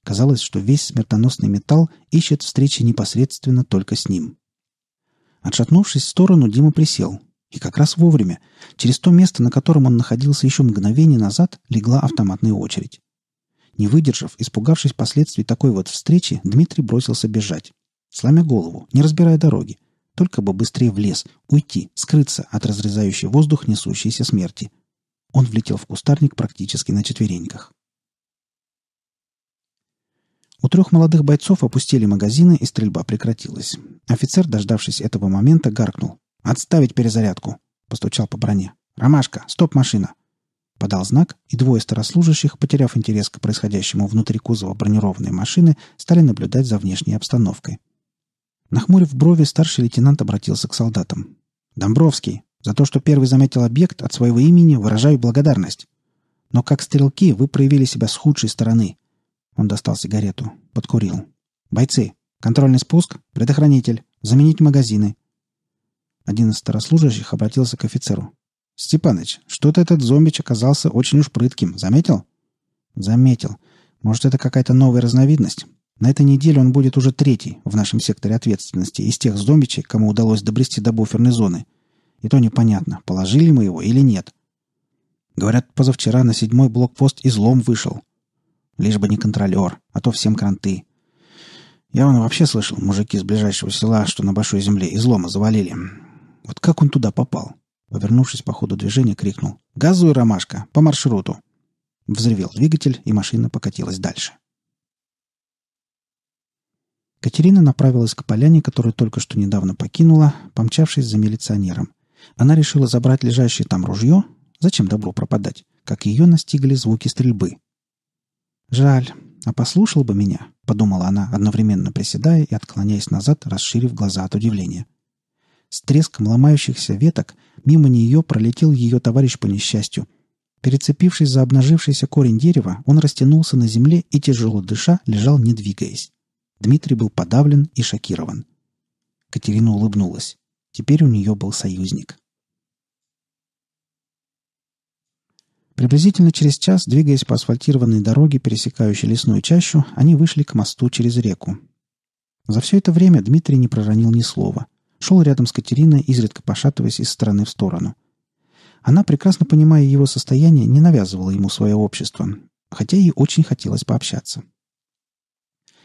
Казалось, что весь смертоносный металл ищет встречи непосредственно только с ним. Отшатнувшись в сторону, Дима присел. И как раз вовремя. Через то место, на котором он находился еще мгновение назад, легла автоматная очередь. Не выдержав, испугавшись последствий такой вот встречи, Дмитрий бросился бежать, сломя голову, не разбирая дороги, только бы быстрее в лес, уйти, скрыться от разрезающей воздух несущейся смерти. Он влетел в кустарник практически на четвереньках. У трех молодых бойцов опустили магазины, и стрельба прекратилась. Офицер, дождавшись этого момента, гаркнул. «Отставить перезарядку!» — постучал по броне. «Ромашка! Стоп, машина!» Подал знак, и двое старослужащих, потеряв интерес к происходящему внутри кузова бронированной машины, стали наблюдать за внешней обстановкой. Нахмурив брови, старший лейтенант обратился к солдатам. «Домбровский, за то, что первый заметил объект от своего имени, выражаю благодарность. Но как стрелки вы проявили себя с худшей стороны». Он достал сигарету, подкурил. «Бойцы, контрольный спуск, предохранитель, заменить магазины». Один из старослужащих обратился к офицеру. «Степаныч, что-то этот зомбич оказался очень уж прытким. Заметил?» «Заметил. Может, это какая-то новая разновидность? На этой неделе он будет уже третий в нашем секторе ответственности из тех зомбичей, кому удалось добрести до буферной зоны. И то непонятно, положили мы его или нет. Говорят, позавчера на седьмой блокпост излом вышел. Лишь бы не контролер, а то всем кранты. Я вон вообще слышал, мужики из ближайшего села, что на большой земле излома завалили. Вот как он туда попал? Повернувшись по ходу движения, крикнул. «Газуй, Ромашка, по маршруту!» Взревел двигатель, и машина покатилась дальше. Катерина направилась к поляне, которую только что недавно покинула, помчавшись за милиционером. Она решила забрать лежащее там ружье. Зачем добру пропадать? Как ее настигли звуки стрельбы. «Жаль. А послушал бы меня», — подумала она, одновременно приседая и отклоняясь назад, расширив глаза от удивления. С треском ломающихся веток мимо нее пролетел ее товарищ по несчастью. Перецепившись за обнажившийся корень дерева, он растянулся на земле и, тяжело дыша, лежал, не двигаясь. Дмитрий был подавлен и шокирован. Катерина улыбнулась. Теперь у нее был союзник. Приблизительно через час, двигаясь по асфальтированной дороге, пересекающей лесную чащу, они вышли к мосту через реку. За все это время Дмитрий не проронил ни слова. Шел рядом с Катериной, изредка пошатываясь из стороны в сторону. Она, прекрасно понимая его состояние, не навязывала ему свое общество, хотя ей очень хотелось пообщаться.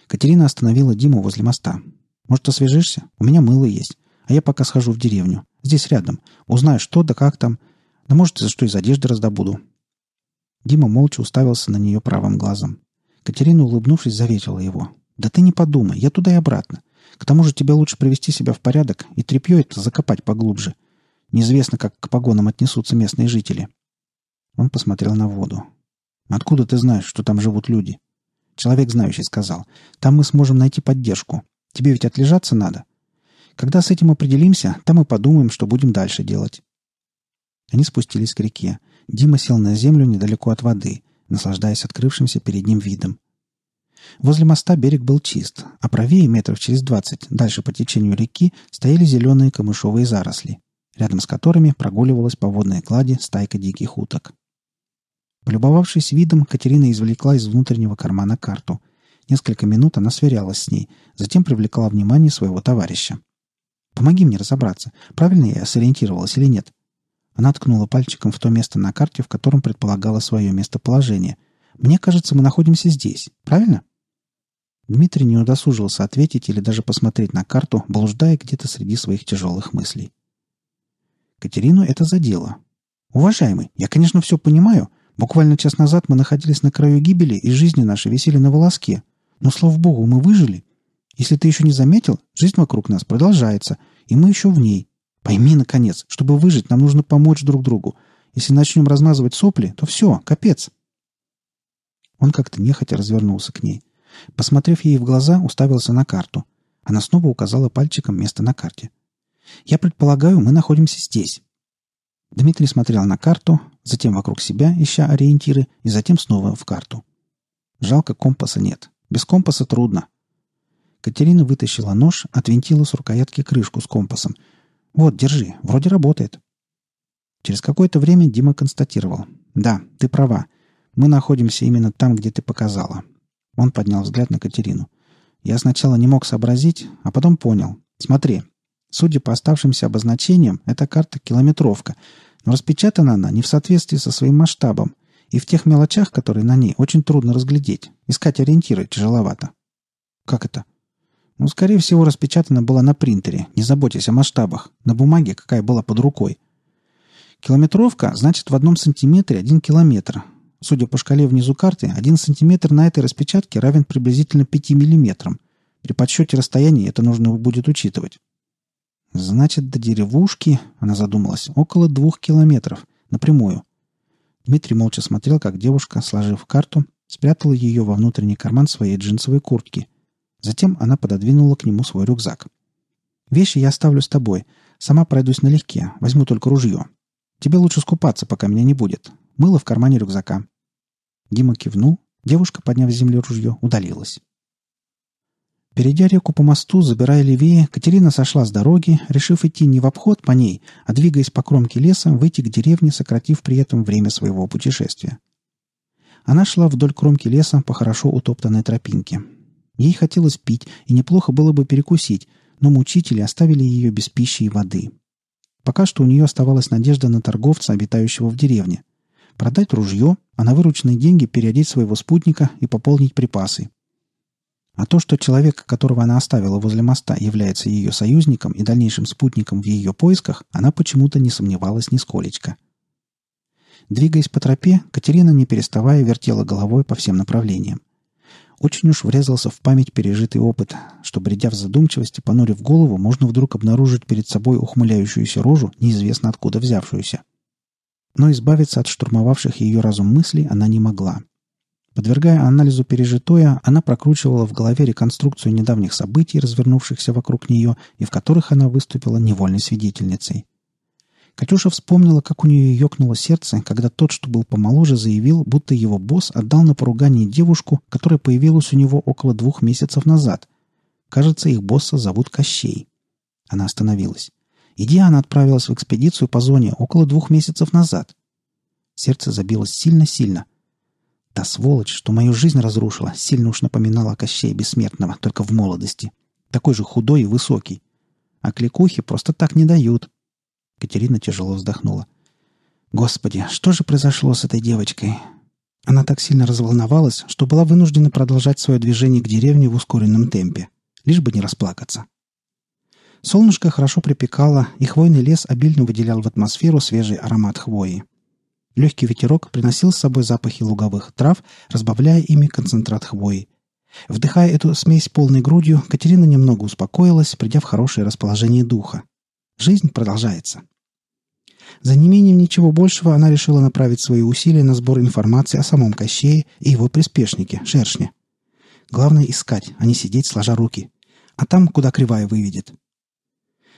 Катерина остановила Диму возле моста. «Может, освежишься? У меня мыло есть. А я пока схожу в деревню. Здесь рядом. Узнаю, что да как там. Да может, за что из одежды раздобуду». Дима молча уставился на нее правым глазом. Катерина, улыбнувшись, заветила его. «Да ты не подумай, я туда и обратно. К тому же тебе лучше привести себя в порядок и тряпье это закопать поглубже. Неизвестно, как к погонам отнесутся местные жители». Он посмотрел на воду. «Откуда ты знаешь, что там живут люди?» Человек, знающий, сказал, там мы сможем найти поддержку. Тебе ведь отлежаться надо. Когда с этим определимся, там и подумаем, что будем дальше делать. Они спустились к реке. Дима сел на землю недалеко от воды, наслаждаясь открывшимся перед ним видом. Возле моста берег был чист, а правее метров через двадцать, дальше по течению реки, стояли зеленые камышовые заросли, рядом с которыми прогуливалась по водной глади стайка диких уток. Полюбовавшись видом, Катерина извлекла из внутреннего кармана карту. Несколько минут она сверялась с ней, затем привлекла внимание своего товарища. «Помоги мне разобраться, правильно я сориентировалась или нет?» Она ткнула пальчиком в то место на карте, в котором предполагала свое местоположение. «Мне кажется, мы находимся здесь, правильно?» Дмитрий не удосужился ответить или даже посмотреть на карту, блуждая где-то среди своих тяжелых мыслей. Катерину это задело. «Уважаемый, я, конечно, все понимаю, Буквально час назад мы находились на краю гибели, и жизни наши висели на волоске. Но, слава богу, мы выжили. Если ты еще не заметил, жизнь вокруг нас продолжается, и мы еще в ней. Пойми, наконец, чтобы выжить, нам нужно помочь друг другу. Если начнем размазывать сопли, то все, капец». Он как-то нехотя развернулся к ней. Посмотрев ей в глаза, уставился на карту. Она снова указала пальчиком место на карте. «Я предполагаю, мы находимся здесь. Дмитрий смотрел на карту, затем вокруг себя, ища ориентиры, и затем снова в карту. Жалко, компаса нет. Без компаса трудно. Катерина вытащила нож, отвинтила с рукоятки крышку с компасом. «Вот, держи, вроде работает». Через какое-то время Дима констатировал. «Да, ты права. Мы находимся именно там, где ты показала». Он поднял взгляд на Катерину. «Я сначала не мог сообразить, а потом понял. Смотри, судя по оставшимся обозначениям, эта карта — километровка — Распечатана она не в соответствии со своим масштабом и в тех мелочах, которые на ней очень трудно разглядеть. Искать ориентиры тяжеловато. Как это? Ну, скорее всего, распечатана была на принтере, не заботясь о масштабах, на бумаге, какая была под рукой. Километровка значит в одном сантиметре один километр. Судя по шкале внизу карты, один сантиметр на этой распечатке равен приблизительно 5 миллиметрам. При подсчете расстояний это нужно будет учитывать. Значит, до деревушки, она задумалась, около двух километров, напрямую. Дмитрий молча смотрел, как девушка, сложив карту, спрятала ее во внутренний карман своей джинсовой куртки. Затем она пододвинула к нему свой рюкзак. «Вещи я оставлю с тобой. Сама пройдусь налегке, возьму только ружье. Тебе лучше скупаться, пока меня не будет. Мыло в кармане рюкзака». Дима кивнул, девушка, подняв с земли ружье, удалилась. Перейдя реку по мосту, забирая левее, Катерина сошла с дороги, решив идти не в обход по ней, а двигаясь по кромке леса, выйти к деревне, сократив при этом время своего путешествия. Она шла вдоль кромки леса по хорошо утоптанной тропинке. Ей хотелось пить, и неплохо было бы перекусить, но мучители оставили ее без пищи и воды. Пока что у нее оставалась надежда на торговца, обитающего в деревне. Продать ружье, а на вырученные деньги переодеть своего спутника и пополнить припасы. А то, что человек, которого она оставила возле моста, является ее союзником и дальнейшим спутником в ее поисках, она почему-то не сомневалась нисколечко. Двигаясь по тропе, Катерина, не переставая, вертела головой по всем направлениям. Очень уж врезался в память пережитый опыт, что, бредя в задумчивости, понурив голову, можно вдруг обнаружить перед собой ухмыляющуюся рожу, неизвестно откуда взявшуюся. Но избавиться от штурмовавших ее разум мыслей она не могла. Подвергая анализу пережитое, она прокручивала в голове реконструкцию недавних событий, развернувшихся вокруг нее, и в которых она выступила невольной свидетельницей. Катюша вспомнила, как у нее ёкнуло сердце, когда тот, что был помоложе, заявил, будто его босс отдал на поругание девушку, которая появилась у него около двух месяцев назад. Кажется, их босса зовут Кощей. Она остановилась. И она отправилась в экспедицию по зоне около двух месяцев назад. Сердце забилось сильно-сильно – Та сволочь, что мою жизнь разрушила, сильно уж напоминала Кощея Бессмертного, только в молодости. Такой же худой и высокий. А кликухи просто так не дают. Катерина тяжело вздохнула. Господи, что же произошло с этой девочкой? Она так сильно разволновалась, что была вынуждена продолжать свое движение к деревне в ускоренном темпе, лишь бы не расплакаться. Солнышко хорошо припекало, и хвойный лес обильно выделял в атмосферу свежий аромат хвои. Легкий ветерок приносил с собой запахи луговых трав, разбавляя ими концентрат хвои. Вдыхая эту смесь полной грудью, Катерина немного успокоилась, придя в хорошее расположение духа. Жизнь продолжается. За неимением ничего большего она решила направить свои усилия на сбор информации о самом Кощее и его приспешнике, Шершне. Главное искать, а не сидеть сложа руки. А там, куда кривая выведет.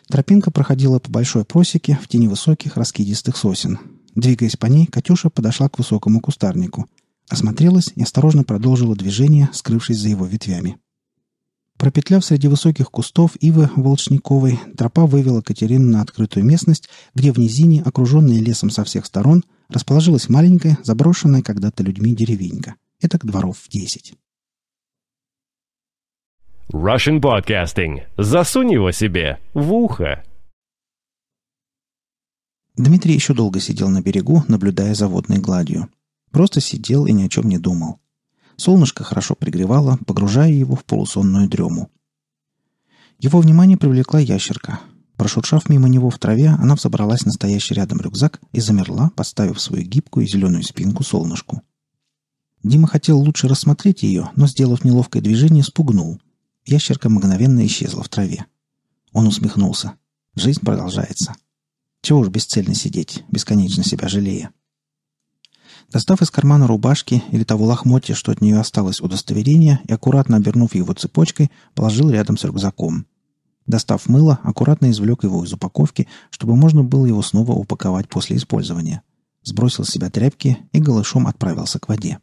Тропинка проходила по большой просеке в тени высоких раскидистых сосен. Двигаясь по ней, Катюша подошла к высокому кустарнику. Осмотрелась и осторожно продолжила движение, скрывшись за его ветвями. Пропетляв среди высоких кустов ивы Волчниковой, тропа вывела Катерину на открытую местность, где в низине, окруженная лесом со всех сторон, расположилась маленькая, заброшенная когда-то людьми деревенька. Это к дворов в десять. Russian Podcasting. Засунь его себе в ухо. Дмитрий еще долго сидел на берегу, наблюдая за водной гладью. Просто сидел и ни о чем не думал. Солнышко хорошо пригревало, погружая его в полусонную дрему. Его внимание привлекла ящерка. Прошуршав мимо него в траве, она взобралась настоящий рядом рюкзак и замерла, подставив свою гибкую зеленую спинку солнышку. Дима хотел лучше рассмотреть ее, но, сделав неловкое движение, спугнул. Ящерка мгновенно исчезла в траве. Он усмехнулся. Жизнь продолжается. — чего уж бесцельно сидеть, бесконечно себя жалея. Достав из кармана рубашки или того лохмотья, что от нее осталось удостоверение, и аккуратно обернув его цепочкой, положил рядом с рюкзаком. Достав мыло, аккуратно извлек его из упаковки, чтобы можно было его снова упаковать после использования. Сбросил с себя тряпки и голышом отправился к воде.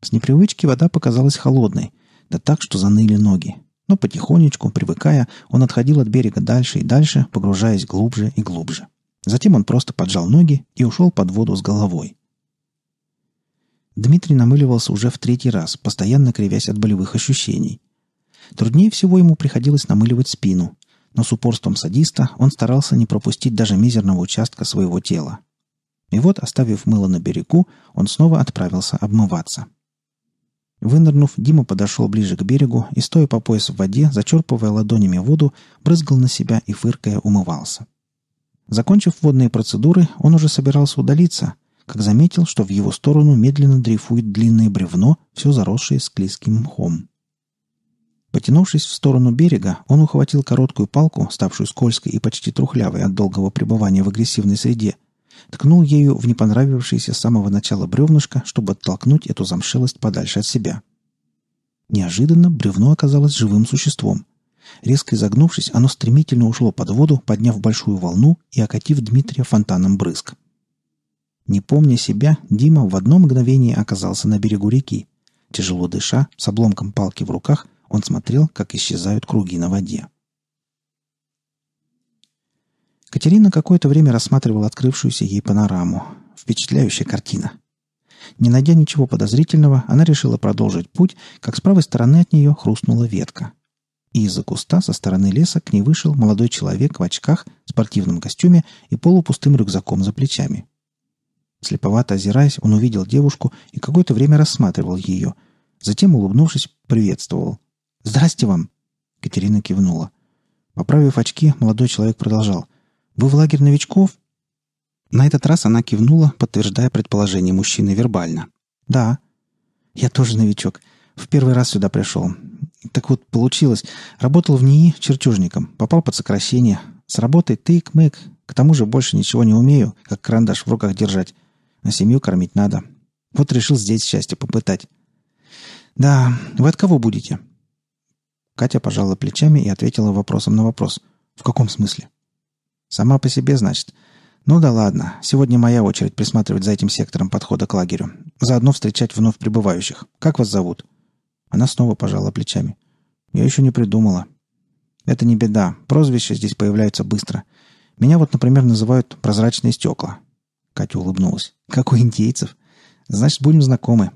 С непривычки вода показалась холодной, да так, что заныли ноги. Но потихонечку, привыкая, он отходил от берега дальше и дальше, погружаясь глубже и глубже. Затем он просто поджал ноги и ушел под воду с головой. Дмитрий намыливался уже в третий раз, постоянно кривясь от болевых ощущений. Труднее всего ему приходилось намыливать спину, но с упорством садиста он старался не пропустить даже мизерного участка своего тела. И вот, оставив мыло на берегу, он снова отправился обмываться. — Вынырнув, Дима подошел ближе к берегу и, стоя по пояс в воде, зачерпывая ладонями воду, брызгал на себя и, фыркая, умывался. Закончив водные процедуры, он уже собирался удалиться, как заметил, что в его сторону медленно дрейфует длинное бревно, все заросшее склизким мхом. Потянувшись в сторону берега, он ухватил короткую палку, ставшую скользкой и почти трухлявой от долгого пребывания в агрессивной среде, ткнул ею в непонравившееся с самого начала бревнышко, чтобы оттолкнуть эту замшелость подальше от себя. Неожиданно бревно оказалось живым существом. Резко изогнувшись, оно стремительно ушло под воду, подняв большую волну и окатив Дмитрия фонтаном брызг. Не помня себя, Дима в одно мгновение оказался на берегу реки. Тяжело дыша, с обломком палки в руках, он смотрел, как исчезают круги на воде. Катерина какое-то время рассматривала открывшуюся ей панораму. Впечатляющая картина. Не найдя ничего подозрительного, она решила продолжить путь, как с правой стороны от нее хрустнула ветка. И из-за куста со стороны леса к ней вышел молодой человек в очках, спортивном костюме и полупустым рюкзаком за плечами. Слеповато озираясь, он увидел девушку и какое-то время рассматривал ее. Затем, улыбнувшись, приветствовал. «Здрасте вам!» Катерина кивнула. Поправив очки, молодой человек продолжал. Вы в лагерь новичков?» На этот раз она кивнула, подтверждая предположение мужчины вербально. «Да». «Я тоже новичок. В первый раз сюда пришел. Так вот, получилось. Работал в НИИ чертежником. Попал под сокращение. С работой тык-мык. К тому же больше ничего не умею, как карандаш в руках держать. А семью кормить надо. Вот решил здесь счастье попытать». «Да, вы от кого будете?» Катя пожала плечами и ответила вопросом на вопрос. «В каком смысле?» Сама по себе, значит. Ну да ладно, сегодня моя очередь присматривать за этим сектором подхода к лагерю. Заодно встречать вновь прибывающих. Как вас зовут? Она снова пожала плечами. Я еще не придумала. Это не беда. Прозвища здесь появляются быстро. Меня вот, например, называют «прозрачные стекла». Катя улыбнулась. «Как у индейцев. Значит, будем знакомы».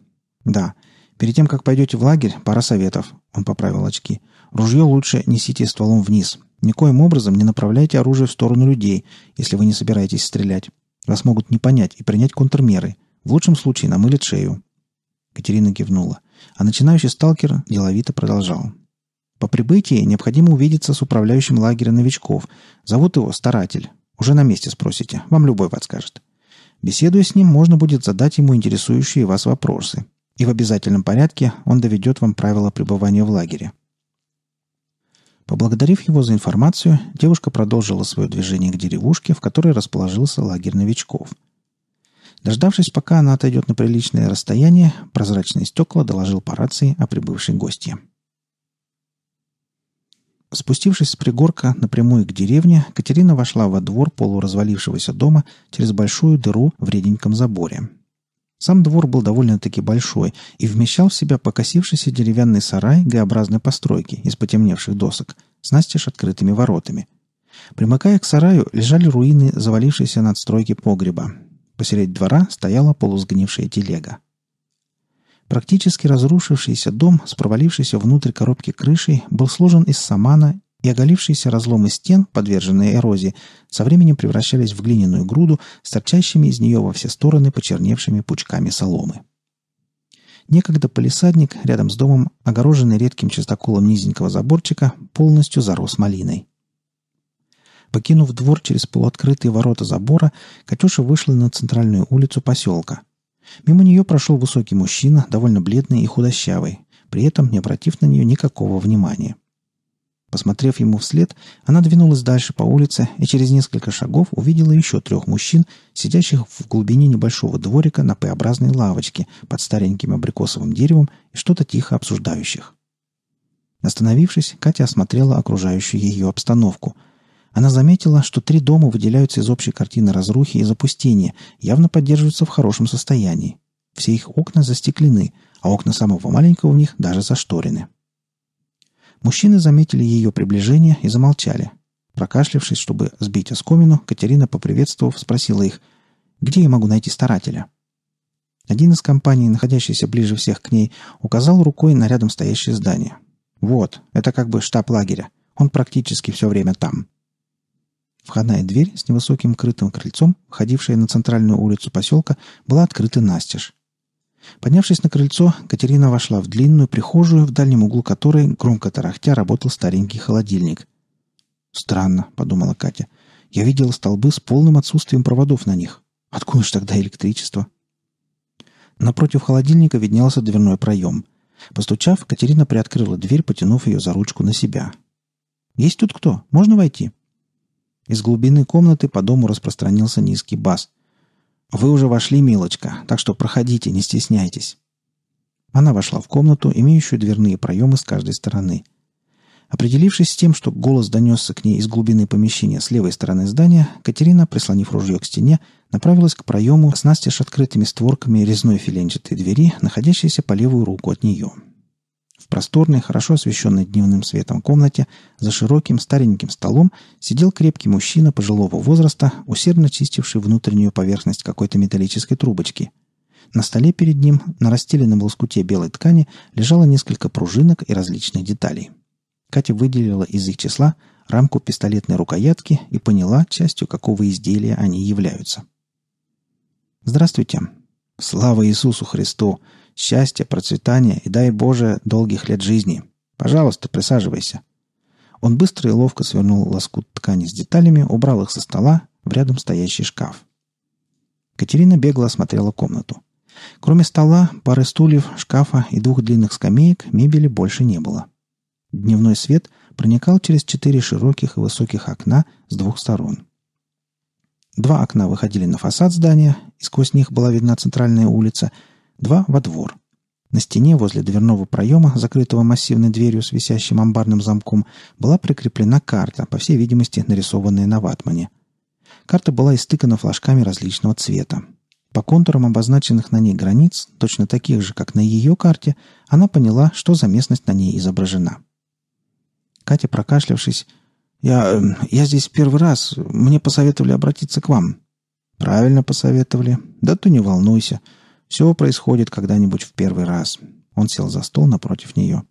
«Да. Перед тем, как пойдете в лагерь, пара советов». Он поправил очки. «Ружье лучше несите стволом вниз. Никоим образом не направляйте оружие в сторону людей, если вы не собираетесь стрелять. Вас могут не понять и принять контрмеры. В лучшем случае намылят шею». Катерина кивнула. А начинающий сталкер деловито продолжал. «По прибытии необходимо увидеться с управляющим лагеря новичков. Зовут его Старатель. Уже на месте спросите. Вам любой подскажет. Беседуя с ним, можно будет задать ему интересующие вас вопросы. И в обязательном порядке он доведет вам правила пребывания в лагере. Поблагодарив его за информацию, девушка продолжила свое движение к деревушке, в которой расположился лагерь новичков. Дождавшись, пока она отойдет на приличное расстояние, прозрачные стекла доложил по рации о прибывшей гостье. Спустившись с пригорка напрямую к деревне, Катерина вошла во двор полуразвалившегося дома через большую дыру в реденьком заборе – сам двор был довольно-таки большой и вмещал в себя покосившийся деревянный сарай Г-образной постройки из потемневших досок с настежь открытыми воротами. Примыкая к сараю, лежали руины завалившейся надстройки погреба. Посередь двора стояла полусгнившая телега. Практически разрушившийся дом с провалившейся внутрь коробки крышей был сложен из самана и оголившиеся разломы стен, подверженные эрозии, со временем превращались в глиняную груду с торчащими из нее во все стороны почерневшими пучками соломы. Некогда полисадник рядом с домом, огороженный редким частоколом низенького заборчика, полностью зарос малиной. Покинув двор через полуоткрытые ворота забора, Катюша вышла на центральную улицу поселка. Мимо нее прошел высокий мужчина, довольно бледный и худощавый, при этом не обратив на нее никакого внимания. Посмотрев ему вслед, она двинулась дальше по улице и через несколько шагов увидела еще трех мужчин, сидящих в глубине небольшого дворика на П-образной лавочке под стареньким абрикосовым деревом и что-то тихо обсуждающих. Остановившись, Катя осмотрела окружающую ее обстановку. Она заметила, что три дома выделяются из общей картины разрухи и запустения, явно поддерживаются в хорошем состоянии. Все их окна застеклены, а окна самого маленького в них даже зашторены. — Мужчины заметили ее приближение и замолчали. Прокашлявшись, чтобы сбить оскомину, Катерина, поприветствовав, спросила их, «Где я могу найти старателя?» Один из компаний, находящийся ближе всех к ней, указал рукой на рядом стоящее здание. «Вот, это как бы штаб лагеря. Он практически все время там». Входная дверь с невысоким крытым крыльцом, ходившая на центральную улицу поселка, была открыта настежь. Поднявшись на крыльцо, Катерина вошла в длинную прихожую, в дальнем углу которой, громко тарахтя, работал старенький холодильник. «Странно», — подумала Катя. «Я видела столбы с полным отсутствием проводов на них. Откуда же тогда электричество?» Напротив холодильника виднелся дверной проем. Постучав, Катерина приоткрыла дверь, потянув ее за ручку на себя. «Есть тут кто? Можно войти?» Из глубины комнаты по дому распространился низкий бас. «Вы уже вошли, милочка, так что проходите, не стесняйтесь». Она вошла в комнату, имеющую дверные проемы с каждой стороны. Определившись с тем, что голос донесся к ней из глубины помещения с левой стороны здания, Катерина, прислонив ружье к стене, направилась к проему с настежь открытыми створками резной филенчатой двери, находящейся по левую руку от нее просторной, хорошо освещенной дневным светом комнате за широким стареньким столом сидел крепкий мужчина пожилого возраста, усердно чистивший внутреннюю поверхность какой-то металлической трубочки. На столе перед ним, на расстеленном лоскуте белой ткани, лежало несколько пружинок и различных деталей. Катя выделила из их числа рамку пистолетной рукоятки и поняла, частью какого изделия они являются. «Здравствуйте!» «Слава Иисусу Христу!» счастья, процветания и, дай Боже, долгих лет жизни. Пожалуйста, присаживайся». Он быстро и ловко свернул лоскут ткани с деталями, убрал их со стола в рядом стоящий шкаф. Катерина бегло осмотрела комнату. Кроме стола, пары стульев, шкафа и двух длинных скамеек мебели больше не было. Дневной свет проникал через четыре широких и высоких окна с двух сторон. Два окна выходили на фасад здания, и сквозь них была видна центральная улица – два — во двор. На стене возле дверного проема, закрытого массивной дверью с висящим амбарным замком, была прикреплена карта, по всей видимости, нарисованная на ватмане. Карта была истыкана флажками различного цвета. По контурам обозначенных на ней границ, точно таких же, как на ее карте, она поняла, что за местность на ней изображена. Катя, прокашлявшись, «Я... Эм, я здесь первый раз. Мне посоветовали обратиться к вам». «Правильно посоветовали. Да ты не волнуйся. Все происходит когда-нибудь в первый раз. Он сел за стол напротив нее.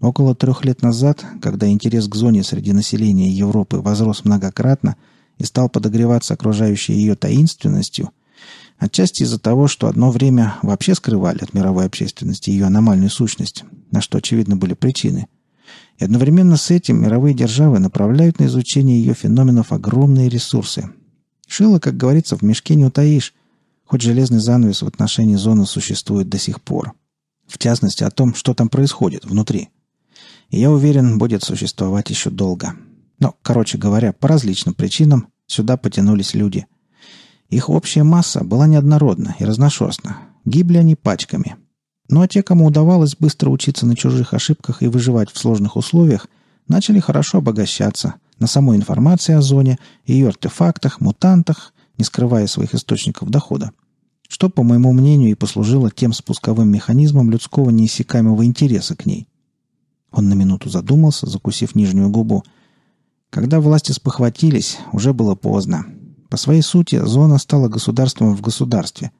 Около трех лет назад, когда интерес к зоне среди населения Европы возрос многократно и стал подогреваться окружающей ее таинственностью, отчасти из-за того, что одно время вообще скрывали от мировой общественности ее аномальную сущность, на что, очевидно, были причины, и одновременно с этим мировые державы направляют на изучение ее феноменов огромные ресурсы. Шило, как говорится, в мешке не утаишь, хоть железный занавес в отношении зоны существует до сих пор. В частности, о том, что там происходит внутри. И я уверен, будет существовать еще долго. Но, короче говоря, по различным причинам сюда потянулись люди. Их общая масса была неоднородна и разношерстна. Гибли они пачками. Ну а те, кому удавалось быстро учиться на чужих ошибках и выживать в сложных условиях, начали хорошо обогащаться на самой информации о зоне, ее артефактах, мутантах не скрывая своих источников дохода. Что, по моему мнению, и послужило тем спусковым механизмом людского неиссякаемого интереса к ней. Он на минуту задумался, закусив нижнюю губу. Когда власти спохватились, уже было поздно. По своей сути, зона стала государством в государстве.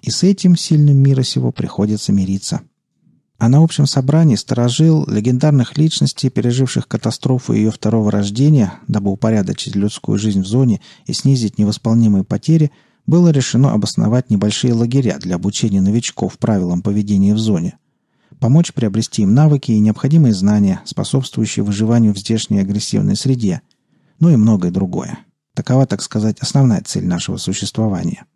И с этим сильным мира сего приходится мириться – а на общем собрании сторожил легендарных личностей, переживших катастрофу ее второго рождения, дабы упорядочить людскую жизнь в зоне и снизить невосполнимые потери, было решено обосновать небольшие лагеря для обучения новичков правилам поведения в зоне. Помочь приобрести им навыки и необходимые знания, способствующие выживанию в здешней агрессивной среде, ну и многое другое. Такова, так сказать, основная цель нашего существования –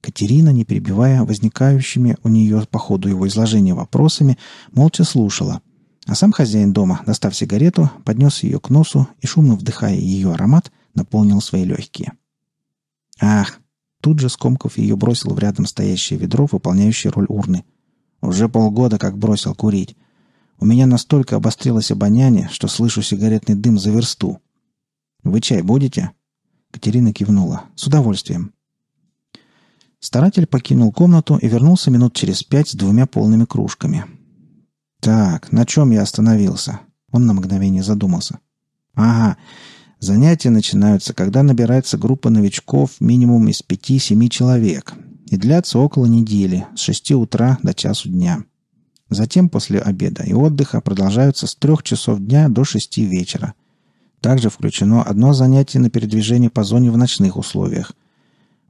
Катерина, не перебивая возникающими у нее по ходу его изложения вопросами, молча слушала. А сам хозяин дома, достав сигарету, поднес ее к носу и, шумно вдыхая ее аромат, наполнил свои легкие. «Ах!» Тут же Скомков ее бросил в рядом стоящее ведро, выполняющее роль урны. «Уже полгода как бросил курить. У меня настолько обострилось обоняние, что слышу сигаретный дым за версту. Вы чай будете?» Катерина кивнула. «С удовольствием. Старатель покинул комнату и вернулся минут через пять с двумя полными кружками. «Так, на чем я остановился?» Он на мгновение задумался. «Ага, занятия начинаются, когда набирается группа новичков минимум из пяти-семи человек и длятся около недели, с шести утра до часу дня. Затем после обеда и отдыха продолжаются с трех часов дня до шести вечера. Также включено одно занятие на передвижение по зоне в ночных условиях –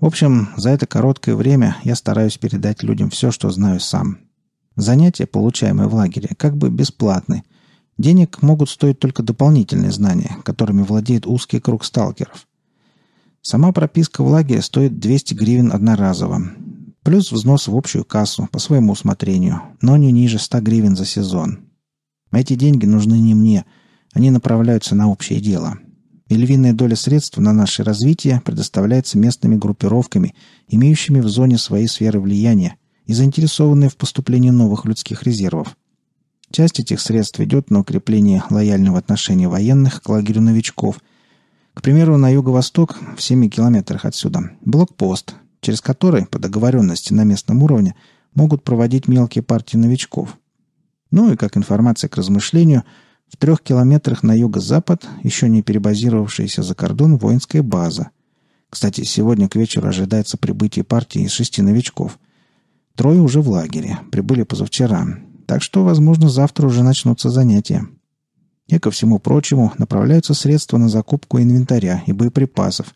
в общем, за это короткое время я стараюсь передать людям все, что знаю сам. Занятия, получаемые в лагере, как бы бесплатны. Денег могут стоить только дополнительные знания, которыми владеет узкий круг сталкеров. Сама прописка в лагере стоит 200 гривен одноразово, плюс взнос в общую кассу по своему усмотрению, но не ниже 100 гривен за сезон. Эти деньги нужны не мне, они направляются на общее дело – и львиная доля средств на наше развитие предоставляется местными группировками, имеющими в зоне свои сферы влияния и заинтересованные в поступлении новых людских резервов. Часть этих средств идет на укрепление лояльного отношения военных к лагерю новичков. К примеру, на юго-восток, в 7 километрах отсюда, блокпост, через который, по договоренности на местном уровне, могут проводить мелкие партии новичков. Ну и как информация к размышлению – в трех километрах на юго-запад еще не перебазировавшаяся за кордон воинская база. Кстати, сегодня к вечеру ожидается прибытие партии из шести новичков. Трое уже в лагере, прибыли позавчера, так что, возможно, завтра уже начнутся занятия. И, ко всему прочему, направляются средства на закупку инвентаря и боеприпасов.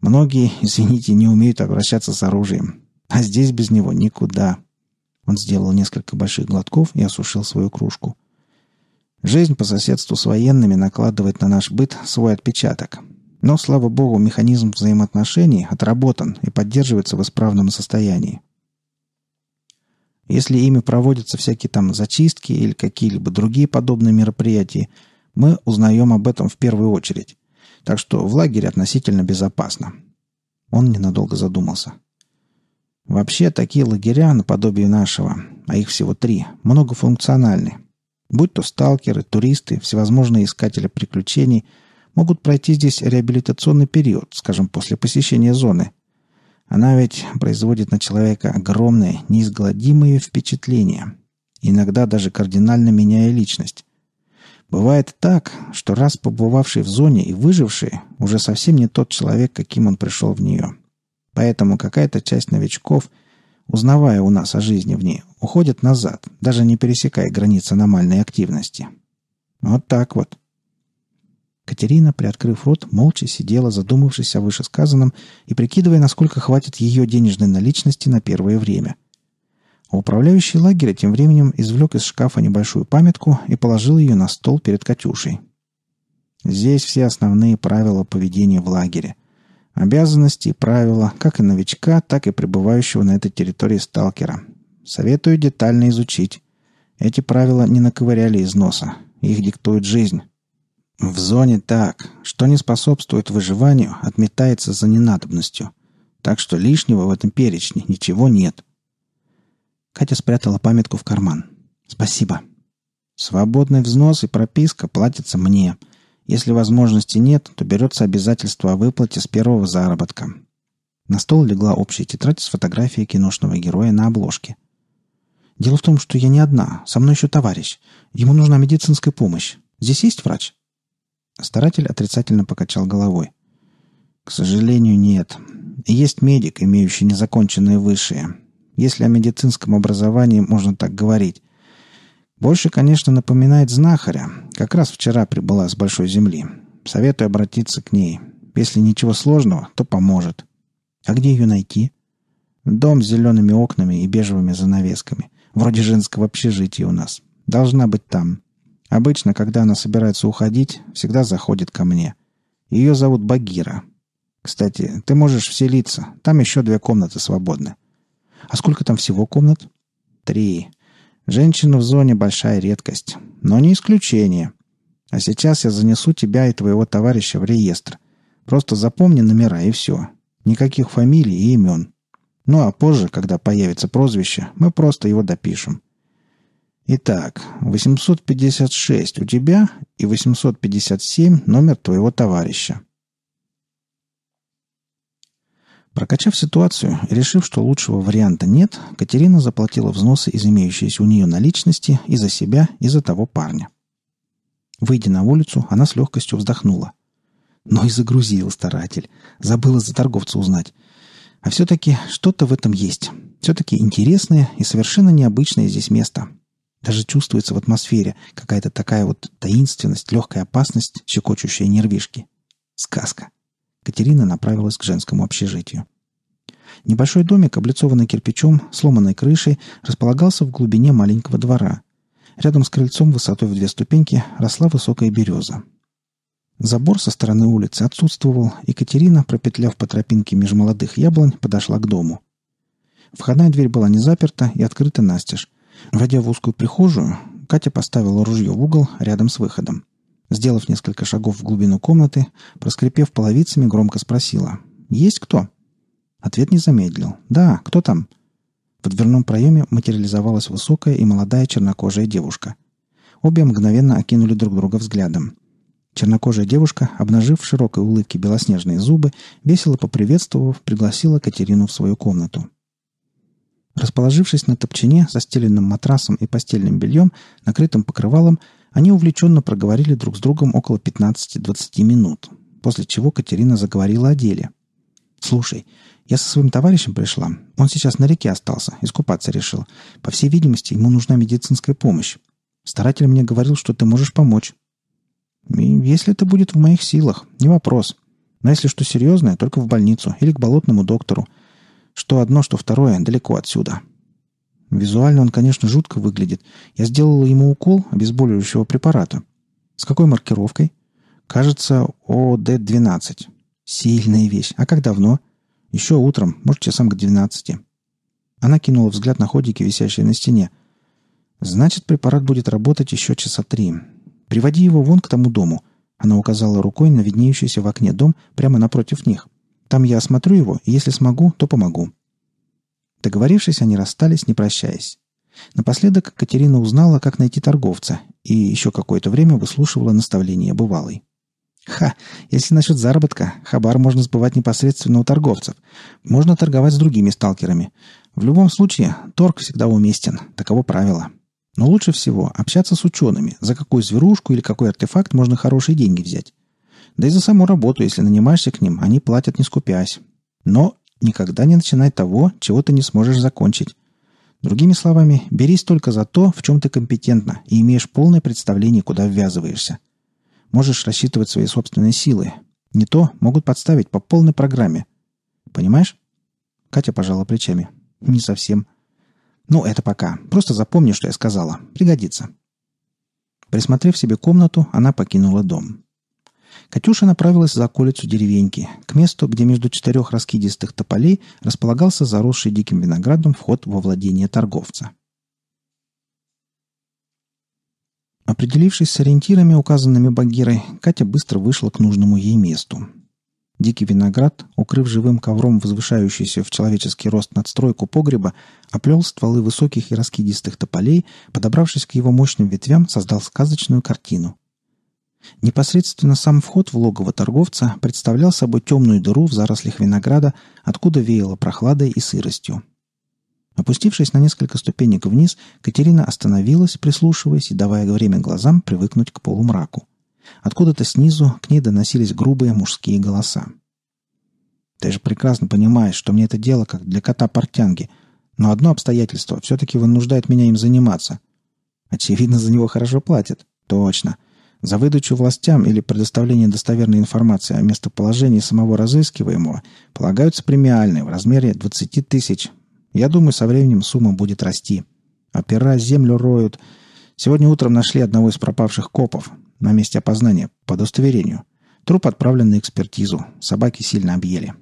Многие, [laughs] извините, не умеют обращаться с оружием. А здесь без него никуда. Он сделал несколько больших глотков и осушил свою кружку. — Жизнь по соседству с военными накладывает на наш быт свой отпечаток. Но, слава богу, механизм взаимоотношений отработан и поддерживается в исправном состоянии. Если ими проводятся всякие там зачистки или какие-либо другие подобные мероприятия, мы узнаем об этом в первую очередь. Так что в лагере относительно безопасно. Он ненадолго задумался. Вообще, такие лагеря, наподобие нашего, а их всего три, многофункциональны будь то сталкеры, туристы, всевозможные искатели приключений, могут пройти здесь реабилитационный период, скажем, после посещения зоны. Она ведь производит на человека огромные, неизгладимые впечатления, иногда даже кардинально меняя личность. Бывает так, что раз побывавший в зоне и выживший уже совсем не тот человек, каким он пришел в нее. Поэтому какая-то часть новичков – узнавая у нас о жизни в ней, уходят назад, даже не пересекая границы аномальной активности. Вот так вот. Катерина, приоткрыв рот, молча сидела, задумавшись о вышесказанном и прикидывая, насколько хватит ее денежной наличности на первое время. А управляющий лагеря тем временем извлек из шкафа небольшую памятку и положил ее на стол перед Катюшей. Здесь все основные правила поведения в лагере. Обязанности и правила, как и новичка, так и пребывающего на этой территории сталкера. Советую детально изучить. Эти правила не наковыряли из носа. Их диктует жизнь. В зоне так. Что не способствует выживанию, отметается за ненадобностью. Так что лишнего в этом перечне ничего нет. Катя спрятала памятку в карман. «Спасибо. Свободный взнос и прописка платятся мне. Если возможности нет, то берется обязательство о выплате с первого заработка. На стол легла общая тетрадь с фотографией киношного героя на обложке. «Дело в том, что я не одна. Со мной еще товарищ. Ему нужна медицинская помощь. Здесь есть врач?» Старатель отрицательно покачал головой. «К сожалению, нет. Есть медик, имеющий незаконченные высшие. Если о медицинском образовании можно так говорить. Больше, конечно, напоминает знахаря. Как раз вчера прибыла с большой земли. Советую обратиться к ней. Если ничего сложного, то поможет. А где ее найти? Дом с зелеными окнами и бежевыми занавесками. Вроде женского общежития у нас. Должна быть там. Обычно, когда она собирается уходить, всегда заходит ко мне. Ее зовут Багира. Кстати, ты можешь вселиться. Там еще две комнаты свободны. А сколько там всего комнат? Три. Женщина в зоне большая редкость, но не исключение. А сейчас я занесу тебя и твоего товарища в реестр. Просто запомни номера и все. Никаких фамилий и имен. Ну а позже, когда появится прозвище, мы просто его допишем. Итак, 856 у тебя и 857 номер твоего товарища. Прокачав ситуацию и решив, что лучшего варианта нет, Катерина заплатила взносы из имеющейся у нее наличности и за себя, и за того парня. Выйдя на улицу, она с легкостью вздохнула. Но «Ну и загрузил старатель. Забыла за торговца узнать. А все-таки что-то в этом есть. Все-таки интересное и совершенно необычное здесь место. Даже чувствуется в атмосфере какая-то такая вот таинственность, легкая опасность, щекочущая нервишки. Сказка. Катерина направилась к женскому общежитию. Небольшой домик, облицованный кирпичом, сломанной крышей, располагался в глубине маленького двора. Рядом с крыльцом высотой в две ступеньки росла высокая береза. Забор со стороны улицы отсутствовал, и Катерина, пропетляв по тропинке меж молодых яблонь, подошла к дому. Входная дверь была не заперта и открыта настежь. Войдя в узкую прихожую, Катя поставила ружье в угол рядом с выходом. Сделав несколько шагов в глубину комнаты, проскрипев половицами, громко спросила. «Есть кто?» Ответ не замедлил. «Да, кто там?» В дверном проеме материализовалась высокая и молодая чернокожая девушка. Обе мгновенно окинули друг друга взглядом. Чернокожая девушка, обнажив в широкой улыбке белоснежные зубы, весело поприветствовав, пригласила Катерину в свою комнату. Расположившись на топчине, застеленном матрасом и постельным бельем, накрытым покрывалом, они увлеченно проговорили друг с другом около 15-20 минут, после чего Катерина заговорила о деле. «Слушай, я со своим товарищем пришла. Он сейчас на реке остался, искупаться решил. По всей видимости, ему нужна медицинская помощь. Старатель мне говорил, что ты можешь помочь». И «Если это будет в моих силах, не вопрос. Но если что серьезное, только в больницу или к болотному доктору. Что одно, что второе, далеко отсюда». Визуально он, конечно, жутко выглядит. Я сделала ему укол обезболивающего препарата. С какой маркировкой? Кажется, ОД-12. Сильная вещь. А как давно? Еще утром, может, часам к 12. Она кинула взгляд на ходики, висящие на стене. Значит, препарат будет работать еще часа три. Приводи его вон к тому дому. Она указала рукой на виднеющийся в окне дом прямо напротив них. Там я осмотрю его, и если смогу, то помогу. Договорившись, они расстались, не прощаясь. Напоследок Катерина узнала, как найти торговца, и еще какое-то время выслушивала наставления бывалой. «Ха! Если насчет заработка, хабар можно сбывать непосредственно у торговцев. Можно торговать с другими сталкерами. В любом случае, торг всегда уместен. Таково правило. Но лучше всего общаться с учеными, за какую зверушку или какой артефакт можно хорошие деньги взять. Да и за саму работу, если нанимаешься к ним, они платят не скупясь. Но Никогда не начинай того, чего ты не сможешь закончить. Другими словами, берись только за то, в чем ты компетентна и имеешь полное представление, куда ввязываешься. Можешь рассчитывать свои собственные силы. Не то могут подставить по полной программе. Понимаешь? Катя пожала плечами. Не совсем. Ну, это пока. Просто запомни, что я сказала. Пригодится. Присмотрев себе комнату, она покинула дом. Катюша направилась за околицу деревеньки, к месту, где между четырех раскидистых тополей располагался заросший диким виноградом вход во владение торговца. Определившись с ориентирами, указанными Багирой, Катя быстро вышла к нужному ей месту. Дикий виноград, укрыв живым ковром возвышающийся в человеческий рост надстройку погреба, оплел стволы высоких и раскидистых тополей, подобравшись к его мощным ветвям, создал сказочную картину. Непосредственно сам вход в логово торговца представлял собой темную дыру в зарослях винограда, откуда веяло прохладой и сыростью. Опустившись на несколько ступенек вниз, Катерина остановилась, прислушиваясь и давая время глазам привыкнуть к полумраку. Откуда-то снизу к ней доносились грубые мужские голоса. «Ты же прекрасно понимаешь, что мне это дело как для кота портянки, но одно обстоятельство все-таки вынуждает меня им заниматься. Очевидно, за него хорошо платят. Точно. За выдачу властям или предоставление достоверной информации о местоположении самого разыскиваемого полагаются премиальные в размере 20 тысяч. Я думаю, со временем сумма будет расти. Опера а землю роют. Сегодня утром нашли одного из пропавших копов на месте опознания по удостоверению. Труп отправлен на экспертизу. Собаки сильно объели.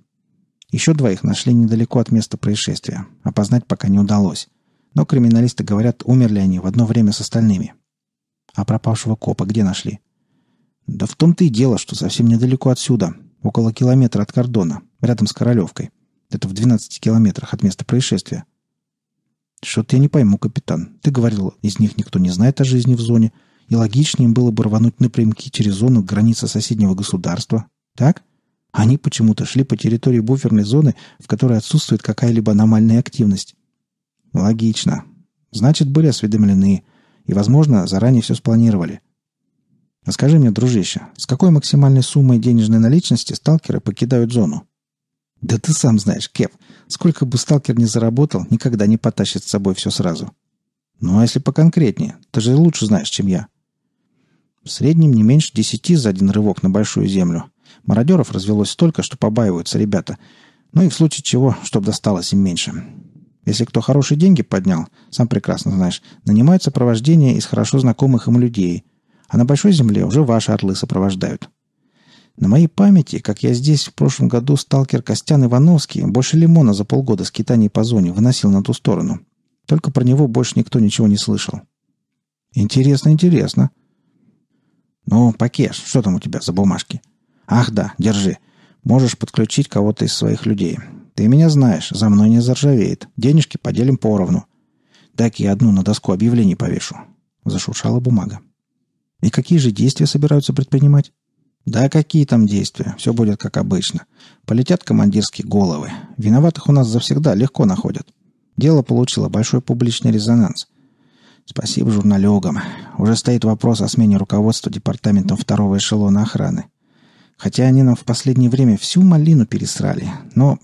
Еще двоих нашли недалеко от места происшествия. Опознать пока не удалось. Но криминалисты говорят, умерли они в одно время с остальными. А пропавшего копа где нашли? Да в том-то и дело, что совсем недалеко отсюда, около километра от кордона, рядом с Королевкой. Это в 12 километрах от места происшествия. Что-то я не пойму, капитан. Ты говорил, из них никто не знает о жизни в зоне, и логичнее было бы рвануть напрямки через зону к границе соседнего государства. Так? Они почему-то шли по территории буферной зоны, в которой отсутствует какая-либо аномальная активность. Логично. Значит, были осведомлены – и, возможно, заранее все спланировали. Расскажи мне, дружище, с какой максимальной суммой денежной наличности сталкеры покидают зону? Да ты сам знаешь, Кеп, сколько бы сталкер ни заработал, никогда не потащит с собой все сразу. Ну а если поконкретнее? Ты же лучше знаешь, чем я. В среднем не меньше десяти за один рывок на большую землю. Мародеров развелось столько, что побаиваются ребята. Ну и в случае чего, чтобы досталось им меньше. Если кто хорошие деньги поднял, сам прекрасно знаешь, нанимают сопровождение из хорошо знакомых им людей, а на Большой Земле уже ваши орлы сопровождают. На моей памяти, как я здесь в прошлом году сталкер Костян Ивановский больше лимона за полгода скитаний по зоне выносил на ту сторону. Только про него больше никто ничего не слышал. Интересно, интересно. Ну, Пакеш, что там у тебя за бумажки? Ах да, держи. Можешь подключить кого-то из своих людей. Ты меня знаешь, за мной не заржавеет. Денежки поделим поровну. Так я одну на доску объявлений повешу. Зашуршала бумага. И какие же действия собираются предпринимать? Да какие там действия? Все будет как обычно. Полетят командирские головы. Виноватых у нас завсегда легко находят. Дело получило большой публичный резонанс. Спасибо журналюгам. Уже стоит вопрос о смене руководства департаментом второго эшелона охраны. Хотя они нам в последнее время всю малину пересрали. Но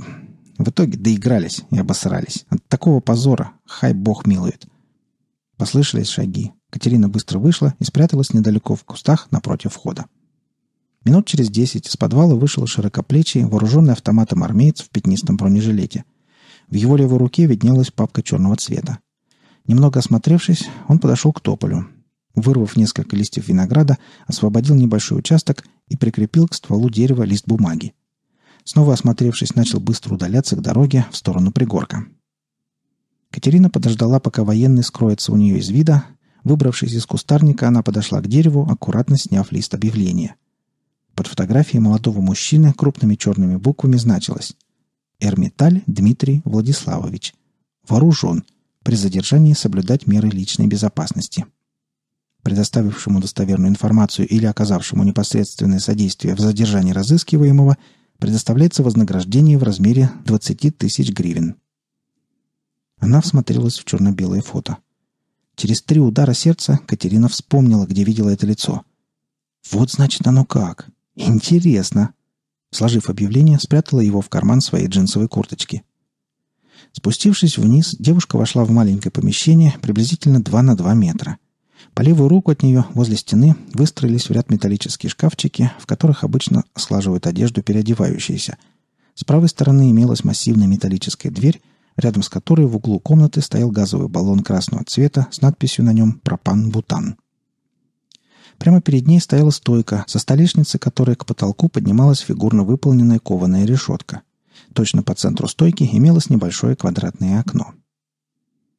в итоге доигрались и обосрались. От такого позора хай бог милует. Послышались шаги. Катерина быстро вышла и спряталась недалеко в кустах напротив входа. Минут через десять из подвала вышел широкоплечий, вооруженный автоматом армеец в пятнистом бронежилете. В его левой руке виднелась папка черного цвета. Немного осмотревшись, он подошел к тополю. Вырвав несколько листьев винограда, освободил небольшой участок и прикрепил к стволу дерева лист бумаги. Снова осмотревшись, начал быстро удаляться к дороге в сторону пригорка. Катерина подождала, пока военный скроется у нее из вида. Выбравшись из кустарника, она подошла к дереву, аккуратно сняв лист объявления. Под фотографией молодого мужчины крупными черными буквами значилось «Эрмиталь Дмитрий Владиславович. Вооружен. При задержании соблюдать меры личной безопасности». Предоставившему достоверную информацию или оказавшему непосредственное содействие в задержании разыскиваемого – предоставляется вознаграждение в размере 20 тысяч гривен. Она всмотрелась в черно-белое фото. Через три удара сердца Катерина вспомнила, где видела это лицо. Вот значит оно как. Интересно. Сложив объявление, спрятала его в карман своей джинсовой курточки. Спустившись вниз, девушка вошла в маленькое помещение приблизительно 2 на 2 метра – по левую руку от нее, возле стены, выстроились в ряд металлические шкафчики, в которых обычно слаживают одежду переодевающиеся. С правой стороны имелась массивная металлическая дверь, рядом с которой в углу комнаты стоял газовый баллон красного цвета с надписью на нем «Пропан-бутан». Прямо перед ней стояла стойка, со столешницей, которой к потолку поднималась фигурно выполненная кованая решетка. Точно по центру стойки имелось небольшое квадратное окно –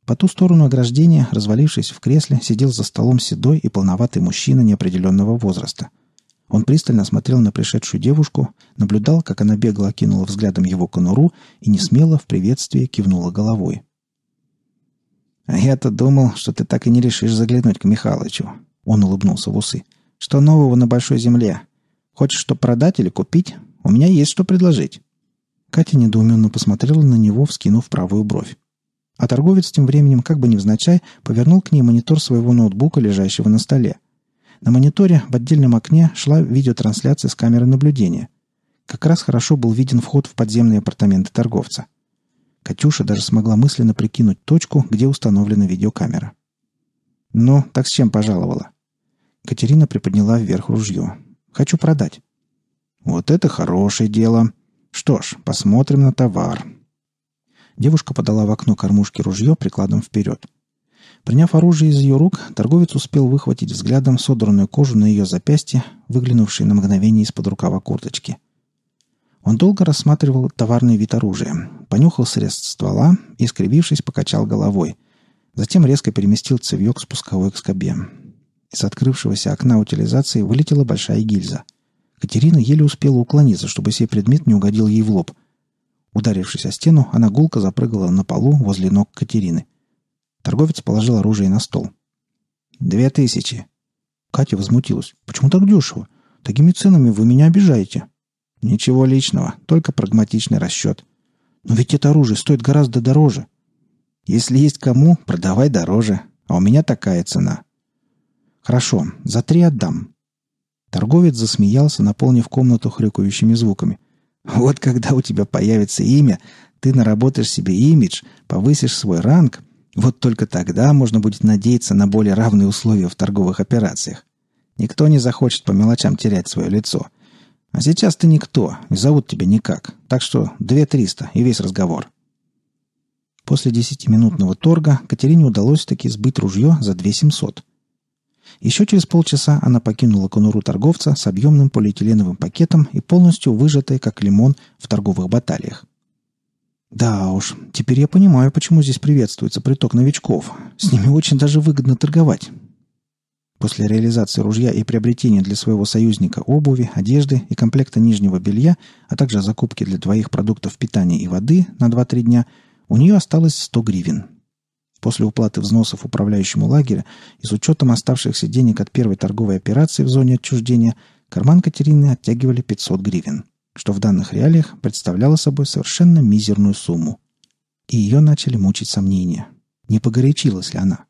по ту сторону ограждения, развалившись в кресле, сидел за столом седой и полноватый мужчина неопределенного возраста. Он пристально смотрел на пришедшую девушку, наблюдал, как она бегло окинула взглядом его конуру и несмело в приветствии кивнула головой. «А я-то думал, что ты так и не решишь заглянуть к Михалычу», — он улыбнулся в усы. «Что нового на Большой Земле? Хочешь что продать или купить? У меня есть что предложить». Катя недоуменно посмотрела на него, вскинув правую бровь. А торговец тем временем, как бы невзначай, повернул к ней монитор своего ноутбука, лежащего на столе. На мониторе в отдельном окне шла видеотрансляция с камеры наблюдения. Как раз хорошо был виден вход в подземные апартаменты торговца. Катюша даже смогла мысленно прикинуть точку, где установлена видеокамера. «Ну, так с чем пожаловала?» Катерина приподняла вверх ружье. «Хочу продать». «Вот это хорошее дело. Что ж, посмотрим на товар. Девушка подала в окно кормушки ружье прикладом вперед. Приняв оружие из ее рук, торговец успел выхватить взглядом содранную кожу на ее запястье, выглянувшей на мгновение из-под рукава курточки. Он долго рассматривал товарный вид оружия, понюхал срез ствола и, скривившись, покачал головой. Затем резко переместил цевьё к спусковой к скобе. Из открывшегося окна утилизации вылетела большая гильза. Катерина еле успела уклониться, чтобы сей предмет не угодил ей в лоб. Ударившись о стену, она гулко запрыгала на полу возле ног Катерины. Торговец положил оружие на стол. «Две тысячи!» Катя возмутилась. «Почему так дешево? Такими ценами вы меня обижаете!» «Ничего личного, только прагматичный расчет. Но ведь это оружие стоит гораздо дороже!» «Если есть кому, продавай дороже, а у меня такая цена!» «Хорошо, за три отдам!» Торговец засмеялся, наполнив комнату хрюкающими звуками – вот когда у тебя появится имя, ты наработаешь себе имидж, повысишь свой ранг, вот только тогда можно будет надеяться на более равные условия в торговых операциях. Никто не захочет по мелочам терять свое лицо. А сейчас ты никто, и зовут тебя никак. Так что две триста и весь разговор. После десятиминутного торга Катерине удалось таки сбыть ружье за две семьсот. Еще через полчаса она покинула конуру торговца с объемным полиэтиленовым пакетом и полностью выжатой, как лимон, в торговых баталиях. Да уж, теперь я понимаю, почему здесь приветствуется приток новичков. С ними очень даже выгодно торговать. После реализации ружья и приобретения для своего союзника обуви, одежды и комплекта нижнего белья, а также закупки для двоих продуктов питания и воды на 2-3 дня, у нее осталось 100 гривен – после уплаты взносов управляющему лагеря и с учетом оставшихся денег от первой торговой операции в зоне отчуждения, карман Катерины оттягивали 500 гривен, что в данных реалиях представляло собой совершенно мизерную сумму. И ее начали мучить сомнения. Не погорячилась ли она?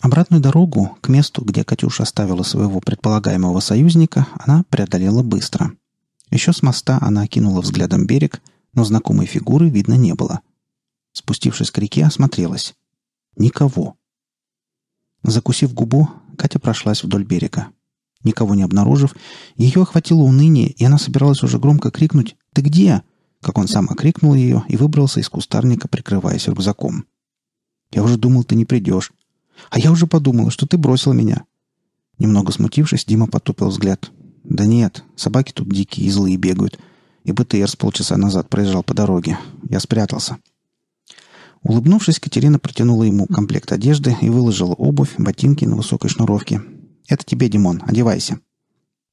Обратную дорогу к месту, где Катюша оставила своего предполагаемого союзника, она преодолела быстро. Еще с моста она окинула взглядом берег – но знакомой фигуры видно не было. Спустившись к реке, осмотрелась. Никого. Закусив губу, Катя прошлась вдоль берега. Никого не обнаружив, ее охватило уныние, и она собиралась уже громко крикнуть «Ты где?», как он сам окрикнул ее и выбрался из кустарника, прикрываясь рюкзаком. «Я уже думал, ты не придешь. А я уже подумала, что ты бросила меня». Немного смутившись, Дима потупил взгляд. «Да нет, собаки тут дикие и злые бегают. И БТР с полчаса назад проезжал по дороге. Я спрятался. Улыбнувшись, Катерина протянула ему комплект одежды и выложила обувь, ботинки на высокой шнуровке. «Это тебе, Димон, одевайся».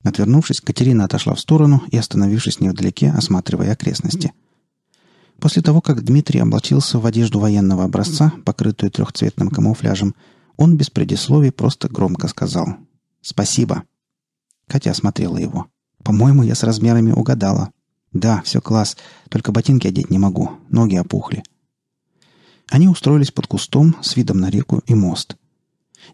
Отвернувшись, Катерина отошла в сторону и, остановившись невдалеке, осматривая окрестности. После того, как Дмитрий облачился в одежду военного образца, покрытую трехцветным камуфляжем, он без предисловий просто громко сказал «Спасибо». Катя осмотрела его. «По-моему, я с размерами угадала. Да, все класс. Только ботинки одеть не могу. Ноги опухли. Они устроились под кустом с видом на реку и мост.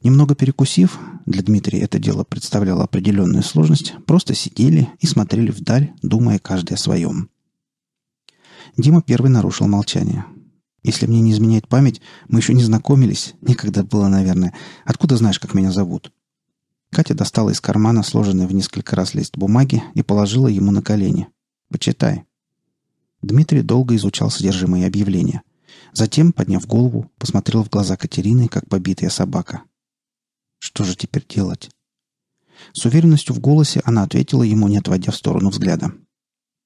Немного перекусив, для Дмитрия это дело представляло определенную сложность, просто сидели и смотрели вдаль, думая каждый о своем. Дима первый нарушил молчание. «Если мне не изменяет память, мы еще не знакомились. Никогда было, наверное. Откуда знаешь, как меня зовут?» Катя достала из кармана сложенный в несколько раз лист бумаги и положила ему на колени – Почитай». Дмитрий долго изучал содержимое объявления. Затем, подняв голову, посмотрел в глаза Катерины, как побитая собака. «Что же теперь делать?» С уверенностью в голосе она ответила ему, не отводя в сторону взгляда.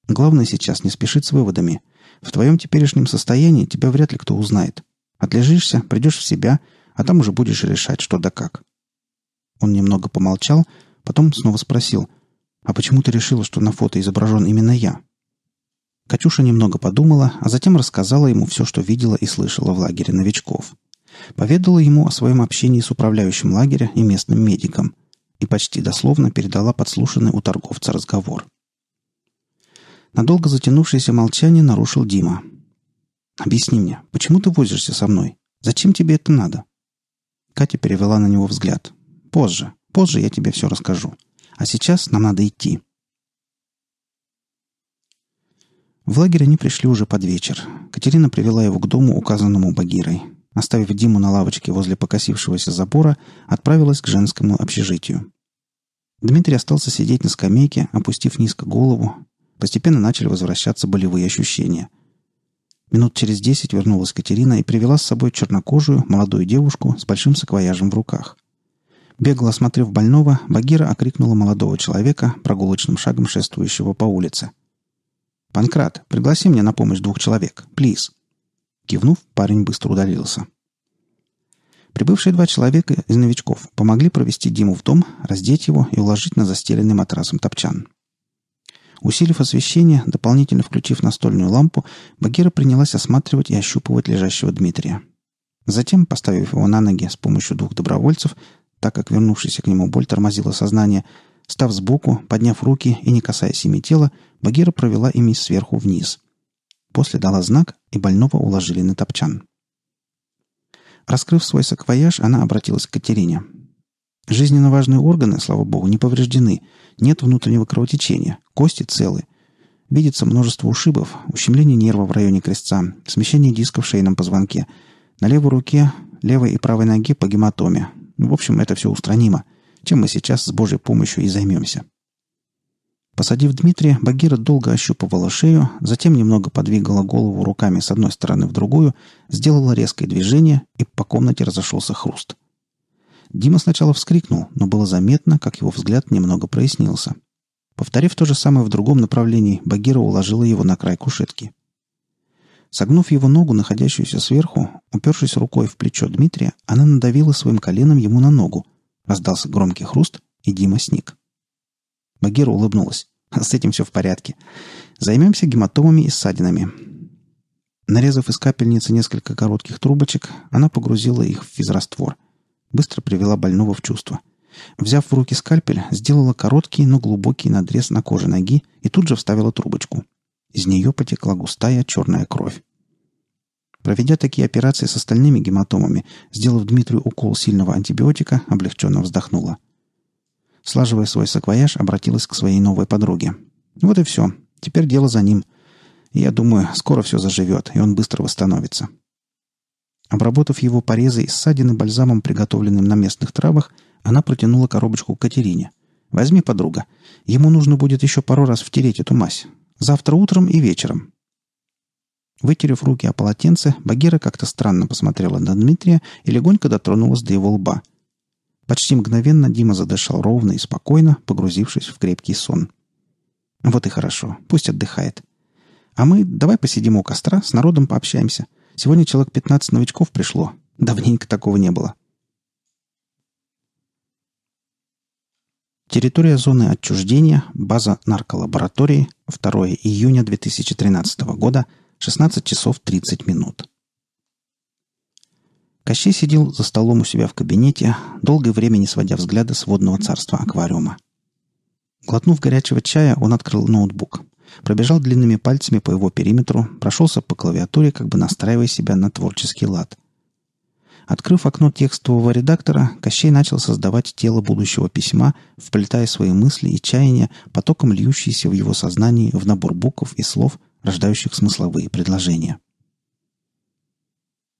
«Главное сейчас не спешить с выводами. В твоем теперешнем состоянии тебя вряд ли кто узнает. Отлежишься, придешь в себя, а там уже будешь решать, что да как». Он немного помолчал, потом снова спросил, а почему ты решила, что на фото изображен именно я?» Катюша немного подумала, а затем рассказала ему все, что видела и слышала в лагере новичков. Поведала ему о своем общении с управляющим лагеря и местным медиком и почти дословно передала подслушанный у торговца разговор. Надолго затянувшееся молчание нарушил Дима. «Объясни мне, почему ты возишься со мной? Зачем тебе это надо?» Катя перевела на него взгляд. «Позже. Позже я тебе все расскажу. А сейчас нам надо идти. В лагерь они пришли уже под вечер. Катерина привела его к дому, указанному Багирой. Оставив Диму на лавочке возле покосившегося забора, отправилась к женскому общежитию. Дмитрий остался сидеть на скамейке, опустив низко голову. Постепенно начали возвращаться болевые ощущения. Минут через десять вернулась Катерина и привела с собой чернокожую, молодую девушку с большим саквояжем в руках. Бегло осмотрев больного, Багира окрикнула молодого человека, прогулочным шагом шествующего по улице. «Панкрат, пригласи мне на помощь двух человек, плиз!» Кивнув, парень быстро удалился. Прибывшие два человека из новичков помогли провести Диму в дом, раздеть его и уложить на застеленный матрасом топчан. Усилив освещение, дополнительно включив настольную лампу, Багира принялась осматривать и ощупывать лежащего Дмитрия. Затем, поставив его на ноги с помощью двух добровольцев, так как вернувшийся к нему боль тормозила сознание. Став сбоку, подняв руки и не касаясь ими тела, Багира провела ими сверху вниз. После дала знак, и больного уложили на топчан. Раскрыв свой саквояж, она обратилась к Катерине. «Жизненно важные органы, слава богу, не повреждены. Нет внутреннего кровотечения. Кости целы. Видится множество ушибов, ущемление нерва в районе крестца, смещение диска в шейном позвонке. На левой руке, левой и правой ноге по гематоме. Ну, в общем, это все устранимо, чем мы сейчас с Божьей помощью и займемся. Посадив Дмитрия, Багира долго ощупывала шею, затем немного подвигала голову руками с одной стороны в другую, сделала резкое движение, и по комнате разошелся хруст. Дима сначала вскрикнул, но было заметно, как его взгляд немного прояснился. Повторив то же самое в другом направлении, Багира уложила его на край кушетки. Согнув его ногу, находящуюся сверху, упершись рукой в плечо Дмитрия, она надавила своим коленом ему на ногу. Раздался громкий хруст, и Дима сник. Багира улыбнулась. [laughs] «С этим все в порядке. Займемся гематомами и ссадинами». Нарезав из капельницы несколько коротких трубочек, она погрузила их в физраствор. Быстро привела больного в чувство. Взяв в руки скальпель, сделала короткий, но глубокий надрез на коже ноги и тут же вставила трубочку. Из нее потекла густая черная кровь. Проведя такие операции с остальными гематомами, сделав Дмитрию укол сильного антибиотика, облегченно вздохнула. Слаживая свой саквояж, обратилась к своей новой подруге. «Вот и все. Теперь дело за ним. Я думаю, скоро все заживет, и он быстро восстановится». Обработав его порезы и ссадины бальзамом, приготовленным на местных травах, она протянула коробочку Катерине. «Возьми, подруга. Ему нужно будет еще пару раз втереть эту мазь. Завтра утром и вечером. Вытерев руки о полотенце, Багира как-то странно посмотрела на Дмитрия и легонько дотронулась до его лба. Почти мгновенно Дима задышал ровно и спокойно, погрузившись в крепкий сон. «Вот и хорошо. Пусть отдыхает. А мы давай посидим у костра, с народом пообщаемся. Сегодня человек 15 новичков пришло. Давненько такого не было». Территория зоны отчуждения, база нарколаборатории, 2 июня 2013 года – 16 часов 30 минут. Кощей сидел за столом у себя в кабинете, долгое время не сводя взгляда с водного царства аквариума. Глотнув горячего чая, он открыл ноутбук. Пробежал длинными пальцами по его периметру, прошелся по клавиатуре, как бы настраивая себя на творческий лад. Открыв окно текстового редактора, Кощей начал создавать тело будущего письма, вплетая свои мысли и чаяния, потоком льющиеся в его сознании в набор букв и слов, рождающих смысловые предложения.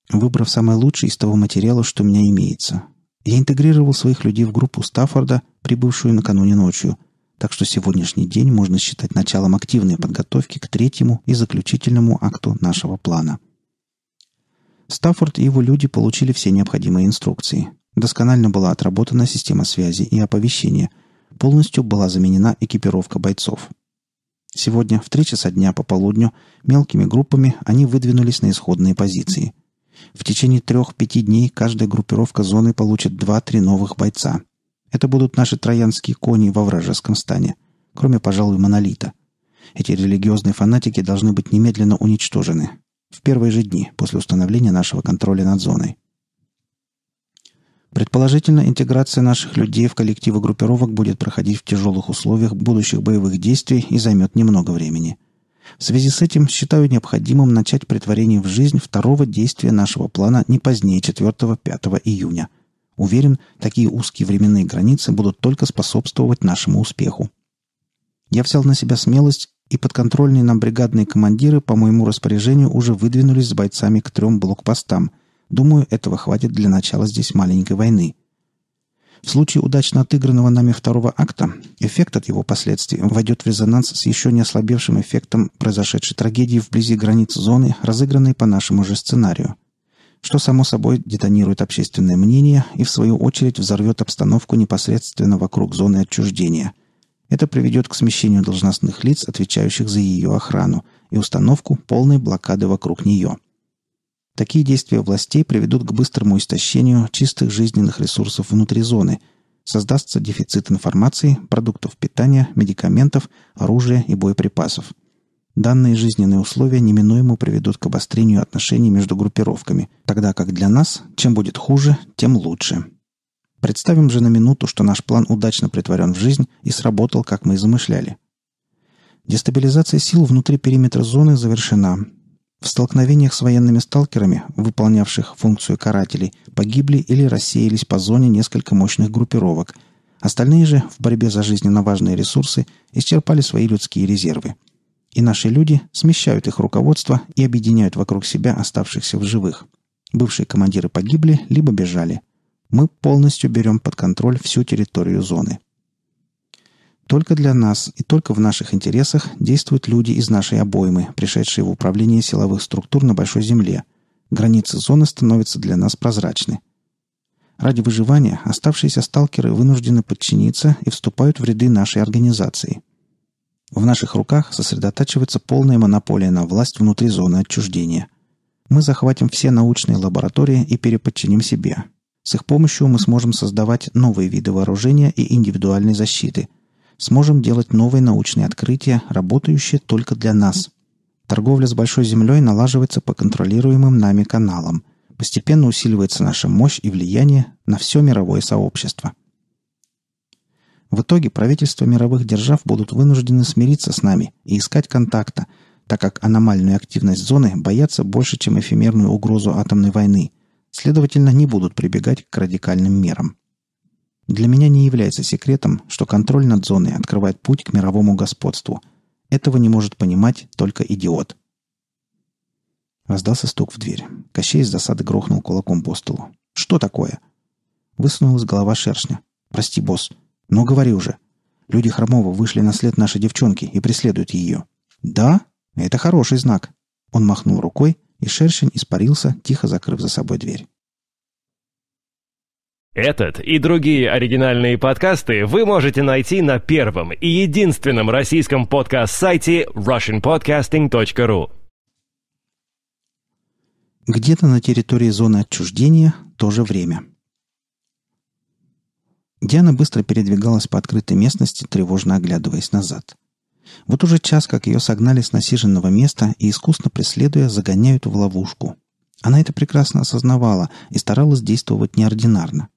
Выбрав самое лучшее из того материала, что у меня имеется, я интегрировал своих людей в группу Стаффорда, прибывшую накануне ночью, так что сегодняшний день можно считать началом активной подготовки к третьему и заключительному акту нашего плана. Стаффорд и его люди получили все необходимые инструкции. Досконально была отработана система связи и оповещения. Полностью была заменена экипировка бойцов – Сегодня в три часа дня по полудню мелкими группами они выдвинулись на исходные позиции. В течение трех-пяти дней каждая группировка зоны получит два-три новых бойца. Это будут наши троянские кони во вражеском стане, кроме, пожалуй, монолита. Эти религиозные фанатики должны быть немедленно уничтожены в первые же дни после установления нашего контроля над зоной. Предположительно, интеграция наших людей в коллективы группировок будет проходить в тяжелых условиях будущих боевых действий и займет немного времени. В связи с этим считаю необходимым начать притворение в жизнь второго действия нашего плана не позднее 4-5 июня. Уверен, такие узкие временные границы будут только способствовать нашему успеху. Я взял на себя смелость, и подконтрольные нам бригадные командиры по моему распоряжению уже выдвинулись с бойцами к трем блокпостам – Думаю, этого хватит для начала здесь маленькой войны. В случае удачно отыгранного нами второго акта, эффект от его последствий войдет в резонанс с еще не ослабевшим эффектом произошедшей трагедии вблизи границ зоны, разыгранной по нашему же сценарию – что, само собой, детонирует общественное мнение и, в свою очередь, взорвет обстановку непосредственно вокруг зоны отчуждения. Это приведет к смещению должностных лиц, отвечающих за ее охрану, и установку полной блокады вокруг нее. Такие действия властей приведут к быстрому истощению чистых жизненных ресурсов внутри зоны. Создастся дефицит информации, продуктов питания, медикаментов, оружия и боеприпасов. Данные жизненные условия неминуемо приведут к обострению отношений между группировками, тогда как для нас, чем будет хуже, тем лучше. Представим же на минуту, что наш план удачно притворен в жизнь и сработал, как мы и замышляли. Дестабилизация сил внутри периметра зоны завершена, в столкновениях с военными сталкерами, выполнявших функцию карателей, погибли или рассеялись по зоне несколько мощных группировок. Остальные же в борьбе за жизненно важные ресурсы исчерпали свои людские резервы. И наши люди смещают их руководство и объединяют вокруг себя оставшихся в живых. Бывшие командиры погибли, либо бежали. Мы полностью берем под контроль всю территорию зоны. Только для нас и только в наших интересах действуют люди из нашей обоймы, пришедшие в управление силовых структур на Большой Земле. Границы зоны становятся для нас прозрачны. Ради выживания оставшиеся сталкеры вынуждены подчиниться и вступают в ряды нашей организации. В наших руках сосредотачивается полная монополия на власть внутри зоны отчуждения. Мы захватим все научные лаборатории и переподчиним себе. С их помощью мы сможем создавать новые виды вооружения и индивидуальной защиты – сможем делать новые научные открытия, работающие только для нас. Торговля с Большой Землей налаживается по контролируемым нами каналам. Постепенно усиливается наша мощь и влияние на все мировое сообщество. В итоге правительства мировых держав будут вынуждены смириться с нами и искать контакта, так как аномальную активность зоны боятся больше, чем эфемерную угрозу атомной войны. Следовательно, не будут прибегать к радикальным мерам. Для меня не является секретом, что контроль над зоной открывает путь к мировому господству. Этого не может понимать только идиот. Раздался стук в дверь. Кощей из засады грохнул кулаком по столу. «Что такое?» Высунулась голова шершня. «Прости, босс. Но говори уже. Люди Хромова вышли на след нашей девчонки и преследуют ее». «Да? Это хороший знак». Он махнул рукой, и шершень испарился, тихо закрыв за собой дверь. Этот и другие оригинальные подкасты вы можете найти на первом и единственном российском подкаст-сайте russianpodcasting.ru. Где-то на территории зоны отчуждения тоже время. Диана быстро передвигалась по открытой местности, тревожно оглядываясь назад. Вот уже час, как ее согнали с насиженного места и искусно преследуя, загоняют в ловушку. Она это прекрасно осознавала и старалась действовать неординарно.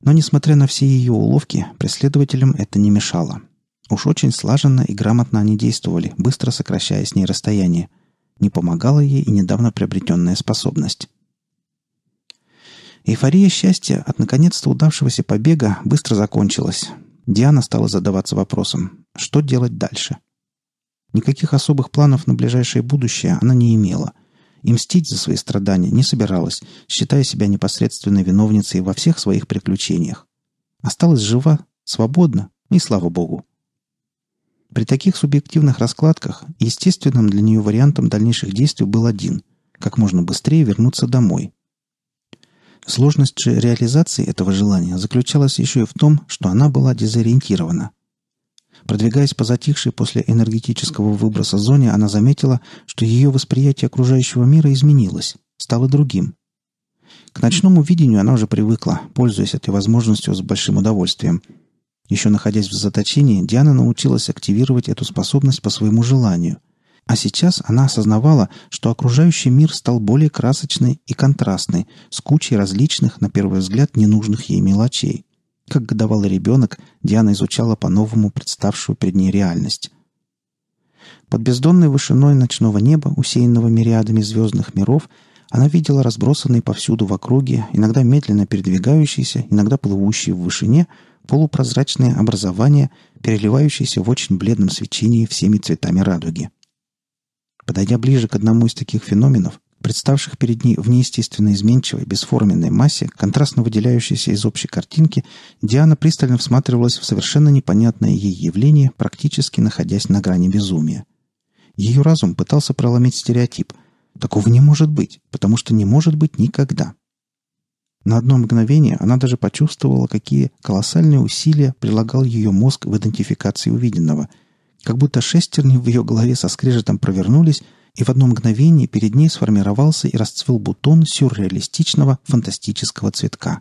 Но, несмотря на все ее уловки, преследователям это не мешало. Уж очень слаженно и грамотно они действовали, быстро сокращая с ней расстояние. Не помогала ей и недавно приобретенная способность. Эйфория счастья от наконец-то удавшегося побега быстро закончилась. Диана стала задаваться вопросом, что делать дальше. Никаких особых планов на ближайшее будущее она не имела – и мстить за свои страдания не собиралась, считая себя непосредственной виновницей во всех своих приключениях. Осталась жива, свободна, и слава богу. При таких субъективных раскладках естественным для нее вариантом дальнейших действий был один – как можно быстрее вернуться домой. Сложность же реализации этого желания заключалась еще и в том, что она была дезориентирована. Продвигаясь по затихшей после энергетического выброса зоне, она заметила, что ее восприятие окружающего мира изменилось, стало другим. К ночному видению она уже привыкла, пользуясь этой возможностью с большим удовольствием. Еще находясь в заточении, Диана научилась активировать эту способность по своему желанию. А сейчас она осознавала, что окружающий мир стал более красочный и контрастный, с кучей различных, на первый взгляд, ненужных ей мелочей. Как годовалый ребенок, Диана изучала по-новому представшую перед ней реальность. Под бездонной вышиной ночного неба, усеянного мириадами звездных миров, она видела разбросанные повсюду в округе, иногда медленно передвигающиеся, иногда плывущие в вышине, полупрозрачные образования, переливающиеся в очень бледном свечении всеми цветами радуги. Подойдя ближе к одному из таких феноменов, представших перед ней в неестественно изменчивой, бесформенной массе, контрастно выделяющейся из общей картинки, Диана пристально всматривалась в совершенно непонятное ей явление, практически находясь на грани безумия. Ее разум пытался проломить стереотип. Такого не может быть, потому что не может быть никогда. На одно мгновение она даже почувствовала, какие колоссальные усилия прилагал ее мозг в идентификации увиденного. Как будто шестерни в ее голове со скрежетом провернулись, и в одно мгновение перед ней сформировался и расцвел бутон сюрреалистичного фантастического цветка.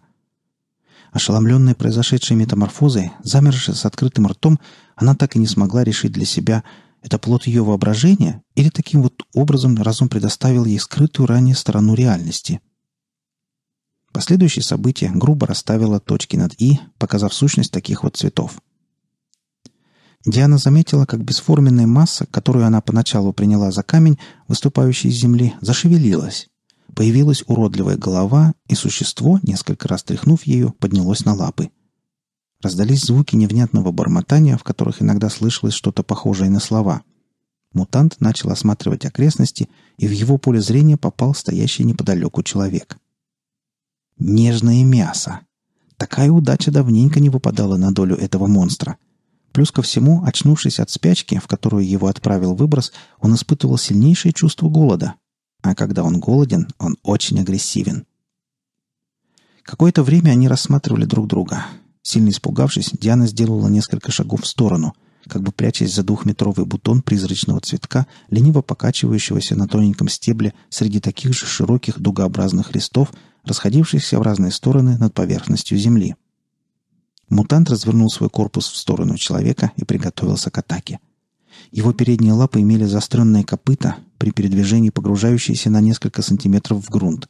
Ошеломленная произошедшей метаморфозой, замерзшая с открытым ртом, она так и не смогла решить для себя, это плод ее воображения или таким вот образом разум предоставил ей скрытую ранее сторону реальности. Последующие события грубо расставила точки над «и», показав сущность таких вот цветов – Диана заметила, как бесформенная масса, которую она поначалу приняла за камень, выступающий из земли, зашевелилась. Появилась уродливая голова, и существо, несколько раз тряхнув ее, поднялось на лапы. Раздались звуки невнятного бормотания, в которых иногда слышалось что-то похожее на слова. Мутант начал осматривать окрестности, и в его поле зрения попал стоящий неподалеку человек. «Нежное мясо!» Такая удача давненько не выпадала на долю этого монстра — Плюс ко всему, очнувшись от спячки, в которую его отправил выброс, он испытывал сильнейшее чувство голода. А когда он голоден, он очень агрессивен. Какое-то время они рассматривали друг друга. Сильно испугавшись, Диана сделала несколько шагов в сторону, как бы прячась за двухметровый бутон призрачного цветка, лениво покачивающегося на тоненьком стебле среди таких же широких дугообразных листов, расходившихся в разные стороны над поверхностью земли. — Мутант развернул свой корпус в сторону человека и приготовился к атаке. Его передние лапы имели заостренные копыта, при передвижении погружающиеся на несколько сантиметров в грунт.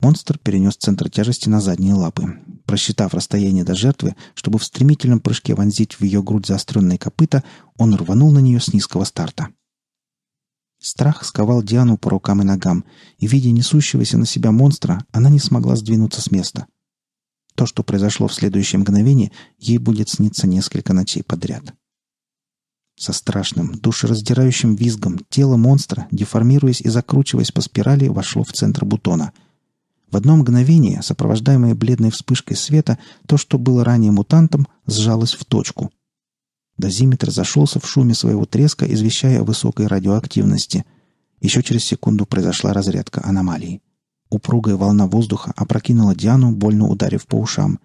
Монстр перенес центр тяжести на задние лапы, просчитав расстояние до жертвы, чтобы в стремительном прыжке вонзить в ее грудь заостренные копыта, он рванул на нее с низкого старта. Страх сковал Диану по рукам и ногам, и, видя несущегося на себя монстра, она не смогла сдвинуться с места — то, что произошло в следующее мгновение, ей будет сниться несколько ночей подряд. Со страшным, душераздирающим визгом тело монстра, деформируясь и закручиваясь по спирали, вошло в центр бутона. В одно мгновение, сопровождаемое бледной вспышкой света, то, что было ранее мутантом, сжалось в точку. Дозиметр зашелся в шуме своего треска, извещая о высокой радиоактивности. Еще через секунду произошла разрядка аномалии. Упругая волна воздуха опрокинула Диану, больно ударив по ушам.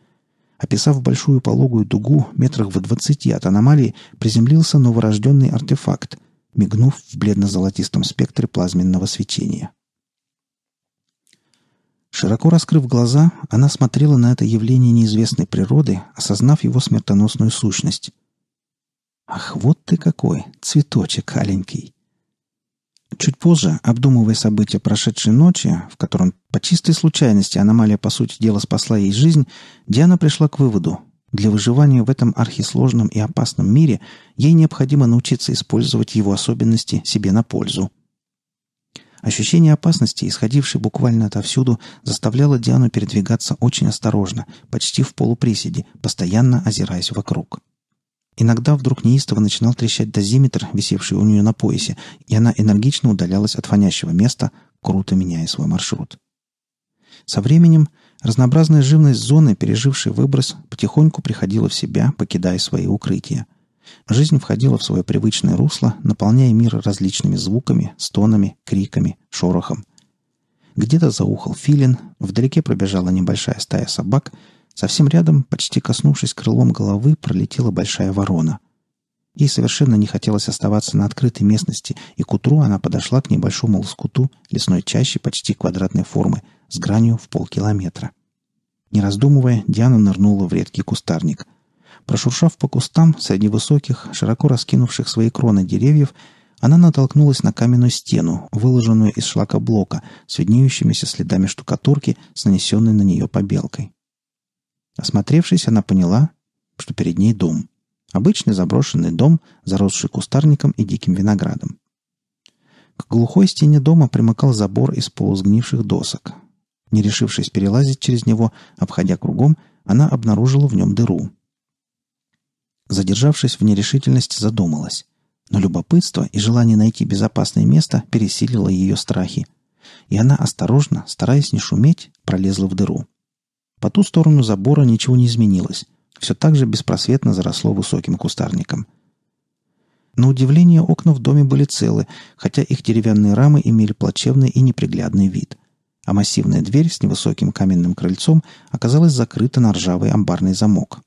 Описав большую пологую дугу, метрах в двадцати от аномалии, приземлился новорожденный артефакт, мигнув в бледно-золотистом спектре плазменного свечения. Широко раскрыв глаза, она смотрела на это явление неизвестной природы, осознав его смертоносную сущность. «Ах, вот ты какой, цветочек аленький!» Чуть позже, обдумывая события прошедшей ночи, в котором по чистой случайности аномалия, по сути дела, спасла ей жизнь, Диана пришла к выводу. Для выживания в этом архисложном и опасном мире ей необходимо научиться использовать его особенности себе на пользу. Ощущение опасности, исходившей буквально отовсюду, заставляло Диану передвигаться очень осторожно, почти в полуприседе, постоянно озираясь вокруг. Иногда вдруг неистово начинал трещать дозиметр, висевший у нее на поясе, и она энергично удалялась от фонящего места, круто меняя свой маршрут. Со временем разнообразная живность зоны, пережившей выброс, потихоньку приходила в себя, покидая свои укрытия. Жизнь входила в свое привычное русло, наполняя мир различными звуками, стонами, криками, шорохом. Где-то заухал филин, вдалеке пробежала небольшая стая собак, Совсем рядом, почти коснувшись крылом головы, пролетела большая ворона. Ей совершенно не хотелось оставаться на открытой местности, и к утру она подошла к небольшому лоскуту лесной чащи почти квадратной формы, с гранью в полкилометра. Не раздумывая, Диана нырнула в редкий кустарник. Прошуршав по кустам среди высоких, широко раскинувших свои кроны деревьев, она натолкнулась на каменную стену, выложенную из шлакоблока, с виднеющимися следами штукатурки, с нанесенной на нее побелкой. Осмотревшись, она поняла, что перед ней дом. Обычный заброшенный дом, заросший кустарником и диким виноградом. К глухой стене дома примыкал забор из полусгнивших досок. Не решившись перелазить через него, обходя кругом, она обнаружила в нем дыру. Задержавшись в нерешительности, задумалась. Но любопытство и желание найти безопасное место пересилило ее страхи. И она осторожно, стараясь не шуметь, пролезла в дыру. По ту сторону забора ничего не изменилось. Все так же беспросветно заросло высоким кустарником. На удивление окна в доме были целы, хотя их деревянные рамы имели плачевный и неприглядный вид. А массивная дверь с невысоким каменным крыльцом оказалась закрыта на ржавый амбарный замок.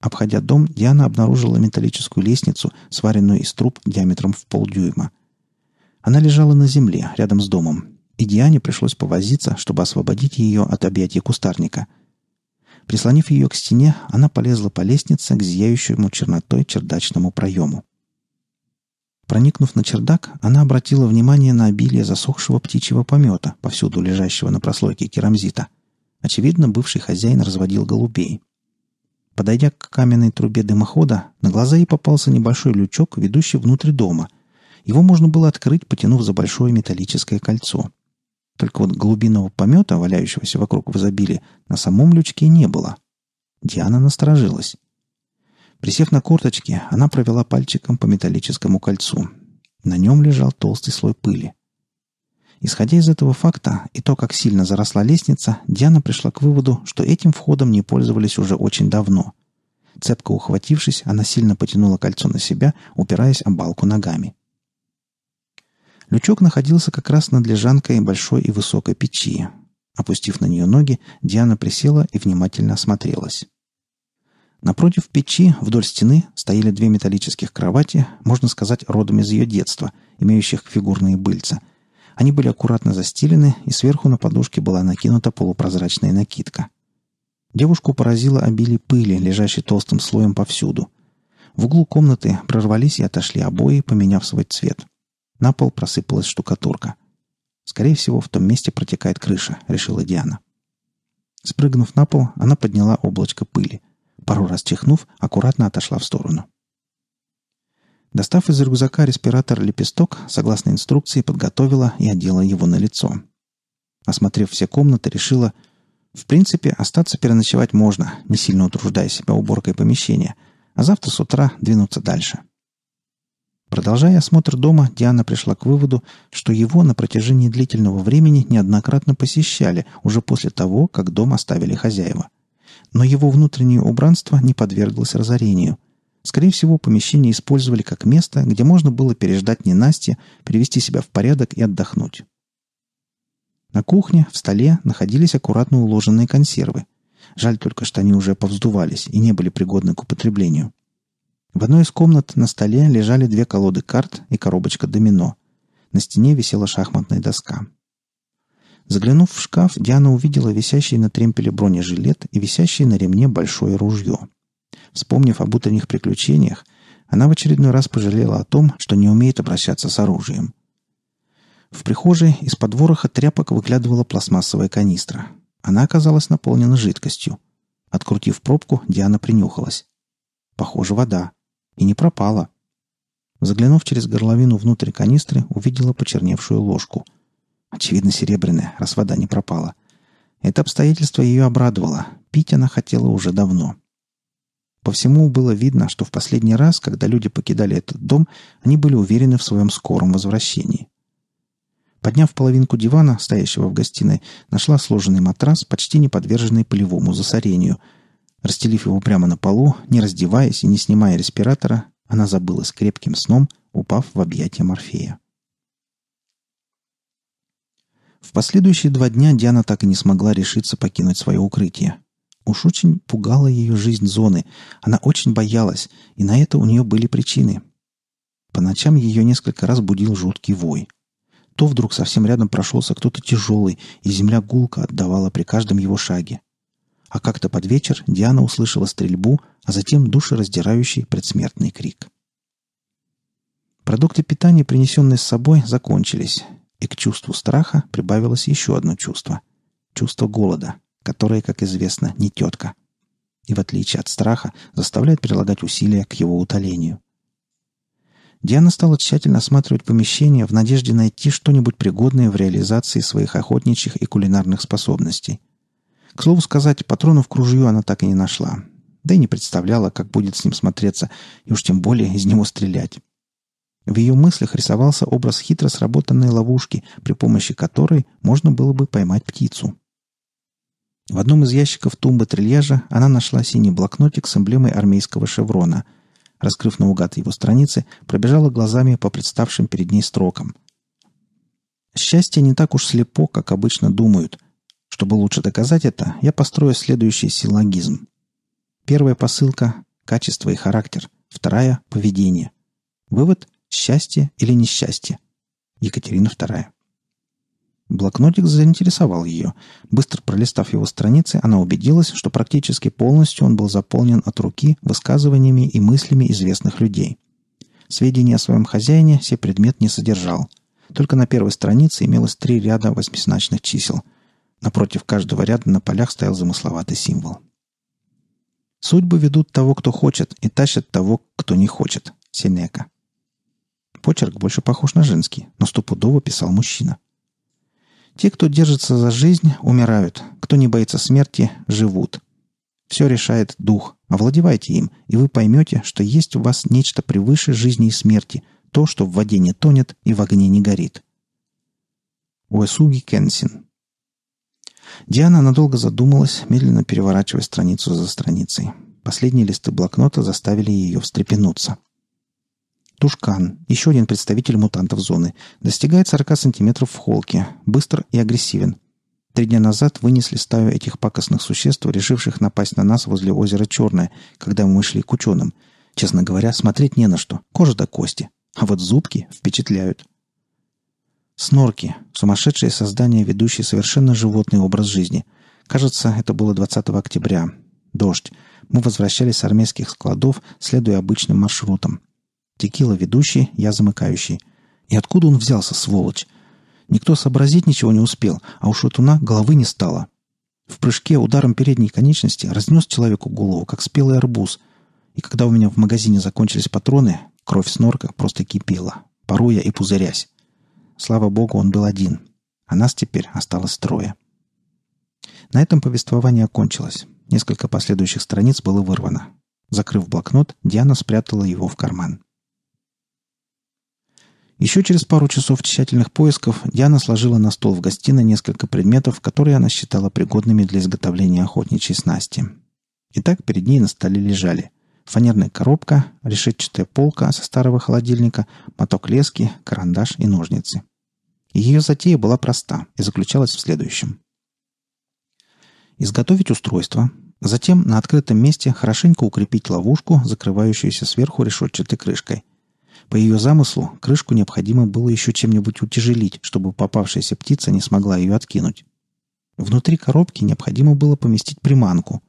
Обходя дом, Диана обнаружила металлическую лестницу, сваренную из труб диаметром в полдюйма. Она лежала на земле, рядом с домом, и Диане пришлось повозиться, чтобы освободить ее от объятий кустарника. Прислонив ее к стене, она полезла по лестнице к зияющему чернотой чердачному проему. Проникнув на чердак, она обратила внимание на обилие засохшего птичьего помета, повсюду лежащего на прослойке керамзита. Очевидно, бывший хозяин разводил голубей. Подойдя к каменной трубе дымохода, на глаза ей попался небольшой лючок, ведущий внутрь дома. Его можно было открыть, потянув за большое металлическое кольцо. Только вот глубинного помета, валяющегося вокруг в изобилии, на самом лючке не было. Диана насторожилась. Присев на корточки, она провела пальчиком по металлическому кольцу. На нем лежал толстый слой пыли. Исходя из этого факта и то, как сильно заросла лестница, Диана пришла к выводу, что этим входом не пользовались уже очень давно. Цепко ухватившись, она сильно потянула кольцо на себя, упираясь о балку ногами. Лючок находился как раз над лежанкой большой и высокой печи. Опустив на нее ноги, Диана присела и внимательно осмотрелась. Напротив печи, вдоль стены, стояли две металлических кровати, можно сказать, родом из ее детства, имеющих фигурные быльца. Они были аккуратно застелены, и сверху на подушке была накинута полупрозрачная накидка. Девушку поразило обилие пыли, лежащей толстым слоем повсюду. В углу комнаты прорвались и отошли обои, поменяв свой цвет — на пол просыпалась штукатурка. Скорее всего, в том месте протекает крыша, решила Диана. Спрыгнув на пол, она подняла облачко пыли. Пару раз чихнув, аккуратно отошла в сторону. Достав из рюкзака респиратор лепесток, согласно инструкции, подготовила и одела его на лицо. Осмотрев все комнаты, решила, в принципе, остаться переночевать можно, не сильно утруждая себя уборкой помещения, а завтра с утра двинуться дальше. Продолжая осмотр дома, Диана пришла к выводу, что его на протяжении длительного времени неоднократно посещали, уже после того, как дом оставили хозяева. Но его внутреннее убранство не подверглось разорению. Скорее всего, помещение использовали как место, где можно было переждать ненастье, привести себя в порядок и отдохнуть. На кухне, в столе находились аккуратно уложенные консервы. Жаль только, что они уже повздувались и не были пригодны к употреблению. В одной из комнат на столе лежали две колоды карт и коробочка домино. На стене висела шахматная доска. Заглянув в шкаф, Диана увидела висящий на тремпеле бронежилет и висящий на ремне большое ружье. Вспомнив об утренних приключениях, она в очередной раз пожалела о том, что не умеет обращаться с оружием. В прихожей из-под вороха тряпок выглядывала пластмассовая канистра. Она оказалась наполнена жидкостью. Открутив пробку, Диана принюхалась. Похоже, вода. И не пропала. Заглянув через горловину внутрь канистры, увидела почерневшую ложку. Очевидно, серебряная, раз вода не пропала. Это обстоятельство ее обрадовало. Пить она хотела уже давно. По всему было видно, что в последний раз, когда люди покидали этот дом, они были уверены в своем скором возвращении. Подняв половинку дивана, стоящего в гостиной, нашла сложенный матрас, почти не подверженный пылевому засорению – Расстелив его прямо на полу, не раздеваясь и не снимая респиратора, она забыла с крепким сном, упав в объятия Морфея. В последующие два дня Диана так и не смогла решиться покинуть свое укрытие. Уж очень пугала ее жизнь зоны. Она очень боялась, и на это у нее были причины. По ночам ее несколько раз будил жуткий вой. То вдруг совсем рядом прошелся кто-то тяжелый, и земля гулко отдавала при каждом его шаге а как-то под вечер Диана услышала стрельбу, а затем душераздирающий предсмертный крик. Продукты питания, принесенные с собой, закончились, и к чувству страха прибавилось еще одно чувство — чувство голода, которое, как известно, не тетка, и, в отличие от страха, заставляет прилагать усилия к его утолению. Диана стала тщательно осматривать помещение в надежде найти что-нибудь пригодное в реализации своих охотничьих и кулинарных способностей — к слову сказать, патронов к ружью она так и не нашла. Да и не представляла, как будет с ним смотреться, и уж тем более из него стрелять. В ее мыслях рисовался образ хитро сработанной ловушки, при помощи которой можно было бы поймать птицу. В одном из ящиков тумбы трильяжа она нашла синий блокнотик с эмблемой армейского шеврона. Раскрыв наугад его страницы, пробежала глазами по представшим перед ней строкам. «Счастье не так уж слепо, как обычно думают», чтобы лучше доказать это, я построю следующий силлогизм. Первая посылка – качество и характер. Вторая – поведение. Вывод – счастье или несчастье. Екатерина II. Блокнотик заинтересовал ее. Быстро пролистав его страницы, она убедилась, что практически полностью он был заполнен от руки высказываниями и мыслями известных людей. Сведения о своем хозяине все предмет не содержал. Только на первой странице имелось три ряда восьмизначных чисел – Напротив каждого ряда на полях стоял замысловатый символ. «Судьбы ведут того, кто хочет, и тащат того, кто не хочет» — Сенека. Почерк больше похож на женский, но стопудово писал мужчина. Те, кто держится за жизнь, умирают. Кто не боится смерти, живут. Все решает дух. Овладевайте им, и вы поймете, что есть у вас нечто превыше жизни и смерти, то, что в воде не тонет и в огне не горит. Уэсуги Кенсин, Диана надолго задумалась, медленно переворачивая страницу за страницей. Последние листы блокнота заставили ее встрепенуться. Тушкан, еще один представитель мутантов зоны, достигает 40 сантиметров в холке, быстр и агрессивен. Три дня назад вынесли стаю этих пакостных существ, решивших напасть на нас возле озера Черное, когда мы шли к ученым. Честно говоря, смотреть не на что, кожа до кости. А вот зубки впечатляют. Снорки – сумасшедшие создания, ведущие совершенно животный образ жизни. Кажется, это было 20 октября. Дождь. Мы возвращались с армейских складов, следуя обычным маршрутам. Текила ведущий, я замыкающий. И откуда он взялся, сволочь? Никто сообразить ничего не успел, а у шатуна головы не стало. В прыжке ударом передней конечности разнес человеку голову, как спелый арбуз. И когда у меня в магазине закончились патроны, кровь снорка просто кипела, паруя и пузырясь. Слава богу, он был один, а нас теперь осталось трое. На этом повествование окончилось. Несколько последующих страниц было вырвано. Закрыв блокнот, Диана спрятала его в карман. Еще через пару часов тщательных поисков Диана сложила на стол в гостиной несколько предметов, которые она считала пригодными для изготовления охотничьей снасти. Итак, перед ней на столе лежали фанерная коробка, решетчатая полка со старого холодильника, моток лески, карандаш и ножницы. Ее затея была проста и заключалась в следующем. Изготовить устройство, затем на открытом месте хорошенько укрепить ловушку, закрывающуюся сверху решетчатой крышкой. По ее замыслу, крышку необходимо было еще чем-нибудь утяжелить, чтобы попавшаяся птица не смогла ее откинуть. Внутри коробки необходимо было поместить приманку.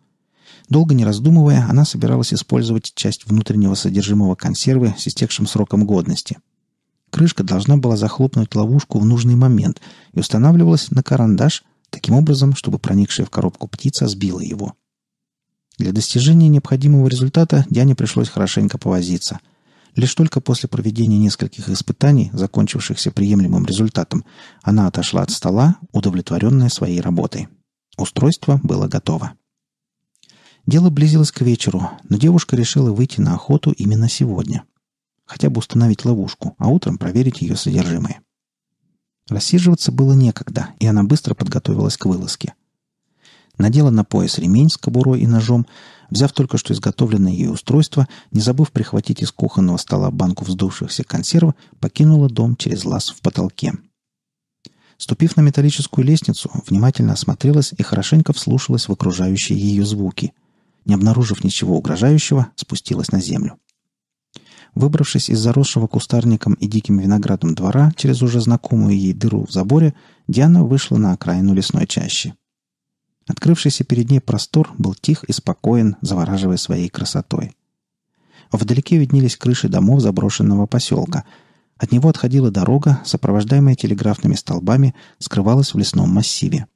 Долго не раздумывая, она собиралась использовать часть внутреннего содержимого консервы с истекшим сроком годности – Крышка должна была захлопнуть ловушку в нужный момент и устанавливалась на карандаш таким образом, чтобы проникшая в коробку птица сбила его. Для достижения необходимого результата Диане пришлось хорошенько повозиться. Лишь только после проведения нескольких испытаний, закончившихся приемлемым результатом, она отошла от стола, удовлетворенная своей работой. Устройство было готово. Дело близилось к вечеру, но девушка решила выйти на охоту именно сегодня – хотя бы установить ловушку, а утром проверить ее содержимое. Рассиживаться было некогда, и она быстро подготовилась к вылазке. Надела на пояс ремень с кобурой и ножом, взяв только что изготовленное ей устройство, не забыв прихватить из кухонного стола банку вздувшихся консерв, покинула дом через лаз в потолке. Ступив на металлическую лестницу, внимательно осмотрелась и хорошенько вслушалась в окружающие ее звуки. Не обнаружив ничего угрожающего, спустилась на землю. Выбравшись из заросшего кустарником и диким виноградом двора через уже знакомую ей дыру в заборе, Диана вышла на окраину лесной чащи. Открывшийся перед ней простор был тих и спокоен, завораживая своей красотой. Вдалеке виднелись крыши домов заброшенного поселка. От него отходила дорога, сопровождаемая телеграфными столбами, скрывалась в лесном массиве.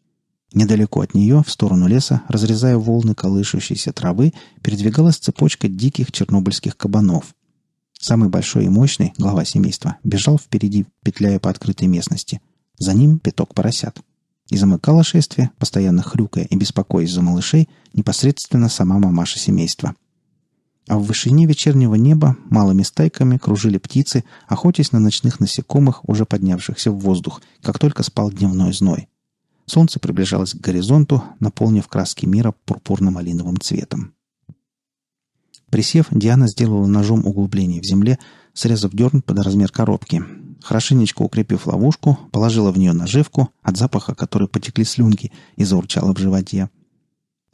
Недалеко от нее, в сторону леса, разрезая волны колышущейся травы, передвигалась цепочка диких чернобыльских кабанов – Самый большой и мощный, глава семейства, бежал впереди, петляя по открытой местности. За ним пяток поросят. И замыкало шествие, постоянно хрюкая и беспокоясь за малышей, непосредственно сама мамаша семейства. А в вышине вечернего неба малыми стайками кружили птицы, охотясь на ночных насекомых, уже поднявшихся в воздух, как только спал дневной зной. Солнце приближалось к горизонту, наполнив краски мира пурпурно-малиновым цветом. Присев, Диана сделала ножом углубление в земле, срезав дерн под размер коробки. Хорошенечко укрепив ловушку, положила в нее наживку, от запаха которой потекли слюнки, и заурчала в животе.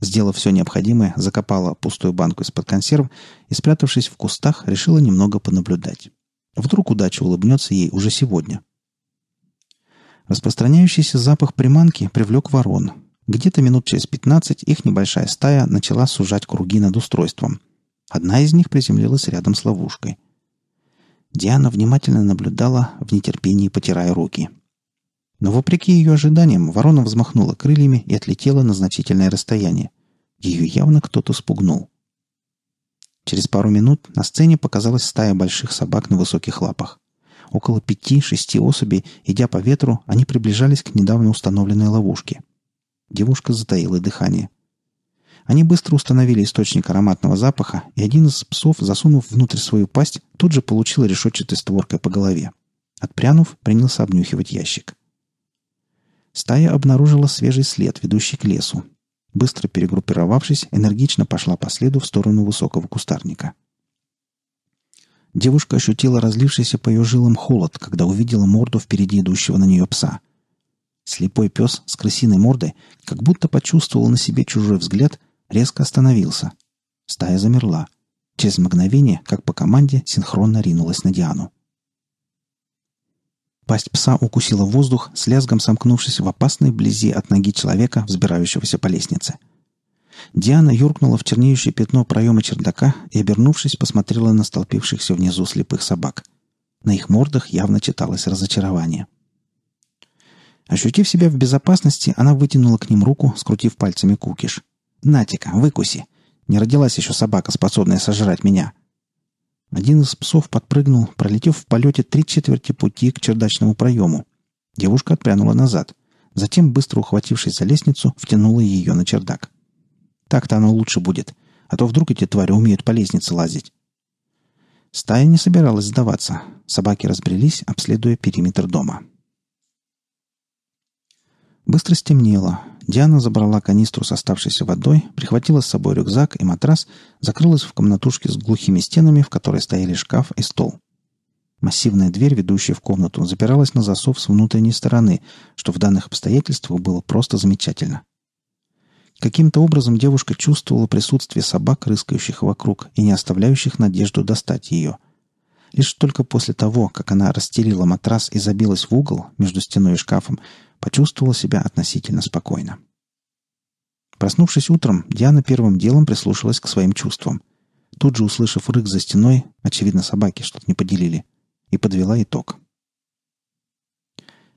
Сделав все необходимое, закопала пустую банку из-под консерв и, спрятавшись в кустах, решила немного понаблюдать. Вдруг удача улыбнется ей уже сегодня. Распространяющийся запах приманки привлек ворон. Где-то минут через пятнадцать их небольшая стая начала сужать круги над устройством – Одна из них приземлилась рядом с ловушкой. Диана внимательно наблюдала, в нетерпении потирая руки. Но вопреки ее ожиданиям, ворона взмахнула крыльями и отлетела на значительное расстояние. Ее явно кто-то спугнул. Через пару минут на сцене показалась стая больших собак на высоких лапах. Около пяти-шести особей, идя по ветру, они приближались к недавно установленной ловушке. Девушка затаила дыхание – они быстро установили источник ароматного запаха, и один из псов, засунув внутрь свою пасть, тут же получил решетчатой створкой по голове. Отпрянув, принялся обнюхивать ящик. Стая обнаружила свежий след, ведущий к лесу. Быстро перегруппировавшись, энергично пошла по следу в сторону высокого кустарника. Девушка ощутила разлившийся по ее жилам холод, когда увидела морду впереди идущего на нее пса — Слепой пес с крысиной мордой как будто почувствовал на себе чужой взгляд резко остановился. Стая замерла. Через мгновение, как по команде, синхронно ринулась на Диану. Пасть пса укусила воздух, с лязгом сомкнувшись в опасной близи от ноги человека, взбирающегося по лестнице. Диана юркнула в чернеющее пятно проема чердака и, обернувшись, посмотрела на столпившихся внизу слепых собак. На их мордах явно читалось разочарование. Ощутив себя в безопасности, она вытянула к ним руку, скрутив пальцами кукиш. «Натика, выкуси! Не родилась еще собака, способная сожрать меня!» Один из псов подпрыгнул, пролетев в полете три четверти пути к чердачному проему. Девушка отпрянула назад. Затем, быстро ухватившись за лестницу, втянула ее на чердак. Так-то оно лучше будет, а то вдруг эти твари умеют по лестнице лазить. Стая не собиралась сдаваться. Собаки разбрелись, обследуя периметр дома. Быстро стемнело. Диана забрала канистру с оставшейся водой, прихватила с собой рюкзак и матрас, закрылась в комнатушке с глухими стенами, в которой стояли шкаф и стол. Массивная дверь, ведущая в комнату, запиралась на засов с внутренней стороны, что в данных обстоятельствах было просто замечательно. Каким-то образом девушка чувствовала присутствие собак, рыскающих вокруг и не оставляющих надежду достать ее. Лишь только после того, как она расстелила матрас и забилась в угол между стеной и шкафом, почувствовала себя относительно спокойно. Проснувшись утром, Диана первым делом прислушалась к своим чувствам. Тут же, услышав рык за стеной, очевидно, собаки что-то не поделили, и подвела итог.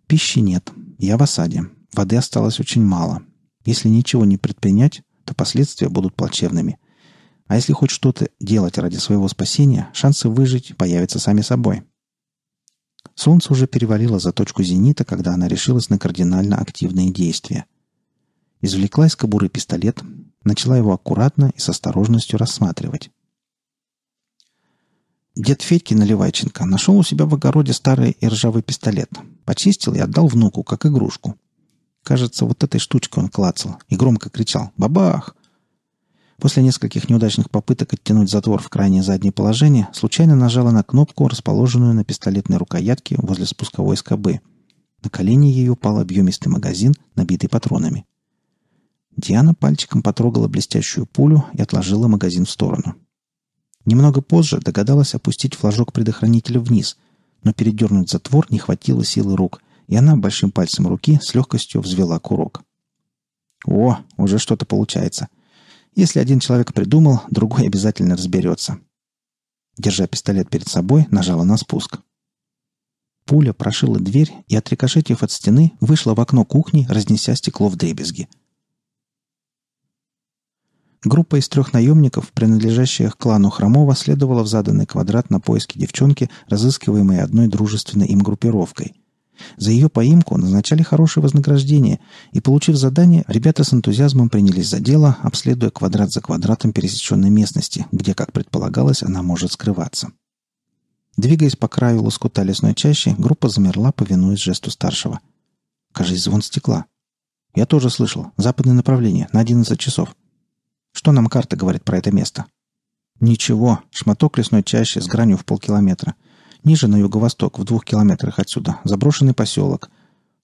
«Пищи нет. Я в осаде. Воды осталось очень мало. Если ничего не предпринять, то последствия будут плачевными. А если хоть что-то делать ради своего спасения, шансы выжить появятся сами собой. Солнце уже перевалило за точку зенита, когда она решилась на кардинально активные действия. Извлекла из кобуры пистолет, начала его аккуратно и с осторожностью рассматривать. Дед Федьки Наливайченко нашел у себя в огороде старый и ржавый пистолет. Почистил и отдал внуку, как игрушку. Кажется, вот этой штучкой он клацал и громко кричал «Бабах!». После нескольких неудачных попыток оттянуть затвор в крайнее заднее положение, случайно нажала на кнопку, расположенную на пистолетной рукоятке возле спусковой скобы. На колени ей упал объемистый магазин, набитый патронами. Диана пальчиком потрогала блестящую пулю и отложила магазин в сторону. Немного позже догадалась опустить флажок предохранителя вниз, но передернуть затвор не хватило силы рук, и она большим пальцем руки с легкостью взвела курок. «О, уже что-то получается!» Если один человек придумал, другой обязательно разберется. Держа пистолет перед собой, нажала на спуск. Пуля прошила дверь и, отрикошетив от стены, вышла в окно кухни, разнеся стекло в дребезги. Группа из трех наемников, принадлежащая к клану Хромова, следовала в заданный квадрат на поиски девчонки, разыскиваемой одной дружественной им группировкой – за ее поимку назначали хорошее вознаграждение, и, получив задание, ребята с энтузиазмом принялись за дело, обследуя квадрат за квадратом пересеченной местности, где, как предполагалось, она может скрываться. Двигаясь по краю лоскута лесной чащи, группа замерла, повинуясь жесту старшего. «Кажись, звон стекла». «Я тоже слышал. Западное направление. На 11 часов». «Что нам карта говорит про это место?» «Ничего. Шматок лесной чащи с гранью в полкилометра. Ниже, на юго-восток, в двух километрах отсюда, заброшенный поселок.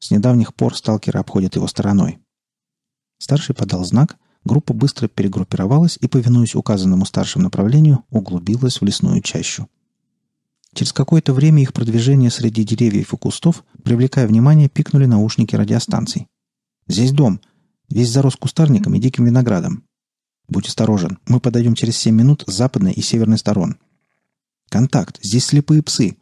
С недавних пор сталкеры обходят его стороной. Старший подал знак, группа быстро перегруппировалась и, повинуясь указанному старшему направлению, углубилась в лесную чащу. Через какое-то время их продвижение среди деревьев и кустов, привлекая внимание, пикнули наушники радиостанций. «Здесь дом. Весь зарос кустарником и диким виноградом. Будь осторожен. Мы подойдем через 7 минут с западной и северной сторон. Контакт! Здесь слепые псы!»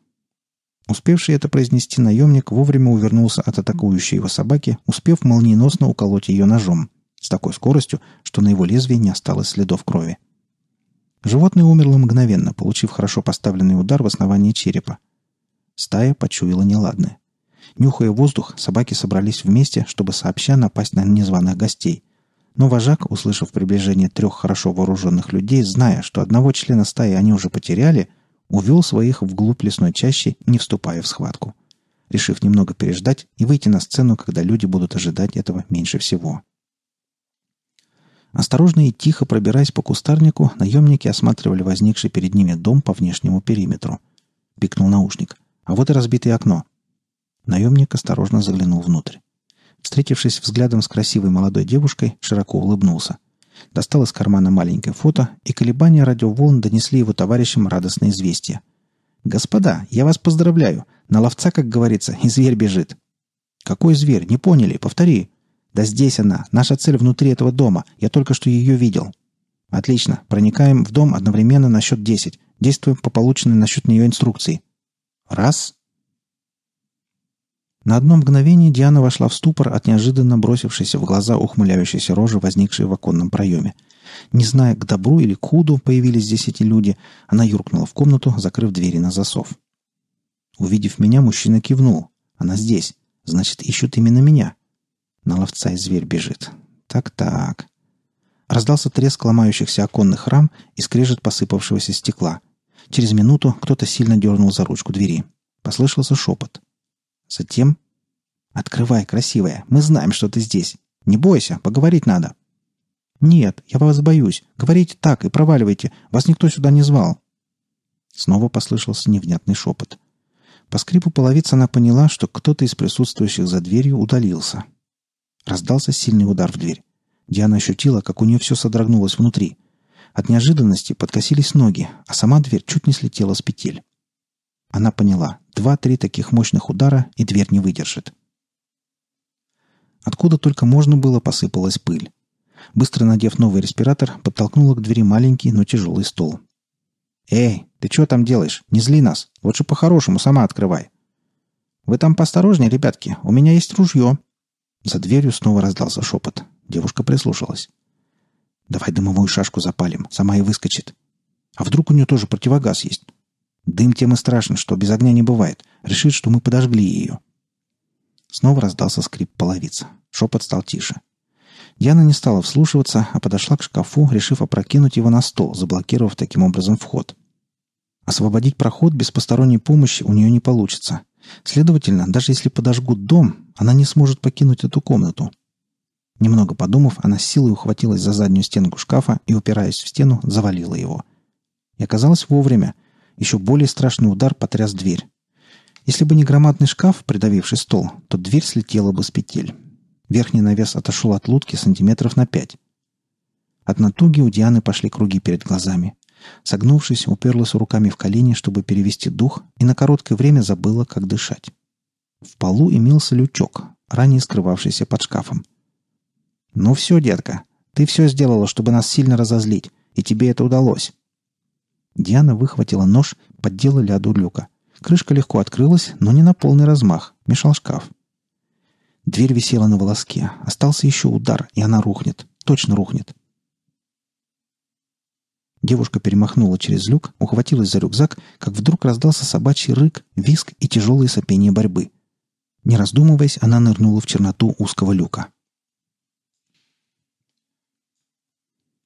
Успевший это произнести наемник вовремя увернулся от атакующей его собаки, успев молниеносно уколоть ее ножом с такой скоростью, что на его лезвии не осталось следов крови. Животное умерло мгновенно, получив хорошо поставленный удар в основании черепа. Стая почуяла неладное. Нюхая воздух, собаки собрались вместе, чтобы сообща напасть на незваных гостей. Но вожак, услышав приближение трех хорошо вооруженных людей, зная, что одного члена стаи они уже потеряли – увел своих вглубь лесной чащи, не вступая в схватку, решив немного переждать и выйти на сцену, когда люди будут ожидать этого меньше всего. Осторожно и тихо пробираясь по кустарнику, наемники осматривали возникший перед ними дом по внешнему периметру. Пикнул наушник. А вот и разбитое окно. Наемник осторожно заглянул внутрь. Встретившись взглядом с красивой молодой девушкой, широко улыбнулся достал из кармана маленькое фото, и колебания радиоволн донесли его товарищам радостное известие. «Господа, я вас поздравляю! На ловца, как говорится, и зверь бежит!» «Какой зверь? Не поняли? Повтори!» «Да здесь она! Наша цель внутри этого дома! Я только что ее видел!» «Отлично! Проникаем в дом одновременно на счет десять. Действуем по полученной на счет нее инструкции!» «Раз, на одно мгновение Диана вошла в ступор от неожиданно бросившейся в глаза ухмыляющейся рожи, возникшей в оконном проеме. Не зная, к добру или к худу появились здесь эти люди, она юркнула в комнату, закрыв двери на засов. Увидев меня, мужчина кивнул. «Она здесь. Значит, ищут именно меня». На ловца и зверь бежит. «Так-так». Раздался треск ломающихся оконных рам и скрежет посыпавшегося стекла. Через минуту кто-то сильно дернул за ручку двери. Послышался шепот. Затем... «Открывай, красивая, мы знаем, что ты здесь. Не бойся, поговорить надо». «Нет, я вас боюсь. Говорите так и проваливайте. Вас никто сюда не звал». Снова послышался невнятный шепот. По скрипу половиц она поняла, что кто-то из присутствующих за дверью удалился. Раздался сильный удар в дверь. Диана ощутила, как у нее все содрогнулось внутри. От неожиданности подкосились ноги, а сама дверь чуть не слетела с петель. Она поняла, Два-три таких мощных удара, и дверь не выдержит. Откуда только можно было, посыпалась пыль. Быстро надев новый респиратор, подтолкнула к двери маленький, но тяжелый стол. «Эй, ты что там делаешь? Не зли нас. Лучше по-хорошему сама открывай». «Вы там поосторожнее, ребятки. У меня есть ружье». За дверью снова раздался шепот. Девушка прислушалась. «Давай дымовую шашку запалим. Сама и выскочит. А вдруг у нее тоже противогаз есть? Дым тем и страшен, что без огня не бывает. Решит, что мы подожгли ее. Снова раздался скрип половицы. Шепот стал тише. Яна не стала вслушиваться, а подошла к шкафу, решив опрокинуть его на стол, заблокировав таким образом вход. Освободить проход без посторонней помощи у нее не получится. Следовательно, даже если подожгут дом, она не сможет покинуть эту комнату. Немного подумав, она с силой ухватилась за заднюю стенку шкафа и, упираясь в стену, завалила его. И оказалось вовремя — еще более страшный удар потряс дверь. Если бы не громадный шкаф, придавивший стол, то дверь слетела бы с петель. Верхний навес отошел от лодки сантиметров на пять. От натуги у Дианы пошли круги перед глазами. Согнувшись, уперлась руками в колени, чтобы перевести дух, и на короткое время забыла, как дышать. В полу имелся лючок, ранее скрывавшийся под шкафом. «Ну все, детка, ты все сделала, чтобы нас сильно разозлить, и тебе это удалось. Диана выхватила нож, поддела ляду люка. Крышка легко открылась, но не на полный размах. Мешал шкаф. Дверь висела на волоске. Остался еще удар, и она рухнет. Точно рухнет. Девушка перемахнула через люк, ухватилась за рюкзак, как вдруг раздался собачий рык, виск и тяжелые сопения борьбы. Не раздумываясь, она нырнула в черноту узкого люка.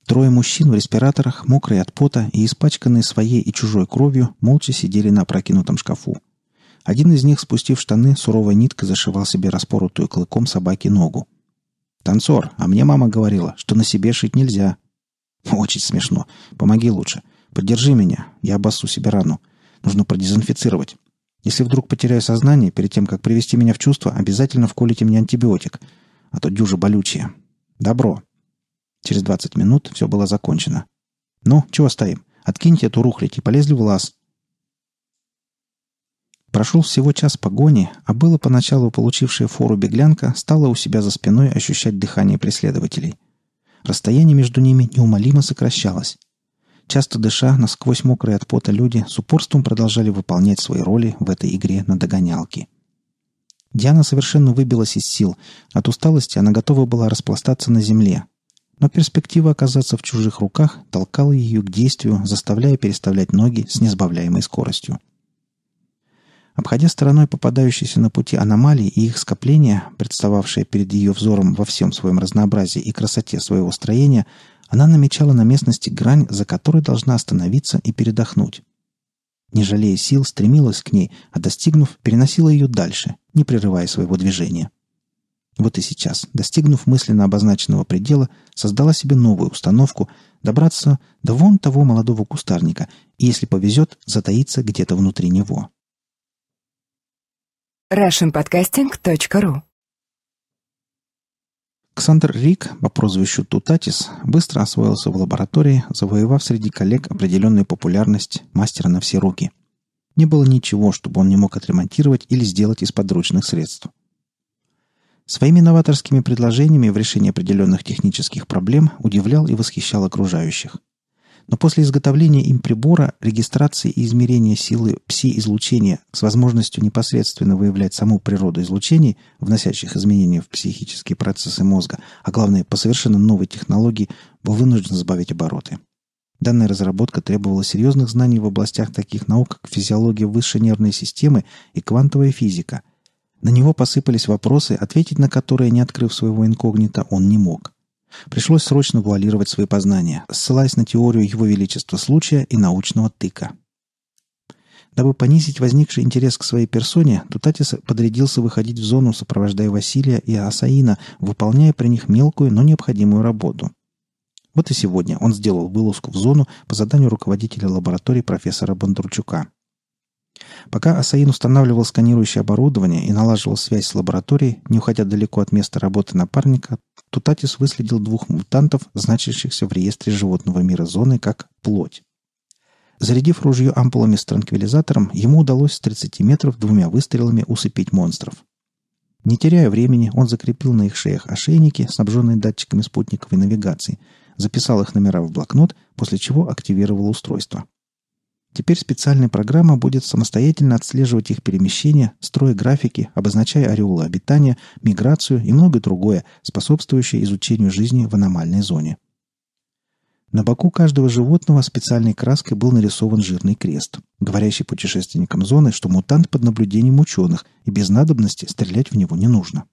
Трое мужчин в респираторах, мокрые от пота и испачканные своей и чужой кровью, молча сидели на опрокинутом шкафу. Один из них, спустив штаны, суровой ниткой зашивал себе распоротую клыком собаки ногу. «Танцор, а мне мама говорила, что на себе шить нельзя». «Очень смешно. Помоги лучше. Поддержи меня. Я обоссу себе рану. Нужно продезинфицировать. Если вдруг потеряю сознание, перед тем, как привести меня в чувство, обязательно вколите мне антибиотик. А то дюжа болючие. Добро». Через 20 минут все было закончено. «Ну, чего стоим? Откиньте эту рухлядь и полезли в лаз». Прошел всего час погони, а было поначалу получившая фору беглянка стала у себя за спиной ощущать дыхание преследователей. Расстояние между ними неумолимо сокращалось. Часто дыша, насквозь мокрые от пота люди с упорством продолжали выполнять свои роли в этой игре на догонялке. Диана совершенно выбилась из сил. От усталости она готова была распластаться на земле, но перспектива оказаться в чужих руках толкала ее к действию, заставляя переставлять ноги с несбавляемой скоростью. Обходя стороной попадающиеся на пути аномалии и их скопления, представавшие перед ее взором во всем своем разнообразии и красоте своего строения, она намечала на местности грань, за которой должна остановиться и передохнуть. Не жалея сил, стремилась к ней, а достигнув, переносила ее дальше, не прерывая своего движения. Вот и сейчас, достигнув мысленно обозначенного предела, создала себе новую установку добраться до вон того молодого кустарника и, если повезет, затаиться где-то внутри него. RussianPodcasting.ru Александр Рик по прозвищу Тутатис быстро освоился в лаборатории, завоевав среди коллег определенную популярность мастера на все руки. Не было ничего, чтобы он не мог отремонтировать или сделать из подручных средств – Своими новаторскими предложениями в решении определенных технических проблем удивлял и восхищал окружающих. Но после изготовления им прибора регистрации и измерения силы пси-излучения с возможностью непосредственно выявлять саму природу излучений, вносящих изменения в психические процессы мозга, а главное, по совершенно новой технологии, был вынужден сбавить обороты. Данная разработка требовала серьезных знаний в областях таких наук, как физиология высшей нервной системы и квантовая физика – на него посыпались вопросы, ответить на которые, не открыв своего инкогнито, он не мог. Пришлось срочно вуалировать свои познания, ссылаясь на теорию его величества случая и научного тыка. Дабы понизить возникший интерес к своей персоне, Тутатис подрядился выходить в зону, сопровождая Василия и Асаина, выполняя при них мелкую, но необходимую работу. Вот и сегодня он сделал вылазку в зону по заданию руководителя лаборатории профессора Бондарчука – Пока Асаин устанавливал сканирующее оборудование и налаживал связь с лабораторией, не уходя далеко от места работы напарника, Тутатис выследил двух мутантов, значащихся в реестре животного мира зоны как «плоть». Зарядив ружье ампулами с транквилизатором, ему удалось с 30 метров двумя выстрелами усыпить монстров. Не теряя времени, он закрепил на их шеях ошейники, снабженные датчиками спутниковой навигации, записал их номера в блокнот, после чего активировал устройство – Теперь специальная программа будет самостоятельно отслеживать их перемещения, строя графики, обозначая ореолы обитания, миграцию и многое другое, способствующее изучению жизни в аномальной зоне. На боку каждого животного специальной краской был нарисован жирный крест, говорящий путешественникам зоны, что мутант под наблюдением ученых и без надобности стрелять в него не нужно.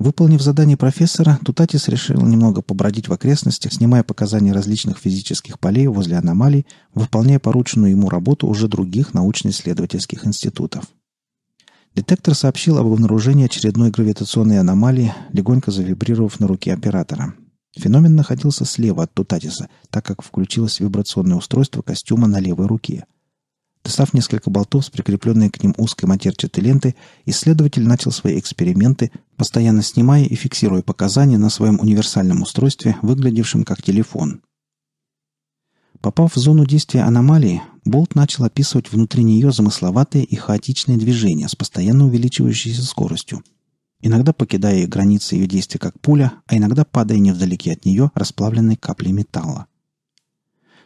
Выполнив задание профессора, Тутатис решил немного побродить в окрестностях, снимая показания различных физических полей возле аномалий, выполняя порученную ему работу уже других научно-исследовательских институтов. Детектор сообщил об обнаружении очередной гравитационной аномалии, легонько завибрировав на руке оператора. Феномен находился слева от Тутатиса, так как включилось вибрационное устройство костюма на левой руке – Достав несколько болтов с прикрепленной к ним узкой матерчатой ленты, исследователь начал свои эксперименты, постоянно снимая и фиксируя показания на своем универсальном устройстве, выглядевшем как телефон. Попав в зону действия аномалии, болт начал описывать внутри нее замысловатые и хаотичные движения с постоянно увеличивающейся скоростью, иногда покидая границы ее действия как пуля, а иногда падая невдалеке от нее расплавленной каплей металла.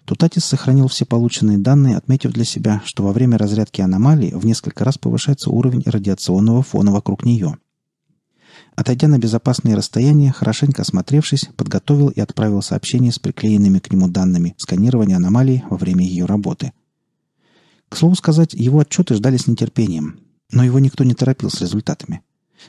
Тутатис сохранил все полученные данные, отметив для себя, что во время разрядки аномалии в несколько раз повышается уровень радиационного фона вокруг нее. Отойдя на безопасные расстояния, хорошенько осмотревшись, подготовил и отправил сообщение с приклеенными к нему данными сканирования аномалии во время ее работы. К слову сказать, его отчеты ждали с нетерпением, но его никто не торопил с результатами.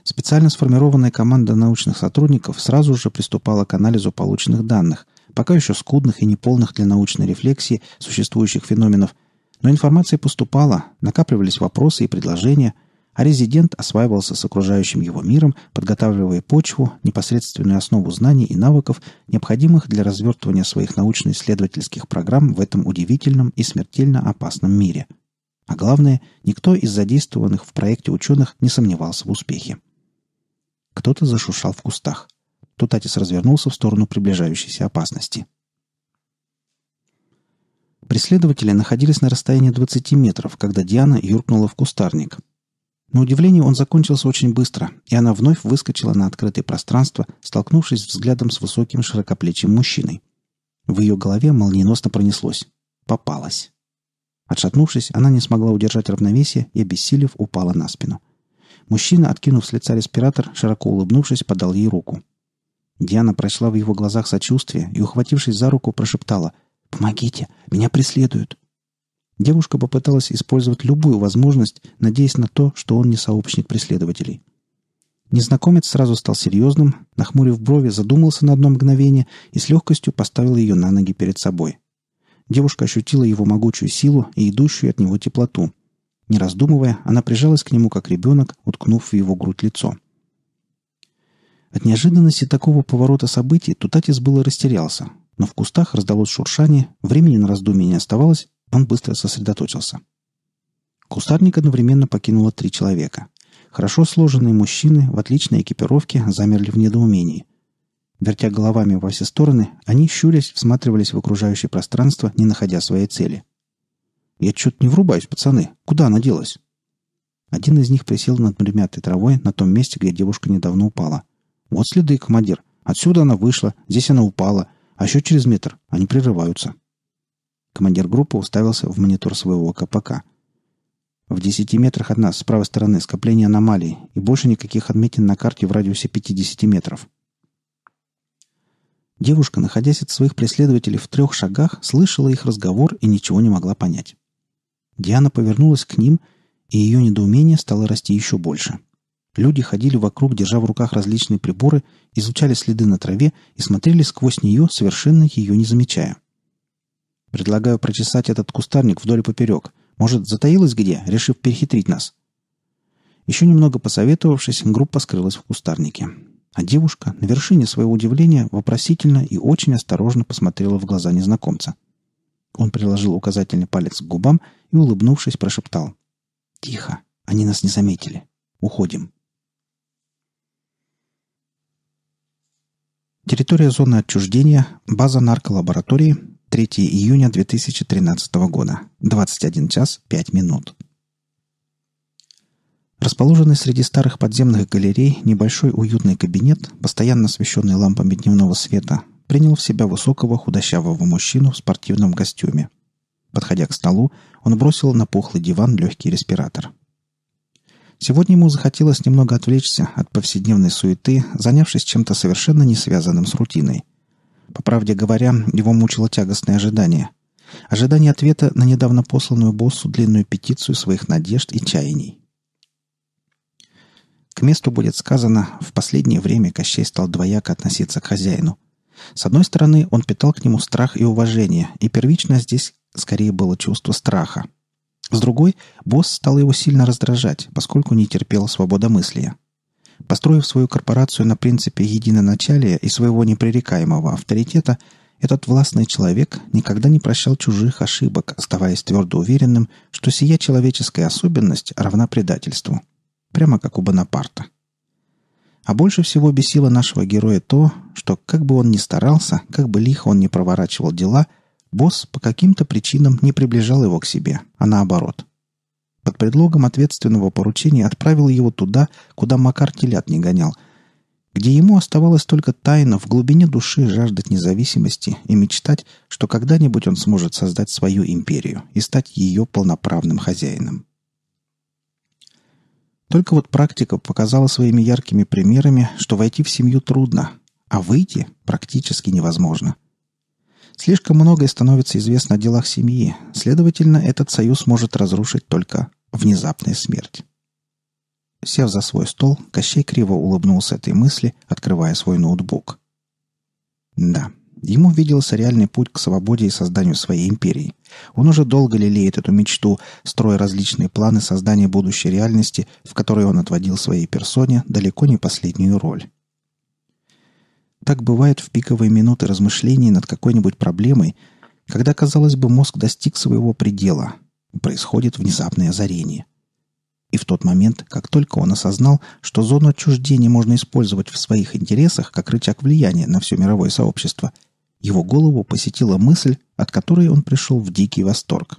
Специально сформированная команда научных сотрудников сразу же приступала к анализу полученных данных, пока еще скудных и неполных для научной рефлексии существующих феноменов, но информация поступала, накапливались вопросы и предложения, а резидент осваивался с окружающим его миром, подготавливая почву, непосредственную основу знаний и навыков, необходимых для развертывания своих научно-исследовательских программ в этом удивительном и смертельно опасном мире. А главное, никто из задействованных в проекте ученых не сомневался в успехе. Кто-то зашуршал в кустах. Тутатис развернулся в сторону приближающейся опасности. Преследователи находились на расстоянии 20 метров, когда Диана юркнула в кустарник. На удивление он закончился очень быстро, и она вновь выскочила на открытое пространство, столкнувшись взглядом с высоким широкоплечим мужчиной. В ее голове молниеносно пронеслось. Попалась. Отшатнувшись, она не смогла удержать равновесие и, обессилев, упала на спину. Мужчина, откинув с лица респиратор, широко улыбнувшись, подал ей руку – Диана прочла в его глазах сочувствие и, ухватившись за руку, прошептала «Помогите! Меня преследуют!» Девушка попыталась использовать любую возможность, надеясь на то, что он не сообщник преследователей. Незнакомец сразу стал серьезным, нахмурив брови, задумался на одно мгновение и с легкостью поставил ее на ноги перед собой. Девушка ощутила его могучую силу и идущую от него теплоту. Не раздумывая, она прижалась к нему как ребенок, уткнув в его грудь лицо. От неожиданности такого поворота событий Тутатис было растерялся, но в кустах раздалось шуршание, времени на раздумья не оставалось, он быстро сосредоточился. Кустарник одновременно покинуло три человека. Хорошо сложенные мужчины в отличной экипировке замерли в недоумении. Вертя головами во все стороны, они, щурясь, всматривались в окружающее пространство, не находя своей цели. «Я чё-то не врубаюсь, пацаны. Куда она делась?» Один из них присел над примятой травой на том месте, где девушка недавно упала – «Вот следы, командир. Отсюда она вышла, здесь она упала, а еще через метр. Они прерываются». Командир группы уставился в монитор своего КПК. «В десяти метрах от нас, с правой стороны, скопление аномалий, и больше никаких отметин на карте в радиусе 50 метров». Девушка, находясь от своих преследователей в трех шагах, слышала их разговор и ничего не могла понять. Диана повернулась к ним, и ее недоумение стало расти еще больше – Люди ходили вокруг, держа в руках различные приборы, изучали следы на траве и смотрели сквозь нее, совершенно ее не замечая. «Предлагаю прочесать этот кустарник вдоль и поперек. Может, затаилась где, решив перехитрить нас?» Еще немного посоветовавшись, группа скрылась в кустарнике. А девушка, на вершине своего удивления, вопросительно и очень осторожно посмотрела в глаза незнакомца. Он приложил указательный палец к губам и, улыбнувшись, прошептал. «Тихо, они нас не заметили. Уходим». Территория зоны отчуждения, база нарколаборатории, 3 июня 2013 года, 21 час 5 минут. Расположенный среди старых подземных галерей небольшой уютный кабинет, постоянно освещенный лампами дневного света, принял в себя высокого худощавого мужчину в спортивном костюме. Подходя к столу, он бросил на пухлый диван легкий респиратор – Сегодня ему захотелось немного отвлечься от повседневной суеты, занявшись чем-то совершенно не связанным с рутиной. По правде говоря, его мучило тягостное ожидание. Ожидание ответа на недавно посланную боссу длинную петицию своих надежд и чаяний. К месту будет сказано, в последнее время Кощей стал двояко относиться к хозяину. С одной стороны, он питал к нему страх и уважение, и первично здесь скорее было чувство страха – с другой, босс стал его сильно раздражать, поскольку не терпел свободомыслия. Построив свою корпорацию на принципе единоначалия и своего непререкаемого авторитета, этот властный человек никогда не прощал чужих ошибок, оставаясь твердо уверенным, что сия человеческая особенность равна предательству. Прямо как у Бонапарта. А больше всего бесило нашего героя то, что, как бы он ни старался, как бы лихо он ни проворачивал дела – босс по каким-то причинам не приближал его к себе, а наоборот. Под предлогом ответственного поручения отправил его туда, куда Макар телят не гонял, где ему оставалось только тайно в глубине души жаждать независимости и мечтать, что когда-нибудь он сможет создать свою империю и стать ее полноправным хозяином. Только вот практика показала своими яркими примерами, что войти в семью трудно, а выйти практически невозможно – Слишком многое становится известно о делах семьи, следовательно, этот союз может разрушить только внезапная смерть. Сев за свой стол, Кощей криво улыбнулся этой мысли, открывая свой ноутбук. Да, ему виделся реальный путь к свободе и созданию своей империи. Он уже долго лелеет эту мечту, строя различные планы создания будущей реальности, в которой он отводил своей персоне далеко не последнюю роль. Так бывает в пиковые минуты размышлений над какой-нибудь проблемой, когда, казалось бы, мозг достиг своего предела. Происходит внезапное озарение. И в тот момент, как только он осознал, что зону отчуждения можно использовать в своих интересах как рычаг влияния на все мировое сообщество, его голову посетила мысль, от которой он пришел в дикий восторг.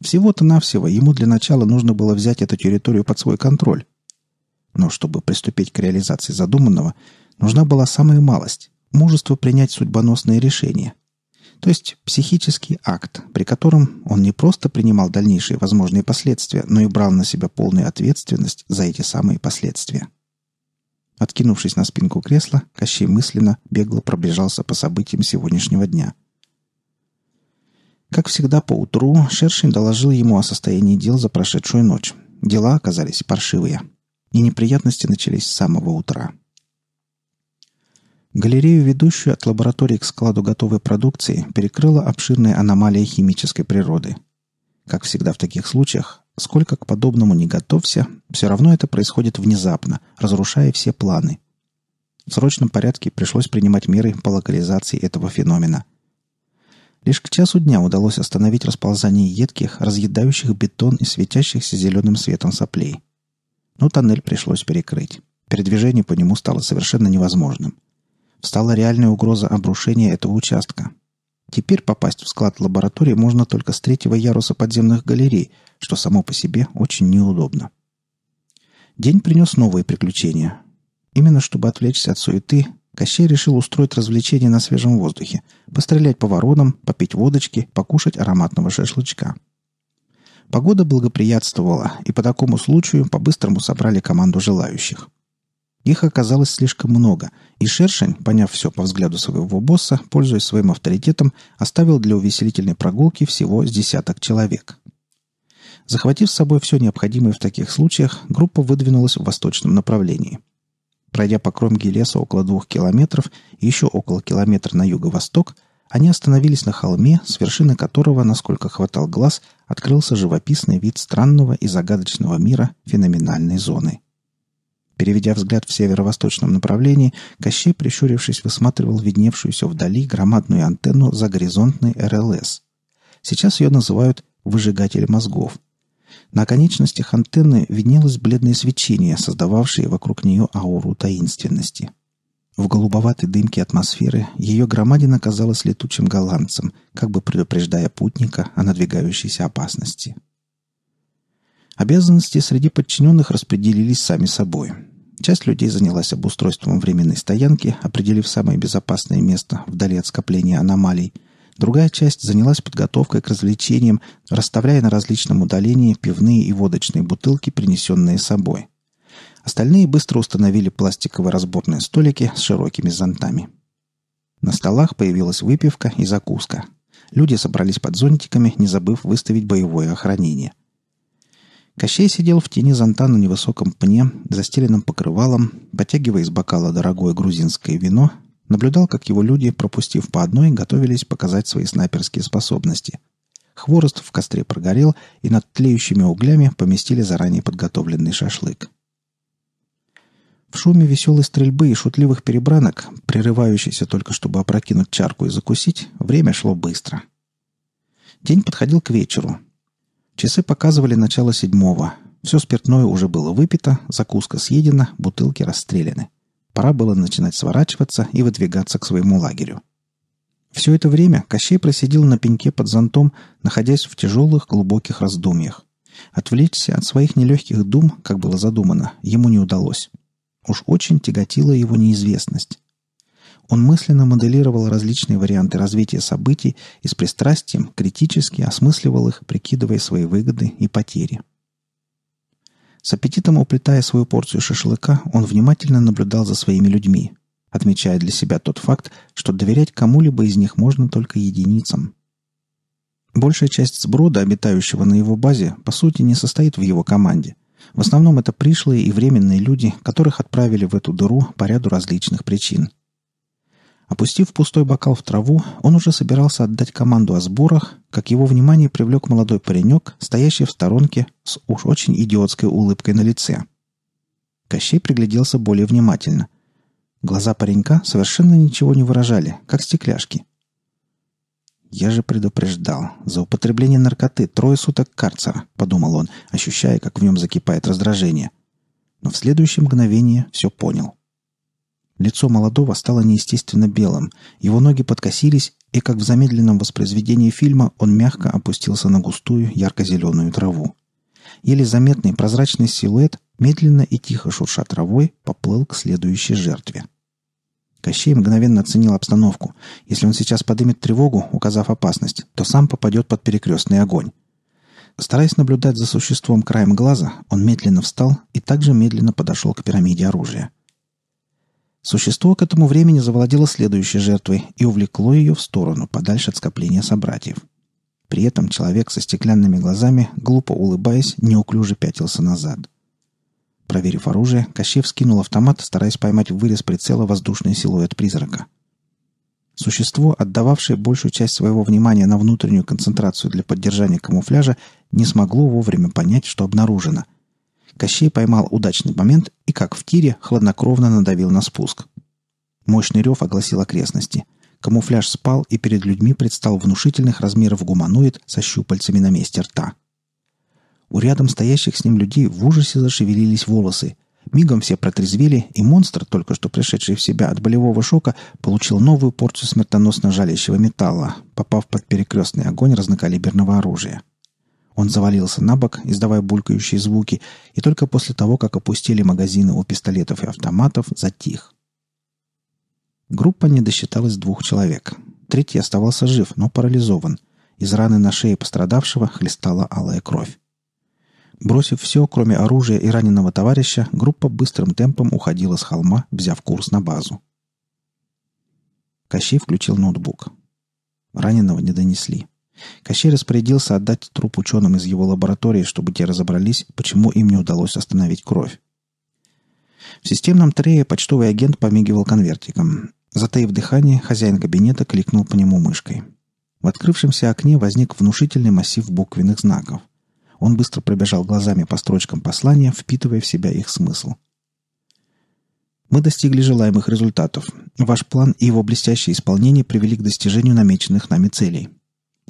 Всего-то навсего ему для начала нужно было взять эту территорию под свой контроль. Но чтобы приступить к реализации задуманного – Нужна была самая малость – мужество принять судьбоносное решение. То есть психический акт, при котором он не просто принимал дальнейшие возможные последствия, но и брал на себя полную ответственность за эти самые последствия. Откинувшись на спинку кресла, Кощей мысленно бегло пробежался по событиям сегодняшнего дня. Как всегда по утру Шершень доложил ему о состоянии дел за прошедшую ночь. Дела оказались паршивые, и неприятности начались с самого утра – Галерею, ведущую от лаборатории к складу готовой продукции, перекрыла обширная аномалия химической природы. Как всегда в таких случаях, сколько к подобному не готовься, все равно это происходит внезапно, разрушая все планы. В срочном порядке пришлось принимать меры по локализации этого феномена. Лишь к часу дня удалось остановить расползание едких, разъедающих бетон и светящихся зеленым светом соплей. Но тоннель пришлось перекрыть. Передвижение по нему стало совершенно невозможным – стала реальная угроза обрушения этого участка. Теперь попасть в склад лаборатории можно только с третьего яруса подземных галерей, что само по себе очень неудобно. День принес новые приключения. Именно чтобы отвлечься от суеты, Кощей решил устроить развлечение на свежем воздухе, пострелять по воронам, попить водочки, покушать ароматного шашлычка. Погода благоприятствовала, и по такому случаю по-быстрому собрали команду желающих – их оказалось слишком много, и Шершень, поняв все по взгляду своего босса, пользуясь своим авторитетом, оставил для увеселительной прогулки всего с десяток человек. Захватив с собой все необходимое в таких случаях, группа выдвинулась в восточном направлении. Пройдя по кромке леса около двух километров и еще около километра на юго-восток, они остановились на холме, с вершины которого, насколько хватал глаз, открылся живописный вид странного и загадочного мира феноменальной зоны – Переведя взгляд в северо-восточном направлении, Кощей, прищурившись, высматривал видневшуюся вдали громадную антенну за горизонтной РЛС. Сейчас ее называют «выжигатель мозгов». На конечностях антенны виднелось бледное свечение, создававшее вокруг нее ауру таинственности. В голубоватой дымке атмосферы ее громадина казалась летучим голландцем, как бы предупреждая путника о надвигающейся опасности. Обязанности среди подчиненных распределились сами собой – Часть людей занялась обустройством временной стоянки, определив самое безопасное место вдали от скопления аномалий. Другая часть занялась подготовкой к развлечениям, расставляя на различном удалении пивные и водочные бутылки, принесенные собой. Остальные быстро установили пластиковые разборные столики с широкими зонтами. На столах появилась выпивка и закуска. Люди собрались под зонтиками, не забыв выставить боевое охранение. Кощей сидел в тени зонта на невысоком пне, застеленном покрывалом, потягивая из бокала дорогое грузинское вино, наблюдал, как его люди, пропустив по одной, готовились показать свои снайперские способности. Хворост в костре прогорел, и над тлеющими углями поместили заранее подготовленный шашлык. В шуме веселой стрельбы и шутливых перебранок, прерывающейся только чтобы опрокинуть чарку и закусить, время шло быстро. День подходил к вечеру — Часы показывали начало седьмого. Все спиртное уже было выпито, закуска съедена, бутылки расстреляны. Пора было начинать сворачиваться и выдвигаться к своему лагерю. Все это время Кощей просидел на пеньке под зонтом, находясь в тяжелых глубоких раздумьях. Отвлечься от своих нелегких дум, как было задумано, ему не удалось. Уж очень тяготила его неизвестность. Он мысленно моделировал различные варианты развития событий и с пристрастием критически осмысливал их, прикидывая свои выгоды и потери. С аппетитом уплетая свою порцию шашлыка, он внимательно наблюдал за своими людьми, отмечая для себя тот факт, что доверять кому-либо из них можно только единицам. Большая часть сброда, обитающего на его базе, по сути не состоит в его команде. В основном это пришлые и временные люди, которых отправили в эту дыру по ряду различных причин – Опустив пустой бокал в траву, он уже собирался отдать команду о сборах, как его внимание привлек молодой паренек, стоящий в сторонке с уж очень идиотской улыбкой на лице. Кощей пригляделся более внимательно. Глаза паренька совершенно ничего не выражали, как стекляшки. «Я же предупреждал. За употребление наркоты трое суток карцера», — подумал он, ощущая, как в нем закипает раздражение. Но в следующее мгновение все понял. Лицо молодого стало неестественно белым, его ноги подкосились, и, как в замедленном воспроизведении фильма, он мягко опустился на густую ярко-зеленую траву. Еле заметный прозрачный силуэт, медленно и тихо шурша травой, поплыл к следующей жертве. Кощей мгновенно оценил обстановку. Если он сейчас подымет тревогу, указав опасность, то сам попадет под перекрестный огонь. Стараясь наблюдать за существом краем глаза, он медленно встал и также медленно подошел к пирамиде оружия. Существо к этому времени завладело следующей жертвой и увлекло ее в сторону, подальше от скопления собратьев. При этом человек со стеклянными глазами, глупо улыбаясь, неуклюже пятился назад. Проверив оружие, Кащев скинул автомат, стараясь поймать в вырез прицела воздушный силуэт призрака. Существо, отдававшее большую часть своего внимания на внутреннюю концентрацию для поддержания камуфляжа, не смогло вовремя понять, что обнаружено — Кощей поймал удачный момент и, как в тире, хладнокровно надавил на спуск. Мощный рев огласил окрестности. Камуфляж спал, и перед людьми предстал внушительных размеров гуманоид со щупальцами на месте рта. У рядом стоящих с ним людей в ужасе зашевелились волосы. Мигом все протрезвели, и монстр, только что пришедший в себя от болевого шока, получил новую порцию смертоносно жалящего металла, попав под перекрестный огонь разнокалиберного оружия. — он завалился на бок, издавая булькающие звуки, и только после того, как опустили магазины у пистолетов и автоматов, затих. Группа не досчиталась двух человек. Третий оставался жив, но парализован. Из раны на шее пострадавшего хлестала алая кровь. Бросив все, кроме оружия и раненого товарища, группа быстрым темпом уходила с холма, взяв курс на базу. Кощей включил ноутбук. Раненого не донесли. Кощей распорядился отдать труп ученым из его лаборатории, чтобы те разобрались, почему им не удалось остановить кровь. В системном трее почтовый агент помигивал конвертиком. Затаив дыхание, хозяин кабинета кликнул по нему мышкой. В открывшемся окне возник внушительный массив буквенных знаков. Он быстро пробежал глазами по строчкам послания, впитывая в себя их смысл. Мы достигли желаемых результатов. Ваш план и его блестящее исполнение привели к достижению намеченных нами целей.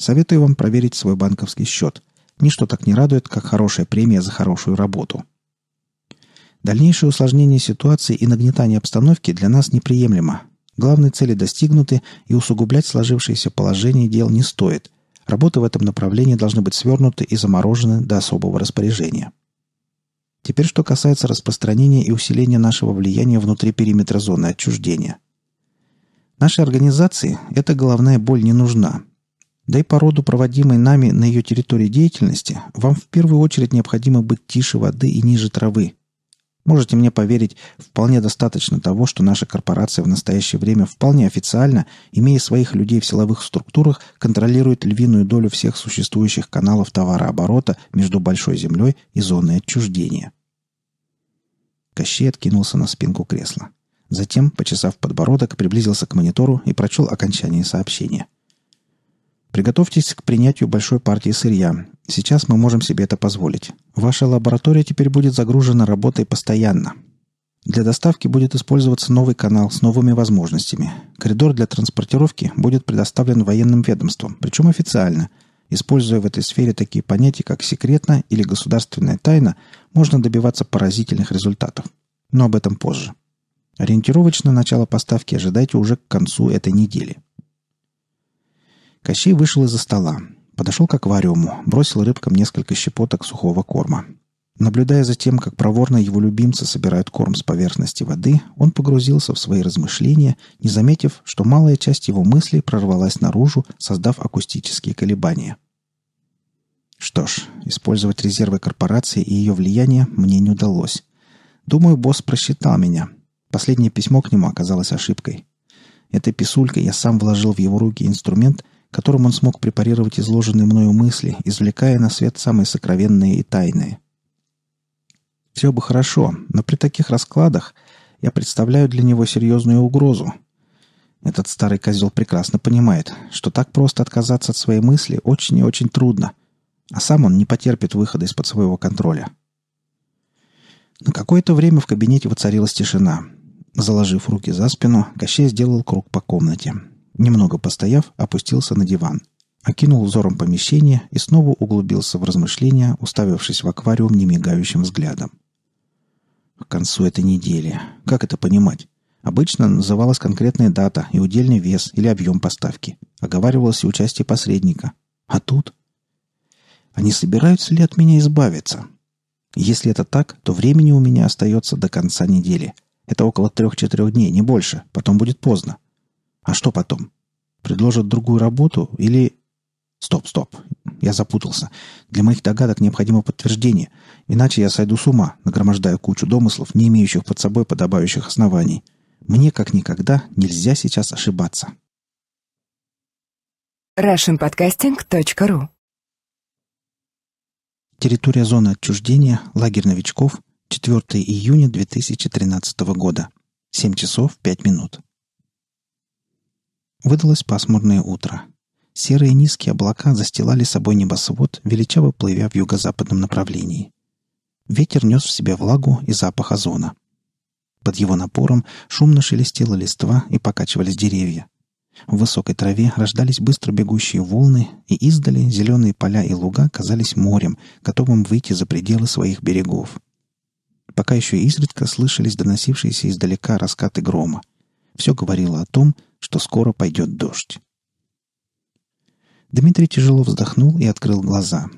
Советую вам проверить свой банковский счет. Ничто так не радует, как хорошая премия за хорошую работу. Дальнейшее усложнение ситуации и нагнетание обстановки для нас неприемлемо. Главные цели достигнуты, и усугублять сложившееся положение дел не стоит. Работы в этом направлении должны быть свернуты и заморожены до особого распоряжения. Теперь что касается распространения и усиления нашего влияния внутри периметра зоны отчуждения. Нашей организации эта головная боль не нужна – да и по роду проводимой нами на ее территории деятельности вам в первую очередь необходимо быть тише воды и ниже травы. Можете мне поверить, вполне достаточно того, что наша корпорация в настоящее время вполне официально, имея своих людей в силовых структурах, контролирует львиную долю всех существующих каналов товарооборота между Большой Землей и зоной отчуждения. Кощей откинулся на спинку кресла. Затем, почесав подбородок, приблизился к монитору и прочел окончание сообщения – Приготовьтесь к принятию большой партии сырья. Сейчас мы можем себе это позволить. Ваша лаборатория теперь будет загружена работой постоянно. Для доставки будет использоваться новый канал с новыми возможностями. Коридор для транспортировки будет предоставлен военным ведомствам, причем официально. Используя в этой сфере такие понятия, как секретно или государственная тайна, можно добиваться поразительных результатов. Но об этом позже. Ориентировочно начало поставки ожидайте уже к концу этой недели – Кощей вышел из-за стола, подошел к аквариуму, бросил рыбкам несколько щепоток сухого корма. Наблюдая за тем, как проворно его любимцы собирают корм с поверхности воды, он погрузился в свои размышления, не заметив, что малая часть его мыслей прорвалась наружу, создав акустические колебания. Что ж, использовать резервы корпорации и ее влияние мне не удалось. Думаю, босс просчитал меня. Последнее письмо к нему оказалось ошибкой. Этой писулькой я сам вложил в его руки инструмент, которым он смог препарировать изложенные мною мысли, извлекая на свет самые сокровенные и тайные. Все бы хорошо, но при таких раскладах я представляю для него серьезную угрозу. Этот старый козел прекрасно понимает, что так просто отказаться от своей мысли очень и очень трудно, а сам он не потерпит выхода из-под своего контроля. На какое-то время в кабинете воцарилась тишина. Заложив руки за спину, Кощей сделал круг по комнате — Немного постояв, опустился на диван. Окинул взором помещение и снова углубился в размышления, уставившись в аквариум немигающим взглядом. К концу этой недели. Как это понимать? Обычно называлась конкретная дата и удельный вес или объем поставки. Оговаривалось и участие посредника. А тут? Они собираются ли от меня избавиться? Если это так, то времени у меня остается до конца недели. Это около трех-четырех дней, не больше. Потом будет поздно. А что потом? Предложат другую работу или... Стоп, стоп. Я запутался. Для моих догадок необходимо подтверждение. Иначе я сойду с ума, нагромождая кучу домыслов, не имеющих под собой подобающих оснований. Мне, как никогда, нельзя сейчас ошибаться. RussianPodcasting.ru Территория зоны отчуждения, лагерь новичков, 4 июня 2013 года, 7 часов 5 минут. Выдалось пасмурное утро. Серые низкие облака застилали собой небосвод, величаво плывя в юго-западном направлении. Ветер нес в себе влагу и запах озона. Под его напором шумно шелестела листва и покачивались деревья. В высокой траве рождались быстро бегущие волны, и издали зеленые поля и луга казались морем, готовым выйти за пределы своих берегов. Пока еще изредка слышались доносившиеся издалека раскаты грома. Все говорило о том, что скоро пойдет дождь. Дмитрий тяжело вздохнул и открыл глаза.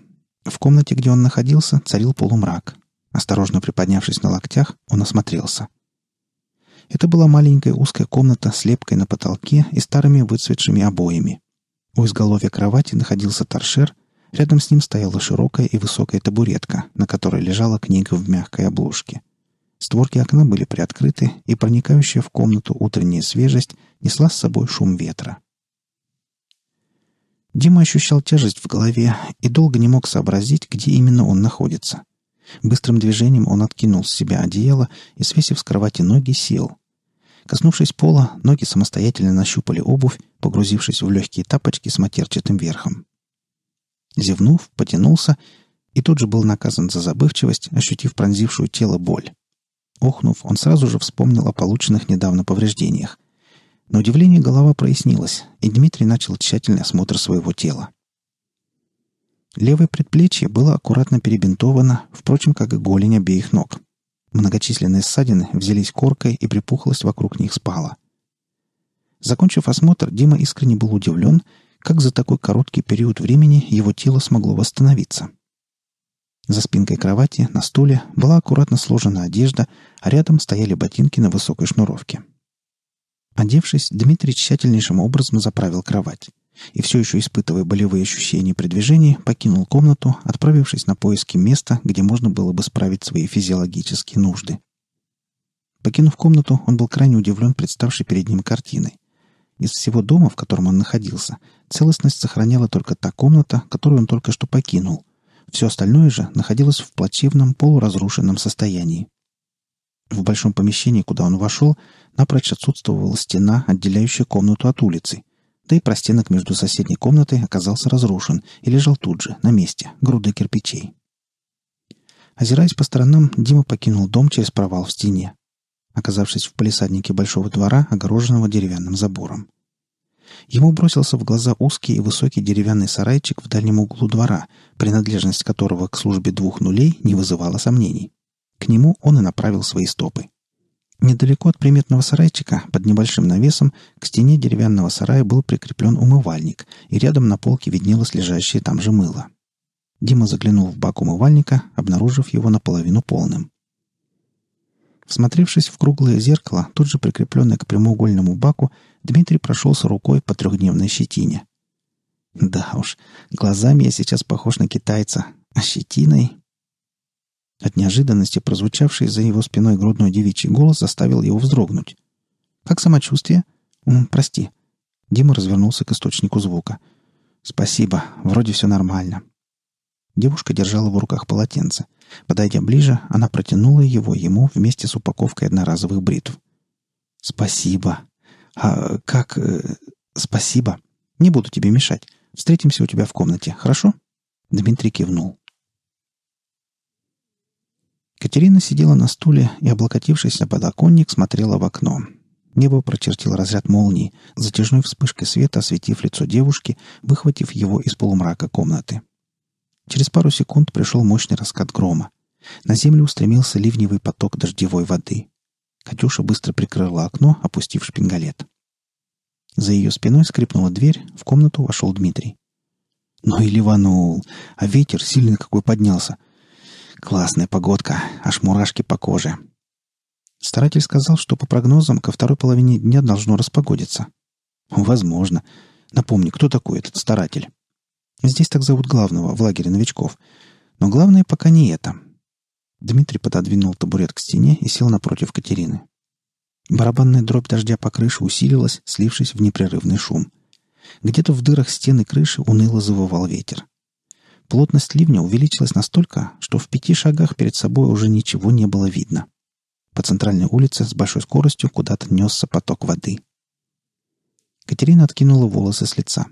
В комнате, где он находился, царил полумрак. Осторожно приподнявшись на локтях, он осмотрелся. Это была маленькая узкая комната с лепкой на потолке и старыми выцветшими обоями. У изголовья кровати находился торшер, рядом с ним стояла широкая и высокая табуретка, на которой лежала книга в мягкой обложке — Створки окна были приоткрыты, и проникающая в комнату утренняя свежесть несла с собой шум ветра. Дима ощущал тяжесть в голове и долго не мог сообразить, где именно он находится. Быстрым движением он откинул с себя одеяло и, свесив с кровати ноги, сел. Коснувшись пола, ноги самостоятельно нащупали обувь, погрузившись в легкие тапочки с матерчатым верхом. Зевнув, потянулся и тут же был наказан за забывчивость, ощутив пронзившую тело боль. Охнув, он сразу же вспомнил о полученных недавно повреждениях. На удивление голова прояснилась, и Дмитрий начал тщательный осмотр своего тела. Левое предплечье было аккуратно перебинтовано, впрочем, как и голень обеих ног. Многочисленные ссадины взялись коркой, и припухлость вокруг них спала. Закончив осмотр, Дима искренне был удивлен, как за такой короткий период времени его тело смогло восстановиться. — за спинкой кровати, на стуле, была аккуратно сложена одежда, а рядом стояли ботинки на высокой шнуровке. Одевшись, Дмитрий тщательнейшим образом заправил кровать и, все еще испытывая болевые ощущения при движении, покинул комнату, отправившись на поиски места, где можно было бы справить свои физиологические нужды. Покинув комнату, он был крайне удивлен представшей перед ним картиной. Из всего дома, в котором он находился, целостность сохраняла только та комната, которую он только что покинул — все остальное же находилось в плачевном полуразрушенном состоянии. В большом помещении, куда он вошел, напрочь отсутствовала стена, отделяющая комнату от улицы. Да и простенок между соседней комнатой оказался разрушен и лежал тут же, на месте, груды кирпичей. Озираясь по сторонам, Дима покинул дом через провал в стене, оказавшись в палисаднике большого двора, огороженного деревянным забором. Ему бросился в глаза узкий и высокий деревянный сарайчик в дальнем углу двора, принадлежность которого к службе двух нулей не вызывала сомнений. К нему он и направил свои стопы. Недалеко от приметного сарайчика, под небольшим навесом, к стене деревянного сарая был прикреплен умывальник, и рядом на полке виднелось лежащее там же мыло. Дима заглянул в бак умывальника, обнаружив его наполовину полным. Всмотревшись в круглое зеркало, тут же прикрепленное к прямоугольному баку, Дмитрий прошелся рукой по трехдневной щетине. Да уж, глазами я сейчас похож на китайца, а щетиной... От неожиданности прозвучавший за его спиной грудной девичий голос заставил его вздрогнуть. «Как самочувствие?» М, «Прости». Дима развернулся к источнику звука. «Спасибо, вроде все нормально». Девушка держала в руках полотенце. Подойдя ближе, она протянула его ему вместе с упаковкой одноразовых бритв. «Спасибо», а как... Э, спасибо. Не буду тебе мешать. Встретимся у тебя в комнате, хорошо?» Дмитрий кивнул. Катерина сидела на стуле и, облокотившись на подоконник, смотрела в окно. Небо прочертил разряд молнии, затяжной вспышкой света осветив лицо девушки, выхватив его из полумрака комнаты. Через пару секунд пришел мощный раскат грома. На землю устремился ливневый поток дождевой воды. Катюша быстро прикрыла окно, опустив шпингалет. За ее спиной скрипнула дверь, в комнату вошел Дмитрий. Ну и ливанул, а ветер сильно какой поднялся. Классная погодка, аж мурашки по коже. Старатель сказал, что по прогнозам ко второй половине дня должно распогодиться. Возможно. Напомни, кто такой этот старатель? Здесь так зовут главного в лагере новичков. Но главное пока не это. Дмитрий пододвинул табурет к стене и сел напротив Катерины. Барабанная дробь дождя по крыше усилилась, слившись в непрерывный шум. Где-то в дырах стены крыши уныло завывал ветер. Плотность ливня увеличилась настолько, что в пяти шагах перед собой уже ничего не было видно. По центральной улице с большой скоростью куда-то несся поток воды. Катерина откинула волосы с лица.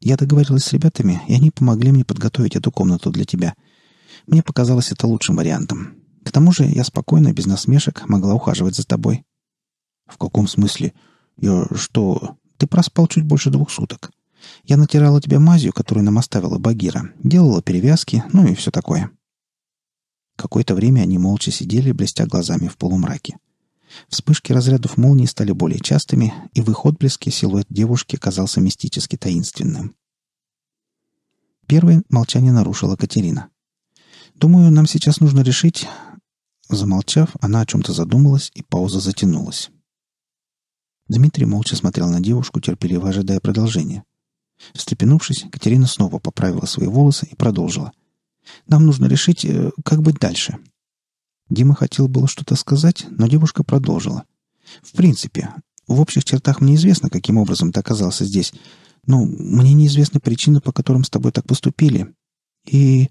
«Я договорилась с ребятами, и они помогли мне подготовить эту комнату для тебя. Мне показалось это лучшим вариантом. К тому же я спокойно, без насмешек, могла ухаживать за тобой. В каком смысле? Я что? Ты проспал чуть больше двух суток. Я натирала тебя мазью, которую нам оставила Багира, делала перевязки, ну и все такое. Какое-то время они молча сидели, блестя глазами в полумраке. Вспышки разрядов молнии стали более частыми, и в их отблеске силуэт девушки казался мистически таинственным. Первое молчание нарушила Катерина. Думаю, нам сейчас нужно решить...» Замолчав, она о чем-то задумалась, и пауза затянулась. Дмитрий молча смотрел на девушку, терпеливо ожидая продолжения. Встрепенувшись, Катерина снова поправила свои волосы и продолжила. «Нам нужно решить, э, как быть дальше». Дима хотел было что-то сказать, но девушка продолжила. «В принципе, в общих чертах мне известно, каким образом ты оказался здесь, но мне неизвестны причины, по которым с тобой так поступили. И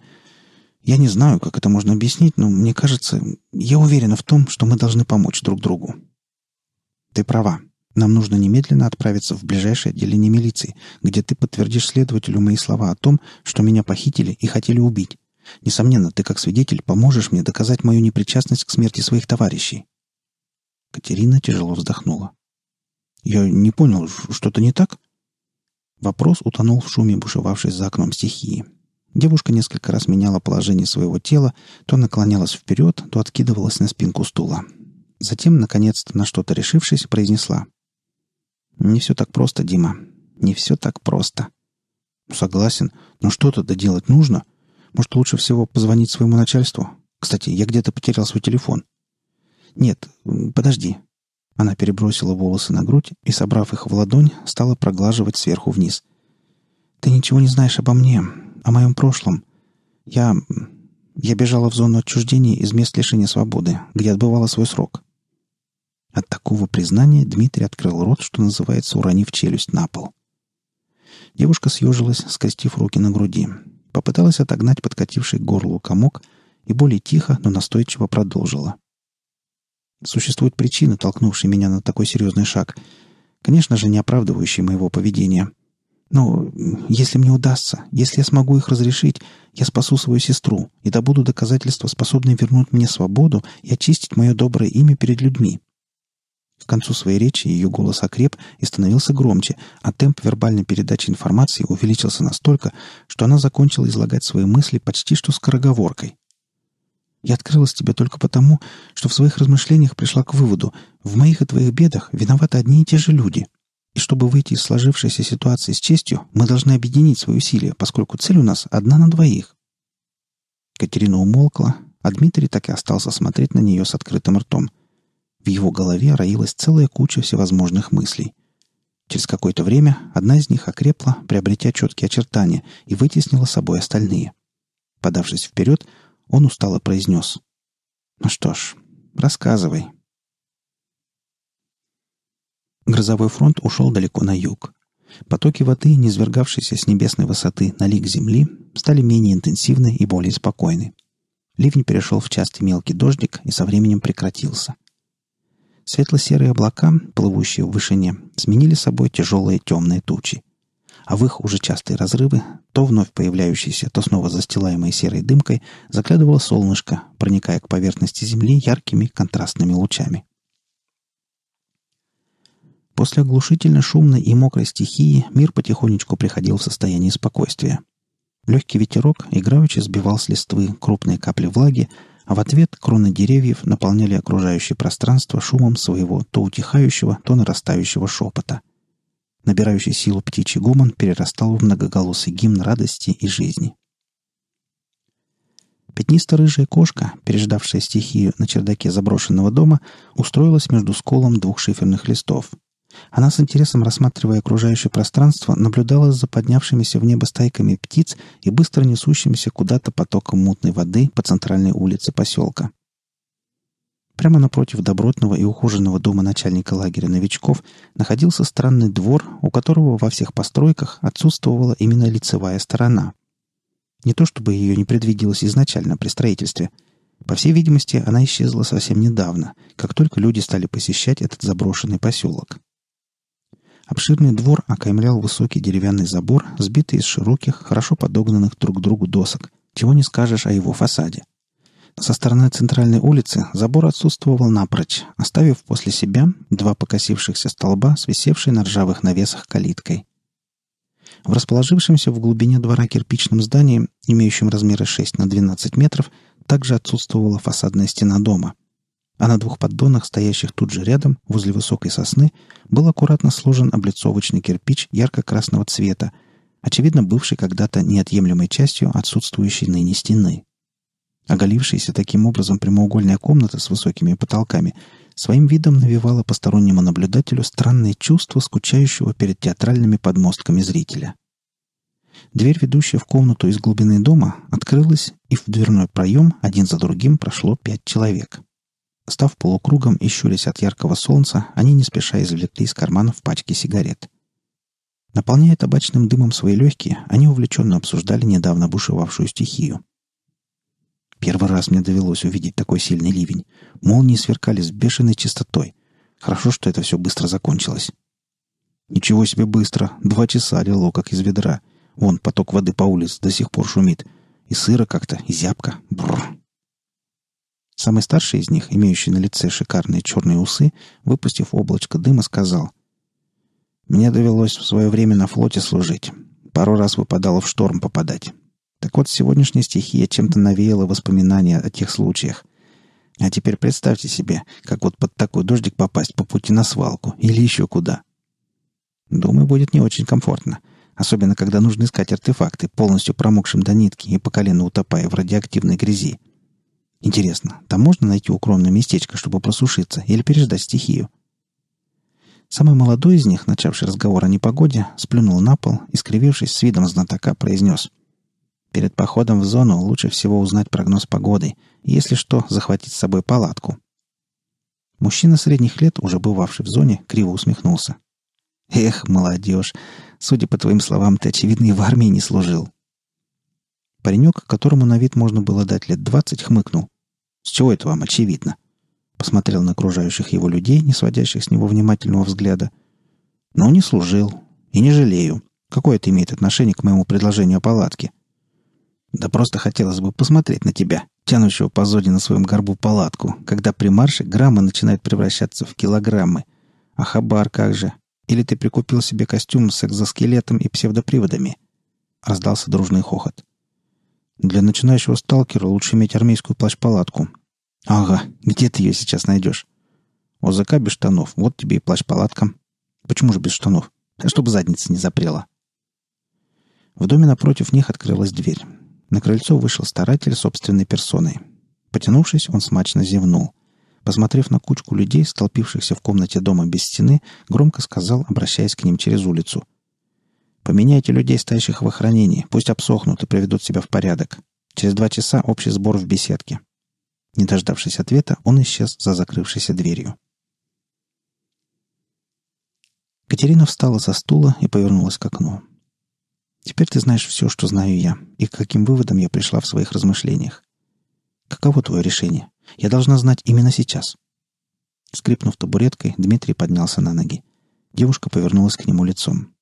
я не знаю, как это можно объяснить, но мне кажется, я уверена в том, что мы должны помочь друг другу. Ты права. Нам нужно немедленно отправиться в ближайшее отделение милиции, где ты подтвердишь следователю мои слова о том, что меня похитили и хотели убить. Несомненно, ты как свидетель поможешь мне доказать мою непричастность к смерти своих товарищей. Катерина тяжело вздохнула. Я не понял, что-то не так? Вопрос утонул в шуме бушевавшей за окном стихии. Девушка несколько раз меняла положение своего тела, то наклонялась вперед, то откидывалась на спинку стула. Затем, наконец-то, на что-то решившись, произнесла. «Не все так просто, Дима. Не все так просто». «Согласен. Но что-то доделать нужно. Может, лучше всего позвонить своему начальству? Кстати, я где-то потерял свой телефон». «Нет, подожди». Она перебросила волосы на грудь и, собрав их в ладонь, стала проглаживать сверху вниз. «Ты ничего не знаешь обо мне о моем прошлом. Я... я бежала в зону отчуждения из мест лишения свободы, где отбывала свой срок. От такого признания Дмитрий открыл рот, что называется, уронив челюсть на пол. Девушка съежилась, скостив руки на груди. Попыталась отогнать подкативший к горлу комок и более тихо, но настойчиво продолжила. Существует причина, толкнувшая меня на такой серьезный шаг, конечно же, не оправдывающая моего поведения — но если мне удастся, если я смогу их разрешить, я спасу свою сестру и добуду доказательства, способные вернуть мне свободу и очистить мое доброе имя перед людьми». К концу своей речи ее голос окреп и становился громче, а темп вербальной передачи информации увеличился настолько, что она закончила излагать свои мысли почти что скороговоркой. «Я открылась тебе только потому, что в своих размышлениях пришла к выводу, в моих и твоих бедах виноваты одни и те же люди. И чтобы выйти из сложившейся ситуации с честью, мы должны объединить свои усилия, поскольку цель у нас одна на двоих. Катерина умолкла, а Дмитрий так и остался смотреть на нее с открытым ртом. В его голове роилась целая куча всевозможных мыслей. Через какое-то время одна из них окрепла, приобретя четкие очертания, и вытеснила собой остальные. Подавшись вперед, он устало произнес. «Ну что ж, рассказывай, Грозовой фронт ушел далеко на юг. Потоки воды, низвергавшиеся с небесной высоты на лик земли, стали менее интенсивны и более спокойны. Ливень перешел в частый мелкий дождик и со временем прекратился. Светло-серые облака, плывущие в вышине, сменили собой тяжелые темные тучи. А в их уже частые разрывы, то вновь появляющиеся, то снова застилаемые серой дымкой, заглядывало солнышко, проникая к поверхности земли яркими контрастными лучами. После оглушительно шумной и мокрой стихии мир потихонечку приходил в состояние спокойствия. Легкий ветерок играючи сбивал с листвы крупные капли влаги, а в ответ кроны деревьев наполняли окружающее пространство шумом своего то утихающего, то нарастающего шепота. Набирающий силу птичий гомон перерастал в многоголосый гимн радости и жизни. Пятнисто-рыжая кошка, переждавшая стихию на чердаке заброшенного дома, устроилась между сколом двух шиферных листов — она с интересом рассматривая окружающее пространство, наблюдала за поднявшимися в небо стайками птиц и быстро несущимися куда-то потоком мутной воды по центральной улице поселка. Прямо напротив добротного и ухоженного дома начальника лагеря новичков находился странный двор, у которого во всех постройках отсутствовала именно лицевая сторона. Не то чтобы ее не предвиделось изначально при строительстве. По всей видимости, она исчезла совсем недавно, как только люди стали посещать этот заброшенный поселок. Обширный двор окаймлял высокий деревянный забор, сбитый из широких, хорошо подогнанных друг к другу досок, чего не скажешь о его фасаде. Со стороны центральной улицы забор отсутствовал напрочь, оставив после себя два покосившихся столба, свисевшие на ржавых навесах калиткой. В расположившемся в глубине двора кирпичном здании, имеющем размеры 6 на 12 метров, также отсутствовала фасадная стена дома – а на двух поддонах, стоящих тут же рядом, возле высокой сосны, был аккуратно сложен облицовочный кирпич ярко-красного цвета, очевидно бывший когда-то неотъемлемой частью отсутствующей ныне стены. Оголившаяся таким образом прямоугольная комната с высокими потолками своим видом навевала постороннему наблюдателю странное чувство скучающего перед театральными подмостками зрителя. Дверь, ведущая в комнату из глубины дома, открылась, и в дверной проем один за другим прошло пять человек. Став полукругом и щурясь от яркого солнца, они не спеша извлекли из карманов пачки сигарет. Наполняя табачным дымом свои легкие, они увлеченно обсуждали недавно бушевавшую стихию. Первый раз мне довелось увидеть такой сильный ливень. Молнии сверкали с бешеной частотой. Хорошо, что это все быстро закончилось. Ничего себе быстро. Два часа лило, как из ведра. Вон поток воды по улице до сих пор шумит. И сыро как-то, и зябко. Бррр. Самый старший из них, имеющий на лице шикарные черные усы, выпустив облачко дыма, сказал «Мне довелось в свое время на флоте служить. Пару раз выпадало в шторм попадать. Так вот, сегодняшняя стихия чем-то навеяла воспоминания о тех случаях. А теперь представьте себе, как вот под такой дождик попасть по пути на свалку или еще куда. Думаю, будет не очень комфортно, особенно когда нужно искать артефакты, полностью промокшим до нитки и по колено утопая в радиоактивной грязи. Интересно, там можно найти укромное местечко, чтобы просушиться или переждать стихию? Самый молодой из них, начавший разговор о непогоде, сплюнул на пол и, скривившись с видом знатока, произнес. «Перед походом в зону лучше всего узнать прогноз погоды, и, если что, захватить с собой палатку». Мужчина средних лет, уже бывавший в зоне, криво усмехнулся. «Эх, молодежь, судя по твоим словам, ты, очевидно, и в армии не служил». Паренек, которому на вид можно было дать лет двадцать, хмыкнул. «С чего это вам очевидно?» Посмотрел на окружающих его людей, не сводящих с него внимательного взгляда. «Но «Ну, не служил. И не жалею. Какое это имеет отношение к моему предложению о палатке?» «Да просто хотелось бы посмотреть на тебя, тянущего по зоне на своем горбу палатку, когда при марше граммы начинают превращаться в килограммы. А хабар как же? Или ты прикупил себе костюм с экзоскелетом и псевдоприводами?» Раздался дружный хохот. Для начинающего сталкера лучше иметь армейскую плащ-палатку. Ага, где ты ее сейчас найдешь? ОЗК без штанов, вот тебе и плащ-палатка. Почему же без штанов? Чтобы задница не запрела. В доме напротив них открылась дверь. На крыльцо вышел старатель собственной персоной. Потянувшись, он смачно зевнул. Посмотрев на кучку людей, столпившихся в комнате дома без стены, громко сказал, обращаясь к ним через улицу. Поменяйте людей, стоящих в охранении. Пусть обсохнут и приведут себя в порядок. Через два часа общий сбор в беседке». Не дождавшись ответа, он исчез за закрывшейся дверью. Катерина встала со стула и повернулась к окну. «Теперь ты знаешь все, что знаю я, и к каким выводам я пришла в своих размышлениях. Каково твое решение? Я должна знать именно сейчас». Скрипнув табуреткой, Дмитрий поднялся на ноги. Девушка повернулась к нему лицом.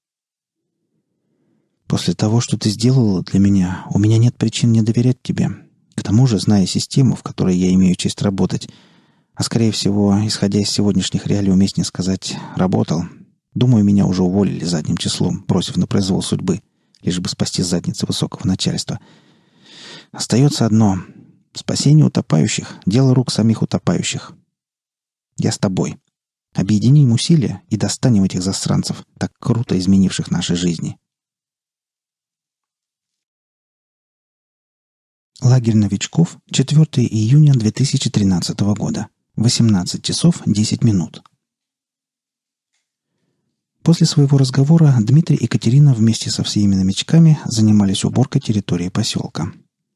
После того, что ты сделала для меня, у меня нет причин не доверять тебе. К тому же, зная систему, в которой я имею честь работать, а скорее всего, исходя из сегодняшних реалий, уместнее сказать «работал», думаю, меня уже уволили задним числом, бросив на произвол судьбы, лишь бы спасти задницы высокого начальства. Остается одно — спасение утопающих, дело рук самих утопающих. Я с тобой. Объединим усилия и достанем этих засранцев, так круто изменивших наши жизни. Лагерь новичков, 4 июня 2013 года, 18 часов 10 минут. После своего разговора Дмитрий и Екатерина вместе со всеми новичками занимались уборкой территории поселка.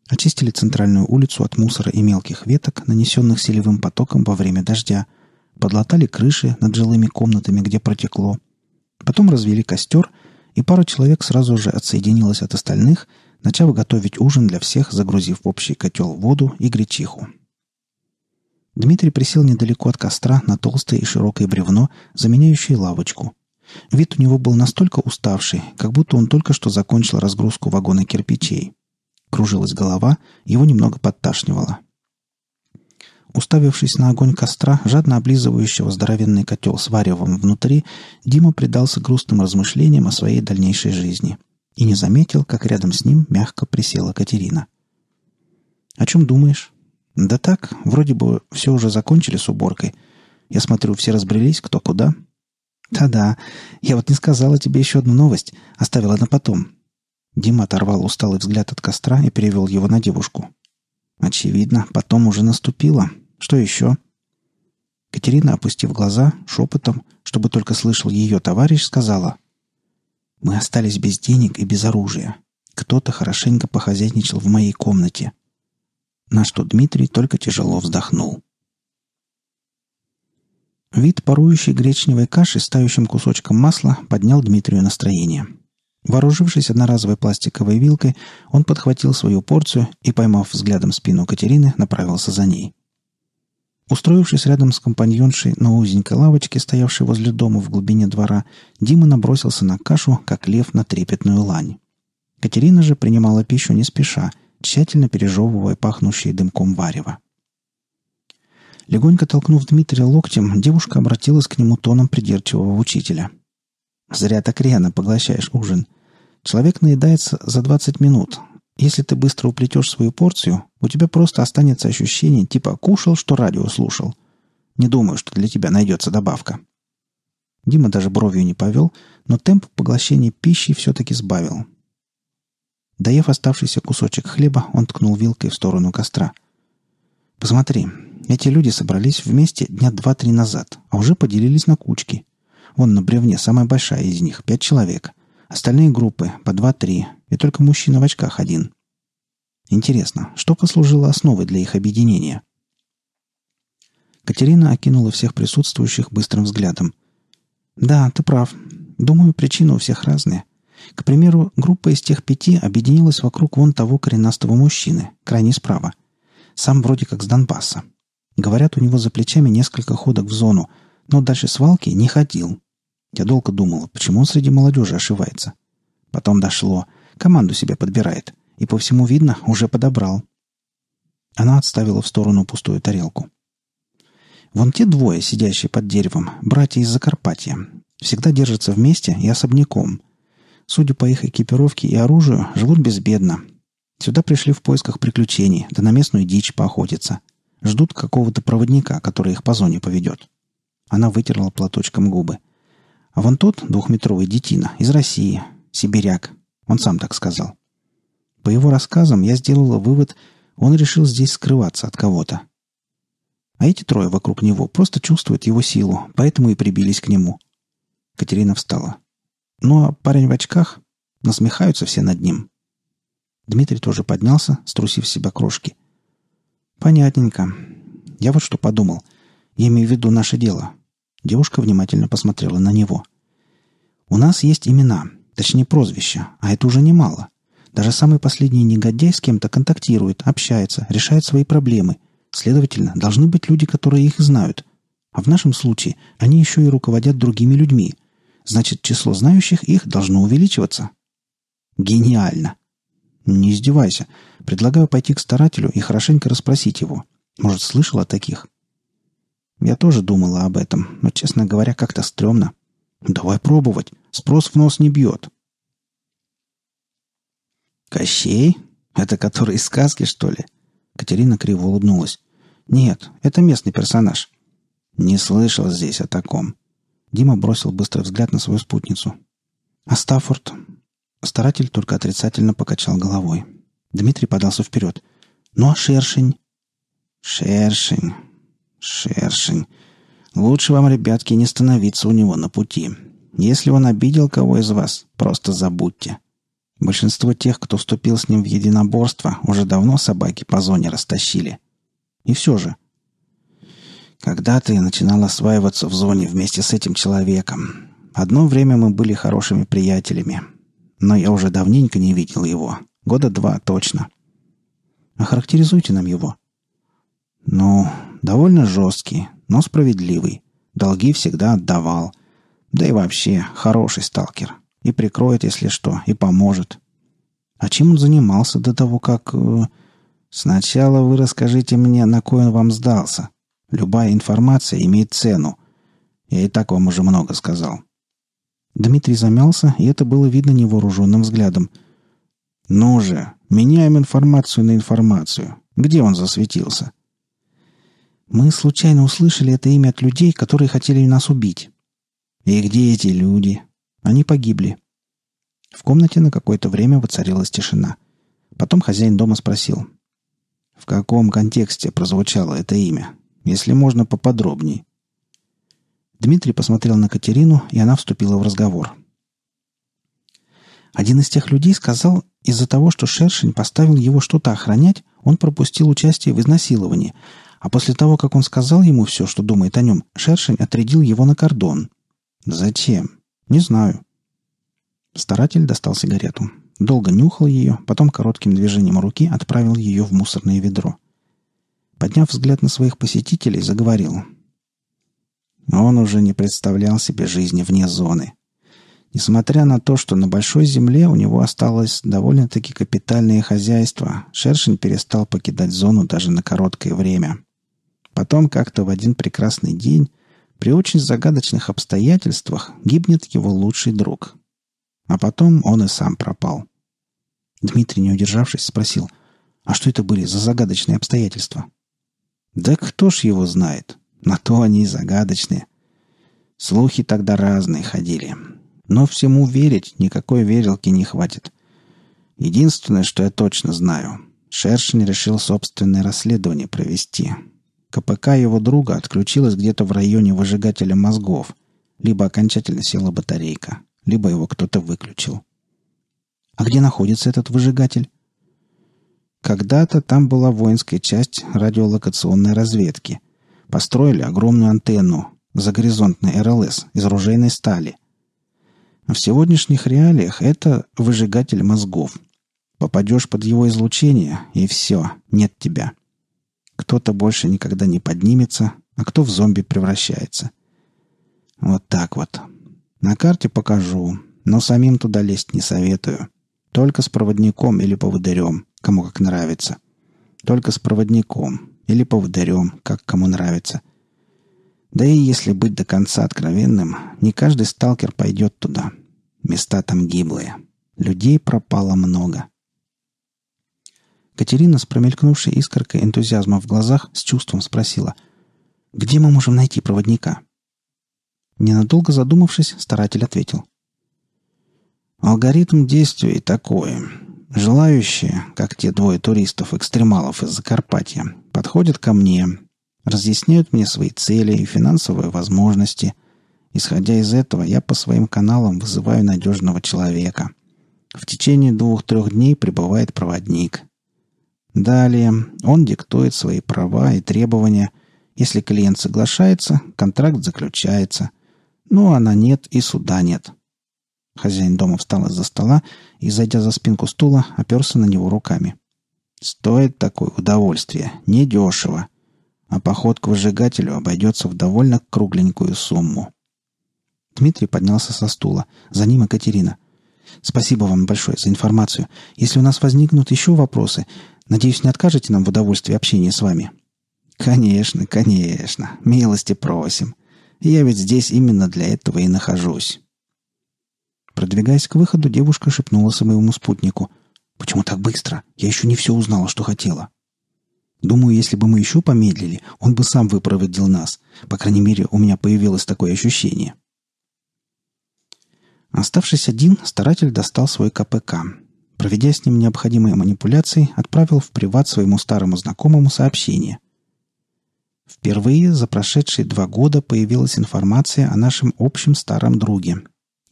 Очистили центральную улицу от мусора и мелких веток, нанесенных селевым потоком во время дождя, подлатали крыши над жилыми комнатами, где протекло. Потом развели костер, и пара человек сразу же отсоединилась от остальных – начав готовить ужин для всех, загрузив в общий котел воду и гречиху. Дмитрий присел недалеко от костра на толстое и широкое бревно, заменяющее лавочку. Вид у него был настолько уставший, как будто он только что закончил разгрузку вагона кирпичей. Кружилась голова, его немного подташнивало. Уставившись на огонь костра, жадно облизывающего здоровенный котел с варевом внутри, Дима предался грустным размышлениям о своей дальнейшей жизни и не заметил, как рядом с ним мягко присела Катерина. «О чем думаешь?» «Да так, вроде бы все уже закончили с уборкой. Я смотрю, все разбрелись кто куда». «Да-да, я вот не сказала тебе еще одну новость, оставила на потом». Дима оторвал усталый взгляд от костра и перевел его на девушку. «Очевидно, потом уже наступило. Что еще?» Катерина, опустив глаза, шепотом, чтобы только слышал ее товарищ, сказала – мы остались без денег и без оружия. Кто-то хорошенько похозяйничал в моей комнате. На что Дмитрий только тяжело вздохнул. Вид парующей гречневой каши с тающим кусочком масла поднял Дмитрию настроение. Вооружившись одноразовой пластиковой вилкой, он подхватил свою порцию и, поймав взглядом спину Катерины, направился за ней. Устроившись рядом с компаньоншей на узенькой лавочке, стоявшей возле дома в глубине двора, Дима набросился на кашу, как лев на трепетную лань. Катерина же принимала пищу не спеша, тщательно пережевывая пахнущие дымком варево. Легонько толкнув Дмитрия локтем, девушка обратилась к нему тоном придирчивого учителя. «Зря так рьяно поглощаешь ужин. Человек наедается за 20 минут, если ты быстро уплетешь свою порцию, у тебя просто останется ощущение типа «кушал, что радио слушал». Не думаю, что для тебя найдется добавка. Дима даже бровью не повел, но темп поглощения пищи все-таки сбавил. Доев оставшийся кусочек хлеба, он ткнул вилкой в сторону костра. «Посмотри, эти люди собрались вместе дня два-три назад, а уже поделились на кучки. Вон на бревне самая большая из них, пять человек. Остальные группы по два-три, и только мужчина в очках один. Интересно, что послужило основой для их объединения? Катерина окинула всех присутствующих быстрым взглядом. «Да, ты прав. Думаю, причины у всех разные. К примеру, группа из тех пяти объединилась вокруг вон того коренастого мужчины, крайне справа. Сам вроде как с Донбасса. Говорят, у него за плечами несколько ходок в зону, но дальше свалки не ходил. Я долго думал, почему он среди молодежи ошивается. Потом дошло. Команду себе подбирает. И по всему видно, уже подобрал. Она отставила в сторону пустую тарелку. Вон те двое, сидящие под деревом, братья из Закарпатья, всегда держатся вместе и особняком. Судя по их экипировке и оружию, живут безбедно. Сюда пришли в поисках приключений, да на местную дичь поохотятся. Ждут какого-то проводника, который их по зоне поведет. Она вытерла платочком губы. А вон тот, двухметровый детина, из России, сибиряк, он сам так сказал. По его рассказам я сделала вывод, он решил здесь скрываться от кого-то. А эти трое вокруг него просто чувствуют его силу, поэтому и прибились к нему. Катерина встала. Ну а парень в очках? Насмехаются все над ним. Дмитрий тоже поднялся, струсив себя крошки. Понятненько. Я вот что подумал. Я имею в виду наше дело. Девушка внимательно посмотрела на него. У нас есть имена, Точнее, прозвище. А это уже немало. Даже самый последний негодяй с кем-то контактирует, общается, решает свои проблемы. Следовательно, должны быть люди, которые их знают. А в нашем случае они еще и руководят другими людьми. Значит, число знающих их должно увеличиваться. Гениально. Не издевайся. Предлагаю пойти к старателю и хорошенько расспросить его. Может, слышал о таких? Я тоже думала об этом, но, честно говоря, как-то стрёмно. «Давай пробовать. Спрос в нос не бьет». «Кощей? Это который из сказки, что ли?» Катерина криво улыбнулась. «Нет, это местный персонаж». «Не слышал здесь о таком». Дима бросил быстрый взгляд на свою спутницу. «А Стаффорд?» Старатель только отрицательно покачал головой. Дмитрий подался вперед. «Ну а шершень?» «Шершень, шершень. Лучше вам, ребятки, не становиться у него на пути. Если он обидел кого из вас, просто забудьте. Большинство тех, кто вступил с ним в единоборство, уже давно собаки по зоне растащили. И все же. Когда-то я начинал осваиваться в зоне вместе с этим человеком. Одно время мы были хорошими приятелями. Но я уже давненько не видел его. Года два точно. Охарактеризуйте нам его. Ну, довольно жесткий, но справедливый. Долги всегда отдавал. Да и вообще, хороший сталкер. И прикроет, если что, и поможет. А чем он занимался до того, как... Э, сначала вы расскажите мне, на кой он вам сдался. Любая информация имеет цену. Я и так вам уже много сказал. Дмитрий замялся, и это было видно невооруженным взглядом. «Ну же, меняем информацию на информацию. Где он засветился?» Мы случайно услышали это имя от людей, которые хотели нас убить. И где эти люди? Они погибли. В комнате на какое-то время воцарилась тишина. Потом хозяин дома спросил. В каком контексте прозвучало это имя? Если можно, поподробнее? Дмитрий посмотрел на Катерину, и она вступила в разговор. Один из тех людей сказал, из-за того, что Шершень поставил его что-то охранять, он пропустил участие в изнасиловании, а после того, как он сказал ему все, что думает о нем, шершень отрядил его на кордон. Зачем? Не знаю. Старатель достал сигарету. Долго нюхал ее, потом коротким движением руки отправил ее в мусорное ведро. Подняв взгляд на своих посетителей, заговорил. Он уже не представлял себе жизни вне зоны. Несмотря на то, что на большой земле у него осталось довольно-таки капитальное хозяйство, Шершень перестал покидать зону даже на короткое время. Потом как-то в один прекрасный день при очень загадочных обстоятельствах гибнет его лучший друг. А потом он и сам пропал. Дмитрий, не удержавшись, спросил, а что это были за загадочные обстоятельства? Да кто ж его знает? На то они и загадочные. Слухи тогда разные ходили. Но всему верить никакой верилки не хватит. Единственное, что я точно знаю, Шершень решил собственное расследование провести, КПК его друга отключилась где-то в районе выжигателя мозгов. Либо окончательно села батарейка, либо его кто-то выключил. А где находится этот выжигатель? Когда-то там была воинская часть радиолокационной разведки. Построили огромную антенну, загоризонтный РЛС, из ружейной стали. в сегодняшних реалиях это выжигатель мозгов. Попадешь под его излучение, и все, нет тебя. Кто-то больше никогда не поднимется, а кто в зомби превращается. Вот так вот. На карте покажу, но самим туда лезть не советую. Только с проводником или поводырем, кому как нравится. Только с проводником или поводырем, как кому нравится. Да и если быть до конца откровенным, не каждый сталкер пойдет туда. Места там гиблые. Людей пропало много. Катерина с промелькнувшей искоркой энтузиазма в глазах с чувством спросила, «Где мы можем найти проводника?» Ненадолго задумавшись, старатель ответил. «Алгоритм действий такой. Желающие, как те двое туристов-экстремалов из Закарпатья, подходят ко мне, разъясняют мне свои цели и финансовые возможности. Исходя из этого, я по своим каналам вызываю надежного человека. В течение двух-трех дней прибывает проводник. Далее он диктует свои права и требования. Если клиент соглашается, контракт заключается. Ну, а на нет и суда нет. Хозяин дома встал из-за стола и, зайдя за спинку стула, оперся на него руками. Стоит такое удовольствие, недешево. А поход к выжигателю обойдется в довольно кругленькую сумму. Дмитрий поднялся со стула. За ним Екатерина. «Спасибо вам большое за информацию. Если у нас возникнут еще вопросы, Надеюсь, не откажете нам в удовольствии общения с вами?» «Конечно, конечно. Милости просим. Я ведь здесь именно для этого и нахожусь». Продвигаясь к выходу, девушка шепнула своему спутнику. «Почему так быстро? Я еще не все узнала, что хотела». Думаю, если бы мы еще помедлили, он бы сам выпроводил нас. По крайней мере, у меня появилось такое ощущение. Оставшись один, старатель достал свой КПК. Проведя с ним необходимые манипуляции, отправил в приват своему старому знакомому сообщение. Впервые за прошедшие два года появилась информация о нашем общем старом друге.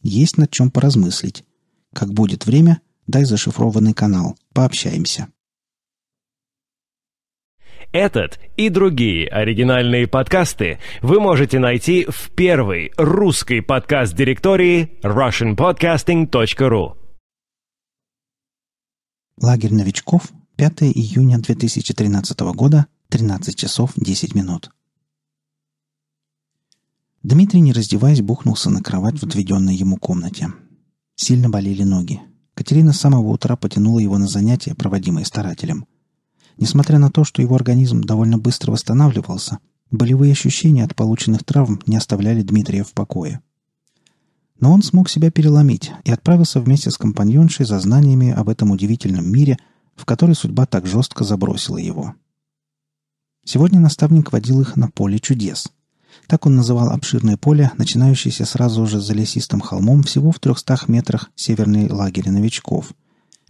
Есть над чем поразмыслить. Как будет время, дай зашифрованный канал. Пообщаемся. Этот и другие оригинальные подкасты вы можете найти в первой русской подкаст-директории russianpodcasting.ru Лагерь новичков, 5 июня 2013 года, 13 часов 10 минут. Дмитрий, не раздеваясь, бухнулся на кровать в отведенной ему комнате. Сильно болели ноги. Катерина с самого утра потянула его на занятия, проводимые старателем. Несмотря на то, что его организм довольно быстро восстанавливался, болевые ощущения от полученных травм не оставляли Дмитрия в покое. Но он смог себя переломить и отправился вместе с компаньоншей за знаниями об этом удивительном мире, в который судьба так жестко забросила его. Сегодня наставник водил их на поле чудес. Так он называл обширное поле, начинающееся сразу же за лесистым холмом всего в 300 метрах северной лагеря новичков –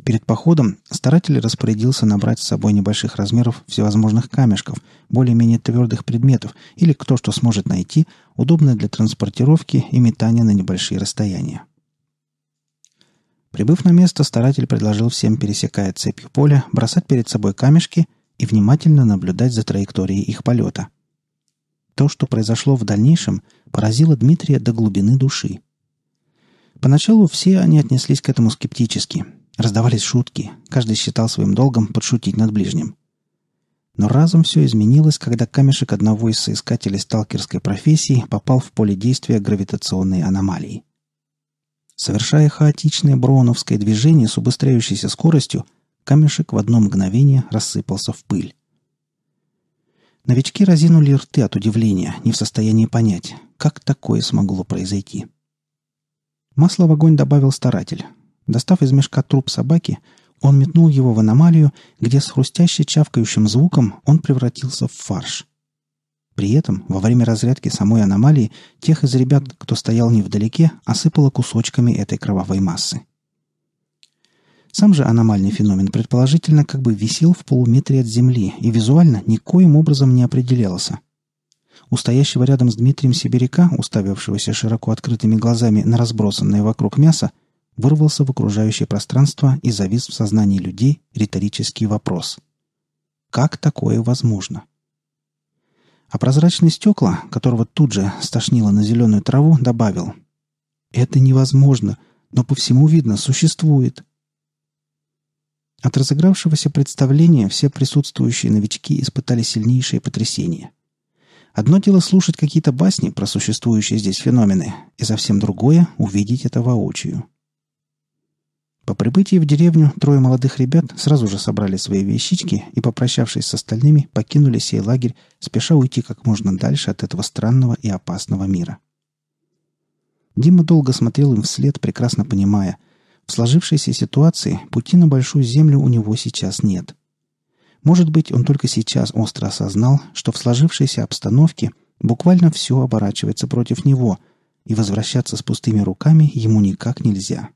Перед походом старатель распорядился набрать с собой небольших размеров всевозможных камешков, более-менее твердых предметов или кто что сможет найти, удобное для транспортировки и метания на небольшие расстояния. Прибыв на место, старатель предложил всем, пересекая цепью поля, бросать перед собой камешки и внимательно наблюдать за траекторией их полета. То, что произошло в дальнейшем, поразило Дмитрия до глубины души. Поначалу все они отнеслись к этому скептически – Раздавались шутки, каждый считал своим долгом подшутить над ближним. Но разом все изменилось, когда камешек одного из соискателей сталкерской профессии попал в поле действия гравитационной аномалии. Совершая хаотичное броуновское движение с убыстряющейся скоростью, камешек в одно мгновение рассыпался в пыль. Новички разинули рты от удивления, не в состоянии понять, как такое смогло произойти. Масло в огонь добавил старатель. Достав из мешка труп собаки, он метнул его в аномалию, где с хрустяще чавкающим звуком он превратился в фарш. При этом, во время разрядки самой аномалии, тех из ребят, кто стоял невдалеке, осыпало кусочками этой кровавой массы. Сам же аномальный феномен предположительно как бы висел в полуметре от земли и визуально никоим образом не определялся. У стоящего рядом с Дмитрием Сибиряка, уставившегося широко открытыми глазами на разбросанное вокруг мясо, вырвался в окружающее пространство и завис в сознании людей риторический вопрос. Как такое возможно? А прозрачное стекло, которого тут же стошнило на зеленую траву, добавил. «Это невозможно, но по всему видно, существует». От разыгравшегося представления все присутствующие новички испытали сильнейшее потрясение. Одно дело слушать какие-то басни про существующие здесь феномены, и совсем другое — увидеть это воочию. По прибытии в деревню трое молодых ребят сразу же собрали свои вещички и, попрощавшись с остальными, покинули сей лагерь, спеша уйти как можно дальше от этого странного и опасного мира. Дима долго смотрел им вслед, прекрасно понимая, в сложившейся ситуации пути на большую землю у него сейчас нет. Может быть, он только сейчас остро осознал, что в сложившейся обстановке буквально все оборачивается против него, и возвращаться с пустыми руками ему никак нельзя. —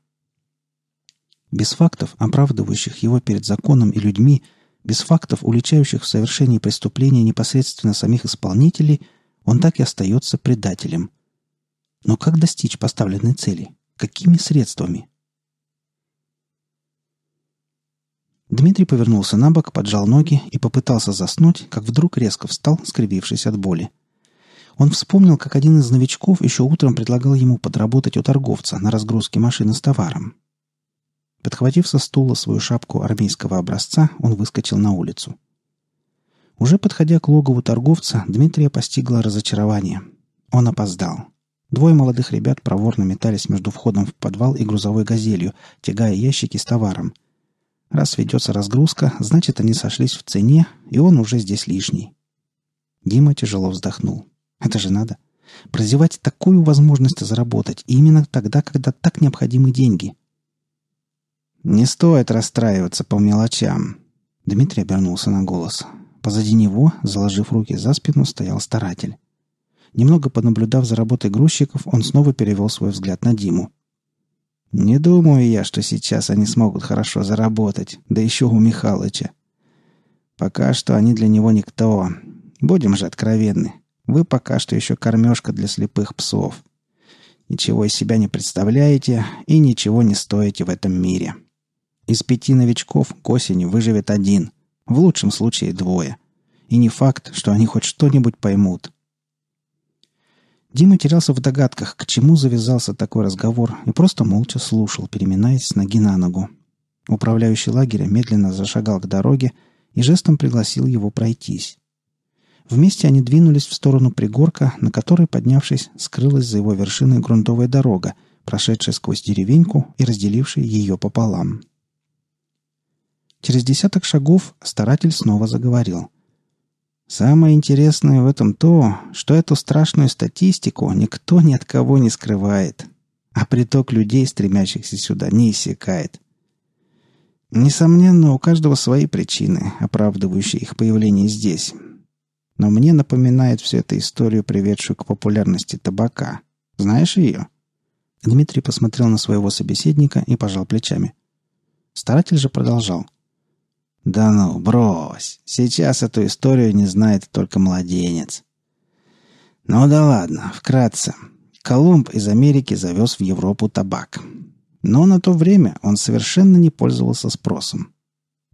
без фактов, оправдывающих его перед законом и людьми, без фактов, уличающих в совершении преступления непосредственно самих исполнителей, он так и остается предателем. Но как достичь поставленной цели? Какими средствами? Дмитрий повернулся на бок, поджал ноги и попытался заснуть, как вдруг резко встал, скривившись от боли. Он вспомнил, как один из новичков еще утром предлагал ему подработать у торговца на разгрузке машины с товаром. Подхватив со стула свою шапку армейского образца, он выскочил на улицу. Уже подходя к логову торговца, Дмитрия постигло разочарование. Он опоздал. Двое молодых ребят проворно метались между входом в подвал и грузовой газелью, тягая ящики с товаром. Раз ведется разгрузка, значит, они сошлись в цене, и он уже здесь лишний. Дима тяжело вздохнул. Это же надо. Прозевать такую возможность заработать именно тогда, когда так необходимы деньги – «Не стоит расстраиваться по мелочам». Дмитрий обернулся на голос. Позади него, заложив руки за спину, стоял старатель. Немного понаблюдав за работой грузчиков, он снова перевел свой взгляд на Диму. «Не думаю я, что сейчас они смогут хорошо заработать, да еще у Михалыча. Пока что они для него никто. Будем же откровенны. Вы пока что еще кормежка для слепых псов. Ничего из себя не представляете и ничего не стоите в этом мире». Из пяти новичков к осени выживет один, в лучшем случае двое. И не факт, что они хоть что-нибудь поймут. Дима терялся в догадках, к чему завязался такой разговор, и просто молча слушал, переминаясь с ноги на ногу. Управляющий лагеря медленно зашагал к дороге и жестом пригласил его пройтись. Вместе они двинулись в сторону пригорка, на который, поднявшись, скрылась за его вершиной грунтовая дорога, прошедшая сквозь деревеньку и разделившая ее пополам. Через десяток шагов старатель снова заговорил. «Самое интересное в этом то, что эту страшную статистику никто ни от кого не скрывает, а приток людей, стремящихся сюда, не иссякает. Несомненно, у каждого свои причины, оправдывающие их появление здесь. Но мне напоминает всю эту историю, приведшую к популярности табака. Знаешь ее?» Дмитрий посмотрел на своего собеседника и пожал плечами. Старатель же продолжал – «Да ну, брось! Сейчас эту историю не знает только младенец». Ну да ладно, вкратце. Колумб из Америки завез в Европу табак. Но на то время он совершенно не пользовался спросом.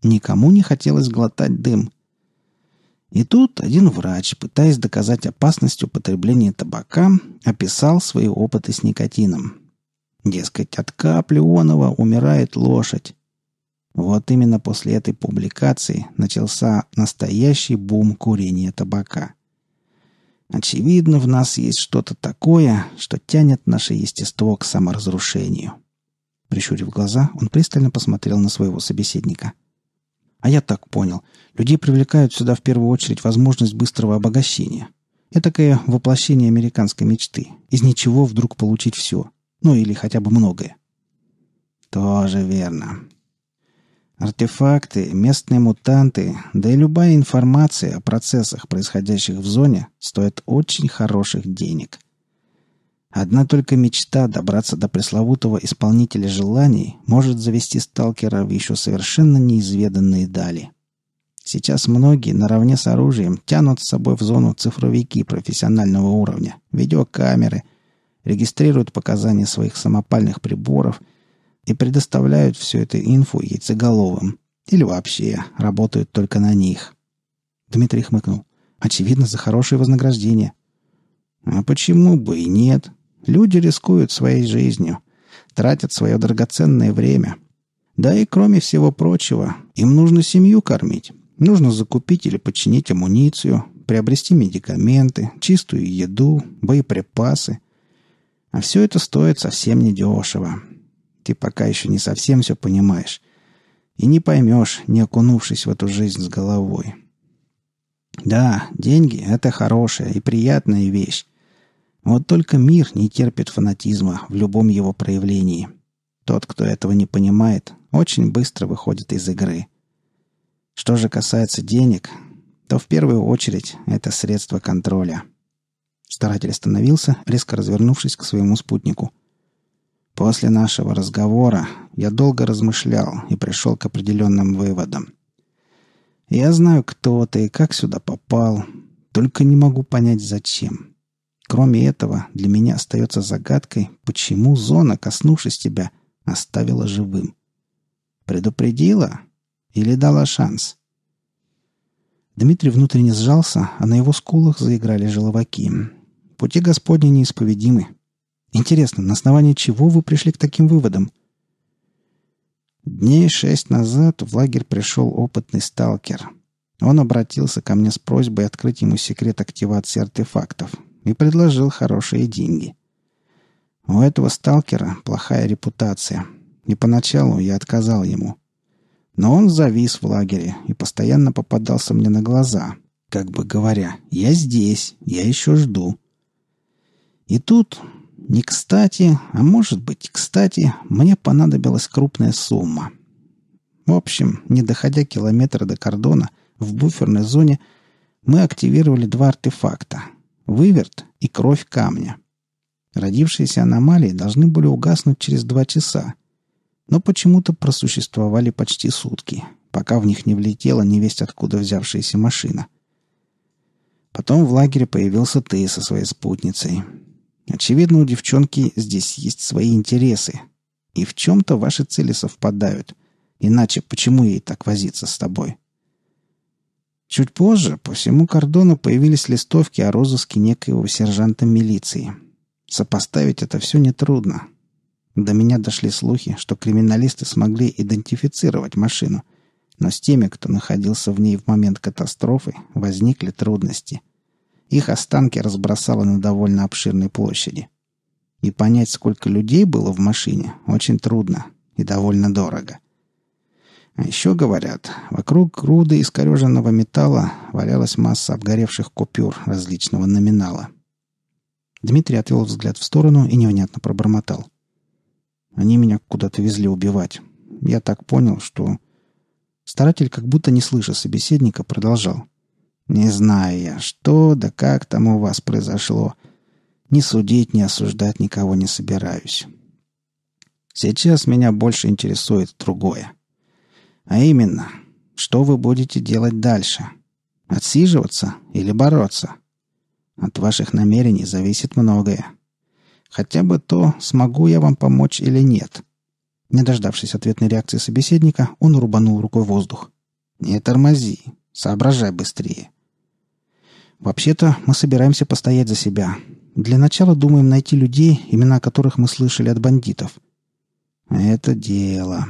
Никому не хотелось глотать дым. И тут один врач, пытаясь доказать опасность употребления табака, описал свои опыты с никотином. Дескать, от капли онова умирает лошадь. Вот именно после этой публикации начался настоящий бум курения табака. Очевидно, в нас есть что-то такое, что тянет наше естество к саморазрушению. Прищурив глаза, он пристально посмотрел на своего собеседника. А я так понял. Людей привлекают сюда в первую очередь возможность быстрого обогащения. Этакое воплощение американской мечты. Из ничего вдруг получить все. Ну или хотя бы многое. Тоже верно. Артефакты, местные мутанты, да и любая информация о процессах, происходящих в зоне, стоит очень хороших денег. Одна только мечта добраться до пресловутого исполнителя желаний может завести сталкера в еще совершенно неизведанные дали. Сейчас многие наравне с оружием тянут с собой в зону цифровики профессионального уровня, видеокамеры, регистрируют показания своих самопальных приборов – и предоставляют всю эту инфу яйцеголовым. Или вообще работают только на них. Дмитрий хмыкнул. Очевидно, за хорошее вознаграждение. А почему бы и нет? Люди рискуют своей жизнью, тратят свое драгоценное время. Да и кроме всего прочего, им нужно семью кормить. Нужно закупить или подчинить амуницию, приобрести медикаменты, чистую еду, боеприпасы. А все это стоит совсем недешево. Ты пока еще не совсем все понимаешь. И не поймешь, не окунувшись в эту жизнь с головой. Да, деньги – это хорошая и приятная вещь. Вот только мир не терпит фанатизма в любом его проявлении. Тот, кто этого не понимает, очень быстро выходит из игры. Что же касается денег, то в первую очередь это средство контроля. Старатель остановился, резко развернувшись к своему спутнику – После нашего разговора я долго размышлял и пришел к определенным выводам. Я знаю, кто ты и как сюда попал, только не могу понять, зачем. Кроме этого, для меня остается загадкой, почему зона, коснувшись тебя, оставила живым. Предупредила или дала шанс? Дмитрий внутренне сжался, а на его скулах заиграли желоваки. Пути Господни неисповедимы. Интересно, на основании чего вы пришли к таким выводам? Дней шесть назад в лагерь пришел опытный сталкер. Он обратился ко мне с просьбой открыть ему секрет активации артефактов и предложил хорошие деньги. У этого сталкера плохая репутация, и поначалу я отказал ему. Но он завис в лагере и постоянно попадался мне на глаза, как бы говоря, «Я здесь, я еще жду». И тут не кстати, а может быть, кстати, мне понадобилась крупная сумма. В общем, не доходя километра до кордона, в буферной зоне мы активировали два артефакта — выверт и кровь камня. Родившиеся аномалии должны были угаснуть через два часа, но почему-то просуществовали почти сутки, пока в них не влетела невесть откуда взявшаяся машина. Потом в лагере появился ты со своей спутницей — Очевидно, у девчонки здесь есть свои интересы. И в чем-то ваши цели совпадают. Иначе почему ей так возиться с тобой? Чуть позже по всему кордону появились листовки о розыске некоего сержанта милиции. Сопоставить это все нетрудно. До меня дошли слухи, что криминалисты смогли идентифицировать машину, но с теми, кто находился в ней в момент катастрофы, возникли трудности – их останки разбросало на довольно обширной площади. И понять, сколько людей было в машине, очень трудно и довольно дорого. А еще говорят, вокруг груды искореженного металла валялась масса обгоревших купюр различного номинала. Дмитрий отвел взгляд в сторону и невнятно пробормотал. «Они меня куда-то везли убивать. Я так понял, что...» Старатель, как будто не слыша собеседника, продолжал. — не знаю я, что да как там у вас произошло. Ни судить, ни осуждать никого не собираюсь. Сейчас меня больше интересует другое. А именно, что вы будете делать дальше? Отсиживаться или бороться? От ваших намерений зависит многое. Хотя бы то, смогу я вам помочь или нет. Не дождавшись ответной реакции собеседника, он рубанул рукой воздух. «Не тормози. Соображай быстрее. Вообще-то мы собираемся постоять за себя. Для начала думаем найти людей, имена которых мы слышали от бандитов. Это дело.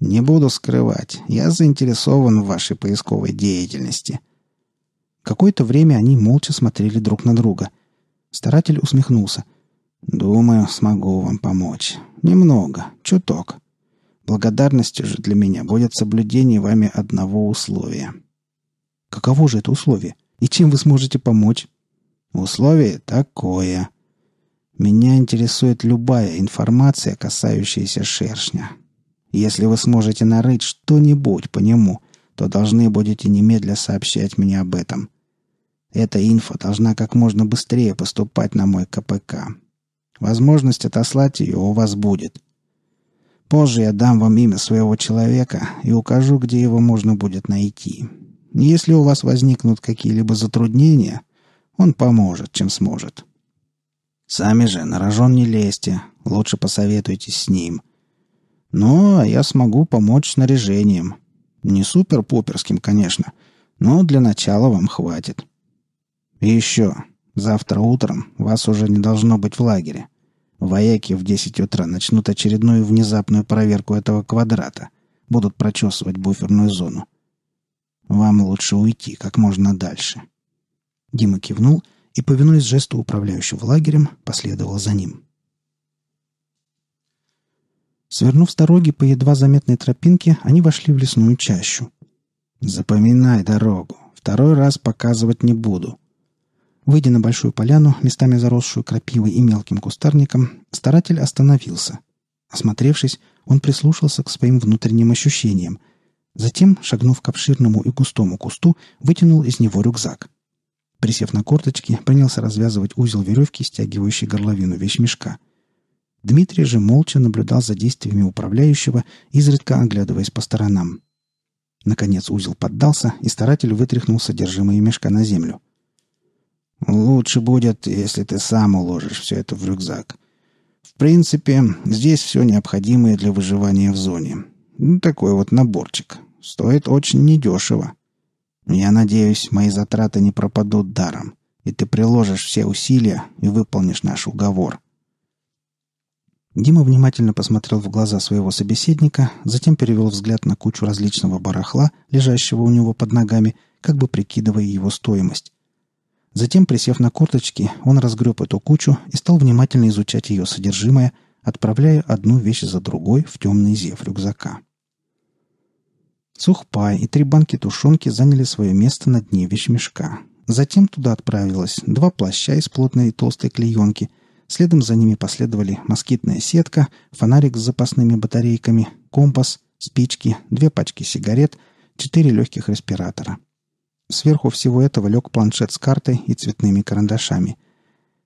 Не буду скрывать, я заинтересован в вашей поисковой деятельности. Какое-то время они молча смотрели друг на друга. Старатель усмехнулся. «Думаю, смогу вам помочь. Немного, чуток. Благодарностью же для меня будет соблюдение вами одного условия». «Каково же это условие?» И чем вы сможете помочь? Условие такое. Меня интересует любая информация, касающаяся шершня. Если вы сможете нарыть что-нибудь по нему, то должны будете немедля сообщать мне об этом. Эта инфа должна как можно быстрее поступать на мой КПК. Возможность отослать ее у вас будет. Позже я дам вам имя своего человека и укажу, где его можно будет найти. Если у вас возникнут какие-либо затруднения, он поможет, чем сможет. Сами же на рожон не лезьте, лучше посоветуйтесь с ним. Но ну, а я смогу помочь снаряжением. Не супер-пуперским, конечно, но для начала вам хватит. И еще, завтра утром вас уже не должно быть в лагере. Вояки в 10 утра начнут очередную внезапную проверку этого квадрата. Будут прочесывать буферную зону. Вам лучше уйти как можно дальше». Дима кивнул и, повинуясь жесту управляющего лагерем, последовал за ним. Свернув с дороги по едва заметной тропинке, они вошли в лесную чащу. «Запоминай дорогу. Второй раз показывать не буду». Выйдя на большую поляну, местами заросшую крапивой и мелким кустарником, старатель остановился. Осмотревшись, он прислушался к своим внутренним ощущениям – Затем, шагнув к обширному и густому кусту, вытянул из него рюкзак. Присев на корточки, принялся развязывать узел веревки, стягивающий горловину вещмешка. Дмитрий же молча наблюдал за действиями управляющего, изредка оглядываясь по сторонам. Наконец узел поддался, и старатель вытряхнул содержимое мешка на землю. «Лучше будет, если ты сам уложишь все это в рюкзак. В принципе, здесь все необходимое для выживания в зоне. Ну, такой вот наборчик. Стоит очень недешево. Я надеюсь, мои затраты не пропадут даром, и ты приложишь все усилия и выполнишь наш уговор. Дима внимательно посмотрел в глаза своего собеседника, затем перевел взгляд на кучу различного барахла, лежащего у него под ногами, как бы прикидывая его стоимость. Затем, присев на корточки, он разгреб эту кучу и стал внимательно изучать ее содержимое, отправляя одну вещь за другой в темный зев рюкзака. Сухпай и три банки тушенки заняли свое место на дне вещмешка. Затем туда отправилось два плаща из плотной и толстой клеенки. Следом за ними последовали москитная сетка, фонарик с запасными батарейками, компас, спички, две пачки сигарет, четыре легких респиратора. Сверху всего этого лег планшет с картой и цветными карандашами.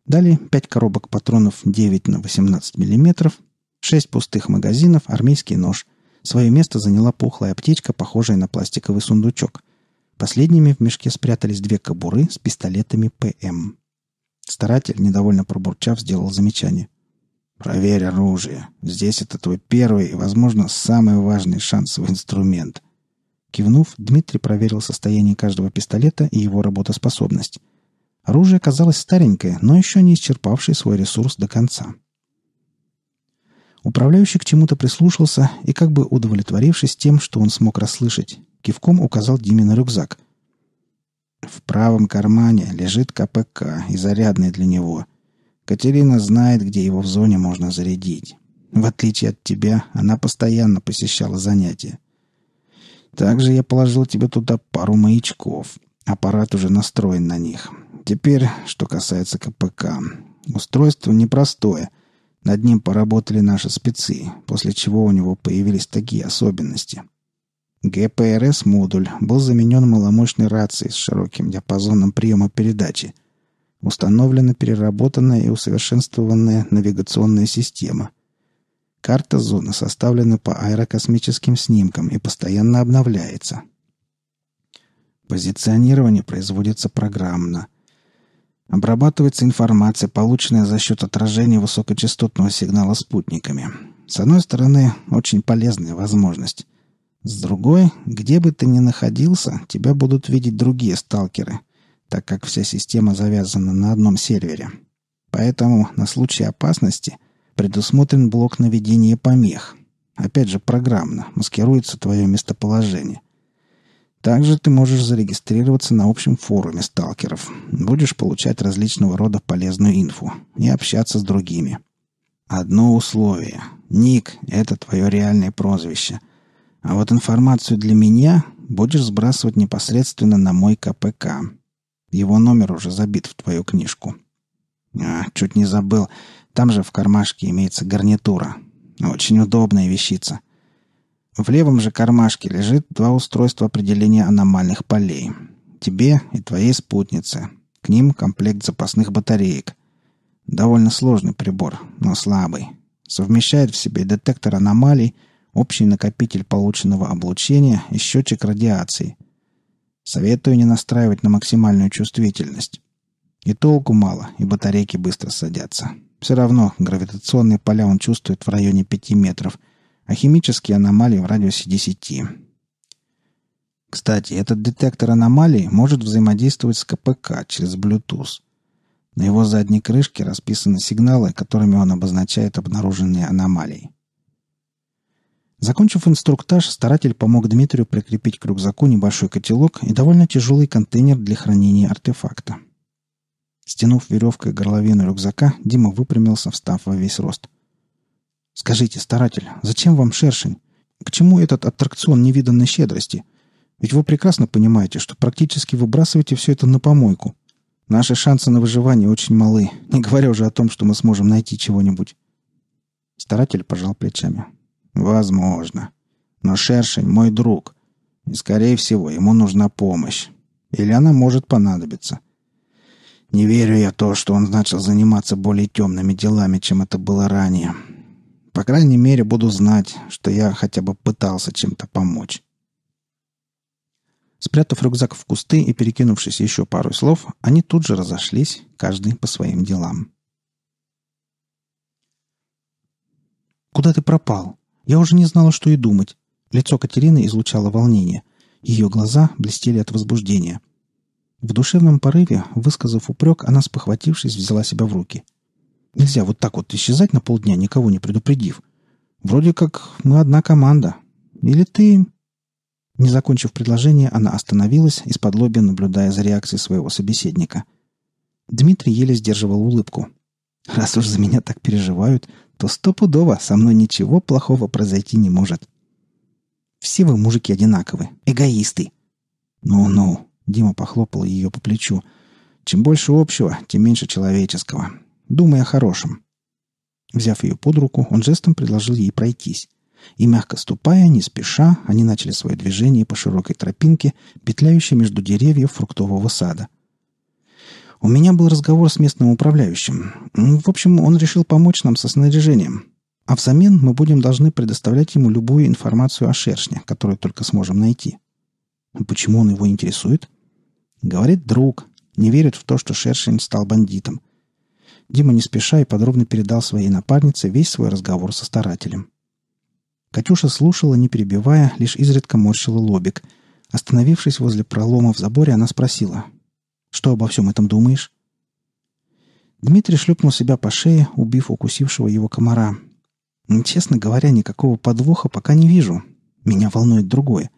Далее 5 коробок патронов 9 на 18 мм, 6 пустых магазинов, армейский нож. Свое место заняла пухлая аптечка, похожая на пластиковый сундучок. Последними в мешке спрятались две кобуры с пистолетами ПМ. Старатель, недовольно пробурчав, сделал замечание. «Проверь оружие. Здесь это твой первый и, возможно, самый важный шансовый инструмент». Кивнув, Дмитрий проверил состояние каждого пистолета и его работоспособность – Оружие оказалось старенькое, но еще не исчерпавшее свой ресурс до конца. Управляющий к чему-то прислушался и, как бы удовлетворившись тем, что он смог расслышать, кивком указал Диме на рюкзак. «В правом кармане лежит КПК и зарядный для него. Катерина знает, где его в зоне можно зарядить. В отличие от тебя, она постоянно посещала занятия. Также я положил тебе туда пару маячков. Аппарат уже настроен на них. Теперь, что касается КПК. Устройство непростое. Над ним поработали наши спецы, после чего у него появились такие особенности. ГПРС-модуль был заменен маломощной рацией с широким диапазоном приема передачи. Установлена переработанная и усовершенствованная навигационная система. Карта зоны составлена по аэрокосмическим снимкам и постоянно обновляется. Позиционирование производится программно – Обрабатывается информация, полученная за счет отражения высокочастотного сигнала спутниками. С одной стороны, очень полезная возможность. С другой, где бы ты ни находился, тебя будут видеть другие сталкеры, так как вся система завязана на одном сервере. Поэтому на случай опасности предусмотрен блок наведения помех. Опять же, программно маскируется твое местоположение. Также ты можешь зарегистрироваться на общем форуме сталкеров. Будешь получать различного рода полезную инфу и общаться с другими. Одно условие. Ник — это твое реальное прозвище. А вот информацию для меня будешь сбрасывать непосредственно на мой КПК. Его номер уже забит в твою книжку. А, чуть не забыл. Там же в кармашке имеется гарнитура. Очень удобная вещица. В левом же кармашке лежит два устройства определения аномальных полей. Тебе и твоей спутнице. К ним комплект запасных батареек. Довольно сложный прибор, но слабый. Совмещает в себе детектор аномалий, общий накопитель полученного облучения и счетчик радиации. Советую не настраивать на максимальную чувствительность. И толку мало, и батарейки быстро садятся. Все равно гравитационные поля он чувствует в районе 5 метров, а химические аномалии в радиусе 10. Кстати, этот детектор аномалий может взаимодействовать с КПК через Bluetooth. На его задней крышке расписаны сигналы, которыми он обозначает обнаруженные аномалии. Закончив инструктаж, старатель помог Дмитрию прикрепить к рюкзаку небольшой котелок и довольно тяжелый контейнер для хранения артефакта. Стянув веревкой горловину рюкзака, Дима выпрямился, встав во весь рост – Скажите, старатель, зачем вам шершень? К чему этот аттракцион невиданной щедрости? Ведь вы прекрасно понимаете, что практически выбрасываете все это на помойку. Наши шансы на выживание очень малы, не говоря уже о том, что мы сможем найти чего-нибудь. Старатель пожал плечами. Возможно. Но шершень мой друг. И, скорее всего, ему нужна помощь. Или она может понадобиться. Не верю я то, что он начал заниматься более темными делами, чем это было ранее. По крайней мере, буду знать, что я хотя бы пытался чем-то помочь. Спрятав рюкзак в кусты и перекинувшись еще пару слов, они тут же разошлись, каждый по своим делам. «Куда ты пропал? Я уже не знала, что и думать». Лицо Катерины излучало волнение. Ее глаза блестели от возбуждения. В душевном порыве, высказав упрек, она, спохватившись, взяла себя в руки – Нельзя вот так вот исчезать на полдня, никого не предупредив. Вроде как мы одна команда. Или ты...» Не закончив предложение, она остановилась, из-под лобья наблюдая за реакцией своего собеседника. Дмитрий еле сдерживал улыбку. «Раз уж за меня так переживают, то стопудово со мной ничего плохого произойти не может». «Все вы, мужики, одинаковы. Эгоисты». «Ну-ну», — Дима похлопал ее по плечу. «Чем больше общего, тем меньше человеческого. Думай о хорошем». Взяв ее под руку, он жестом предложил ей пройтись. И мягко ступая, не спеша, они начали свое движение по широкой тропинке, петляющей между деревьев фруктового сада. «У меня был разговор с местным управляющим. В общем, он решил помочь нам со снаряжением. А взамен мы будем должны предоставлять ему любую информацию о шершне, которую только сможем найти». «Почему он его интересует?» «Говорит друг. Не верит в то, что шершень стал бандитом. Дима не спеша и подробно передал своей напарнице весь свой разговор со старателем. Катюша слушала, не перебивая, лишь изредка морщила лобик. Остановившись возле пролома в заборе, она спросила. «Что обо всем этом думаешь?» Дмитрий шлепнул себя по шее, убив укусившего его комара. «Ну, «Честно говоря, никакого подвоха пока не вижу. Меня волнует другое.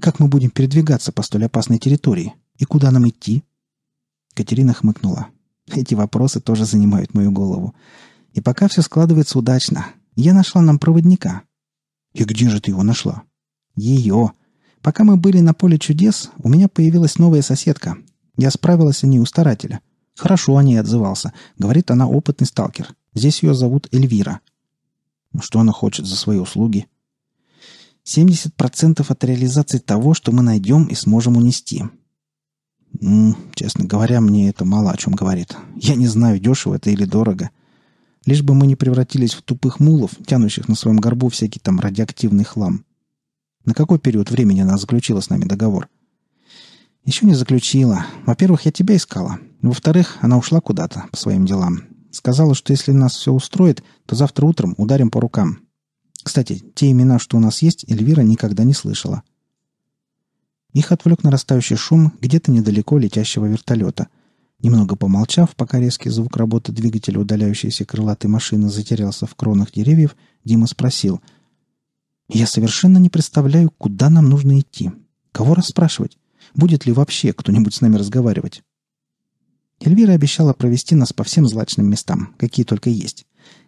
Как мы будем передвигаться по столь опасной территории? И куда нам идти?» Катерина хмыкнула. Эти вопросы тоже занимают мою голову. И пока все складывается удачно. Я нашла нам проводника. И где же ты его нашла? Ее. Пока мы были на поле чудес, у меня появилась новая соседка. Я справилась о ней у старателя. Хорошо о ней отзывался. Говорит, она опытный сталкер. Здесь ее зовут Эльвира. Ну, что она хочет за свои услуги? 70% от реализации того, что мы найдем и сможем унести. Честно говоря, мне это мало о чем говорит. Я не знаю, дешево это или дорого. Лишь бы мы не превратились в тупых мулов, тянущих на своем горбу всякий там радиоактивный хлам. На какой период времени она заключила с нами договор? Еще не заключила. Во-первых, я тебя искала. Во-вторых, она ушла куда-то по своим делам. Сказала, что если нас все устроит, то завтра утром ударим по рукам. Кстати, те имена, что у нас есть, Эльвира никогда не слышала. — их отвлек нарастающий шум где-то недалеко летящего вертолета. Немного помолчав, пока резкий звук работы двигателя удаляющейся крылатой машины затерялся в кронах деревьев, Дима спросил. «Я совершенно не представляю, куда нам нужно идти. Кого расспрашивать? Будет ли вообще кто-нибудь с нами разговаривать?» Эльвира обещала провести нас по всем злачным местам, какие только есть.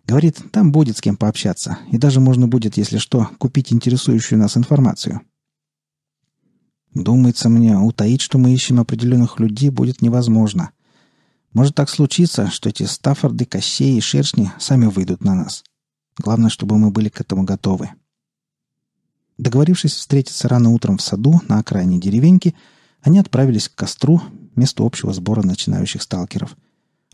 Говорит, там будет с кем пообщаться, и даже можно будет, если что, купить интересующую нас информацию. Думается мне, утаить, что мы ищем определенных людей, будет невозможно. Может так случиться, что эти Стаффорды, Кощей и Шершни сами выйдут на нас. Главное, чтобы мы были к этому готовы. Договорившись встретиться рано утром в саду на окраине деревеньки, они отправились к костру, месту общего сбора начинающих сталкеров.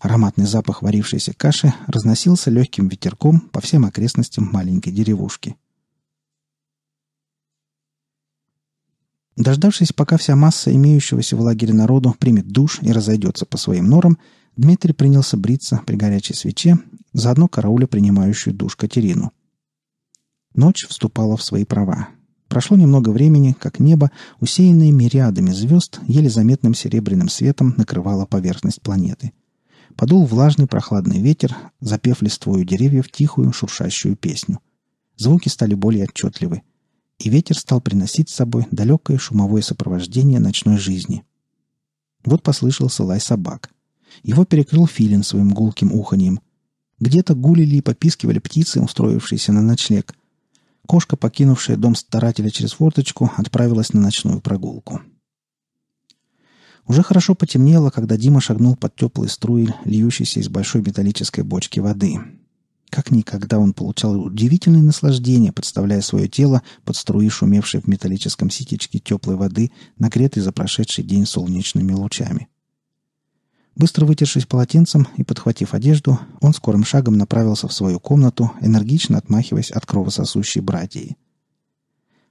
Ароматный запах варившейся каши разносился легким ветерком по всем окрестностям маленькой деревушки – Дождавшись, пока вся масса имеющегося в лагере народу примет душ и разойдется по своим норам, Дмитрий принялся бриться при горячей свече, заодно карауля принимающую душ Катерину. Ночь вступала в свои права. Прошло немного времени, как небо, усеянное мириадами звезд, еле заметным серебряным светом накрывало поверхность планеты. Подул влажный прохладный ветер, запев листвою деревьев тихую шуршащую песню. Звуки стали более отчетливы – и ветер стал приносить с собой далекое шумовое сопровождение ночной жизни. Вот послышался лай собак. Его перекрыл филин своим гулким уханьем. Где-то гулили и попискивали птицы, устроившиеся на ночлег. Кошка, покинувшая дом старателя через форточку, отправилась на ночную прогулку. Уже хорошо потемнело, когда Дима шагнул под теплые струи, льющиеся из большой металлической бочки воды. Как никогда он получал удивительное наслаждение, подставляя свое тело под струи шумевшей в металлическом ситечке теплой воды, нагретой за прошедший день солнечными лучами. Быстро вытершись полотенцем и подхватив одежду, он скорым шагом направился в свою комнату, энергично отмахиваясь от кровососущей братьи.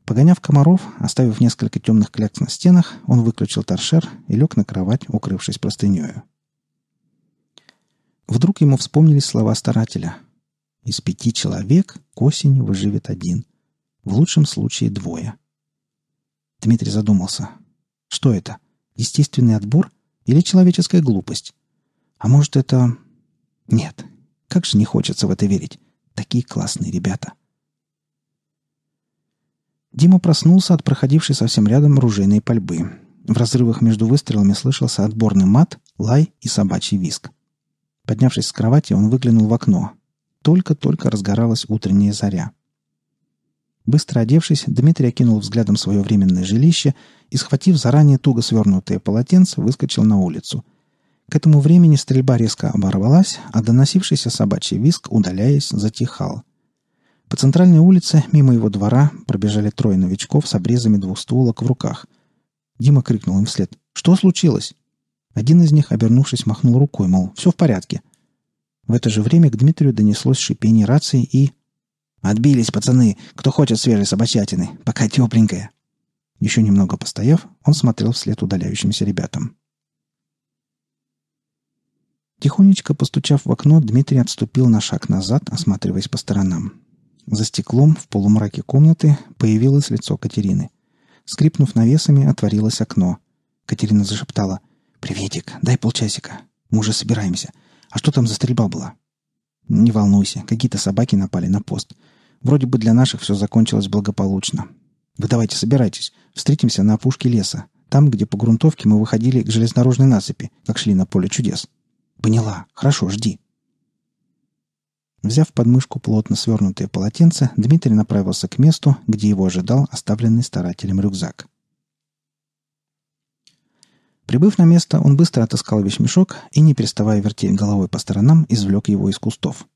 Погоняв комаров, оставив несколько темных клякс на стенах, он выключил торшер и лег на кровать, укрывшись простынею. Вдруг ему вспомнились слова старателя — из пяти человек к осени выживет один. В лучшем случае двое. Дмитрий задумался. Что это? Естественный отбор или человеческая глупость? А может это... Нет. Как же не хочется в это верить. Такие классные ребята. Дима проснулся от проходившей совсем рядом ружейной пальбы. В разрывах между выстрелами слышался отборный мат, лай и собачий виск. Поднявшись с кровати, он выглянул в окно. Только-только разгоралась утренняя заря. Быстро одевшись, Дмитрий окинул взглядом свое временное жилище и, схватив заранее туго свернутое полотенце, выскочил на улицу. К этому времени стрельба резко оборвалась, а доносившийся собачий виск, удаляясь, затихал. По центральной улице, мимо его двора, пробежали трое новичков с обрезами двухстволок в руках. Дима крикнул им вслед «Что случилось?» Один из них, обернувшись, махнул рукой, мол, «Все в порядке». В это же время к Дмитрию донеслось шипение рации и... «Отбились, пацаны! Кто хочет свежей собачатины? Пока тепленькая!» Еще немного постояв, он смотрел вслед удаляющимся ребятам. Тихонечко постучав в окно, Дмитрий отступил на шаг назад, осматриваясь по сторонам. За стеклом в полумраке комнаты появилось лицо Катерины. Скрипнув навесами, отворилось окно. Катерина зашептала. «Приветик, дай полчасика. Мы уже собираемся. А что там за стрельба была? Не волнуйся, какие-то собаки напали на пост. Вроде бы для наших все закончилось благополучно. Вы давайте собирайтесь. Встретимся на опушке леса. Там, где по грунтовке мы выходили к железнодорожной насыпи, как шли на поле чудес. Поняла. Хорошо, жди. Взяв подмышку плотно свернутое полотенце, Дмитрий направился к месту, где его ожидал оставленный старателем рюкзак. Прибыв на место, он быстро отыскал вещмешок и, не переставая вертеть головой по сторонам, извлек его из кустов.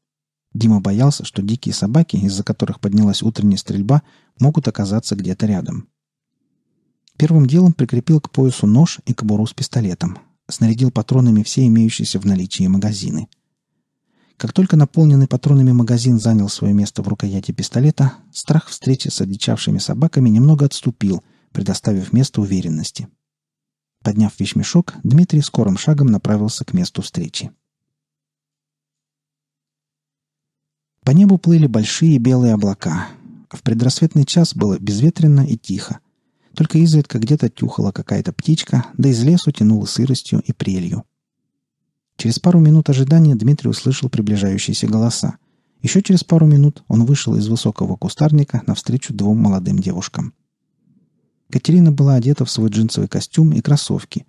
Дима боялся, что дикие собаки, из-за которых поднялась утренняя стрельба, могут оказаться где-то рядом. Первым делом прикрепил к поясу нож и кобуру с пистолетом. Снарядил патронами все имеющиеся в наличии магазины. Как только наполненный патронами магазин занял свое место в рукояти пистолета, страх встречи с одичавшими собаками немного отступил, предоставив место уверенности – Подняв вещмешок, Дмитрий скорым шагом направился к месту встречи. По небу плыли большие белые облака. В предрассветный час было безветренно и тихо. Только изредка где-то тюхала какая-то птичка, да из лесу тянула сыростью и прелью. Через пару минут ожидания Дмитрий услышал приближающиеся голоса. Еще через пару минут он вышел из высокого кустарника навстречу двум молодым девушкам – Катерина была одета в свой джинсовый костюм и кроссовки.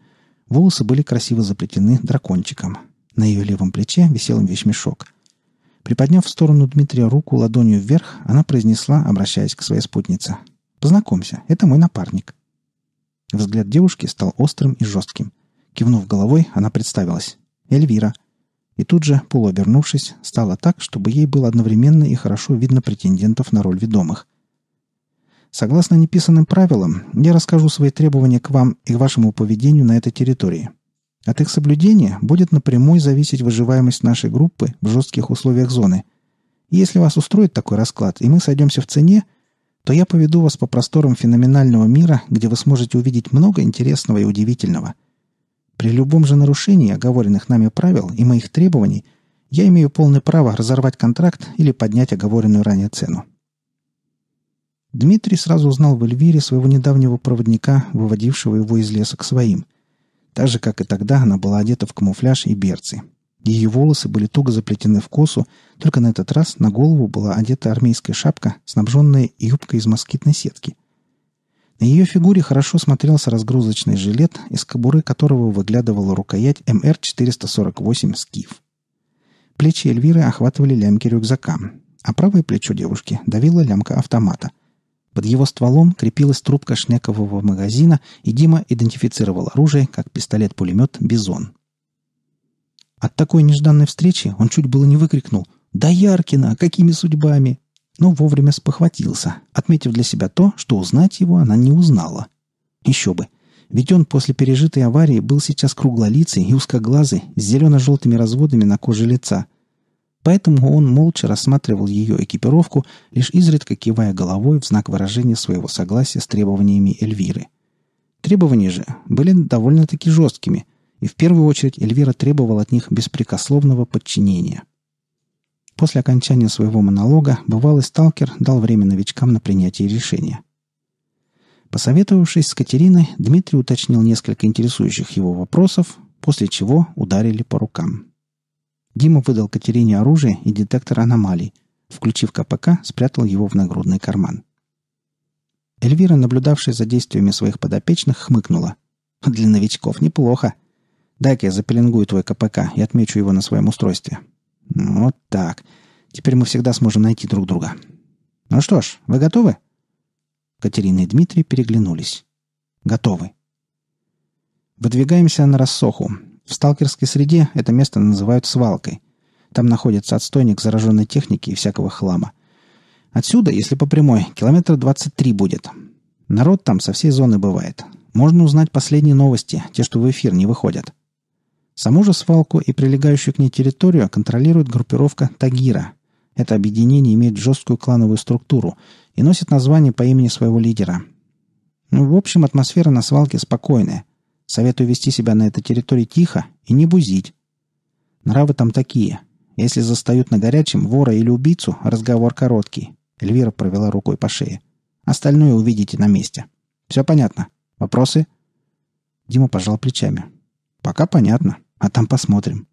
Волосы были красиво заплетены дракончиком. На ее левом плече висел вещмешок. Приподняв в сторону Дмитрия руку ладонью вверх, она произнесла, обращаясь к своей спутнице. «Познакомься, это мой напарник». Взгляд девушки стал острым и жестким. Кивнув головой, она представилась. «Эльвира». И тут же, полуобернувшись, стало так, чтобы ей было одновременно и хорошо видно претендентов на роль ведомых – Согласно неписанным правилам, я расскажу свои требования к вам и к вашему поведению на этой территории. От их соблюдения будет напрямую зависеть выживаемость нашей группы в жестких условиях зоны. если вас устроит такой расклад, и мы сойдемся в цене, то я поведу вас по просторам феноменального мира, где вы сможете увидеть много интересного и удивительного. При любом же нарушении оговоренных нами правил и моих требований я имею полное право разорвать контракт или поднять оговоренную ранее цену. Дмитрий сразу узнал в Эльвире своего недавнего проводника, выводившего его из леса к своим. Так же, как и тогда, она была одета в камуфляж и берцы. Ее волосы были туго заплетены в косу, только на этот раз на голову была одета армейская шапка, снабженная юбкой из москитной сетки. На ее фигуре хорошо смотрелся разгрузочный жилет, из кобуры которого выглядывала рукоять МР-448 «Скиф». Плечи Эльвиры охватывали лямки рюкзака, а правое плечо девушки давила лямка автомата – под его стволом крепилась трубка шнекового магазина, и Дима идентифицировал оружие как пистолет-пулемет «Бизон». От такой нежданной встречи он чуть было не выкрикнул «Да Яркина! Какими судьбами!» но вовремя спохватился, отметив для себя то, что узнать его она не узнала. Еще бы! Ведь он после пережитой аварии был сейчас круглолицый и узкоглазый, с зелено-желтыми разводами на коже лица – поэтому он молча рассматривал ее экипировку, лишь изредка кивая головой в знак выражения своего согласия с требованиями Эльвиры. Требования же были довольно-таки жесткими, и в первую очередь Эльвира требовала от них беспрекословного подчинения. После окончания своего монолога бывалый сталкер дал время новичкам на принятие решения. Посоветовавшись с Катериной, Дмитрий уточнил несколько интересующих его вопросов, после чего ударили по рукам. Дима выдал Катерине оружие и детектор аномалий. Включив КПК, спрятал его в нагрудный карман. Эльвира, наблюдавшая за действиями своих подопечных, хмыкнула. «Для новичков неплохо. Дай-ка я запеленгую твой КПК и отмечу его на своем устройстве». «Вот так. Теперь мы всегда сможем найти друг друга». «Ну что ж, вы готовы?» Катерина и Дмитрий переглянулись. «Готовы». Выдвигаемся на рассоху. В сталкерской среде это место называют свалкой. Там находится отстойник зараженной техники и всякого хлама. Отсюда, если по прямой, километра 23 будет. Народ там со всей зоны бывает. Можно узнать последние новости, те, что в эфир не выходят. Саму же свалку и прилегающую к ней территорию контролирует группировка «Тагира», это объединение имеет жесткую клановую структуру и носит название по имени своего лидера. Ну, В общем, атмосфера на свалке спокойная, Советую вести себя на этой территории тихо и не бузить. Нравы там такие. Если застают на горячем вора или убийцу, разговор короткий. Эльвира провела рукой по шее. Остальное увидите на месте. Все понятно? Вопросы? Дима пожал плечами. Пока понятно, а там посмотрим.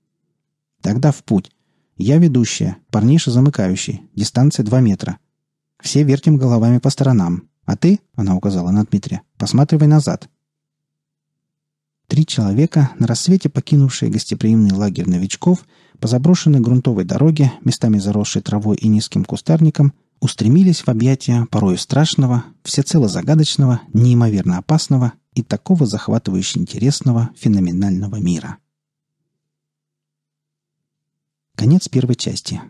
Тогда в путь. Я ведущая, парниша замыкающий, дистанция 2 метра. Все вертим головами по сторонам. А ты, она указала на Дмитрия, посматривай назад, Три человека, на рассвете покинувшие гостеприимный лагерь новичков, по заброшенной грунтовой дороге, местами заросшей травой и низким кустарником, устремились в объятия порою страшного, всецело загадочного, неимоверно опасного и такого захватывающе интересного феноменального мира. Конец первой части.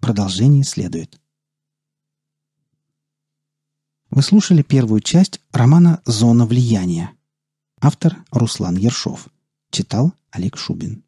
Продолжение следует. Вы слушали первую часть романа «Зона влияния» Автор Руслан Ершов. Читал Олег Шубин.